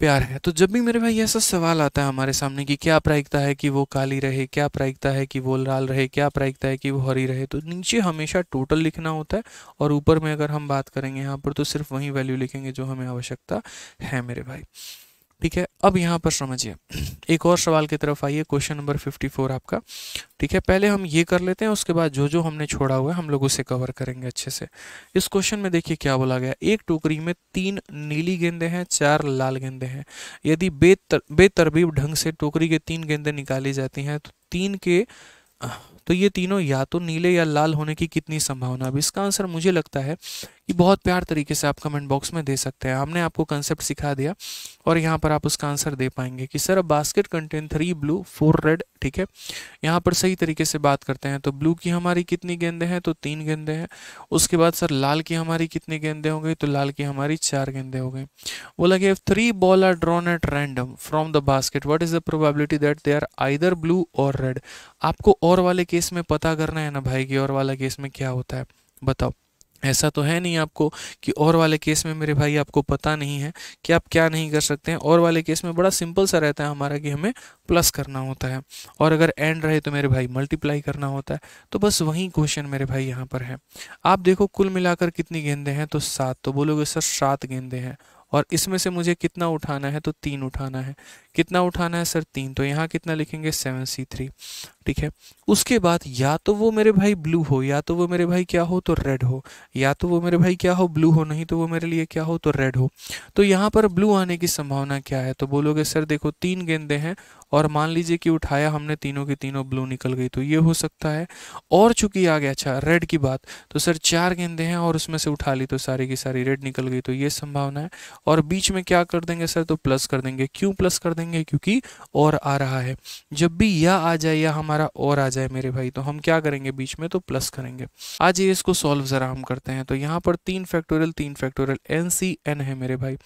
प्यार है तो जब भी मेरे भाई ऐसा सवाल आता है हमारे सामने कि क्या प्रायिकता है कि वो काली रहे क्या प्रायिकता है कि वो लाल रहे क्या प्रायिकता है कि वो हरी रहे तो नीचे हमेशा टोटल लिखना होता है और ऊपर में अगर हम बात करेंगे यहाँ पर तो सिर्फ वही वैल्यू लिखेंगे जो हमें आवश्यकता है मेरे भाई ठीक है अब यहाँ पर समझिए एक और सवाल की तरफ आइए क्वेश्चन नंबर 54 आपका ठीक है पहले हम ये कर लेते हैं उसके बाद जो जो हमने छोड़ा हुआ है हम लोग उसे कवर करेंगे अच्छे से इस क्वेश्चन में देखिए क्या बोला गया एक टोकरी में तीन नीली गेंदे हैं चार लाल गेंदे हैं यदि बेतर बेतरबीब ढंग से टोकरी के तीन गेंदे निकाली जाती हैं तो तीन के तो ये तीनों या तो नीले या लाल होने की कितनी संभावना अब इसका आंसर मुझे लगता है ये बहुत प्यार तरीके से आप कमेंट बॉक्स में दे सकते हैं हमने आपको कंसेप्ट सिखा दिया और यहाँ पर आप उसका आंसर दे पाएंगे कि सर अब basket contain three blue four red ठीक है यहाँ पर सही तरीके से बात करते हैं तो ब्लू की हमारी कितनी गेंदे हैं तो तीन गेंदे हैं उसके बाद सर लाल की हमारी कितनी गेंदे हो गई तो लाल की हमारी चार गेंदे हो गई वो लगे three ball are drawn at random from the basket what is the probability that they are either blue or red आपको और वाले केस में पता करना है ना भाई कि और वाला केस में क्या होता है बताओ ऐसा तो है नहीं आपको कि और वाले केस में मेरे भाई आपको पता नहीं है कि आप क्या नहीं कर सकते हैं और वाले केस में बड़ा सिंपल सा रहता है हमारा कि हमें प्लस करना होता है और अगर एंड रहे तो मेरे भाई मल्टीप्लाई करना होता है तो बस वही क्वेश्चन मेरे भाई यहाँ पर है आप देखो कुल मिलाकर कितनी गेंदे हैं तो सात तो बोलोगे सर सात गेंदे हैं और इसमें से मुझे कितना उठाना है तो तीन उठाना है कितना उठाना है सर तीन तो यहाँ कितना लिखेंगे सेवन सी थ्री ठीक है उसके बाद या तो वो मेरे भाई ब्लू हो या तो वो मेरे भाई क्या हो तो रेड हो या तो वो मेरे भाई क्या हो ब्लू हो नहीं तो वो मेरे लिए क्या हो तो रेड हो तो यहाँ पर ब्लू आने की संभावना क्या है तो बोलोगे सर देखो तीन गेंदे हैं और मान लीजिए कि उठाया हमने तीनों के तीनों ब्लू निकल गई तो ये हो सकता है और चूंकि आ गया अच्छा रेड की बात तो सर चार गेंदे हैं और उसमें से उठा ली तो सारी की सारी रेड निकल गई तो ये संभावना है और बीच में क्या कर देंगे सर तो प्लस कर देंगे क्यों प्लस कर देंगे देंगे क्योंकि और आ रहा है जब भी यह आ जाए या हमारा और आ जाए मेरे भाई तो हम क्या करेंगे बीच में तो प्लस करेंगे आज ये इसको सॉल्व ज़रा हम करते हैं तो यहाँ पर तीन फैक्टोरियल तीन फैक्टोरियल एन सी एन है मेरे भाई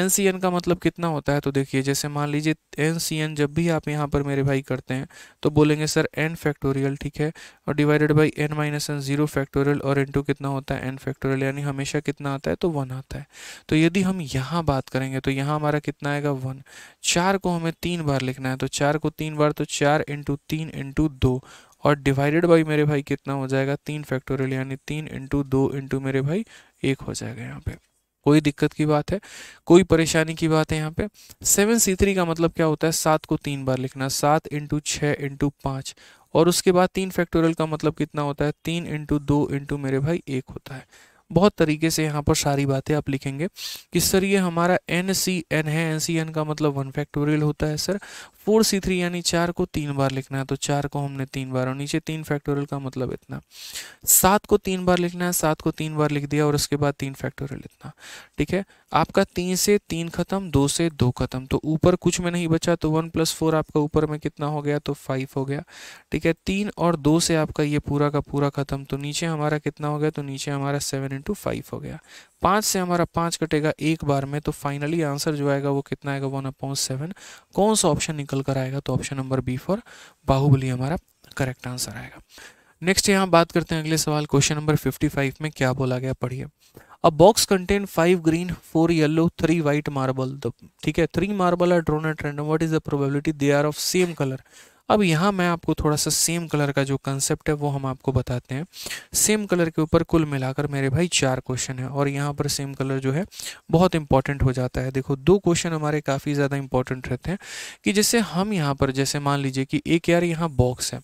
एन सी एन का मतलब कितना होता है तो देखिए जैसे मान लीजिए एन सी एन जब भी आप यहाँ पर मेरे भाई करते हैं तो बोलेंगे सर एन फैक्टोरियल ठीक है और divided by N minus N zero factorial और इंटू कितना होता है एन फैक्टोरियल यानी हमेशा कितना आता है तो वन आता है तो यदि हम यहाँ बात करेंगे तो यहाँ हमारा कितना आएगा वन चार को हमें तीन बार लिखना है तो चार को तीन बार तो चार इंटू तीन इंटू दो और डिवाइडेड बाई मेरे भाई कितना हो जाएगा तीन फैक्टोरियल यानी तीन इंटू दो इंटू मेरे भाई एक हो जाएगा यहाँ पे कोई दिक्कत की बात है कोई परेशानी की बात है यहाँ पे सेवन सी थ्री का मतलब क्या होता है सात को तीन बार लिखना सात इंटू छः इंटू पाँच और उसके बाद तीन फैक्टोरियल का मतलब कितना होता है तीन इंटू दो इंटू मेरे भाई एक होता है बहुत तरीके से यहाँ पर सारी बातें आप लिखेंगे कि सर ये हमारा एन सी एन है एन सी एन का मतलब वन फैक्टोरियल होता है सर फोर सी थ्री यानी चार को तीन बार लिखना है तो चार को हमने तीन बार और नीचे तीन फैक्टोरियल का मतलब इतना सात को तीन बार लिखना है सात को तीन बार लिख दिया और उसके बाद तीन फैक्टोरियल इतना ठीक है आपका तीन से तीन खत्म दो से दो खत्म तो ऊपर कुछ में नहीं बचा तो वन प्लस फोर आपका ऊपर में कितना हो गया तो फाइव हो गया ठीक है तीन और दो से आपका ये पूरा का पूरा खत्म तो नीचे हमारा कितना हो गया तो नीचे हमारा सेवन इंटू फाइव हो गया पांच से हमारा पांच कटेगा एक बार में तो फाइनली आंसर जो आएगा वो कितना आएगा वन अपॉइंट सेवन कौन सा ऑप्शन निकल कर आएगा तो option number B for Baahubali हमारा करेक्ट आंसर आएगा नेक्स्ट यहाँ बात करते हैं अगले सवाल क्वेश्चन नंबर 55 में क्या बोला गया पढ़िए a box contain five green four yellow three white marble ठीक है three marble are drawn at random what is the probability they are of same colour अब यहाँ मैं आपको थोड़ा सा सेम कलर का जो कंसेप्ट है वो हम आपको बताते हैं सेम कलर के ऊपर कुल मिलाकर मेरे भाई चार क्वेश्चन है और यहाँ पर सेम कलर जो है बहुत इंपॉर्टेंट हो जाता है देखो दो क्वेश्चन हमारे काफ़ी ज़्यादा इंपॉर्टेंट रहते हैं कि जैसे हम यहाँ पर जैसे मान लीजिए कि एक यार यहाँ बॉक्स है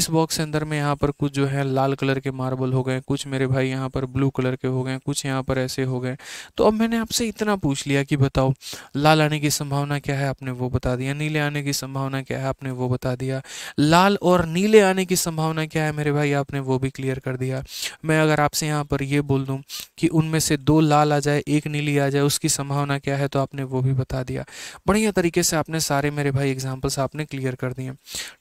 इस बॉक्स के अंदर में यहाँ पर कुछ जो है लाल कलर के मार्बल हो गए कुछ मेरे भाई यहाँ पर ब्लू कलर के हो गए कुछ यहाँ पर ऐसे हो गए तो अब मैंने आपसे इतना पूछ लिया कि बताओ लाल आने की संभावना क्या है आपने वो बता दिया नीले आने की संभावना क्या है आपने वो बता दिया दिया लाल और नीले आने की संभावना क्या है मेरे भाई आपने वो भी क्लियर कर दिया मैं अगर आपसे यहाँ पर ये बोल दूँ कि उनमें से दो लाल आ जाए एक नीली आ जाए उसकी संभावना क्या है तो आपने वो भी बता दिया बढ़िया तरीके से आपने सारे मेरे भाई एग्जाम्पल्स आपने क्लियर कर दिए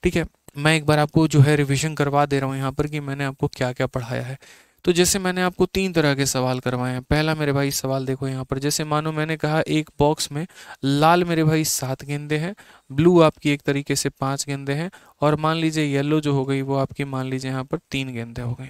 ठीक है मैं एक बार आपको जो है रिविजन करवा दे रहा हूँ यहाँ पर कि मैंने आपको क्या क्या पढ़ाया है तो जैसे मैंने आपको तीन तरह के सवाल करवाए हैं पहला मेरे भाई सवाल देखो यहाँ पर जैसे मानो मैंने कहा एक बॉक्स में लाल मेरे भाई सात गेंदे हैं ब्लू आपकी एक तरीके से पांच गेंदे हैं और मान लीजिए येलो जो हो गई वो आपकी मान लीजिए यहाँ पर तीन गेंदे हो गई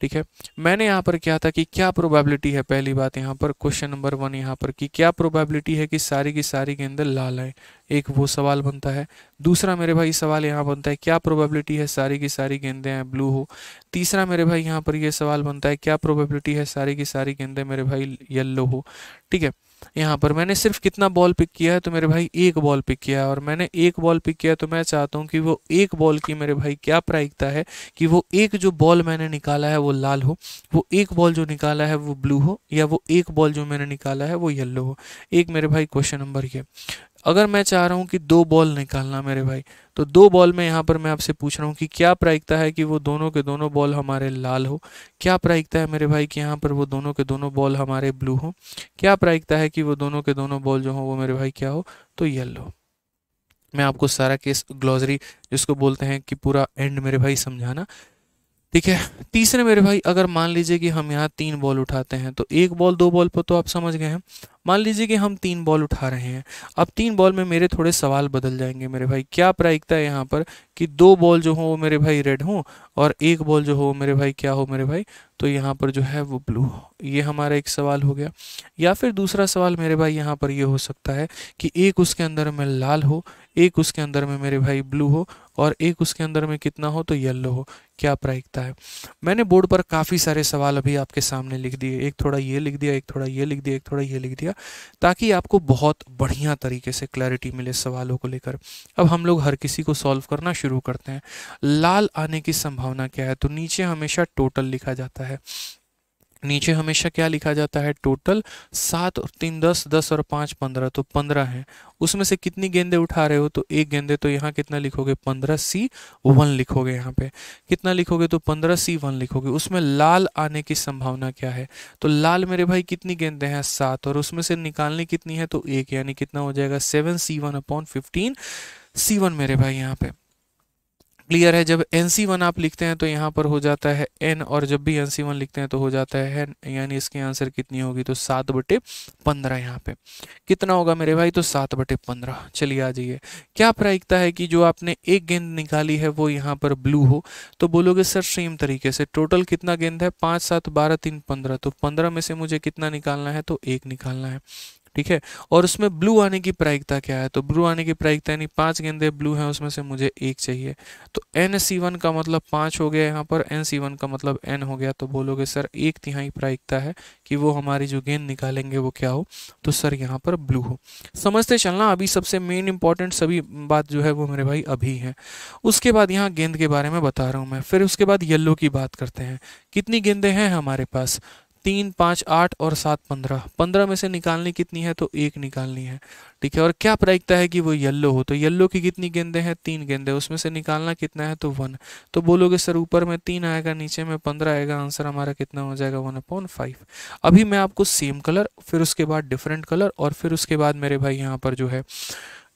ठीक है मैंने यहाँ पर क्या था कि क्या प्रोबेबिलिटी है पहली बात यहाँ पर क्वेश्चन नंबर वन यहाँ पर कि क्या प्रोबेबिलिटी है कि सारी की सारी गेंदे लाल आए एक वो सवाल बनता है दूसरा मेरे भाई सवाल यहाँ बनता है क्या प्रोबेबिलिटी है सारी की सारी गेंदे हैं ब्लू हो तीसरा मेरे भाई यहाँ पर ये यह सवाल बनता है क्या प्रोबेबिलिटी है सारी की सारी गेंदे मेरे भाई येल्लो हो ठीक है यहाँ पर मैंने सिर्फ कितना बॉल पिक किया है तो मेरे भाई एक बॉल पिक किया है और मैंने एक बॉल पिक किया तो मैं चाहता हूँ कि वो एक बॉल की मेरे भाई क्या प्रायिकता है कि वो एक जो बॉल मैंने निकाला है वो लाल हो वो एक बॉल जो निकाला है वो ब्लू हो या वो एक बॉल जो मैंने निकाला है वो येल्लो हो एक मेरे भाई क्वेश्चन नंबर ये अगर मैं चाह रहा हूँ कि दो बॉल निकालना मेरे भाई तो दो बॉल में यहाँ पर मैं आपसे पूछ रहा हूँ कि क्या प्रायिकता है कि वो दोनों के दोनों बॉल हमारे लाल हो क्या प्रायिकता है मेरे भाई कि यहाँ पर वो दोनों के दोनों बॉल हमारे ब्लू हो क्या प्रायिकता है कि वो दोनों के दोनों बॉल जो हो वो मेरे भाई क्या हो तो येल्लो मैं आपको सारा केस ग्लॉजरी जिसको बोलते हैं कि पूरा एंड मेरे भाई समझाना ठीक है तीसरे मेरे भाई अगर मान लीजिए कि हम यहाँ तीन बॉल उठाते हैं तो एक बॉल दो बॉल पर तो आप समझ गए हैं मान लीजिए कि हम तीन बॉल उठा रहे हैं अब तीन बॉल में मेरे थोड़े सवाल बदल जाएंगे मेरे भाई क्या प्रायिकता है यहाँ पर कि दो बॉल जो हो वो मेरे भाई रेड हो और एक बॉल जो हो वो मेरे भाई क्या हो मेरे भाई तो यहाँ पर जो है वो ब्लू ये हमारा एक सवाल हो गया या फिर दूसरा सवाल मेरे भाई यहाँ पर ये यह हो सकता है कि एक उसके अंदर में लाल हो एक उसके अंदर में मेरे भाई ब्लू हो और एक उसके अंदर में कितना हो तो येलो हो क्या प्रायिकता है मैंने बोर्ड पर काफ़ी सारे सवाल अभी आपके सामने लिख दिए एक थोड़ा ये लिख दिया एक थोड़ा ये लिख दिया एक थोड़ा ये लिख दिया ताकि आपको बहुत बढ़िया तरीके से क्लैरिटी मिले सवालों को लेकर अब हम लोग हर किसी को सॉल्व करना शुरू करते हैं लाल आने की संभावना क्या है तो नीचे हमेशा टोटल लिखा जाता है नीचे हमेशा क्या लिखा जाता है टोटल सात और तीन दस दस और पाँच पंद्रह तो पंद्रह है उसमें से कितनी गेंदे उठा रहे हो तो एक गेंदे तो यहाँ कितना लिखोगे पंद्रह सी वन लिखोगे यहाँ पे कितना लिखोगे तो पंद्रह सी वन लिखोगे उसमें लाल आने की संभावना क्या है तो लाल मेरे भाई कितनी गेंदे हैं सात और उसमें से निकालनी कितनी है तो एक यानी कितना हो जाएगा seven C one upon fifteen C one मेरे भाई यहाँ पे क्लियर है जब एन सी वन आप लिखते हैं तो यहाँ पर हो जाता है एन और जब भी एन सी वन लिखते हैं तो हो जाता है यानी इसकी आंसर कितनी होगी तो सात बटे पंद्रह यहाँ पे कितना होगा मेरे भाई तो सात बटे पंद्रह चलिए आ जाइए क्या प्रायिकता है कि जो आपने एक गेंद निकाली है वो यहाँ पर ब्लू हो तो बोलोगे सर सेम तरीके से टोटल कितना गेंद है पाँच सात बारह तीन पंद्रह तो पंद्रह में से मुझे कितना निकालना है तो एक निकालना है ठीक है और उसमें ब्लू आने की प्रायिकता क्या है तो ब्लू आने की प्रायिकता यानी पांच गेंदे ब्लू हैं उसमें से मुझे एक चाहिए तो एन सी वन का मतलब पांच हो गया यहाँ पर एन सी वन का मतलब एन हो गया तो बोलोगे सर एक तिहाई प्रायिकता है कि वो हमारी जो गेंद निकालेंगे वो क्या हो तो सर यहाँ पर ब्लू हो समझते चलना अभी सबसे मेन इंपॉर्टेंट सभी बात जो है वो मेरे भाई अभी है उसके बाद यहाँ गेंद के बारे में बता रहा हूँ मैं फिर उसके बाद येल्लो की बात करते हैं कितनी गेंदे हैं हमारे पास तीन पाँच आठ और सात पंद्रह पंद्रह में से निकालनी कितनी है तो एक निकालनी है ठीक है और क्या प्रायिकता है कि वो येल्लो हो तो येल्लो की कितनी गेंदे हैं तीन गेंदे उसमें से निकालना कितना है तो वन तो बोलोगे सर ऊपर में तीन आएगा नीचे में पंद्रह आएगा आंसर हमारा कितना हो जाएगा वन अपॉन फाइव अभी मैं आपको सेम कलर फिर उसके बाद डिफरेंट कलर और फिर उसके बाद मेरे भाई यहाँ पर जो है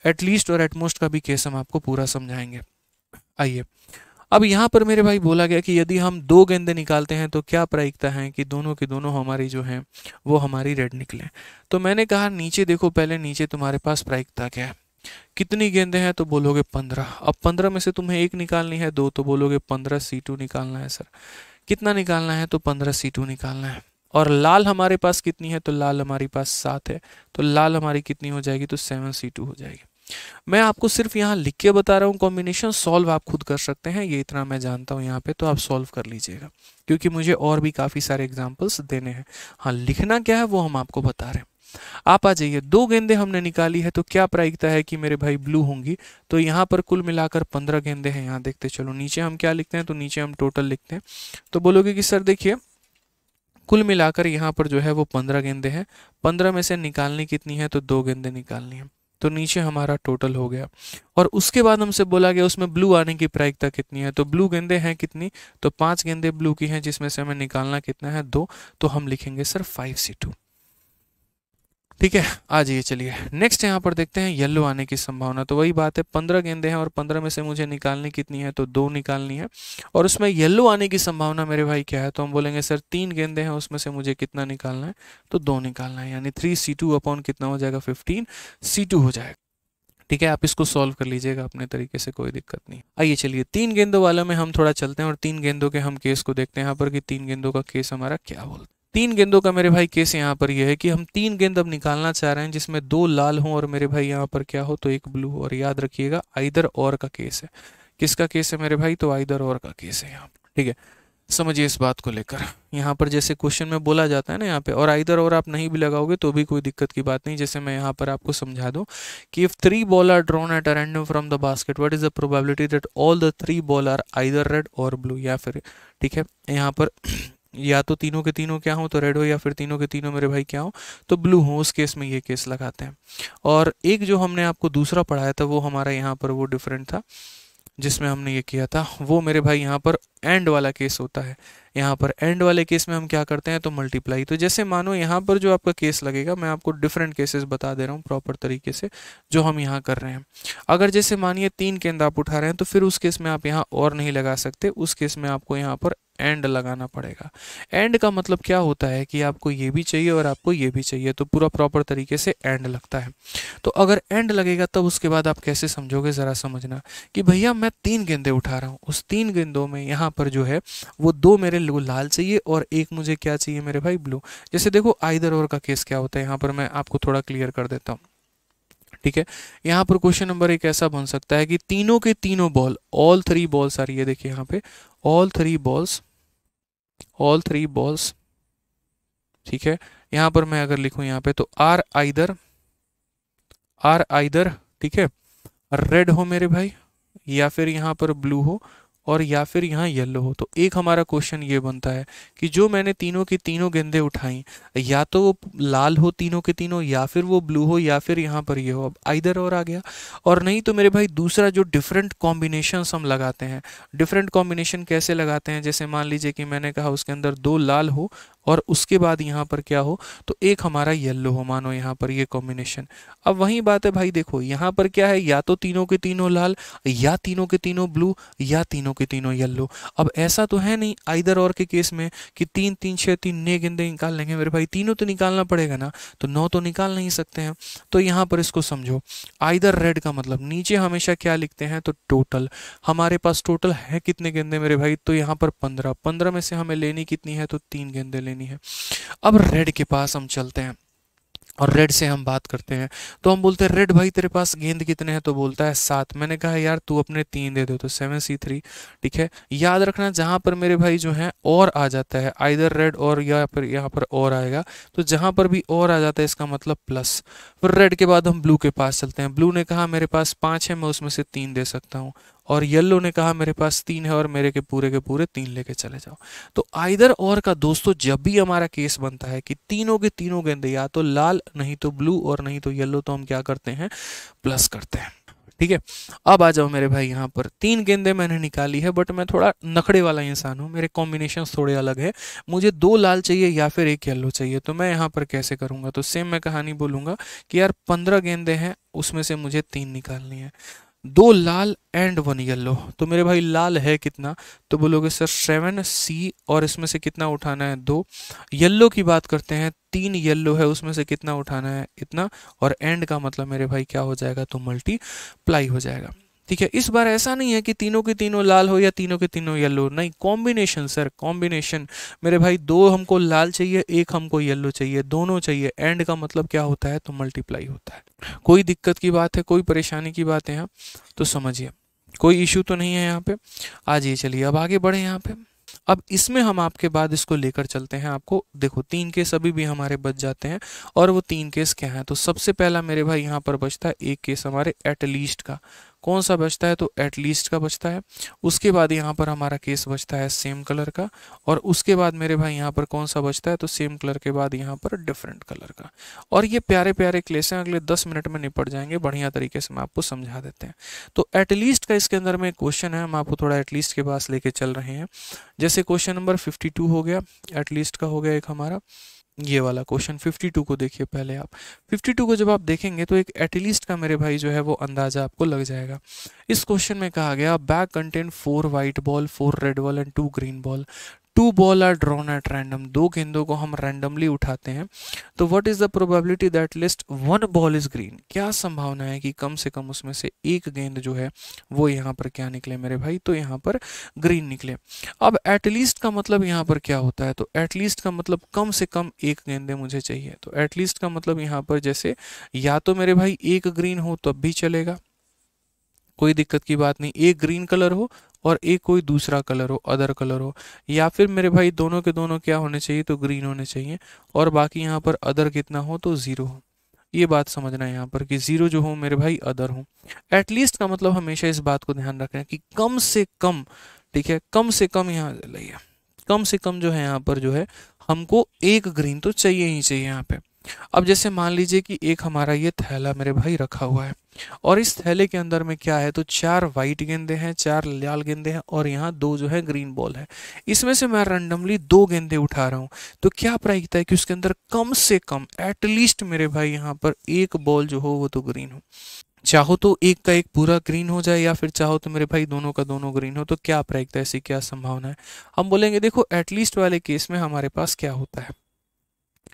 एटलीस्ट और एटमोस्ट का भी केस हम आपको पूरा समझाएंगे आइए अब यहाँ पर मेरे भाई बोला गया कि यदि हम दो गेंदे निकालते हैं तो क्या प्रायिकता है कि दोनों के दोनों हमारी जो हैं वो हमारी रेड निकले तो मैंने कहा नीचे देखो पहले नीचे तुम्हारे पास प्रायिकता क्या है कितनी गेंदे हैं तो बोलोगे पंद्रह अब पंद्रह में से तुम्हें एक निकालनी है दो तो बोलोगे पंद्रह सी टू निकालना है सर कितना निकालना है तो पंद्रह सी टू निकालना है और लाल हमारे पास कितनी है तो लाल हमारे पास सात है तो लाल हमारी कितनी हो जाएगी तो सेवन सी टू हो जाएगी मैं आपको सिर्फ यहाँ लिख के बता रहा हूँ कॉम्बिनेशन सॉल्व आप खुद कर सकते हैं ये इतना मैं जानता हूँ यहाँ पे तो आप सॉल्व कर लीजिएगा क्योंकि मुझे और भी काफ़ी सारे एग्जाम्पल्स देने हैं हाँ लिखना क्या है वो हम आपको बता रहे हैं आप आ जाइए दो गेंदे हमने निकाली है तो क्या प्रायिकता है कि मेरे भाई ब्लू होंगी तो यहाँ पर कुल मिलाकर पंद्रह गेंदे हैं यहाँ देखते चलो नीचे हम क्या लिखते हैं तो नीचे हम टोटल लिखते हैं तो बोलोगे कि सर देखिए कुल मिलाकर यहाँ पर जो है वो पंद्रह गेंदे हैं पंद्रह में से निकालनी कितनी है तो दो गेंदे निकालनी है तो नीचे हमारा टोटल हो गया और उसके बाद हमसे बोला गया उसमें ब्लू आने की प्रायिकता कितनी है तो ब्लू गेंदे हैं कितनी तो पांच गेंदे ब्लू की हैं जिसमें से हमें निकालना कितना है दो तो हम लिखेंगे सर फाइव सी टू ठीक है आ जाइए चलिए नेक्स्ट यहाँ पर देखते हैं येलो आने की संभावना तो वही बात है पंद्रह गेंदे हैं और पंद्रह में से मुझे निकालनी कितनी है तो दो निकालनी है और उसमें येलो आने की संभावना मेरे भाई क्या है तो हम बोलेंगे सर तीन गेंदे हैं उसमें से मुझे कितना निकालना है तो दो निकालना है यानी थ्री सी टू अपॉन कितना हो जाएगा फिफ्टीन सी टू हो जाएगा ठीक है आप इसको सॉल्व कर लीजिएगा अपने तरीके से कोई दिक्कत नहीं आइए चलिए तीन गेंदों वालों में हम थोड़ा चलते हैं और तीन गेंदों के हम केस को देखते हैं यहाँ पर कि तीन गेंदों का केस हमारा क्या बोलता है तीन गेंदों का मेरे भाई केस यहाँ पर यह है कि हम तीन गेंद अब निकालना चाह रहे हैं जिसमें दो लाल हों और मेरे भाई यहाँ पर क्या हो तो एक ब्लू और याद रखिएगा आइदर और का केस है किसका केस है मेरे भाई तो आइदर और का केस है यहाँ पर ठीक है समझिए इस बात को लेकर यहाँ पर जैसे क्वेश्चन में बोला जाता है ना यहाँ पे और आइदर और आप नहीं भी लगाओगे तो भी कोई दिक्कत की बात नहीं जैसे मैं यहाँ पर आपको समझा दूँ कि if three ball are drawn at random from the basket what is the probability that all the three ball are either red or blue या फिर ठीक है यहाँ पर या तो तीनों के तीनों क्या हो तो रेड हो या फिर तीनों के तीनों मेरे भाई क्या हो तो ब्लू हो उस केस में ये केस लगाते हैं और एक जो हमने आपको दूसरा पढ़ाया था वो हमारा यहाँ पर वो डिफरेंट था जिसमें हमने ये किया था वो मेरे भाई यहाँ पर एंड वाला केस होता है यहाँ पर एंड वाले केस में हम क्या करते हैं तो मल्टीप्लाई तो जैसे मानो यहाँ पर जो आपका केस लगेगा मैं आपको डिफरेंट केसेस बता दे रहा हूँ प्रॉपर तरीके से जो हम यहाँ कर रहे हैं अगर जैसे मानिए तीन केंद्र आप उठा रहे हैं तो फिर उस केस में आप यहाँ और नहीं लगा सकते उस केस में आपको यहाँ पर एंड लगाना पड़ेगा एंड का मतलब क्या होता है कि आपको ये भी चाहिए और आपको ये भी चाहिए तो पूरा प्रॉपर तरीके से एंड लगता है तो अगर एंड लगेगा तब उसके बाद आप कैसे समझोगे ज़रा समझना कि भैया मैं तीन गेंदे उठा रहा हूँ उस तीन गेंदों में यहाँ पर जो है वो दो मेरे लाल चाहिए और एक मुझे क्या चाहिए मेरे भाई ब्लू जैसे देखो आइदर और का केस क्या होता है यहाँ पर मैं आपको थोड़ा क्लियर कर देता हूँ ठीक है यहाँ पर क्वेश्चन नंबर एक ऐसा बन सकता है कि तीनों के तीनों बॉल ऑल थ्री बॉल्स आ रही है देखिए यहाँ पे all three balls all three balls ठीक है यहां पर मैं अगर लिखू यहां पे तो आर आइदर आर आइदर ठीक है रेड हो मेरे भाई या फिर यहां पर ब्लू हो और या फिर यहाँ येलो हो तो एक हमारा क्वेश्चन ये बनता है कि जो मैंने तीनों की तीनों गेंदे उठाई या तो वो लाल हो तीनों के तीनों या फिर वो ब्लू हो या फिर यहाँ पर ये यह हो अब आइधर और आ गया और नहीं तो मेरे भाई दूसरा जो डिफरेंट कॉम्बिनेशन हम लगाते हैं डिफरेंट कॉम्बिनेशन कैसे लगाते हैं जैसे मान लीजिए कि मैंने कहा उसके अंदर दो लाल हो और उसके बाद यहाँ पर क्या हो तो एक हमारा येल्लो हो मानो यहाँ पर ये कॉम्बिनेशन अब वही बात है भाई देखो यहाँ पर क्या है या तो तीनों के तीनों लाल या तीनों के तीनों ब्लू या तीनों के तीनों येल्लो अब ऐसा तो है नहीं आइधर और के केस में कि तीन तीन छः तीन नए गेंदे निकाल लेंगे मेरे भाई तीनों तो निकालना पड़ेगा ना तो नौ तो निकाल नहीं सकते हैं तो यहाँ पर इसको समझो आइदर रेड का मतलब नीचे हमेशा क्या लिखते हैं तो टोटल हमारे पास टोटल है कितने गेंदे मेरे भाई तो यहाँ पर पंद्रह पंद्रह में से हमें लेनी कितनी है तो तीन गेंदे लेनी लेनी है अब रेड के पास हम चलते हैं और रेड से हम बात करते हैं तो हम बोलते हैं रेड भाई तेरे पास गेंद कितने हैं तो बोलता है सात मैंने कहा यार तू अपने तीन दे दो तो सेवन सी थ्री ठीक है याद रखना जहां पर मेरे भाई जो है और आ जाता है आइधर रेड और या फिर यहाँ पर और आएगा तो जहां पर भी और आ जाता है इसका मतलब प्लस फिर रेड के बाद हम ब्लू के पास चलते हैं ब्लू ने कहा मेरे पास पाँच है मैं उसमें से तीन दे सकता हूँ और येल्लो ने कहा मेरे पास तीन है और मेरे के पूरे के पूरे तीन लेके चले जाओ तो आइधर और का दोस्तों जब भी हमारा केस बनता है कि तीनों के तीनों गेंदे या तो लाल नहीं तो ब्लू और नहीं तो येल्लो तो हम क्या करते हैं प्लस करते हैं ठीक है अब आ जाओ मेरे भाई यहाँ पर तीन गेंदे मैंने निकाली है बट मैं थोड़ा नखड़े वाला इंसान हूँ मेरे कॉम्बिनेशन थोड़े अलग है मुझे दो लाल चाहिए या फिर एक येल्लो चाहिए तो मैं यहाँ पर कैसे करूँगा तो सेम मैं कहानी बोलूँगा कि यार पंद्रह गेंदे हैं उसमें से मुझे तीन निकालनी है दो लाल एंड वन येलो तो मेरे भाई लाल है कितना तो बोलोगे सर सेवन सी और इसमें से कितना उठाना है दो येलो की बात करते हैं तीन येलो है उसमें से कितना उठाना है इतना और एंड का मतलब मेरे भाई क्या हो जाएगा तो मल्टीप्लाई हो जाएगा ठीक है इस बार ऐसा नहीं है कि तीनों के तीनों लाल हो या तीनों के तीनों येलो नहीं कॉम्बिनेशन सर कॉम्बिनेशन मेरे भाई दो हमको लाल चाहिए एक हमको येलो चाहिए दोनों चाहिए एंड का मतलब क्या होता है तो मल्टीप्लाई होता है कोई दिक्कत की बात है कोई परेशानी की बात है यहाँ तो समझिए कोई इशू तो नहीं है यहाँ पे आज ये चलिए अब आगे बढ़े यहाँ पे अब इसमें हम आपके बाद इसको लेकर चलते हैं आपको देखो तीन केस अभी भी हमारे बच जाते हैं और वो तीन केस क्या हैं तो सबसे पहला मेरे भाई यहाँ पर बचता है एक केस हमारे एटलीस्ट का कौन सा बचता है तो एटलीस्ट का बचता है उसके बाद यहाँ पर हमारा केस बचता है सेम कलर का और उसके बाद मेरे भाई यहाँ पर कौन सा बचता है तो सेम कलर के बाद यहाँ पर डिफरेंट कलर का और ये प्यारे प्यारे क्लेस हैं अगले दस मिनट में निपट जाएंगे बढ़िया तरीके से मैं आपको समझा देते हैं तो एटलीस्ट का इसके अंदर में क्वेश्चन है हम आपको थोड़ा एटलीस्ट के पास लेके चल रहे हैं जैसे क्वेश्चन नंबर फिफ्टी हो गया एटलीस्ट का हो गया एक हमारा ये वाला क्वेश्चन 52 को देखिए पहले आप 52 को जब आप देखेंगे तो एक एटलीस्ट का मेरे भाई जो है वो अंदाज़ा आपको लग जाएगा इस क्वेश्चन में कहा गया bag contain four white ball four red ball and two green ball two ball are drawn at random दो गेंदों को हम रैंडमली उठाते हैं तो what is the probability that least one ball is green क्या संभावना है कि कम से कम उसमें से एक गेंद जो है वो यहाँ पर क्या निकले मेरे भाई तो यहाँ पर ग्रीन निकले अब एटलीस्ट का मतलब यहाँ पर क्या होता है तो एटलीस्ट का मतलब कम से कम एक गेंदे मुझे चाहिए तो एटलीस्ट का मतलब यहाँ पर जैसे या तो मेरे भाई एक ग्रीन हो तब भी चलेगा कोई दिक्कत की बात नहीं एक ग्रीन कलर हो और एक कोई दूसरा कलर हो अदर कलर हो या फिर मेरे भाई दोनों के दोनों क्या होने चाहिए तो ग्रीन होने चाहिए और बाकी यहाँ पर अदर कितना हो तो ज़ीरो हो ये बात समझना है यहाँ पर कि ज़ीरो जो हो मेरे भाई अदर हो एटलीस्ट का मतलब हमेशा इस बात को ध्यान रखना कि कम से कम ठीक है कम से कम यहाँ कम से कम जो है यहाँ पर जो है हमको एक ग्रीन तो चाहिए ही चाहिए यहाँ पे अब जैसे मान लीजिए कि एक हमारा ये थैला मेरे भाई रखा हुआ है और इस थैले के अंदर में क्या है तो चार वाइट गेंदे हैं चार लाल गेंदे हैं और यहाँ दो जो है ग्रीन बॉल है इसमें से मैं रैंडमली दो गेंदे उठा रहा हूँ तो क्या प्रायिकता है कि उसके अंदर कम से कम एटलीस्ट मेरे भाई यहाँ पर एक बॉल जो हो वो तो ग्रीन हो चाहो तो एक का एक पूरा ग्रीन हो जाए या फिर चाहो तो मेरे भाई दोनों का दोनों ग्रीन हो तो क्या प्रायिकता ऐसी क्या संभावना है हम बोलेंगे देखो एटलीस्ट वाले केस में हमारे पास क्या होता है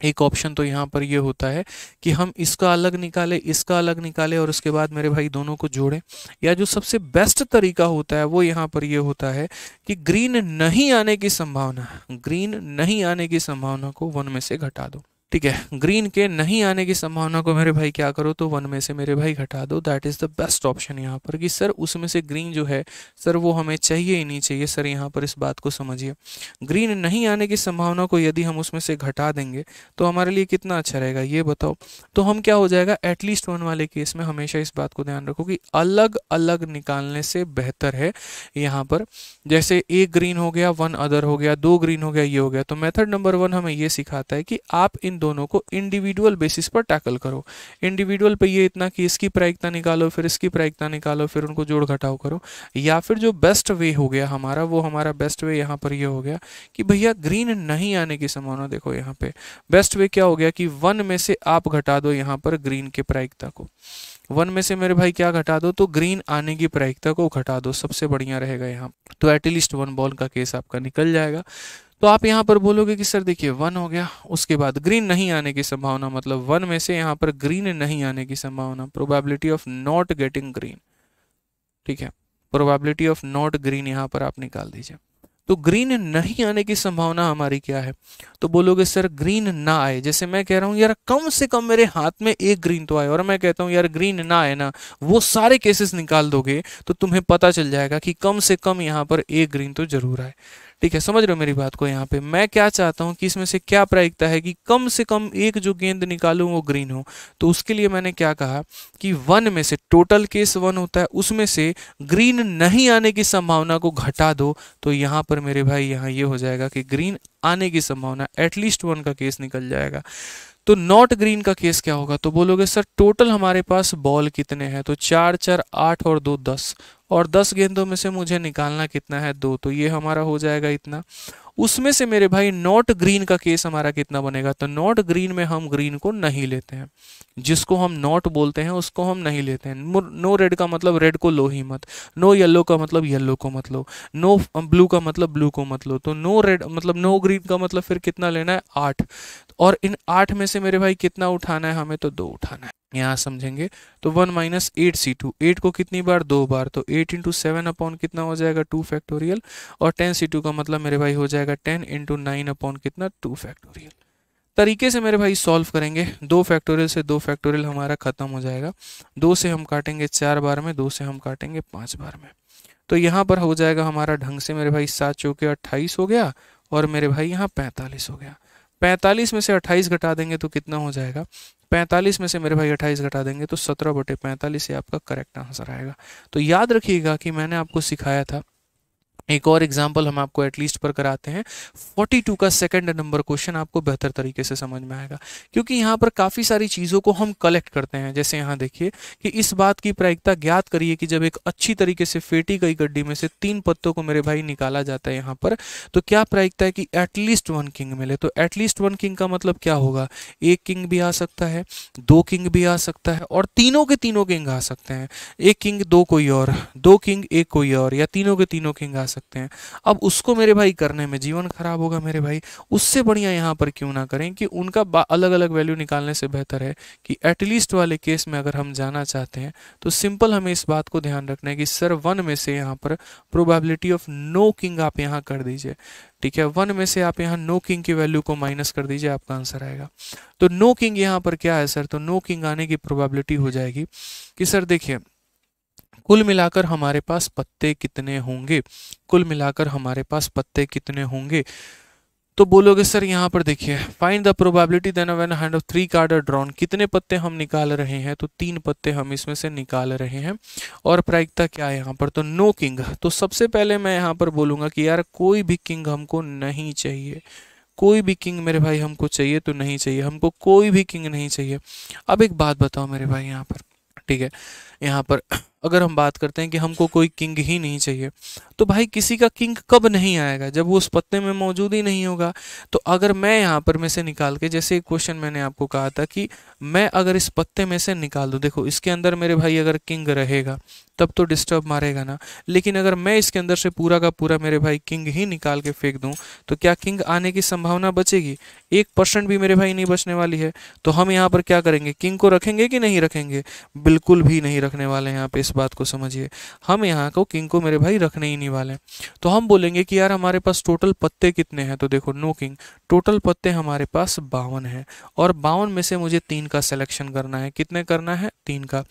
एक ऑप्शन तो यहाँ पर ये यह होता है कि हम इसका अलग निकालें इसका अलग निकालें और उसके बाद मेरे भाई दोनों को जोड़ें या जो सबसे बेस्ट तरीका होता है वो यहाँ पर ये यह होता है कि ग्रीन नहीं आने की संभावना ग्रीन नहीं आने की संभावना को वन में से घटा दो ठीक है ग्रीन के नहीं आने की संभावना को मेरे भाई क्या करो तो वन में से मेरे भाई घटा दो that is the best option यहाँ पर कि सर उसमें से ग्रीन जो है सर वो हमें चाहिए ही नहीं चाहिए सर यहाँ पर इस बात को समझिए ग्रीन नहीं आने की संभावना को यदि हम उसमें से घटा देंगे तो हमारे लिए कितना अच्छा रहेगा ये बताओ तो हम क्या हो जाएगा एटलीस्ट वन वाले केस में हमेशा इस बात को ध्यान रखो कि अलग अलग निकालने से बेहतर है यहाँ पर जैसे एक ग्रीन हो गया वन अदर हो गया दो ग्रीन हो गया ये हो गया तो मेथड नंबर वन हमें ये सिखाता है कि आप इन दोनों को इंडिविजुअल बेसिस पर टैकल करो इंडिविजुअल पे ये इतना कि इसकी प्रायिकता निकालो फिर इसकी प्रायिकता निकालो फिर उनको जोड़ घटाओ करो या फिर जो बेस्ट वे हो गया हमारा वो हमारा बेस्ट वे यहाँ पर ये यह हो गया कि भैया ग्रीन नहीं आने की संभावना देखो यहाँ पे बेस्ट वे क्या हो गया कि वन में से आप घटा दो यहाँ पर ग्रीन के प्रायिकता को वन में से मेरे भाई क्या घटा दो तो ग्रीन आने की प्रायिकता को घटा दो सबसे बढ़िया रहेगा यहाँ तो एटलीस्ट वन बॉल का केस आपका निकल जाएगा तो आप यहाँ पर बोलोगे कि सर देखिए वन हो गया उसके बाद ग्रीन नहीं आने की संभावना मतलब वन में से यहाँ पर ग्रीन नहीं आने की संभावना probability of not getting green ठीक है प्रोबेबिलिटी ऑफ नॉट ग्रीन यहाँ पर आप निकाल दीजिए तो ग्रीन नहीं आने की संभावना हमारी क्या है तो बोलोगे सर ग्रीन ना आए जैसे मैं कह रहा हूँ यार कम से कम मेरे हाथ में एक ग्रीन तो आए और मैं कहता हूँ यार ग्रीन ना आए ना वो सारे केसेस निकाल दोगे तो तुम्हें पता चल जाएगा कि कम से कम यहाँ पर एक ग्रीन तो जरूर आए ठीक है समझ रहे हो मेरी बात को यहाँ पे मैं क्या चाहता हूँ कि इसमें से क्या प्रायिकता है कि कम से कम एक जो गेंद निकालूँ वो ग्रीन हो तो उसके लिए मैंने क्या कहा कि वन में से टोटल केस वन होता है उसमें से ग्रीन नहीं आने की संभावना को घटा दो तो यहाँ पर मेरे भाई यहाँ ये यह हो जाएगा कि ग्रीन आने की संभावना एटलीस्ट वन का केस निकल जाएगा तो नॉट ग्रीन का केस क्या होगा तो बोलोगे सर टोटल हमारे पास बॉल कितने हैं तो चार चार आठ और दो दस और दस गेंदों में से मुझे निकालना कितना है दो तो ये हमारा हो जाएगा इतना उसमें से मेरे भाई नॉट ग्रीन का केस हमारा कितना बनेगा तो नॉट ग्रीन में हम ग्रीन को नहीं लेते हैं जिसको हम नॉट बोलते हैं उसको हम नहीं लेते हैं नो रेड का मतलब रेड को लो ही मत नो येलो का मतलब येलो को मत लो नो ब्लू का मतलब ब्लू को मत लो तो नो रेड मतलब नो ग्रीन का मतलब फिर कितना लेना है आठ और इन आठ में से मेरे भाई कितना उठाना है हमें तो दो उठाना है यहाँ समझेंगे तो one minus eight C two eight को कितनी बार दो बार तो एट इंटू सेवन अपॉन कितना हो जाएगा टू फैक्टोरियल और टेन सी टू का मतलब मेरे भाई हो जाएगा टेन इंटू नाइन अपॉन कितना टू फैक्टोरियल तरीके से मेरे भाई सॉल्व करेंगे दो फैक्टोरियल से दो फैक्टोरियल हमारा खत्म हो जाएगा दो से हम काटेंगे चार बार में दो से हम काटेंगे पाँच बार में तो यहाँ पर हो जाएगा हमारा ढंग से मेरे भाई सात चौके अट्ठाईस हो गया और मेरे भाई यहाँ पैंतालीस हो गया पैंतालीस में से 28 घटा देंगे तो कितना हो जाएगा पैंतालीस में से मेरे भाई 28 घटा देंगे तो सत्रह बटे पैंतालीस ये आपका करेक्ट आंसर आएगा तो याद रखिएगा कि मैंने आपको सिखाया था एक और एग्जाम्पल हम आपको एटलीस्ट पर कराते हैं 42 का सेकंड नंबर क्वेश्चन आपको बेहतर तरीके से समझ में आएगा क्योंकि यहाँ पर काफ़ी सारी चीज़ों को हम कलेक्ट करते हैं जैसे यहाँ देखिए कि इस बात की प्रायिकता ज्ञात करिए कि जब एक अच्छी तरीके से फेटी गई गड्डी में से तीन पत्तों को मेरे भाई निकाला जाता है यहाँ पर तो क्या प्रायिकता है कि एटलीस्ट वन किंग मिले तो एटलीस्ट वन किंग का मतलब क्या होगा एक किंग भी आ सकता है दो किंग भी आ सकता है और तीनों के तीनों किंग आ सकते हैं एक किंग दो कोई और दो किंग एक कोई और या तीनों के तीनों किंग आ सकते सकते हैं अब उसको मेरे भाई करने में जीवन खराब होगा मेरे भाई उससे बढ़िया यहाँ पर क्यों ना करें कि उनका अलग अलग वैल्यू निकालने से बेहतर है कि एटलीस्ट वाले केस में अगर हम जाना चाहते हैं तो सिंपल हमें इस बात को ध्यान रखना है कि सर वन में से यहाँ पर प्रोबेबिलिटी ऑफ नो किंग आप यहाँ कर दीजिए ठीक है वन में से आप यहाँ नो किंग की वैल्यू को माइनस कर दीजिए आपका आंसर आएगा तो नो किंग यहाँ पर क्या है सर तो नो किंग आने की प्रोबेबिलिटी हो जाएगी कि सर देखिए कुल मिलाकर हमारे पास पत्ते कितने होंगे कुल मिलाकर हमारे पास पत्ते कितने होंगे तो बोलोगे सर यहाँ पर देखिए find the probability then when hand of three card are drawn कितने पत्ते हम निकाल रहे हैं तो तीन पत्ते हम इसमें से निकाल रहे हैं और प्रायिकता क्या है यहाँ पर तो नो किंग तो सबसे पहले मैं यहाँ पर बोलूँगा कि यार कोई भी किंग हमको नहीं चाहिए कोई भी किंग मेरे भाई हमको चाहिए तो नहीं चाहिए हमको कोई भी किंग नहीं चाहिए अब एक बात बताओ मेरे भाई यहाँ पर ठीक है यहाँ पर अगर हम बात करते हैं कि हमको कोई किंग ही नहीं चाहिए तो भाई किसी का किंग कब नहीं आएगा जब वो उस पत्ते में मौजूद ही नहीं होगा तो अगर मैं यहाँ पर में से निकाल के जैसे एक क्वेश्चन मैंने आपको कहा था कि मैं अगर इस पत्ते में से निकाल दूँ देखो इसके अंदर मेरे भाई अगर किंग रहेगा तब तो डिस्टर्ब मारेगा ना लेकिन अगर मैं इसके अंदर से पूरा का पूरा मेरे भाई किंग ही निकाल के फेंक दूँ तो क्या किंग आने की संभावना बचेगी एक परसेंट भी मेरे भाई नहीं बचने वाली है तो हम यहाँ पर क्या करेंगे किंग को रखेंगे कि नहीं रखेंगे बिल्कुल भी नहीं रखने वाले यहाँ पे इस बात को समझिए हम यहाँ को किंग को मेरे भाई रखने ही नहीं वाले तो हम बोलेंगे कि यार हमारे पास टोटल पत्ते कितने हैं तो देखो नो किंग टोटल पत्ते हमारे पास बावन हैं और बावन में से मुझे तीन का सिलेक्शन करना है कितने करना है तीन का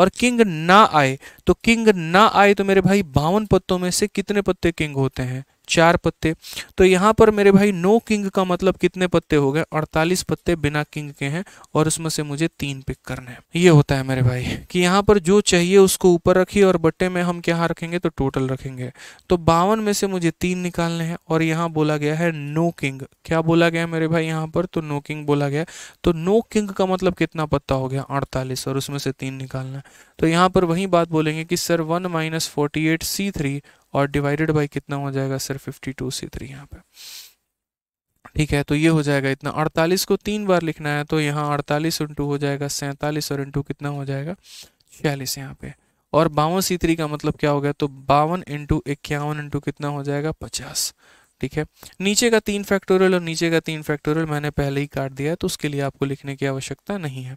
और किंग ना आए तो किंग ना आए तो मेरे भाई बावन पत्तों में से कितने पत्ते किंग होते हैं चार पत्ते तो यहाँ पर मेरे भाई नो किंग का मतलब कितने पत्ते हो गए अड़तालीस पत्ते बिना किंग के हैं और उसमें से मुझे तीन पिक करने हैं ये होता है मेरे भाई कि यहाँ पर जो चाहिए उसको ऊपर रखिए और बट्टे में हम क्या रखेंगे तो टोटल रखेंगे तो बावन में से मुझे तीन निकालने हैं और यहाँ बोला गया है नो किंग क्या बोला गया मेरे भाई यहाँ पर तो नो किंग बोला गया तो नो किंग का मतलब कितना पत्ता हो गया अड़तालीस और उसमें से तीन निकालना तो यहाँ पर वही बात बोलेंगे कि sir one minus forty eight C three और डिवाइडेड बाई कितना हो जाएगा sir fifty two C three यहाँ पे ठीक है तो ये हो जाएगा इतना 48 को तीन बार लिखना है तो यहाँ 48 इंटू हो जाएगा सैंतालीस और इंटू कितना हो जाएगा छियालीस यहाँ पे और बावन सी थ्री का मतलब क्या हो गया तो बावन इंटू इक्यावन इंटू कितना हो जाएगा पचास ठीक है नीचे का तीन फैक्टोरियल और नीचे का तीन फैक्टोरियल मैंने पहले ही काट दिया है तो उसके लिए आपको लिखने की आवश्यकता नहीं है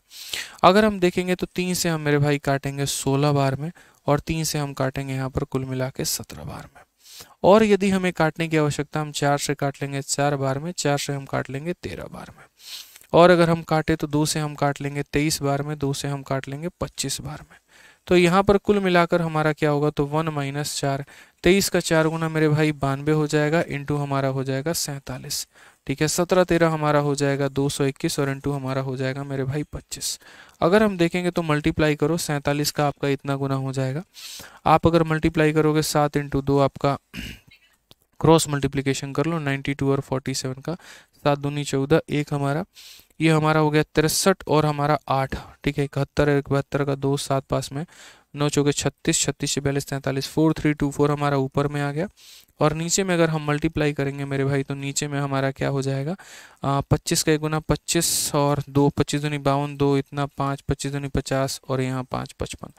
अगर हम देखेंगे तो तीन से हम मेरे भाई काटेंगे सोलह बार में और तीन से हम काटेंगे यहाँ पर कुल मिला के सत्रह बार में और यदि हमें काटने की आवश्यकता हम चार से काट लेंगे चार बार में चार से हम काट लेंगे तेरह बार में और अगर हम काटे तो दो से हम काट लेंगे तेईस बार में दो से हम काट लेंगे पच्चीस बार में तो यहाँ पर कुल मिलाकर हमारा क्या होगा तो वन माइनस चार तेईस का चार गुना मेरे भाई बानवे हो जाएगा इंटू हमारा हो जाएगा सैंतालीस ठीक है सत्रह तेरह हमारा हो जाएगा दो सौ इक्कीस और इंटू हमारा हो जाएगा मेरे भाई पच्चीस अगर हम देखेंगे तो मल्टीप्लाई करो सैंतालीस का आपका इतना गुना हो जाएगा आप अगर मल्टीप्लाई करोगे सात इंटू दो आपका क्रॉस मल्टीप्लीकेशन कर लो नाइन्टी टू और फोर्टी सेवन का सात दूनी चौदह एक हमारा ये हमारा हो गया तिरसठ और हमारा आठ ठीक है इकहत्तर एक बहत्तर का दो सात पास में नौ चौके छत्तीस छत्तीस से बयालीस तैंतालीस फोर थ्री टू फोर हमारा ऊपर में आ गया और नीचे में अगर हम मल्टीप्लाई करेंगे मेरे भाई तो नीचे में हमारा क्या हो जाएगा आ, पच्चीस का एक गुना पच्चीस और दो पच्चीस दूनी बावन दो इतना पाँच पच्चीस दूनी पचास और यहाँ पाँच पचपन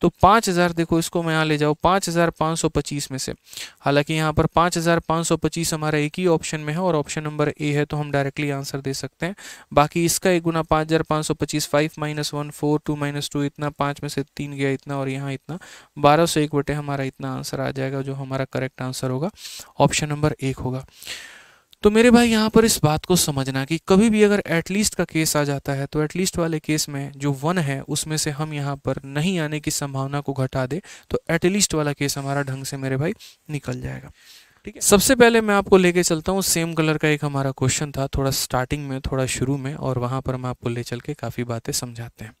तो पाँच हज़ार देखो इसको मैं यहाँ ले जाऊँ पाँच हज़ार पाँच सौ पच्चीस में से हालांकि यहाँ पर पाँच हज़ार पाँच सौ पच्चीस हमारा एक ही ऑप्शन में है और ऑप्शन नंबर ए है तो हम डायरेक्टली आंसर दे सकते हैं बाकी इसका एक गुना पाँच हज़ार पाँच सौ पच्चीस five minus one four two minus two इतना पाँच में से तीन गया इतना और यहाँ इतना बारह सौ एक बटे हमारा इतना आंसर आ जाएगा जो हमारा करेक्ट आंसर होगा होगा ऑप्शन नंबर एक होगा तो मेरे भाई यहाँ पर इस बात को समझना कि कभी भी अगर एटलीस्ट का केस आ जाता है तो एटलीस्ट वाले केस में जो वन है उसमें से हम यहाँ पर नहीं आने की संभावना को घटा दे तो एटलीस्ट वाला केस हमारा ढंग से मेरे भाई निकल जाएगा ठीक है सबसे पहले मैं आपको लेके चलता हूँ सेम कलर का एक हमारा क्वेश्चन था थोड़ा स्टार्टिंग में थोड़ा शुरू में और वहाँ पर हम आपको ले चल के काफ़ी बातें समझाते हैं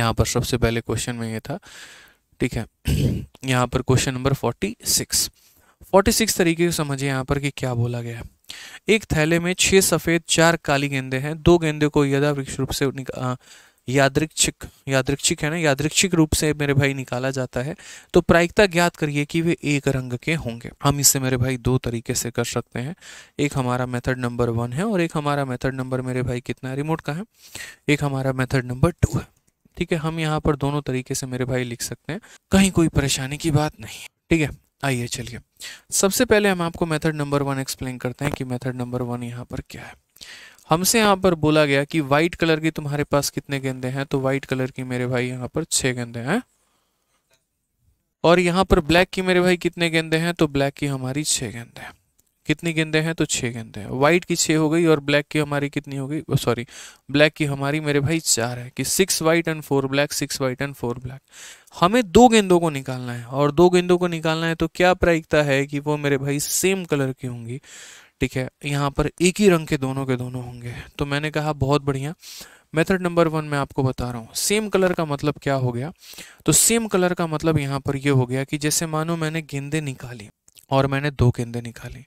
यहाँ पर सबसे पहले क्वेश्चन में ये था ठीक है यहाँ पर question number forty six forty six तरीके को समझिए यहाँ पर कि क्या बोला गया है एक थैले में छह सफ़ेद चार काली गेंदे हैं दो गेंदे को यदा वृक्ष रूप से यादृक्षिक यादृक्षिक है ना यादृक्षिक रूप से मेरे भाई निकाला जाता है तो प्रायिकता ज्ञात करिए कि वे एक रंग के होंगे हम इसे मेरे भाई दो तरीके से कर सकते हैं एक हमारा मेथड नंबर वन है और एक हमारा मेथड नंबर मेरे भाई कितना है रिमोट का है एक हमारा मेथड नंबर टू है ठीक है हम यहाँ पर दोनों तरीके से मेरे भाई लिख सकते हैं कहीं कोई परेशानी की बात नहीं ठीक है आइए चलिए सबसे पहले हम आपको मेथड नंबर वन एक्सप्लेन करते हैं कि मेथड नंबर वन यहाँ पर क्या है हमसे यहाँ पर बोला गया कि व्हाइट कलर की तुम्हारे पास कितने गेंदे हैं तो व्हाइट कलर की मेरे भाई यहाँ पर छह गेंदे हैं और यहाँ पर ब्लैक की मेरे भाई कितने गेंदे हैं तो ब्लैक की हमारी छह गेंदे हैं कितनी गेंदे हैं तो छः गेंदे हैं वाइट की छः हो गई और ब्लैक की हमारी कितनी हो गई सॉरी oh, ब्लैक की हमारी मेरे भाई चार है कि six white and four black six white and four black हमें दो गेंदों को निकालना है और दो गेंदों को निकालना है तो क्या प्रायिकता है कि वो मेरे भाई सेम कलर की होंगी ठीक है यहाँ पर एक ही रंग के दोनों के दोनों होंगे तो मैंने कहा बहुत बढ़िया मेथड नंबर वन मैं आपको बता रहा हूँ सेम कलर का मतलब क्या हो गया तो सेम कलर का मतलब यहाँ पर ये यह हो गया कि जैसे मानो मैंने गेंदे निकाली और मैंने दो गेंदे निकाली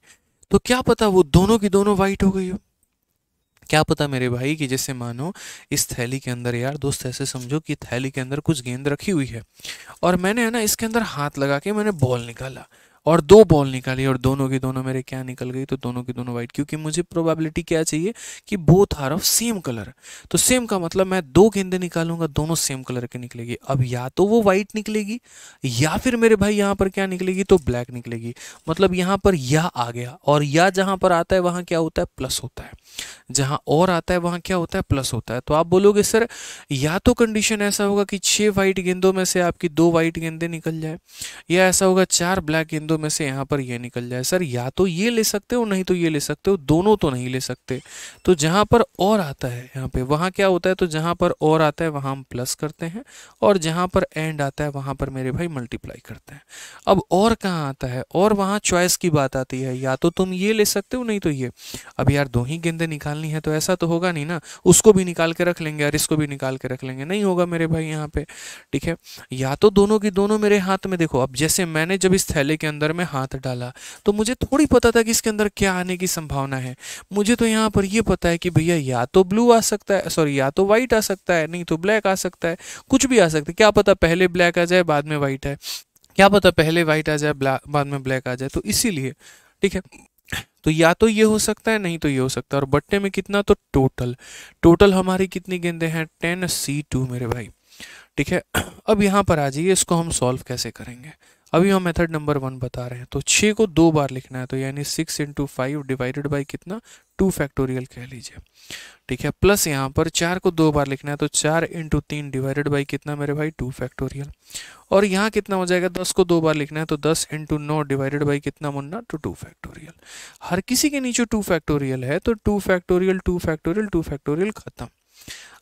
तो क्या पता वो दोनों की दोनों वाइट हो गई हो क्या पता मेरे भाई कि जैसे मानो इस थैली के अंदर यार दोस्त ऐसे समझो कि थैली के अंदर कुछ गेंद रखी हुई है और मैंने है ना इसके अंदर हाथ लगा के मैंने बॉल निकाला और दो बॉल निकाली और दोनों की दोनों मेरे क्या निकल गई तो दोनों की दोनों वाइट क्योंकि मुझे प्रोबेबिलिटी क्या चाहिए कि both are of same colour तो सेम का मतलब मैं दो गेंदे निकालूंगा दोनों सेम कलर के निकलेगी अब या तो वो वाइट निकलेगी या फिर मेरे भाई यहाँ पर क्या निकलेगी तो ब्लैक निकलेगी मतलब यहाँ पर या आ गया और या जहाँ पर आता है वहाँ क्या होता है प्लस होता है जहाँ और आता है वहाँ क्या होता है प्लस होता है तो आप बोलोगे सर या तो कंडीशन ऐसा होगा कि छः वाइट गेंदों में से आपकी दो वाइट गेंदे निकल जाए या ऐसा होगा चार ब्लैक गेंदों दोनों में से यहाँ पर ये निकल जाए सर या तो ये ले सकते हो नहीं तो ये ले सकते हो दोनों तो नहीं ले सकते तो जहाँ पर और आता है यहाँ पे वहाँ क्या होता है तो जहाँ पर और आता है वहाँ हम प्लस करते हैं और जहाँ पर एंड आता है वहाँ पर मेरे भाई मल्टीप्लाई करते हैं अब और कहाँ आता है और वहाँ चॉइस की बात आती है या तो तुम ये ले सकते हो नहीं तो ये अब यार दो ही गेंदे निकालनी है तो ऐसा तो होगा नहीं ना उसको भी निकाल के रख लेंगे और इसको भी निकाल के रख लेंगे नहीं होगा मेरे भाई यहाँ पे ठीक है या तो दोनों की दोनों मेरे हाथ में देखो अब जैसे मैंने जब इस थैले के अंदर अंदर में हाथ डाला तो मुझे थोड़ी पता था कि इसके अंदर क्या आने की संभावना है मुझे तो यहाँ पर यह पता है कि भैया या तो ब्लू आ सकता है सॉरी या तो व्हाइट आ सकता है नहीं तो ब्लैक आ सकता है कुछ भी आ सकता है क्या पता पहले ब्लैक आ जाए बाद में व्हाइट है क्या पता पहले व्हाइट आ जाए बाद में ब्लैक आ जाए तो इसीलिए ठीक है तो या तो ये हो सकता है नहीं तो ये हो सकता है और बट्टे में कितना तो टोटल टोटल हमारी कितनी गेंदे हैं टेन सी टू मेरे भाई ठीक है अब यहाँ पर आ जाइए इसको हम सॉल्व कैसे करेंगे अभी हम मेथड नंबर वन बता रहे हैं तो छः को दो बार लिखना है तो यानी six into five divided by कितना टू फैक्टोरियल कह लीजिए ठीक है प्लस यहाँ पर चार को दो बार लिखना है तो चार इंटू तीन डिवाइडेड बाई कितना मेरे भाई टू फैक्टोरियल और यहाँ कितना हो जाएगा दस को दो बार लिखना है तो दस इंटू नौ डिवाइडेड बाई कितना मुन्ना टू टू फैक्टोरियल हर किसी के नीचे टू फैक्टोरियल है तो two factorial two factorial two factorial खत्म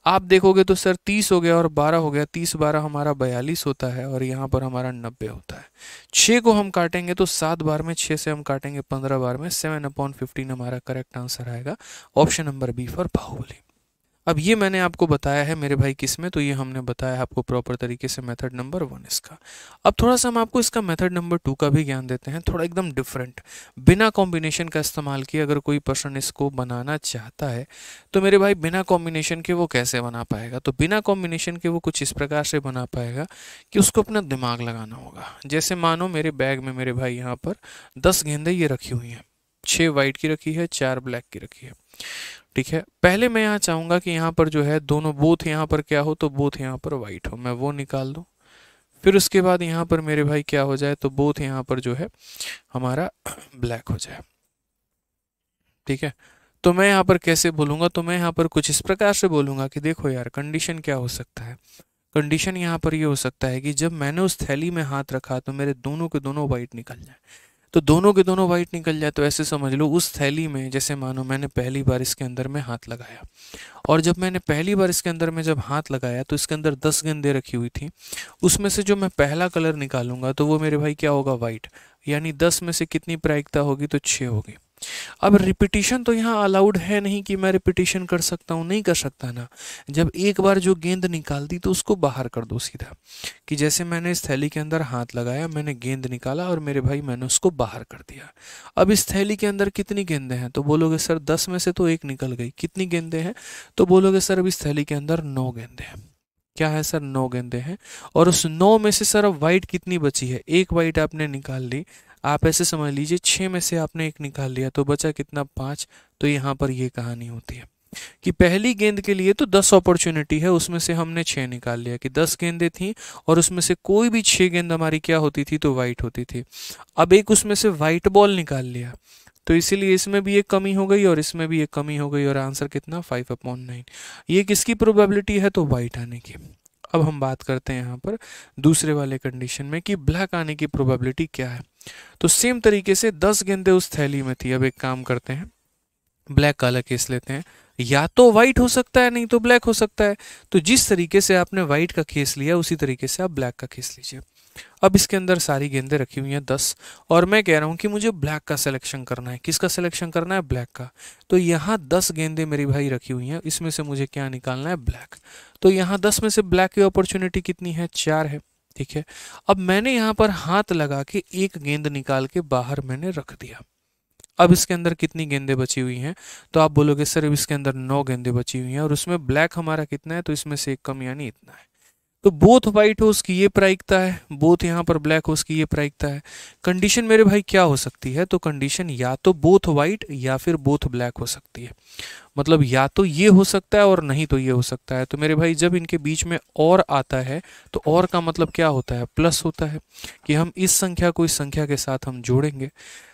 आप देखोगे तो सर तीस हो गया और बारह हो गया तीस बारह हमारा बयालीस होता है और यहाँ पर हमारा नब्बे होता है छः को हम काटेंगे तो सात बार में छः से हम काटेंगे पंद्रह बार में सेवन अपॉन फिफ्टीन हमारा करेक्ट आंसर आएगा option number B for Baahubali अब ये मैंने आपको बताया है मेरे भाई किस में तो ये हमने बताया आपको प्रॉपर तरीके से मेथड नंबर वन इसका अब थोड़ा सा हम आपको इसका मेथड नंबर टू का भी ज्ञान देते हैं थोड़ा एकदम डिफरेंट बिना कॉम्बिनेशन का इस्तेमाल किए अगर कोई पर्सन इसको बनाना चाहता है तो मेरे भाई बिना कॉम्बिनेशन के वो कैसे बना पाएगा तो बिना कॉम्बिनेशन के वो कुछ इस प्रकार से बना पाएगा कि उसको अपना दिमाग लगाना होगा जैसे मानो मेरे बैग में मेरे भाई यहाँ पर दस गेंदे ये रखी हुई हैं छः वाइट की रखी है चार ब्लैक की रखी है ठीक है पहले मैं यहाँ चाहूंगा कि यहाँ पर जो है दोनों बूथ यहाँ पर क्या हो तो बूथ यहाँ पर वाइट हो मैं वो निकाल दूँ फिर उसके बाद यहाँ पर मेरे भाई क्या हो जाए तो बूथ यहाँ पर जो है हमारा ब्लैक हो जाए ठीक है तो मैं यहाँ पर कैसे बोलूंगा तो मैं यहाँ पर कुछ इस प्रकार से बोलूंगा कि देखो यार कंडीशन क्या हो सकता है कंडीशन यहाँ पर ये यह हो सकता है कि जब मैंने उस थैली में हाथ रखा तो मेरे दोनों के दोनों वाइट निकल जाए तो दोनों के दोनों वाइट निकल जाए तो ऐसे समझ लो उस थैली में जैसे मानो मैंने पहली बार इसके अंदर में हाथ लगाया और जब मैंने पहली बार इसके अंदर में जब हाथ लगाया तो इसके अंदर दस गेंदे रखी हुई थी उसमें से जो मैं पहला कलर निकालूंगा तो वो मेरे भाई क्या होगा वाइट यानी दस में से कितनी प्रायिकता होगी तो छः होगी अब रिपीटिशन तो यहाँ अलाउड है नहीं कि मैं रिपीटिशन कर सकता हूँ नहीं कर सकता ना जब एक बार जो गेंद निकाल दी तो उसको बाहर कर दो सीधा कि जैसे मैंने इस थैली के अंदर हाथ लगाया मैंने गेंद निकाला और मेरे भाई मैंने उसको बाहर कर दिया अब इस थैली के अंदर कितनी गेंदें हैं तो बोलोगे सर दस में से तो एक निकल गई कितनी गेंदें हैं तो बोलोगे सर अब इस थैली के अंदर नौ गेंदें हैं क्या है सर नौ गेंदे हैं और उस नौ में से सर अब वाइट कितनी बची है एक वाइट आपने निकाल ली आप ऐसे समझ लीजिए छः में से आपने एक निकाल लिया तो बचा कितना पाँच तो यहाँ पर ये कहानी होती है कि पहली गेंद के लिए तो दस अपॉर्चुनिटी है उसमें से हमने छः निकाल लिया कि दस गेंदें थी और उसमें से कोई भी छः गेंद हमारी क्या होती थी तो वाइट होती थी अब एक उसमें से वाइट बॉल निकाल लिया तो इसीलिए इसमें भी एक कमी हो गई और इसमें भी एक कमी हो गई और आंसर कितना फाइव अपॉन नाइन ये किसकी प्रोबेबिलिटी है तो वाइट आने की अब हम बात करते हैं यहाँ पर दूसरे वाले कंडीशन में कि ब्लैक आने की प्रोबेबिलिटी क्या है तो सेम तरीके से दस गेंदे उस थैली में थी अब एक काम करते हैं ब्लैक काला केस लेते हैं या तो व्हाइट हो सकता है नहीं तो ब्लैक हो सकता है तो जिस तरीके से आपने व्हाइट का केस लिया उसी तरीके से आप ब्लैक का केस लीजिए अब इसके अंदर सारी गेंदें रखी हुई हैं दस और मैं कह रहा हूँ कि मुझे ब्लैक का सिलेक्शन करना है किसका सिलेक्शन करना है ब्लैक का तो यहाँ दस गेंदें मेरी भाई रखी हुई हैं इसमें से मुझे क्या निकालना है ब्लैक तो यहाँ दस में से ब्लैक की अपॉर्चुनिटी कितनी है चार है ठीक है अब मैंने यहाँ पर हाथ लगा के एक गेंद निकाल के बाहर मैंने रख दिया अब इसके अंदर कितनी गेंदें बची हुई हैं तो आप बोलोगे सर इसके अंदर नौ गेंदें बची हुई हैं और उसमें ब्लैक हमारा कितना है तो इसमें से एक कम यानी इतना है तो बोथ वाइट हो उसकी ये प्रायिकता है बोथ यहाँ पर ब्लैक हो उसकी ये प्रायिकता है कंडीशन मेरे भाई क्या हो सकती है तो कंडीशन या तो बोथ वाइट या फिर बोथ ब्लैक हो सकती है मतलब या तो ये हो सकता है और नहीं तो ये हो सकता है तो मेरे भाई जब इनके बीच में और आता है तो और का मतलब क्या होता है प्लस होता है कि हम इस संख्या को इस संख्या के साथ हम जोड़ेंगे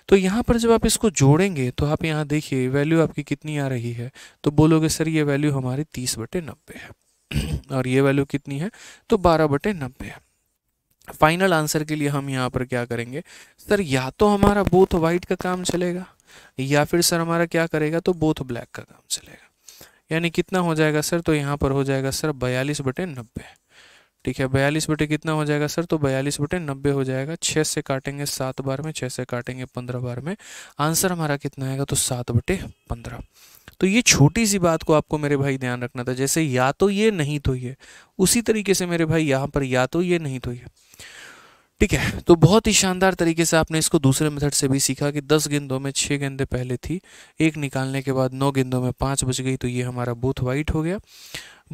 तो यहाँ पर जब आप इसको जोड़ेंगे तो आप यहाँ देखिए वैल्यू आपकी कितनी आ रही है तो बोलोगे सर ये वैल्यू हमारी तीस बटे नब्बे है और ये वैल्यू कितनी है तो बारह बटे नब्बे है फाइनल आंसर के लिए हम यहाँ पर क्या करेंगे सर या तो हमारा बोथ वाइट का काम चलेगा या फिर सर हमारा क्या करेगा तो बोथ ब्लैक का काम चलेगा यानी कितना हो जाएगा सर तो यहाँ पर हो जाएगा सर बयालीस बटे नब्बे ठीक है बयालीस बटे कितना हो जाएगा सर तो बयालीस बटे नब्बे हो जाएगा छः से काटेंगे सात बार में छः से काटेंगे पंद्रह बार में आंसर हमारा कितना आएगा तो सात बटे पंद्रह तो ये छोटी सी बात को आपको मेरे भाई ध्यान रखना था जैसे या तो ये नहीं तो ये उसी तरीके से मेरे भाई यहाँ पर या तो ये नहीं तो ये ठीक है तो बहुत ही शानदार तरीके से आपने इसको दूसरे मेथड से भी सीखा कि दस गेंदों में छः गेंदे पहले थी एक निकालने के बाद नौ गेंदों में पाँच बच गई तो ये हमारा बूथ वाइट हो गया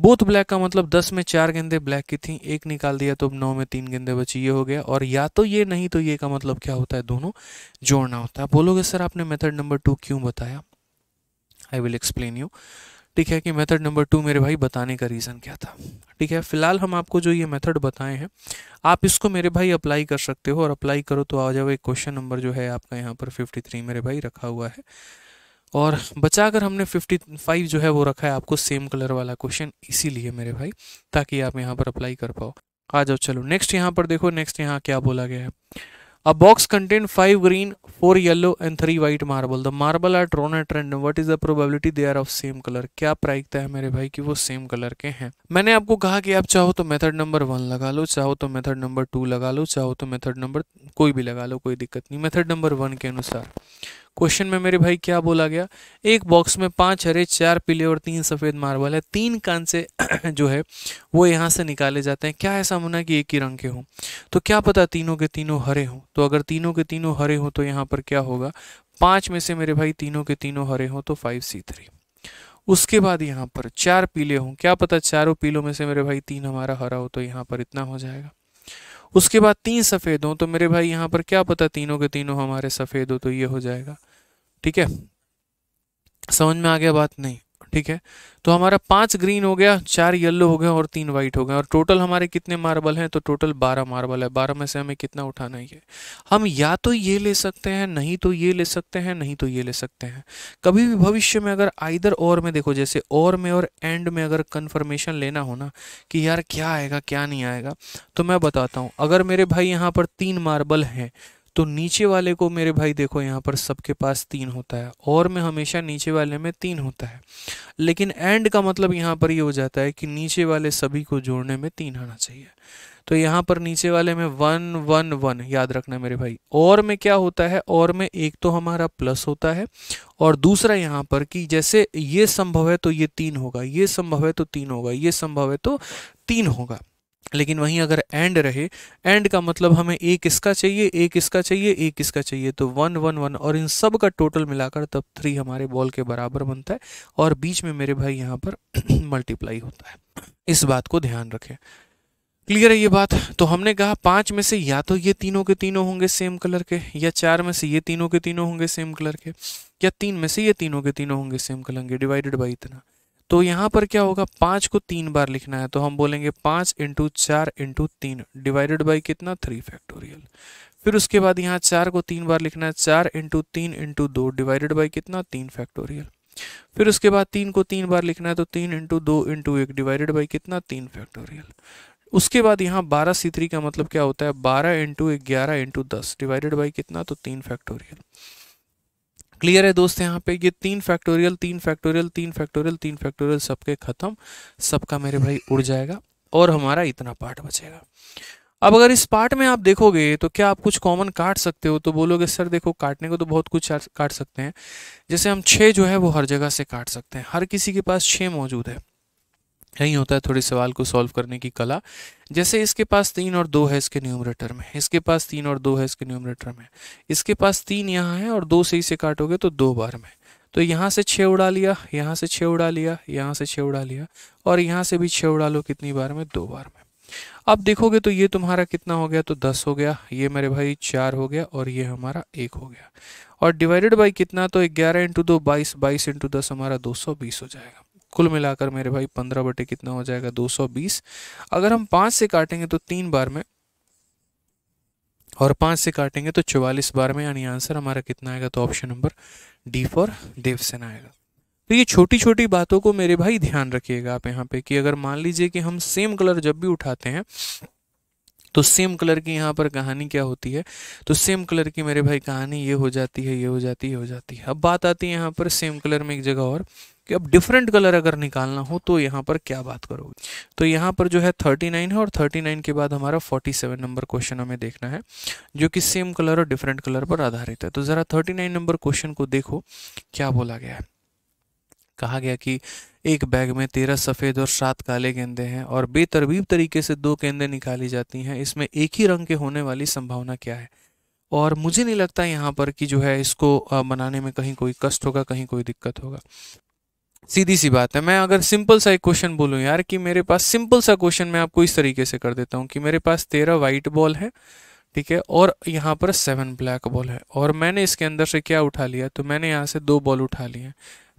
बूथ ब्लैक का मतलब दस में चार गेंदे ब्लैक की थी एक निकाल दिया तो अब नौ में तीन गेंदे बची ये हो गया और या तो ये नहीं तो ये का मतलब क्या होता है दोनों जोड़ना होता है बोलोगे सर आपने मेथड नंबर टू क्यों बताया आई विल एक्सप्लेन यू ठीक है कि मेथड नंबर टू मेरे भाई बताने का रीज़न क्या था ठीक है फिलहाल हम आपको जो ये मेथड बताए हैं आप इसको मेरे भाई अप्लाई कर सकते हो और अप्लाई करो तो आ जाओ एक क्वेश्चन नंबर जो है आपका यहाँ पर 53 मेरे भाई रखा हुआ है और बचा कर हमने 55 जो है वो रखा है आपको सेम कलर वाला क्वेश्चन इसीलिए मेरे भाई ताकि आप यहाँ पर अप्लाई कर पाओ आ जाओ चलो नेक्स्ट यहाँ पर देखो नेक्स्ट यहाँ क्या बोला गया है A box contained five green, four yellow and three white marble. The marble are drawn at random. What is the probability they are of same color? क्या प्रायिकता है मेरे भाई कि वो सेम कलर के हैं मैंने आपको कहा कि आप चाहो तो मेथड नंबर वन लगा लो चाहो तो मेथड नंबर टू लगा लो चाहो तो मेथड नंबर कोई भी लगा लो कोई दिक्कत नहीं मेथड नंबर वन के अनुसार क्वेश्चन में मेरे भाई क्या बोला गया एक बॉक्स में पांच हरे चार पीले और तीन सफ़ेद मार्बल है तीन कान से जो है वो यहाँ से निकाले जाते हैं क्या ऐसा मुना कि एक ही रंग के हों तो क्या पता तीनों के तीनों हरे हों तो अगर तीनों के तीनों हरे हों तो यहाँ पर क्या होगा पाँच में से मेरे भाई तीनों के तीनों हरे हों तो फाइव सी थ्री उसके बाद यहाँ पर चार पीले हों क्या पता चारों पीलों में से मेरे भाई तीन हमारा हरा हो तो यहाँ पर इतना हो जाएगा उसके बाद तीन सफ़ेद हों तो मेरे भाई यहाँ पर क्या पता तीनों के तीनों हमारे सफ़ेद हो तो ये हो जाएगा ठीक है समझ में आ गया बात नहीं ठीक है तो हमारा पांच ग्रीन हो गया चार येल्लो हो गया और तीन व्हाइट हो गए और टोटल हमारे कितने मार्बल हैं तो टोटल बारह मार्बल है बारह में से हमें कितना उठाना है हम या तो ये ले सकते हैं नहीं तो ये ले सकते हैं नहीं तो ये ले सकते हैं कभी भी भविष्य में अगर आइधर और में देखो जैसे और में और एंड में अगर कन्फर्मेशन लेना हो ना कि यार क्या आएगा क्या नहीं आएगा तो मैं बताता हूँ अगर मेरे भाई यहाँ पर तीन मार्बल हैं तो नीचे वाले को मेरे भाई देखो यहाँ पर सबके पास तीन होता है और में हमेशा नीचे वाले में तीन होता है लेकिन एंड का मतलब यहाँ पर ये यह हो जाता है कि नीचे वाले सभी को जोड़ने में तीन आना चाहिए तो यहाँ पर नीचे वाले में वन वन वन याद रखना मेरे भाई और में क्या होता है और में एक तो हमारा प्लस होता है और दूसरा यहाँ पर कि जैसे ये संभव है तो ये तीन होगा ये संभव है तो तीन होगा ये संभव है तो तीन होगा लेकिन वहीं अगर एंड रहे एंड का मतलब हमें एक इसका चाहिए एक इसका चाहिए एक इसका चाहिए तो वन वन वन और इन सब का टोटल मिलाकर तब थ्री हमारे बॉल के बराबर बनता है और बीच में मेरे भाई यहाँ पर मल्टीप्लाई होता है इस बात को ध्यान रखें क्लियर है ये बात तो हमने कहा पाँच में से या तो ये तीनों के तीनों होंगे सेम कलर के या चार में से ये तीनों के तीनों होंगे सेम कलर के या तीन में से ये तीनों के तीनों होंगे सेम कलर के डिवाइडेड बाई इतना तो यहाँ पर क्या होगा पाँच को तीन बार लिखना है तो हम बोलेंगे पाँच इंटू चार इंटू तीन डिवाइडेड बाई कितना थ्री फैक्टोरियल फिर उसके बाद यहाँ चार को तीन बार लिखना है चार इंटू तीन इंटू दो डिवाइडेड बाई कितना तीन फैक्टोरियल फिर उसके बाद तीन को तीन बार लिखना है तो तीन इंटू दो इंटू एक डिवाइडेड बाई कितना तीन फैक्टोरियल उसके बाद यहाँ बारह सी थ्री का मतलब क्या होता है बारह इंटू ग्यारह इंटू दस डिवाइडेड बाई कितना तो तीन फैक्टोरियल क्लियर है दोस्त यहाँ पे ये तीन फैक्टोरियल तीन फैक्टोरियल तीन फैक्टोरियल तीन फैक्टोरियल सबके ख़त्म सबका मेरे भाई उड़ जाएगा और हमारा इतना पार्ट बचेगा अब अगर इस पार्ट में आप देखोगे तो क्या आप कुछ कॉमन काट सकते हो तो बोलोगे सर देखो काटने को तो बहुत कुछ काट सकते हैं जैसे हम छः जो है वो हर जगह से काट सकते हैं हर किसी के पास छः मौजूद है यही होता है थोड़ी सवाल को सॉल्व करने की कला जैसे इसके पास तीन और दो है इसके न्यूमरेटर में इसके पास तीन और दो है इसके न्यूमरेटर में इसके पास तीन यहाँ है और दो से इसे काटोगे तो दो बार में तो यहाँ से छः उड़ा लिया यहाँ से छः उड़ा लिया यहाँ से छः उड़ा लिया और यहाँ से भी छः उड़ा लो कितनी बार में दो बार में अब देखोगे तो ये तुम्हारा कितना हो गया तो दस हो गया ये मेरे भाई चार हो गया और ये हमारा एक हो गया और डिवाइडेड बाई कितना तो ग्यारह इंटू दो बाईस बाईस इंटू दस हमारा दो सौ बीस हो जाएगा कुल मिलाकर मेरे भाई पंद्रह बटे कितना हो जाएगा दो सौ बीस अगर हम पाँच से काटेंगे तो तीन बार में और पाँच से काटेंगे तो चवालीस बार में यानी आंसर हमारा कितना आएगा तो option number D for Devsen आएगा तो ये छोटी छोटी बातों को मेरे भाई ध्यान रखिएगा आप यहाँ पे कि अगर मान लीजिए कि हम सेम कलर जब भी उठाते हैं तो सेम कलर की यहाँ पर कहानी क्या होती है तो सेम कलर की मेरे भाई कहानी ये हो जाती है ये हो जाती है ये हो जाती है अब बात आती है यहाँ पर सेम कलर में एक जगह और कि अब डिफरेंट कलर अगर निकालना हो तो यहाँ पर क्या बात करोगे तो यहाँ पर जो है 39 है और 39 के बाद हमारा 47 नंबर क्वेश्चन हमें देखना है जो कि सेम कलर और डिफरेंट कलर पर आधारित है तो ज़रा 39 नंबर क्वेश्चन को देखो क्या बोला गया है कहा गया कि एक बैग में तेरह सफ़ेद और सात काले गेंदे हैं और बेतरबीब तरीके से दो गेंदे निकाली जाती हैं इसमें एक ही रंग के होने वाली संभावना क्या है और मुझे नहीं लगता यहाँ पर कि जो है इसको बनाने में कहीं कोई कष्ट होगा कहीं कोई दिक्कत होगा सीधी सी बात है मैं अगर सिंपल सा एक क्वेश्चन बोलूँ यार कि मेरे पास सिंपल सा क्वेश्चन मैं आपको इस तरीके से कर देता हूँ कि मेरे पास तेरह वाइट बॉल है ठीक है और यहाँ पर सेवन ब्लैक बॉल है और मैंने इसके अंदर से क्या उठा लिया तो मैंने यहाँ से दो बॉल उठा लिए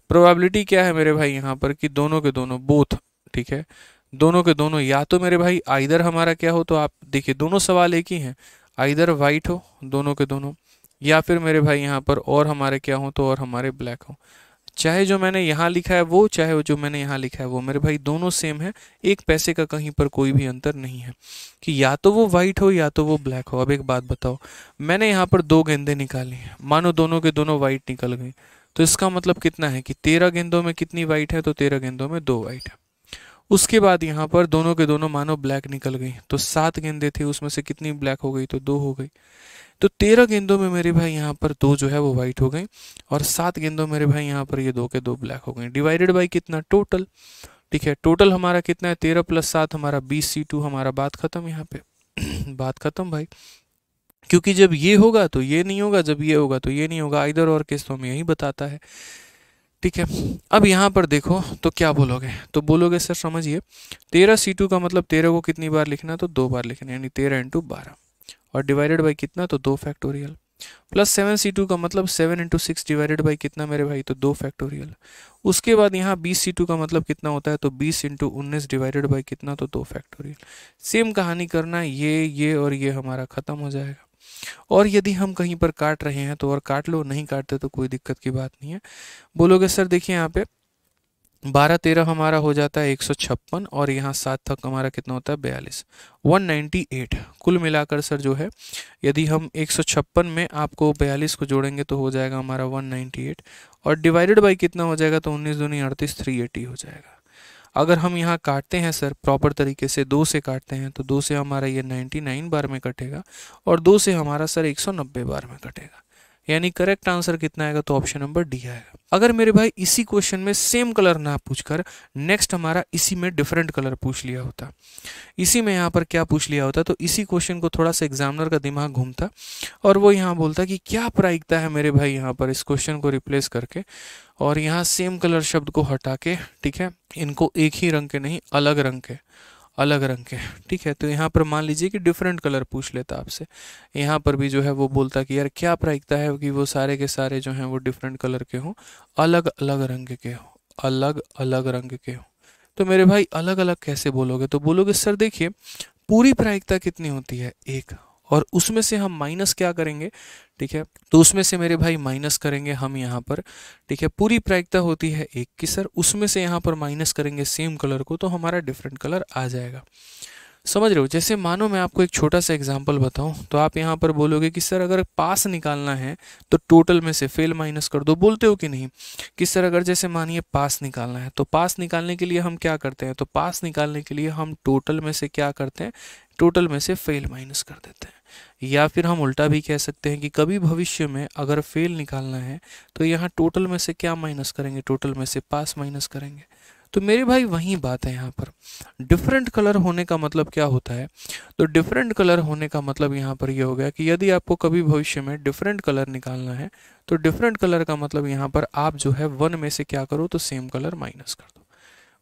प्रोबेबिलिटी क्या है मेरे भाई यहाँ पर कि दोनों के दोनों बोथ ठीक है दोनों के दोनों या तो मेरे भाई आइधर हमारा क्या हो तो आप देखिए दोनों सवाल एक ही हैं आइधर वाइट हो दोनों के दोनों या फिर मेरे भाई यहाँ पर और हमारे क्या हो तो और हमारे ब्लैक हो चाहे जो मैंने यहाँ लिखा है वो चाहे वो जो मैंने यहाँ लिखा है वो मेरे भाई दोनों सेम है एक पैसे का कहीं पर कोई भी अंतर नहीं है कि या तो वो वाइट हो या तो वो ब्लैक हो अब एक बात बताओ मैंने यहाँ पर दो गेंदे निकाली हैं मानो दोनों के दोनों वाइट निकल गए तो इसका मतलब कितना है कि तेरह गेंदों में कितनी वाइट है तो तेरह गेंदों में दो वाइट है उसके बाद यहाँ पर दोनों के दोनों मानो ब्लैक निकल गई तो सात गेंदे थे उसमें से कितनी ब्लैक हो गई तो दो हो गई तो तेरह गेंदों में मेरे भाई यहाँ पर दो जो है वो वाइट हो गई और सात गेंदों मेरे भाई यहाँ पर ये दो के दो ब्लैक हो गई डिवाइडेड बाई कितना टोटल ठीक है टोटल हमारा कितना है तेरह प्लस सात हमारा बीस सी टू हमारा बात खत्म यहाँ पे बात खत्म भाई क्योंकि जब ये होगा तो ये नहीं होगा जब ये होगा तो ये नहीं होगा इधर और तो हमें यही बताता है ठीक है अब यहाँ पर देखो तो क्या बोलोगे तो बोलोगे सर समझिए तेरह सी टू का मतलब तेरह को कितनी बार लिखना तो दो बार लिखना यानी तेरह इंटू बारह और डिवाइडेड बाई कितना तो दो factorial plus seven C two का मतलब seven into six divided by कितना मेरे भाई तो दो फैक्टोरियल उसके बाद यहाँ बीस सी टू का मतलब कितना होता है तो बीस इंटू उन्नीस डिवाइडेड बाई कितना तो दो फैक्टोरियल सेम कहानी करना ये ये और ये हमारा ख़त्म हो जाएगा और यदि हम कहीं पर काट रहे हैं तो और काट लो नहीं काटते तो कोई दिक्कत की बात नहीं है बोलोगे सर देखिए यहाँ पे बारह तेरह हमारा हो जाता है एक सौ छप्पन और यहाँ सात तक हमारा कितना होता है बयालीस वन नाइन्टी एट कुल मिलाकर सर जो है यदि हम एक सौ छप्पन में आपको बयालीस को जोड़ेंगे तो हो जाएगा हमारा वन नाइन्टी एट और डिवाइडेड बाई कितना हो जाएगा तो उन्नीस दूनी अड़तीस थ्री एटी हो जाएगा अगर हम यहाँ काटते हैं सर प्रॉपर तरीके से दो से काटते हैं तो दो से हमारा ये 99 बार में कटेगा और दो से हमारा सर 190 बार में कटेगा यानी करेक्ट आंसर कितना आएगा तो ऑप्शन नंबर डी आएगा अगर मेरे भाई इसी क्वेश्चन में सेम कलर ना पूछकर नेक्स्ट हमारा इसी में डिफरेंट कलर पूछ लिया होता इसी में यहाँ पर क्या पूछ लिया होता तो इसी क्वेश्चन को थोड़ा सा एग्जामिनर का दिमाग घूमता और वो यहाँ बोलता कि क्या प्रायिकता है मेरे भाई यहाँ पर इस क्वेश्चन को रिप्लेस करके और यहाँ सेम कलर शब्द को हटा के ठीक है इनको एक ही रंग के नहीं अलग रंग के अलग रंग के ठीक है तो यहाँ पर मान लीजिए कि डिफरेंट कलर पूछ लेता आपसे यहाँ पर भी जो है वो बोलता कि यार क्या प्रायिकता है कि वो सारे के सारे जो हैं वो डिफरेंट कलर के हों अलग अलग रंग के हों अलग अलग रंग के हों तो मेरे भाई अलग अलग कैसे बोलोगे तो बोलोगे सर देखिए पूरी प्रायिकता कितनी होती है एक और उसमें से हम माइनस क्या करेंगे ठीक है तो उसमें से मेरे भाई माइनस करेंगे हम यहाँ पर ठीक है पूरी प्रायिकता होती है एक की सर उसमें से यहाँ पर माइनस करेंगे सेम कलर को तो हमारा डिफरेंट कलर आ जाएगा समझ रहे हो जैसे मानो मैं आपको एक छोटा सा एग्जाम्पल बताऊँ तो आप यहाँ पर बोलोगे कि सर अगर पास निकालना है तो टोटल में से फेल माइनस कर दो बोलते हो कि नहीं कि सर अगर जैसे मानिए पास निकालना है तो पास निकालने के लिए हम क्या करते हैं तो पास निकालने के लिए हम टोटल में से क्या करते हैं टोटल में से फेल माइनस कर देते हैं या फिर हम उल्टा भी कह सकते हैं कि कभी भविष्य में अगर फेल निकालना है तो यहाँ टोटल में से क्या माइनस करेंगे टोटल में से पास माइनस करेंगे तो मेरे भाई वही बात है यहाँ पर डिफरेंट कलर होने का मतलब क्या होता है तो डिफरेंट कलर होने का मतलब यहाँ पर यह हो गया कि यदि आपको कभी भविष्य में डिफरेंट कलर निकालना है तो डिफरेंट कलर का मतलब यहाँ पर आप जो है वन में से क्या करो तो सेम कलर माइनस कर दो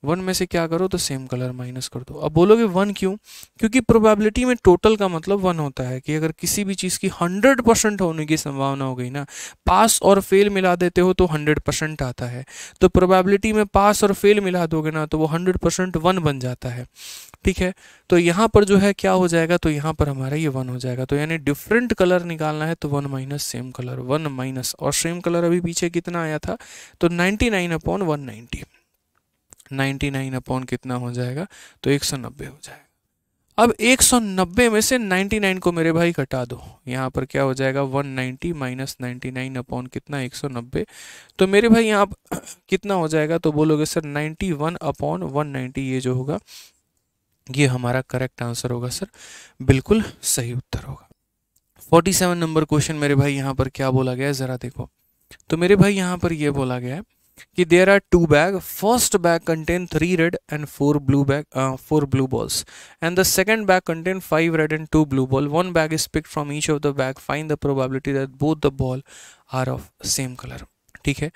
वन में से क्या करो तो सेम कलर माइनस कर दो अब बोलोगे वन क्यों क्योंकि प्रोबेबिलिटी में टोटल का मतलब वन होता है कि अगर किसी भी चीज़ की हंड्रेड परसेंट होने की संभावना हो गई ना पास और फेल मिला देते हो तो हंड्रेड परसेंट आता है तो प्रोबेबिलिटी में पास और फेल मिला दोगे ना तो वो हंड्रेड परसेंट वन बन जाता है ठीक है तो यहाँ पर जो है क्या हो जाएगा तो यहाँ पर हमारा ये वन हो जाएगा तो यानी डिफरेंट कलर निकालना है तो one minus same colour one minus और सेम कलर अभी पीछे कितना आया था तो ninety nine upon one ninety ninety nine upon कितना हो जाएगा तो एक सौ नब्बे हो जाएगा अब एक सौ नब्बे में से नाइन्टी नाइन को मेरे भाई घटा दो यहाँ पर क्या हो जाएगा one ninety minus ninety upon कितना एक सौ नब्बे तो मेरे भाई यहाँ कितना हो जाएगा तो बोलोगे sir ninety one upon one ninety ये जो होगा ये हमारा करेक्ट आंसर होगा सर बिल्कुल सही उत्तर होगा सेवन नंबर क्वेश्चन मेरे भाई यहाँ पर क्या बोला गया है ज़रा देखो तो मेरे भाई यहाँ पर यह बोला गया है कि there are two bag first bag contain three red and four blue bag four blue balls and the second bag contain five red and two blue ball one bag is picked from each of the bag find the probability that both the ball are of same colour ठीक है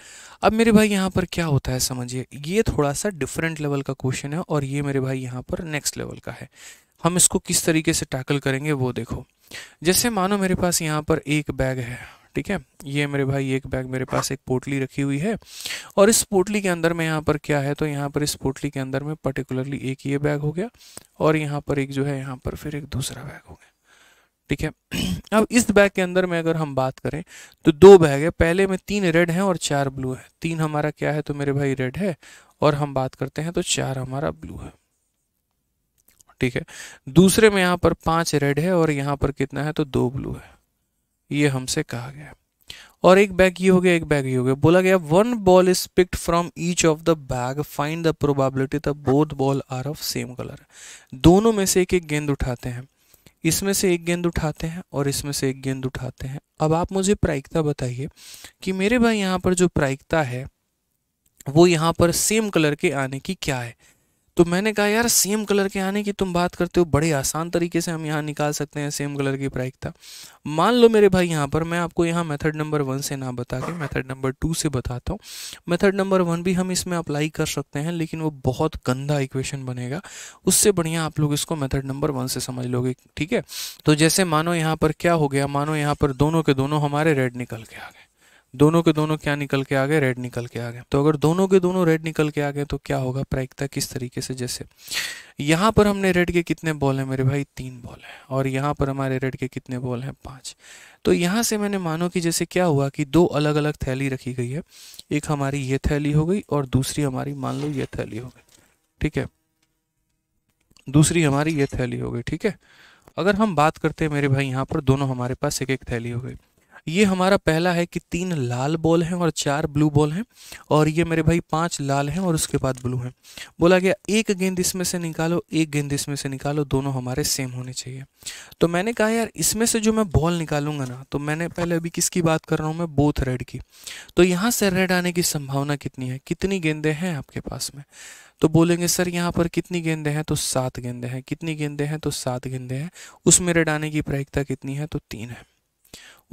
अब मेरे भाई यहाँ पर क्या होता है समझिए ये थोड़ा सा डिफरेंट लेवल का क्वेश्चन है और ये मेरे भाई यहाँ पर नेक्स्ट लेवल का है हम इसको किस तरीके से टैकल करेंगे वो देखो जैसे मानो मेरे पास यहाँ पर एक बैग है ठीक है ये मेरे भाई एक बैग मेरे पास एक पोटली रखी हुई है और इस पोटली के अंदर में यहाँ पर क्या है तो यहाँ पर इस पोटली के अंदर में पर्टिकुलरली एक ये बैग हो गया और यहाँ पर एक जो है यहाँ पर फिर एक दूसरा बैग हो गया ठीक है अब इस बैग के अंदर में अगर हम बात करें तो दो बैग है पहले में तीन रेड हैं और चार ब्लू है तीन हमारा क्या है तो मेरे भाई रेड है और हम बात करते हैं तो चार हमारा ब्लू है ठीक है दूसरे में यहाँ पर पांच रेड है और यहाँ पर कितना है तो दो ब्लू है ये हमसे कहा गया और एक बैग ये हो गया एक बैग ये हो गया बोला गया one ball is picked from each of the bag find the probability the both ball are of same colour दोनों में से एक एक गेंद उठाते हैं इसमें से एक गेंद उठाते हैं और इसमें से एक गेंद उठाते हैं अब आप मुझे प्रायिकता बताइए कि मेरे भाई यहाँ पर जो प्रायिकता है वो यहाँ पर सेम कलर के आने की क्या है तो मैंने कहा यार सेम कलर के आने की तुम बात करते हो बड़े आसान तरीके से हम यहाँ निकाल सकते हैं सेम कलर की प्रायिकता मान लो मेरे भाई यहाँ पर मैं आपको यहाँ मेथड नंबर वन से ना बता के मेथड नंबर टू से बताता हूँ मेथड नंबर वन भी हम इसमें अप्लाई कर सकते हैं लेकिन वो बहुत गंदा इक्वेशन बनेगा उससे बढ़िया आप लोग इसको मेथड नंबर वन से समझ लोगे ठीक है तो जैसे मानो यहाँ पर क्या हो गया मानो यहाँ पर दोनों के दोनों हमारे रेड निकल के आ गए दोनों के दोनों क्या निकल के आ गए रेड निकल के आ गए तो अगर दोनों के दोनों रेड निकल के आ गए तो क्या होगा प्रायिकता किस तरीके से जैसे यहाँ पर हमने रेड के कितने बॉल हैं मेरे भाई तीन बॉल हैं और यहाँ पर हमारे रेड के कितने बॉल हैं पांच तो यहाँ से मैंने मानो कि जैसे क्या हुआ कि दो अलग अलग थैली रखी गई है एक हमारी ये थैली हो गई और दूसरी हमारी मान लो ये थैली हो गई ठीक है दूसरी हमारी ये थैली हो गई ठीक है अगर हम बात करते हैं मेरे भाई यहाँ पर दोनों हमारे पास एक एक थैली हो गई ये हमारा पहला है कि तीन लाल बॉल हैं और चार ब्लू बॉल हैं और ये मेरे भाई पांच लाल हैं और उसके बाद ब्लू हैं बोला गया एक गेंद इसमें से निकालो एक गेंद इसमें से निकालो दोनों हमारे सेम होने चाहिए तो मैंने कहा यार इसमें से जो मैं बॉल निकालूंगा ना तो मैंने पहले अभी किसकी बात कर रहा हूँ मैं बोथ रेड की तो यहाँ से रेड आने की संभावना कितनी है कितनी गेंदे हैं आपके पास में तो बोलेंगे सर यहाँ पर कितनी गेंदे हैं तो सात गेंदे हैं कितनी गेंदे हैं तो सात गेंदे हैं उसमें रेड आने की प्रायिकता कितनी है तो तीन है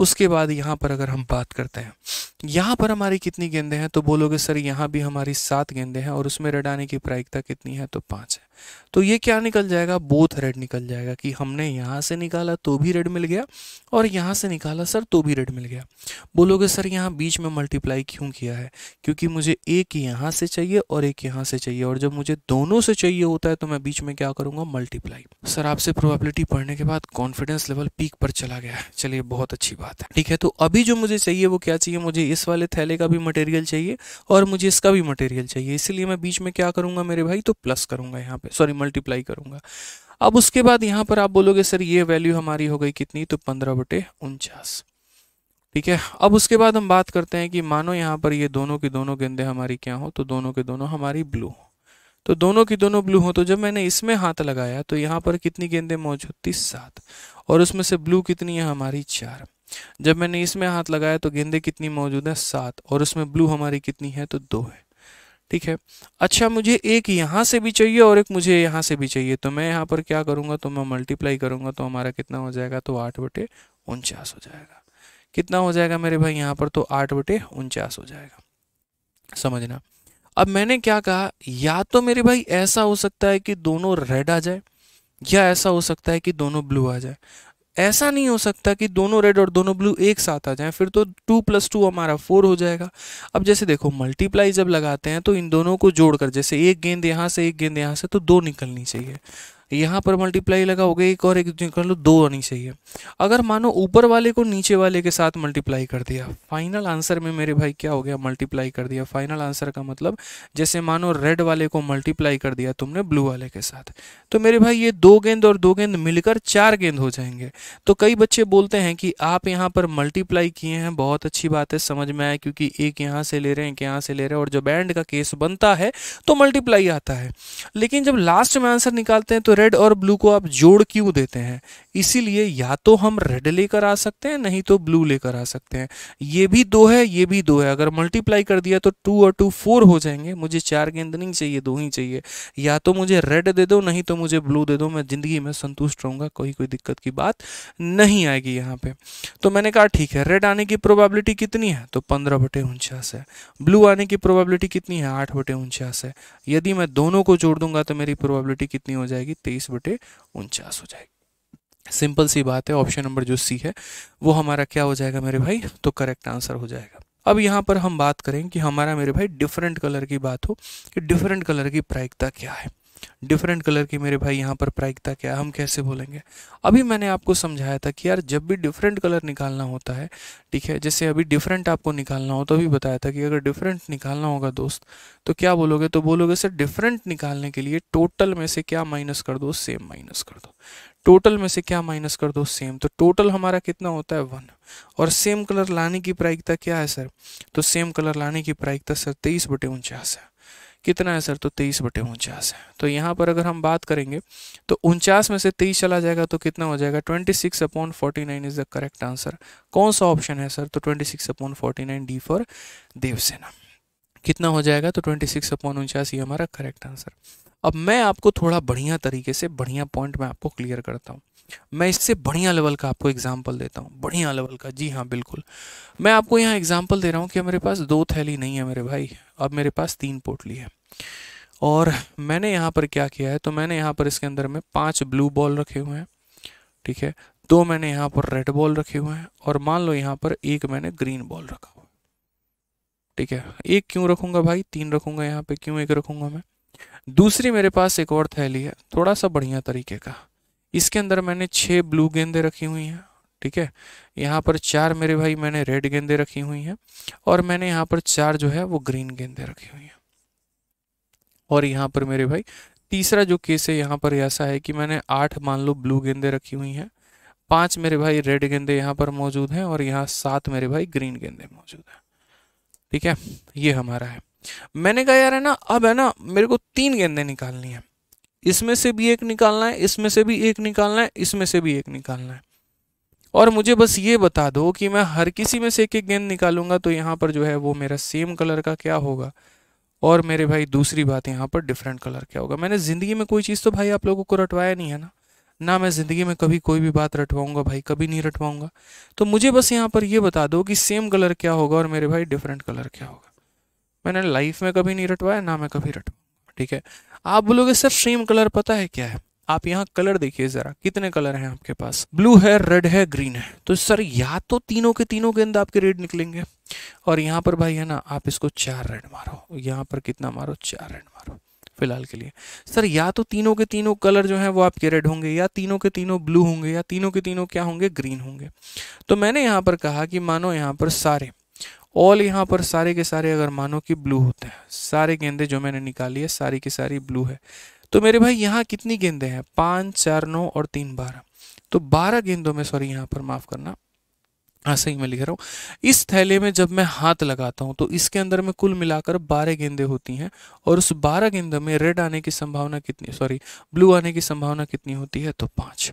उसके बाद यहाँ पर अगर हम बात करते हैं यहाँ पर हमारी कितनी गेंदे हैं तो बोलोगे सर यहाँ भी हमारी सात गेंदे हैं और उसमें रेड आने की प्रायिकता कितनी है तो पाँच है तो ये क्या निकल जाएगा बोथ रेड निकल जाएगा कि हमने यहाँ से निकाला तो भी रेड मिल गया और यहाँ से निकाला सर तो भी रेड मिल गया बोलोगे सर यहाँ बीच में मल्टीप्लाई क्यों किया है क्योंकि मुझे एक यहाँ से चाहिए और एक यहाँ से चाहिए और जब मुझे दोनों से चाहिए होता है तो मैं बीच में क्या करूँगा मल्टीप्लाई सर आपसे प्रोबेबिलिटी पढ़ने के बाद कॉन्फिडेंस लेवल पीक पर चला गया है चलिए बहुत अच्छी बात बात है ठीक है तो अभी जो मुझे चाहिए वो क्या चाहिए मुझे इस वाले थैले का भी मटेरियल चाहिए और मुझे इसका भी मटेरियल चाहिए इसलिए मैं बीच में क्या करूंगा मेरे भाई तो प्लस करूंगा यहाँ पे सॉरी मल्टीप्लाई करूंगा अब उसके बाद यहाँ पर आप बोलोगे सर ये वैल्यू हमारी हो गई कितनी तो पंद्रह बटे उनचास ठीक है अब उसके बाद हम बात करते हैं कि मानो यहाँ पर ये दोनों के दोनों गेंदे हमारी क्या हो तो दोनों के दोनों हमारी ब्लू हो तो दोनों की दोनों ब्लू हो तो जब मैंने इसमें हाथ लगाया तो यहाँ पर कितनी गेंदे मौजूद थी सात और उसमें से ब्लू कितनी है हमारी चार जब मैंने इसमें हाथ लगाया तो गेंदे कितनी मौजूद है सात और उसमें ब्लू हमारी कितनी है तो दो है ठीक है अच्छा मुझे एक यहाँ से भी चाहिए और एक मुझे यहाँ से भी चाहिए तो मैं यहाँ पर क्या करूँगा तो मैं मल्टीप्लाई करूँगा तो हमारा कितना हो जाएगा तो आठ बटे उनचास हो जाएगा कितना हो जाएगा मेरे भाई यहाँ पर तो आठ बटे उनचास हो जाएगा समझना अब मैंने क्या कहा या तो मेरे भाई ऐसा हो सकता है कि दोनों रेड आ जाए या ऐसा हो सकता है कि दोनों ब्लू आ जाए ऐसा नहीं हो सकता कि दोनों रेड और दोनों ब्लू एक साथ आ जाएं फिर तो टू प्लस टू हमारा फोर हो जाएगा अब जैसे देखो मल्टीप्लाई जब लगाते हैं तो इन दोनों को जोड़कर जैसे एक गेंद यहाँ से एक गेंद यहाँ से तो दो निकलनी चाहिए यहाँ पर मल्टीप्लाई लगाओगे एक और एक कर लो मतलब दो आनी चाहिए अगर मानो ऊपर वाले को नीचे वाले के साथ मल्टीप्लाई कर दिया फाइनल आंसर में मेरे भाई क्या हो गया मल्टीप्लाई कर दिया फाइनल आंसर का मतलब जैसे मानो रेड वाले को मल्टीप्लाई कर दिया तुमने ब्लू वाले के साथ तो मेरे भाई ये दो गेंद और दो गेंद मिलकर चार गेंद हो जाएंगे तो कई बच्चे बोलते हैं कि आप यहाँ पर मल्टीप्लाई किए हैं बहुत अच्छी बात है समझ में आया क्योंकि एक यहाँ से ले रहे हैं एक यहाँ से ले रहे हैं और जब एंड का केस बनता है तो मल्टीप्लाई आता है लेकिन जब लास्ट में आंसर निकालते हैं तो रेड और ब्लू को आप जोड़ क्यों देते हैं इसीलिए या तो हम रेड लेकर आ सकते हैं नहीं तो ब्लू लेकर आ सकते हैं ये भी दो है ये भी दो है अगर मल्टीप्लाई कर दिया तो टू और टू फोर हो जाएंगे मुझे चार गेंद नहीं चाहिए दो ही चाहिए या तो मुझे रेड दे दो नहीं तो मुझे ब्लू दे दो मैं ज़िंदगी में संतुष्ट रहूंगा कोई कोई दिक्कत की बात नहीं आएगी यहाँ पे तो मैंने कहा ठीक है रेड आने की प्रोबेबिलिटी कितनी है तो पंद्रह बटे उनचास है ब्लू आने की प्रोबेबिलिटी कितनी है आठ बटे उनचास है यदि मैं दोनों को जोड़ दूंगा तो मेरी प्रोबेबिलिटी कितनी हो जाएगी तेईस बटे उनचास हो जाएगी सिंपल सी बात है ऑप्शन नंबर जो सी है वो हमारा क्या हो जाएगा मेरे भाई तो करेक्ट आंसर हो जाएगा अब यहाँ पर हम बात करें कि हमारा मेरे भाई डिफरेंट कलर की बात हो कि डिफरेंट कलर की प्रायिकता क्या है डिफरेंट कलर की मेरे भाई यहाँ पर प्रायिकता क्या हम कैसे बोलेंगे अभी मैंने आपको समझाया था कि यार जब भी डिफरेंट कलर निकालना होता है ठीक है जैसे अभी डिफरेंट आपको निकालना हो तो अभी बताया था कि अगर डिफरेंट निकालना होगा दोस्त तो क्या बोलोगे तो बोलोगे सर डिफरेंट निकालने के लिए टोटल में से क्या माइनस कर दो सेम माइनस कर दो टोटल में से क्या माइनस कर दो सेम तो टोटल हमारा कितना होता है वन और सेम कलर लाने की प्रायिकता क्या है सर तो सेम कलर लाने की प्रायिकता सर तेईस बटे उनचास है कितना है सर तो तेईस बटे उनचास है तो यहाँ पर अगर हम बात करेंगे तो उनचास में से तेईस चला जाएगा तो कितना हो जाएगा twenty six upon forty nine is the correct answer कौन सा ऑप्शन है सर तो twenty six upon forty nine D for Devasena कितना हो जाएगा तो ट्वेंटी सिक्स अपॉन उनचास ये हमारा करेक्ट आंसर अब मैं आपको थोड़ा बढ़िया तरीके से बढ़िया पॉइंट मैं आपको क्लियर करता हूँ मैं इससे बढ़िया लेवल का आपको एग्जाम्पल देता हूँ बढ़िया लेवल का जी हाँ बिल्कुल मैं आपको यहाँ एग्जाम्पल दे रहा हूँ कि मेरे पास दो थैली नहीं है मेरे भाई अब मेरे पास तीन पोटली है और मैंने यहाँ पर क्या किया है तो मैंने यहाँ पर इसके अंदर में पांच ब्लू बॉल रखे हुए हैं ठीक है दो मैंने यहाँ पर रेड बॉल रखे हुए हैं और मान लो यहाँ पर एक मैंने ग्रीन बॉल रखा हुआ ठीक है एक क्यों रखूंगा भाई तीन रखूंगा यहाँ पे क्यों एक रखूंगा मैं दूसरी मेरे पास एक और थैली है थोड़ा सा बढ़िया तरीके का इसके अंदर मैंने छः ब्लू गेंदे रखी हुई हैं ठीक है यहाँ पर चार मेरे भाई मैंने रेड गेंदे रखी हुई हैं और मैंने यहाँ पर चार जो है वो ग्रीन गेंदे रखी हुई हैं और यहाँ पर मेरे भाई तीसरा जो केस है यहाँ पर ऐसा है कि मैंने आठ मान लो ब्लू गेंदे रखी हुई हैं पांच मेरे भाई रेड गेंदे यहाँ पर मौजूद हैं और यहाँ सात मेरे भाई ग्रीन गेंदे मौजूद हैं ठीक है ये हमारा है मैंने कहा यार है ना अब है ना मेरे को तीन गेंदे निकालनी है इसमें से भी एक निकालना है इसमें से भी एक निकालना है इसमें से भी एक निकालना है और मुझे बस ये बता दो कि मैं हर किसी में से एक एक गेंद निकालूंगा तो यहाँ पर जो है वो मेरा सेम कलर का क्या होगा और मेरे भाई दूसरी बात यहाँ पर डिफरेंट कलर क्या होगा मैंने ज़िंदगी में कोई चीज़ तो भाई आप लोगों को रटवाया नहीं है ना ना मैं ज़िंदगी में कभी कोई भी बात रटवाऊंगा भाई कभी नहीं रटवाऊंगा तो मुझे बस यहाँ पर ये बता दो कि सेम कलर क्या होगा और मेरे भाई डिफरेंट कलर क्या होगा मैंने लाइफ में कभी नहीं रटवाया ना मैं कभी रटवाऊंगा ठीक है आप बोलोगे सर सेम कलर पता है क्या है आप यहाँ कलर देखिए जरा कितने कलर हैं आपके पास ब्लू है रेड है ग्रीन है तो सर या तो तीनों के तीनों गेंद आपके रेड निकलेंगे और यहाँ पर भाई है ना आप इसको चार रेड मारो यहाँ पर कितना मारो चार रेड मारो फिलहाल के लिए सर या तो तीनों के तीनों कलर जो है वो आपके रेड होंगे या तीनों के तीनों ब्लू होंगे या तीनों के तीनों क्या होंगे ग्रीन होंगे तो मैंने यहाँ पर कहा कि मानो यहाँ पर सारे ऑल यहाँ पर सारे के सारे अगर मानो कि ब्लू होते हैं सारे गेंदे जो मैंने निकाली है सारी की सारी ब्लू है तो मेरे भाई यहाँ कितनी गेंदें हैं पांच चार नौ और तीन बारह तो बारह गेंदों में सॉरी यहाँ पर माफ़ करना हाँ सही मैं लिख रहा हूँ इस थैले में जब मैं हाथ लगाता हूँ तो इसके अंदर में कुल मिलाकर बारह गेंदे होती हैं और उस बारह गेंदों में रेड आने की संभावना कितनी सॉरी ब्लू आने की संभावना कितनी होती है तो पाँच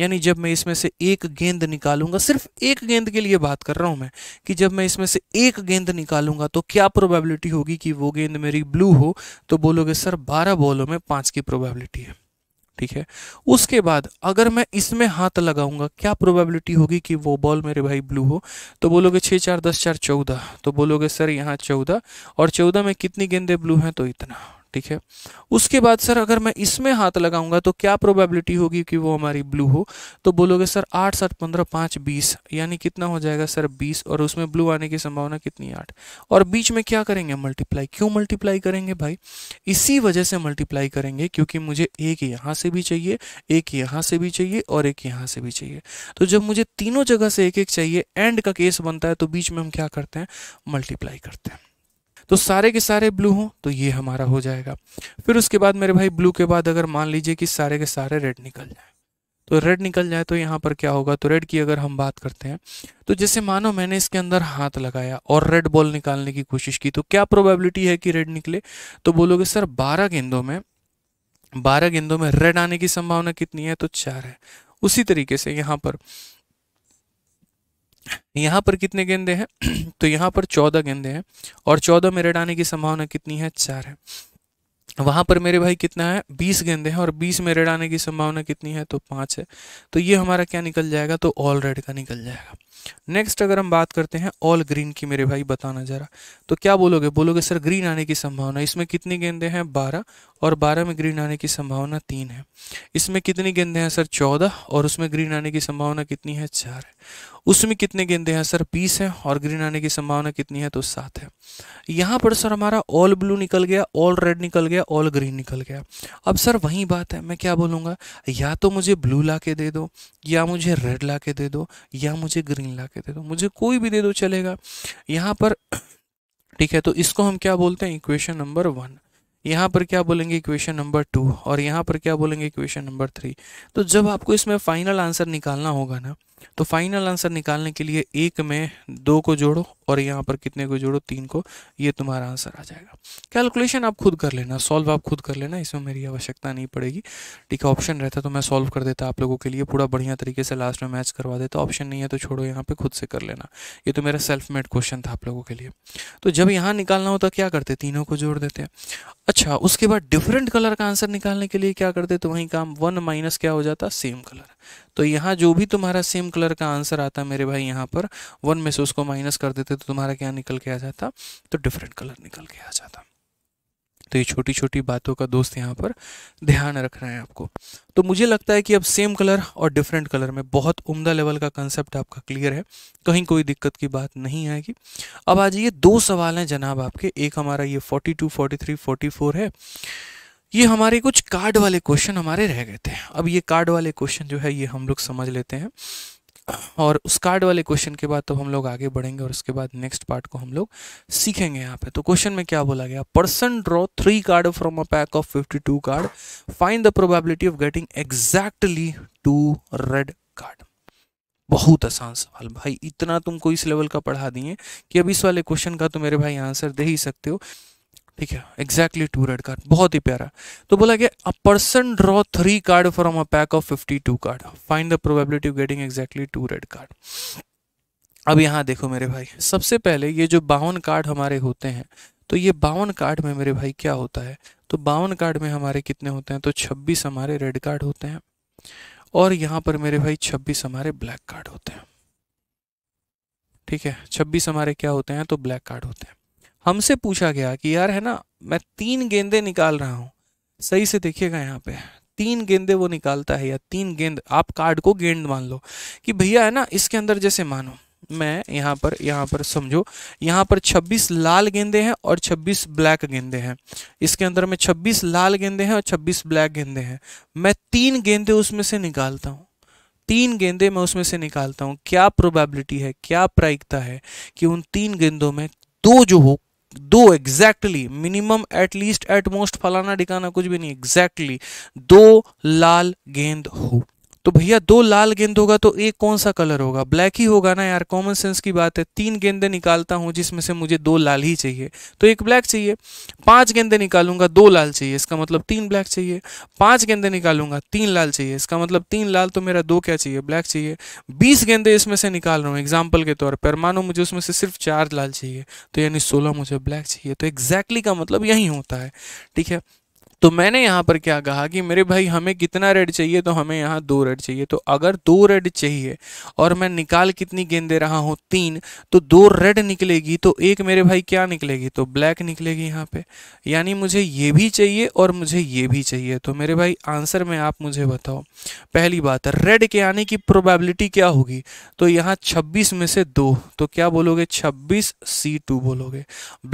यानी जब मैं इसमें से एक गेंद निकालूंगा सिर्फ एक गेंद के लिए बात कर रहा हूं मैं कि जब मैं इसमें से एक गेंद निकालूंगा तो क्या प्रोबेबिलिटी होगी कि वो गेंद मेरी ब्लू हो तो बोलोगे सर बारह बॉलों में पाँच की प्रोबेबिलिटी है ठीक है उसके बाद अगर मैं इसमें हाथ लगाऊंगा क्या प्रोबेबिलिटी होगी कि वो बॉल मेरे भाई ब्लू हो तो बोलोगे छः चार दस चार चौदह तो बोलोगे सर यहाँ चौदह और चौदह में कितनी गेंदे ब्लू हैं तो इतना ठीक है उसके बाद सर अगर मैं इसमें हाथ लगाऊंगा तो क्या प्रोबेबिलिटी होगी कि वो हमारी ब्लू हो तो बोलोगे सर आठ सात पंद्रह पाँच बीस यानी कितना हो जाएगा सर बीस और उसमें ब्लू आने की संभावना कितनी आठ और बीच में क्या करेंगे मल्टीप्लाई क्यों मल्टीप्लाई करेंगे भाई इसी वजह से मल्टीप्लाई करेंगे क्योंकि मुझे एक यहाँ से भी चाहिए एक यहाँ से भी चाहिए और एक यहाँ से भी चाहिए तो जब मुझे तीनों जगह से एक एक चाहिए एंड का केस बनता है तो बीच में हम क्या करते हैं मल्टीप्लाई करते हैं तो सारे के सारे ब्लू हों तो ये हमारा हो जाएगा फिर उसके बाद मेरे भाई ब्लू के बाद अगर मान लीजिए कि सारे के सारे रेड निकल जाए तो रेड निकल जाए तो यहाँ पर क्या होगा तो रेड की अगर हम बात करते हैं तो जैसे मानो मैंने इसके अंदर हाथ लगाया और रेड बॉल निकालने की कोशिश की तो क्या प्रोबेबिलिटी है कि रेड निकले तो बोलोगे सर बारह गेंदों में बारह गेंदों में रेड आने की संभावना कितनी है तो चार है उसी तरीके से यहाँ पर यहाँ पर कितने गेंदे हैं तो यहाँ पर चौदह गेंदे हैं और चौदह में रेड आने की संभावना कितनी है चार है वहाँ पर मेरे भाई कितना है बीस गेंदे हैं और बीस में रेड आने की संभावना कितनी है तो पाँच है तो ये हमारा क्या निकल जाएगा तो ऑल रेड का निकल जाएगा नेक्स्ट अगर हम बात करते हैं ऑल ग्रीन की मेरे भाई बताना जरा तो क्या बोलोगे बोलोगे सर ग्रीन आने की संभावना इसमें कितनी गेंदे हैं बारह और बारह में ग्रीन आने की संभावना तीन है इसमें कितनी गेंदे हैं सर चौदह और उसमें ग्रीन आने की संभावना कितनी है चार है उसमें कितने गेंदे हैं सर बीस है और ग्रीन आने की संभावना कितनी है तो सात है यहाँ पर सर हमारा ऑल ब्लू निकल गया ऑल रेड निकल गया ऑल ग्रीन निकल गया अब सर वही बात है मैं क्या बोलूँगा या तो मुझे ब्लू ला दे दो या मुझे रेड ला दे दो या मुझे ग्रीन तीन लाख के दे दो तो मुझे कोई भी दे दो चलेगा यहाँ पर ठीक है तो इसको हम क्या बोलते हैं इक्वेशन नंबर वन यहाँ पर क्या बोलेंगे इक्वेशन नंबर टू और यहाँ पर क्या बोलेंगे इक्वेशन नंबर थ्री तो जब आपको इसमें फाइनल आंसर निकालना होगा ना तो फाइनल आंसर निकालने के लिए एक में दो को जोड़ो और यहाँ पर कितने को जोड़ो तीन को ये तुम्हारा आंसर आ जाएगा कैलकुलेशन आप खुद कर लेना सॉल्व आप खुद कर लेना इसमें मेरी आवश्यकता नहीं पड़ेगी ठीक है ऑप्शन रहता तो मैं सॉल्व कर देता आप लोगों के लिए पूरा बढ़िया तरीके से लास्ट में मैच करवा देता ऑप्शन नहीं है तो छोड़ो यहाँ पे खुद से कर लेना ये तो मेरा सेल्फ मेड क्वेश्चन था आप लोगों के लिए तो जब यहाँ निकालना होता क्या करते तीनों को जोड़ देते हैं अच्छा उसके बाद डिफरेंट कलर का आंसर निकालने के लिए क्या करते तो वही काम वन माइनस क्या हो जाता सेम कलर तो यहाँ जो भी तुम्हारा सेम कलर का आंसर आता मेरे भाई यहाँ पर वन में से उसको माइनस कर देते तो तुम्हारा क्या निकल के आ जाता तो डिफरेंट कलर निकल के आ जाता तो ये छोटी छोटी बातों का दोस्त यहाँ पर ध्यान रख रहे हैं आपको तो मुझे लगता है कि अब सेम कलर और डिफरेंट कलर में बहुत उम्दा लेवल का कंसेप्ट आपका क्लियर है कहीं कोई दिक्कत की बात नहीं आएगी अब आ जाइए दो सवाल हैं जनाब आपके एक हमारा ये forty two forty three forty four है ये हमारे कुछ कार्ड वाले क्वेश्चन हमारे रह गए थे अब ये कार्ड वाले क्वेश्चन जो है ये हम लोग समझ लेते हैं और उस कार्ड वाले क्वेश्चन के बाद तो हम लोग आगे बढ़ेंगे और उसके बाद नेक्स्ट पार्ट को हम लोग सीखेंगे यहाँ पे तो क्वेश्चन में क्या बोला गया person draw three card from a pack of fifty two card find the probability of getting exactly two red card बहुत आसान सवाल भाई इतना तुमको इस लेवल का पढ़ा दिए कि अब इस वाले क्वेश्चन का तो मेरे भाई आंसर दे ही सकते हो ठीक है एग्जैक्टली टू रेड कार्ड बहुत ही प्यारा तो बोला गया a person draw three card from a pack of fifty two card find the probability of getting exactly two red card अब यहाँ देखो मेरे भाई सबसे पहले ये जो बावन कार्ड हमारे होते हैं तो ये बावन कार्ड में मेरे भाई क्या होता है तो बावन कार्ड में हमारे कितने होते हैं तो छब्बीस हमारे रेड कार्ड होते हैं और यहाँ पर मेरे भाई छब्बीस हमारे ब्लैक कार्ड होते हैं ठीक है छब्बीस हमारे क्या होते हैं तो ब्लैक कार्ड होते हैं हमसे पूछा गया कि यार है ना मैं तीन गेंदे निकाल रहा हूँ सही से देखिएगा यहाँ पे तीन गेंदे वो निकालता है या तीन गेंद आप कार्ड को गेंद मान लो कि भैया है ना इसके अंदर जैसे मानो मैं यहाँ पर यहाँ पर समझो यहाँ पर 26 लाल गेंदे हैं और 26 ब्लैक गेंदे हैं इसके अंदर में 26 लाल गेंदे हैं और 26 ब्लैक गेंदे हैं मैं तीन गेंदे उसमें से निकालता हूँ तीन गेंदे मैं उसमें से निकालता हूँ क्या प्रोबेबिलिटी है क्या प्रायिकता है कि उन तीन गेंदों में दो जो हो दो exactly minimum at least at most फलाना डिकाना कुछ भी नहीं एग्जैक्टली exactly, दो लाल गेंद हो तो भैया दो लाल गेंद होगा तो एक कौन सा कलर होगा ब्लैक ही होगा ना यार कॉमन सेंस की बात है तीन गेंदे निकालता हूँ जिसमें से मुझे दो लाल ही चाहिए तो एक ब्लैक चाहिए पांच गेंदे निकालूंगा दो लाल चाहिए इसका मतलब तीन ब्लैक चाहिए पांच गेंदे निकालूंगा तीन लाल चाहिए इसका मतलब तीन लाल तो मेरा दो क्या चाहिए ब्लैक चाहिए बीस गेंदे इसमें से निकाल रहा हूँ एग्जाम्पल के तौर पर मानो मुझे उसमें से सिर्फ चार लाल चाहिए तो यानी सोलह मुझे ब्लैक चाहिए तो एग्जैक्टली का मतलब यही होता है ठीक है तो मैंने यहाँ पर क्या कहा कि मेरे भाई हमें कितना रेड चाहिए तो हमें यहाँ दो रेड चाहिए तो अगर दो रेड चाहिए और मैं निकाल कितनी गेंद दे रहा हूँ तीन तो दो रेड निकलेगी तो एक मेरे भाई क्या निकलेगी तो ब्लैक निकलेगी यहाँ पे यानी मुझे ये भी चाहिए और मुझे ये भी चाहिए तो मेरे भाई आंसर में आप मुझे बताओ पहली बात रेड के आने की प्रोबेबिलिटी क्या होगी तो यहाँ छब्बीस में से दो तो क्या बोलोगे छब्बीस सी टू बोलोगे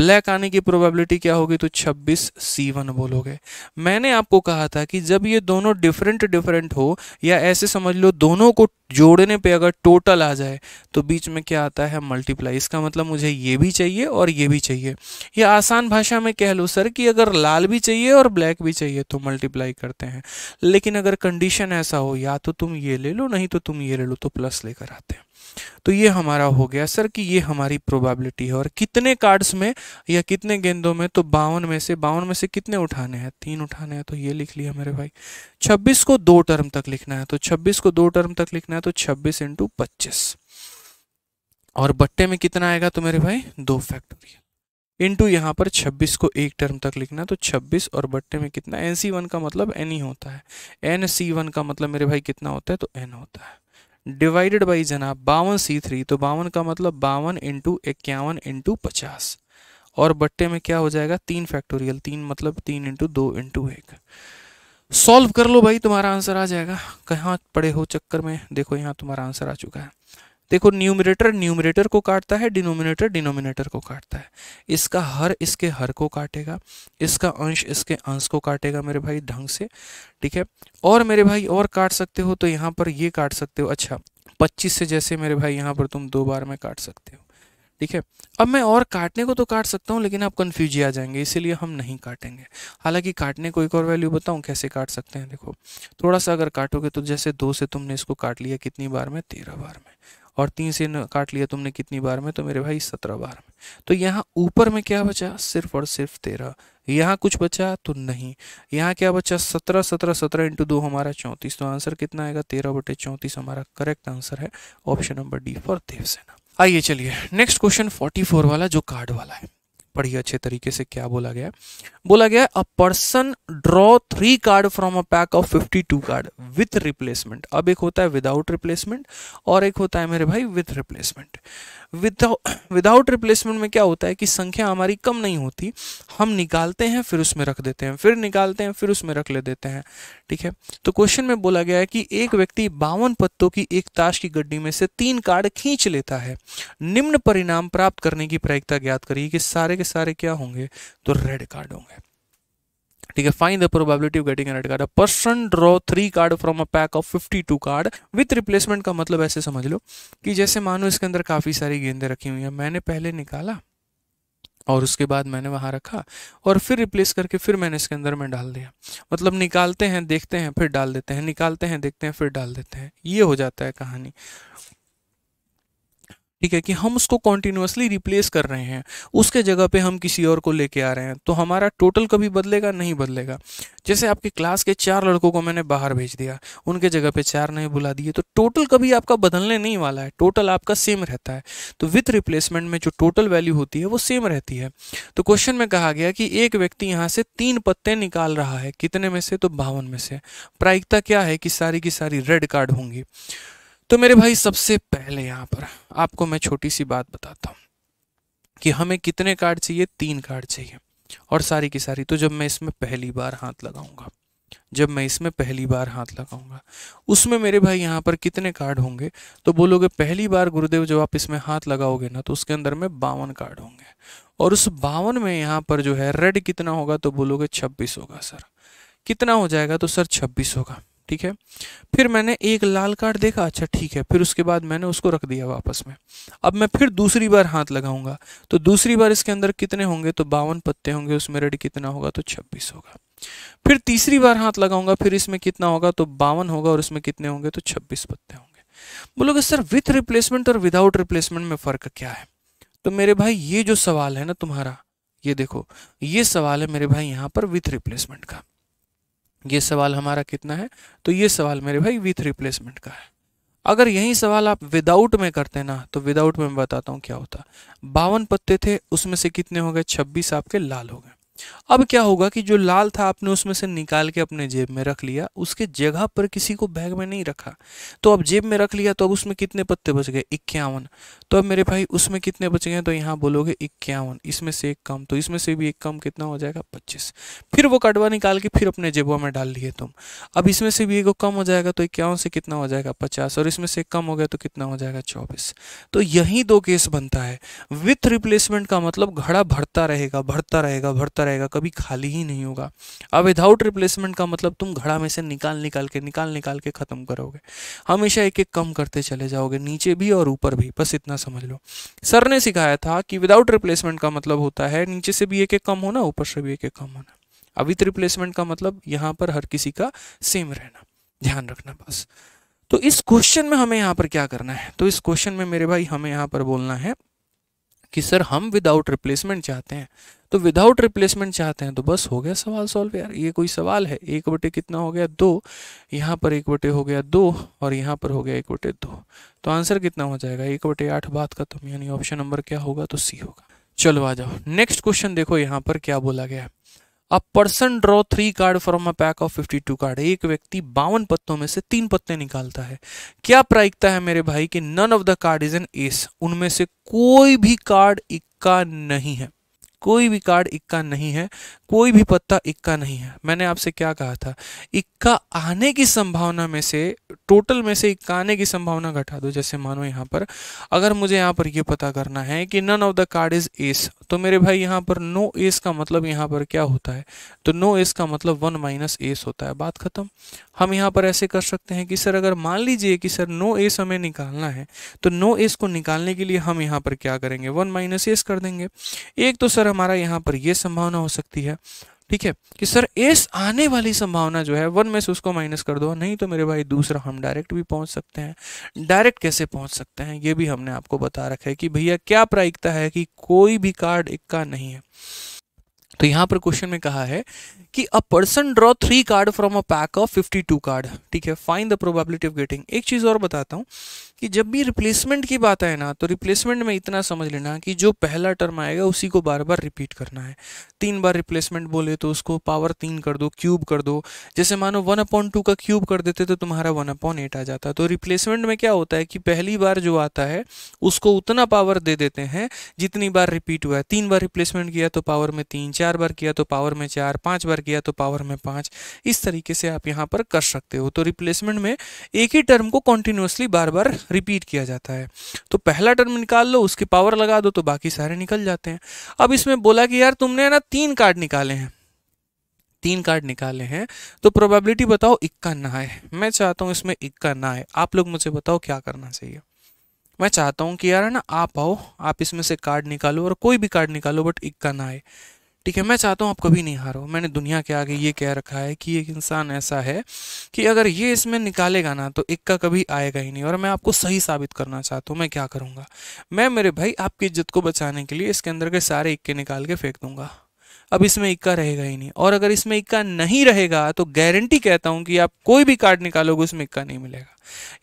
ब्लैक आने की प्रोबेबिलिटी क्या होगी तो छब्बीस सी वन बोलोगे मैंने आपको कहा था कि जब ये दोनों डिफरेंट डिफरेंट हो या ऐसे समझ लो दोनों को जोड़ने पे अगर टोटल आ जाए तो बीच में क्या आता है मल्टीप्लाई इसका मतलब मुझे ये भी चाहिए और ये भी चाहिए या आसान भाषा में कह लो सर कि अगर लाल भी चाहिए और ब्लैक भी चाहिए तो मल्टीप्लाई करते हैं लेकिन अगर कंडीशन ऐसा हो या तो तुम ये ले लो नहीं तो तुम ये ले लो तो प्लस लेकर आते हैं तो ये हमारा हो गया सर कि ये हमारी प्रोबेबिलिटी है और कितने कार्ड्स में या कितने गेंदों में तो बावन में से बावन में से कितने उठाने हैं तीन उठाने हैं तो ये लिख लिया मेरे भाई छब्बीस को दो टर्म तक लिखना है तो छब्बीस को दो टर्म तक लिखना है तो छब्बीस इंटू पच्चीस और बट्टे में कितना आएगा तो मेरे भाई दो फैक्टोरियल इंटू यहाँ पर 26 को एक टर्म तक लिखना तो 26 और बट्टे में कितना एन सी वन का मतलब एन ही होता है एन सी वन का मतलब मेरे भाई कितना होता है तो एन होता है डिवाइडेड बाई जनाब बावन सी थ्री तो बावन का मतलब बावन इंटू इक्यावन इंटू पचास और बट्टे में क्या हो जाएगा तीन फैक्टोरियल तीन मतलब तीन इंटू दो इंटू एक सॉल्व कर लो भाई तुम्हारा आंसर आ जाएगा कहाँ पड़े हो चक्कर में देखो यहाँ तुम्हारा आंसर आ चुका है देखो न्यूमिनेटर न्यूमिनेटर को काटता है डिनोमिनेटर डिनोमिनेटर को काटता है इसका हर इसके हर को काटेगा इसका अंश इसके अंश को काटेगा मेरे भाई ढंग से ठीक है और मेरे भाई और काट सकते हो तो यहाँ पर ये काट सकते हो अच्छा पच्चीस से जैसे मेरे भाई यहाँ पर तुम दो बार में काट सकते हो ठीक है अब मैं और काटने को तो काट सकता हूँ लेकिन आप कन्फ्यूज ही आ जाएंगे इसीलिए हम नहीं काटेंगे हालांकि काटने को एक और वैल्यू बताऊँ कैसे काट सकते हैं देखो थोड़ा सा अगर काटोगे तो जैसे दो से तुमने इसको काट लिया कितनी बार में तेरह बार में और तीन से काट लिया तुमने कितनी बार में तो मेरे भाई सत्रह बार में तो यहाँ ऊपर में क्या बचा सिर्फ और सिर्फ तेरह यहाँ कुछ बचा तो नहीं यहाँ क्या बचा सत्रह सत्रह सत्रह इंटू दो हमारा चौंतीस तो आंसर कितना आएगा तेरह बटे चौंतीस हमारा करेक्ट आंसर है option number D for Devasena आइए चलिए नेक्स्ट क्वेश्चन फोर वाला जो कार्ड वाला है पढ़िए अच्छे तरीके से क्या बोला गया बोला गया a person draw three card from a pack of fifty two card with replacement अब एक होता है विदाउट रिप्लेसमेंट और एक होता है मेरे भाई विथ रिप्लेसमेंट विदाउट रिप्लेसमेंट में क्या होता है कि संख्या हमारी कम नहीं होती हम निकालते हैं फिर उसमें रख देते हैं फिर निकालते हैं फिर उसमें रख ले देते हैं ठीक है तो क्वेश्चन में बोला गया है कि एक व्यक्ति बावन पत्तों की एक ताश की गड्डी में से तीन कार्ड खींच लेता है निम्न परिणाम प्राप्त करने की प्रयोगता ज्ञात करिए कि सारे के सारे क्या होंगे तो रेड कार्ड होंगे ठीक है find the probability of getting red card person draw three card from a pack of fifty two card with replacement का मतलब ऐसे समझ लो कि जैसे मानो इसके अंदर काफ़ी सारी गेंदें रखी हुई हैं मैंने पहले निकाला और उसके बाद मैंने वहां रखा और फिर रिप्लेस करके फिर मैंने इसके अंदर में डाल दिया मतलब निकालते हैं देखते हैं फिर डाल देते हैं निकालते हैं देखते हैं फिर डाल देते हैं ये हो जाता है कहानी ठीक है कि हम उसको कॉन्टिन्यूसली रिप्लेस कर रहे हैं उसके जगह पे हम किसी और को लेके आ रहे हैं तो हमारा टोटल कभी बदलेगा नहीं बदलेगा जैसे आपके क्लास के चार लड़कों को मैंने बाहर भेज दिया उनके जगह पे चार नहीं बुला दिए तो टोटल कभी आपका बदलने नहीं वाला है टोटल आपका सेम रहता है तो विथ रिप्लेसमेंट में जो टोटल वैल्यू होती है वो सेम रहती है तो क्वेश्चन में कहा गया कि एक व्यक्ति यहाँ से तीन पत्ते निकाल रहा है कितने में से तो बावन में से प्रायिकता क्या है कि सारी की सारी रेड कार्ड होंगी तो मेरे भाई सबसे पहले यहाँ पर आपको मैं छोटी सी बात बताता हूँ कि हमें कितने कार्ड चाहिए तीन कार्ड चाहिए और सारी की सारी तो जब मैं इसमें पहली बार हाथ लगाऊंगा जब मैं इसमें पहली बार हाथ लगाऊंगा उसमें मेरे भाई यहाँ पर कितने कार्ड होंगे तो बोलोगे पहली बार गुरुदेव जब आप इसमें हाथ लगाओगे ना तो उसके अंदर में बावन कार्ड होंगे और उस बावन में यहाँ पर जो है रेड कितना होगा तो बोलोगे छब्बीस होगा सर कितना हो जाएगा तो सर छब्बीस होगा ठीक है फिर मैंने एक लाल कार्ड देखा अच्छा ठीक है फिर उसके बाद मैंने उसको रख दिया वापस में अब मैं फिर दूसरी बार हाथ लगाऊंगा तो दूसरी बार इसके अंदर कितने होंगे तो बावन पत्ते होंगे उसमें रेड कितना होगा तो छब्बीस होगा फिर तीसरी बार हाथ लगाऊंगा फिर इसमें कितना होगा तो बावन होगा और इसमें कितने होंगे तो छब्बीस पत्ते होंगे बोलोगे सर विथ रिप्लेसमेंट और विदाउट रिप्लेसमेंट में फ़र्क क्या है तो मेरे भाई ये जो सवाल है ना तुम्हारा ये देखो ये सवाल है मेरे भाई यहाँ पर विथ रिप्लेसमेंट का ये सवाल हमारा कितना है तो ये सवाल मेरे भाई विथ रिप्लेसमेंट का है अगर यही सवाल आप विदाउट में करते ना तो विदाउट में मैं बताता हूँ क्या होता बावन पत्ते थे उसमें से कितने हो गए छब्बीस आपके लाल हो गए अब क्या होगा कि जो लाल था आपने उसमें से निकाल के अपने जेब में रख लिया उसके जगह पर किसी को बैग में नहीं रखा तो अब जेब में रख लिया तो अब उसमें कितने पत्ते बच गए इक्यावन तो अब मेरे भाई उसमें कितने बच गए तो यहाँ बोलोगे इक्यावन इसमें से एक कम तो इसमें से भी एक कम कितना हो जाएगा पच्चीस फिर वो कटवा निकाल के फिर अपने जेबों में डाल लिए तुम अब इसमें से भी एक कम हो जाएगा तो इक्यावन से कितना हो जाएगा पचास और इसमें से कम हो गया तो कितना हो जाएगा चौबीस तो यही दो केस बनता है विथ रिप्लेसमेंट का मतलब घड़ा भरता रहेगा भरता रहेगा भरता रहेगा कभी खाली ही नहीं होगा अब विदाउट रिप्लेसमेंट का मतलब तुम घड़ा में से निकाल निकाल के निकाल निकाल के ख़त्म करोगे हमेशा एक एक कम करते चले जाओगे नीचे भी और ऊपर भी बस इतना समझ लो सर ने सिखाया था कि विदाउट रिप्लेसमेंट का मतलब होता है नीचे से भी एक एक कम होना ऊपर से भी एक एक कम होना अब विथ रिप्लेसमेंट का मतलब यहाँ पर हर किसी का सेम रहना ध्यान रखना बस तो इस क्वेश्चन में हमें यहाँ पर क्या करना है तो इस क्वेश्चन में मेरे भाई हमें यहाँ पर बोलना है कि सर हम विदाउट रिप्लेसमेंट चाहते हैं तो विदाउट रिप्लेसमेंट चाहते हैं तो बस हो गया सवाल सॉल्व यार ये कोई सवाल है एक बटे कितना हो गया दो यहाँ पर एक बटे हो गया दो और यहाँ पर हो गया एक बटे दो तो आंसर कितना हो जाएगा एक बटे आठ बात का तुम यानी ऑप्शन नंबर क्या होगा तो सी होगा चलो आ जाओ नेक्स्ट क्वेश्चन देखो यहाँ पर क्या बोला गया है a person draw three card from a pack of fifty two card एक व्यक्ति बावन पत्तों में से तीन पत्ते निकालता है क्या प्रायिकता है मेरे भाई कि none of the card is an ace उनमें से कोई भी कार्ड इक्का नहीं है कोई भी कार्ड इक्का नहीं है कोई भी पत्ता इक्का नहीं है मैंने आपसे क्या कहा था इक्का आने की संभावना में से टोटल में से इक्का आने की संभावना घटा दो जैसे मानो यहाँ पर अगर मुझे यहाँ पर यह पता करना है कि none of the card is ace तो मेरे भाई यहाँ पर नो एस का मतलब यहाँ पर क्या होता है तो नो एस का मतलब वन माइनस एस होता है बात खत्म हम यहाँ पर ऐसे कर सकते हैं कि सर अगर मान लीजिए कि सर नो एस हमें निकालना है तो नो एस को निकालने के लिए हम यहाँ पर क्या करेंगे वन माइनस एस कर देंगे एक तो सर हमारा यहाँ पर ये संभावना हो सकती है ठीक है कि सर एस आने वाली संभावना जो है वन में से उसको माइनस कर दो नहीं तो मेरे भाई दूसरा हम डायरेक्ट भी पहुंच सकते हैं डायरेक्ट कैसे पहुंच सकते हैं ये भी हमने आपको बता रखा है कि भैया क्या प्रायिकता है कि कोई भी कार्ड इक्का नहीं है तो यहाँ पर क्वेश्चन में कहा है कि a person draw three card from a pack of 52 card ठीक है find the probability of getting एक चीज़ और बताता हूँ कि जब भी रिप्लेसमेंट की बात आए ना तो रिप्लेसमेंट में इतना समझ लेना कि जो पहला टर्म आएगा उसी को बार बार रिपीट करना है तीन बार रिप्लेसमेंट बोले तो उसको पावर तीन कर दो क्यूब कर दो जैसे मानो वन अपॉन टू का क्यूब कर देते तो तुम्हारा वन अपॉन एट आ जाता तो रिप्लेसमेंट में क्या होता है कि पहली बार जो आता है उसको उतना पावर दे देते हैं जितनी बार रिपीट हुआ है तीन बार रिप्लेसमेंट किया तो पावर में तीन चार बार किया तो पावर में चार पाँच बार किया तो पावर में पाँच इस तरीके से आप यहाँ पर कर सकते हो तो रिप्लेसमेंट में एक ही टर्म को कॉन्टिन्यूसली बार बार रिपीट किया जाता है तो पहला टर्म निकाल लो उसकी पावर लगा दो तो बाकी सारे निकल जाते हैं अब इसमें बोला कि यार तुमने ना तीन कार्ड निकाले हैं तीन कार्ड निकाले हैं तो प्रोबेबिलिटी बताओ इक्का ना आए मैं चाहता हूँ इसमें इक्का ना आए आप लोग मुझे बताओ क्या करना चाहिए मैं चाहता हूँ कि यार है ना आप आओ आप इसमें से कार्ड निकालो और कोई भी कार्ड निकालो बट इक्का ना आए ठीक है मैं चाहता हूँ आप कभी नहीं हारो मैंने दुनिया के आगे ये कह रखा है कि एक इंसान ऐसा है कि अगर ये इसमें निकालेगा ना तो इक्का कभी आएगा ही नहीं और मैं आपको सही साबित करना चाहता हूँ मैं क्या करूँगा मैं मेरे भाई आपकी इज्जत को बचाने के लिए इसके अंदर के सारे इक्के निकाल के फेंक दूंगा अब इसमें इक्का रहेगा ही नहीं और अगर इसमें इक्का नहीं रहेगा तो गारंटी कहता हूँ कि आप कोई भी कार्ड निकालोगे उसमें इक्का नहीं मिलेगा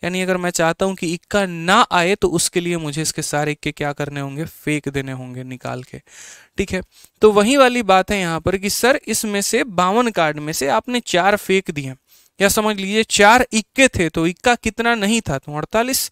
यानी अगर मैं चाहता हूँ कि इक्का ना आए तो उसके लिए मुझे इसके सारे इक्के क्या करने होंगे फेंक देने होंगे निकाल के ठीक है तो वही वाली बात है यहाँ पर कि सर इसमें से बावन कार्ड में से आपने चार फेंक दिए या समझ लीजिए चार इक्के थे तो इक्का कितना नहीं था तो अड़तालीस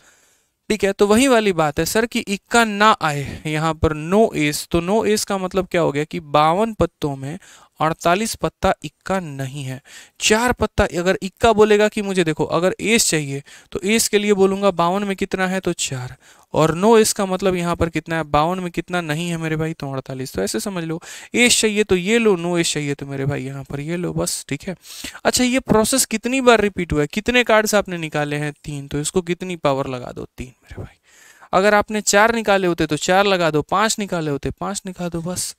ठीक है तो वही वाली बात है सर कि इक्का ना आए यहाँ पर नो एस तो नो एस का मतलब क्या हो गया कि बावन पत्तों में अड़तालीस पत्ता इक्का नहीं है चार पत्ता अगर इक्का बोलेगा कि मुझे देखो अगर एस चाहिए तो एस के लिए बोलूंगा बावन में कितना है तो चार और नो एस का मतलब यहाँ पर कितना है बावन में कितना नहीं है मेरे भाई तो अड़तालीस तो ऐसे समझ लो एस चाहिए तो ये लो नो एस चाहिए तो मेरे भाई यहाँ पर ये लो बस ठीक है अच्छा ये प्रोसेस कितनी बार रिपीट हुआ है कितने कार्ड्स आपने निकाले हैं तीन तो इसको कितनी पावर लगा दो तीन मेरे भाई अगर आपने चार निकाले होते तो चार लगा दो पाँच निकाले होते पाँच निकाल दो बस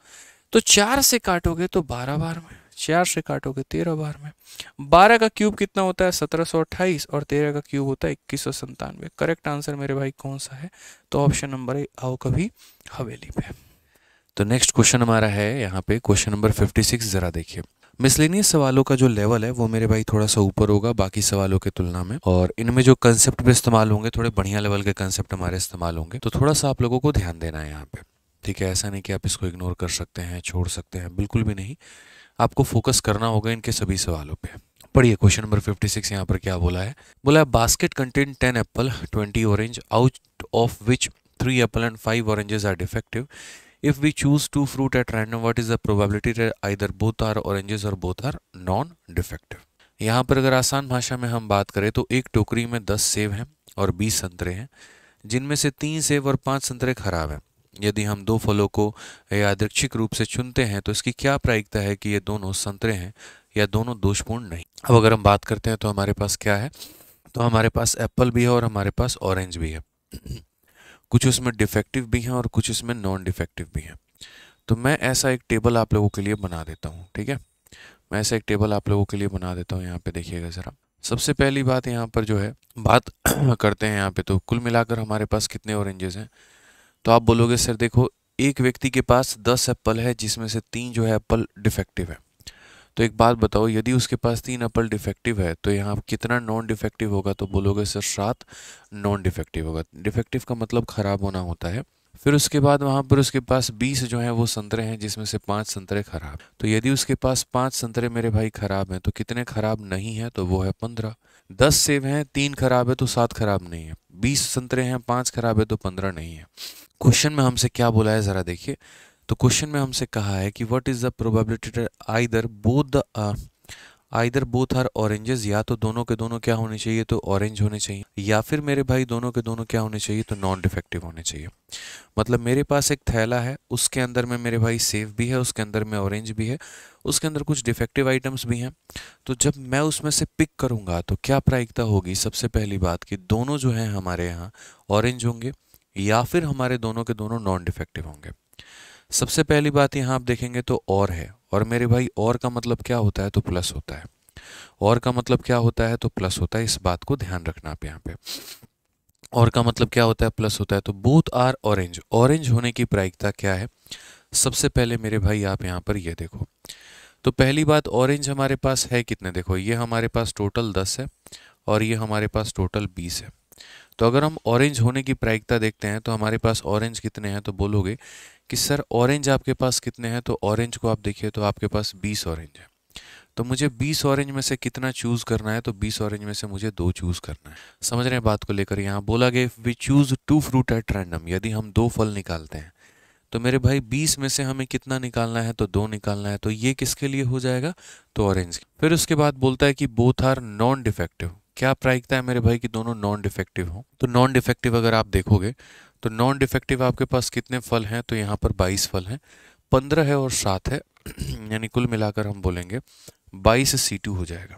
तो चार से काटोगे तो बारह बार में चार से काटोगे तेरह बार में बारह का क्यूब कितना होता है सत्रह सौ अट्ठाईस और तेरह का क्यूब होता है इक्कीस सौ संतानवे करेक्ट आंसर मेरे भाई कौन सा है तो ऑप्शन नंबर आओ कभी हवेली पे तो नेक्स्ट क्वेश्चन हमारा है यहाँ पे क्वेश्चन नंबर फिफ्टी सिक्स जरा देखिए मिसलिनियस सवालों का जो लेवल है वो मेरे भाई थोड़ा सा ऊपर होगा बाकी सवालों के तुलना में और इनमें जो कंसेप्ट भी इस्तेमाल होंगे थोड़े बढ़िया लेवल के कंसेप्ट हमारे इस्तेमाल होंगे तो थोड़ा सा आप लोगों को ध्यान देना है यहाँ पे ठीक है ऐसा नहीं कि आप इसको इग्नोर कर सकते हैं छोड़ सकते हैं बिल्कुल भी नहीं आपको फोकस करना होगा इनके सभी सवालों पे पढ़िए क्वेश्चन नंबर 56 सिक्स यहाँ पर क्या बोला है बोला है basket contain 10 apple 20 orange out of which three apple and five oranges are defective if we choose two fruit at random what is the probability that either both are oranges or both are non defective यहाँ पर अगर आसान भाषा में हम बात करें तो एक टोकरी में दस सेब हैं और बीस संतरे हैं जिनमें से तीन सेब और पाँच संतरे खराब हैं यदि हम दो फलों को यादृक्षिक रूप से चुनते हैं तो इसकी क्या प्रायिकता है कि ये दोनों संतरे हैं या दोनों दोषपूर्ण नहीं अब अगर हम बात करते हैं तो हमारे पास क्या है तो हमारे पास एप्पल भी है और हमारे पास ऑरेंज भी है कुछ उसमें डिफेक्टिव भी हैं और कुछ इसमें नॉन डिफेक्टिव भी हैं तो मैं ऐसा एक टेबल आप लोगों के लिए बना देता हूँ ठीक है मैं ऐसा एक टेबल आप लोगों के लिए बना देता हूँ यहाँ पे देखिएगा ज़रा सबसे पहली बात यहाँ पर जो है बात करते हैं यहाँ पे तो कुल मिलाकर हमारे पास कितने ऑरेंजेस हैं तो आप बोलोगे सर देखो एक व्यक्ति के पास दस एप्पल है जिसमें से तीन जो है एप्पल डिफेक्टिव है तो एक बात बताओ यदि उसके पास तीन एप्पल डिफेक्टिव है तो यहाँ कितना नॉन डिफेक्टिव होगा तो बोलोगे सर सात नॉन डिफेक्टिव होगा डिफेक्टिव का मतलब ख़राब होना होता है फिर उसके बाद वहाँ पर उसके पास बीस जो है वो संतरे हैं जिसमें से पाँच संतरे ख़राब तो यदि उसके पास पाँच संतरे मेरे भाई ख़राब हैं तो कितने ख़राब नहीं है तो वो है पंद्रह दस सेब हैं तीन ख़राब है तो सात ख़राब नहीं है बीस संतरे हैं पाँच ख़राब है तो पंद्रह नहीं है क्वेश्चन में हमसे क्या बोला है ज़रा देखिए तो क्वेश्चन में हमसे कहा है कि what is the probability either both the either both are oranges या तो दोनों के दोनों क्या होने चाहिए तो ऑरेंज होने चाहिए या फिर मेरे भाई दोनों के दोनों क्या होने चाहिए तो नॉन डिफेक्टिव होने चाहिए मतलब मेरे पास एक थैला है उसके अंदर में मेरे भाई सेफ भी है उसके अंदर में ऑरेंज भी है उसके अंदर कुछ डिफेक्टिव आइटम्स भी हैं तो जब मैं उसमें से पिक करूँगा तो क्या प्रायिकता होगी सबसे पहली बात कि दोनों जो हैं हमारे यहाँ ऑरेंज होंगे या फिर हमारे दोनों के दोनों नॉन डिफेक्टिव होंगे सबसे पहली बात यहाँ आप देखेंगे तो और है और मेरे भाई और का मतलब क्या होता है तो प्लस होता है और का मतलब क्या होता है तो प्लस होता है इस बात को ध्यान रखना आप यहाँ पे और का मतलब क्या होता है प्लस होता है तो बूथ आर ऑरेंज ऑरेंज होने की प्रायिकता क्या है सबसे पहले मेरे भाई आप यहाँ पर ये देखो तो पहली बात ऑरेंज हमारे पास है कितने देखो ये हमारे पास टोटल दस है और ये हमारे पास टोटल बीस है तो अगर हम ऑरेंज होने की प्रायिकता देखते हैं तो हमारे पास ऑरेंज कितने हैं तो बोलोगे कि सर ऑरेंज आपके पास कितने हैं तो ऑरेंज को आप देखिए तो आपके पास बीस ऑरेंज है तो मुझे 20 ऑरेंज में से कितना चूज करना है तो 20 ऑरेंज में से मुझे दो चूज करना है समझ रहे हैं बात को लेकर यहाँ बोला गया we choose two fruit at random यदि हम दो फल निकालते हैं तो मेरे भाई 20 में से हमें कितना निकालना है तो दो निकालना है तो ये किसके लिए हो जाएगा तो ऑरेंज फिर उसके बाद बोलता है कि बोथ आर नॉन डिफेक्टिव क्या प्रायिकता है मेरे भाई कि दोनों नॉन डिफेक्टिव हों तो नॉन डिफेक्टिव अगर आप देखोगे तो नॉन डिफेक्टिव आपके पास कितने फल हैं तो यहाँ पर बाईस फल हैं पंद्रह है और सात है यानी कुल मिलाकर हम बोलेंगे बाईस सी टू हो जाएगा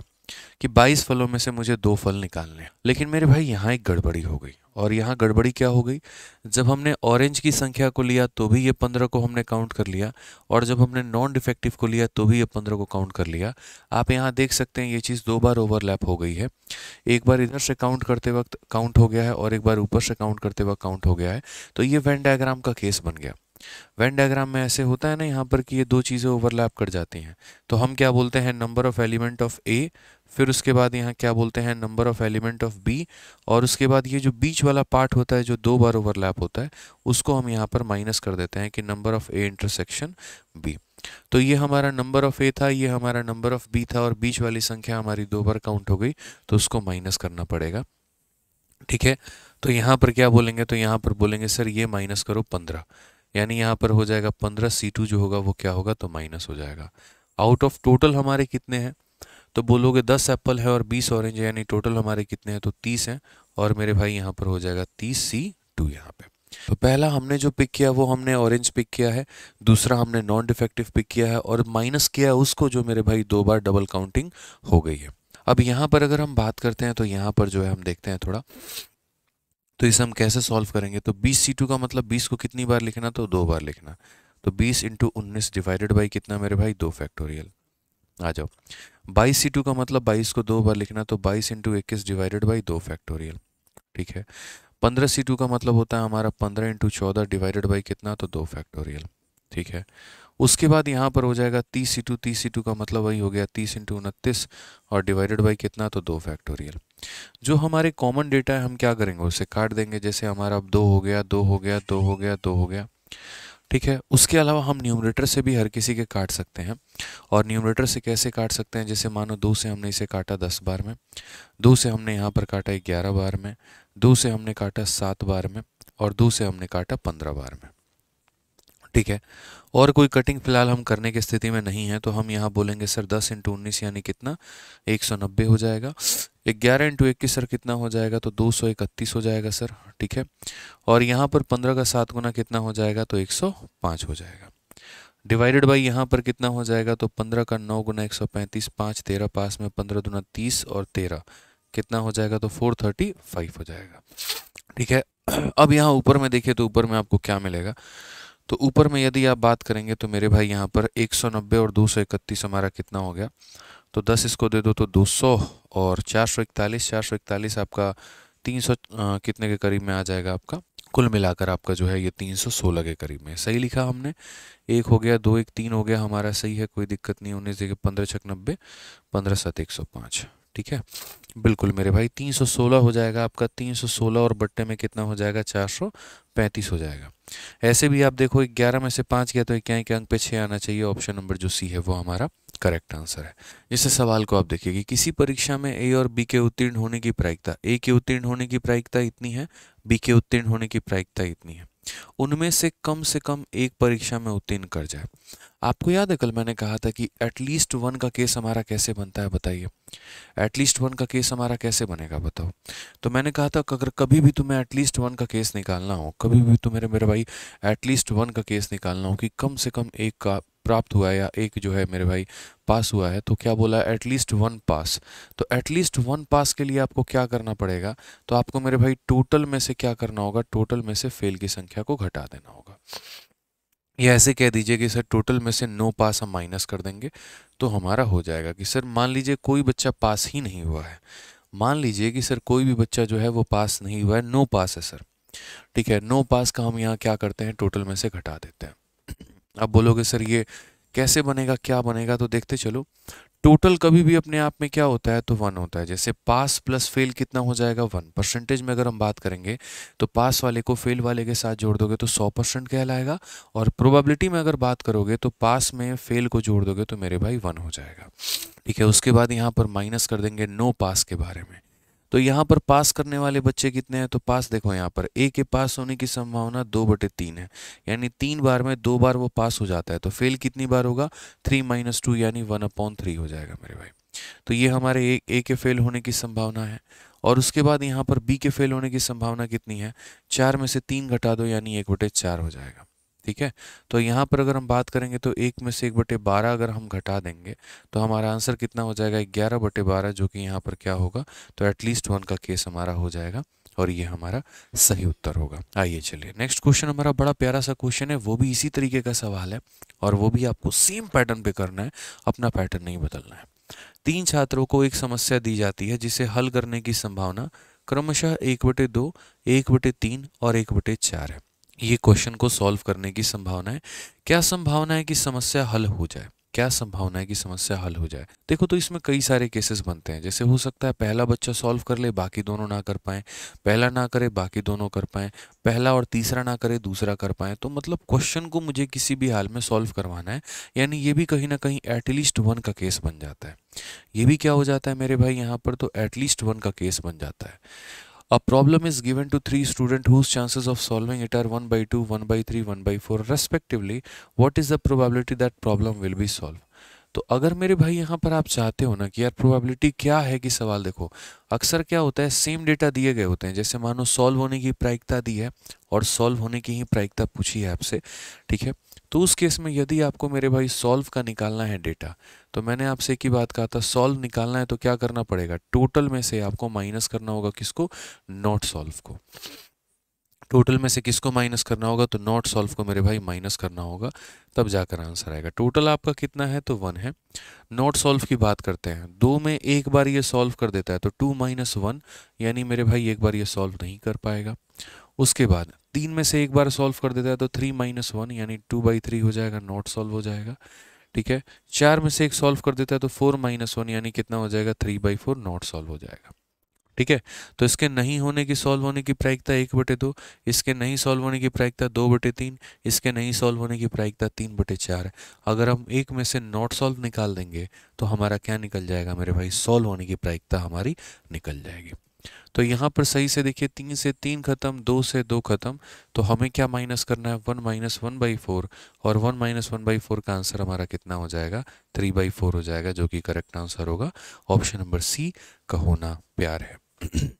कि बाईस फलों में से मुझे दो फल निकालने हैं लेकिन मेरे भाई यहाँ एक गड़बड़ी हो गई और यहाँ गड़बड़ी क्या हो गई जब हमने ऑरेंज की संख्या को लिया तो भी ये पंद्रह को हमने काउंट कर लिया और जब हमने नॉन डिफेक्टिव को लिया तो भी ये पंद्रह को काउंट कर लिया आप यहाँ देख सकते हैं ये चीज़ दो बार ओवरलैप हो गई है एक बार इधर से काउंट करते वक्त काउंट हो गया है और एक बार ऊपर से काउंट करते वक्त काउंट हो गया है तो ये वेन डायग्राम का केस बन गया वेन डायग्राम में ऐसे होता है ना यहाँ पर कि ये दो चीज़ें ओवरलैप कर जाती हैं तो हम क्या बोलते हैं number of element of A फिर उसके बाद यहाँ क्या बोलते हैं number of element of B और उसके बाद ये जो बीच वाला पार्ट होता है जो दो बार ओवरलैप होता है उसको हम यहाँ पर माइनस कर देते हैं कि number of A intersection B तो ये हमारा नंबर ऑफ़ ए था ये हमारा नंबर ऑफ़ बी था और बीच वाली संख्या हमारी दो बार काउंट हो गई तो उसको माइनस करना पड़ेगा ठीक है तो यहाँ पर क्या बोलेंगे तो यहाँ पर बोलेंगे सर ये माइनस करो पंद्रह यानी यहाँ पर हो जाएगा पंद्रह सी जो होगा वो क्या होगा तो माइनस हो जाएगा आउट ऑफ टोटल हमारे कितने हैं तो बोलोगे दस एप्पल है और बीस ऑरेंज है यानी टोटल हमारे कितने हैं तो तीस हैं और मेरे भाई यहाँ पर हो जाएगा तीस सी टू यहाँ पे तो पहला हमने जो पिक किया वो हमने ऑरेंज पिक किया है दूसरा हमने नॉन डिफेक्टिव पिक किया है और माइनस किया उसको जो मेरे भाई दो बार डबल काउंटिंग हो गई है अब यहाँ पर अगर हम बात करते हैं तो यहाँ पर जो है हम देखते हैं थोड़ा तो इसे हम कैसे सॉल्व करेंगे तो बीस सी टू का मतलब बीस को कितनी बार लिखना तो दो बार लिखना तो बीस इंटू उन्नीस डिवाइडेड बाई कितना मेरे भाई दो फैक्टोरियल आ जाओ बाईस सी का मतलब बाईस को दो बार लिखना तो बाईस इंटू इक्कीस डिवाइडेड बाई दो फैक्टोरियल ठीक है पंद्रह सी का मतलब होता है हमारा पंद्रह इंटू चौदह डिवाइडेड बाई कितना तो दो फैक्टोरियल ठीक है उसके बाद यहाँ पर हो जाएगा तीस सी टू तीस का मतलब वही हो गया तीस इंटू उनतीस और डिवाइडेड बाई कितना तो दो फैक्टोरियल जो हमारे कॉमन डेटा है हम क्या करेंगे उसे काट देंगे जैसे हमारा अब दो हो गया दो हो गया दो हो गया दो हो गया ठीक है उसके अलावा हम न्यूमरेटर से भी हर किसी के काट सकते हैं और न्यूमरेटर से कैसे काट सकते हैं जैसे मानो दो से हमने इसे काटा दस बार में दो से हमने यहाँ पर काटा ग्यारह बार में दो से हमने काटा सात बार में और दो से हमने काटा पंद्रह बार में ठीक है और कोई कटिंग फ़िलहाल हम करने की स्थिति में नहीं है तो हम यहाँ बोलेंगे सर दस इंटू उन्नीस यानी कितना एक सौ नब्बे हो जाएगा ग्यारह इंटू इक्कीस सर कितना हो जाएगा तो दो सौ इकतीस हो जाएगा सर ठीक है और यहाँ पर पंद्रह का सात गुना कितना हो जाएगा तो एक सौ पाँच हो जाएगा डिवाइडेड बाई यहाँ पर कितना हो जाएगा तो पंद्रह का नौ गुना एक सौ पैंतीस पाँच तेरह पास में पंद्रह दुना तीस और तेरह कितना हो जाएगा तो फोर थर्टी फाइव हो जाएगा ठीक है अब यहाँ ऊपर में देखिए तो ऊपर में आपको क्या मिलेगा तो ऊपर में यदि आप बात करेंगे तो मेरे भाई यहाँ पर 190 और 231 हमारा कितना हो गया तो 10 इसको दे दो तो 200 और 441 441 आपका 300 सौ कितने के करीब में आ जाएगा आपका कुल मिलाकर आपका जो है ये 316 के करीब में सही लिखा हमने एक हो गया दो एक तीन हो गया हमारा सही है कोई दिक्कत नहीं उन्नीस देखिए पंद्रह छक नब्बे पंद्रह सात एक सौ पाँच ठीक है बिल्कुल मेरे भाई 316 हो जाएगा आपका 316 और बट्टे में कितना हो जाएगा 435 हो जाएगा ऐसे भी आप देखो ग्यारह में से पाँच गया तो इक्याई के अंक पे छः आना चाहिए ऑप्शन नंबर जो सी है वो हमारा करेक्ट आंसर है इस सवाल को आप देखिए कि किसी परीक्षा में ए और बी के उत्तीर्ण होने की प्रायिकता ए के उत्तीर्ण होने की प्रायिकता इतनी है बी के उत्तीर्ण होने की प्रायिकता इतनी है उनमें से कम से कम एक परीक्षा में उत्तीर्ण कर जाए आपको याद है कल मैंने कहा था कि एटलीस्ट वन का केस हमारा कैसे बनता है बताइए एटलीस्ट वन का केस हमारा कैसे बनेगा बताओ तो मैंने कहा था अगर कभी भी तुम्हें एटलीस्ट वन का केस निकालना हो कभी भी तुम्हें मेरे भाई एटलीस्ट वन का केस निकालना हो कि कम से कम एक का प्राप्त हुआ है या एक जो है मेरे भाई पास हुआ है तो क्या बोला एटलीस्ट वन पास तो एटलीस्ट वन पास के लिए आपको क्या करना पड़ेगा तो आपको मेरे भाई टोटल में से क्या करना होगा टोटल में से फेल की संख्या को घटा देना होगा या ऐसे कह दीजिए कि सर टोटल में से नो पास हम माइनस कर देंगे तो हमारा हो जाएगा कि सर मान लीजिए कोई बच्चा पास ही नहीं हुआ है मान लीजिए कि सर कोई भी बच्चा जो है वो पास नहीं हुआ है नो पास है सर ठीक है नो पास का हम यहाँ क्या करते हैं टोटल में से घटा देते हैं अब बोलोगे सर ये कैसे बनेगा क्या बनेगा तो देखते चलो टोटल कभी भी अपने आप में क्या होता है तो वन होता है जैसे पास प्लस फेल कितना हो जाएगा वन परसेंटेज में अगर हम बात करेंगे तो पास वाले को फेल वाले के साथ जोड़ दोगे तो सौ परसेंट कहलाएगा और प्रोबेबिलिटी में अगर बात करोगे तो पास में फेल को जोड़ दोगे तो मेरे भाई वन हो जाएगा ठीक है उसके बाद यहाँ पर माइनस कर देंगे नो पास के बारे में तो यहाँ पर पास करने वाले बच्चे कितने हैं तो पास देखो यहाँ पर ए के पास होने की संभावना दो बटे तीन है यानी तीन बार में दो बार वो पास हो जाता है तो फेल कितनी बार होगा थ्री माइनस टू यानी वन अपॉन थ्री हो जाएगा मेरे भाई तो ये हमारे ए, ए के फेल होने की संभावना है और उसके बाद यहाँ पर बी के फेल होने की संभावना कितनी है चार में से तीन घटा दो यानी एक बटे चार हो जाएगा ठीक है तो यहाँ पर अगर हम बात करेंगे तो एक में से एक बटे बारह अगर हम घटा देंगे तो हमारा आंसर कितना हो जाएगा ग्यारह बटे बारह जो कि यहाँ पर क्या होगा तो एटलीस्ट वन का केस हमारा हो जाएगा और ये हमारा सही उत्तर होगा आइए चलिए नेक्स्ट क्वेश्चन हमारा बड़ा प्यारा सा क्वेश्चन है वो भी इसी तरीके का सवाल है और वो भी आपको सेम पैटर्न पर करना है अपना पैटर्न नहीं बदलना है तीन छात्रों को एक समस्या दी जाती है जिसे हल करने की संभावना क्रमशः एक बटे दो एक बटे तीन और एक बटे चार है ये क्वेश्चन को सॉल्व करने की संभावना है क्या संभावना है कि समस्या हल हो जाए क्या संभावना है कि समस्या हल हो जाए देखो तो इसमें कई सारे केसेस बनते हैं जैसे हो सकता है पहला बच्चा सॉल्व कर ले बाकी दोनों ना कर पाए पहला ना करे बाकी दोनों कर पाए पहला और तीसरा ना करे दूसरा कर पाए तो मतलब क्वेश्चन को मुझे किसी भी हाल में सॉल्व करवाना है यानी ये भी कहीं ना कहीं एटलीस्ट वन का केस बन जाता है ये भी क्या हो जाता है मेरे भाई यहाँ पर तो एटलीस्ट वन का केस बन जाता है A problem is given to three students whose chances of solving it are 1 by 2, 1 by 3, 1 by 4 respectively. What is the probability that problem will be solved? तो अगर मेरे भाई यहाँ पर आप चाहते हो ना कि यार प्रोबेबिलिटी क्या है कि सवाल देखो अक्सर क्या होता है सेम डेटा दिए गए होते हैं जैसे मानो सॉल्व होने की प्रायिकता दी है और सॉल्व होने की ही प्रायिकता पूछी है आपसे ठीक है तो उस केस में यदि आपको मेरे भाई सॉल्व का निकालना है डेटा तो मैंने आपसे एक ही बात कहा था सॉल्व निकालना है तो क्या करना पड़ेगा टोटल में से आपको माइनस करना होगा किसको नॉट सॉल्व को टोटल में से किसको माइनस करना होगा तो नॉट सॉल्व को मेरे भाई माइनस करना होगा तब जाकर आंसर आएगा टोटल आपका कितना है तो वन है नॉट सॉल्व की बात करते हैं दो में एक बार ये सॉल्व कर देता है तो टू माइनस वन यानी मेरे भाई एक बार ये सॉल्व नहीं कर पाएगा उसके बाद तीन में से एक बार सॉल्व कर देता है तो थ्री माइनस वन यानी टू बाई थ्री हो जाएगा नॉट सॉल्व हो जाएगा ठीक है चार में से एक सॉल्व कर देता है तो फोर माइनस वन यानी कितना हो जाएगा three by four not solve हो जाएगा ठीक है तो इसके नहीं होने की सॉल्व होने की प्रायिकता एक बटे दो इसके नहीं सॉल्व होने की प्रायिकता दो बटे तीन इसके नहीं सॉल्व होने की प्रायिकता तीन बटे चार अगर हम एक में से नॉट सॉल्व निकाल देंगे तो हमारा क्या निकल जाएगा मेरे भाई सॉल्व होने की प्रायिकता हमारी निकल जाएगी तो यहाँ पर सही से देखिए तीन से तीन खत्म दो से दो खत्म तो हमें क्या माइनस करना है one minus one by four और one minus one by four का आंसर हमारा कितना हो जाएगा थ्री बाई फोर हो जाएगा जो कि करेक्ट आंसर होगा ऑप्शन नंबर सी का होना प्यार है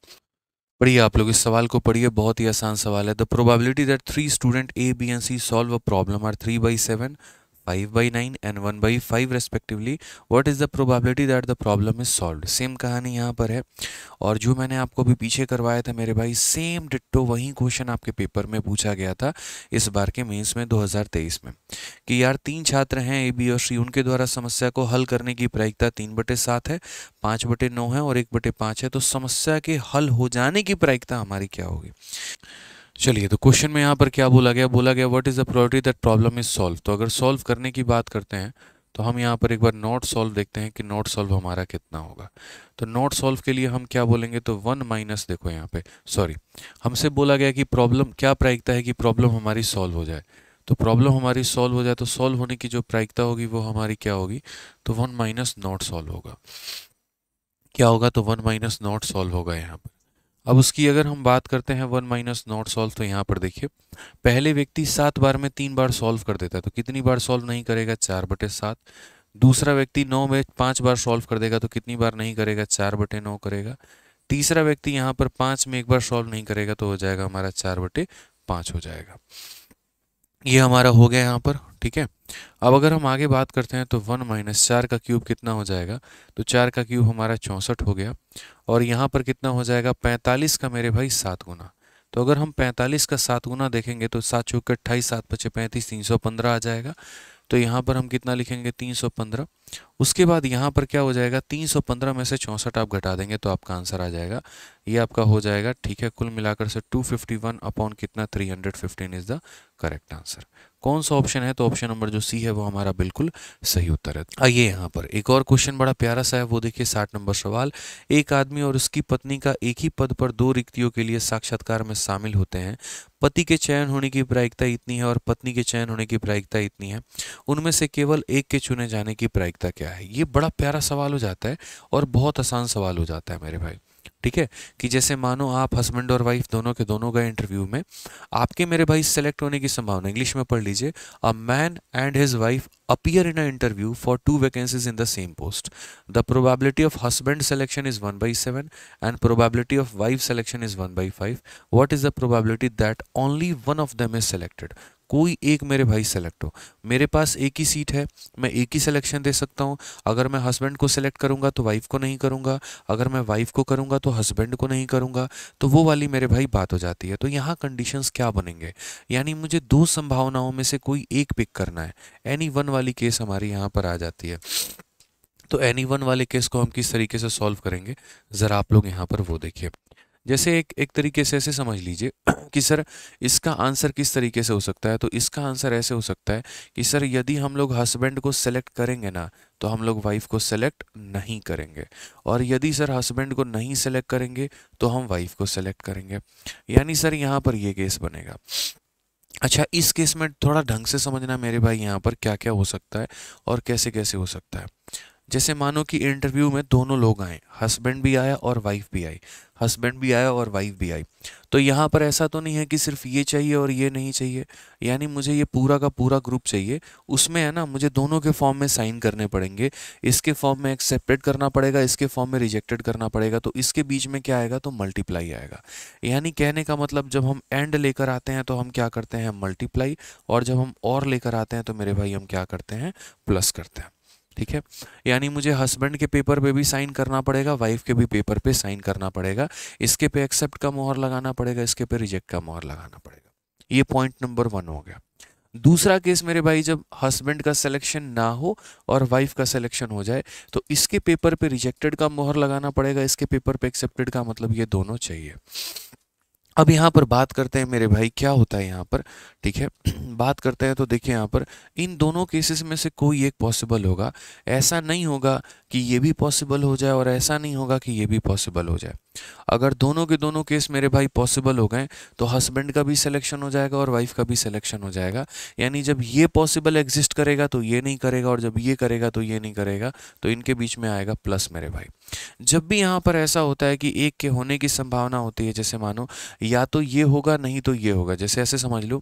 पढ़िए आप लोग इस सवाल को पढ़िए बहुत ही आसान सवाल है the probability that three student A B and C solve a problem are three by seven five by nine and one by five respectively what is the probability that the problem is solve same कहानी यहाँ पर है और जो मैंने आपको अभी पीछे करवाया था मेरे भाई सेम डिट्टो वही क्वेश्चन आपके पेपर में पूछा गया था इस बार के मेंस में दो हजार तेईस में कि यार तीन छात्र हैं ए बी और सी उनके द्वारा समस्या को हल करने की प्रायिकता तीन बटे सात है पाँच बटे नौ है और एक बटे पाँच है तो समस्या के हल हो जाने की प्रायिकता हमारी क्या होगी चलिए तो क्वेश्चन में यहाँ पर क्या बोला गया बोला गया what is the priority that problem is solve तो अगर सॉल्व करने की बात करते हैं तो हम यहाँ पर एक बार नॉट सॉल्व देखते हैं कि नॉट सॉल्व हमारा कितना होगा तो नॉट सॉल्व के लिए हम क्या बोलेंगे तो वन माइनस देखो यहाँ पे सॉरी हमसे बोला गया कि प्रॉब्लम क्या प्रायिकता है कि प्रॉब्लम हमारी सॉल्व हो जाए तो प्रॉब्लम हमारी सॉल्व हो जाए तो सॉल्व होने की जो प्रायिकता होगी वो हमारी क्या होगी तो वन माइनस नॉट सॉल्व होगा क्या होगा तो वन माइनस नॉट सॉल्व होगा यहाँ पर अब उसकी अगर हम बात करते हैं वन माइनस नॉट सॉल्व तो यहाँ पर देखिए पहले व्यक्ति सात बार में तीन बार सॉल्व कर देता है तो कितनी बार सॉल्व नहीं करेगा चार बटे सात दूसरा व्यक्ति नौ में पाँच बार सॉल्व कर देगा तो कितनी बार नहीं करेगा चार बटे नौ करेगा तीसरा व्यक्ति यहाँ पर पाँच में एक बार सॉल्व नहीं करेगा तो हो जाएगा हमारा चार बटे पाँच हो जाएगा ये हमारा हो गया यहाँ पर ठीक है अब अगर हम आगे बात करते हैं तो वन माइनस चार का क्यूब कितना हो जाएगा तो चार का क्यूब हमारा चौंसठ हो गया और यहाँ पर कितना हो जाएगा पैंतालीस का मेरे भाई सात गुना तो अगर हम पैंतालीस का सात गुना देखेंगे तो सात चौके अट्ठाईस सात पचे पैंतीस तीन सौ पंद्रह आ जाएगा तो यहाँ पर हम कितना लिखेंगे 315 उसके बाद यहाँ पर क्या हो जाएगा 315 में से चौंसठ आप घटा देंगे तो आपका आंसर आ जाएगा ये आपका हो जाएगा ठीक है कुल मिलाकर से 251 अपॉन कितना 315 इज द करेक्ट आंसर कौन सा ऑप्शन है तो ऑप्शन नंबर जो सी है वो हमारा बिल्कुल सही उत्तर है आइए यहाँ पर एक और क्वेश्चन बड़ा प्यारा सा है वो देखिए साठ नंबर सवाल एक आदमी और उसकी पत्नी का एक ही पद पर दो रिक्तियों के लिए साक्षात्कार में शामिल होते हैं पति के चयन होने की प्रायिकता इतनी है और पत्नी के चयन होने की प्रायिकता इतनी है उनमें से केवल एक के चुने जाने की प्रायिकता क्या है ये बड़ा प्यारा सवाल हो जाता है और बहुत आसान सवाल हो जाता है मेरे भाई ठीक है कि जैसे मानो आप हस्बैंड और वाइफ दोनों के दोनों गए इंटरव्यू में आपके मेरे भाई सेलेक्ट होने की संभावना इंग्लिश में पढ़ लीजिए a man and his wife appear in a interview for two vacancies in the same post the probability of husband selection is one by seven and probability of wife selection is one by five what is the probability that only one of them is selected कोई एक मेरे भाई select हो मेरे पास एक ही seat है मैं एक ही सिलेक्शन दे सकता हूँ अगर मैं हस्बैंड को सिलेक्ट करूँगा तो वाइफ को नहीं करूँगा अगर मैं वाइफ को करूँगा तो हस्बैंड को नहीं करूँगा तो वो वाली मेरे भाई बात हो जाती है तो यहाँ कंडीशंस क्या बनेंगे यानी मुझे दो संभावनाओं में से कोई एक पिक करना है एनी वन वाली केस हमारी यहाँ पर आ जाती है तो एनी वन वाले केस को हम किस तरीके से सॉल्व करेंगे ज़रा आप लोग यहाँ पर वो देखिए जैसे एक एक तरीके से ऐसे समझ लीजिए कि सर इसका आंसर किस तरीके से हो सकता है तो इसका आंसर ऐसे हो सकता है कि सर यदि हम लोग हस्बैंड को सेलेक्ट करेंगे ना तो हम लोग वाइफ को सेलेक्ट नहीं करेंगे और यदि सर हस्बैंड को नहीं सेलेक्ट करेंगे तो हम वाइफ को सेलेक्ट करेंगे यानी सर यहाँ पर ये केस बनेगा अच्छा इस केस में थोड़ा ढंग से समझना मेरे भाई यहाँ पर क्या क्या हो सकता है और कैसे कैसे हो सकता है जैसे मानो कि इंटरव्यू में दोनों लोग आए हस्बैंड भी आया और वाइफ भी आई हस्बैंड भी आया और वाइफ भी आई तो यहाँ पर ऐसा तो नहीं है कि सिर्फ ये चाहिए और ये नहीं चाहिए यानी मुझे ये पूरा का पूरा ग्रुप चाहिए उसमें है ना मुझे दोनों के फॉर्म में साइन करने पड़ेंगे इसके फॉर्म में एक्सेप्टेड करना पड़ेगा इसके फॉर्म में रिजेक्टेड करना पड़ेगा तो इसके बीच में क्या आएगा तो मल्टीप्लाई आएगा यानी कहने का मतलब जब हम एंड लेकर आते हैं तो हम क्या करते हैं मल्टीप्लाई और जब हम और लेकर आते हैं तो मेरे भाई हम क्या करते हैं प्लस करते हैं ठीक है यानी मुझे हस्बैंड के पेपर पे भी साइन करना पड़ेगा वाइफ के भी पेपर पे साइन करना पड़ेगा इसके पे एक्सेप्ट का मोहर लगाना पड़ेगा इसके पे रिजेक्ट का मोहर लगाना पड़ेगा ये पॉइंट नंबर वन हो गया दूसरा केस मेरे भाई जब हस्बैंड का सिलेक्शन ना हो और वाइफ का सिलेक्शन हो जाए तो इसके पेपर पे रिजेक्टेड का मोहर लगाना पड़ेगा इसके पेपर पे एक्सेप्टेड का मतलब ये दोनों चाहिए अब यहाँ पर बात करते हैं मेरे भाई क्या होता है यहाँ पर ठीक है बात करते हैं तो देखिए यहाँ पर इन दोनों केसेस में से कोई एक पॉसिबल होगा ऐसा नहीं होगा कि ये भी पॉसिबल हो जाए और ऐसा नहीं होगा कि ये भी पॉसिबल हो जाए अगर दोनों के दोनों केस मेरे भाई पॉसिबल हो गए तो हस्बैंड का भी सिलेक्शन हो जाएगा और वाइफ का भी सिलेक्शन हो जाएगा यानी जब ये पॉसिबल एग्जिस्ट करेगा तो ये नहीं करेगा और जब ये करेगा तो ये नहीं करेगा तो इनके बीच में आएगा प्लस मेरे भाई जब भी यहाँ पर ऐसा होता है कि एक के होने की संभावना होती है जैसे मानो या तो ये होगा नहीं तो ये होगा जैसे ऐसे समझ लो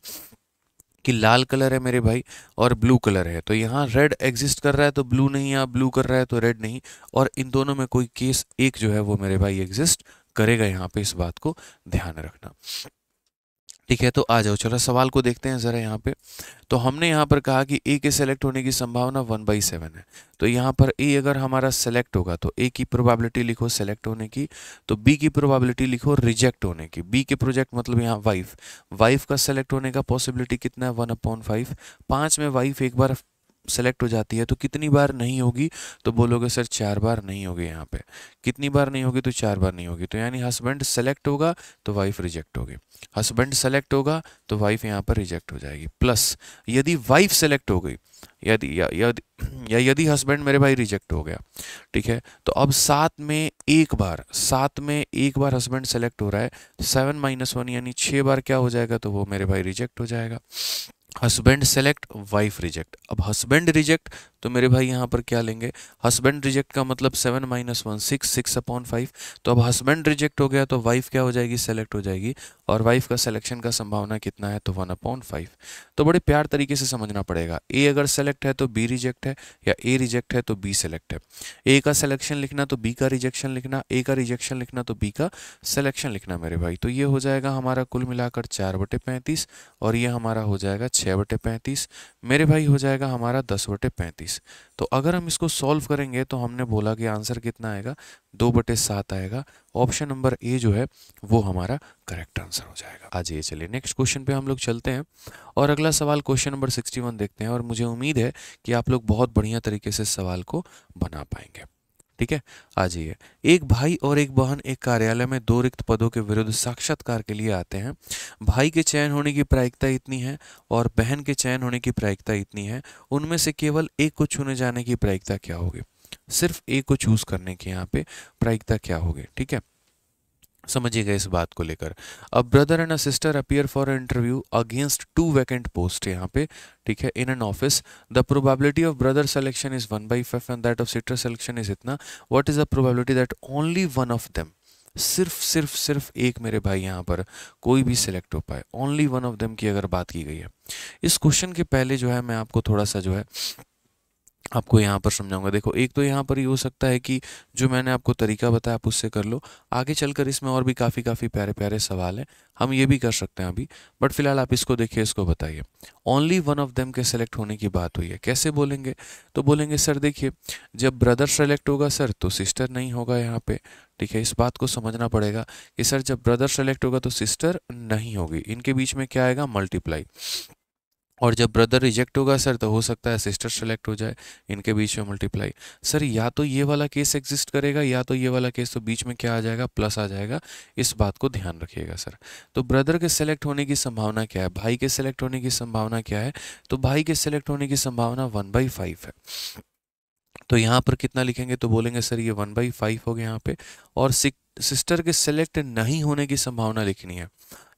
कि लाल कलर है मेरे भाई और ब्लू कलर है तो यहाँ रेड एग्जिस्ट कर रहा है तो ब्लू नहीं या ब्लू कर रहा है तो रेड नहीं और इन दोनों में कोई केस एक जो है वो मेरे भाई एग्जिस्ट करेगा यहाँ पे इस बात को ध्यान रखना ठीक है तो आ जाओ चलो सवाल को देखते हैं ज़रा यहाँ पे तो हमने यहाँ पर कहा कि ए के सेलेक्ट होने की संभावना वन बाई सेवन है तो यहाँ पर ए अगर हमारा सेलेक्ट होगा तो ए की प्रोबेबिलिटी लिखो सेलेक्ट होने की तो बी की प्रोबेबिलिटी लिखो रिजेक्ट होने की बी के प्रोजेक्ट मतलब यहाँ वाइफ वाइफ का सेलेक्ट होने का पॉसिबिलिटी कितना है वन अपॉन फाइव पाँच में वाइफ एक बार सेलेक्ट हो जाती है तो कितनी बार नहीं होगी तो बोलोगे सर चार बार नहीं होगी यहाँ पे कितनी बार नहीं होगी तो चार बार नहीं होगी तो यानी हस्बैंड सेलेक्ट होगा तो वाइफ रिजेक्ट होगी हस्बैंड सेलेक्ट होगा तो वाइफ यहाँ पर रिजेक्ट हो जाएगी प्लस यदि वाइफ सेलेक्ट हो गई यदि या यदि यदि हस्बैंड मेरे भाई रिजेक्ट हो गया ठीक है तो अब सात में एक बार सात में एक बार हस्बैंड सेलेक्ट हो रहा है सेवन माइनस वन यानी छः बार क्या हो जाएगा तो वो मेरे भाई रिजेक्ट हो जाएगा हस्बैंड सेलेक्ट वाइफ रिजेक्ट अब हस्बैंड रिजेक्ट तो मेरे भाई यहाँ पर क्या लेंगे हस्बैंड रिजेक्ट का मतलब seven minus one six six upon five तो अब हस्बैंड रिजेक्ट हो गया तो वाइफ क्या हो जाएगी सेलेक्ट हो जाएगी और वाइफ का सिलेक्शन का संभावना कितना है तो वन अपॉन फाइव तो बड़े प्यार तरीके से समझना पड़ेगा ए अगर सेलेक्ट है तो बी रिजेक्ट है या ए रिजेक्ट है तो बी सेलेक्ट है ए का सिलेक्शन लिखना तो बी का रिजेक्शन लिखना ए का रिजेक्शन लिखना तो बी का सिलेक्शन लिखना मेरे भाई तो ये हो जाएगा हमारा कुल मिलाकर चार बटे पैंतीस और ये हमारा हो जाएगा छः बटे पैंतीस मेरे भाई हो जाएगा हमारा दस बटे पैंतीस चौबीस तो अगर हम इसको सॉल्व करेंगे तो हमने बोला कि आंसर कितना आएगा दो बटे सात आएगा ऑप्शन नंबर ए जो है वो हमारा करेक्ट आंसर हो जाएगा आज ये चलिए नेक्स्ट क्वेश्चन पे हम लोग चलते हैं और अगला सवाल क्वेश्चन नंबर सिक्सटी देखते हैं और मुझे उम्मीद है कि आप लोग बहुत बढ़िया तरीके से सवाल को बना पाएंगे ठीक है आ जाइए एक भाई और एक बहन एक कार्यालय में दो रिक्त पदों के विरुद्ध साक्षात्कार के लिए आते हैं भाई के चयन होने की प्रायिकता इतनी है और बहन के चयन होने की प्रायिकता इतनी है उनमें से केवल एक को चुने जाने की प्रायिकता क्या होगी सिर्फ एक को चूज करने की यहाँ पे प्रायिकता क्या होगी ठीक है समझिएगा इस बात को लेकर अब brother and a sister appear for interview against two vacant post यहाँ पे ठीक है in an office the probability of brother selection is one by five and that of sister selection is इतना what is the probability that only one of them सिर्फ सिर्फ सिर्फ एक मेरे भाई यहाँ पर कोई भी सिलेक्ट हो पाए ओनली वन ऑफ देम की अगर बात की गई है इस क्वेश्चन के पहले जो है मैं आपको थोड़ा सा जो है आपको यहाँ पर समझाऊंगा देखो एक तो यहाँ पर ये यह हो सकता है कि जो मैंने आपको तरीका बताया आप उससे कर लो आगे चलकर इसमें और भी काफ़ी काफ़ी प्यारे प्यारे सवाल हैं हम ये भी कर सकते हैं अभी बट फिलहाल आप इसको देखिए इसको बताइए ओनली वन ऑफ देम के सेलेक्ट होने की बात हुई है कैसे बोलेंगे तो बोलेंगे सर देखिए जब ब्रदर सेलेक्ट होगा सर तो सिस्टर नहीं होगा यहाँ पर ठीक है इस बात को समझना पड़ेगा कि सर जब ब्रदर सेलेक्ट होगा तो सिस्टर नहीं होगी इनके बीच में क्या आएगा मल्टीप्लाई और जब ब्रदर रिजेक्ट होगा सर तो हो सकता है सिस्टर सेलेक्ट हो जाए इनके बीच में मल्टीप्लाई सर या तो ये वाला केस एग्जिस्ट करेगा या तो ये वाला केस तो बीच में क्या आ जाएगा प्लस आ जाएगा इस बात को ध्यान रखिएगा सर तो ब्रदर के सेलेक्ट होने की संभावना क्या है भाई के सेलेक्ट होने की संभावना क्या है तो भाई के सेलेक्ट होने की संभावना वन बाई फाइव है तो यहाँ पर कितना लिखेंगे तो बोलेंगे सर ये वन बाई फाइव हो गया यहाँ पे और सिस्टर के सेलेक्ट नहीं होने की संभावना लिखनी है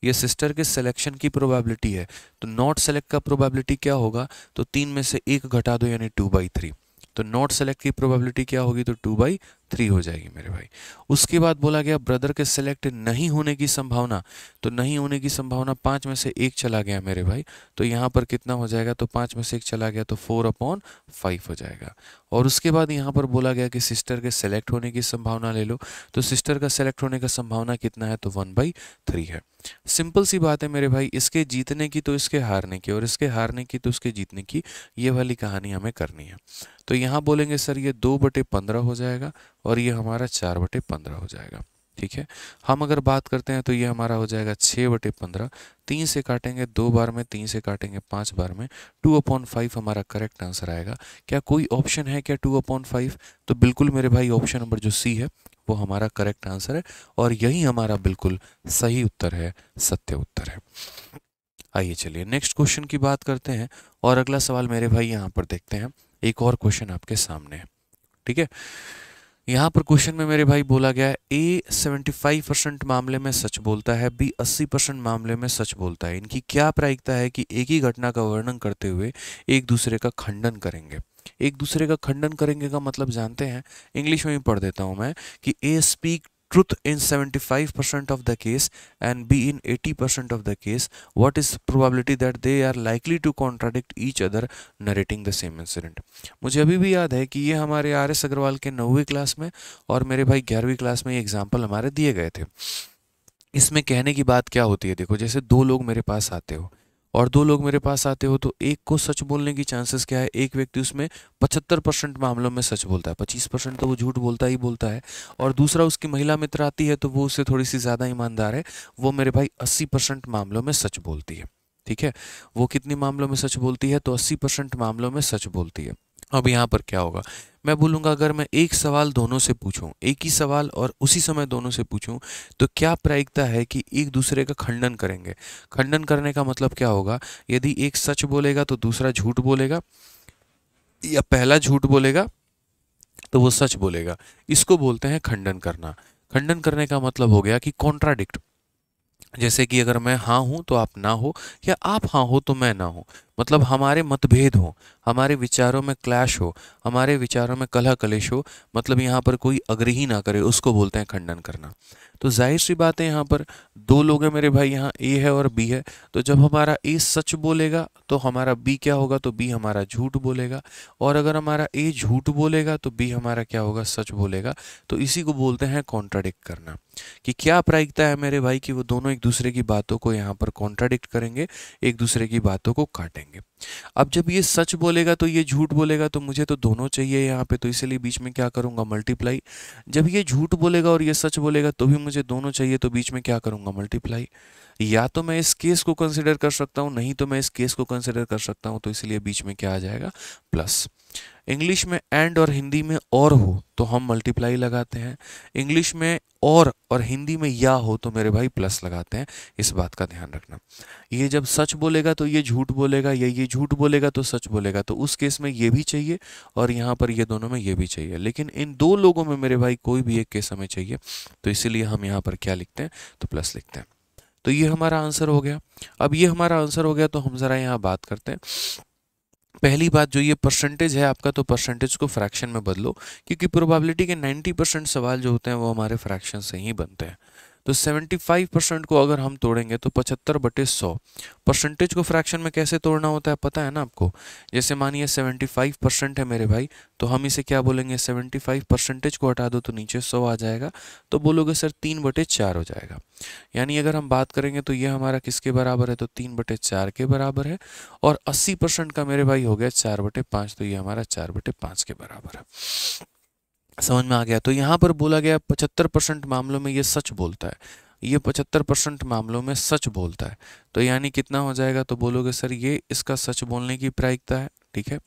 ये सिस्टर के सिलेक्शन की प्रोबेबिलिटी है तो नॉट सेलेक्ट का प्रोबेबिलिटी क्या होगा तो तीन में से एक घटा दो यानी टू बाई थ्री तो नॉट सेलेक्ट की प्रोबेबिलिटी क्या होगी तो टू बाई थ्री हो जाएगी मेरे भाई उसके बाद बोला गया ब्रदर के सेलेक्ट नहीं होने की संभावना तो नहीं होने की संभावना पाँच में से एक चला गया मेरे भाई तो यहाँ पर कितना हो जाएगा तो पाँच में से एक चला गया तो फोर अपॉन फाइव हो जाएगा और उसके बाद यहाँ पर बोला गया कि सिस्टर के सेलेक्ट होने की संभावना ले लो तो सिस्टर का सेलेक्ट होने का संभावना कितना है तो वन बाई थ्री है सिंपल सी बात है मेरे भाई इसके जीतने की तो इसके हारने की और इसके हारने की तो उसके जीतने की ये वाली कहानी हमें करनी है तो यहाँ बोलेंगे सर ये दो बटे पंद्रह हो जाएगा और ये हमारा चार बटे पंद्रह हो जाएगा ठीक है हम अगर बात करते हैं तो ये हमारा हो जाएगा छः बटे पंद्रह तीन से काटेंगे दो बार में तीन से काटेंगे पाँच बार में टू अपॉन फाइव हमारा करेक्ट आंसर आएगा क्या कोई ऑप्शन है क्या टू अपॉन फाइव तो बिल्कुल मेरे भाई ऑप्शन नंबर जो सी है वो हमारा करेक्ट आंसर है और यही हमारा बिल्कुल सही उत्तर है सत्य उत्तर है आइए चलिए नेक्स्ट क्वेश्चन की बात करते हैं और अगला सवाल मेरे भाई यहाँ पर देखते हैं एक और क्वेश्चन आपके सामने है ठीक है यहाँ पर क्वेश्चन में मेरे भाई बोला गया है ए सेवेंटी फाइव परसेंट मामले में सच बोलता है बी अस्सी परसेंट मामले में सच बोलता है इनकी क्या प्रायिकता है कि एक ही घटना का वर्णन करते हुए एक दूसरे का खंडन करेंगे एक दूसरे का खंडन करेंगे का मतलब जानते हैं इंग्लिश में ही पढ़ देता हूँ मैं कि A speak truth in 75% of the case and B in 80% of the case, what is probability that they are likely to contradict each other narrating the same incident? मुझे अभी भी याद है कि ये हमारे आर एस अग्रवाल के नौवीं क्लास में और मेरे भाई ग्यारहवीं क्लास में ये एग्जाम्पल हमारे दिए गए थे इसमें कहने की बात क्या होती है देखो जैसे दो लोग मेरे पास आते हो और दो लोग मेरे पास आते हो तो एक को सच बोलने की चांसेस क्या है एक व्यक्ति उसमें पचहत्तर परसेंट मामलों में सच बोलता है पच्चीस परसेंट तो वो झूठ बोलता ही बोलता है और दूसरा उसकी महिला मित्र आती है तो वो उससे थोड़ी सी ज़्यादा ईमानदार है वो मेरे भाई अस्सी परसेंट मामलों में सच बोलती है ठीक है वो कितनी मामलों में सच बोलती है तो अस्सी परसेंट मामलों में सच बोलती है अब यहाँ पर क्या होगा मैं बोलूँगा अगर मैं एक सवाल दोनों से पूछूं एक ही सवाल और उसी समय दोनों से पूछूँ तो क्या प्रायिकता है कि एक दूसरे का खंडन करेंगे खंडन करने का मतलब क्या होगा यदि एक सच बोलेगा तो दूसरा झूठ बोलेगा या पहला झूठ बोलेगा तो वो सच बोलेगा इसको बोलते हैं खंडन करना खंडन करने का मतलब हो गया कि कॉन्ट्राडिक्ट जैसे कि अगर मैं हाँ हूँ तो आप ना हो या आप हाँ हो तो मैं ना हो मतलब हमारे मतभेद हो हमारे विचारों में क्लैश हो हमारे विचारों में कलह कलेश हो मतलब यहाँ पर कोई अग्रही ना करे उसको बोलते हैं खंडन करना तो जाहिर सी बात है यहाँ पर दो लोग हैं मेरे भाई यहाँ ए है और बी है तो जब हमारा ए सच बोलेगा तो हमारा बी क्या होगा तो बी हमारा झूठ बोलेगा और अगर हमारा ए झूठ बोलेगा तो बी हमारा क्या होगा सच बोलेगा तो इसी को बोलते हैं कॉन्ट्राडिक्ट करना कि क्या प्रायिकता है मेरे भाई कि वो दोनों एक दूसरे की बातों को यहाँ पर कॉन्ट्राडिक्ट करेंगे एक दूसरे की बातों को काटेंगे अब जब ये सच बोलेगा तो ये झूठ बोलेगा तो मुझे तो दोनों चाहिए यहाँ पे तो इसलिए बीच में क्या करूँगा मल्टीप्लाई जब ये झूठ बोलेगा और ये सच बोलेगा तो भी मुझे दोनों चाहिए तो बीच में क्या करूँगा मल्टीप्लाई या तो मैं इस केस को कंसिडर कर सकता हूँ नहीं तो मैं इस केस को कंसिडर कर सकता हूँ तो इसलिए बीच में क्या आ जाएगा प्लस इंग्लिश में एंड और हिंदी में और हो तो हम मल्टीप्लाई लगाते हैं इंग्लिश में और और हिंदी में या हो तो मेरे भाई प्लस लगाते हैं इस बात का ध्यान रखना ये जब सच बोलेगा तो ये झूठ बोलेगा या ये झूठ बोलेगा तो सच बोलेगा तो उस केस में ये भी चाहिए और यहाँ पर ये दोनों में ये भी चाहिए लेकिन इन दो लोगों में मेरे भाई कोई भी एक केस हमें चाहिए तो इसीलिए हम यहाँ पर क्या लिखते हैं तो प्लस लिखते हैं तो ये हमारा आंसर हो गया अब ये हमारा आंसर हो गया तो हम ज़रा यहाँ बात करते हैं पहली बात जो ये परसेंटेज है आपका तो परसेंटेज को फ्रैक्शन में बदलो क्योंकि प्रोबेबिलिटी के 90 परसेंट सवाल जो होते हैं वो हमारे फ्रैक्शन से ही बनते हैं तो 75 परसेंट को अगर हम तोड़ेंगे तो 75 बटे सौ परसेंटेज को फ्रैक्शन में कैसे तोड़ना होता है पता है ना आपको जैसे मानिए 75 परसेंट है मेरे भाई तो हम इसे क्या बोलेंगे 75 परसेंटेज को हटा दो तो नीचे सौ आ जाएगा तो बोलोगे सर तीन बटे चार हो जाएगा यानी अगर हम बात करेंगे तो ये हमारा किसके बराबर है तो तीन बटे चार के बराबर है और अस्सी परसेंट का मेरे भाई हो गया चार बटे पाँच तो ये हमारा चार बटे पाँच के बराबर है समझ में आ गया तो यहाँ पर बोला गया पचहत्तर परसेंट मामलों में ये सच बोलता है ये पचहत्तर परसेंट मामलों में सच बोलता है तो यानी कितना हो जाएगा तो बोलोगे सर ये इसका सच बोलने की प्रायिकता है ठीक है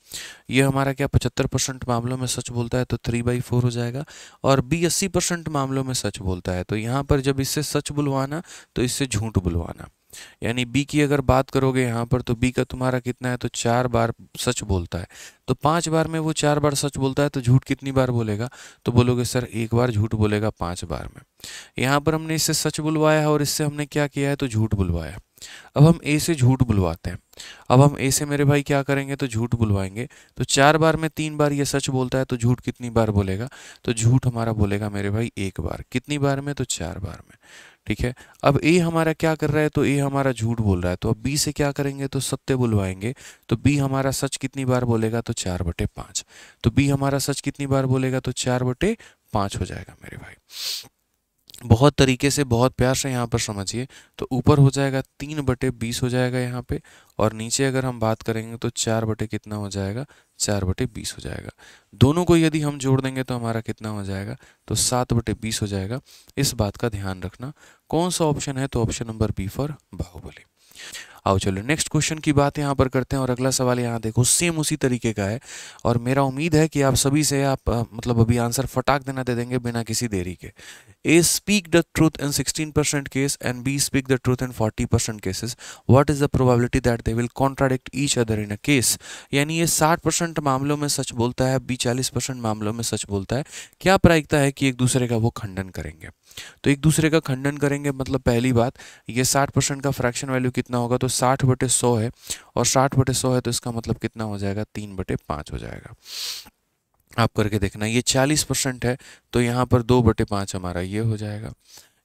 ये हमारा क्या पचहत्तर परसेंट मामलों में सच बोलता है तो थ्री बाई फोर हो जाएगा और बी अस्सी परसेंट मामलों में सच बोलता है तो यहाँ पर जब इससे सच बुलवाना तो इससे झूठ बुलवाना यानी बी की अगर बात करोगे यहाँ पर तो बी का तुम्हारा कितना है तो चार बार सच बोलता है तो पांच बार में वो चार बार सच बोलता है तो झूठ कितनी बार बोलेगा तो बोलोगे सर एक बार झूठ बोलेगा पांच बार में यहाँ पर हमने इससे सच बुलवाया है और इससे हमने क्या किया है तो झूठ बुलवाया अब हम ए से झूठ बुलवाते हैं अब हम ए से मेरे भाई क्या करेंगे तो झूठ बुलवाएंगे तो चार बार में तीन बार ये सच बोलता है तो झूठ कितनी बार बोलेगा तो झूठ हमारा बोलेगा मेरे भाई एक बार कितनी बार में तो चार बार में ठीक है अब ए हमारा क्या कर रहा है तो ए हमारा झूठ बोल रहा है तो अब बी से क्या करेंगे तो सत्य बुलवाएंगे तो बी हमारा सच कितनी बार बोलेगा तो चार बटे पांच तो बी हमारा सच कितनी बार बोलेगा तो चार बटे पांच हो जाएगा मेरे भाई बहुत तरीके से बहुत प्यार से यहाँ पर समझिए तो ऊपर हो जाएगा तीन बटे बीस हो जाएगा यहाँ पे और नीचे अगर हम बात करेंगे तो चार बटे कितना हो जाएगा चार बटे बीस हो जाएगा दोनों को यदि हम जोड़ देंगे तो हमारा कितना हो जाएगा तो सात बटे बीस हो जाएगा इस बात का ध्यान रखना कौन सा ऑप्शन है तो option number B for Baahubali आओ चलो नेक्स्ट क्वेश्चन की बात यहाँ पर करते हैं और अगला सवाल यहाँ देखो सेम उसी तरीके का है और मेरा उम्मीद है कि आप सभी से आप मतलब अभी आंसर फटाक देना दे देंगे बिना किसी देरी के A speak the truth in 16 percent case and B speak the truth in 40 percent cases what is the probability that they will contradict each other in a case यानी ये 60 परसेंट मामलों में सच बोलता है बी 40 परसेंट मामलों में सच बोलता है क्या प्रायिकता है कि एक दूसरे का वो खंडन करेंगे तो एक दूसरे का खंडन करेंगे मतलब पहली बात ये साठ परसेंट का फ्रैक्शन वैल्यू कितना होगा तो साठ बटे सौ है और साठ बटे सौ है तो इसका मतलब कितना हो जाएगा तीन बटे पाँच हो जाएगा आप करके देखना ये चालीस परसेंट है तो यहाँ पर दो बटे पाँच हमारा ये हो जाएगा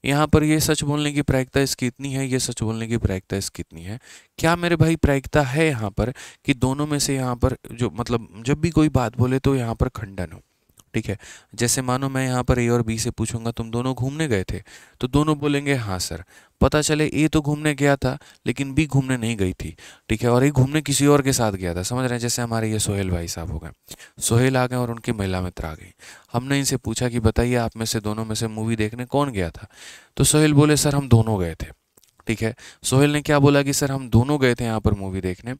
यहाँ पर ये सच बोलने की प्रायिकता इसकी इतनी है ये सच बोलने की प्रायिकता इसकी इतनी है क्या मेरे भाई प्रायिकता है यहाँ पर कि दोनों में से यहाँ पर जो मतलब जब भी कोई बात बोले तो यहाँ पर खंडन हो ठीक है जैसे मानो मैं यहाँ पर ए और बी से पूछूंगा तुम दोनों घूमने गए थे तो दोनों बोलेंगे हाँ सर पता चले ए तो घूमने गया था लेकिन बी घूमने नहीं गई थी ठीक है और ए घूमने किसी और के साथ गया था समझ रहे हैं जैसे हमारे ये सोहेल भाई साहब हो गए सोहेल आ गए और उनकी महिला मित्र आ गई हमने इनसे पूछा कि बताइए आप में से दोनों में से मूवी देखने कौन गया था तो सोहेल बोले सर हम दोनों गए थे ठीक है सोहेल ने क्या बोला कि सर हम दोनों गए थे यहाँ पर मूवी देखने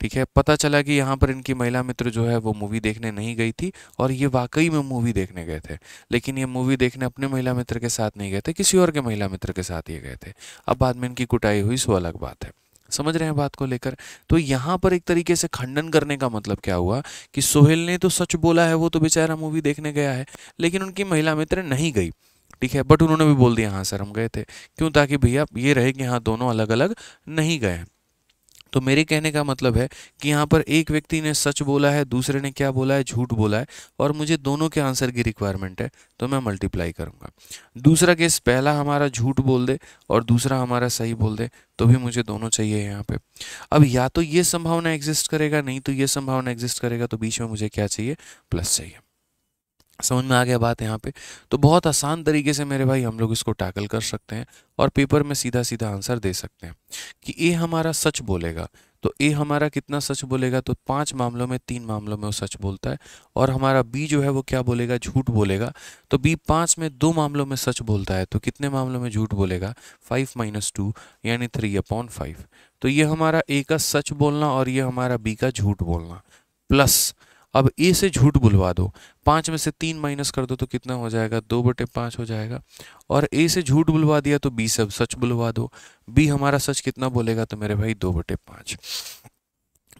ठीक है पता चला कि यहाँ पर इनकी महिला मित्र जो है वो मूवी देखने नहीं गई थी और ये वाकई में मूवी देखने गए थे लेकिन ये मूवी देखने अपने महिला मित्र के साथ नहीं गए थे किसी और के महिला मित्र के साथ ये गए थे अब बाद में इनकी कुटाई हुई सो अलग बात है समझ रहे हैं बात को लेकर तो यहाँ पर एक तरीके से खंडन करने का मतलब क्या हुआ कि सोहेल ने तो सच बोला है वो तो बेचारा मूवी देखने गया है लेकिन उनकी महिला मित्र नहीं गई ठीक है बट उन्होंने भी बोल दिया हाँ सर हम गए थे क्यों ताकि भैया ये रहे कि हाँ दोनों अलग अलग नहीं गए तो मेरे कहने का मतलब है कि यहाँ पर एक व्यक्ति ने सच बोला है दूसरे ने क्या बोला है झूठ बोला है और मुझे दोनों के आंसर की रिक्वायरमेंट है तो मैं मल्टीप्लाई करूँगा दूसरा केस पहला हमारा झूठ बोल दे और दूसरा हमारा सही बोल दे तो भी मुझे दोनों चाहिए यहाँ पे अब या तो ये संभावना एग्जिस्ट करेगा नहीं तो ये संभावना एग्जिस्ट करेगा तो बीच में मुझे क्या चाहिए प्लस चाहिए समझ में आ गया बात यहाँ पे तो बहुत आसान तरीके से मेरे भाई हम लोग इसको टैकल कर सकते हैं और पेपर में सीधा सीधा आंसर दे सकते हैं कि ए हमारा सच बोलेगा तो ए हमारा कितना सच बोलेगा तो पांच मामलों में तीन मामलों में वो सच बोलता है और हमारा बी जो है वो क्या बोलेगा झूठ बोलेगा तो बी पांच में दो मामलों में सच बोलता है तो कितने मामलों में झूठ बोलेगा फाइव माइनस टू यानी थ्री अपॉन फाइव तो ये हमारा ए का सच बोलना और ये हमारा बी का झूठ बोलना प्लस अब ए से झूठ बुलवा दो पाँच में से तीन माइनस कर दो तो कितना हो जाएगा दो बटे पाँच हो जाएगा और ए से झूठ बुलवा दिया तो बी से सच बुलवा दो बी हमारा सच कितना बोलेगा तो मेरे भाई दो बटे पाँच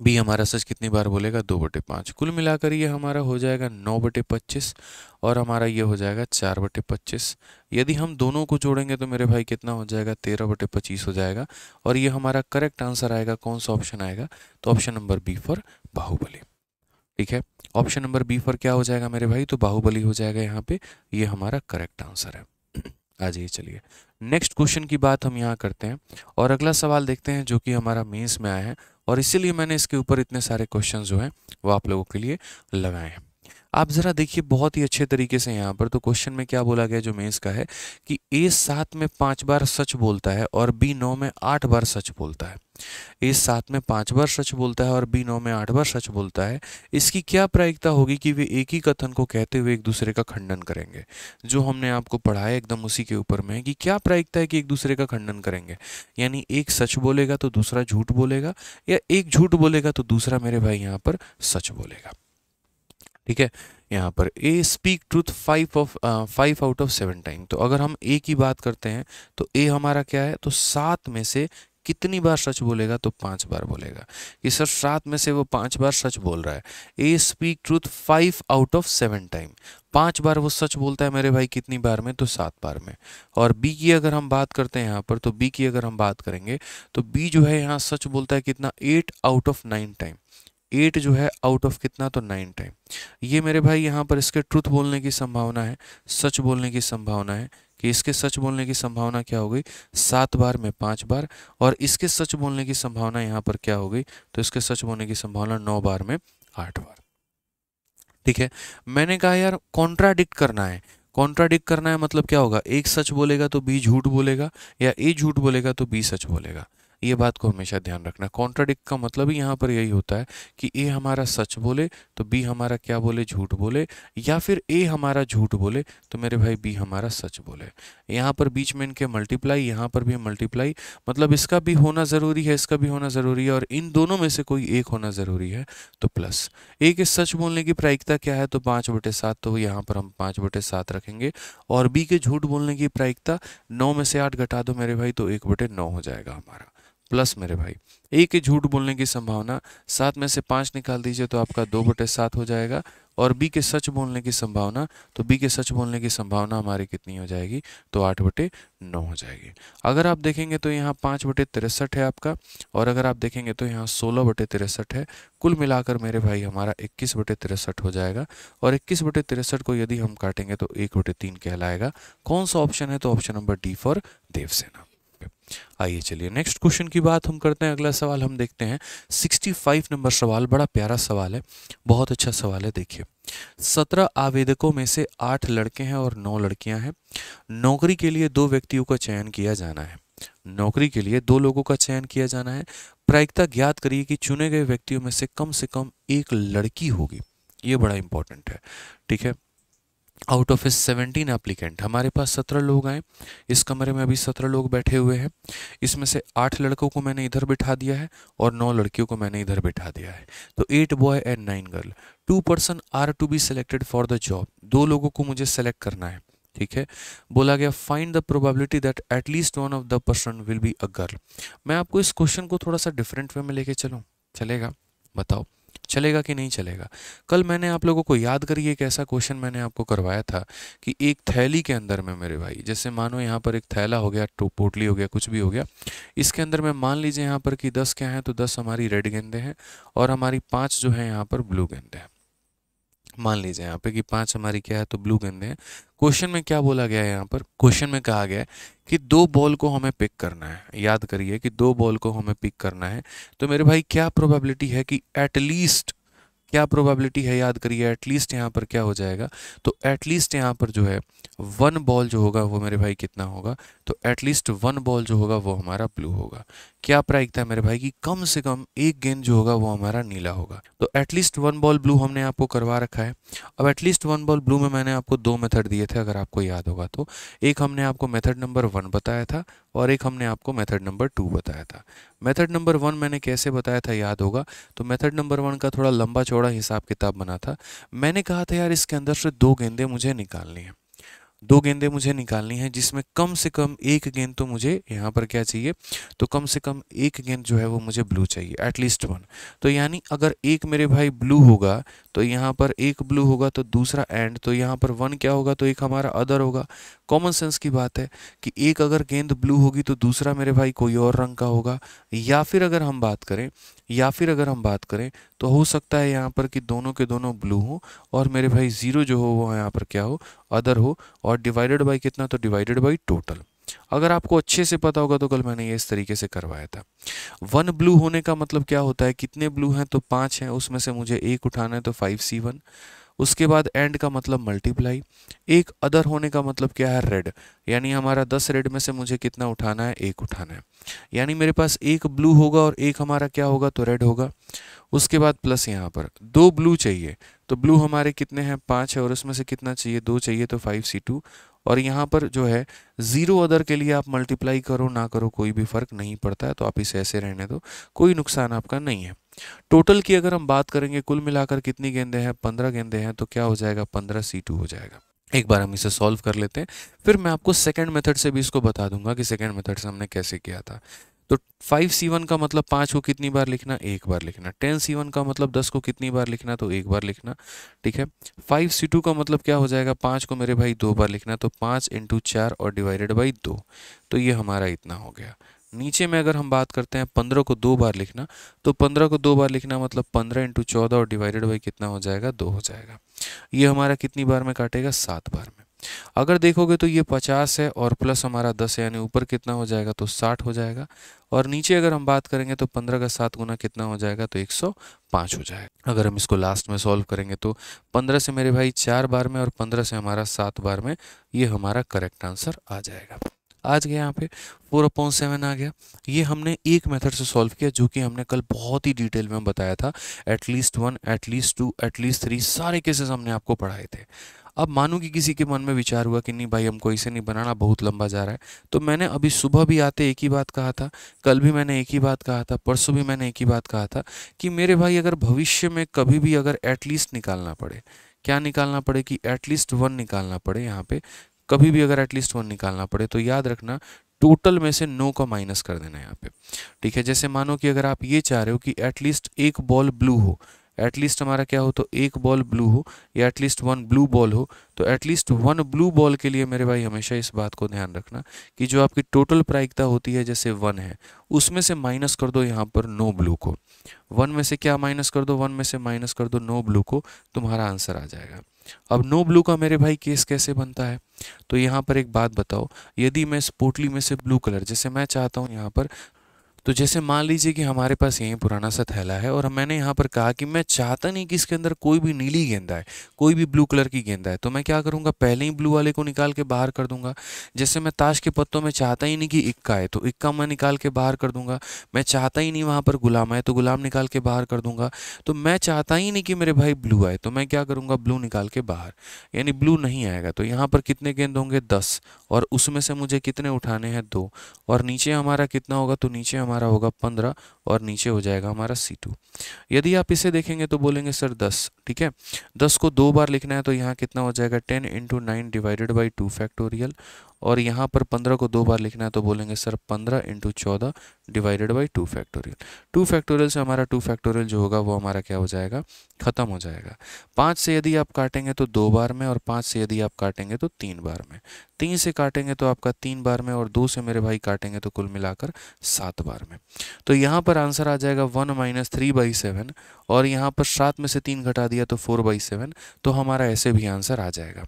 बी हमारा सच कितनी बार बोलेगा दो बटे पाँच कुल मिलाकर ये हमारा हो जाएगा नौ बटे पच्चीस और हमारा ये हो जाएगा चार बटे पच्चीस यदि हम दोनों को जोड़ेंगे तो मेरे भाई कितना हो जाएगा तेरह बटे पच्चीस हो जाएगा और ये हमारा करेक्ट आंसर आएगा कौन सा ऑप्शन आएगा तो option number B for Baahubali ठीक है ऑप्शन नंबर बी पर क्या हो जाएगा मेरे भाई तो बाहुबली हो जाएगा यहाँ पे ये हमारा करेक्ट आंसर है आ जाइए चलिए नेक्स्ट क्वेश्चन की बात हम यहाँ करते हैं और अगला सवाल देखते हैं जो कि हमारा मेन्स में आया है और इसीलिए मैंने इसके ऊपर इतने सारे क्वेश्चन जो हैं वो आप लोगों के लिए लगाए हैं आप ज़रा देखिए बहुत ही अच्छे तरीके से यहाँ पर तो क्वेश्चन में क्या बोला गया जो मेज़ का है कि ए सात में पाँच बार सच बोलता है और बी नौ में आठ बार सच बोलता है ए सात में पांच बार सच बोलता है और बी नौ में आठ बार सच बोलता है इसकी क्या प्रायिकता होगी कि वे एक ही कथन को कहते हुए एक दूसरे का खंडन करेंगे जो हमने आपको पढ़ाया एकदम उसी के ऊपर में कि क्या प्रायिकता है कि एक दूसरे का खंडन करेंगे यानी एक सच बोलेगा तो दूसरा झूठ बोलेगा या एक झूठ बोलेगा तो दूसरा मेरे भाई यहाँ पर सच बोलेगा ठीक है यहाँ पर A speak truth five of five out of seven time तो अगर हम ए की बात करते हैं तो ए हमारा क्या है तो सात में से कितनी बार सच बोलेगा तो पांच बार बोलेगा कि सर सात में से वो पांच बार सच बोल रहा है A speak truth five out of seven time पांच बार वो सच बोलता है मेरे भाई कितनी बार में तो सात बार में और बी की अगर हम बात करते हैं यहाँ पर तो बी की अगर हम बात करेंगे तो बी जो है यहाँ सच बोलता है कितना eight out of nine time eight जो है आउट ऑफ कितना तो नाइन टाइम ये मेरे भाई यहाँ पर इसके ट्रुथ बोलने की संभावना है सच बोलने की संभावना है कि इसके सच बोलने की संभावना क्या हो गई सात बार में पांच बार और इसके सच बोलने की संभावना यहाँ पर क्या हो गई तो इसके सच बोलने की संभावना नौ बार में आठ बार ठीक है मैंने कहा यार कॉन्ट्राडिक्ट करना है कॉन्ट्राडिक्ट करना है मतलब क्या होगा एक सच बोलेगा तो बी झूठ बोलेगा या ए झूठ बोलेगा तो बी सच बोलेगा ये बात को हमेशा ध्यान रखना कॉन्ट्राडिक्ट का मतलब ही यहाँ पर यही होता है कि ए हमारा सच बोले तो बी हमारा क्या बोले झूठ बोले या फिर ए हमारा झूठ बोले तो मेरे भाई बी हमारा सच बोले यहाँ पर बीच में इनके मल्टीप्लाई यहाँ पर भी मल्टीप्लाई मतलब इसका भी होना ज़रूरी है इसका भी होना ज़रूरी है और इन दोनों में से कोई एक होना ज़रूरी है तो प्लस ए के सच बोलने की प्रायिकता क्या है तो पाँच बटे सात तो यहाँ पर हम पाँच बटे सात रखेंगे और बी के झूठ बोलने की प्रायिकता नौ में से आठ घटा दो मेरे भाई तो एक बटे नौ हो जाएगा हमारा प्लस मेरे भाई एक ही झूठ बोलने की संभावना सात में से पाँच निकाल दीजिए तो आपका दो बटे सात हो जाएगा और बी के सच बोलने की संभावना तो बी के सच बोलने की संभावना हमारी कितनी हो जाएगी तो आठ बटे नौ हो जाएगी अगर आप देखेंगे तो यहाँ पाँच बटे तिरसठ है आपका और अगर आप देखेंगे तो यहाँ सोलह बटे तिरसठ है कुल मिलाकर मेरे भाई हमारा इक्कीस बटे तिरसठ हो जाएगा और इक्कीस बटे तिरसठ को यदि हम काटेंगे तो एक बटे तीन कहलाएगा कौन सा ऑप्शन है तो option number D for Devasena आइए चलिए नेक्स्ट क्वेश्चन की बात हम करते हैं अगला सवाल हम देखते हैं 65 नंबर सवाल बड़ा प्यारा सवाल है बहुत अच्छा सवाल है देखिए सत्रह आवेदकों में से आठ लड़के हैं और नौ लड़कियां हैं नौकरी के लिए दो व्यक्तियों का चयन किया जाना है नौकरी के लिए दो लोगों का चयन किया जाना है प्रायिकता ज्ञात करिए कि चुने गए व्यक्तियों में से कम से कम एक लड़की होगी ये बड़ा इंपॉर्टेंट है ठीक है आउट ऑफ इस सेवेंटीन एप्लीकेंट हमारे पास सत्रह लोग आए इस कमरे में अभी सत्रह लोग बैठे हुए हैं इसमें से आठ लड़कों को मैंने इधर बिठा दिया है और नौ लड़कियों को मैंने इधर बिठा दिया है तो eight boy and nine girl two person are to be selected for the job दो लोगों को मुझे सेलेक्ट करना है ठीक है बोला गया find the probability that at least one of the person will be a girl मैं आपको इस क्वेश्चन को थोड़ा सा डिफरेंट वे में लेके चलूँ चलेगा बताओ चलेगा कि नहीं चलेगा कल मैंने आप लोगों को याद करिए एक ऐसा क्वेश्चन मैंने आपको करवाया था कि एक थैली के अंदर में मेरे भाई जैसे मानो यहाँ पर एक थैला हो गया टो पोटली हो गया कुछ भी हो गया इसके अंदर में मान लीजिए यहाँ पर कि दस क्या हैं तो दस हमारी रेड गेंदे हैं और हमारी पाँच जो है यहाँ पर ब्लू गेंदे हैं मान लीजिए यहाँ पे कि पाँच हमारी क्या है तो ब्लू गेंदे हैं क्वेश्चन में क्या बोला गया है यहाँ पर क्वेश्चन में कहा गया है कि दो बॉल को हमें पिक करना है याद करिए कि दो बॉल को हमें पिक करना है तो मेरे भाई क्या प्रोबेबिलिटी है कि एटलीस्ट क्या प्रोबेबिलिटी है याद करिए एटलीस्ट यहाँ पर क्या हो जाएगा तो एटलीस्ट यहाँ पर जो है वन बॉल जो होगा वो मेरे भाई कितना होगा तो एटलीस्ट वन बॉल जो होगा वो हमारा ब्लू होगा क्या प्रायिकता है मेरे भाई की कम से कम एक गेंद जो होगा वो हमारा नीला होगा तो एटलीस्ट वन बॉल ब्लू हमने आपको करवा रखा है अब एटलीस्ट वन बॉल ब्लू में मैंने आपको दो मेथड दिए थे अगर आपको याद होगा तो एक हमने आपको मेथड नंबर वन बताया था और एक हमने आपको मेथड नंबर टू बताया था मेथड नंबर वन मैंने कैसे बताया था याद होगा तो मेथड नंबर वन का थोड़ा लंबा चौड़ा हिसाब किताब बना था मैंने कहा था यार इसके अंदर से दो गेंदें मुझे निकालनी है दो गेंदें मुझे निकालनी है जिसमें कम से कम एक गेंद तो मुझे यहाँ पर क्या चाहिए तो कम से कम एक गेंद जो है वो मुझे ब्लू चाहिए एटलीस्ट वन तो यानी अगर एक मेरे भाई ब्लू होगा तो यहाँ पर एक ब्लू होगा तो दूसरा एंड तो यहाँ पर वन क्या होगा तो एक हमारा अदर होगा कॉमन सेंस की बात है कि एक अगर गेंद ब्लू होगी तो दूसरा मेरे भाई कोई और रंग का होगा या फिर अगर हम बात करें या फिर अगर हम बात करें तो हो सकता है यहाँ पर कि दोनों के दोनों ब्लू हों और मेरे भाई ज़ीरो जो हो वो यहाँ पर क्या हो अदर हो और डिवाइडेड बाई कितना तो डिवाइडेड बाई टोटल अगर आपको अच्छे से पता होगा तो कल मैंने ये इस तरीके से करवाया था वन ब्लू होने का मतलब क्या होता है कितने ब्लू हैं तो पाँच हैं उसमें से मुझे एक उठाना है तो फाइव सी वन उसके बाद एंड का मतलब मल्टीप्लाई एक अदर होने का मतलब क्या है रेड यानी हमारा दस रेड में से मुझे कितना उठाना है एक उठाना है यानी मेरे पास एक ब्लू होगा और एक हमारा क्या होगा तो रेड होगा उसके बाद प्लस यहाँ पर दो ब्लू चाहिए तो ब्लू हमारे कितने हैं पाँच है और उसमें से कितना चाहिए दो चाहिए तो फाइव सी टू और यहाँ पर जो है ज़ीरो अदर के लिए आप मल्टीप्लाई करो ना करो कोई भी फ़र्क नहीं पड़ता है तो आप इसे ऐसे रहने दो कोई नुकसान आपका नहीं है टोटल की अगर हम बात करेंगे कुल मिलाकर कितनी गेंदे हैं पंद्रह गेंदे हैं तो क्या हो जाएगा पंद्रह सी हो जाएगा एक बार हम इसे सॉल्व कर लेते हैं फिर मैं आपको सेकेंड मेथड से भी इसको बता दूंगा कि सेकेंड मेथड से हमने कैसे किया था तो फाइव सी वन का मतलब पाँच को कितनी बार लिखना एक बार लिखना टेन सी वन का मतलब दस को कितनी बार लिखना तो एक बार लिखना ठीक है फाइव सी टू का मतलब क्या हो जाएगा पाँच को मेरे भाई दो बार लिखना तो पाँच इंटू चार और डिवाइडेड बाई दो तो ये हमारा इतना हो गया नीचे में अगर हम बात करते हैं पंद्रह को दो बार लिखना तो पंद्रह को दो बार लिखना मतलब पंद्रह इंटू चौदह और डिवाइडेड बाई कितना हो जाएगा दो हो जाएगा ये हमारा कितनी बार में काटेगा सात बार में अगर देखोगे तो ये पचास है और प्लस हमारा दस है यानी ऊपर कितना हो जाएगा तो साठ हो जाएगा और नीचे अगर हम बात करेंगे तो पंद्रह का सात गुना कितना हो जाएगा तो एक सौ पाँच हो जाएगा अगर हम इसको लास्ट में सॉल्व करेंगे तो पंद्रह से मेरे भाई चार बार में और पंद्रह से हमारा सात बार में ये हमारा करेक्ट आंसर आ जाएगा आज गया यहाँ पे फोर अपॉइंट सेवन आ गया ये हमने एक मेथड से सॉल्व किया जो कि हमने कल बहुत ही डिटेल में बताया था at least one at least two at least three सारे केसेस हमने आपको पढ़ाए थे अब मानू कि किसी के मन में विचार हुआ कि नहीं भाई हमको इसे नहीं बनाना बहुत लंबा जा रहा है तो मैंने अभी सुबह भी आते एक ही बात कहा था कल भी मैंने एक ही बात कहा था परसों भी मैंने एक ही बात कहा था कि मेरे भाई अगर भविष्य में कभी भी अगर एटलीस्ट निकालना पड़े क्या निकालना पड़े कि एटलीस्ट वन निकालना पड़े यहाँ पे कभी भी अगर एटलीस्ट वन निकालना पड़े तो याद रखना टोटल में से नो का माइनस कर देना यहाँ पे ठीक है जैसे मानो कि अगर आप ये चाह रहे हो कि एटलीस्ट एक बॉल ब्लू हो एटलीस्ट हमारा क्या हो तो एक बॉल ब्लू हो या एटलीस्ट वन ब्लू बॉल हो तो एटलीस्ट वन ब्लू बॉल के लिए मेरे भाई हमेशा इस बात को ध्यान रखना कि जो आपकी टोटल प्रायिकता होती है जैसे वन है उसमें से माइनस कर दो यहाँ पर नो ब्लू को वन में से क्या माइनस कर दो वन में से माइनस कर दो नो ब्लू को तुम्हारा आंसर आ जाएगा अब नो ब्लू का मेरे भाई केस कैसे बनता है तो यहाँ पर एक बात बताओ यदि मैं इस पोटली में से ब्लू कलर जैसे मैं चाहता हूँ यहाँ पर तो जैसे मान लीजिए कि हमारे पास यहीं पुराना सा थैला है और मैंने यहाँ पर कहा कि मैं चाहता नहीं कि इसके अंदर कोई भी नीली गेंदा है कोई भी ब्लू कलर की गेंदा है तो मैं क्या करूँगा पहले ही ब्लू वाले को निकाल के बाहर कर दूंगा जैसे मैं ताश के पत्तों में चाहता ही नहीं कि इक्का है तो इक्का मैं निकाल के बाहर कर दूंगा मैं चाहता ही नहीं वहाँ पर गुलाम है तो गुलाम निकाल के बाहर कर दूंगा तो मैं चाहता ही नहीं कि मेरे भाई ब्लू आए तो मैं क्या करूँगा ब्लू निकाल के बाहर यानी ब्लू नहीं आएगा तो यहाँ पर कितने गेंद होंगे दस और उसमें से मुझे कितने उठाने हैं दो और नीचे हमारा कितना होगा तो नीचे हमारा होगा पंद्रह और नीचे हो जाएगा हमारा सी टू यदि आप इसे देखेंगे तो बोलेंगे सर दस ठीक है दस को दो बार लिखना है तो यहाँ कितना हो जाएगा ten into nine divided by two factorial और यहाँ पर पंद्रह को दो बार लिखना है तो बोलेंगे सर पंद्रह इंटू चौदह divided by two factorial two factorial से हमारा टू फैक्टोरियल जो होगा वो हमारा क्या हो जाएगा ख़त्म हो जाएगा पाँच से यदि आप काटेंगे तो दो बार में और पाँच से यदि आप काटेंगे तो तीन बार में तीन से काटेंगे तो आपका तीन बार में और दो से मेरे भाई काटेंगे तो कुल मिलाकर सात बार में तो यहाँ पर पर आंसर आ जाएगा one minus three by seven और यहाँ पर सात में से तीन घटा दिया तो फोर बाई सेवन तो हमारा ऐसे भी आंसर आ जाएगा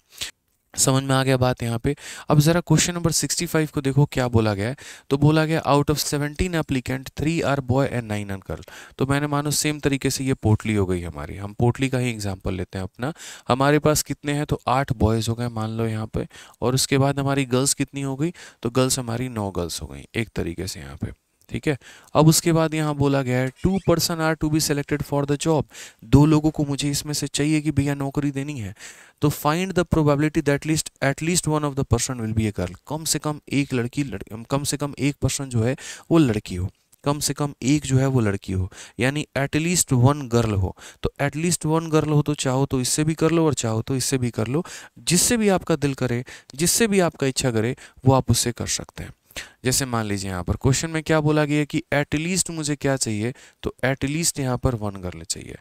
समझ में आ गया बात यहाँ पे अब ज़रा क्वेश्चन नंबर 65 को देखो क्या बोला गया है तो बोला गया out of 17 applicant three are boy and nine are girl तो मैंने मानो सेम तरीके से ये पोटली हो गई हमारी हम पोटली का ही एग्जांपल लेते हैं अपना हमारे पास कितने हैं तो आठ बॉयज़ हो गए मान लो यहाँ पे और उसके बाद हमारी गर्ल्स कितनी हो गई तो गर्ल्स हमारी नौ गर्ल्स हो गई एक तरीके से यहाँ पर ठीक है अब उसके बाद यहाँ बोला गया है two person are to be selected for the job दो लोगों को मुझे इसमें से चाहिए कि भैया नौकरी देनी है तो find the probability that least at least one of the person will be a girl कम से कम एक लड़की लड़की कम से कम एक पर्सन जो है वो लड़की हो कम से कम एक जो है वो लड़की हो यानी एटलीस्ट वन गर्ल हो तो एटलीस्ट वन गर्ल हो तो चाहो तो इससे भी कर लो और चाहो तो इससे भी कर लो जिससे भी आपका दिल करे जिससे भी आपका इच्छा करे वो आप उससे कर सकते हैं जैसे मान लीजिए यहाँ पर क्वेश्चन में क्या बोला गया कि एटलीस्ट मुझे क्या चाहिए तो एटलीस्ट यहाँ पर वन गर्ल चाहिए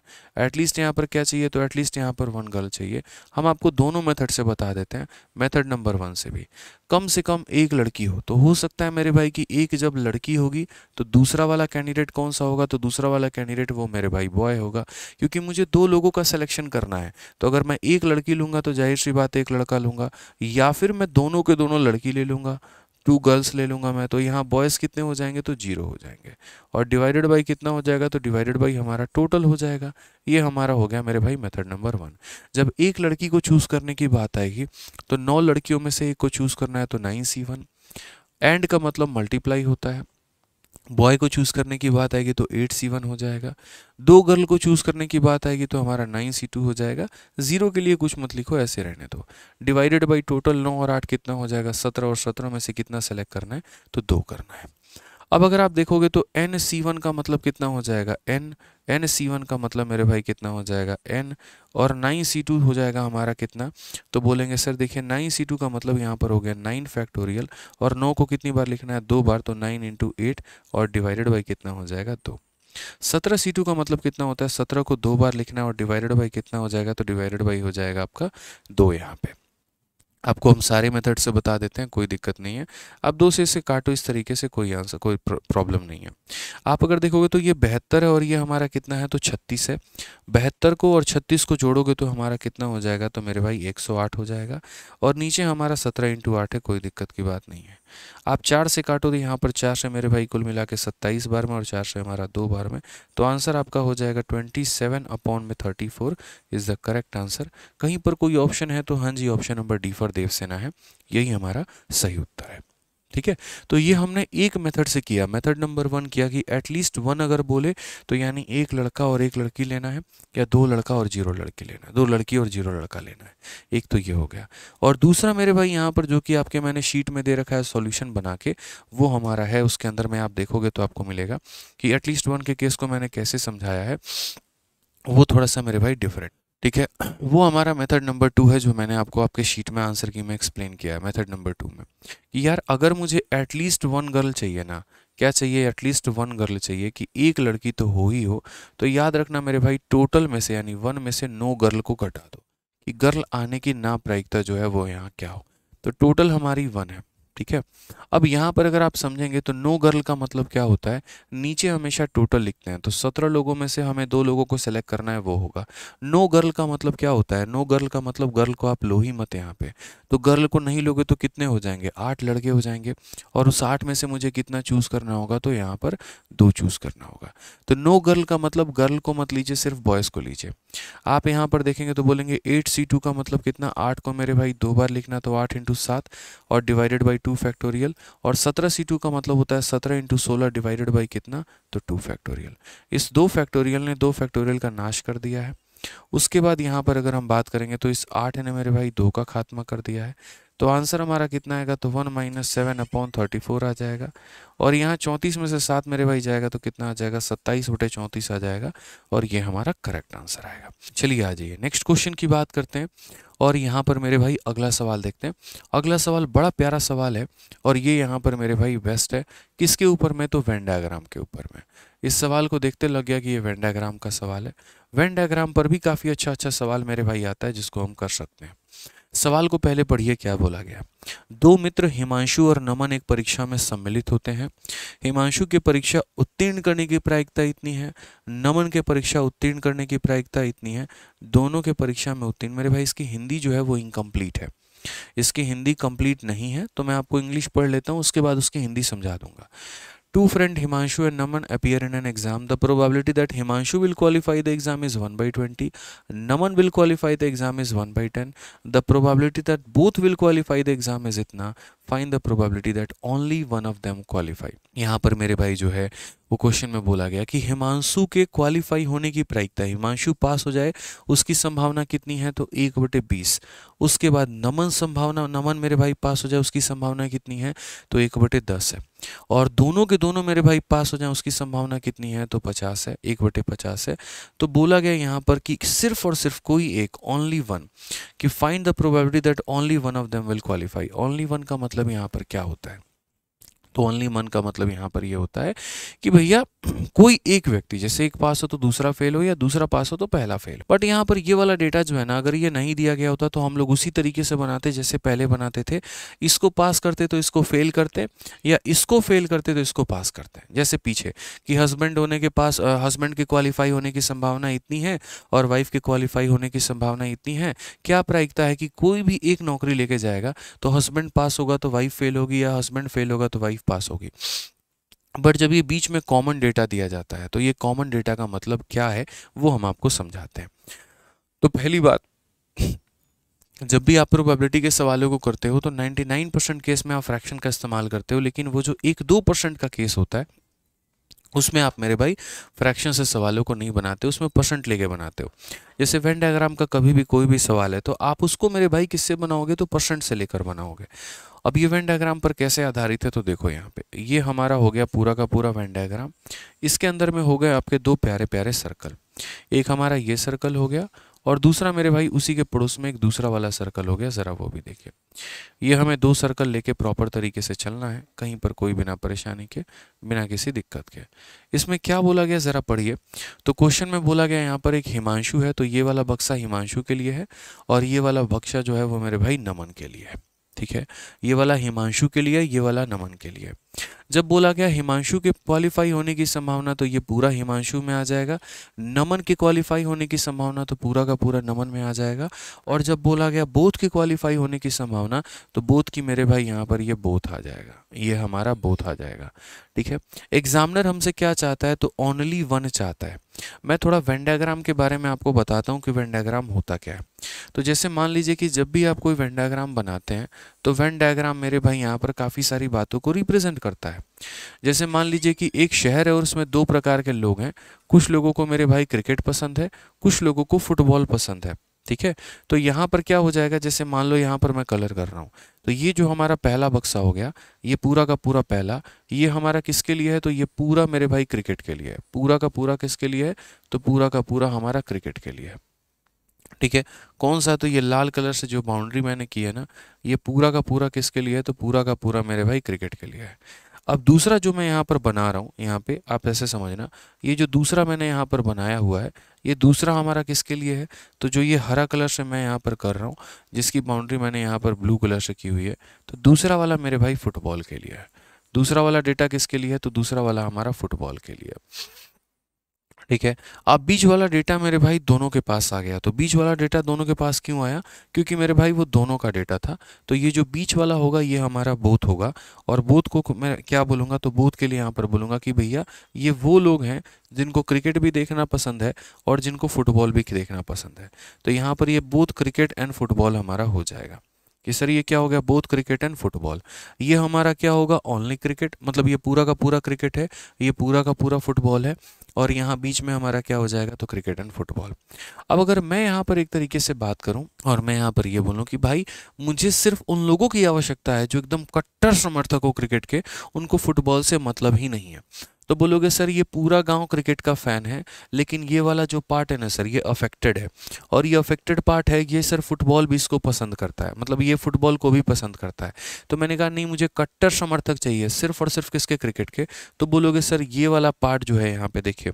एटलीस्ट यहाँ पर क्या चाहिए तो एटलीस्ट यहाँ पर वन गर्ल चाहिए हम आपको दोनों मेथड से बता देते हैं मेथड नंबर वन से भी कम से कम एक लड़की हो तो हो सकता है मेरे भाई की एक जब लड़की होगी तो दूसरा वाला कैंडिडेट कौन सा होगा तो दूसरा वाला कैंडिडेट वो मेरे भाई बॉय होगा क्योंकि मुझे दो लोगों का सिलेक्शन करना है तो अगर मैं एक लड़की लूँगा तो जाहिर सी बात एक लड़का लूँगा या फिर मैं दोनों के दोनों लड़की ले लूँगा टू गर्ल्स ले लूँगा मैं तो यहाँ बॉयज़ कितने हो जाएंगे तो जीरो हो जाएंगे और डिवाइडेड बाई कितना हो जाएगा तो डिवाइडेड बाई हमारा टोटल हो जाएगा ये हमारा हो गया मेरे भाई मेथड नंबर वन जब एक लड़की को चूज़ करने की बात आएगी तो नौ लड़कियों में से एक को चूज़ करना है तो नाइन सी वन एंड का मतलब मल्टीप्लाई होता है बॉय को चूज़ करने की बात आएगी तो एट सी वन हो जाएगा दो गर्ल को चूज़ करने की बात आएगी तो हमारा नाइन सी टू हो जाएगा जीरो के लिए कुछ मत लिखो ऐसे रहने दो डिवाइडेड बाई टोटल नौ और आठ कितना हो जाएगा सत्रह और सत्रह में से कितना सेलेक्ट करना है तो दो करना है अब अगर आप देखोगे तो एन सी वन का मतलब कितना हो जाएगा एन एन सी वन का मतलब मेरे भाई कितना हो जाएगा एन और नाइन सी टू हो जाएगा हमारा कितना तो बोलेंगे सर देखिए नाइन सी टू का मतलब यहाँ पर हो गया नाइन फैक्टोरियल और नौ को कितनी बार लिखना है दो बार तो नाइन इंटू एट और डिवाइडेड बाई कितना हो जाएगा दो सत्रह सी टू का मतलब कितना होता है सत्रह को दो बार लिखना है और डिवाइडेड बाई कितना हो जाएगा तो डिवाइडेड बाई हो जाएगा आपका दो यहाँ पर आपको हम सारे मेथड से बता देते हैं कोई दिक्कत नहीं है आप दो से इसे काटो इस तरीके से कोई आंसर कोई प्रॉब्लम नहीं है आप अगर देखोगे तो ये बेहतर है और ये हमारा कितना है तो छत्तीस है बेहतर को और छत्तीस को जोड़ोगे तो हमारा कितना हो जाएगा तो मेरे भाई एक सौ आठ हो जाएगा और नीचे हमारा सत्रह इंटू आठ है कोई दिक्कत की बात नहीं है आप चार से काटो तो यहाँ पर चार से मेरे भाई कुल मिला के सत्ताईस बार में और चार से हमारा दो बार में तो आंसर आपका हो जाएगा ट्वेंटी सेवन अपॉन में thirty four is the correct answer कहीं पर कोई ऑप्शन है तो हाँ जी option number D for Devasena है यही हमारा सही उत्तर है ठीक है तो ये हमने एक मेथड से किया मेथड नंबर वन किया कि एटलीस्ट वन अगर बोले तो यानी एक लड़का और एक लड़की लेना है या दो लड़का और जीरो लड़की लेना है दो लड़की और जीरो लड़का लेना है एक तो ये हो गया और दूसरा मेरे भाई यहाँ पर जो कि आपके मैंने शीट में दे रखा है सॉल्यूशन बना के वो हमारा है उसके अंदर में आप देखोगे तो आपको मिलेगा कि एटलीस्ट वन के केस को मैंने कैसे समझाया है वो थोड़ा सा मेरे भाई डिफरेंट ठीक है वो हमारा मेथड नंबर टू है जो मैंने आपको आपके शीट में आंसर की में एक्सप्लेन किया है मेथड नंबर टू में कि यार अगर मुझे एटलीस्ट वन गर्ल चाहिए ना क्या चाहिए एटलीस्ट वन गर्ल चाहिए कि एक लड़की तो हो ही हो तो याद रखना मेरे भाई टोटल में से यानी वन में से नो गर्ल को घटा दो कि गर्ल आने की ना प्रायिकता जो है वो यहाँ क्या हो तो टोटल हमारी वन है ठीक है अब यहाँ पर अगर आप समझेंगे तो नो गर्ल का मतलब क्या होता है नीचे हमेशा टोटल लिखते हैं तो सत्रह लोगों में से हमें दो लोगों को सेलेक्ट करना है वो होगा नो गर्ल का मतलब क्या होता है नो गर्ल का मतलब गर्ल को आप लो ही मत यहाँ पे तो गर्ल को नहीं लोगे तो कितने हो जाएंगे आठ लड़के हो जाएंगे और उस आठ में से मुझे कितना चूज़ करना होगा तो यहाँ पर दो चूज़ करना होगा तो नो गर्ल का मतलब गर्ल को मत लीजिए सिर्फ बॉयज़ को लीजिए आप यहाँ पर देखेंगे तो बोलेंगे एट सी टू का मतलब कितना आठ को मेरे भाई दो बार लिखना तो आठ इंटू सात और डिवाइडेड बाई टू फैक्टोरियल और सत्रह सी टू का मतलब होता है सत्रह इंटू सोलह डिवाइडेड बाई कितना तो टू फैक्टोरियल इस दो फैक्टोरियल ने दो फैक्टोरियल का नाश कर दिया है उसके बाद यहाँ पर अगर हम बात करेंगे तो इस आठ ने मेरे भाई दो का खात्मा कर दिया है तो आंसर हमारा कितना आएगा तो one minus seven upon thirty four आ जाएगा और यहाँ चौंतीस में से सात मेरे भाई जाएगा तो कितना आ जाएगा सत्ताईस बटे चौंतीस आ जाएगा और ये हमारा करेक्ट आंसर आएगा चलिए आ जाइए नेक्स्ट क्वेश्चन की बात करते हैं और यहाँ पर मेरे भाई अगला सवाल देखते हैं अगला सवाल बड़ा प्यारा सवाल है और ये यहाँ पर मेरे भाई बेस्ट है किसके ऊपर में तो वेंडाग्राम के ऊपर में इस सवाल को देखते लग गया कि ये वेंडाग्राम का सवाल है वेंडाग्राम पर भी काफ़ी अच्छा अच्छा सवाल मेरे भाई आता है जिसको हम कर सकते हैं सवाल को पहले पढ़िए क्या बोला गया दो मित्र हिमांशु और नमन एक परीक्षा में सम्मिलित होते हैं हिमांशु की परीक्षा उत्तीर्ण करने की प्रायिकता इतनी है नमन के परीक्षा उत्तीर्ण करने की प्रायिकता इतनी है दोनों के परीक्षा में उत्तीर्ण मेरे भाई इसकी हिंदी जो है वो इनकम्प्लीट है इसकी हिंदी कंप्लीट नहीं है तो मैं आपको इंग्लिश पढ़ लेता हूँ उसके बाद उसकी हिंदी समझा दूंगा two friend Himanshu and Naman appear in an exam the probability that Himanshu will qualify the exam is one by twenty Naman will qualify the exam is one by ten the probability that both will qualify the exam is इतना fine the probability that only one of them qualify यहाँ पर मेरे भाई जो है वो question में बोला गया कि हिमांशु के क्वालिफाई होने की प्रायिकता हिमांशु पास हो जाए उसकी संभावना कितनी है तो एक बटे बीस उसके बाद नमन संभावना नमन मेरे भाई पास हो जाए उसकी संभावना कितनी है तो एक बटे दस है और दोनों के दोनों मेरे भाई पास हो जाए उसकी संभावना कितनी है तो पचास है एक बटे पचास है तो बोला गया यहाँ पर कि सिर्फ और सिर्फ कोई एक ओनली वन कि find the probability that only one of them will qualify only one का मतलब यहाँ पर क्या होता है तो ओनली मन का मतलब यहाँ पर यह होता है कि भैया कोई एक व्यक्ति जैसे एक पास हो तो दूसरा फेल हो या दूसरा पास हो तो पहला फेल बट यहाँ पर ये वाला डेटा जो है ना अगर ये नहीं दिया गया होता तो हम लोग उसी तरीके से बनाते जैसे पहले बनाते थे इसको पास करते तो इसको फेल करते या इसको फेल करते तो इसको पास करते जैसे पीछे कि हस्बैंड होने के पास हस्बैंड के क्वालिफाई होने की संभावना इतनी है और वाइफ के क्वालिफाई होने की संभावना इतनी है क्या प्रायिकता है कि कोई भी एक नौकरी लेके जाएगा तो हस्बैंड पास होगा तो वाइफ फेल होगी या हस्बैंड फेल होगा तो वाइफ लाइफ पास होगी बट जब ये बीच में कॉमन डेटा दिया जाता है तो ये कॉमन डेटा का मतलब क्या है वो हम आपको समझाते हैं तो पहली बात जब भी आप प्रोबेबिलिटी के सवालों को करते हो तो 99 परसेंट केस में आप फ्रैक्शन का इस्तेमाल करते हो लेकिन वो जो एक दो परसेंट का केस होता है उसमें आप मेरे भाई फ्रैक्शन से सवालों को नहीं बनाते उसमें परसेंट लेके बनाते हो जैसे वेन डायग्राम का कभी भी कोई भी सवाल है तो आप उसको मेरे भाई किससे बनाओगे तो परसेंट से लेकर बनाओगे अब ये वेन डायग्राम पर कैसे आधारित है तो देखो यहाँ पे ये हमारा हो गया पूरा का पूरा वेन डायग्राम इसके अंदर में हो गए आपके दो प्यारे प्यारे सर्कल एक हमारा ये सर्कल हो गया और दूसरा मेरे भाई उसी के पड़ोस में एक दूसरा वाला सर्कल हो गया ज़रा वो भी देखिए ये हमें दो सर्कल लेके प्रॉपर तरीके से चलना है कहीं पर कोई बिना परेशानी के बिना किसी दिक्कत के इसमें क्या बोला गया ज़रा पढ़िए तो क्वेश्चन में बोला गया यहाँ पर एक हिमांशु है तो ये वाला बक्सा हिमांशु के लिए है और ये वाला बक्सा जो है वो मेरे भाई नमन के लिए है ठीक है ये वाला हिमांशु के लिए ये वाला नमन के लिए जब बोला गया हिमांशु के क्वालिफाई होने की संभावना तो ये पूरा हिमांशु में आ जाएगा नमन के क्वालिफाई होने की संभावना तो पूरा का पूरा नमन में आ जाएगा और जब बोला गया बोध के क्वालिफाई होने की संभावना तो बोध की मेरे भाई यहाँ पर ये बोध आ जाएगा ये हमारा बोध आ जाएगा ठीक है एग्जामिनर हमसे क्या चाहता है तो ओनली वन चाहता है मैं थोड़ा वेंडाग्राम के बारे में आपको बताता हूँ कि वेंडाग्राम होता क्या है तो जैसे मान लीजिए कि जब भी आप कोई वेंडाग्राम बनाते हैं तो वेंडाग्राम मेरे भाई यहाँ पर काफ़ी सारी बातों को रिप्रेजेंट करता है जैसे मान लीजिए कि एक शहर है और उसमें दो प्रकार के लोग हैं कुछ लोगों को मेरे भाई क्रिकेट पसंद है कुछ लोगों को फुटबॉल पसंद है ठीक है तो यहाँ पर क्या हो जाएगा जैसे मान लो यहाँ पर मैं कलर कर रहा हूँ तो ये जो हमारा पहला बक्सा हो गया ये पूरा का पूरा पहला ये हमारा किसके लिए है तो ये पूरा मेरे भाई क्रिकेट के लिए है पूरा का पूरा किसके लिए है तो पूरा का पूरा हमारा क्रिकेट के लिए है ठीक है कौन सा तो ये लाल कलर से जो बाउंड्री मैंने की है ना ये पूरा का पूरा किसके लिए है तो पूरा का पूरा मेरे भाई क्रिकेट के लिए है अब दूसरा जो मैं यहाँ पर बना रहा हूँ यहाँ पे आप ऐसे समझना ये जो दूसरा मैंने यहाँ पर बनाया हुआ है ये दूसरा हमारा किसके लिए है तो जो ये हरा कलर से मैं यहाँ पर कर रहा हूँ जिसकी बाउंड्री मैंने यहाँ पर ब्लू कलर से की हुई है तो दूसरा वाला मेरे भाई फुटबॉल के लिए है दूसरा वाला डेटा किसके लिए है तो दूसरा वाला हमारा फुटबॉल के लिए है ठीक है अब बीच वाला डेटा मेरे भाई दोनों के पास आ गया तो बीच वाला डेटा दोनों के पास क्यों आया क्योंकि मेरे भाई वो दोनों का डेटा था तो ये जो बीच वाला होगा ये हमारा बूथ होगा और बूथ को मैं क्या बोलूँगा तो बूथ के लिए यहाँ पर बोलूँगा कि भैया ये वो लोग हैं जिनको क्रिकेट भी देखना पसंद है और जिनको फुटबॉल भी देखना पसंद है तो यहाँ पर ये बूथ क्रिकेट एंड फुटबॉल हमारा हो जाएगा कि सर ये क्या हो गया बोथ क्रिकेट एंड फुटबॉल ये हमारा क्या होगा ओनली क्रिकेट मतलब ये पूरा का पूरा क्रिकेट है ये पूरा का पूरा फुटबॉल है और यहाँ बीच में हमारा क्या हो जाएगा तो क्रिकेट एंड फुटबॉल अब अगर मैं यहाँ पर एक तरीके से बात करूँ और मैं यहाँ पर ये बोलूँ कि भाई मुझे सिर्फ उन लोगों की आवश्यकता है जो एकदम कट्टर समर्थक हो क्रिकेट के उनको फुटबॉल से मतलब ही नहीं है तो बोलोगे सर ये पूरा गांव क्रिकेट का फ़ैन है लेकिन ये वाला जो पार्ट है ना सर ये अफेक्टेड है और ये अफेक्टेड पार्ट है ये सर फुटबॉल भी इसको पसंद करता है मतलब ये फुटबॉल को भी पसंद करता है तो मैंने कहा नहीं मुझे कट्टर समर्थक चाहिए सिर्फ और सिर्फ किसके क्रिकेट के तो बोलोगे सर ये वाला पार्ट जो है यहाँ पे देखिए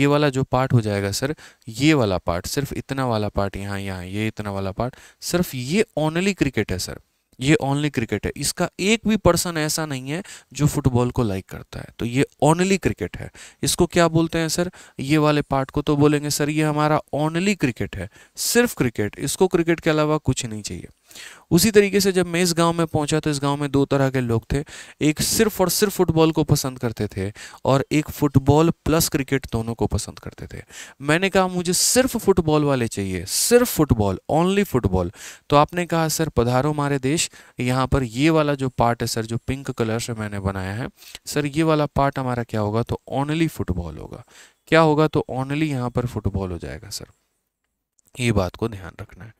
ये वाला जो पार्ट हो जाएगा सर ये वाला पार्ट सिर्फ इतना वाला पार्ट यहाँ यहाँ ये इतना वाला पार्ट सिर्फ ये ओनली क्रिकेट है सर ये ओनली क्रिकेट है इसका एक भी पर्सन ऐसा नहीं है जो फुटबॉल को लाइक करता है तो ये ओनली क्रिकेट है इसको क्या बोलते हैं सर ये वाले पार्ट को तो बोलेंगे सर ये हमारा ओनली क्रिकेट है सिर्फ क्रिकेट इसको क्रिकेट के अलावा कुछ नहीं चाहिए उसी तरीके से जब मैं इस गांव में पहुंचा तो इस गांव में दो तरह के लोग थे एक सिर्फ और सिर्फ फुटबॉल को पसंद करते थे और एक फुटबॉल प्लस क्रिकेट दोनों को पसंद करते थे मैंने कहा मुझे सिर्फ फुटबॉल वाले चाहिए सिर्फ फुटबॉल ओनली फुटबॉल तो आपने कहा सर पधारो मारे देश यहाँ पर ये वाला जो पार्ट है सर जो पिंक कलर से मैंने बनाया है सर ये वाला पार्ट हमारा क्या होगा तो ओनली फुटबॉल होगा क्या होगा तो ओनली यहाँ पर फुटबॉल हो जाएगा सर ये बात को ध्यान रखना है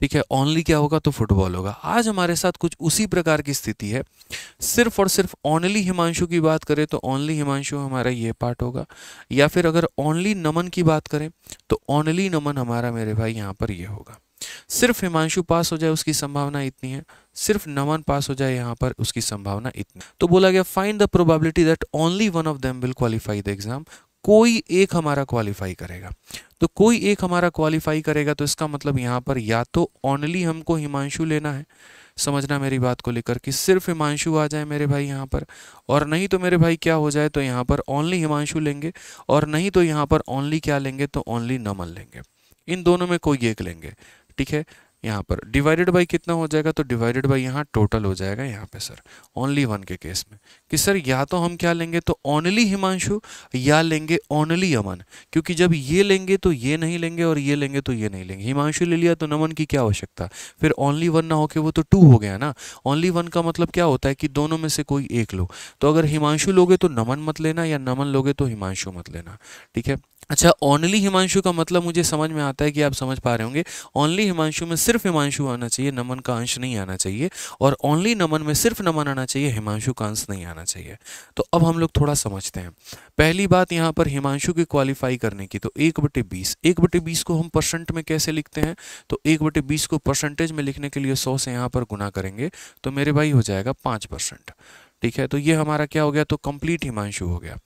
ठीक है ओनली क्या होगा तो फुटबॉल होगा आज हमारे साथ कुछ उसी प्रकार की स्थिति है सिर्फ और सिर्फ ओनली हिमांशु की बात करें तो ओनली हिमांशु हमारा ये पार्ट होगा या फिर अगर ओनली नमन की बात करें तो ओनली नमन हमारा मेरे भाई यहाँ पर ये होगा सिर्फ हिमांशु पास हो जाए उसकी संभावना इतनी है सिर्फ नमन पास हो जाए यहाँ पर उसकी संभावना इतनी तो बोला गया find the probability that only one of them will qualify the exam कोई एक हमारा क्वालिफाई करेगा तो कोई एक हमारा क्वालिफाई करेगा तो इसका मतलब यहाँ पर या तो ऑनली हमको हिमांशु लेना है समझना मेरी बात को लेकर कि सिर्फ हिमांशु आ जाए मेरे भाई यहाँ पर और नहीं तो मेरे भाई क्या हो जाए तो यहाँ पर ओनली हिमांशु लेंगे और नहीं तो यहाँ पर ओनली क्या लेंगे तो ओनली नमन लेंगे इन दोनों में कोई एक लेंगे ठीक है यहाँ पर डिवाइडेड बाई कितना हो जाएगा तो डिवाइडेड बाई यहाँ टोटल हो जाएगा यहाँ पे सर ओनली वन के केस में कि सर या तो हम क्या लेंगे तो ओनली हिमांशु या लेंगे ओनली अमन क्योंकि जब ये लेंगे तो ये नहीं लेंगे और ये लेंगे तो ये नहीं लेंगे हिमांशु ले लिया तो नमन की क्या आवश्यकता फिर ओनली वन ना होके वो तो टू हो गया ना ओनली वन का मतलब क्या होता है कि दोनों में से कोई एक लो तो अगर हिमांशु लोगे तो नमन मत लेना या नमन लोगे तो हिमांशु मत लेना ठीक है अच्छा ओनली हिमांशु का मतलब मुझे समझ में आता है कि आप समझ पा रहे होंगे ओनली हिमांशु में सिर्फ हिमांशु आना चाहिए नमन का अंश नहीं आना चाहिए और ओनली नमन में सिर्फ नमन आना चाहिए हिमांशु का अंश नहीं आना चाहिए तो अब हम लोग थोड़ा समझते हैं पहली बात यहाँ पर हिमांशु की क्वालिफाई करने की तो एक बटे बीस एक बटे बीस को हम परसेंट में कैसे लिखते हैं तो एक बटे बीस को परसेंटेज में लिखने के लिए सौ से यहाँ पर गुना करेंगे तो मेरे भाई हो जाएगा पाँच परसेंट ठीक है तो ये हमारा क्या हो गया तो कंप्लीट हिमांशु हो गया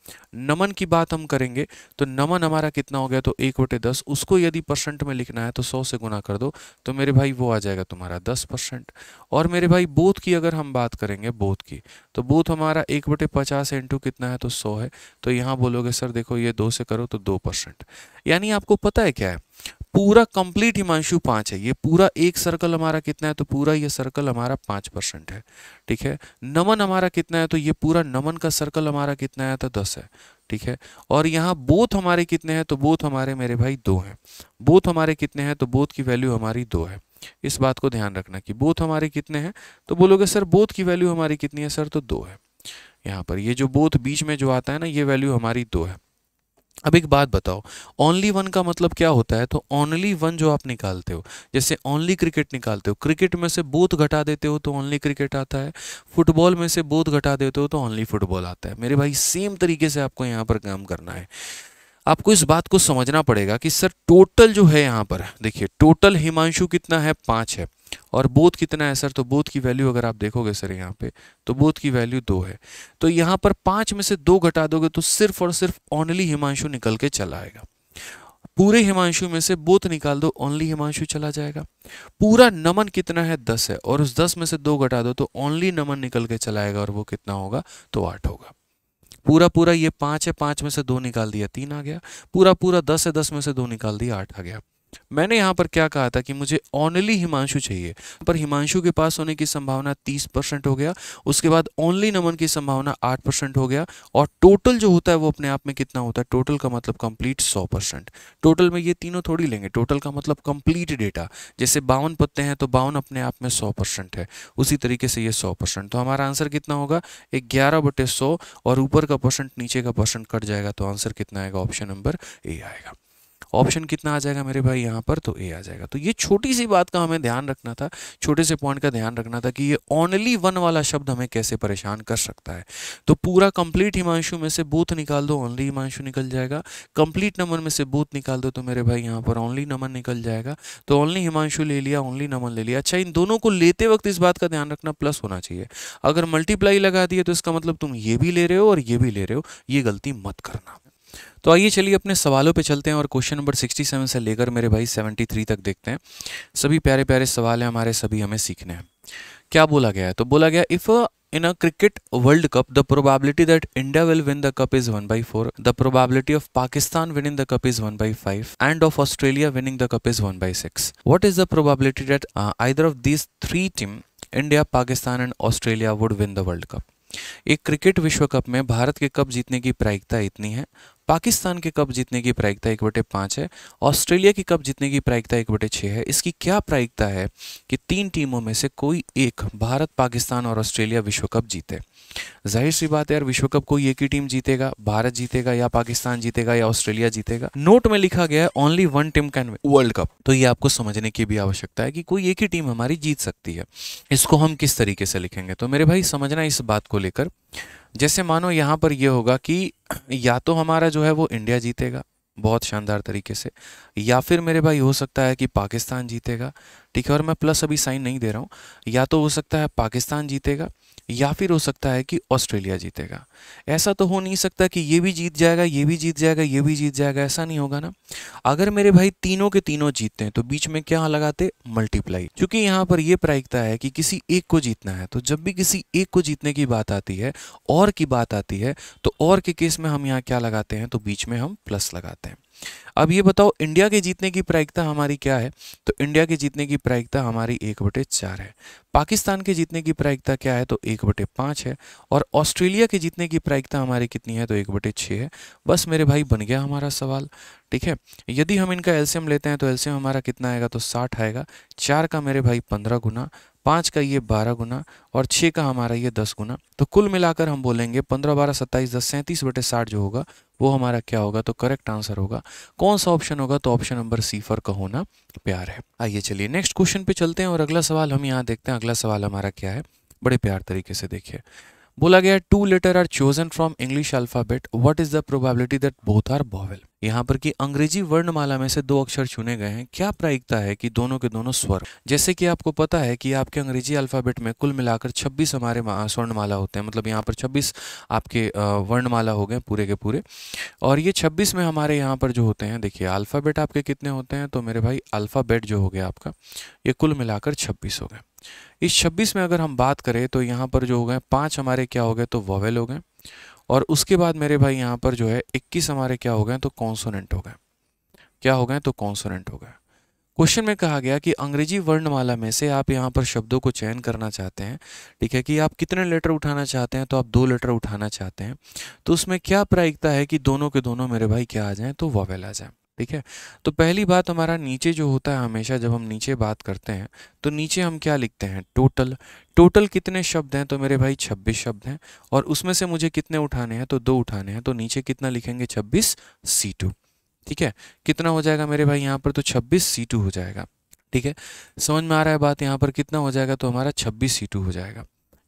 नमन की बात हम करेंगे तो नमन हमारा कितना हो गया तो एक बटे दस उसको यदि परसेंट में लिखना है तो सौ से गुना कर दो तो मेरे भाई वो आ जाएगा तुम्हारा दस परसेंट और मेरे भाई बोध की अगर हम बात करेंगे बोध की तो बोध हमारा एक बटे पचास इंटू कितना है तो सौ है तो यहाँ बोलोगे सर देखो ये दो से करो तो दो परसेंट यानी आपको पता है क्या है पूरा कंप्लीट हिमांशु पाँच है ये पूरा एक सर्कल हमारा कितना है तो पूरा ये सर्कल हमारा पाँच परसेंट है ठीक है नमन हमारा कितना है तो ये पूरा नमन का सर्कल हमारा कितना है तो दस है ठीक है और यहाँ बोथ हमारे कितने हैं तो बोथ हमारे मेरे भाई दो हैं बोथ हमारे कितने हैं तो बोथ की वैल्यू हमारी दो है इस बात को ध्यान रखना कि बोथ हमारे कितने हैं तो बोलोगे सर बोथ की वैल्यू हमारी कितनी है सर तो दो है यहाँ पर ये जो बोथ बीच में जो आता है ना ये वैल्यू हमारी दो है अब एक बात बताओ ओनली वन का मतलब क्या होता है तो ओनली वन जो आप निकालते हो जैसे ओनली क्रिकेट निकालते हो क्रिकेट में से बोथ घटा देते हो तो ओनली क्रिकेट आता है फुटबॉल में से बोथ घटा देते हो तो ओनली फुटबॉल आता है मेरे भाई सेम तरीके से आपको यहाँ पर काम करना है आपको इस बात को समझना पड़ेगा कि सर टोटल जो है यहाँ पर देखिए टोटल हिमांशु कितना है पाँच है और बोध कितना है सर तो बोध की वैल्यू अगर आप देखोगे सर यहाँ पे तो बोध की वैल्यू दो है तो यहाँ पर पांच में से दो घटा दोगे तो सिर्फ और सिर्फ ओनली हिमांशु निकल के चला आएगा पूरे हिमांशु में से बोध निकाल दो ओनली हिमांशु चला जाएगा पूरा नमन कितना है दस है और उस दस में से दो घटा दो तो ओनली नमन निकल के चलाएगा और वो कितना होगा तो आठ होगा पूरा पूरा ये पांच है पांच में से दो निकाल दिया तीन आ गया पूरा पूरा दस है दस में से दो निकाल दिया आठ आ गया मैंने यहाँ पर क्या कहा था कि मुझे ओनली हिमांशु चाहिए पर हिमांशु के पास होने की संभावना 30 परसेंट हो गया उसके बाद ओनली नमन की संभावना 8 परसेंट हो गया और टोटल जो होता है वो अपने आप में कितना होता है टोटल का मतलब कंप्लीट 100 परसेंट टोटल में ये तीनों थोड़ी लेंगे टोटल का मतलब कंप्लीट डेटा जैसे बावन पत्ते हैं तो बावन अपने आप में सौ परसेंट है उसी तरीके से ये सौ परसेंट तो हमारा आंसर कितना होगा ग्यारह बटे सौ और ऊपर का परसेंट नीचे का परसेंट कट जाएगा तो आंसर कितना आएगा ऑप्शन नंबर ए आएगा ऑप्शन कितना आ जाएगा मेरे भाई यहाँ पर तो ए आ जाएगा तो ये छोटी सी बात का हमें ध्यान रखना था छोटे से पॉइंट का ध्यान रखना था कि ये ओनली वन वाला शब्द हमें कैसे परेशान कर सकता है तो पूरा कंप्लीट हिमांशु में से बूथ निकाल दो ओनली हिमांशु निकल जाएगा कंप्लीट नमन में से बूथ निकाल दो तो मेरे भाई यहाँ पर ओनली नमन निकल जाएगा तो ओनली हिमांशु ले लिया ओनली नमन ले लिया अच्छा इन दोनों को लेते वक्त इस बात का ध्यान रखना प्लस होना चाहिए अगर मल्टीप्लाई लगा दिए तो इसका मतलब तुम ये भी ले रहे हो और ये भी ले रहे हो ये गलती मत करना तो आइए चलिए अपने सवालों पे चलते हैं और क्वेश्चन नंबर 67 से लेकर मेरे भाई 73 तक देखते हैं सभी प्यारे प्यारे सवाल हैं हमारे सभी हमें सीखने हैं क्या बोला गया है तो बोला गया if in a cricket world cup the probability that India will win the cup is one by four the probability of Pakistan winning the cup is one by five and of Australia winning the cup is one by six what is the probability that either of this three team India Pakistan and Australia would win the world cup एक cricket विश्व cup में भारत के cup जीतने की प्रायिकता इतनी है पाकिस्तान के कप जीतने की प्रायिकता एक बटे पाँच है ऑस्ट्रेलिया की कप जीतने की प्रायिकता एक बटे छः है इसकी क्या प्रायिकता है कि तीन टीमों में से कोई एक भारत पाकिस्तान और ऑस्ट्रेलिया विश्व कप जीते जाहिर सी बात है यार विश्व कप कोई एक ही टीम जीतेगा भारत जीतेगा या पाकिस्तान जीतेगा या ऑस्ट्रेलिया जीतेगा नोट में लिखा गया है only one team can world cup तो ये आपको समझने की भी आवश्यकता है कि कोई एक ही टीम हमारी जीत सकती है इसको हम किस तरीके से लिखेंगे तो मेरे भाई समझना इस बात को लेकर जैसे मानो यहाँ पर यह होगा कि या तो हमारा जो है वो इंडिया जीतेगा बहुत शानदार तरीके से या फिर मेरे भाई हो सकता है कि पाकिस्तान जीतेगा ठीक है और मैं प्लस अभी साइन नहीं दे रहा हूँ या तो हो सकता है पाकिस्तान जीतेगा या फिर हो सकता है कि ऑस्ट्रेलिया जीतेगा ऐसा तो हो नहीं सकता कि ये भी जीत जाएगा ये भी जीत जाएगा ये भी जीत जाएगा ऐसा नहीं होगा ना अगर मेरे भाई तीनों के तीनों जीतते हैं तो बीच में क्या लगाते मल्टीप्लाई क्योंकि यहाँ पर यह प्रायिकता है कि किसी एक को जीतना है तो जब भी किसी एक को जीतने की बात आती है और की बात आती है तो और के केस में हम यहाँ क्या लगाते हैं तो बीच में हम प्लस लगाते हैं अब ये बताओ इंडिया के जीतने की प्रायिकता हमारी क्या है तो इंडिया के जीतने की प्रायिकता हमारी एक बटे चार है पाकिस्तान के जीतने की प्रायिकता क्या है तो एक बटे पाँच है और ऑस्ट्रेलिया के जीतने की प्रायिकता हमारी कितनी है तो एक बटे छः है बस मेरे भाई बन गया हमारा सवाल ठीक है यदि हम इनका एल्शियम लेते हैं तो एल्शियम हमारा कितना आएगा तो साठ आएगा चार का मेरे भाई पंद्रह गुना पाँच का ये बारह गुना और छः का हमारा ये दस गुना तो कुल मिलाकर हम बोलेंगे पंद्रह बारह सत्ताईस दस सैंतीस बटे साठ जो होगा वो हमारा क्या होगा तो करेक्ट आंसर होगा कौन सा ऑप्शन होगा तो ऑप्शन नंबर सी फॉर का होना प्यार है आइए चलिए नेक्स्ट क्वेश्चन पे चलते हैं और अगला सवाल हम यहाँ देखते हैं अगला सवाल हमारा क्या है बड़े प्यार तरीके से देखिए बोला गया two letter are chosen from English alphabet what is the probability that both are vowel यहाँ पर कि अंग्रेजी वर्णमाला में से दो अक्षर चुने गए हैं क्या प्रायिकता है कि दोनों के दोनों स्वर जैसे कि आपको पता है कि आपके अंग्रेजी अल्फ़ाबेट में कुल मिलाकर 26 हमारे स्वर्णमाला होते हैं मतलब यहाँ पर 26 आपके वर्णमाला हो गए पूरे के पूरे और ये 26 में हमारे यहाँ पर जो होते हैं देखिए अल्फ़ाबेट आपके कितने होते हैं तो मेरे भाई अल्फ़ाबेट जो हो गया आपका ये कुल मिलाकर छब्बीस हो गए इस छब्बीस में अगर हम बात करें तो यहाँ पर जो हो गए पाँच हमारे क्या हो गए तो वॉवेल हो गए और उसके बाद मेरे भाई यहाँ पर जो है इक्कीस हमारे क्या हो गए तो कॉन्सोनेंट हो गए क्या हो गए तो कॉन्सोनेंट हो गए क्वेश्चन में कहा गया कि अंग्रेजी वर्णमाला में से आप यहाँ पर शब्दों को चयन करना चाहते हैं ठीक है कि आप कितने लेटर उठाना चाहते हैं तो आप दो लेटर उठाना चाहते हैं तो उसमें क्या प्रायिकता है कि दोनों के दोनों मेरे भाई क्या आ जाएं तो वॉवेल आ जाएं ठीक है तो पहली बात हमारा नीचे जो होता है हमेशा जब हम नीचे बात करते हैं तो नीचे हम क्या लिखते हैं टोटल टोटल कितने शब्द हैं तो मेरे भाई 26 शब्द हैं और उसमें से मुझे कितने उठाने हैं तो दो उठाने हैं तो नीचे कितना लिखेंगे 26 सी ठीक है कितना हो जाएगा मेरे भाई यहाँ पर तो छब्बीस सी हो जाएगा ठीक है समझ में आ रहा है बात यहाँ पर कितना हो जाएगा तो हमारा छब्बीस सी हो जाएगा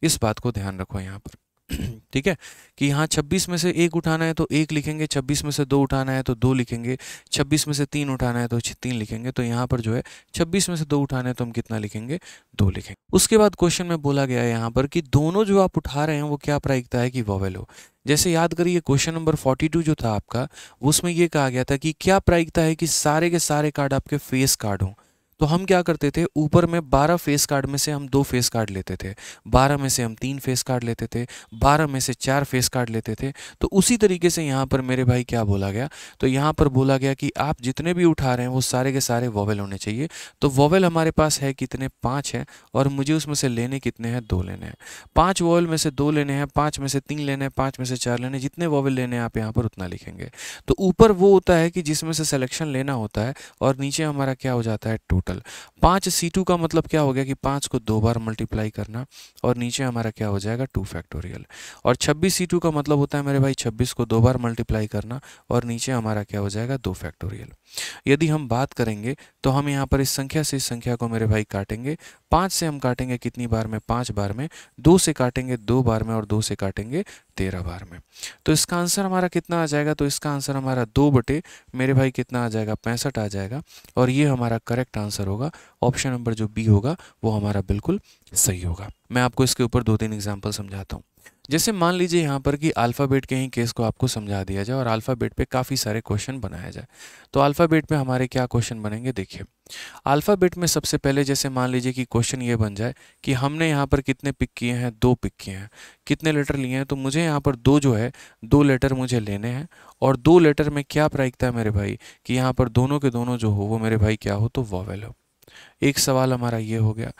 इस बात को ध्यान रखो यहाँ पर ठीक है कि यहाँ छब्बीस में से एक उठाना है तो एक लिखेंगे छब्बीस में से दो उठाना है तो दो लिखेंगे छब्बीस में से तीन उठाना है तो तीन लिखेंगे तो यहाँ पर जो है छब्बीस में से दो उठाना है तो हम कितना लिखेंगे दो लिखेंगे उसके बाद क्वेश्चन में बोला गया है यहाँ पर कि दोनों जो आप उठा रहे हैं वो क्या प्रायिकता है कि वॉवेल हो जैसे याद करिए क्वेश्चन नंबर फोर्टी जो था आपका उसमें यह कहा गया था कि क्या प्रायिकता है कि सारे के सारे कार्ड आपके फेस कार्ड हों तो हम क्या करते थे ऊपर में बारह फेस कार्ड में से हम दो फेस कार्ड लेते थे बारह में से हम तीन फेस कार्ड लेते थे बारह में से चार फेस कार्ड लेते थे तो उसी तरीके से यहाँ पर मेरे भाई क्या बोला गया तो यहाँ पर बोला गया कि आप जितने भी उठा रहे हैं वो सारे के सारे वॉवेल होने चाहिए तो वॉवेल हमारे पास है कितने पाँच हैं और मुझे उसमें से लेने कितने हैं दो लेने हैं पाँच वॉवल में से दो लेने हैं पाँच में से तीन लेने हैं पाँच में से चार लेने जितने वॉवेल लेने हैं आप यहाँ पर उतना लिखेंगे तो ऊपर वो होता है कि जिसमें से सिलेक्शन लेना होता है और नीचे हमारा क्या हो जाता है टोटल टोटल पाँच सी टू का मतलब क्या हो गया कि पाँच को दो बार मल्टीप्लाई करना और नीचे हमारा क्या हो जाएगा टू फैक्टोरियल और छब्बीस सी टू का मतलब होता है मेरे भाई छब्बीस को दो बार मल्टीप्लाई करना और नीचे हमारा क्या हो जाएगा दो फैक्टोरियल यदि हम बात करेंगे तो हम यहाँ पर इस संख्या से इस संख्या को मेरे भाई काटेंगे पाँच से हम काटेंगे कितनी बार में पाँच बार में दो से काटेंगे दो बार में और दो से काटेंगे तेरह बार में तो इसका आंसर हमारा कितना आ जाएगा तो इसका आंसर हमारा दो बटे मेरे भाई कितना आ जाएगा पैंसठ आ जाएगा और ये हमारा करेक्ट आंसर होगा ऑप्शन नंबर जो बी होगा वो हमारा बिल्कुल सही होगा मैं आपको इसके ऊपर दो तीन एग्जाम्पल समझाता हूँ जैसे मान लीजिए यहाँ पर कि अल्फ़ाबेट के ही केस को आपको समझा दिया जाए और अल्फ़ाबेट पे काफ़ी सारे क्वेश्चन बनाया जाए तो अल्फ़ाबेट में हमारे क्या क्वेश्चन बनेंगे देखिए अल्फ़ाबेट में सबसे पहले जैसे मान लीजिए कि क्वेश्चन ये बन जाए कि हमने यहाँ पर कितने पिक किए हैं दो पिक किए हैं कितने लेटर लिए हैं तो मुझे यहाँ पर दो जो है दो लेटर मुझे लेने हैं और दो लेटर में क्या प्रायिकता है मेरे भाई कि यहाँ पर दोनों के दोनों जो हो वो मेरे भाई क्या हो तो वॉवेल हो एक सवाल हमारा ये हो गया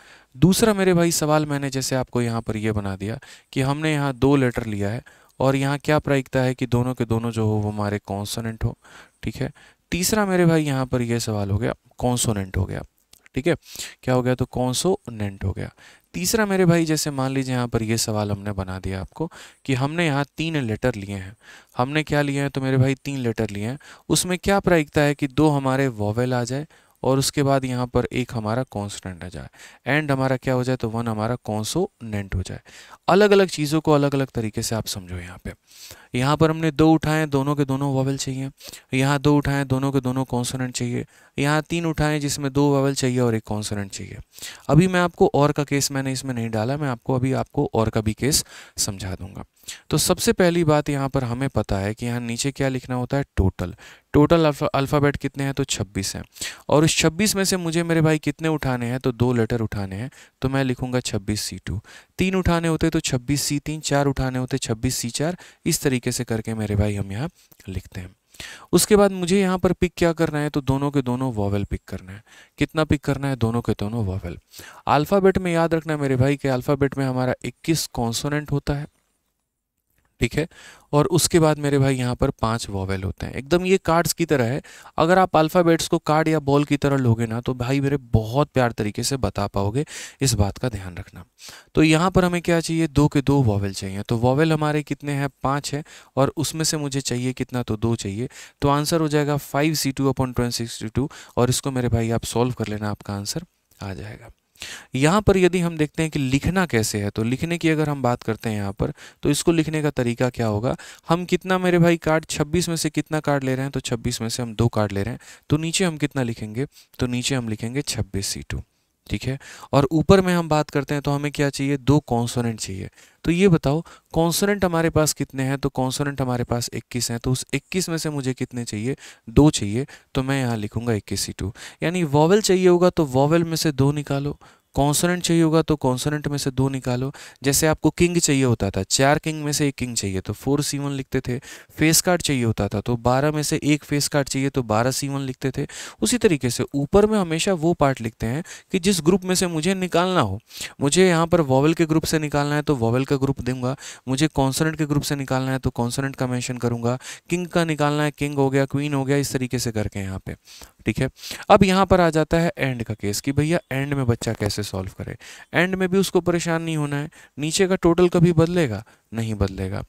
दूसरा मेरे भाई सवाल मैंने जैसे आपको यहाँ पर यह बना दिया कि हमने यहाँ दो लेटर लिया है और यहाँ क्या प्रायिकता है कि दोनों के दोनों जो हो वो हमारे कॉन्सोनेंट हो ठीक है तीसरा मेरे भाई यहाँ पर यह सवाल हो गया कॉन्सोनेंट हो गया ठीक है क्या हो गया तो कॉन्सोनेंट हो गया तीसरा मेरे भाई जैसे मान लीजिए यहाँ पर यह सवाल हमने बना दिया आपको कि हमने यहाँ तीन लेटर लिए हैं हमने क्या लिए हैं तो मेरे भाई तीन लेटर लिए हैं उसमें क्या प्रायिकता है कि दो हमारे वॉवेल आ जाए और उसके बाद यहाँ पर एक हमारा कॉन्सनेंट आ जाए एंड हमारा क्या हो जाए तो वन हमारा कॉन्सोनेंट हो जाए अलग अलग चीज़ों को अलग अलग तरीके से आप समझो यहाँ पे यहाँ पर हमने दो उठाए दोनों के दोनों वावल चाहिए यहाँ दो उठाए दोनों के दोनों कॉन्सोनेंट चाहिए यहाँ तीन उठाएं जिसमें दो वावल चाहिए और एक कॉन्सोनेंट चाहिए अभी मैं आपको और का केस मैंने इसमें नहीं डाला मैं आपको अभी आपको और का भी केस समझा दूंगा तो सबसे पहली बात यहाँ पर हमें पता है कि यहाँ नीचे क्या लिखना होता है टोटल टोटल अल्फ़ाबेट कितने हैं तो छब्बीस हैं और उस छब्बीस में से मुझे मेरे भाई कितने उठाने हैं तो दो लेटर उठाने हैं तो मैं लिखूंगा छब्बीस सी टू तीन उठाने होते तो छब्बीस सी तीन चार उठाने होते छब्बीस सी चार इस तरीके से करके मेरे भाई हम यहाँ लिखते हैं उसके बाद मुझे यहाँ पर पिक क्या करना है तो दोनों के दोनों वॉवेल पिक करना है कितना पिक करना है दोनों के दोनों वॉवेल अल्फ़ाबेट में याद रखना है मेरे भाई के अल्फ़ाबेट में हमारा 21 कॉन्सोनेंट होता है ठीक है और उसके बाद मेरे भाई यहाँ पर पांच वॉवेल होते हैं एकदम ये कार्ड्स की तरह है अगर आप अल्फ़ाबेट्स को कार्ड या बॉल की तरह लोगे ना तो भाई मेरे बहुत प्यार तरीके से बता पाओगे इस बात का ध्यान रखना तो यहाँ पर हमें क्या चाहिए दो के दो वॉवेल चाहिए तो वॉवेल हमारे कितने हैं पाँच है और उसमें से मुझे चाहिए कितना तो दो चाहिए तो आंसर हो जाएगा five C two upon sixty two और इसको मेरे भाई आप सॉल्व कर लेना आपका आंसर आ जाएगा यहाँ पर यदि हम देखते हैं कि लिखना कैसे है तो लिखने की अगर हम बात करते हैं यहाँ पर तो इसको लिखने का तरीका क्या होगा हम कितना मेरे भाई कार्ड छब्बीस में से कितना कार्ड ले रहे हैं तो छब्बीस में से हम दो कार्ड ले रहे हैं तो नीचे हम कितना लिखेंगे तो नीचे हम लिखेंगे छब्बीस सी टू ठीक है और ऊपर में हम बात करते हैं तो हमें क्या चाहिए दो कॉन्सोनेंट चाहिए तो ये बताओ कॉन्सोनेंट हमारे पास कितने हैं तो कॉन्सोनेंट हमारे पास 21 हैं तो उस 21 में से मुझे कितने चाहिए दो चाहिए तो मैं यहाँ लिखूंगा इक्कीस सी टू यानी वॉवल चाहिए होगा तो वॉवल में से दो निकालो कॉन्सोनेंट चाहिए होगा तो कॉन्सोनेंट में से दो निकालो जैसे आपको किंग चाहिए होता था चार किंग में से एक किंग चाहिए तो फोर सी वन लिखते थे फेस कार्ड चाहिए होता था तो बारह में से एक फेस कार्ड चाहिए तो बारह सी वन लिखते थे उसी तरीके से ऊपर में हमेशा वो पार्ट लिखते हैं कि जिस ग्रुप में से मुझे निकालना हो मुझे यहाँ पर वॉवल के ग्रुप से निकालना है तो वॉवल का ग्रुप दूंगा मुझे कॉन्सोनेंट के ग्रुप से निकालना है तो कॉन्सोनेंट का मैंशन करूँगा किंग का निकालना है किंग हो गया क्वीन हो गया इस तरीके से करके यहाँ पे ठीक है अब यहाँ पर आ जाता है एंड का केस कि भैया एंड में बच्चा कैसे सॉल्व करे एंड में भी उसको परेशान नहीं होना है नीचे का टोटल कभी बदलेगा नहीं बदलेगा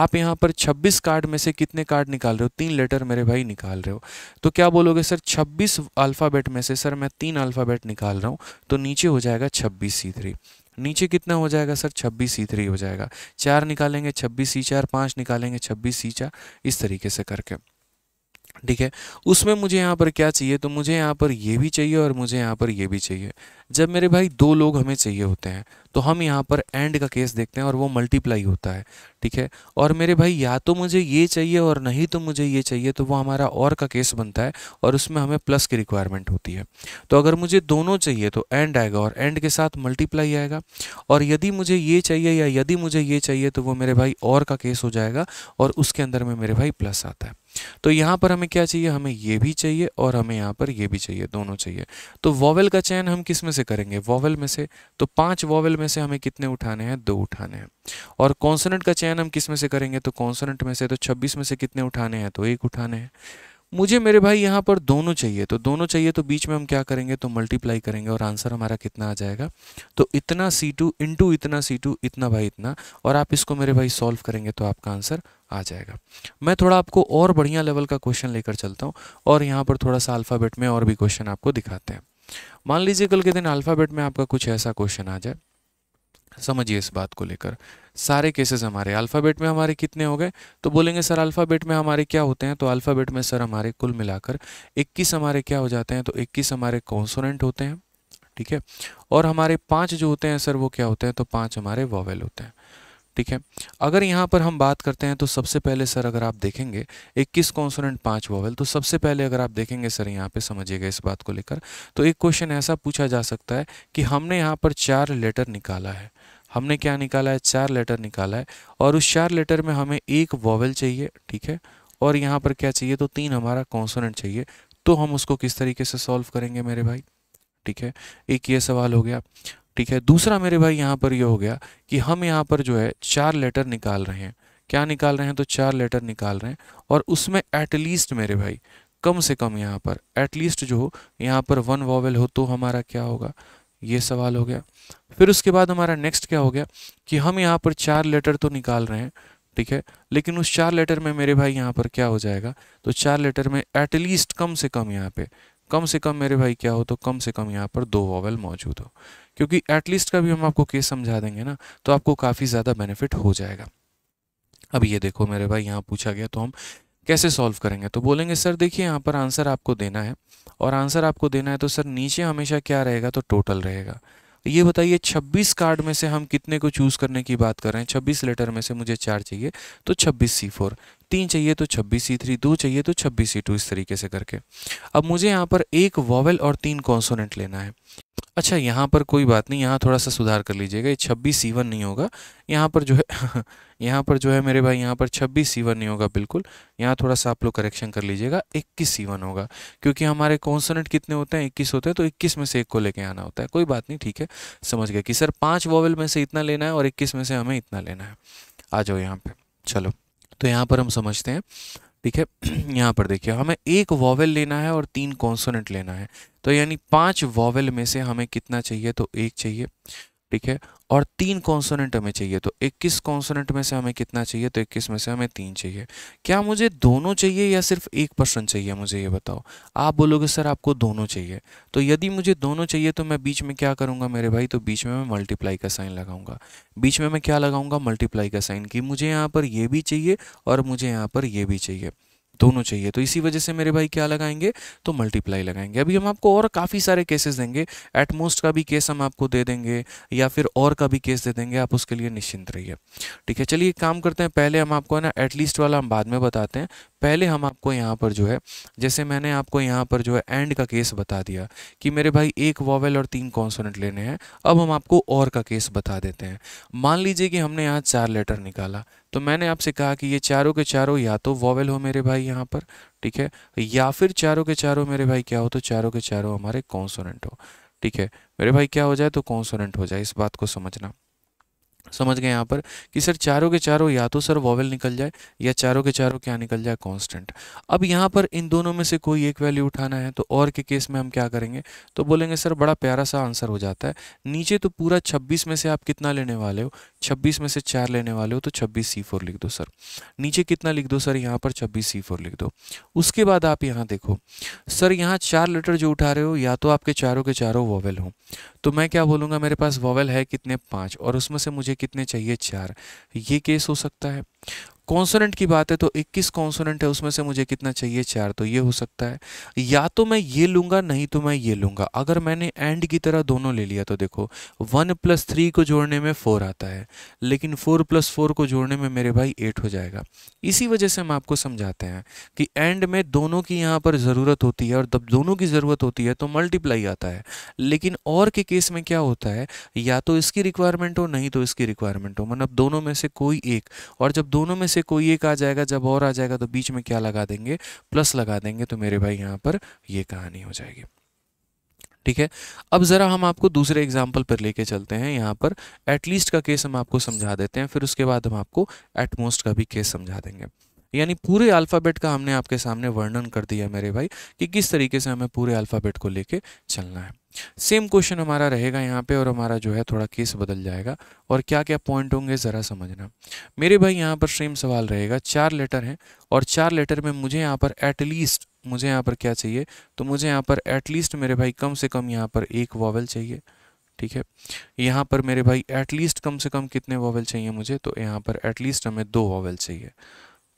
आप यहाँ पर 26 कार्ड में से कितने कार्ड निकाल रहे हो तीन लेटर मेरे भाई निकाल रहे हो तो क्या बोलोगे सर 26 अल्फ़ाबेट में से सर मैं तीन अल्फ़ाबेट निकाल रहा हूँ तो नीचे हो जाएगा छब्बीस सी थ्री नीचे कितना हो जाएगा सर छब्बीस सी थ्री हो जाएगा चार निकालेंगे छब्बीस सी चार पाँच निकालेंगे छब्बीस सी चार इस तरीके से करके ठीक है उसमें मुझे यहाँ पर क्या चाहिए तो मुझे यहाँ पर ये भी चाहिए और मुझे यहाँ पर ये भी चाहिए जब मेरे भाई दो लोग हमें चाहिए होते हैं तो हम यहाँ पर एंड का केस देखते हैं और वो मल्टीप्लाई होता है ठीक है और मेरे भाई या तो मुझे ये चाहिए और नहीं तो मुझे ये चाहिए तो वो हमारा और का केस बनता है और उसमें हमें प्लस की रिक्वायरमेंट होती है तो अगर मुझे दोनों चाहिए तो एंड आएगा और एंड के साथ मल्टीप्लाई आएगा और यदि मुझे ये चाहिए या यदि मुझे ये चाहिए तो वो मेरे भाई और का केस हो जाएगा और उसके अंदर में मेरे भाई प्लस आता है तो यहाँ पर हमें क्या चाहिए हमें ये भी चाहिए और हमें यहाँ पर ये भी चाहिए दोनों चाहिए तो वॉवेल का चयन हम किस में से से करेंगे वॉवल में से तो पांच वॉवल में से हमें कितने उठाने हैं दो उठाने हैं और कॉन्सोनेंट का चयन हम किस में से करेंगे तो कॉन्सोनेंट में से तो छब्बीस में से कितने उठाने हैं तो एक उठाने हैं मुझे मेरे भाई यहाँ पर दोनों चाहिए तो दोनों चाहिए तो बीच में हम क्या करेंगे तो मल्टीप्लाई करेंगे और आंसर हमारा कितना आ जाएगा तो इतना सी टू इंटू इतना सी इतना भाई इतना और आप इसको मेरे भाई सॉल्व करेंगे तो आपका आंसर आ जाएगा मैं थोड़ा आपको और बढ़िया लेवल का क्वेश्चन लेकर चलता हूँ और यहाँ पर थोड़ा सा अल्फ़ाबेट में और भी क्वेश्चन आपको दिखाते हैं मान लीजिए कल के दिन अल्फ़ाबेट में आपका कुछ ऐसा क्वेश्चन आ जाए समझिए इस बात को लेकर सारे केसेस हमारे अल्फ़ाबेट में हमारे कितने हो गए तो बोलेंगे सर अल्फ़ाबेट में हमारे क्या होते हैं तो अल्फ़ाबेट में सर हमारे कुल मिलाकर 21 हमारे क्या हो जाते हैं तो 21 हमारे कॉन्सोनेंट होते हैं ठीक है और हमारे पांच जो होते हैं सर वो क्या होते हैं तो पांच हमारे वॉवेल होते हैं ठीक है अगर यहाँ पर हम बात करते हैं तो सबसे पहले सर अगर आप देखेंगे 21 कॉन्सोनेंट पांच वॉवल तो सबसे पहले अगर आप देखेंगे सर यहाँ पे समझिएगा इस बात को लेकर तो एक क्वेश्चन ऐसा पूछा जा सकता है कि हमने यहाँ पर चार लेटर निकाला है हमने क्या निकाला है चार लेटर निकाला है और उस चार लेटर में हमें एक वॉवल चाहिए ठीक है और यहाँ पर क्या चाहिए तो तीन हमारा कॉन्सोनेंट चाहिए तो हम उसको किस तरीके से सॉल्व करेंगे मेरे भाई ठीक है एक ये सवाल हो गया ठीक है दूसरा मेरे भाई यहाँ पर ये यह हो गया कि हम यहाँ पर जो है चार लेटर निकाल रहे हैं क्या निकाल रहे हैं तो चार लेटर निकाल रहे हैं और उसमें एटलीस्ट मेरे भाई कम से कम यहाँ पर एटलीस्ट जो हो यहाँ पर वन वॉवल हो तो हमारा क्या होगा ये सवाल हो गया फिर उसके बाद हमारा नेक्स्ट क्या हो गया कि हम यहाँ पर चार लेटर तो निकाल रहे हैं ठीक है लेकिन उस चार लेटर में मेरे भाई यहाँ पर क्या हो जाएगा तो चार लेटर में एटलीस्ट कम से कम यहाँ पे कम से कम मेरे भाई क्या हो तो कम से कम यहाँ पर दो वॉवल मौजूद हो क्योंकि एटलीस्ट का भी हम आपको केस समझा देंगे ना तो आपको काफ़ी ज़्यादा बेनिफिट हो जाएगा अब ये देखो मेरे भाई यहाँ पूछा गया तो हम कैसे सॉल्व करेंगे तो बोलेंगे सर देखिए यहाँ पर आंसर आपको देना है और आंसर आपको देना है तो सर नीचे हमेशा क्या रहेगा तो टोटल रहेगा तो ये बताइए 26 कार्ड में से हम कितने को चूज़ करने की बात कर रहे हैं 26 लेटर में से मुझे चार चाहिए तो 26 सी फोर तीन चाहिए तो छब्बीस सी थ्री दो चाहिए तो छब्बीस सी टू इस तरीके से करके अब मुझे यहाँ पर एक वॉवल और तीन कॉन्सोनेंट लेना है अच्छा यहाँ पर कोई बात नहीं यहाँ थोड़ा सा सुधार कर लीजिएगा ये छब्बीस सी वन नहीं होगा यहाँ पर जो है यहाँ पर जो है मेरे भाई यहाँ पर छब्बीस सी वन नहीं होगा बिल्कुल यहाँ थोड़ा सा आप लोग करेक्शन कर लीजिएगा इक्कीस सी वन होगा क्योंकि हमारे कॉन्सोनेंट कितने होते हैं इक्कीस होते हैं तो इक्कीस में से एक को लेके आना होता है कोई बात नहीं ठीक है समझ गया कि सर पाँच वॉवल में से इतना लेना है और इक्कीस में से हमें इतना लेना है आ जाओ यहाँ पर चलो तो यहाँ पर हम समझते हैं ठीक है यहाँ पर देखिए हमें एक वॉवेल लेना है और तीन कॉन्सोनेंट लेना है तो यानी पांच वॉवेल में से हमें कितना चाहिए तो एक चाहिए ठीक है और तीन कॉन्सोनेंट हमें चाहिए तो 21 कॉन्सोनेंट में से हमें कितना चाहिए तो 21 में से हमें तीन चाहिए क्या मुझे दोनों चाहिए या सिर्फ एक पर्सन चाहिए मुझे ये बताओ आप बोलोगे सर आपको दोनों चाहिए तो यदि मुझे दोनों चाहिए तो मैं बीच में क्या करूँगा मेरे भाई तो बीच में मैं मल्टीप्लाई का साइन लगाऊंगा बीच में मैं क्या लगाऊंगा मल्टीप्लाई का साइन कि मुझे यहाँ पर ये भी चाहिए और मुझे यहाँ पर ये भी चाहिए दोनों चाहिए तो इसी वजह से मेरे भाई क्या लगाएंगे तो मल्टीप्लाई लगाएंगे अभी हम आपको और काफ़ी सारे केसेस देंगे एटमोस्ट का भी केस हम आपको दे देंगे या फिर और का भी केस दे देंगे आप उसके लिए निश्चिंत रहिए ठीक है चलिए काम करते हैं पहले हम आपको है ना एटलीस्ट वाला हम बाद में बताते हैं पहले हम आपको यहाँ पर जो है जैसे मैंने आपको यहाँ पर जो है एंड का केस बता दिया कि मेरे भाई एक वॉवेल और तीन कॉन्सोनेंट लेने हैं अब हम आपको और का केस बता देते हैं मान लीजिए कि हमने यहाँ चार लेटर निकाला तो मैंने आपसे कहा कि ये चारों के चारों या तो वॉवेल हो मेरे भाई यहाँ पर ठीक है या फिर चारों के चारों मेरे भाई क्या हो तो चारों के चारों हमारे कॉन्सोनेंट हो ठीक है मेरे भाई क्या हो जाए तो कॉन्सोनेंट हो जाए इस बात को समझना समझ गए यहाँ पर कि सर चारों के चारों या तो सर वॉवल निकल जाए या चारों के चारों क्या निकल जाए कांस्टेंट अब यहाँ पर इन दोनों में से कोई एक वैल्यू उठाना है तो और के केस में हम क्या करेंगे तो बोलेंगे सर बड़ा प्यारा सा आंसर हो जाता है नीचे तो पूरा छब्बीस में से आप कितना लेने वाले हो छब्बीस में से चार लेने वाले हो तो छब्बीस सी फोर लिख दो सर नीचे कितना लिख दो सर यहाँ पर छब्बीस सी फोर लिख दो उसके बाद आप यहाँ देखो सर यहाँ चार लेटर जो उठा रहे हो या तो आपके चारों के चारों वॉवल हों तो मैं क्या बोलूँगा मेरे पास वॉवल है कितने पाँच और उसमें से मुझे कितने चाहिए चार ये केस हो सकता है कॉन्सोनेंट की बात है तो 21 कॉन्सोनेंट है उसमें से मुझे कितना चाहिए चार तो ये हो सकता है या तो मैं ये लूंगा नहीं तो मैं ये लूंगा अगर मैंने एंड की तरह दोनों ले लिया तो देखो वन प्लस थ्री को जोड़ने में फोर आता है लेकिन फोर प्लस फोर को जोड़ने में मेरे भाई एट हो जाएगा इसी वजह से हम आपको समझाते हैं कि एंड में दोनों की यहाँ पर ज़रूरत होती है और जब दोनों की ज़रूरत होती है तो मल्टीप्लाई आता है लेकिन और के केस में क्या होता है या तो इसकी रिक्वायरमेंट हो नहीं तो इसकी रिक्वायरमेंट हो मतलब दोनों में से कोई एक और जब दोनों में से कोई एक आ जाएगा जब और आ जाएगा तो बीच में क्या लगा देंगे प्लस लगा देंगे तो मेरे भाई यहाँ पर ये कहानी हो जाएगी ठीक है अब ज़रा हम आपको दूसरे एग्जाम्पल पर लेके चलते हैं यहाँ पर एटलीस्ट का केस हम आपको समझा देते हैं फिर उसके बाद हम आपको एटमोस्ट का भी केस समझा देंगे यानी पूरे अल्फ़ाबेट का हमने आपके सामने वर्णन कर दिया मेरे भाई कि किस तरीके से हमें पूरे अल्फ़ाबेट को लेके चलना है सेम क्वेश्चन हमारा रहेगा यहाँ पे और हमारा जो है थोड़ा केस बदल जाएगा और क्या क्या पॉइंट होंगे ज़रा समझना मेरे भाई यहाँ पर सेम सवाल रहेगा चार लेटर हैं और चार लेटर में मुझे यहाँ पर एटलीस्ट मुझे यहाँ पर क्या चाहिए तो मुझे यहाँ पर एटलीस्ट मेरे भाई कम से कम यहाँ पर एक वॉवल चाहिए ठीक है यहाँ पर मेरे भाई एटलीस्ट कम से कम कितने वॉवल चाहिए मुझे तो यहाँ पर एटलीस्ट हमें दो वॉवल चाहिए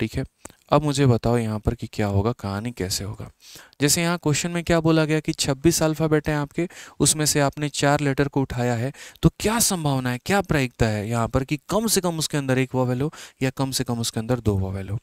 ठीक है अब मुझे बताओ यहाँ पर कि क्या होगा कहानी कैसे होगा जैसे यहाँ क्वेश्चन में क्या बोला गया कि 26 अल्फ़ाबेट हैं आपके उसमें से आपने चार लेटर को उठाया है तो क्या संभावना है क्या प्रायिकता है यहाँ पर कि कम से कम उसके अंदर एक वॉवेल हो या कम से कम उसके अंदर दो वॉवेल हो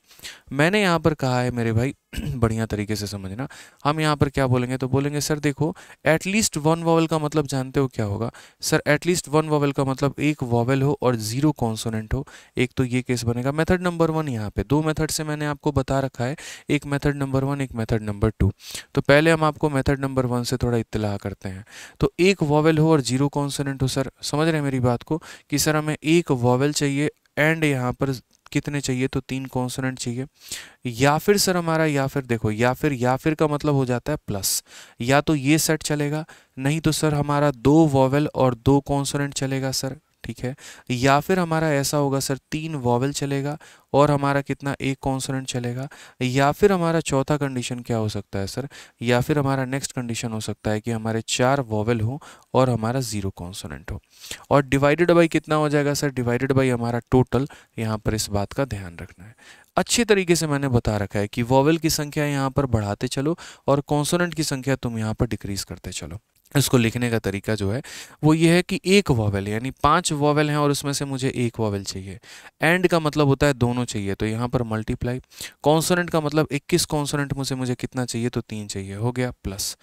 मैंने यहाँ पर कहा है मेरे भाई बढ़िया तरीके से समझना हम यहाँ पर क्या बोलेंगे तो बोलेंगे सर देखो एटलीस्ट वन वॉवल का मतलब जानते हो क्या होगा सर एटलीस्ट वन वॉवल का मतलब एक वॉवल हो और जीरो कॉन्सोनेंट हो एक तो ये केस बनेगा मेथड नंबर वन यहाँ पे दो मेथड से मैंने आपको बता रखा है एक मेथड नंबर वन एक मेथड नंबर टू तो पहले हम आपको मेथड नंबर वन से थोड़ा इतला करते हैं तो एक वॉवल हो और जीरो कॉन्सोनेंट हो सर समझ रहे हैं मेरी बात को कि सर हमें एक वॉवल चाहिए एंड यहाँ पर कितने चाहिए तो तीन कॉन्सोनेंट चाहिए या फिर सर हमारा या फिर देखो या फिर या फिर का मतलब हो जाता है प्लस या तो ये सेट चलेगा नहीं तो सर हमारा दो वॉवल और दो कॉन्सोनेंट चलेगा सर ठीक है या फिर हमारा ऐसा होगा सर तीन वॉवल चलेगा और हमारा कितना एक कॉन्सोनेंट चलेगा या फिर हमारा चौथा कंडीशन क्या हो सकता है सर या फिर हमारा नेक्स्ट कंडीशन हो सकता है कि हमारे चार वॉवल हो और हमारा ज़ीरो कॉन्सोनेंट हो और डिवाइडेड बाई कितना हो जाएगा सर डिवाइडेड बाई हमारा टोटल यहाँ पर इस बात का ध्यान रखना है अच्छे तरीके से मैंने बता रखा है कि वॉवल की संख्या यहाँ पर बढ़ाते चलो और कॉन्सोनेंट की संख्या तुम यहाँ पर डिक्रीज़ करते चलो इसको लिखने का तरीका जो है वो ये है कि एक वॉवेल यानी पांच वॉवेल हैं और उसमें से मुझे एक वॉवेल चाहिए एंड का मतलब होता है दोनों चाहिए तो यहाँ पर मल्टीप्लाई कॉन्सोनेंट का मतलब 21 कॉन्सोनेंट मुझे मुझे कितना चाहिए तो तीन चाहिए हो गया प्लस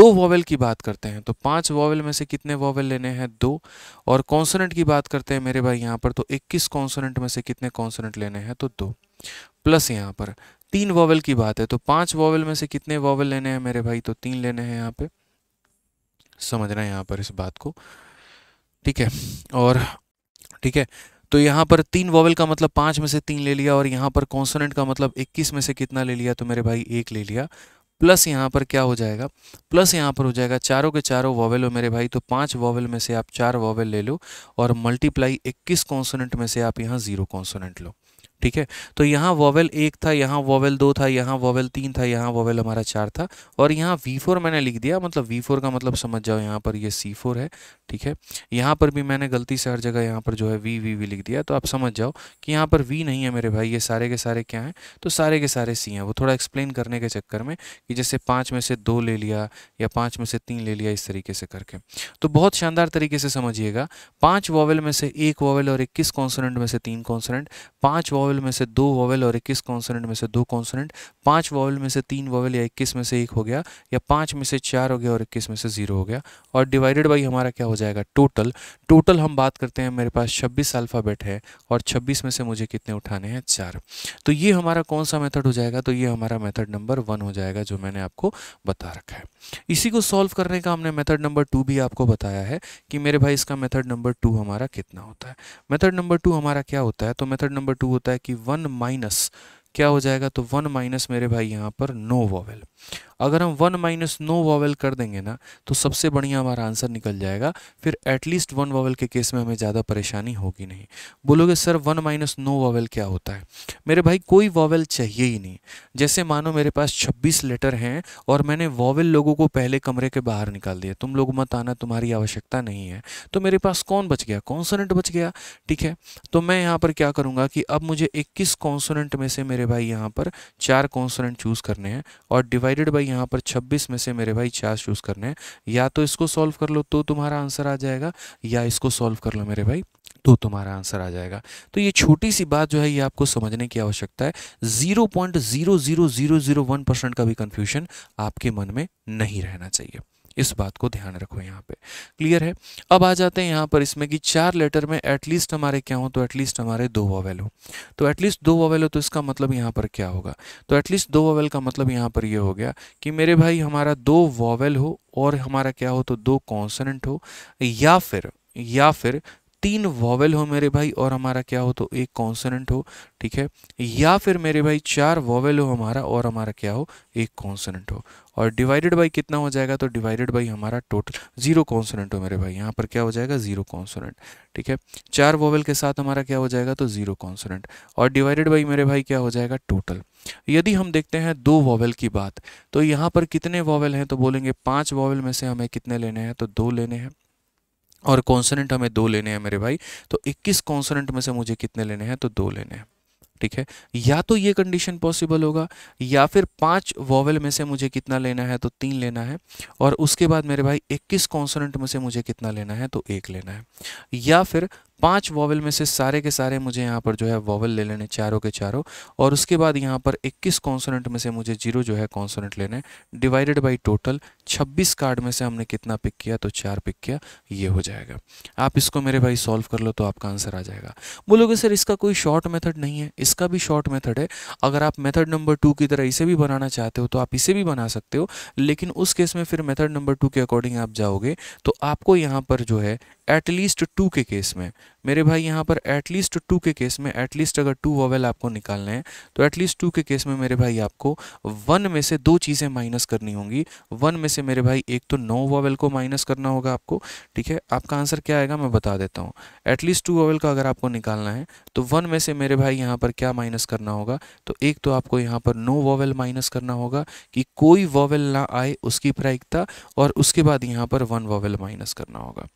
दो वॉवेल की बात करते हैं तो पांच वॉवेल में से कितने वॉवेल लेने हैं दो और कॉन्सोनेंट की बात करते हैं मेरे भाई यहाँ पर तो इक्कीस कॉन्सोनेंट में से कितने कॉन्सोनेंट लेने हैं तो दो प्लस यहाँ पर तीन वॉवेल की बात है तो पाँच वॉवेल में से कितने वॉवेल लेने हैं मेरे भाई तो तीन लेने हैं यहाँ पर समझना यहाँ पर इस बात को ठीक है और ठीक है तो यहाँ पर तीन वॉवल का मतलब पाँच में से तीन ले लिया और यहाँ पर कॉन्सोनेंट का मतलब इक्कीस में से कितना ले लिया तो मेरे भाई एक ले लिया प्लस यहाँ पर क्या हो जाएगा प्लस यहाँ पर हो जाएगा चारों के चारों वॉवेल हो मेरे भाई तो पांच वॉवल में से आप चार वॉवेल ले लो और मल्टीप्लाई 21 कॉन्सोनेंट में से आप यहाँ ज़ीरो कॉन्सोनेंट लो ठीक है तो यहाँ वोवेल एक था यहाँ वॉवेल दो था यहाँ वॉवेल तीन था यहाँ वोवेल हमारा चार था और यहाँ वी फोर मैंने लिख दिया मतलब वी फोर का मतलब समझ जाओ यहाँ पर ये सी फोर है ठीक है यहाँ पर भी मैंने गलती से हर जगह यहाँ पर जो है वी वी वी लिख दिया तो आप समझ जाओ कि यहाँ पर वी नहीं है मेरे भाई ये सारे के सारे क्या हैं तो सारे के सारे सी हैं वो थोड़ा एक्सप्लेन करने के चक्कर में कि जैसे पाँच में से दो ले लिया या पाँच में से तीन ले लिया इस तरीके से करके तो बहुत शानदार तरीके से समझिएगा पाँच वॉवेल में से एक वॉवेल और इक्कीस कॉन्सोनेंट में से तीन कॉन्सोनेंट पाँच वॉवेल वॉवल में से दो वॉवल और इक्कीस कॉन्सोनेंट में से दो कॉन्सोनेंट पांच वॉवल में से तीन वॉवल या इक्कीस में से एक हो गया या पांच में से चार हो गया और इक्कीस में से ज़ीरो हो गया और डिवाइडेड बाई हमारा क्या हो जाएगा टोटल टोटल हम बात करते हैं मेरे पास छब्बीस अल्फ़ाबेट है और छब्बीस में से मुझे कितने उठाने हैं चार तो ये हमारा कौन सा मेथड हो जाएगा तो ये हमारा मेथड नंबर वन हो जाएगा जो मैंने आपको बता रखा है इसी को सॉल्व करने का हमने मेथड नंबर टू भी आपको बताया है कि मेरे भाई इसका मेथड नंबर टू हमारा कितना होता है मेथड नंबर टू हमारा क्या होता है तो मेथड नंबर टू होता है कि वन माइनस क्या हो जाएगा तो वन माइनस मेरे भाई यहाँ पर नो वॉवेल अगर हम वन माइनस नो वॉवल कर देंगे ना तो सबसे बढ़िया हमारा आंसर निकल जाएगा फिर एटलीस्ट वन वॉवल के केस में हमें ज़्यादा परेशानी होगी नहीं बोलोगे sir one minus no vowel क्या होता है मेरे भाई कोई वॉवल चाहिए ही नहीं जैसे मानो मेरे पास छब्बीस लेटर हैं और मैंने वॉवल लोगों को पहले कमरे के बाहर निकाल दिया तुम लोग मत आना तुम्हारी आवश्यकता नहीं है तो मेरे पास कौन बच गया कॉन्सोनेंट बच गया ठीक है तो मैं यहाँ पर क्या करूँगा कि अब मुझे इक्कीस कॉन्सोनेंट में से मेरे भाई यहाँ पर चार कॉन्सोनेंट चूज़ करने हैं और डिवाइड डिवाइडेड बाई यहाँ पर 26 में से मेरे भाई चार चूज़ करने हैं या तो इसको सॉल्व कर लो तो तुम्हारा आंसर आ जाएगा या इसको सॉल्व कर लो मेरे भाई तो तुम्हारा आंसर आ जाएगा तो ये छोटी सी बात जो है ये आपको समझने की आवश्यकता है zero point zero zero zero zero one percent का भी कन्फ्यूजन आपके मन में नहीं रहना चाहिए इस बात को ध्यान रखो यहाँ पे क्लियर है अब आ जाते हैं यहाँ पर इसमें कि चार लेटर में एटलीस्ट हमारे क्या हो तो एटलीस्ट हमारे दो वॉवेल हो तो एटलीस्ट दो वॉवेल हो तो इसका मतलब यहाँ पर क्या होगा तो एटलीस्ट दो वॉवेल का मतलब यहाँ पर ये यह हो गया कि मेरे भाई हमारा दो वॉवेल हो और हमारा क्या हो तो दो कॉन्सनेंट हो या फिर या फिर तीन वॉवल हो मेरे भाई और हमारा क्या हो तो एक कॉन्सनेंट हो ठीक है या फिर मेरे भाई चार वॉवल हो हमारा और हमारा क्या हो एक कॉन्सनेंट हो और डिवाइडेड बाई कितना हो जाएगा तो डिवाइडेड बाई हमारा टोटल जीरो कॉन्सनेंट हो मेरे भाई यहाँ पर क्या हो जाएगा जीरो कॉन्सनेंट ठीक है चार वॉवल के साथ हमारा क्या हो जाएगा तो जीरो कॉन्सनेंट और डिवाइडेड बाई मेरे भाई क्या हो जाएगा टोटल यदि हम देखते हैं दो वॉवल की बात तो यहाँ पर कितने वॉवल हैं तो बोलेंगे पाँच वॉवल में से हमें कितने लेने हैं तो दो लेने हैं और कॉन्सोनेंट हमें दो लेने हैं मेरे भाई तो 21 कॉन्सोनेंट में से मुझे कितने लेने हैं तो दो लेने हैं ठीक है या तो ये कंडीशन पॉसिबल होगा या फिर पांच वॉवल में से मुझे कितना लेना है तो तीन लेना है और उसके बाद मेरे भाई 21 कॉन्सोनेंट में से मुझे कितना लेना है तो एक लेना है या फिर पांच वॉवल में से सारे के सारे मुझे यहाँ पर जो है वॉवल ले लेने चारों के चारों और उसके बाद यहाँ पर 21 कॉन्सोनेंट में से मुझे जीरो जो है कॉन्सोनेंट लेने डिवाइडेड बाय टोटल 26 कार्ड में से हमने कितना पिक किया तो चार पिक किया ये हो जाएगा आप इसको मेरे भाई सॉल्व कर लो तो आपका आंसर आ जाएगा बोलोगे सर इसका कोई शॉर्ट मेथड नहीं है इसका भी शॉर्ट मेथड है अगर आप मेथड नंबर टू की तरह इसे भी बनाना चाहते हो तो आप इसे भी बना सकते हो लेकिन उस केस में फिर मेथड नंबर टू के अकॉर्डिंग आप जाओगे तो आपको यहाँ पर जो है एटलीस्ट टू के केस में मेरे भाई यहाँ पर एटलीस्ट टू के केस में एटलीस्ट अगर टू वॉवेल आपको निकालना है तो एटलीस्ट टू के केस में मेरे भाई आपको वन में से दो चीज़ें माइनस करनी होंगी वन में से मेरे भाई एक तो नो वॉवेल को माइनस करना होगा आपको ठीक है आपका आंसर क्या आएगा मैं बता देता हूँ एटलीस्ट टू वोवेल का अगर आपको निकालना है तो वन में से मेरे भाई यहाँ पर क्या माइनस करना होगा तो एक तो आपको यहाँ पर नो वोवेल माइनस करना होगा कि कोई वॉवेल ना आए उसकी प्रायिकता और उसके बाद यहाँ पर वन वॉवेल माइनस करना होगा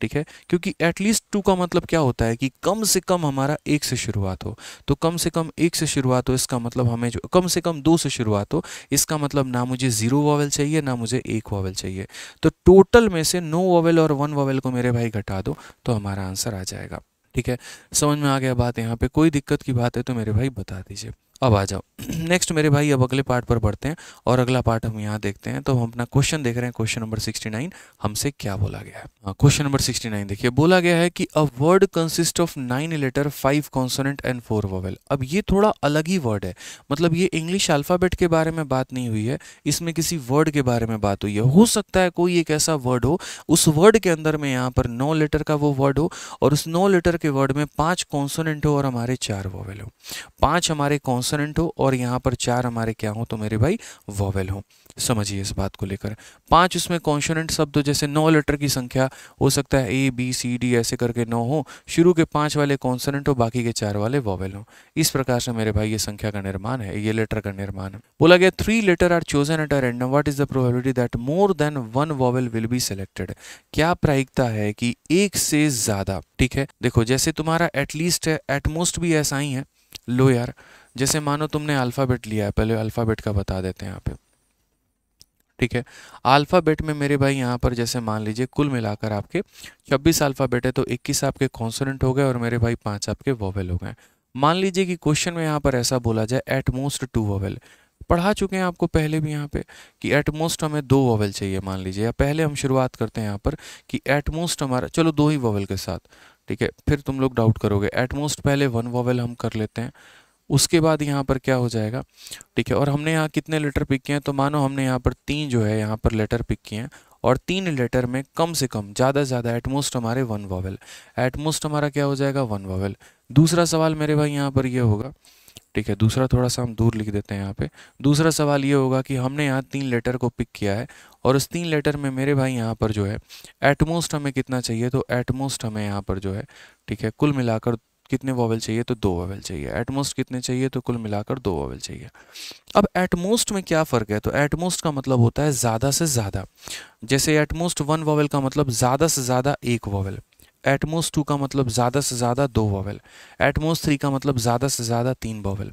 ठीक है क्योंकि एटलीस्ट टू का मतलब क्या होता है कि कम से कम हमारा एक से शुरुआत हो तो कम से कम एक से शुरुआत हो इसका मतलब हमें जो कम से कम दो से शुरुआत हो इसका मतलब ना मुझे ज़ीरो वॉवल चाहिए ना मुझे एक वॉवल चाहिए तो टोटल में से नो वॉवल और वन वॉवल को मेरे भाई घटा दो तो हमारा आंसर आ जाएगा ठीक है समझ में आ गया बात यहाँ पे कोई दिक्कत की बात है तो मेरे भाई बता दीजिए अब आ जाओ नेक्स्ट मेरे भाई अब अगले पार्ट पर बढ़ते हैं और अगला पार्ट हम यहाँ देखते हैं तो हम अपना क्वेश्चन देख रहे हैं क्वेश्चन नंबर 69 हमसे क्या बोला गया है क्वेश्चन नंबर 69 देखिए बोला गया है कि a word consist of nine letter five consonant and four vowel अब ये थोड़ा अलग ही वर्ड है मतलब ये इंग्लिश अल्फ़ाबेट के बारे में बात नहीं हुई है इसमें किसी वर्ड के बारे में बात हुई है हो सकता है कोई एक ऐसा वर्ड हो उस वर्ड के अंदर में यहाँ पर नौ लेटर का वो वर्ड हो और उस नौ लेटर के वर्ड में पाँच कॉन्सोनेंट हो और हमारे चार वोवेल हो पाँच हमारे कॉन्स कॉन्सनेंट हो और यहाँ पर चार हमारे क्या हो तो मेरे भाई वॉवेल हो समझिए इस बात को लेकर पांच उसमें कॉन्सनेंट शब्द हो जैसे नौ लेटर की संख्या हो सकता है ए बी सी डी ऐसे करके नौ हो शुरू के पांच वाले कॉन्सनेंट हो बाकी के चार वाले वॉवेल हो इस प्रकार से मेरे भाई ये संख्या का निर्माण है ये लेटर का निर्माण है बोला गया three letter are chosen at a random what is the probability that more than one vowel will be selected क्या प्रायिकता है कि एक से ज्यादा ठीक है देखो जैसे तुम्हारा एटलीस्ट है एटमोस्ट भी ऐसा ही है लो यार जैसे मानो तुमने अल्फ़ाबेट लिया है पहले अल्फ़ाबेट का बता देते हैं यहाँ पे ठीक है अल्फ़ाबेट में मेरे भाई यहाँ पर जैसे मान लीजिए कुल मिलाकर आपके 26 अल्फ़ाबेट है तो 21 आपके कॉन्सोनेंट हो गए और मेरे भाई पांच आपके वोवेल हो गए मान लीजिए कि क्वेश्चन में यहाँ पर ऐसा बोला जाए एट मोस्ट टू वोवेल पढ़ा चुके हैं आपको पहले भी यहाँ पे कि एटमोस्ट हमें दो वोवेल चाहिए मान लीजिए या पहले हम शुरुआत करते हैं यहाँ पर कि एटमोस्ट हमारा चलो दो ही वोवेल के साथ ठीक है फिर तुम लोग डाउट करोगे एटमोस्ट पहले वन वोवेल हम कर लेते हैं उसके बाद यहाँ पर क्या हो जाएगा ठीक है और हमने यहाँ कितने लेटर पिक किए हैं तो मानो हमने यहाँ पर तीन जो है यहाँ पर लेटर पिक किए हैं और तीन लेटर में कम से कम ज़्यादा से ज़्यादा एटमोस्ट हमारे वन वॉवल एटमोस्ट हमारा क्या हो जाएगा वन वॉवल दूसरा सवाल मेरे भाई यहाँ पर यह होगा ठीक है दूसरा थोड़ा सा हम दूर लिख देते हैं यहाँ पे दूसरा सवाल ये होगा कि हमने यहाँ तीन लेटर को पिक किया है और उस तीन लेटर में मेरे भाई यहाँ पर जो है एटमोस्ट हमें कितना चाहिए तो एटमोस्ट हमें यहाँ पर जो है ठीक है कुल मिलाकर कितने वॉवेल चाहिए तो दो वॉवेल चाहिए एटमोस्ट कितने चाहिए तो कुल मिलाकर दो वॉवेल चाहिए अब एटमोस्ट में क्या फ़र्क है तो एटमोस्ट का मतलब होता है ज़्यादा से ज़्यादा जैसे एटमोस्ट वन वॉवेल का मतलब ज़्यादा से ज़्यादा एक वॉवेल एटमोस्ट टू का मतलब ज़्यादा से ज़्यादा दो वॉवेल एटमोस्ट थ्री का मतलब ज़्यादा से ज़्यादा तीन वॉवेल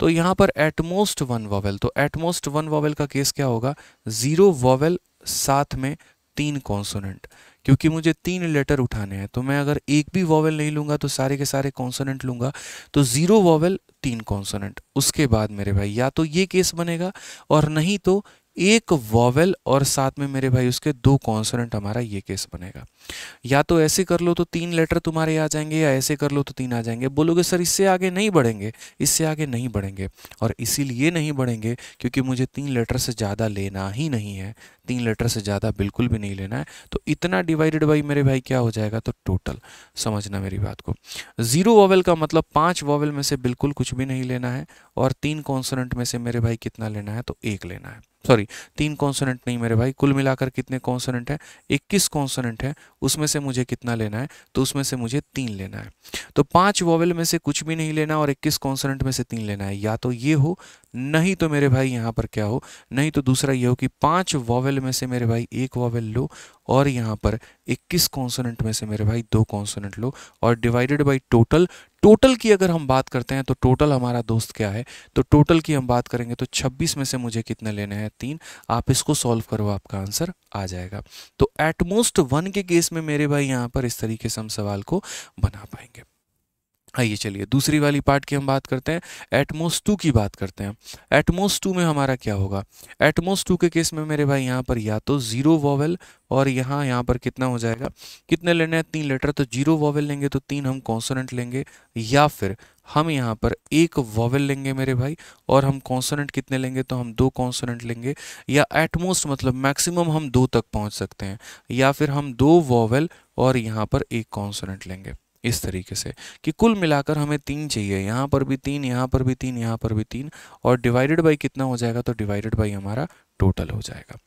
तो यहाँ पर एटमोस्ट वन वॉवेल तो एटमोस्ट वन वॉवेल का केस क्या होगा ज़ीरो वॉवेल साथ में तीन कॉन्सोनेंट क्योंकि मुझे तीन लेटर उठाने हैं तो मैं अगर एक भी वॉवल नहीं लूँगा तो सारे के सारे कॉन्सोनेंट लूँगा तो ज़ीरो वॉवल तीन कॉन्सोनेंट उसके बाद मेरे भाई या तो ये केस बनेगा और नहीं तो एक वॉवेल और साथ में मेरे भाई उसके दो कॉन्सोनेंट हमारा ये केस बनेगा या तो ऐसे कर लो तो तीन लेटर तुम्हारे आ जाएंगे या ऐसे कर लो तो तीन आ जाएंगे बोलोगे सर इससे आगे नहीं बढ़ेंगे इससे आगे नहीं बढ़ेंगे और इसीलिए नहीं बढ़ेंगे क्योंकि मुझे तीन लेटर से ज़्यादा लेना ही नहीं है तीन लेटर से ज़्यादा बिल्कुल भी नहीं लेना है तो इतना डिवाइडेड बाई मेरे भाई क्या हो जाएगा तो टोटल समझना मेरी बात को ज़ीरो वॉवेल का मतलब पाँच वॉवेल में से बिल्कुल कुछ भी नहीं लेना है और तीन कॉन्सोनेंट में से मेरे भाई कितना लेना है तो एक लेना है सॉरी तीन कॉन्सोनेंट नहीं मेरे भाई कुल मिलाकर कितने कॉन्सोनेंट है इक्कीस कॉन्सोनेंट है उसमें से मुझे कितना लेना है तो उसमें से मुझे तीन लेना है तो पांच वॉवेल में से कुछ भी नहीं लेना और इक्कीस कॉन्सोनेंट में से तीन लेना है या तो ये हो नहीं तो मेरे भाई यहाँ पर क्या हो नहीं तो दूसरा ये हो कि पांच वॉवेल में से मेरे भाई एक वॉवेल लो और यहाँ पर 21 कॉन्सोनेंट में से मेरे भाई दो कॉन्सोनेंट लो और डिवाइडेड बाई टोटल टोटल की अगर हम बात करते हैं तो टोटल हमारा दोस्त क्या है तो टोटल की हम बात करेंगे तो 26 में से मुझे कितने लेने हैं तीन आप इसको सॉल्व करो आपका आंसर आ जाएगा तो एटमोस्ट वन के केस में मेरे भाई यहाँ पर इस तरीके से हम सवाल को बना पाएंगे आइए चलिए दूसरी वाली पार्ट की हम बात करते हैं एटमोस टू की बात करते हैं एटमोस टू में हमारा क्या होगा एटमोस टू के केस में मेरे भाई यहाँ पर या तो ज़ीरो वॉवल और यहाँ यहाँ पर कितना हो जाएगा कितने लेने हैं तीन लेटर तो जीरो वॉवल लेंगे तो तीन हम कॉन्सोनेंट लेंगे या फिर हम यहाँ पर एक वॉवल लेंगे मेरे भाई और हम कॉन्सोनेंट कितने लेंगे तो हम दो कॉन्सोनेंट लेंगे या एटमोस्ट मतलब मैक्सिमम हम दो तक पहुँच सकते हैं या फिर हम दो वॉवल और यहाँ पर एक कॉन्सोनेंट लेंगे इस तरीके से कि कुल मिलाकर हमें तीन चाहिए यहाँ पर भी तीन यहाँ पर भी तीन यहाँ पर भी तीन और डिवाइडेड बाई कितना हो जाएगा तो डिवाइडेड बाई हमारा टोटल हो जाएगा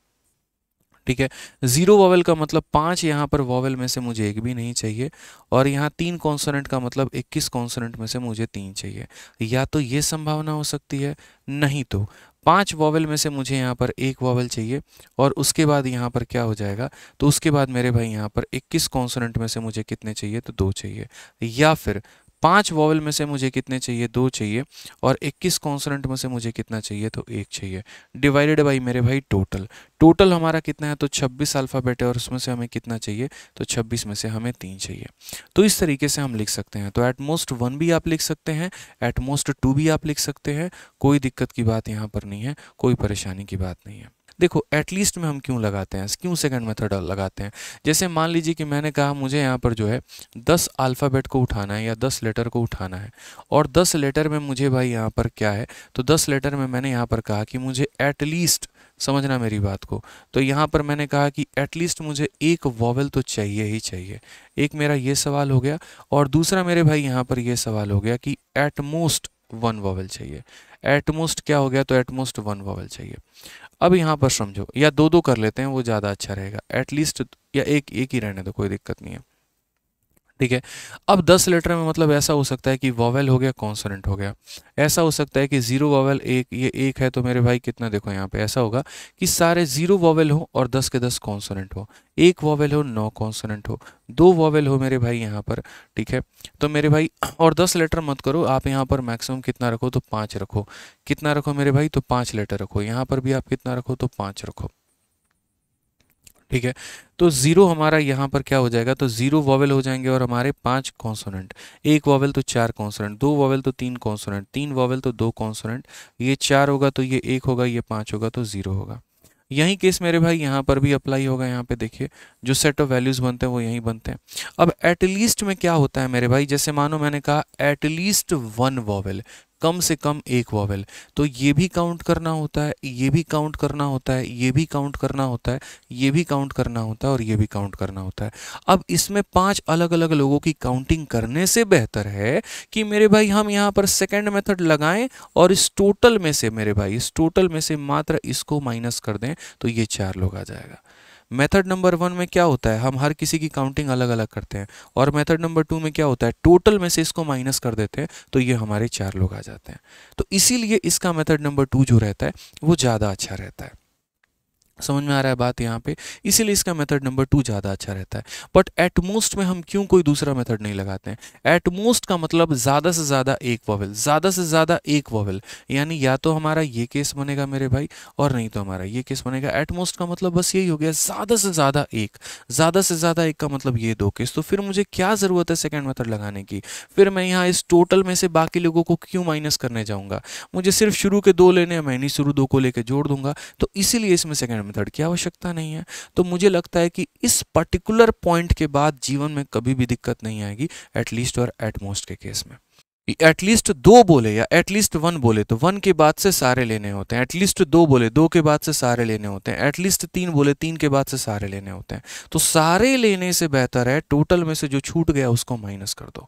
ठीक है जीरो वॉवल का मतलब पांच यहाँ पर वॉवल में से मुझे एक भी नहीं चाहिए और यहाँ तीन कॉन्सोनेंट का मतलब इक्कीस कॉन्सोनेंट में से मुझे तीन चाहिए या तो ये संभावना हो सकती है नहीं तो पांच वॉवल में से मुझे यहाँ पर एक वॉवल चाहिए और उसके बाद यहाँ पर क्या हो जाएगा तो उसके बाद मेरे भाई यहाँ पर 21 कॉन्सोनेंट में से मुझे कितने चाहिए तो दो चाहिए या फिर पांच वॉवल में से मुझे कितने चाहिए दो चाहिए और 21 कॉन्सनेंट में से मुझे कितना चाहिए तो एक चाहिए डिवाइडेड बाई मेरे भाई टोटल टोटल हमारा कितना है तो 26 अल्फ़ाबेट है और उसमें से हमें कितना चाहिए तो 26 में से हमें तीन चाहिए तो इस तरीके से हम लिख सकते हैं तो मोस्ट वन भी आप लिख सकते हैं मोस्ट टू भी आप लिख सकते हैं कोई दिक्कत की बात यहाँ पर नहीं है कोई परेशानी की बात नहीं है देखो एटलीस्ट में हम क्यों लगाते हैं क्यों सेकंड मेथड लगाते हैं जैसे मान लीजिए कि मैंने कहा मुझे यहाँ पर जो है दस अल्फ़ाबेट को उठाना है या दस लेटर को उठाना है और दस लेटर में मुझे भाई यहाँ पर क्या है तो दस लेटर में मैंने यहाँ पर कहा कि मुझे एटलीस्ट समझना मेरी बात को तो यहाँ पर मैंने कहा कि एटलीस्ट मुझे एक वॉवल तो चाहिए ही चाहिए एक मेरा ये सवाल हो गया और दूसरा मेरे भाई यहाँ पर ये सवाल हो गया कि एटमोस्ट वन वॉवल चाहिए एटमोस्ट क्या हो गया तो एटमोस्ट वन वॉवल चाहिए अब यहाँ पर समझो या दो दो कर लेते हैं वो ज़्यादा अच्छा रहेगा एटलीस्ट या एक एक ही रहने दो कोई दिक्कत नहीं है ठीक है अब दस लेटर में मतलब ऐसा हो सकता है कि वॉवेल हो गया कॉन्सोनेंट हो गया ऐसा हो सकता है कि जीरो वॉवेल एक ये एक है तो मेरे भाई कितना देखो यहाँ पे ऐसा होगा कि सारे जीरो वॉवेल हो और दस के दस कॉन्सोनेंट हो एक वॉवेल हो नौ कॉन्सोनेंट हो दो वॉवेल हो मेरे भाई यहाँ पर ठीक है तो मेरे भाई और दस लेटर मत करो आप यहाँ पर मैक्सिमम कितना रखो तो पाँच रखो कितना रखो मेरे भाई तो पाँच लेटर रखो यहाँ पर भी आप कितना रखो तो पाँच रखो ठीक है तो ज़ीरो हमारा यहाँ पर क्या हो जाएगा तो ज़ीरो वॉवल हो जाएंगे और हमारे पांच कॉन्सोनेंट एक वॉवल तो चार कॉन्सोनेंट दो वॉवल तो तीन कॉन्सोनेंट तीन वॉवल तो दो कॉन्सोनेंट ये चार होगा तो ये एक होगा ये पाँच होगा तो ज़ीरो होगा यही केस मेरे भाई यहाँ पर भी अप्लाई होगा यहाँ पे देखिए जो सेट ऑफ वैल्यूज़ बनते हैं वो यहीं बनते हैं अब एटलीस्ट में क्या होता है मेरे भाई जैसे मानो मैंने कहा एटलीस्ट वन वॉवल कम से कम एक वॉवल तो ये भी काउंट करना होता है ये भी काउंट करना होता है ये भी काउंट करना होता है ये भी काउंट करना होता है और ये भी काउंट करना होता है अब इसमें पांच अलग अलग लोगों की काउंटिंग करने से बेहतर है कि मेरे भाई हम यहाँ पर सेकेंड मेथड लगाएं और इस टोटल में से मेरे भाई इस टोटल में से मात्र इसको माइनस कर दें तो ये चार लोग आ जाएगा मेथड नंबर वन में क्या होता है हम हर किसी की काउंटिंग अलग अलग करते हैं और मेथड नंबर टू में क्या होता है टोटल में से इसको माइनस कर देते हैं तो ये हमारे चार लोग आ जाते हैं तो इसीलिए इसका मेथड नंबर टू जो रहता है वो ज़्यादा अच्छा रहता है समझ में आ रहा है बात यहाँ पे इसीलिए इसका मेथड नंबर टू ज़्यादा अच्छा रहता है बट एट मोस्ट में हम क्यों कोई दूसरा मेथड नहीं लगाते हैं एट मोस्ट का मतलब ज़्यादा से ज़्यादा एक वॉवल ज़्यादा से ज़्यादा एक वॉवल यानी या तो हमारा ये केस बनेगा मेरे भाई और नहीं तो हमारा ये केस बनेगा एट मोस्ट का मतलब बस यही हो गया ज़्यादा से ज़्यादा एक ज़्यादा से ज़्यादा एक का मतलब ये दो केस तो फिर मुझे क्या ज़रूरत है सेकेंड मेथड लगाने की फिर मैं यहाँ इस टोटल में से बाकी लोगों को क्यों माइनस करने जाऊँगा मुझे सिर्फ शुरू के दो लेने हैं मैं नहीं शुरू दो को लेकर जोड़ दूंगा तो इसीलिए इसमें सेकेंड मेथड की आवश्यकता नहीं है तो मुझे लगता है कि इस पर्टिकुलर पॉइंट के बाद जीवन में कभी भी दिक्कत नहीं आएगी एटलीस्ट और एटमोस्ट के केस में एटलीस्ट दो बोले या एटलीस्ट वन बोले तो वन के बाद से सारे लेने होते हैं एटलीस्ट दो बोले दो के बाद से सारे लेने होते हैं एटलीस्ट तीन बोले तीन के बाद से सारे लेने होते हैं तो सारे लेने से बेहतर है टोटल में से जो छूट गया उसको माइनस कर दो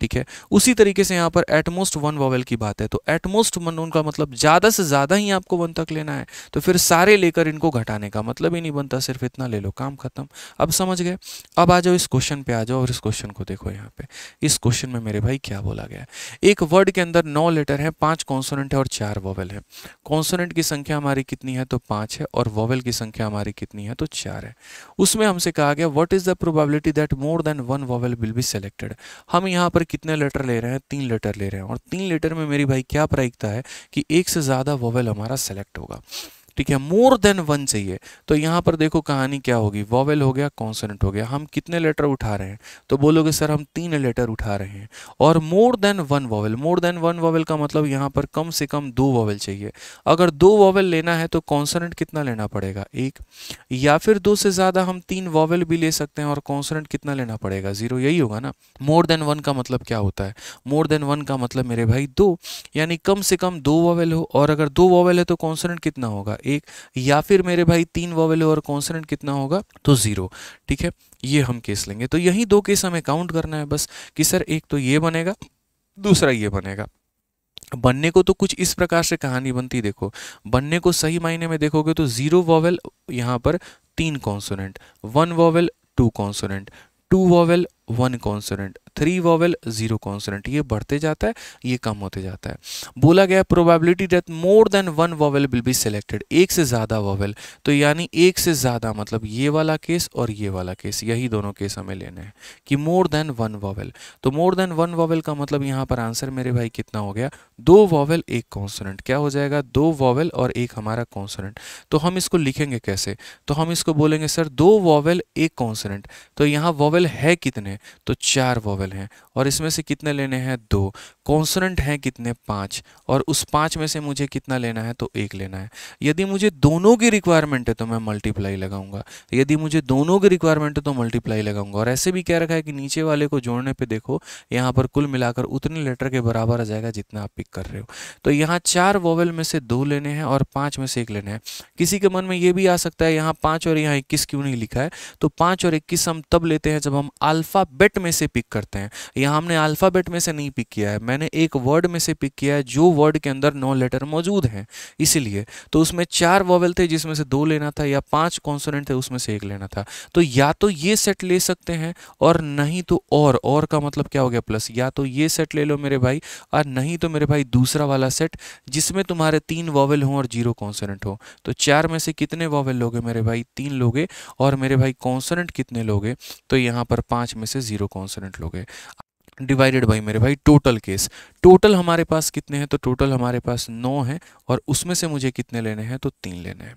ठीक है उसी तरीके से यहाँ पर एटमोस्ट वन वॉवल की बात है तो एटमोस्ट वन उनका मतलब ज़्यादा से ज़्यादा ही आपको वन तक लेना है तो फिर सारे लेकर इनको घटाने का मतलब ही नहीं बनता सिर्फ इतना ले लो काम खत्म अब समझ गए अब आ जाओ इस क्वेश्चन पे आ जाओ और इस क्वेश्चन को देखो यहाँ पे इस क्वेश्चन में मेरे भाई क्या बोला गया एक वर्ड के अंदर नौ लेटर है पाँच कॉन्सोनेंट है और चार वॉवल है कॉन्सोनेंट की संख्या हमारी कितनी है तो पाँच है और वॉवल की संख्या हमारी कितनी है तो चार है उसमें हमसे कहा गया what is the probability that more than one vowel will be selected हम यहाँ पर कितने लेटर ले रहे हैं तीन लेटर ले रहे हैं और तीन लेटर में मेरी भाई क्या प्रायिकता है कि एक से ज़्यादा वोवेल हमारा सेलेक्ट होगा ठीक है मोर देन वन चाहिए तो यहाँ पर देखो कहानी क्या होगी वॉवेल हो गया कॉन्सनेंट हो गया हम कितने लेटर उठा रहे हैं तो बोलोगे सर हम तीन लेटर उठा रहे हैं और more than one vowel more than one vowel का मतलब यहाँ पर कम से कम दो वॉवेल चाहिए अगर दो वॉवेल लेना है तो कॉन्सनेंट कितना लेना पड़ेगा एक या फिर दो से ज़्यादा हम तीन वॉवेल भी ले सकते हैं और कॉन्सनेंट कितना लेना पड़ेगा जीरो यही होगा ना मोर देन वन का मतलब क्या होता है मोर देन वन का मतलब मेरे भाई दो यानी कम से कम दो वॉवेल हो और अगर दो वॉवेल है तो कॉन्सनेंट कितना होगा एक या फिर मेरे भाई तीन वॉवल और कॉन्सनेंट कितना होगा तो ज़ीरो ठीक है ये हम केस लेंगे तो यही दो केस हमें काउंट करना है बस कि सर एक तो ये बनेगा दूसरा ये बनेगा बनने को तो कुछ इस प्रकार से कहानी बनती देखो बनने को सही मायने में देखोगे तो ज़ीरो वॉवल यहाँ पर तीन consonant one vowel two consonant two vowel one consonant three vowel zero consonant ये बढ़ते जाता है ये कम होते जाता है बोला गया probability that more than one vowel will be selected एक से ज़्यादा वॉवेल तो यानी एक से ज़्यादा मतलब ये वाला केस और ये वाला केस यही दोनों केस हमें लेने हैं कि मोर देन वन वॉवेल तो मोर देन वन वॉवेल का मतलब यहाँ पर आंसर मेरे भाई कितना हो गया दो वॉवेल एक कॉन्सोनेंट क्या हो जाएगा दो वॉवेल और एक हमारा कॉन्सोनेंट तो हम इसको लिखेंगे कैसे तो हम इसको बोलेंगे सर दो वॉवेल एक कॉन्सोनेंट तो यहाँ वॉवेल है कितने हैं तो चार वॉवल हैं और इसमें से कितने लेने हैं दो कॉन्सोनेंट हैं कितने पाँच और उस पाँच में से मुझे कितना लेना है तो एक लेना है यदि मुझे दोनों की रिक्वायरमेंट है तो मैं मल्टीप्लाई लगाऊंगा यदि मुझे दोनों की रिक्वायरमेंट है तो मल्टीप्लाई लगाऊंगा और ऐसे भी कह रखा है कि नीचे वाले को जोड़ने पर देखो यहाँ पर कुल मिलाकर उतने लेटर के बराबर आ जाएगा जितना आप पिक कर रहे हो तो यहाँ चार वॉवल में से दो लेने हैं और पाँच में से एक लेना है किसी के मन में ये भी आ सकता है यहाँ पाँच और यहाँ इक्कीस क्यों नहीं लिखा है तो पाँच और इक्कीस हम तब लेते हैं जब हम अल्फा अल्फ़ाबेट में से पिक करते हैं यहाँ हमने अल्फ़ाबेट में से नहीं पिक किया है मैंने एक वर्ड में से पिक किया है जो वर्ड के अंदर नौ लेटर मौजूद हैं इसीलिए तो उसमें चार वॉवल थे जिसमें से दो लेना था या पाँच कॉन्सोनेंट थे उसमें से एक लेना था तो या तो ये सेट ले सकते हैं और नहीं तो और और का मतलब क्या हो गया प्लस या तो ये सेट ले लो मेरे भाई और नहीं तो मेरे भाई दूसरा वाला सेट जिसमें तुम्हारे तीन वॉवल हों और जीरो कॉन्सोनेंट हो तो चार में से कितने वॉवल लोगे मेरे भाई तीन लोगे और मेरे भाई कॉन्सोनेंट कितने लोगे तो यहाँ पर पाँच में से से ज़ीरो कॉन्सोनेंट लोगे डिवाइडेड बाई मेरे भाई टोटल केस टोटल हमारे पास कितने हैं तो टोटल हमारे पास नौ हैं और उसमें से मुझे कितने लेने हैं तो तीन लेने हैं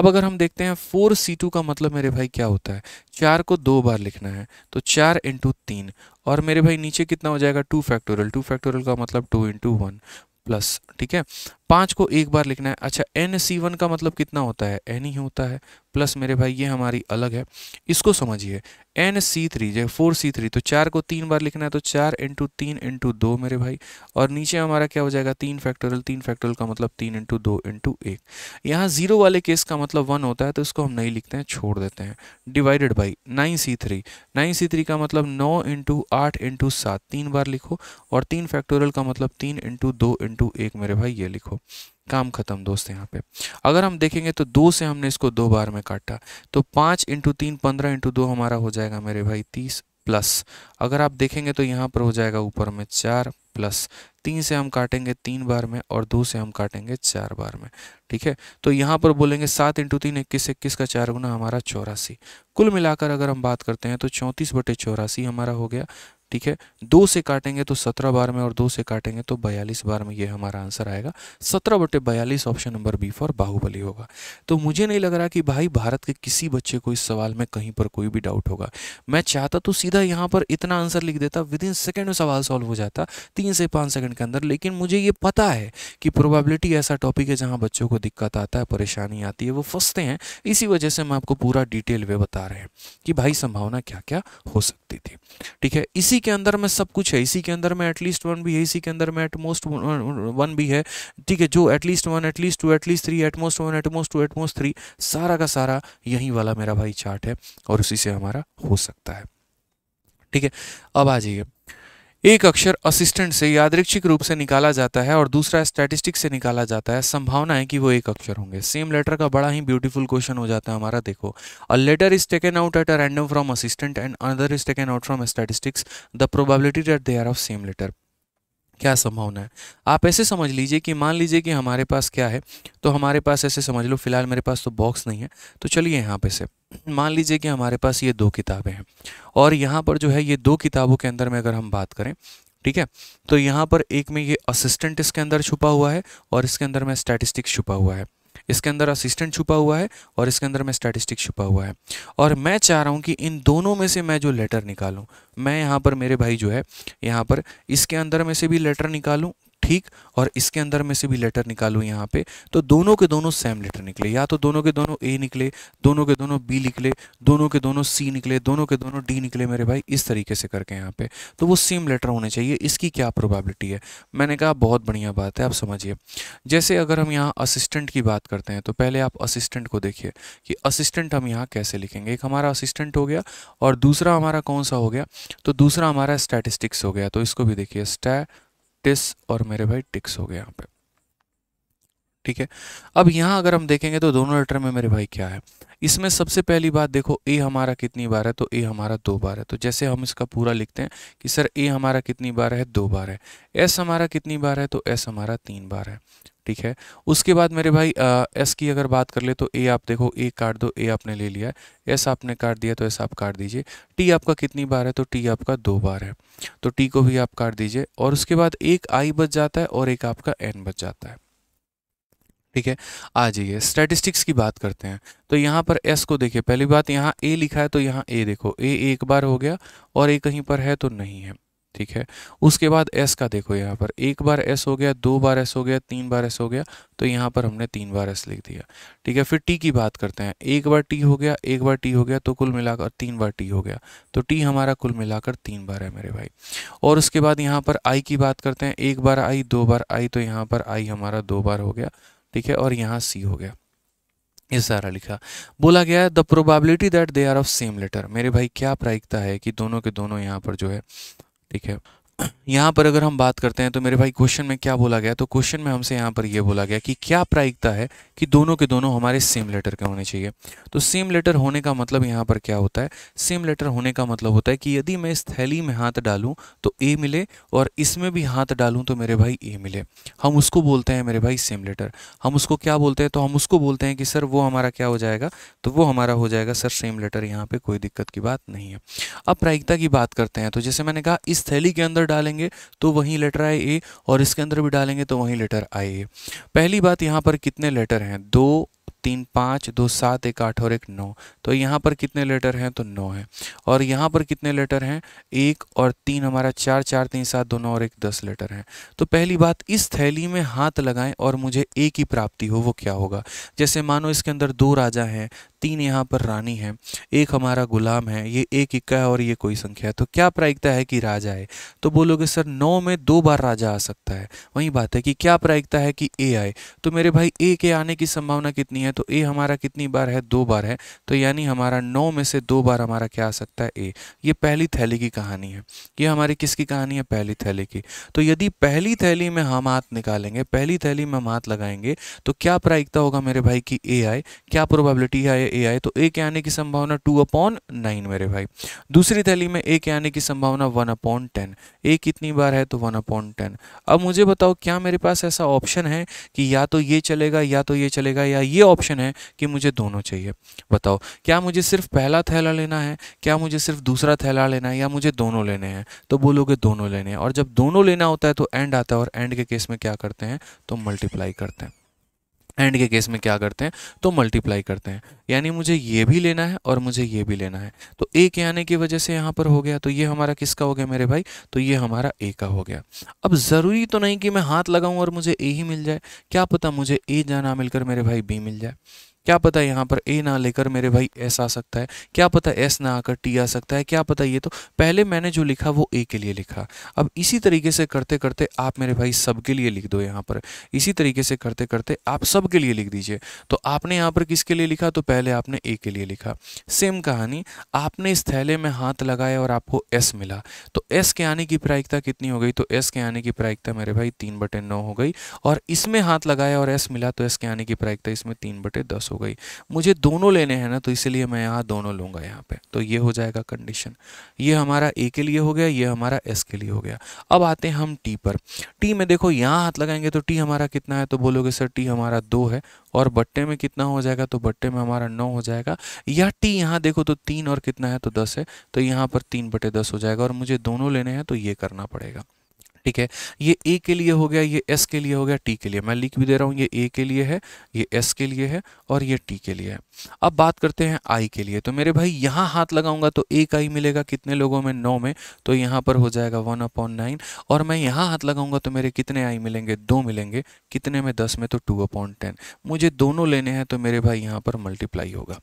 अब अगर हम देखते हैं फोर सी टू का मतलब मेरे भाई क्या होता है चार को दो बार लिखना है तो चार इंटू तीन और मेरे भाई नीचे कितना हो जाएगा टू फैक्टोरियल टू फैक्टोरियल का मतलब टू इंटू वन प्लस ठीक है पाँच को एक बार लिखना है अच्छा एन सी वन का मतलब कितना होता है एन ही होता है प्लस मेरे भाई ये हमारी अलग है इसको समझिए एन सी थ्री जो फोर सी थ्री तो चार को तीन बार लिखना है तो चार इंटू तीन इंटू दो मेरे भाई और नीचे हमारा क्या हो जाएगा तीन फैक्टोरियल तीन फैक्टोरियल का मतलब तीन इंटू दो इंटू एक यहाँ जीरो वाले केस का मतलब वन होता है तो इसको हम नहीं लिखते हैं छोड़ देते हैं divided by nine C three nine C three का मतलब नौ इंटू आठ इंटू सात तीन बार लिखो और तीन फैक्टोरियल का मतलब तीन इंटू दो इंटू एक मेरे भाई ये लिखो काम खत्म दोस्त यहाँ पे अगर हम देखेंगे तो दो से हमने इसको दो बार में काटा तो पाँच इंटू तीन पंद्रह इंटू दो हमारा हो जाएगा मेरे भाई तीस प्लस अगर आप देखेंगे तो यहाँ पर हो जाएगा ऊपर में चार प्लस तीन से हम काटेंगे तीन बार में और दो से हम काटेंगे चार बार में ठीक है तो यहाँ पर बोलेंगे सात इंटू तीन इक्कीस इक्कीस का चार गुना हमारा चौरासी कुल मिलाकर अगर हम बात करते हैं तो चौंतीस बटे चौरासी हमारा हो गया ठीक है दो से काटेंगे तो सत्रह बार में और दो से काटेंगे तो बयालीस बार में ये हमारा आंसर आएगा सत्रह बटे बयालीस option number B for Baahubali होगा तो मुझे नहीं लग रहा कि भाई भारत के किसी बच्चे को इस सवाल में कहीं पर कोई भी डाउट होगा मैं चाहता तो सीधा यहाँ पर इतना आंसर लिख देता विद इन सेकेंड में सवाल सॉल्व हो जाता तीन से पाँच सेकेंड के अंदर लेकिन मुझे ये पता है कि प्रोबेबिलिटी ऐसा टॉपिक है जहाँ बच्चों को दिक्कत आता है परेशानी आती है वो फंसते हैं इसी वजह से हम आपको पूरा डिटेल वे बता रहे हैं कि भाई संभावना क्या क्या हो सकती सकती थी ठीक है इसी के अंदर में सब कुछ है इसी के अंदर में एटलीस्ट वन भी है इसी के अंदर में एटमोस्ट वन भी है ठीक है जो at least one at least two at least three at most one at most two at most three सारा का सारा यहीं वाला मेरा भाई चार्ट है और उसी से हमारा हो सकता है ठीक है अब आ जाइए एक अक्षर असिस्टेंट से यादृक्षिक रूप से निकाला जाता है और दूसरा स्टैटिस्टिक से निकाला जाता है संभावना है कि वो एक अक्षर होंगे सेम लेटर का बड़ा ही ब्यूटीफुल क्वेश्चन हो जाता है हमारा देखो a letter is taken out at a random from assistant and another is taken out from statistics the probability that they are of same letter क्या संभावना है आप ऐसे समझ लीजिए कि मान लीजिए कि हमारे पास क्या है तो हमारे पास ऐसे समझ लो फिलहाल मेरे पास तो बॉक्स नहीं है तो चलिए यहाँ पे से मान लीजिए कि हमारे पास ये दो किताबें हैं और यहाँ पर जो है ये दो किताबों के अंदर में अगर हम बात करें ठीक है तो यहाँ पर एक में ये असिस्टेंट इसके अंदर छुपा हुआ है और इसके अंदर में स्टैटिस्टिक्स छुपा हुआ है इसके अंदर असिस्टेंट छुपा हुआ है और इसके अंदर मैं स्टैटिस्टिक छुपा हुआ है और मैं चाह रहा हूँ कि इन दोनों में से मैं जो लेटर निकालूँ मैं यहाँ पर मेरे भाई जो है यहाँ पर इसके अंदर में से भी लेटर निकालूँ ठीक और इसके अंदर में से भी लेटर निकालूँ यहाँ पे तो दोनों के दोनों सेम लेटर निकले या तो दोनों के दोनों ए निकले दोनों के दोनों बी निकले दोनों के दोनों सी निकले दोनों के दोनों डी निकले मेरे भाई इस तरीके से करके यहाँ पे तो वो सेम लेटर होने चाहिए इसकी क्या प्रोबेबिलिटी है मैंने कहा बहुत बढ़िया बात है आप समझिए जैसे अगर हम यहाँ असिस्टेंट की बात करते हैं तो पहले आप असिस्टेंट को देखिए कि असिस्टेंट हम यहाँ कैसे लिखेंगे एक हमारा असिस्टेंट हो गया और दूसरा हमारा कौन सा हो गया तो दूसरा हमारा स्टैटिस्टिक्स हो गया तो इसको भी देखिए स्टै टिस और मेरे भाई टिक्स हो गया यहाँ पे ठीक है अब यहाँ अगर हम देखेंगे तो दोनों लेटर में मेरे भाई क्या है इसमें सबसे पहली बात देखो ए हमारा कितनी बार है तो ए हमारा दो बार है तो जैसे हम इसका पूरा लिखते हैं कि सर ए हमारा कितनी बार है दो बार है एस हमारा कितनी बार है तो एस हमारा तीन बार है ठीक है उसके बाद मेरे भाई एस की अगर बात कर ले तो ए आप देखो ए काट दो ए आपने ले लिया है एस आपने काट दिया तो एस आप काट दीजिए टी आपका कितनी बार है तो टी आपका दो बार है तो टी को भी आप काट दीजिए और उसके बाद एक आई बच जाता है और एक आपका एन बच जाता है ठीक है आ जाइए स्टैटिस्टिक्स की बात करते हैं तो यहाँ पर एस को देखिए पहली बात यहाँ ए लिखा है तो यहाँ ए देखो ए एक बार हो गया और ए कहीं पर है तो नहीं है ठीक है उसके बाद एस का देखो यहाँ पर एक बार एस हो गया दो बार एस हो गया तीन बार एस हो गया तो यहाँ पर हमने तीन बार एस लिख दिया ठीक है फिर टी की बात करते हैं एक बार टी हो गया एक बार टी हो गया तो कुल मिलाकर तीन बार टी हो गया तो टी हमारा कुल मिलाकर तीन बार है मेरे भाई और उसके बाद यहाँ पर आई की बात करते हैं एक बार आई दो बार आई तो यहाँ पर आई हमारा दो बार हो गया ठीक है और यहाँ सी हो गया ये सारा लिखा बोला गया है the probability that they are of same letter मेरे भाई क्या प्रायिकता है कि दोनों के दोनों यहाँ पर जो है Det kan यहाँ पर अगर हम बात करते हैं तो मेरे भाई क्वेश्चन में क्या बोला गया तो क्वेश्चन में हमसे यहाँ पर यह बोला गया कि क्या प्रायिकता है कि दोनों के दोनों हमारे सेम लेटर के होने चाहिए तो सेम लेटर होने का मतलब यहाँ पर क्या होता है सेम लेटर होने का मतलब होता है कि यदि मैं इस थैली में हाथ डालूँ तो ए मिले और इसमें भी हाथ डालूँ तो मेरे भाई ए मिले हम उसको बोलते हैं मेरे भाई सेम लेटर हम उसको क्या बोलते हैं तो हम उसको बोलते हैं कि सर वो हमारा क्या हो जाएगा तो वो हमारा हो जाएगा सर सेम लेटर यहाँ पर कोई दिक्कत की बात नहीं है अब प्रायिकता की बात करते हैं तो जैसे मैंने कहा इस थैली के अंदर डालेंगे तो वहीं लेटर आए ए और इसके अंदर भी डालेंगे तो वहीं लेटर आए ए पहली बात यहाँ पर कितने लेटर हैं दो तीन पाँच दो सात एक आठ और एक नौ तो यहाँ पर कितने लेटर हैं तो नौ है और यहाँ पर कितने लेटर हैं एक और तीन हमारा चार चार तीन सात दो नौ और एक दस लेटर हैं तो पहली बात इस थैली में हाथ लगाएं और मुझे ए की प्राप्ति हो वो क्या होगा जैसे मानो इसके अंदर दो राजा हैं तीन यहाँ पर रानी है एक हमारा गुलाम है ये एक इक्का है और ये कोई संख्या है तो क्या प्रायिकता है कि राजा आए तो बोलोगे सर नौ में दो बार राजा आ सकता है वही बात है कि क्या प्रायिकता है कि ए आए तो मेरे भाई ए के आने की संभावना कितनी है तो ए हमारा कितनी बार है दो बार है तो यानी हमारा नौ में से दो बार हमारा क्या आ सकता है ए ये पहली थैली की कहानी है ये हमारी किसकी कहानी है पहली थैली की तो यदि पहली थैली में हम हाथ निकालेंगे पहली थैली में हम हाथ लगाएंगे तो क्या प्रायिकता होगा मेरे भाई की ए आए क्या प्रोबेबिलिटी है ए आए तो ए के आने की संभावना टू अपॉन नाइन मेरे भाई दूसरी थैली में ए के आने की संभावना वन अपॉन टेन ए कितनी बार है तो वन अपॉन टेन अब मुझे बताओ क्या मेरे पास ऐसा ऑप्शन है कि या तो ये चलेगा या तो ये चलेगा या ये ऑप्शन है कि मुझे दोनों चाहिए बताओ क्या मुझे सिर्फ पहला थैला लेना है क्या मुझे सिर्फ दूसरा थैला लेना है या मुझे दोनों लेने हैं तो बोलोगे दोनों लेने हैं और जब दोनों लेना होता है तो एंड आता है और एंड के केस में क्या करते हैं तो मल्टीप्लाई करते हैं एंड के केस में क्या करते हैं तो मल्टीप्लाई करते हैं यानी मुझे ये भी लेना है और मुझे ये भी लेना है तो ए के आने की वजह से यहाँ पर हो गया तो ये हमारा किसका हो गया मेरे भाई तो ये हमारा ए का हो गया अब ज़रूरी तो नहीं कि मैं हाथ लगाऊं और मुझे ए ही मिल जाए क्या पता मुझे ए जाना मिलकर मेरे भाई बी मिल जाए क्या पता यहाँ पर ए ना लेकर मेरे भाई एस आ सकता है क्या पता एस ना आकर टी आ सकता है क्या पता ये तो पहले मैंने जो लिखा वो ए के लिए लिखा अब इसी तरीके से करते करते आप मेरे भाई सब के लिए लिख दो यहाँ पर इसी तरीके से करते करते आप सब के लिए लिख दीजिए तो आपने यहाँ पर किसके लिए लिखा तो पहले आपने ए के लिए लिखा सेम कहानी आपने इस थैले में हाथ लगाया और आपको एस मिला तो एस के आने की प्रायिकता कितनी हो गई तो एस के आने की प्रायिकता मेरे भाई तीन बटे नौ हो गई और इसमें हाथ लगाया और एस मिला तो एस के आने की प्रायिकता इसमें तीन बटे दस हो हो गई मुझे दोनों लेने हैं ना तो इसलिए मैं यहाँ दोनों लूँगा यहाँ पे तो ये हो जाएगा कंडीशन ये हमारा ए के लिए हो गया ये हमारा एस के लिए हो गया अब आते हैं हम टी पर टी में देखो यहाँ हाथ लगाएंगे तो टी हमारा कितना है तो बोलोगे सर टी हमारा दो है और बट्टे में कितना हो जाएगा तो बट्टे में हमारा नौ हो जाएगा या टी यहाँ देखो तो तीन और कितना है तो दस है तो यहाँ पर तीन बटे दस हो जाएगा और मुझे दोनों लेने हैं तो ये करना पड़ेगा ठीक है ये ए के लिए हो गया ये एस के लिए हो गया टी के लिए मैं लिख भी दे रहा हूँ ये ए के लिए है ये एस के लिए है और ये टी के लिए है अब बात करते हैं आई के लिए तो मेरे भाई यहाँ हाथ लगाऊंगा तो एक आई मिलेगा कितने लोगों में नौ में तो यहाँ पर हो जाएगा वन अपॉन नाइन और मैं यहाँ हाथ लगाऊंगा तो मेरे कितने आई मिलेंगे दो मिलेंगे कितने में दस में तो टू अपॉन टेन मुझे दोनों लेने हैं तो मेरे भाई यहाँ पर मल्टीप्लाई होगा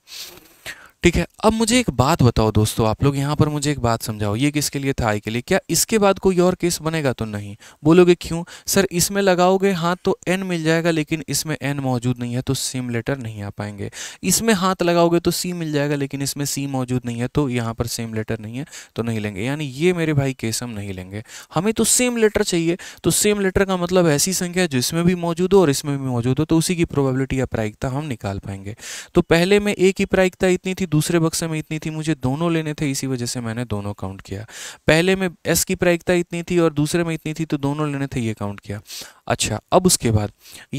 ठीक है अब मुझे एक बात बताओ दोस्तों आप लोग यहाँ पर मुझे एक बात समझाओ ये किसके लिए था आई के लिए क्या इसके बाद कोई और केस बनेगा तो नहीं बोलोगे क्यों सर इसमें लगाओगे हाथ तो एन मिल जाएगा लेकिन इसमें एन मौजूद नहीं है तो सिम लेटर नहीं आ पाएंगे इसमें हाथ लगाओगे तो सी मिल जाएगा लेकिन इसमें सी मौजूद नहीं है तो यहाँ पर सेम लेटर नहीं है तो नहीं लेंगे यानी ये मेरे भाई केस हम नहीं लेंगे हमें तो सेम लेटर चाहिए तो सेम लेटर का मतलब ऐसी संख्या जो इसमें भी मौजूद हो और इसमें भी मौजूद हो तो उसी की प्रोबेबिलिटी या प्रायिकता हम निकाल पाएंगे तो पहले में ए की प्रायिकता इतनी थी दूसरे बक्से में इतनी थी मुझे दोनों लेने थे इसी वजह से मैंने दोनों काउंट किया पहले में एस की प्रायिकता इतनी थी और दूसरे में इतनी थी तो दोनों लेने थे ये काउंट किया अच्छा अब उसके बाद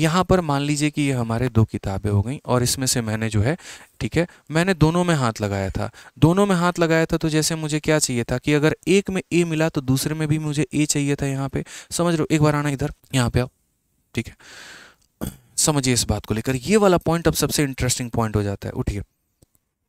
यहाँ पर मान लीजिए कि ये हमारे दो किताबें हो गई और इसमें से मैंने जो है ठीक है मैंने दोनों में हाथ लगाया था दोनों में हाथ लगाया था तो जैसे मुझे क्या चाहिए था कि अगर एक में ए मिला तो दूसरे में भी मुझे ए चाहिए था यहाँ पे समझ लो एक बार आना इधर यहाँ पे आओ ठीक है समझिए इस बात को लेकर ये वाला पॉइंट अब सबसे इंटरेस्टिंग पॉइंट हो जाता है उठिए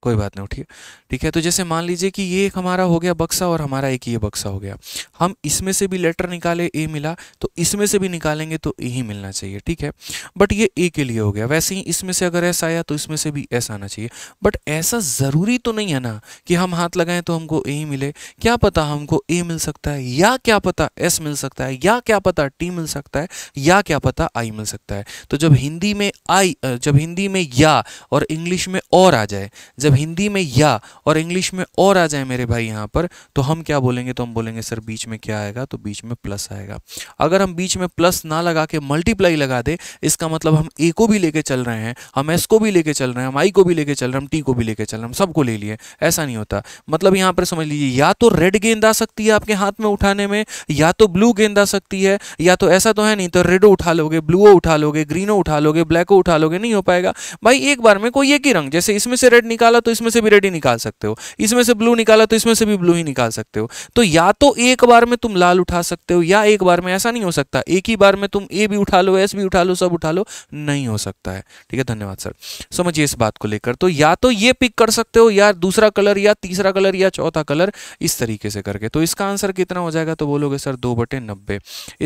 कोई बात नहीं उठिए ठीक है तो जैसे मान लीजिए कि ये एक हमारा हो गया बक्सा और हमारा एक ये बक्सा हो गया हम इसमें से भी लेटर निकाले ए मिला तो इसमें से भी निकालेंगे तो ए ही मिलना चाहिए ठीक है बट ये ए के लिए हो गया वैसे ही इसमें से अगर ऐसा आया तो इसमें से भी ऐसा आना चाहिए बट ऐसा ज़रूरी तो नहीं है ना कि हम हाथ लगाएं तो हमको ए ही मिले क्या पता हमको ए मिल सकता है या क्या पता एस मिल सकता है या क्या पता टी मिल सकता है या क्या पता आई मिल सकता है तो जब हिंदी में आई जब हिंदी में या और इंग्लिश में और आ जाए जब हिंदी में या और इंग्लिश में और आ जाए मेरे भाई यहाँ पर तो हम क्या बोलेंगे तो हम बोलेंगे सर बीच में क्या आएगा तो बीच में प्लस आएगा अगर हम बीच में प्लस ना लगा के मल्टीप्लाई लगा दे इसका मतलब हम ए को भी लेके चल रहे हैं हम एस को भी लेके चल रहे हैं हम आई को भी लेके चल रहे हैं हम टी को भी लेके चल रहे हैं हम सबको ले लिए ऐसा नहीं होता मतलब यहाँ पर समझ लीजिए या तो रेड गेंद आ सकती है आपके हाथ में उठाने में या तो ब्लू गेंद आ सकती है या तो ऐसा तो है नहीं तो रेडो उठा लोगे ब्लूओ उठा लोगे ग्रीनो उठा लोगे ब्लैको उठा लोगे नहीं हो पाएगा भाई एक बार में कोई एक ही रंग जैसे इसमें से रेड निकाल निकाला तो इसमें से भी रेड ही निकाल सकते हो इसमें से ब्लू निकाला तो इसमें से भी ब्लू ही निकाल सकते हो तो या तो एक बार में तुम लाल उठा सकते हो या एक बार में ऐसा नहीं हो सकता एक ही बार में तुम ए भी उठा लो एस भी उठा लो सब उठा लो नहीं हो सकता है ठीक है धन्यवाद सर समझिए इस बात को लेकर तो या तो ये पिक कर सकते हो या दूसरा कलर या तीसरा कलर या चौथा कलर इस तरीके से करके तो इसका आंसर कितना हो जाएगा तो बोलोगे सर दो बटे नब्बे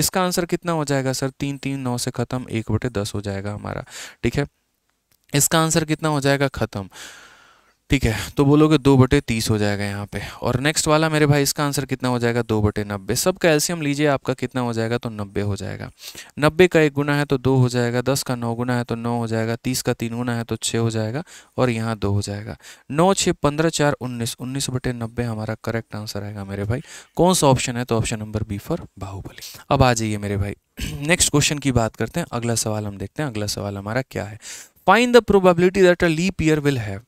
इसका आंसर कितना हो जाएगा सर तीन तीन नौ से खत्म एक बटे दस हो जाएगा हमारा ठीक है इसका आंसर कितना हो जाएगा खत्म ठीक है तो बोलोगे दो बटे तीस हो जाएगा यहाँ पे और नेक्स्ट वाला मेरे भाई इसका आंसर कितना हो जाएगा दो बटे नब्बे सब का लीजिए आपका कितना हो जाएगा तो नब्बे हो जाएगा नब्बे का एक गुना है तो दो हो जाएगा दस का नौ गुना है तो नौ हो जाएगा तीस का तीन गुना है तो छः हो जाएगा और यहाँ दो हो जाएगा नौ छः पंद्रह चार उन्नीस उन्नीस बटे नब्बे हमारा करेक्ट आंसर आएगा मेरे भाई कौन सा ऑप्शन है तो option number B for Baahubali अब आ जाइए मेरे भाई नेक्स्ट क्वेश्चन की बात करते हैं अगला सवाल हम देखते हैं अगला सवाल हमारा क्या है find the probability that a leap year will have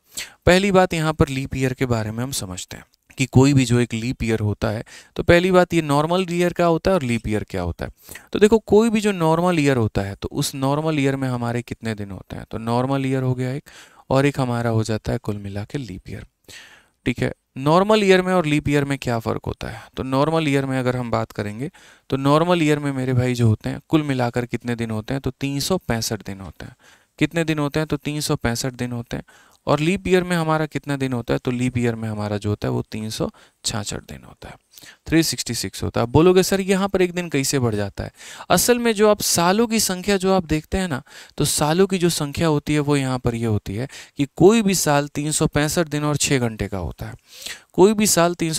पहली बात यहाँ पर लीप ईयर के बारे में हम समझते हैं कि कोई भी जो एक लीप ईयर होता है तो पहली बात ये नॉर्मल ईयर क्या होता है और लीप ईयर क्या होता है तो देखो कोई भी जो नॉर्मल ईयर होता है तो उस नॉर्मल ईयर में हमारे कितने दिन होते हैं तो नॉर्मल ईयर हो गया एक और एक हमारा हो जाता है कुल मिला के लीप ईयर ठीक है नॉर्मल ईयर में और लीप ईयर में क्या फ़र्क होता है तो नॉर्मल ईयर में अगर हम बात करेंगे तो नॉर्मल ईयर में मेरे भाई जो होते हैं कुल मिलाकर कितने दिन होते हैं तो तीन दिन होते हैं कितने दिन होते हैं तो तीन दिन होते हैं और लीप ईयर में हमारा कितना दिन होता है तो लीप ईयर में हमारा जो होता है वो तीन दिन होता है 366 होता है बोलोगे सर यहाँ पर एक दिन कैसे बढ़ जाता है असल में जो आप सालों की संख्या जो आप देखते हैं ना तो सालों की जो संख्या होती है वो यहाँ पर ये यह होती है कि कोई भी साल तीन दिन और छः घंटे का होता है कोई भी साल तीन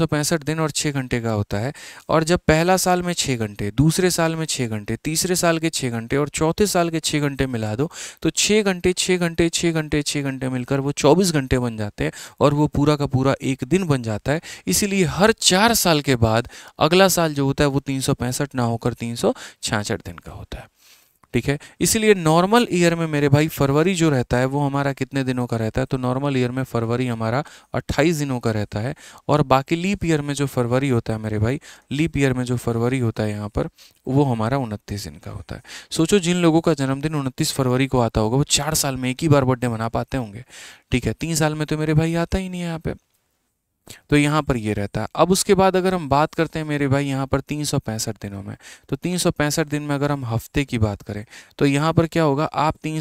दिन और छः घंटे का होता है और जब पहला साल में छः घंटे दूसरे साल में छः घंटे तीसरे साल के छः घंटे और चौथे साल के छः घंटे मिला दो तो छः घंटे छः घंटे छः घंटे छः घंटे मिलकर वो चौबीस घंटे बन जाते हैं और वो पूरा का पूरा एक दिन बन जाता है इसीलिए हर चार साल के के बाद अगला साल जो होता है वो तीन ना होकर तीन दिन का होता है ठीक है इसीलिए नॉर्मल ईयर में मेरे भाई फरवरी जो रहता है वो हमारा कितने दिनों का रहता है तो नॉर्मल ईयर में फरवरी हमारा 28 दिनों का रहता है और बाकी लीप ईयर में जो फरवरी होता है मेरे भाई लीप ईयर में जो फरवरी होता है यहाँ पर वो हमारा उनतीस दिन का होता है सोचो जिन लोगों का जन्मदिन उनतीस फरवरी को आता होगा वो चार साल में एक ही बार बर्थडे मना पाते होंगे ठीक है तीन साल में तो मेरे भाई आता ही नहीं है यहाँ पर तो यहाँ पर ये रहता है अब उसके बाद अगर हम बात करते हैं मेरे भाई यहाँ पर तीन दिनों में तो तीन दिन में अगर हम हफ्ते की बात करें तो यहाँ पर क्या होगा आप तीन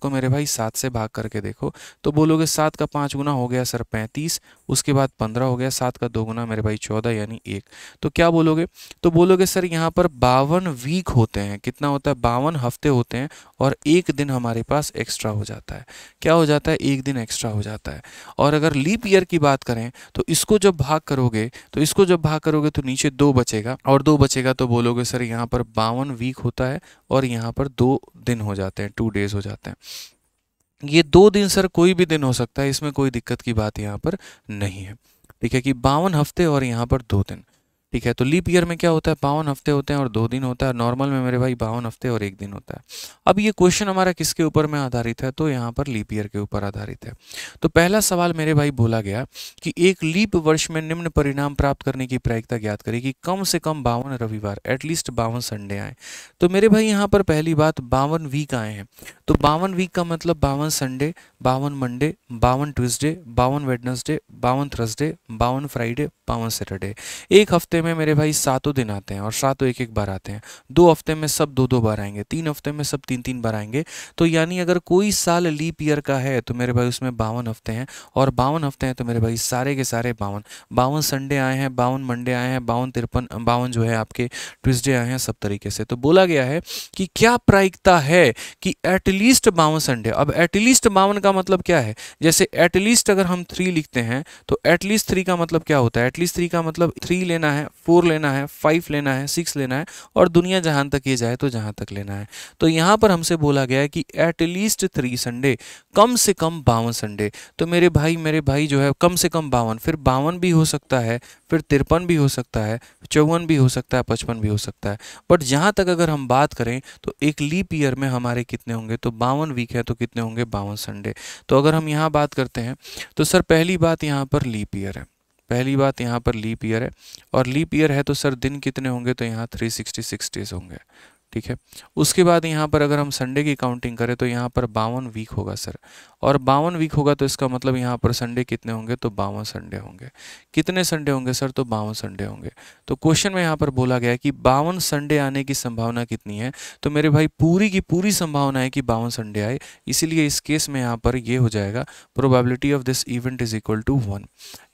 को मेरे भाई सात से भाग करके देखो तो बोलोगे सात का पाँच गुना हो गया सर पैंतीस उसके बाद पंद्रह हो गया सात का दो गुना मेरे भाई चौदह यानी एक तो क्या बोलोगे तो बोलोगे सर यहाँ पर बावन वीक होते हैं कितना होता है बावन हफ्ते होते हैं और एक दिन हमारे पास एक्स्ट्रा हो जाता है क्या हो जाता है एक दिन एक्स्ट्रा हो जाता है और अगर लीप ईयर की बात करें तो इसको जब भाग करोगे तो इसको जब भाग करोगे तो नीचे दो बचेगा और दो बचेगा तो बोलोगे सर यहाँ पर बावन वीक होता है और यहाँ पर दो दिन हो जाते हैं टू डेज हो जाते हैं ये दो दिन सर कोई भी दिन हो सकता है इसमें कोई दिक्कत की बात यहाँ पर नहीं है ठीक है कि बावन हफ्ते और यहाँ पर दो दिन ठीक है तो लीप ईयर में क्या होता है बावन हफ्ते होते हैं और दो दिन होता है नॉर्मल में मेरे भाई बावन हफ्ते और एक दिन होता है अब ये क्वेश्चन हमारा किसके ऊपर में आधारित है तो यहाँ पर लीप ईयर के ऊपर आधारित है तो पहला सवाल मेरे भाई बोला गया कि एक लीप वर्ष में निम्न परिणाम प्राप्त करने की प्रायिकता ज्ञात करें कि कम से कम बावन रविवार एटलीस्ट बावन संडे आए तो मेरे भाई यहाँ पर पहली बात बावन वीक आए हैं तो बावन वीक का मतलब बावन संडे बावन मंडे बावन ट्यूजडे बावन वेडनसडे बावन थर्सडे बावन फ्राइडे बावन सैटरडे एक हफ्ते हफ्ते में मेरे भाई सातों दिन आते हैं और सातों एक एक बार आते हैं दो हफ्ते में सब दो दो बार आएंगे तीन हफ्ते में सब तीन तीन बार आएंगे तो यानी अगर कोई साल लीप ईयर का है तो मेरे भाई उसमें बावन हफ्ते हैं और बावन हफ्ते हैं तो मेरे भाई सारे के सारे बावन बावन संडे आए हैं बावन मंडे आए हैं बावन तिरपन बावन जो है आपके ट्यूजडे आए हैं सब तरीके से तो बोला गया है कि क्या प्रायिकता है कि एटलीस्ट बावन संडे अब एटलीस्ट बावन का मतलब क्या है जैसे एटलीस्ट अगर हम थ्री लिखते हैं तो एटलीस्ट थ्री का मतलब क्या होता है एटलीस्ट थ्री का मतलब थ्री लेना है है फोर लेना है फाइव लेना है सिक्स लेना है और दुनिया जहां तक ये जाए तो जहाँ तक लेना है तो यहाँ पर हमसे बोला गया है कि एटलीस्ट थ्री संडे कम से कम बावन संडे तो मेरे भाई मेरे भाई जो है कम से कम बावन फिर बावन भी हो सकता है फिर तिरपन भी हो सकता है चौवन भी हो सकता है पचपन भी हो सकता है बट जहाँ तक अगर हम बात करें तो एक लीप ईयर में हमारे कितने होंगे तो बावन वीक है तो कितने होंगे बावन संडे तो अगर हम यहाँ बात करते हैं तो सर पहली बात यहाँ पर लीप ईयर है पहली बात यहाँ पर लीप ईयर है और लीप ईयर है तो सर दिन कितने होंगे तो यहाँ थ्री सिक्सटी सिक्स डेज होंगे ठीक है उसके बाद यहाँ पर अगर हम संडे की काउंटिंग करें तो यहाँ पर बावन वीक होगा सर और बावन वीक होगा तो इसका मतलब यहाँ पर संडे कितने होंगे तो बावन संडे होंगे कितने संडे होंगे सर तो बावन संडे होंगे तो क्वेश्चन में यहाँ पर बोला गया कि बावन संडे आने की संभावना कितनी है तो मेरे भाई पूरी की पूरी संभावना है कि बावन संडे आए इसीलिए इस केस में यहाँ पर ये हो जाएगा probability of this event is equal to one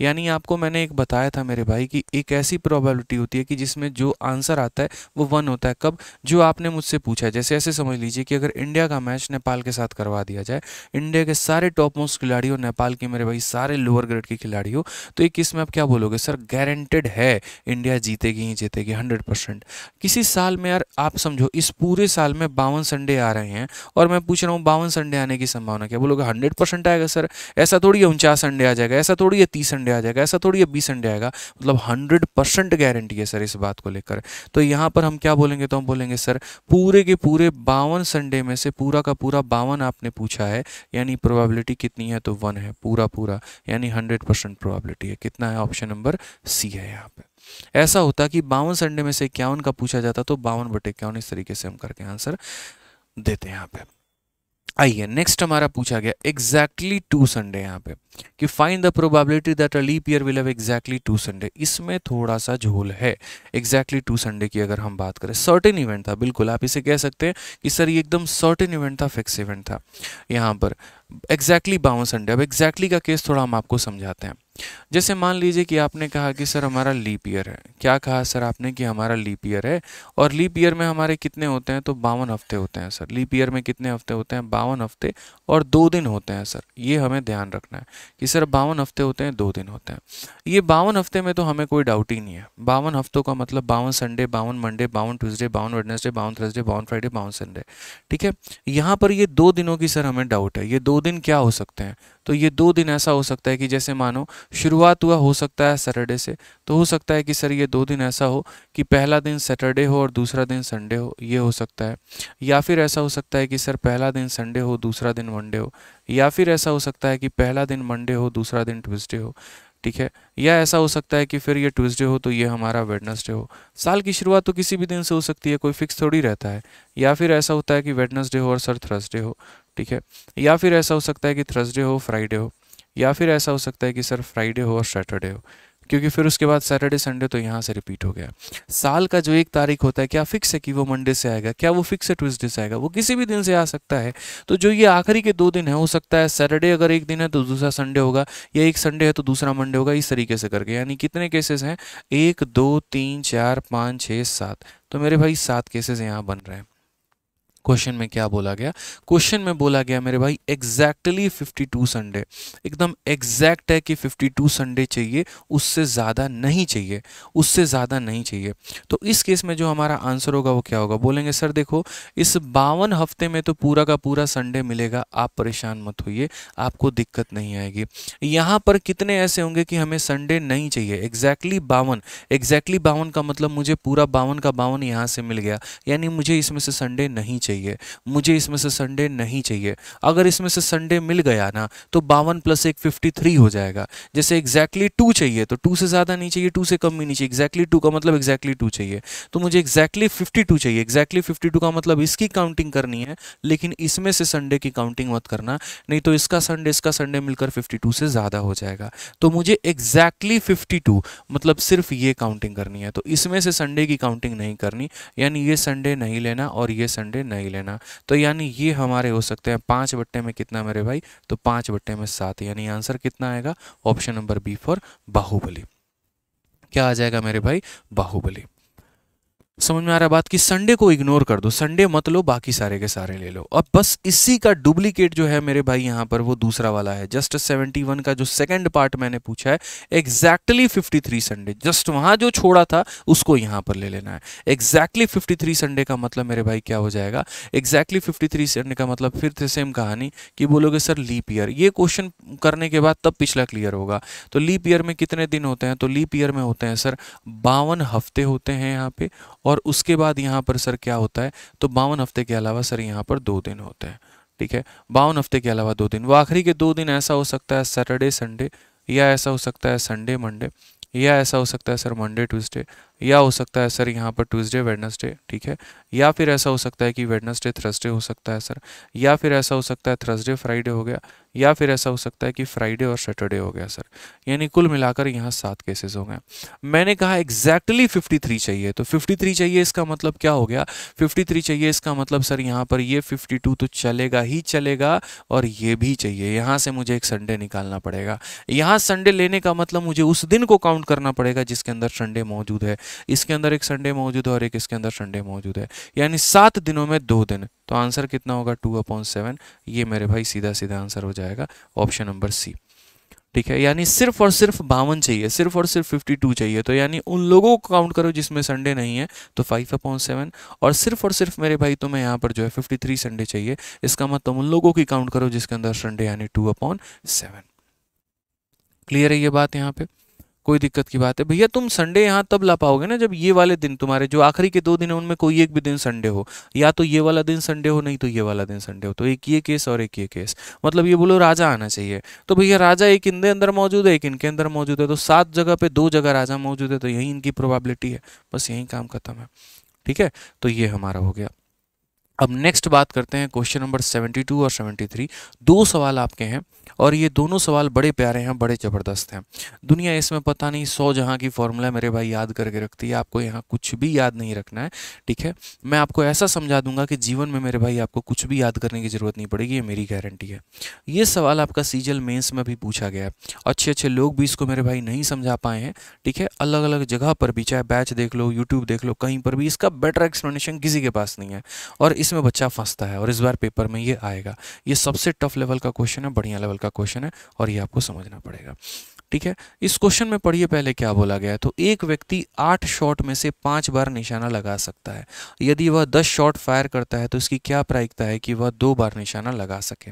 यानी आपको मैंने एक बताया था मेरे भाई कि एक ऐसी प्रॉबेबिलिटी होती है कि जिसमें जो आंसर आता है वो वन होता है कब जो आपने मुझसे पूछा है जैसे ऐसे समझ लीजिए कि अगर इंडिया का मैच नेपाल के साथ करवा दिया जाए इंडिया के सारे टॉप मोस्ट खिलाड़ी हो नेपाल के मेरे भाई सारे लोअर ग्रेड के खिलाड़ी हो तो एक केस में आप क्या बोलोगे सर गारंटेड है इंडिया जीतेगी ही जीतेगी हंड्रेड परसेंट किसी साल में यार आप समझो इस पूरे साल में बावन संडे आ रहे हैं और मैं पूछ रहा हूँ बावन संडे आने की संभावना क्या बोलोगे हंड्रेड परसेंट आएगा सर ऐसा थोड़ी है उनचास संडे आ जाएगा ऐसा थोड़ी है तीस संडे आ जाएगा ऐसा थोड़ी है बीस संडे आएगा मतलब हंड्रेड परसेंट गारंटी है सर इस बात को लेकर तो यहाँ पर हम क्या बोलेंगे तो हम बोलेंगे सर पूरे के पूरे बावन संडे में से पूरा का पूरा बावन आपने पूछा है यानी प्रोबेबिलिटी कितनी है तो वन है पूरा पूरा यानी हंड्रेड परसेंट प्रोबेबिलिटी है कितना है ऑप्शन नंबर सी है यहाँ पे ऐसा होता कि बावन संडे में से इक्यावन का पूछा जाता तो बावन बटे इक्यावन इस तरीके से हम करके आंसर देते हैं यहाँ पे आइए नेक्स्ट हमारा पूछा गया एग्जैक्टली टू संडे यहाँ पे कि find the probability that a leap year will have exactly two Sunday इसमें थोड़ा सा झोल है एग्जैक्टली टू संडे की अगर हम बात करें सर्टेन इवेंट था बिल्कुल आप इसे कह सकते हैं कि सर ये एकदम सर्टेन इवेंट था फिक्स इवेंट था यहाँ पर एग्जैक्टली बावन संडे अब एग्जैक्टली का केस थोड़ा हम आपको समझाते हैं जैसे मान लीजिए कि आपने कहा कि सर हमारा लीप ईयर है क्या कहा सर आपने कि हमारा लीप ईयर है और लीप ईयर में हमारे कितने होते हैं तो बावन हफ्ते होते हैं सर लीप ईयर में कितने हफ्ते होते हैं बावन हफ्ते और दो दिन होते हैं सर ये हमें ध्यान रखना है कि सर बावन हफ्ते होते हैं दो दिन होते हैं ये बावन हफ्ते में तो हमें कोई डाउट ही नहीं है बावन हफ्तों का मतलब बावन संडे बावन मंडे बावन ट्यूजडे बावन वेडनेसडे बावन थर्सडे बावन फ्राइडे बावन संडे ठीक है यहाँ पर ये दो दिनों की सर हमें डाउट है ये दो दिन क्या हो सकते हैं तो ये दो दिन ऐसा हो सकता है कि जैसे मानो शुरुआत हुआ हो सकता है सैटरडे से तो हो सकता है कि सर ये दो दिन ऐसा हो कि पहला दिन सैटरडे हो और दूसरा दिन संडे हो ये हो सकता है या फिर ऐसा हो सकता है कि सर पहला दिन संडे हो दूसरा दिन मंडे हो या फिर ऐसा हो सकता है कि पहला दिन मंडे हो दूसरा दिन ट्यूजडे हो ठीक है या ऐसा हो सकता है कि फिर ये ट्यूज़डे हो तो ये हमारा वेडनसडे हो साल की शुरुआत तो किसी भी दिन से हो सकती है कोई फिक्स थोड़ी रहता है या फिर ऐसा होता है कि वेडनसडे हो और सर थर्सडे हो ठीक है या फिर ऐसा हो सकता है कि थर्सडे हो फ्राइडे हो या फिर ऐसा हो सकता है कि सर फ्राइडे हो और सैटरडे हो क्योंकि फिर उसके बाद सैटरडे संडे तो यहाँ से रिपीट हो गया साल का जो एक तारीख होता है क्या फिक्स है कि वो मंडे से आएगा क्या वो फिक्स है ट्यूजडे से आएगा वो किसी भी दिन से आ सकता है तो जो ये आखिरी के दो दिन है हो सकता है सैटरडे अगर एक दिन है तो दूसरा संडे होगा या एक संडे है तो दूसरा मंडे होगा इस तरीके से करके यानी कितने केसेस हैं एक दो तीन चार पाँच छः सात तो मेरे भाई सात केसेस यहाँ बन रहे हैं क्वेश्चन में क्या बोला गया क्वेश्चन में बोला गया मेरे भाई एग्जैक्टली फिफ्टी टू संडे एकदम एग्जैक्ट है कि फिफ्टी टू संडे चाहिए उससे ज़्यादा नहीं चाहिए उससे ज़्यादा नहीं चाहिए तो इस केस में जो हमारा आंसर होगा वो क्या होगा बोलेंगे सर देखो इस बावन हफ्ते में तो पूरा का पूरा संडे मिलेगा आप परेशान मत होइए आपको दिक्कत नहीं आएगी यहाँ पर कितने ऐसे होंगे कि हमें संडे नहीं चाहिए एग्जैक्टली बावन एग्जैक्टली बावन का मतलब मुझे पूरा बावन का बावन यहाँ से मिल गया यानी मुझे इसमें से संडे नहीं चाहिए चाहिए मुझे इसमें से संडे नहीं चाहिए अगर इसमें से संडे मिल गया ना तो बावन प्लस एक फिफ्टी थ्री हो जाएगा जैसे एग्जैक्टली exactly टू चाहिए तो टू से ज़्यादा नहीं चाहिए टू से कम भी नहीं चाहिए एग्जैक्टली टू का मतलब एग्जैक्टली टू चाहिए तो मुझे एग्जैक्टली फिफ्टी टू चाहिए एग्जैक्टली फिफ्टी टू का मतलब इसकी काउंटिंग करनी है लेकिन इसमें से संडे की काउंटिंग मत करना नहीं तो इसका संडे इसका संडे मिलकर फिफ्टी टू से ज़्यादा हो जाएगा तो मुझे एग्जैक्टली फिफ्टी टू मतलब सिर्फ ये काउंटिंग करनी है तो इसमें से संडे की काउंटिंग नहीं करनी यानी ये संडे नहीं लेना और ये संडे नहीं नहीं लेना तो यानी ये हमारे हो सकते हैं पाँच बट्टे में कितना मेरे भाई तो पाँच बट्टे में सात यानी आंसर कितना आएगा option number B for Baahubali क्या आ जाएगा मेरे भाई बाहुबली समझ में आ रहा है बात कि संडे को इग्नोर कर दो संडे मत लो बाकी सारे के सारे ले लो अब बस इसी का डुप्लीकेट जो है मेरे भाई यहाँ पर वो दूसरा वाला है जस्ट सेवेंटी वन का जो सेकंड पार्ट मैंने पूछा है exactly fifty three Sunday just वहाँ जो छोड़ा था उसको यहाँ पर ले लेना है एग्जैक्टली फिफ्टी थ्री संडे का मतलब मेरे भाई क्या हो जाएगा एग्जैक्टली फिफ्टी थ्री संडे का मतलब फिर से सेम कहानी कि बोलोगे सर लीप ईयर ये क्वेश्चन करने के बाद तब पिछला क्लियर होगा तो लीप ईयर में कितने दिन होते हैं तो लीप ईयर में होते हैं सर बावन हफ्ते होते हैं यहाँ पे और उसके बाद यहाँ पर सर क्या होता है तो बावन हफ्ते के अलावा सर यहाँ पर दो दिन होते हैं ठीक है बावन हफ्ते के अलावा दो दिन वो आखिरी के दो दिन ऐसा हो सकता है सैटरडे संडे या ऐसा हो सकता है संडे मंडे या ऐसा हो सकता है सर मंडे ट्यूसडे या हो सकता है सर यहाँ पर ट्यूसडे वेडनसडे ठीक है या फिर ऐसा हो सकता है कि वेडनसडे थर्सडे हो सकता है सर या फिर ऐसा हो सकता है थर्सडे फ्राइडे हो गया या फिर ऐसा हो सकता है कि फ्राइडे और सैटरडे हो गया सर यानी कुल मिलाकर यहाँ सात केसेस हो गए मैंने कहा एग्जैक्टली फिफ्टी थ्री चाहिए तो फिफ्टी थ्री चाहिए इसका मतलब क्या हो गया फिफ्टी थ्री चाहिए इसका मतलब सर यहाँ पर ये फिफ्टी टू तो चलेगा ही चलेगा और ये भी चाहिए यहाँ से मुझे एक संडे निकालना पड़ेगा यहाँ संडे लेने का मतलब मुझे उस दिन को काउंट करना पड़ेगा जिसके अंदर संडे मौजूद है इसके अंदर एक संडे मौजूद है और एक इसके अंदर संडे मौजूद है यानी सात दिनों में दो दिन तो आंसर कितना होगा टू अपॉन सेवन ये मेरे भाई सीधा सीधा आंसर हो जाएगा ऑप्शन नंबर सी ठीक है यानी सिर्फ और सिर्फ बावन चाहिए सिर्फ और सिर्फ 52 चाहिए तो यानी उन लोगों को काउंट करो जिसमें संडे नहीं है तो फाइव अपॉन सेवन और सिर्फ और सिर्फ मेरे भाई तुम्हें तो यहाँ पर जो है 53 संडे चाहिए इसका मतलब उन लोगों की काउंट करो जिसके अंदर संडे यानी टू अपॉन सेवन क्लियर है ये बात यहाँ पे कोई दिक्कत की बात है भैया तुम संडे यहाँ तब ला पाओगे ना जब ये वाले दिन तुम्हारे जो आखिरी के दो दिन है उनमें कोई एक भी दिन संडे हो या तो ये वाला दिन संडे हो नहीं तो ये वाला दिन संडे हो तो एक ये केस और एक ये केस मतलब ये बोलो राजा आना चाहिए तो भैया राजा एक इनके अंदर मौजूद है एक इनके अंदर मौजूद है तो सात जगह पे दो जगह राजा मौजूद है तो यही इनकी प्रोबेबिलिटी है बस यही काम खत्म है ठीक है तो ये हमारा हो गया अब नेक्स्ट बात करते हैं क्वेश्चन नंबर टू और थ्री दो सवाल आपके हैं और ये दोनों सवाल बड़े प्यारे हैं बड़े ज़बरदस्त हैं दुनिया इसमें पता नहीं सौ जहाँ की फॉर्मूला मेरे भाई याद करके रखती है आपको यहाँ कुछ भी याद नहीं रखना है ठीक है मैं आपको ऐसा समझा दूंगा कि जीवन में मेरे भाई आपको कुछ भी याद करने की ज़रूरत नहीं पड़ेगी ये मेरी गारंटी है ये सवाल आपका सीजल मेन्स में भी पूछा गया है अच्छे अच्छे लोग भी इसको मेरे भाई नहीं समझा पाए हैं ठीक है अलग अलग जगह पर भी चाहे बैच देख लो यूट्यूब देख लो कहीं पर भी इसका बेटर एक्सप्लेनेशन किसी के पास नहीं है और इसमें बच्चा फंसता है और इस बार पेपर में ये आएगा ये सबसे टफ लेवल का क्वेश्चन है बढ़िया लेवल का क्वेश्चन है और ये आपको समझना पड़ेगा ठीक है इस क्वेश्चन में पढ़िए पहले क्या बोला गया है तो एक व्यक्ति आठ शॉट में से पांच बार निशाना लगा सकता है यदि वह दस शॉट फायर करता है तो इसकी क्या प्रायिकता है कि वह दो बार निशाना लगा सके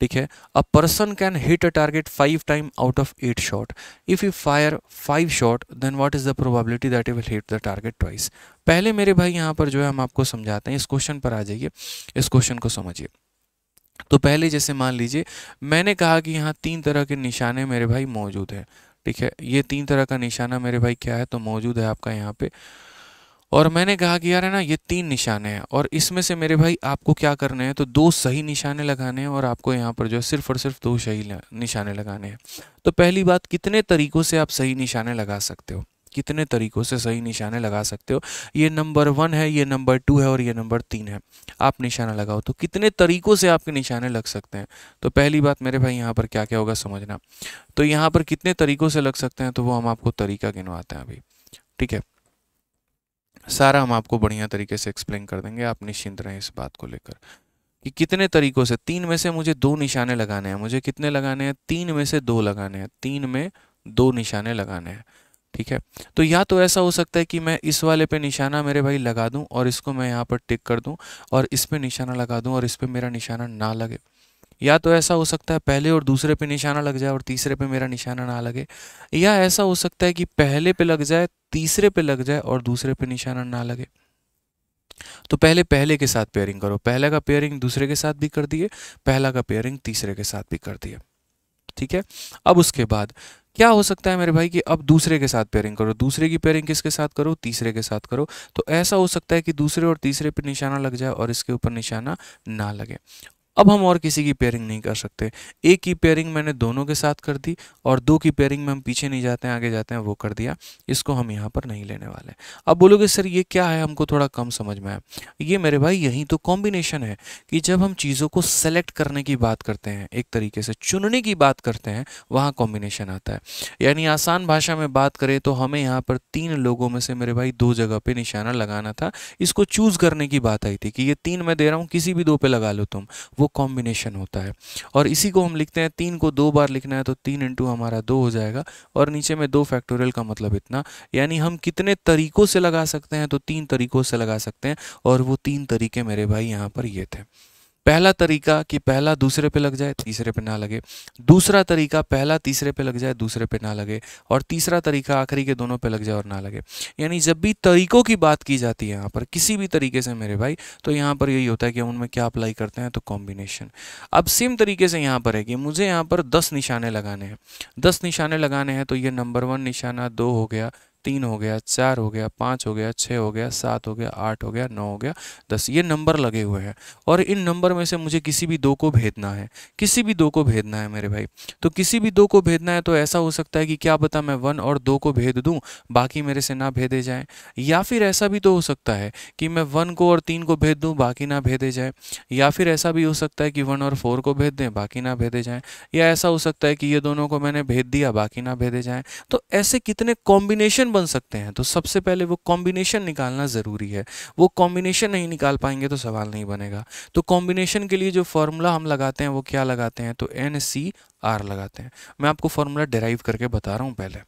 ठीक है a person can hit a target five time out of eight shot if you fire five shot then what is the probability that you will hit the target twice पहले मेरे भाई यहाँ पर जो है हम आपको समझाते हैं इस क्वेश्चन पर आ जाइए इस क्वेश्चन को समझिए तो पहले जैसे मान लीजिए मैंने कहा कि यहाँ तीन तरह के निशाने मेरे भाई मौजूद है ठीक है ये तीन तरह का निशाना मेरे भाई क्या है तो मौजूद है आपका यहाँ पे और मैंने कहा कि यार है ना ये तीन निशाने हैं और इसमें से मेरे भाई आपको क्या करने हैं तो दो सही निशाने लगाने हैं और आपको यहाँ पर जो है सिर्फ और सिर्फ दो सही निशाने लगाने हैं तो पहली बात कितने तरीकों से आप सही निशाने लगा सकते हो कितने तरीक़ों से सही निशाने लगा सकते हो ये नंबर वन है ये नंबर टू है और ये नंबर तीन है आप निशाना लगाओ तो कितने तरीक़ों से आपके निशाने लग सकते हैं तो पहली बात मेरे भाई यहाँ पर क्या क्या होगा समझना तो यहाँ पर कितने तरीक़ों से लग सकते हैं तो वो हम आपको तरीका गिनवाते हैं अभी ठीक है सारा हम आपको बढ़िया तरीके से एक्सप्लेन कर देंगे आप निश्चिंत रहें इस बात को लेकर कि कितने तरीक़ों से तीन में से मुझे दो निशाने लगाने हैं मुझे कितने लगाने हैं तीन में से दो लगाने हैं तीन में दो निशाने लगाने हैं ठीक है तो या तो ऐसा हो सकता है कि मैं इस वाले पे निशाना मेरे भाई लगा दूं और इसको मैं यहाँ पर टिक कर दूं और इस पे निशाना लगा दूं और इस पे मेरा निशाना ना लगे या तो ऐसा हो सकता है पहले और दूसरे पे निशाना लग जाए और तीसरे पे मेरा निशाना ना लगे या ऐसा हो सकता है कि पहले पे लग जाए तीसरे पे लग जाए और दूसरे पे निशाना ना लगे तो पहले पहले के साथ पेयरिंग करो पहले का पेयरिंग दूसरे के साथ भी कर दिए पहला का पेयरिंग तीसरे के साथ भी कर दिए ठीक है अब उसके बाद क्या हो सकता है मेरे भाई कि अब दूसरे के साथ पेयरिंग करो दूसरे की पेयरिंग किसके साथ करो तीसरे के साथ करो तो ऐसा हो सकता है कि दूसरे और तीसरे पर निशाना लग जाए और इसके ऊपर निशाना ना लगे अब हम और किसी की पेयरिंग नहीं कर सकते एक की पेयरिंग मैंने दोनों के साथ कर दी और दो की पेयरिंग में हम पीछे नहीं जाते हैं आगे जाते हैं वो कर दिया इसको हम यहाँ पर नहीं लेने वाले अब बोलोगे सर ये क्या है हमको थोड़ा कम समझ में आया ये मेरे भाई यही तो कॉम्बिनेशन है कि जब हम चीज़ों को सेलेक्ट करने की बात करते हैं एक तरीके से चुनने की बात करते हैं वहाँ कॉम्बिनेशन आता है यानी आसान भाषा में बात करें तो हमें यहाँ पर तीन लोगों में से मेरे भाई दो जगह पर निशाना लगाना था इसको चूज़ करने की बात आई थी कि ये तीन मैं दे रहा हूँ किसी भी दो पे लगा लो तुम वो कॉम्बिनेशन होता है और इसी को हम लिखते हैं तीन को दो बार लिखना है तो तीन इंटू हमारा दो हो जाएगा और नीचे में दो फैक्टोरियल का मतलब इतना यानी हम कितने तरीकों से लगा सकते हैं तो तीन तरीकों से लगा सकते हैं और वो तीन तरीके मेरे भाई यहाँ पर ये थे पहला तरीका कि पहला दूसरे पे लग जाए तीसरे पे ना लगे दूसरा तरीका पहला तीसरे पे लग जाए दूसरे पे ना लगे और तीसरा तरीका आखिरी के दोनों पे लग जाए और ना लगे यानी जब भी तरीकों की बात की जाती है यहाँ पर किसी भी तरीके से मेरे भाई तो यहाँ पर यही होता है कि हम उनमें क्या अप्लाई करते हैं तो कॉम्बिनेशन अब सेम तरीके से यहाँ पर है कि मुझे यहाँ पर दस निशाने लगाने हैं दस निशाने लगाने हैं तो ये नंबर वन निशाना दो हो गया तीन हो गया चार हो गया पाँच हो गया छः हो गया सात हो गया आठ हो गया नौ हो गया दस ये नंबर लगे हुए हैं और इन नंबर में से मुझे किसी भी दो को भेजना है किसी भी दो को भेजना है मेरे भाई तो किसी भी दो को भेजना है तो ऐसा हो सकता है कि क्या पता मैं वन और दो को भेज दूँ बाकी मेरे से ना भेदे जाएँ या फिर ऐसा भी तो हो सकता है कि मैं वन को और तीन को भेज दूँ बाकी ना भेदे जाएँ या फिर ऐसा भी हो सकता है कि वन और फोर को भेज दें बाकी ना भेजे जाएँ या ऐसा हो सकता है कि ये दोनों को मैंने भेज दिया बाकी ना भेजे जाएँ तो ऐसे कितने कॉम्बिनेशन कॉम्बिनेशन बन सकते हैं तो सबसे पहले वो कॉम्बिनेशन निकालना ज़रूरी है वो कॉम्बिनेशन नहीं निकाल पाएंगे तो सवाल नहीं बनेगा तो कॉम्बिनेशन के लिए जो फॉर्मूला हम लगाते हैं वो क्या लगाते हैं तो एन सी आर लगाते हैं मैं आपको फॉर्मूला डिराइव करके बता रहा हूँ पहले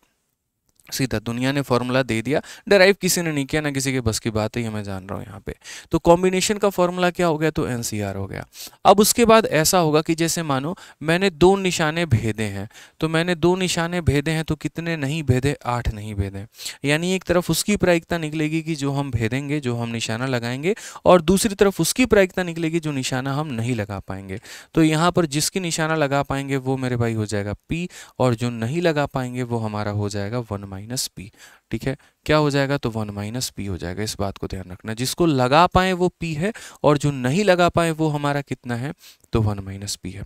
सीधा दुनिया ने फॉर्मूला दे दिया डराइव किसी ने नहीं किया ना किसी के बस की बात है ये मैं जान रहा हूँ यहाँ पे तो कॉम्बिनेशन का फॉर्मूला क्या हो गया तो एन हो गया अब उसके बाद ऐसा होगा कि जैसे मानो मैंने दो निशाने भेदे हैं तो मैंने दो निशाने भेदे हैं तो कितने नहीं भेदे आठ नहीं भेदे यानी एक तरफ उसकी प्रायिकता निकलेगी कि जो हम भेदेंगे जो हम निशाना लगाएंगे और दूसरी तरफ उसकी प्रायिकता निकलेगी जो निशाना हम नहीं लगा पाएंगे तो यहाँ पर जिसकी निशाना लगा पाएंगे वो मेरे भाई हो जाएगा पी और जो नहीं लगा पाएंगे वो हमारा हो जाएगा वन माइनस माइनस बी ठीक है क्या हो जाएगा तो वन माइनस पी हो जाएगा इस बात को ध्यान रखना जिसको लगा पाए वो पी है और जो नहीं लगा पाए वो हमारा कितना है तो वन माइनस पी है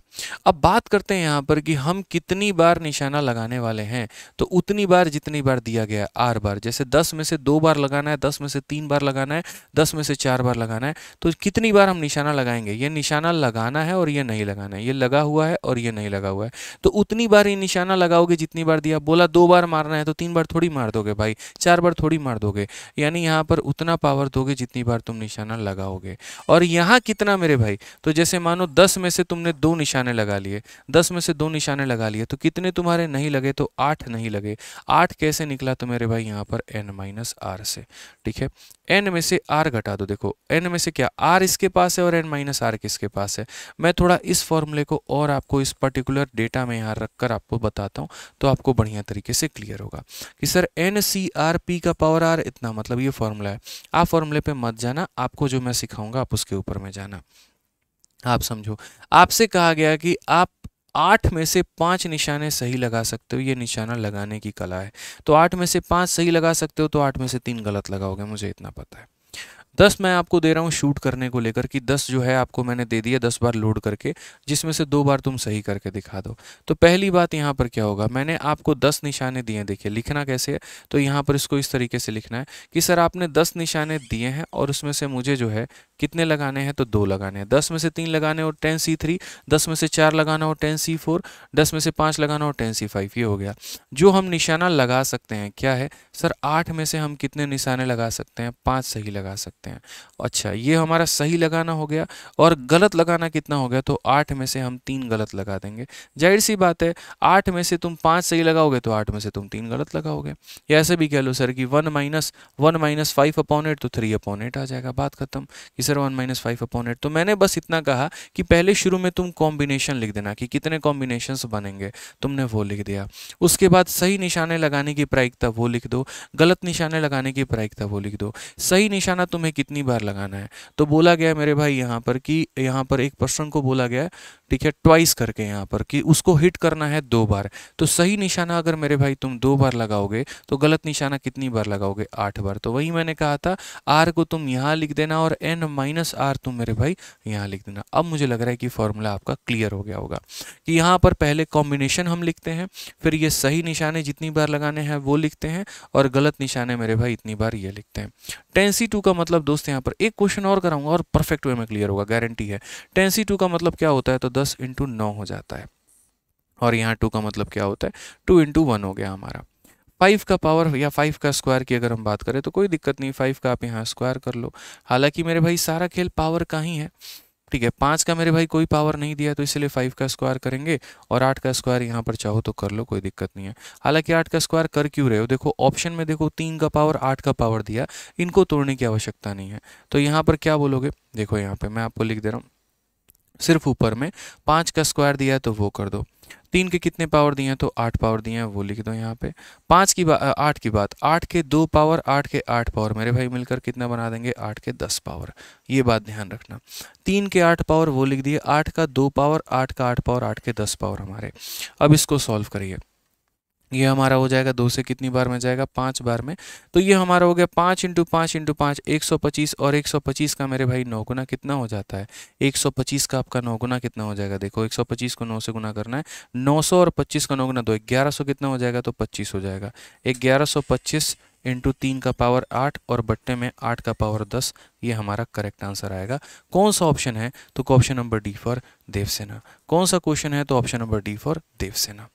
अब बात करते हैं यहाँ पर कि हम कितनी बार निशाना लगाने वाले हैं तो उतनी बार जितनी बार दिया गया आर बार जैसे दस में से दो बार लगाना है दस में से तीन बार लगाना है दस में से चार बार लगाना है तो कितनी बार हम निशाना लगाएंगे ये निशाना लगाना है और ये नहीं लगाना है ये लगा हुआ है और ये नहीं लगा हुआ है तो उतनी बार ये निशाना लगाओगे जितनी बार दिया बोला दो बार मारना है तो तीन बार थोड़ी मार दोगे भाई चार बार थोड़ी मार दोगे यानी यहाँ पर उतना पावर दोगे जितनी बार तुम निशाना लगाओगे और यहाँ कितना मेरे भाई तो जैसे मानो दस में से तुमने दो निशाने लगा लिए दस में से दो निशाने लगा लिए तो कितने तुम्हारे नहीं लगे तो आठ नहीं लगे आठ कैसे निकला तो मेरे भाई यहाँ पर एन माइनस से ठीक है एन में से आर घटा दो देखो एन में से क्या आर इसके पास है और एन माइनस आर किसके पास है मैं थोड़ा इस फॉर्मूले को और आपको इस पर्टिकुलर डेटा में यहाँ रखकर आपको बताता हूँ तो आपको बढ़िया तरीके से क्लियर होगा कि sir N C R P का पावर आर इतना मतलब ये फॉर्मूला है आप फॉर्मूले पर मत जाना आपको जो मैं सिखाऊंगा आप उसके ऊपर में जाना आप समझो आपसे कहा गया कि आप आठ में से पांच निशाने सही लगा सकते हो ये निशाना लगाने की कला है तो आठ में से पांच सही लगा सकते हो तो आठ में से तीन गलत लगाओगे मुझे इतना पता है दस मैं आपको दे रहा हूँ शूट करने को लेकर कि दस जो है आपको मैंने दे दिया दस बार लोड करके जिसमें से दो बार तुम सही करके दिखा दो तो पहली बात यहाँ पर क्या होगा मैंने आपको दस निशाने दिए देखिए लिखना कैसे है तो यहाँ पर इसको इस तरीके से लिखना है कि सर आपने दस निशाने दिए हैं और उसमें से मुझे जो है कितने लगाने हैं तो दो लगाने हैं दस में से तीन लगाने और टेन सी थ्री दस में से चार लगाना और टेन सी फोर दस में से पाँच लगाना और टेन सी फाइव ये हो गया जो हम निशाना लगा सकते हैं क्या है सर आठ में से हम कितने निशाने लगा सकते हैं पाँच सही लगा सकते हैं सकते हैं अच्छा ये हमारा सही लगाना हो गया और गलत लगाना कितना हो गया तो आठ में से हम तीन गलत लगा देंगे जाहिर सी बात है आठ में से तुम पाँच सही लगाओगे तो आठ में से तुम तीन गलत लगाओगे या ऐसे भी कह लो सर कि one minus one minus five upon eight तो थ्री अपॉन एट आ जाएगा बात खत्म कि sir one minus five upon eight तो मैंने बस इतना कहा कि पहले शुरू में तुम कॉम्बिनेशन लिख देना कि कितने कॉम्बिनेशन बनेंगे तुमने वो लिख दिया उसके बाद सही निशाने लगाने की प्रायिकता वो लिख दो गलत निशाने लगाने की प्रायिकता वो लिख दो सही निशाना तुम्हें कितनी बार लगाना है तो बोला गया मेरे भाई यहाँ पर कि यहाँ पर एक पर्सन को बोला गया ठीक है ट्वाइस करके यहाँ पर कि उसको हिट करना है दो बार तो सही निशाना अगर मेरे भाई तुम दो बार लगाओगे तो गलत निशाना कितनी बार लगाओगे आठ बार तो वही मैंने कहा था आर को तुम यहाँ लिख देना और एन माइनस आर तुम मेरे भाई यहाँ लिख देना अब मुझे लग रहा है कि फॉर्मूला आपका क्लियर हो गया होगा कि यहाँ पर पहले कॉम्बिनेशन हम लिखते हैं फिर ये सही निशाने जितनी बार लगाने हैं वो लिखते हैं और गलत निशाने मेरे भाई इतनी बार ये लिखते हैं टेंसी टू का मतलब दोस्त यहाँ पर एक क्वेश्चन और कराऊंगा और परफेक्ट वे में क्लियर होगा गारंटी है टेंसी टू का मतलब क्या होता है तो दस इंटू नौ हो जाता है और यहाँ टू का मतलब क्या होता है टू इंटू वन हो गया हमारा फाइव का पावर या फाइव का स्क्वायर की अगर हम बात करें तो कोई दिक्कत नहीं फाइव का आप यहाँ स्क्वायर कर लो हालांकि मेरे भाई सारा खेल पावर का ही है ठीक है पाँच का मेरे भाई कोई पावर नहीं दिया तो इसलिए फाइव का स्क्वायर करेंगे और आठ का स्क्वायर यहाँ पर चाहो तो कर लो कोई दिक्कत नहीं है हालांकि आठ का स्क्वायर कर क्यों रहे हो देखो ऑप्शन में देखो तीन का पावर आठ का पावर दिया इनको तोड़ने की आवश्यकता नहीं है तो यहाँ पर क्या बोलोगे देखो यहाँ पर मैं आपको लिख दे रहा हूँ सिर्फ ऊपर में पाँच का स्क्वायर दिया है तो वो कर दो तीन के कितने पावर दिए हैं तो आठ पावर दिए हैं वो लिख दो यहाँ पे पाँच की बात आठ की बात आठ के दो पावर आठ के आठ पावर मेरे भाई मिलकर कितना बना देंगे आठ के दस पावर ये बात ध्यान रखना तीन के आठ पावर वो लिख दिए आठ का दो पावर आठ का आठ पावर आठ के दस पावर हमारे अब इसको सॉल्व करिए ये हमारा हो जाएगा दो से कितनी बार में जाएगा पाँच बार में तो ये हमारा हो गया पाँच इंटू पाँच इंटू पाँच एक सौ पच्चीस और एक सौ पच्चीस का मेरे भाई नौ गुना कितना हो जाता है एक सौ पच्चीस का आपका नौ गुना कितना हो जाएगा देखो एक सौ पच्चीस को नौ से गुना करना है नौ सौ और पच्चीस का नौ गुना दो ग्यारह सौ कितना हो जाएगा तो पच्चीस हो जाएगा ग्यारह सौ पच्चीस इंटू तीन का पावर आठ और बट्टे में आठ का पावर दस ये हमारा करेक्ट आंसर आएगा कौन सा ऑप्शन है तो option number D for Devasena कौन सा क्वेश्चन है तो option number D for Devasena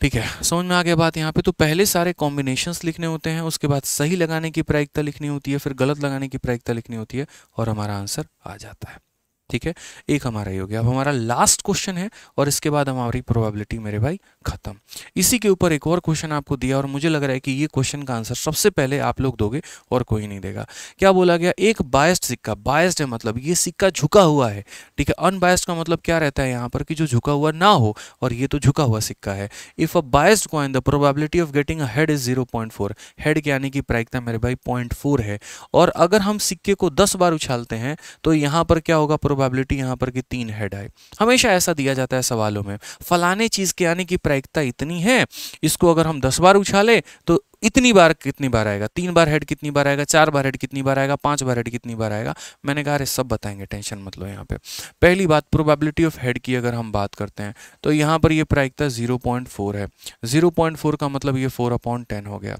ठीक है समझ में आ गया बात यहाँ पे तो पहले सारे कॉम्बिनेशन लिखने होते हैं उसके बाद सही लगाने की प्रायिकता लिखनी होती है फिर गलत लगाने की प्रायिकता लिखनी होती है और हमारा आंसर आ जाता है ठीक है एक हमारा ये हो गया अब हमारा लास्ट क्वेश्चन है और इसके बाद हमारी प्रोबेबिलिटी मेरे भाई खत्म इसी के ऊपर एक और क्वेश्चन आपको दिया और मुझे लग रहा है कि ये क्वेश्चन का आंसर सबसे पहले आप लोग दोगे और कोई नहीं देगा क्या बोला गया एक बायस्ड सिक्का बायस्ड है मतलब ये सिक्का झुका हुआ है ठीक है अनबायस्ड का मतलब क्या रहता है यहाँ पर कि जो झुका हुआ ना हो और ये तो झुका हुआ सिक्का है if a biased coin the probability of getting head is zero point four head के आने की प्रायिकता मेरे भाई पॉइंट फोर है और अगर हम सिक्के को दस बार उछालते हैं तो यहाँ पर क्या होगा प्रोबेबिलिटी यहाँ पर कि तीन हेड आए हमेशा ऐसा दिया जाता है सवालों में फलाने चीज़ के आने की प्रायिकता इतनी है इसको अगर हम दस बार उछालें तो इतनी बार कितनी बार आएगा तीन बार हेड कितनी बार आएगा चार बार हेड कितनी बार आएगा पांच बार हेड कितनी बार आएगा मैंने कहा अरे सब बताएंगे टेंशन मत लो यहाँ पे पहली बात प्रोबेबिलिटी ऑफ हेड की अगर हम बात करते हैं तो यहाँ पर ये प्रायिकता 0.4 है 0.4 का मतलब ये 4 अपॉन टेन हो गया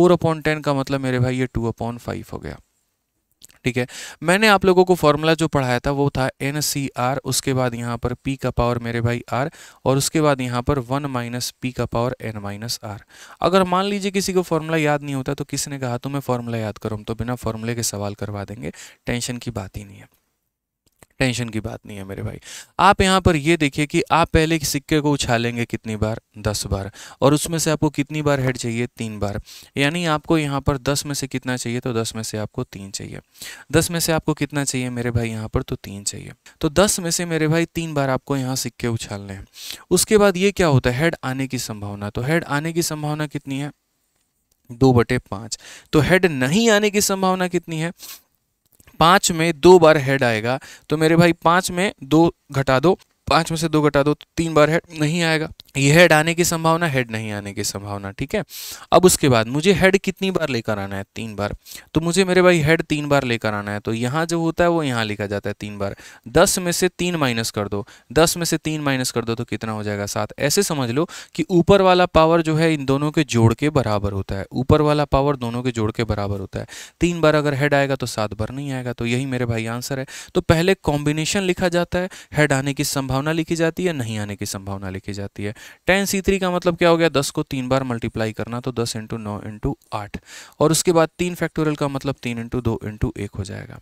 4 अपॉन टेन का मतलब मेरे भाई ये टू अपॉन फाइव हो गया ठीक है मैंने आप लोगों को फॉर्मूला जो पढ़ाया था वो था एन सी आर उसके बाद यहाँ पर पी का पावर मेरे भाई आर और उसके बाद यहाँ पर वन माइनस पी का पावर एन माइनस आर अगर मान लीजिए किसी को फॉर्मूला याद नहीं होता तो किसी ने कहा तुम्हें फॉर्मूला याद करो तो बिना फॉर्मूले के सवाल करवा देंगे टेंशन की बात ही नहीं है टेंशन की बात नहीं है मेरे भाई आप यहाँ पर ये देखिए कि आप पहले सिक्के को उछालेंगे कितनी बार दस बार और उसमें से आपको कितनी बार हेड चाहिए तीन बार यानी आपको यहाँ पर दस में से कितना चाहिए तो दस में से आपको तीन चाहिए दस में से आपको कितना चाहिए मेरे भाई यहाँ पर तो तीन चाहिए तो दस में से मेरे भाई तीन बार आपको यहाँ सिक्के उछालने हैं उसके बाद ये क्या होता है हेड आने की संभावना तो हेड आने की संभावना कितनी है दो बटे पाँच तो हेड नहीं आने की संभावना कितनी है पांच में दो बार हेड आएगा तो मेरे भाई पांच में दो घटा दो पांच में से दो घटा दो तो तीन बार हेड नहीं आएगा ये हेड आने की संभावना हेड नहीं आने की संभावना ठीक है अब उसके बाद मुझे हेड कितनी बार लेकर आना है तीन बार तो मुझे मेरे भाई हेड तीन बार लेकर आना है तो यहाँ जो होता है वो यहाँ लिखा जाता है तीन बार दस में से तीन माइनस कर दो दस में से तीन माइनस कर दो तो कितना हो जाएगा सात ऐसे समझ लो कि ऊपर वाला पावर जो है इन दोनों के जोड़ के बराबर होता है ऊपर वाला पावर दोनों के जोड़ के बराबर होता है तीन बार अगर हेड आएगा तो सात बार नहीं आएगा तो यही मेरे भाई आंसर है तो पहले कॉम्बिनेशन लिखा जाता है हेड आने की संभावना लिखी जाती है नहीं आने की संभावना लिखी जाती है टेन सी थ्री का मतलब क्या हो गया दस को तीन बार मल्टीप्लाई करना तो दस इंटू नौ इंटू आठ और उसके बाद तीन फैक्टोरियल का मतलब तीन इंटू दो इंटू एक हो जाएगा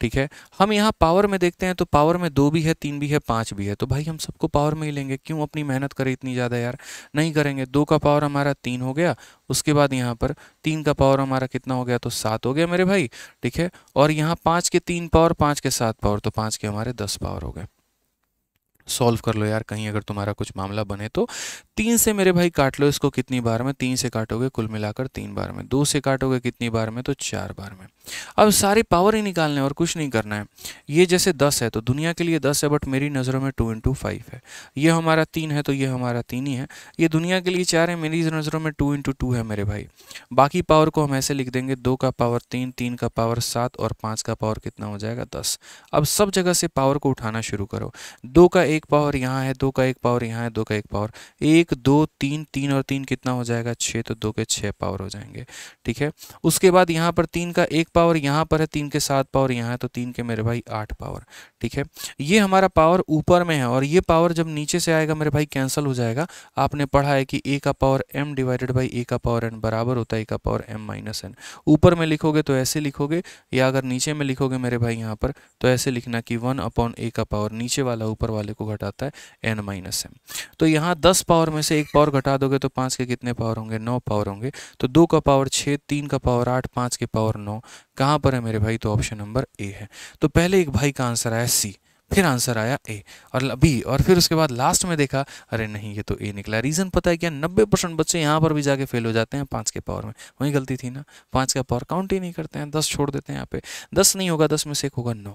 ठीक है हम यहाँ पावर में देखते हैं तो पावर में दो भी है तीन भी है पाँच भी है तो भाई हम सबको पावर में ही लेंगे क्यों अपनी मेहनत करें इतनी ज़्यादा यार नहीं करेंगे दो का पावर हमारा तीन हो गया उसके बाद यहाँ पर तीन का पावर हमारा कितना हो गया तो सात हो गया मेरे भाई ठीक है और यहाँ पाँच के तीन पावर पाँच के सात पावर तो पाँच के हमारे दस पावर हो गए सॉल्व कर लो यार कहीं अगर तुम्हारा कुछ मामला बने तो तीन से मेरे भाई काट लो इसको कितनी बार में तीन से काटोगे कुल मिलाकर तीन बार में दो से काटोगे कितनी बार में तो चार बार में अब सारी पावर ही निकालने और कुछ नहीं करना है ये जैसे दस है तो दुनिया के लिए दस है बट मेरी नज़रों में टू इंटू फाइव है ये हमारा तीन है तो ये हमारा तीन ही है ये दुनिया के लिए चार है मेरी नज़रों में टू इंटू टू है मेरे भाई बाकी पावर को हम ऐसे लिख देंगे दो का पावर तीन तीन का पावर सात और पाँच का पावर कितना हो जाएगा दस अब सब जगह से पावर को उठाना शुरू करो दो का एक पावर यहाँ है दो का एक पावर यहाँ है दो का एक पावर एक दो तीन तीन और तीन कितना हो जाएगा छः तो दो के छः पावर हो जाएंगे ठीक है उसके बाद यहाँ पर तीन का एक पावर यहाँ पर है तीन के सात पावर यहाँ है तो तीन के मेरे भाई आठ पावर ठीक है ये हमारा पावर ऊपर में है और ये पावर जब नीचे से आएगा मेरे भाई कैंसिल हो जाएगा आपने पढ़ा है कि ए का power M divided by A का पावर एन बराबर होता है ए का पावर एम माइनस एन ऊपर में लिखोगे तो ऐसे लिखोगे या अगर नीचे में लिखोगे मेरे भाई यहाँ पर तो ऐसे लिखना कि वन अपॉन ए का पावर नीचे वाला ऊपर वाले को घटाता है एन माइनस एम तो यहाँ दस पावर में से एक पावर घटा दोगे तो पाँच के कितने पावर होंगे नौ पावर होंगे तो दो का पावर छः तीन का पावर आठ पाँच के पावर नौ कहाँ पर है मेरे भाई तो ऑप्शन नंबर ए है तो पहले एक भाई का आंसर आया सी फिर आंसर आया ए और बी और फिर उसके बाद लास्ट में देखा अरे नहीं ये तो ए निकला रीज़न पता है क्या नब्बे परसेंट बच्चे यहाँ पर भी जाके फेल हो जाते हैं पाँच के पावर में वही गलती थी ना पाँच का पावर काउंट ही नहीं करते हैं दस छोड़ देते हैं यहाँ पे दस नहीं होगा दस में से एक होगा नौ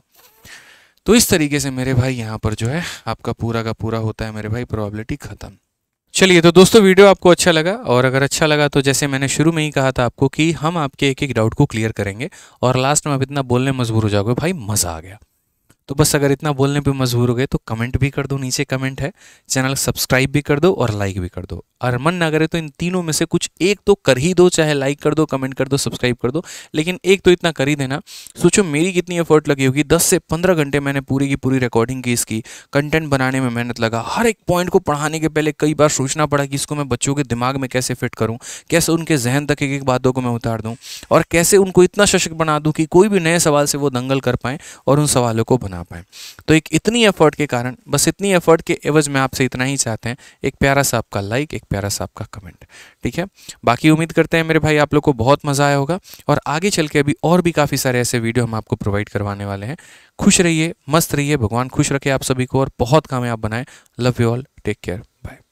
तो इस तरीके से मेरे भाई यहाँ पर जो है आपका पूरा का पूरा होता है मेरे भाई प्रॉबिलिटी ख़त्म चलिए तो दोस्तों वीडियो आपको अच्छा लगा और अगर अच्छा लगा तो जैसे मैंने शुरू में ही कहा था आपको कि हम आपके एक एक डाउट को क्लियर करेंगे और लास्ट में आप इतना बोलने मजबूर हो जाओगे भाई मज़ा आ गया तो बस अगर इतना बोलने पे मजबूर हो गए तो कमेंट भी कर दो नीचे कमेंट है चैनल सब्सक्राइब भी कर दो और लाइक भी कर दो और मन ना करे तो इन तीनों में से कुछ एक तो कर ही दो चाहे लाइक कर दो कमेंट कर दो सब्सक्राइब कर दो लेकिन एक तो इतना कर ही देना सोचो मेरी कितनी एफर्ट लगी होगी दस से पंद्रह घंटे मैंने पूरी की पूरी रिकॉर्डिंग की इसकी कंटेंट बनाने में मेहनत लगा हर एक पॉइंट को पढ़ाने के पहले कई बार सोचना पड़ा कि इसको मैं बच्चों के दिमाग में कैसे फिट करूँ कैसे उनके जहन तक एक एक बातों को मैं उतार दूँ और कैसे उनको इतना सशक्त बना दूँ कि कोई भी नए सवाल से वो दंगल कर पाएँ और उन सवालों को बना ना पाए तो एक इतनी एफर्ट के कारण बस इतनी एफर्ट के एवज में आपसे इतना ही चाहते हैं एक प्यारा सा आपका लाइक एक प्यारा सा आपका कमेंट ठीक है बाकी उम्मीद करते हैं मेरे भाई आप लोग को बहुत मज़ा आया होगा और आगे चल के अभी और भी काफ़ी सारे ऐसे वीडियो हम आपको प्रोवाइड करवाने वाले हैं खुश रहिए मस्त रहिए भगवान खुश रखे आप सभी को और बहुत कामयाब बनाए love you all take care bye